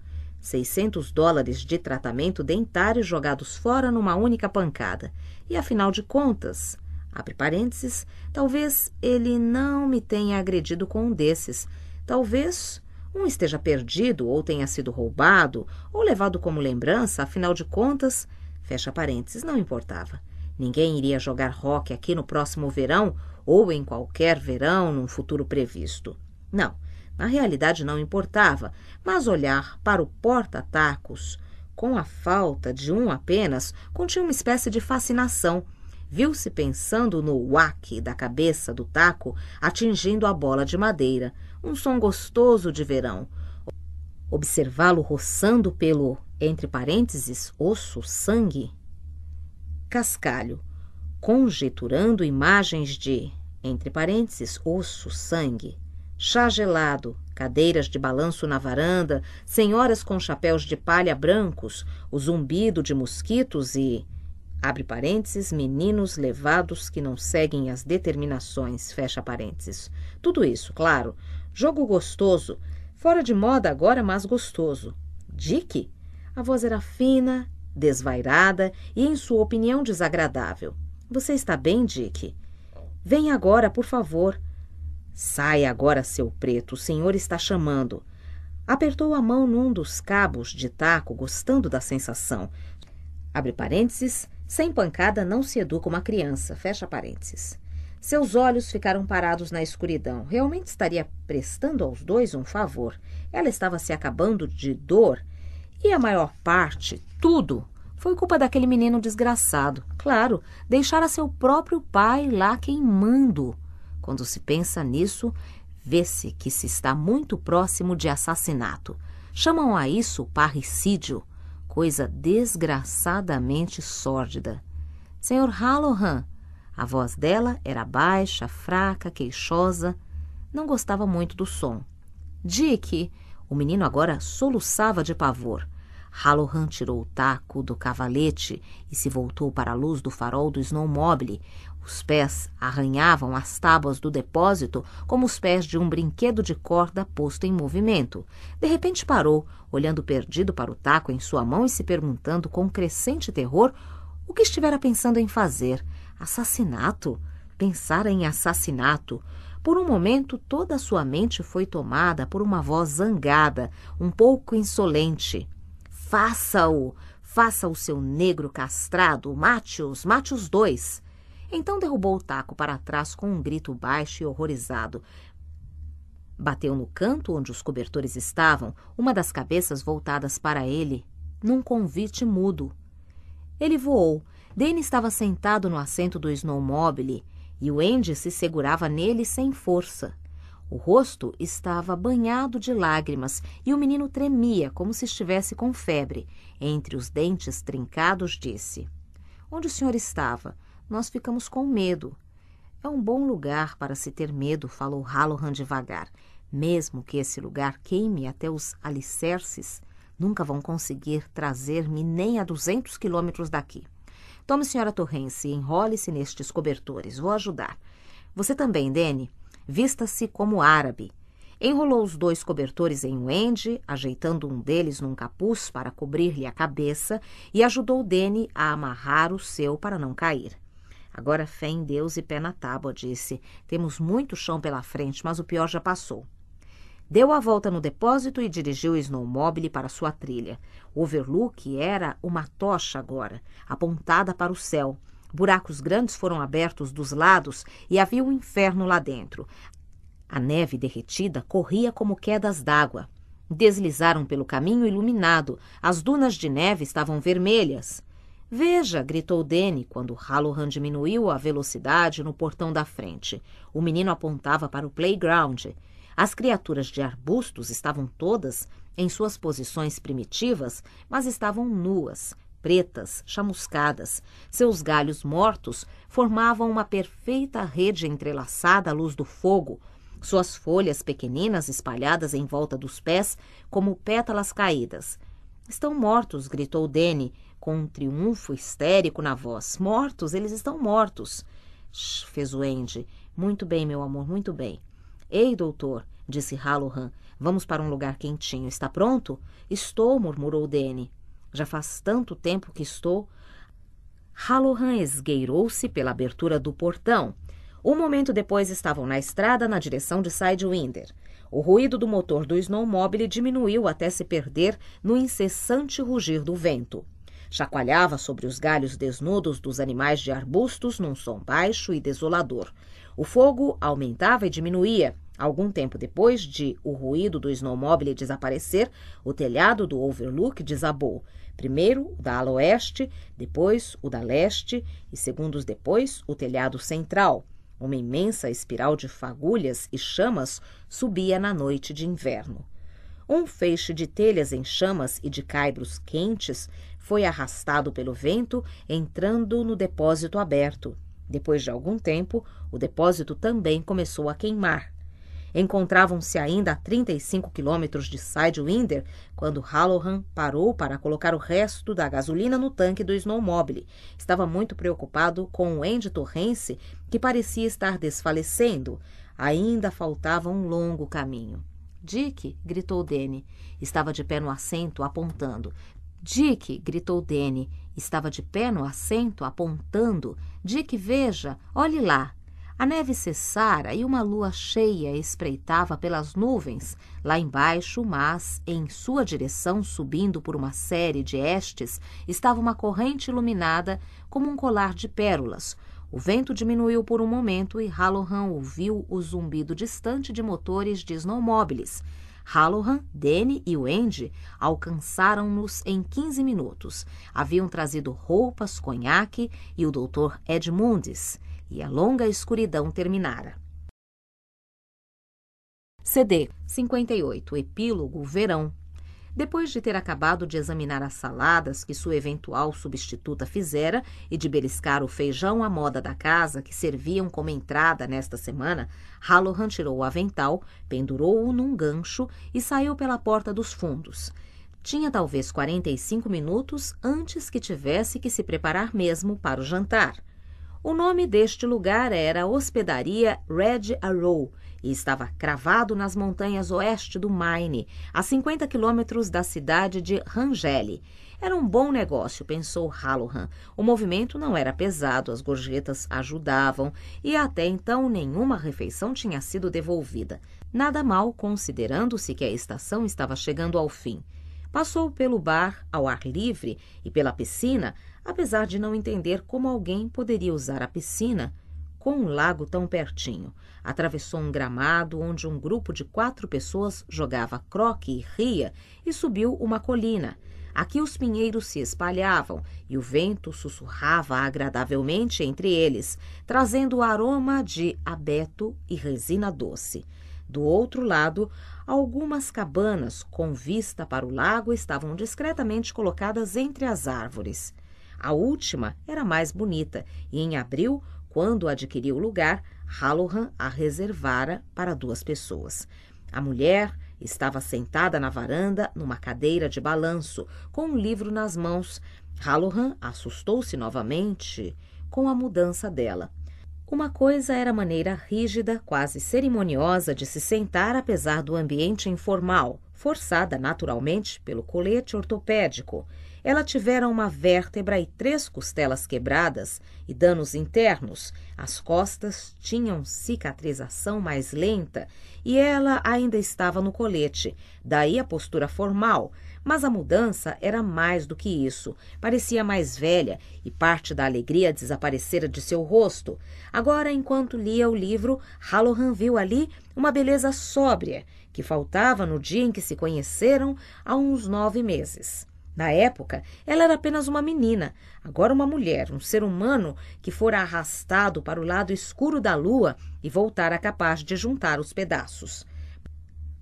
600 dólares de tratamento dentário jogados fora numa única pancada. E afinal de contas, abre parênteses, talvez ele não me tenha agredido com um desses. Talvez um esteja perdido ou tenha sido roubado ou levado como lembrança, afinal de contas, fecha parênteses, não importava. Ninguém iria jogar rock aqui no próximo verão ou em qualquer verão num futuro previsto. Não. Na realidade, não importava, mas olhar para o porta-tacos, com a falta de um apenas, continha uma espécie de fascinação. Viu-se pensando no whack da cabeça do taco atingindo a bola de madeira, um som gostoso de verão. Observá-lo roçando pelo, entre parênteses, osso, sangue. Cascalho, conjeturando imagens de, entre parênteses, osso, sangue chá gelado, cadeiras de balanço na varanda, senhoras com chapéus de palha brancos, o zumbido de mosquitos e. Abre parênteses, meninos levados que não seguem as determinações, fecha parênteses. Tudo isso, claro. Jogo gostoso. Fora de moda agora, mas gostoso. Dick? A voz era fina, desvairada e, em sua opinião, desagradável. Você está bem, Dick? Vem agora, por favor. Saia agora, seu preto, o senhor está chamando. Apertou a mão num dos cabos de taco, gostando da sensação. Abre parênteses, sem pancada não se educa uma criança, fecha parênteses. Seus olhos ficaram parados na escuridão. Realmente estaria prestando aos dois um favor. Ela estava se acabando de dor e a maior parte, tudo, foi culpa daquele menino desgraçado. Claro, deixara seu próprio pai lá queimando. Quando se pensa nisso, vê-se que se está muito próximo de assassinato. Chamam a isso parricídio, coisa desgraçadamente sórdida. Senhor Hallohan, a voz dela era baixa, fraca, queixosa. Não gostava muito do som. Dick, o menino agora soluçava de pavor. Hallohan tirou o taco do cavalete e se voltou para a luz do farol do snowmobile, os pés arranhavam as tábuas do depósito como os pés de um brinquedo de corda posto em movimento. De repente parou, olhando perdido para o taco em sua mão e se perguntando com crescente terror o que estivera pensando em fazer. Assassinato? Pensara em assassinato. Por um momento, toda a sua mente foi tomada por uma voz zangada, um pouco insolente. Faça-o! Faça o seu negro castrado, mate-os, mate os dois! Então derrubou o taco para trás com um grito baixo e horrorizado. Bateu no canto onde os cobertores estavam, uma das cabeças voltadas para ele, num convite mudo. Ele voou. Dane estava sentado no assento do snowmobile e o Andy se segurava nele sem força. O rosto estava banhado de lágrimas e o menino tremia como se estivesse com febre. Entre os dentes trincados, disse: Onde o senhor estava? nós ficamos com medo. É um bom lugar para se ter medo, falou Halohan devagar. Mesmo que esse lugar queime até os alicerces, nunca vão conseguir trazer-me nem a duzentos quilômetros daqui. Tome, senhora Torrence, enrole-se nestes cobertores. Vou ajudar. Você também, Dene. Vista-se como árabe. Enrolou os dois cobertores em um ende, ajeitando um deles num capuz para cobrir-lhe a cabeça, e ajudou Dene a amarrar o seu para não cair. Agora fé em Deus e pé na tábua, disse. Temos muito chão pela frente, mas o pior já passou. Deu a volta no depósito e dirigiu o snowmobile para sua trilha. O overlook era uma tocha agora, apontada para o céu. Buracos grandes foram abertos dos lados e havia um inferno lá dentro. A neve derretida corria como quedas d'água. Deslizaram pelo caminho iluminado. As dunas de neve estavam vermelhas. Veja, gritou Danny quando Halohan diminuiu a velocidade no portão da frente. O menino apontava para o playground. As criaturas de arbustos estavam todas em suas posições primitivas, mas estavam nuas, pretas, chamuscadas. Seus galhos mortos formavam uma perfeita rede entrelaçada à luz do fogo. Suas folhas pequeninas espalhadas em volta dos pés como pétalas caídas. Estão mortos, gritou Danny, com um triunfo histérico na voz. Mortos, eles estão mortos. fez o Andy. Muito bem, meu amor, muito bem. Ei, doutor, disse Halohan, vamos para um lugar quentinho. Está pronto? Estou, murmurou Danny. Já faz tanto tempo que estou. Halohan esgueirou-se pela abertura do portão. Um momento depois estavam na estrada na direção de Sidewinder. O ruído do motor do snowmobile diminuiu até se perder no incessante rugir do vento. Chacoalhava sobre os galhos desnudos dos animais de arbustos num som baixo e desolador. O fogo aumentava e diminuía. Algum tempo depois de o ruído do snowmobile desaparecer, o telhado do overlook desabou. Primeiro o da ala oeste, depois o da leste e segundos depois o telhado central. Uma imensa espiral de fagulhas e chamas subia na noite de inverno. Um feixe de telhas em chamas e de caibros quentes foi arrastado pelo vento, entrando no depósito aberto. Depois de algum tempo, o depósito também começou a queimar. Encontravam-se ainda a 35 quilômetros de Sidewinder quando Halloran parou para colocar o resto da gasolina no tanque do snowmobile. Estava muito preocupado com o Andy Torrance, que parecia estar desfalecendo. Ainda faltava um longo caminho. Dick, gritou Danny. Estava de pé no assento, apontando. Dick! gritou Danny. Estava de pé no assento, apontando. Dick, veja, olhe lá. A neve cessara e uma lua cheia espreitava pelas nuvens, lá embaixo, mas em sua direção, subindo por uma série de estes, estava uma corrente iluminada como um colar de pérolas. O vento diminuiu por um momento e Hallohan ouviu o zumbido distante de motores de snowmobiles Hallohan, Danny e Wendy alcançaram-nos em 15 minutos. Haviam trazido roupas, conhaque e o doutor Edmundes, e a longa escuridão terminara. CD 58 Epílogo Verão depois de ter acabado de examinar as saladas que sua eventual substituta fizera e de beliscar o feijão à moda da casa que serviam como entrada nesta semana, Hallohan tirou o avental, pendurou-o num gancho e saiu pela porta dos fundos. Tinha talvez 45 minutos antes que tivesse que se preparar mesmo para o jantar. O nome deste lugar era Hospedaria Red Arrow e estava cravado nas montanhas oeste do Maine, a 50 quilômetros da cidade de Rangeli. Era um bom negócio, pensou Halohan. O movimento não era pesado, as gorjetas ajudavam e até então nenhuma refeição tinha sido devolvida. Nada mal, considerando-se que a estação estava chegando ao fim. Passou pelo bar ao ar livre e pela piscina, apesar de não entender como alguém poderia usar a piscina com um lago tão pertinho. Atravessou um gramado onde um grupo de quatro pessoas jogava croque e ria e subiu uma colina. Aqui os pinheiros se espalhavam e o vento sussurrava agradavelmente entre eles, trazendo o aroma de abeto e resina doce. Do outro lado, algumas cabanas com vista para o lago estavam discretamente colocadas entre as árvores. A última era mais bonita e, em abril, quando adquiriu o lugar, Halloran a reservara para duas pessoas. A mulher estava sentada na varanda, numa cadeira de balanço, com um livro nas mãos. Halloran assustou-se novamente com a mudança dela. Uma coisa era a maneira rígida, quase cerimoniosa de se sentar apesar do ambiente informal, forçada naturalmente pelo colete ortopédico. Ela tivera uma vértebra e três costelas quebradas e danos internos. As costas tinham cicatrização mais lenta e ela ainda estava no colete, daí a postura formal. Mas a mudança era mais do que isso. Parecia mais velha e parte da alegria desaparecera de seu rosto. Agora, enquanto lia o livro, Halloran viu ali uma beleza sóbria que faltava no dia em que se conheceram há uns nove meses. Na época, ela era apenas uma menina, agora uma mulher, um ser humano que fora arrastado para o lado escuro da lua e voltara capaz de juntar os pedaços.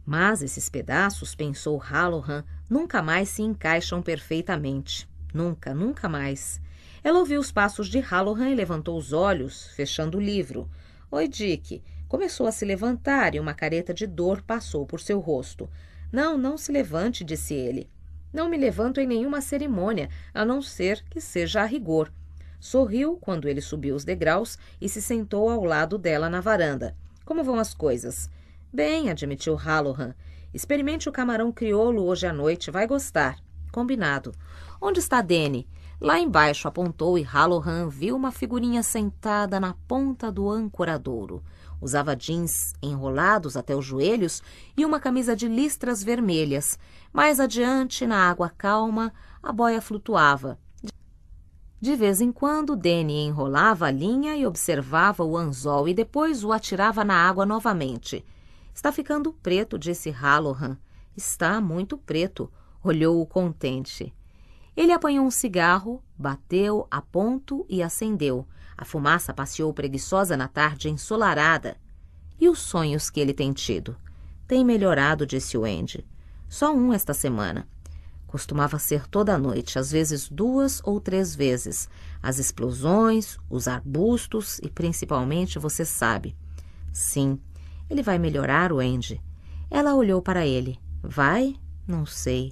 Mas esses pedaços, pensou Halohan, nunca mais se encaixam perfeitamente. Nunca, nunca mais. Ela ouviu os passos de Halohan e levantou os olhos, fechando o livro. Oi, Dick. Começou a se levantar e uma careta de dor passou por seu rosto. Não, não se levante, disse ele. Não me levanto em nenhuma cerimônia, a não ser que seja a rigor. Sorriu quando ele subiu os degraus e se sentou ao lado dela na varanda. Como vão as coisas? Bem, admitiu Hallohan. Experimente o camarão crioulo hoje à noite, vai gostar. Combinado. Onde está Dene? Lá embaixo apontou e Hallohan viu uma figurinha sentada na ponta do ancoradouro. Usava jeans enrolados até os joelhos e uma camisa de listras vermelhas. Mais adiante, na água calma, a boia flutuava. De vez em quando, Danny enrolava a linha e observava o anzol e depois o atirava na água novamente. Está ficando preto, disse Halloran. Está muito preto, olhou-o contente. Ele apanhou um cigarro, bateu a ponto e acendeu. A fumaça passeou preguiçosa na tarde ensolarada. E os sonhos que ele tem tido? Tem melhorado, disse o Andy. Só um esta semana. Costumava ser toda noite, às vezes duas ou três vezes. As explosões, os arbustos e principalmente você sabe. Sim, ele vai melhorar, o Andy. Ela olhou para ele. Vai? Não sei.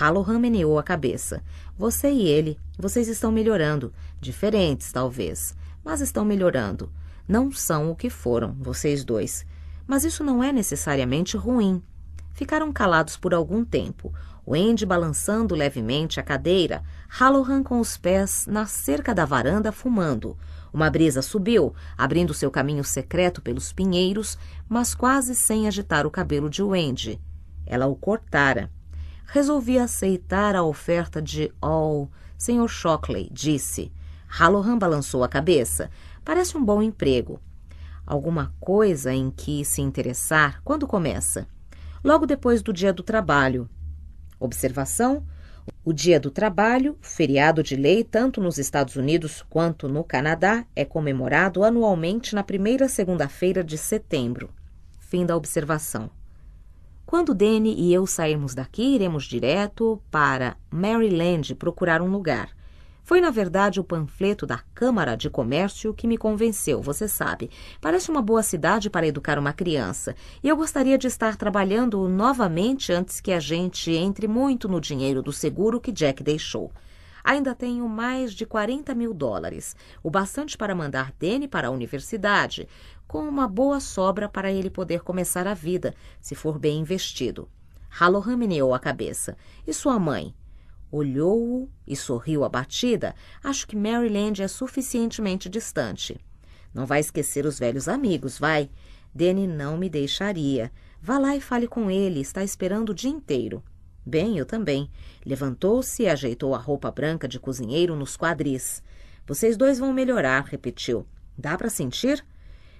Halohan meneou a cabeça. Você e ele, vocês estão melhorando. Diferentes, talvez mas estão melhorando. Não são o que foram, vocês dois. Mas isso não é necessariamente ruim. Ficaram calados por algum tempo, Wendy balançando levemente a cadeira, Halloran com os pés na cerca da varanda fumando. Uma brisa subiu, abrindo seu caminho secreto pelos pinheiros, mas quase sem agitar o cabelo de Wendy. Ela o cortara. Resolvi aceitar a oferta de All, Sr. Shockley, disse. Halohan balançou a cabeça. Parece um bom emprego. Alguma coisa em que se interessar quando começa? Logo depois do dia do trabalho. Observação: o dia do trabalho, feriado de lei tanto nos Estados Unidos quanto no Canadá, é comemorado anualmente na primeira segunda-feira de setembro. Fim da observação. Quando Danny e eu sairmos daqui, iremos direto para Maryland procurar um lugar. Foi, na verdade, o panfleto da Câmara de Comércio que me convenceu, você sabe. Parece uma boa cidade para educar uma criança. E eu gostaria de estar trabalhando novamente antes que a gente entre muito no dinheiro do seguro que Jack deixou. Ainda tenho mais de 40 mil dólares, o bastante para mandar Danny para a universidade, com uma boa sobra para ele poder começar a vida, se for bem investido. Halohan meneou a cabeça. E sua mãe? Olhou-o e sorriu abatida. Acho que Maryland é suficientemente distante. Não vai esquecer os velhos amigos, vai? Danny não me deixaria. Vá lá e fale com ele, está esperando o dia inteiro. Bem, eu também. Levantou-se e ajeitou a roupa branca de cozinheiro nos quadris. Vocês dois vão melhorar, repetiu. Dá para sentir?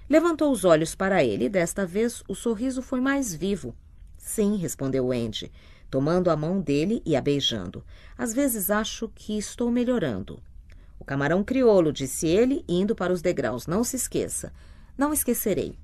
Levantou os olhos para ele e desta vez o sorriso foi mais vivo. Sim, respondeu Andy tomando a mão dele e a beijando. Às vezes acho que estou melhorando. O camarão crioulo, disse ele, indo para os degraus. Não se esqueça. Não esquecerei.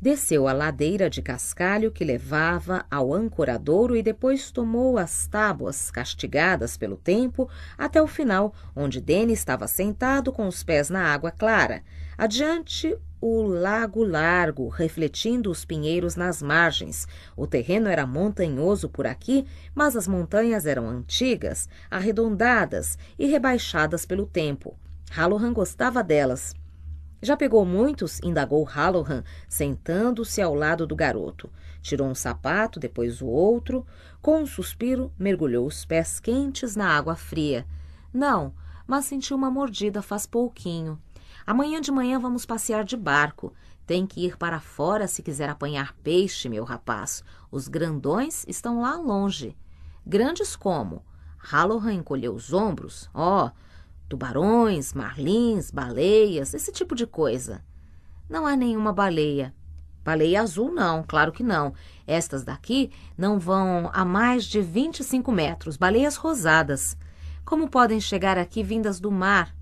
Desceu a ladeira de cascalho que levava ao ancoradouro e depois tomou as tábuas, castigadas pelo tempo, até o final, onde Dene estava sentado com os pés na água clara. Adiante, o lago largo, refletindo os pinheiros nas margens. O terreno era montanhoso por aqui, mas as montanhas eram antigas, arredondadas e rebaixadas pelo tempo. Halohan gostava delas. Já pegou muitos? indagou Halohan, sentando-se ao lado do garoto. Tirou um sapato, depois o outro. Com um suspiro, mergulhou os pés quentes na água fria. Não, mas senti uma mordida faz pouquinho. Amanhã de manhã vamos passear de barco. Tem que ir para fora se quiser apanhar peixe, meu rapaz. Os grandões estão lá longe. Grandes como? Halloran encolheu os ombros. Ó, oh, tubarões, marlins, baleias, esse tipo de coisa. Não há nenhuma baleia. Baleia azul, não, claro que não. Estas daqui não vão a mais de 25 metros, baleias rosadas. Como podem chegar aqui vindas do mar?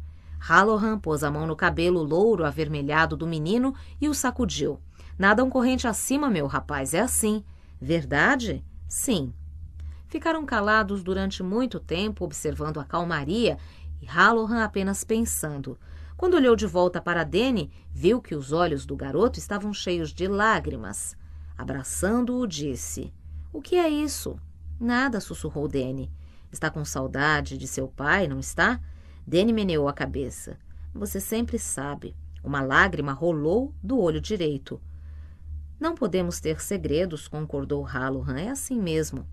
Halohan pôs a mão no cabelo louro avermelhado do menino e o sacudiu. Nada um corrente acima, meu rapaz, é assim. Verdade? Sim. Ficaram calados durante muito tempo, observando a calmaria e Halohan apenas pensando. Quando olhou de volta para Dene, viu que os olhos do garoto estavam cheios de lágrimas. Abraçando-o, disse: O que é isso? Nada, sussurrou Dene. Está com saudade de seu pai, não está? Dene meneou a cabeça. Você sempre sabe. Uma lágrima rolou do olho direito. Não podemos ter segredos, concordou Halohan. É assim mesmo.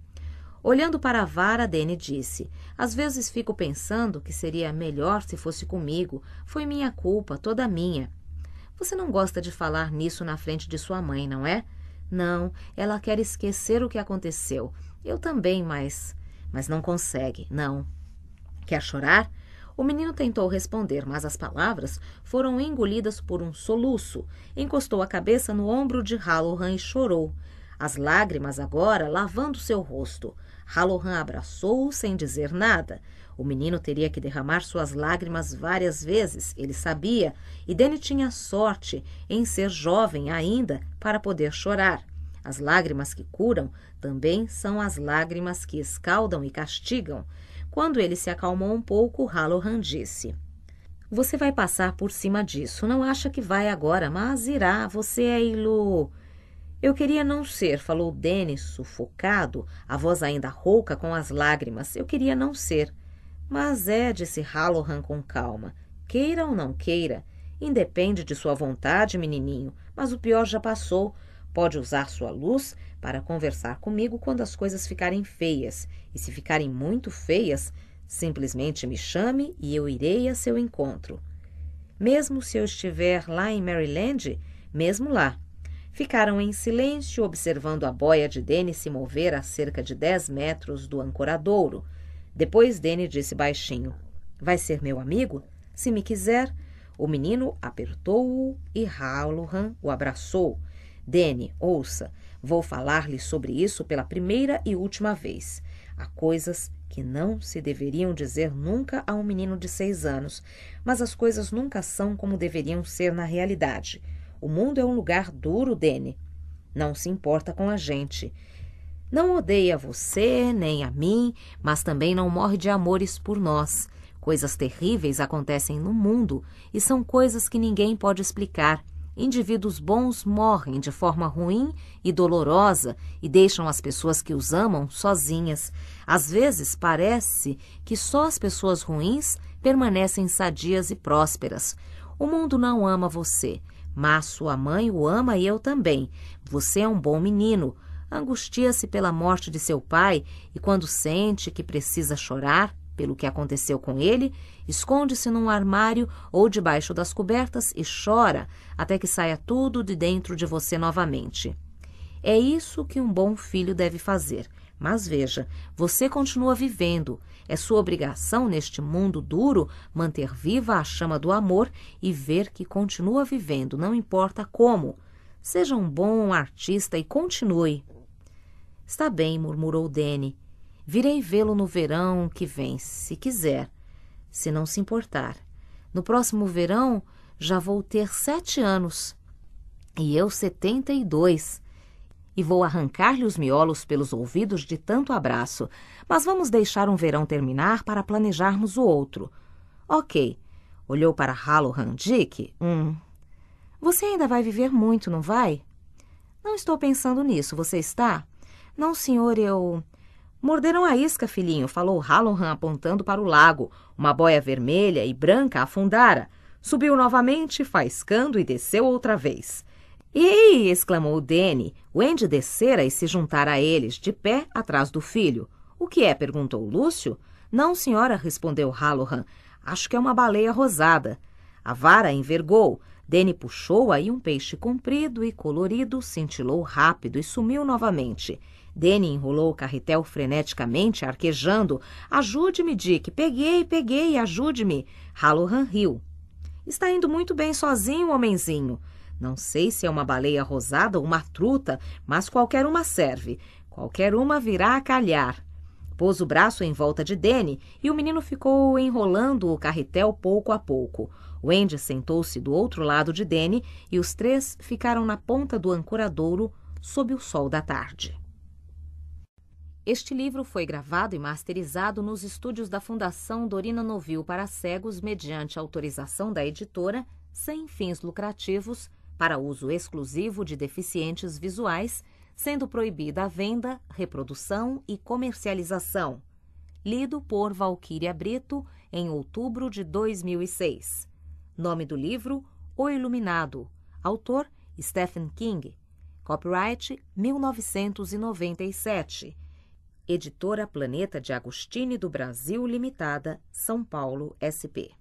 Olhando para a vara, Dene disse: Às vezes fico pensando que seria melhor se fosse comigo. Foi minha culpa, toda minha. Você não gosta de falar nisso na frente de sua mãe, não é? Não, ela quer esquecer o que aconteceu. Eu também, mas. Mas não consegue, não. Quer chorar? O menino tentou responder, mas as palavras foram engolidas por um soluço. Encostou a cabeça no ombro de Halohan e chorou. As lágrimas agora lavando seu rosto. Halohan abraçou-o sem dizer nada. O menino teria que derramar suas lágrimas várias vezes, ele sabia, e Dene tinha sorte em ser jovem ainda para poder chorar. As lágrimas que curam também são as lágrimas que escaldam e castigam. Quando ele se acalmou um pouco, Hallohan disse: Você vai passar por cima disso. Não acha que vai agora, mas irá. Você é ilu. Eu queria não ser, falou Denis, sufocado, a voz ainda rouca com as lágrimas. Eu queria não ser. Mas é, disse Hallohan com calma. Queira ou não queira, independe de sua vontade, menininho, mas o pior já passou. Pode usar sua luz para conversar comigo quando as coisas ficarem feias e se ficarem muito feias, simplesmente me chame e eu irei a seu encontro. Mesmo se eu estiver lá em Maryland, mesmo lá. Ficaram em silêncio, observando a boia de Danny se mover a cerca de dez metros do ancoradouro. Depois Danny disse baixinho: Vai ser meu amigo? Se me quiser. O menino apertou-o e Halloran o abraçou. Danny, ouça, vou falar-lhe sobre isso pela primeira e última vez. Há coisas que não se deveriam dizer nunca a um menino de seis anos, mas as coisas nunca são como deveriam ser na realidade. O mundo é um lugar duro, Dene. Não se importa com a gente. Não odeia você, nem a mim, mas também não morre de amores por nós. Coisas terríveis acontecem no mundo e são coisas que ninguém pode explicar indivíduos bons morrem de forma ruim e dolorosa e deixam as pessoas que os amam sozinhas. Às vezes parece que só as pessoas ruins permanecem sadias e prósperas. O mundo não ama você, mas sua mãe o ama e eu também. Você é um bom menino. Angustia-se pela morte de seu pai e, quando sente que precisa chorar pelo que aconteceu com ele, esconde-se num armário ou debaixo das cobertas e chora até que saia tudo de dentro de você novamente. É isso que um bom filho deve fazer. Mas veja, você continua vivendo. É sua obrigação neste mundo duro manter viva a chama do amor e ver que continua vivendo, não importa como. Seja um bom artista e continue. Está bem, murmurou Danny. Virei vê-lo no verão que vem, se quiser se não se importar. No próximo verão já vou ter sete anos e eu setenta e dois. E vou arrancar-lhe os miolos pelos ouvidos de tanto abraço, mas vamos deixar um verão terminar para planejarmos o outro. Ok. Olhou para Halo Randik. Hum. Você ainda vai viver muito, não vai? Não estou pensando nisso. Você está? Não, senhor, eu. Morderam a isca, filhinho, falou Halohan apontando para o lago. Uma boia vermelha e branca afundara. Subiu novamente, faiscando e desceu outra vez. Ei! exclamou Danny. Wendy descera e se juntara a eles, de pé atrás do filho. O que é? perguntou Lúcio. Não, senhora, respondeu Halohan. Acho que é uma baleia rosada. A vara envergou. Danny puxou-a e um peixe comprido e colorido cintilou rápido e sumiu novamente. Danny enrolou o carretel freneticamente, arquejando. Ajude-me, Dick. Peguei, peguei, ajude-me. Halloran riu. Está indo muito bem sozinho, homenzinho. Não sei se é uma baleia rosada ou uma truta, mas qualquer uma serve. Qualquer uma virá a calhar. Pôs o braço em volta de Danny e o menino ficou enrolando o carretel pouco a pouco. Wendy sentou-se do outro lado de Danny e os três ficaram na ponta do ancoradouro sob o sol da tarde. Este livro foi gravado e masterizado nos estúdios da Fundação Dorina Novil para Cegos mediante autorização da editora, sem fins lucrativos, para uso exclusivo de deficientes visuais, sendo proibida a venda, reprodução e comercialização. Lido por Valquíria Brito em outubro de 2006. Nome do livro: O Iluminado. Autor: Stephen King. Copyright 1997. Editora Planeta de Agostini do Brasil Limitada, São Paulo, SP.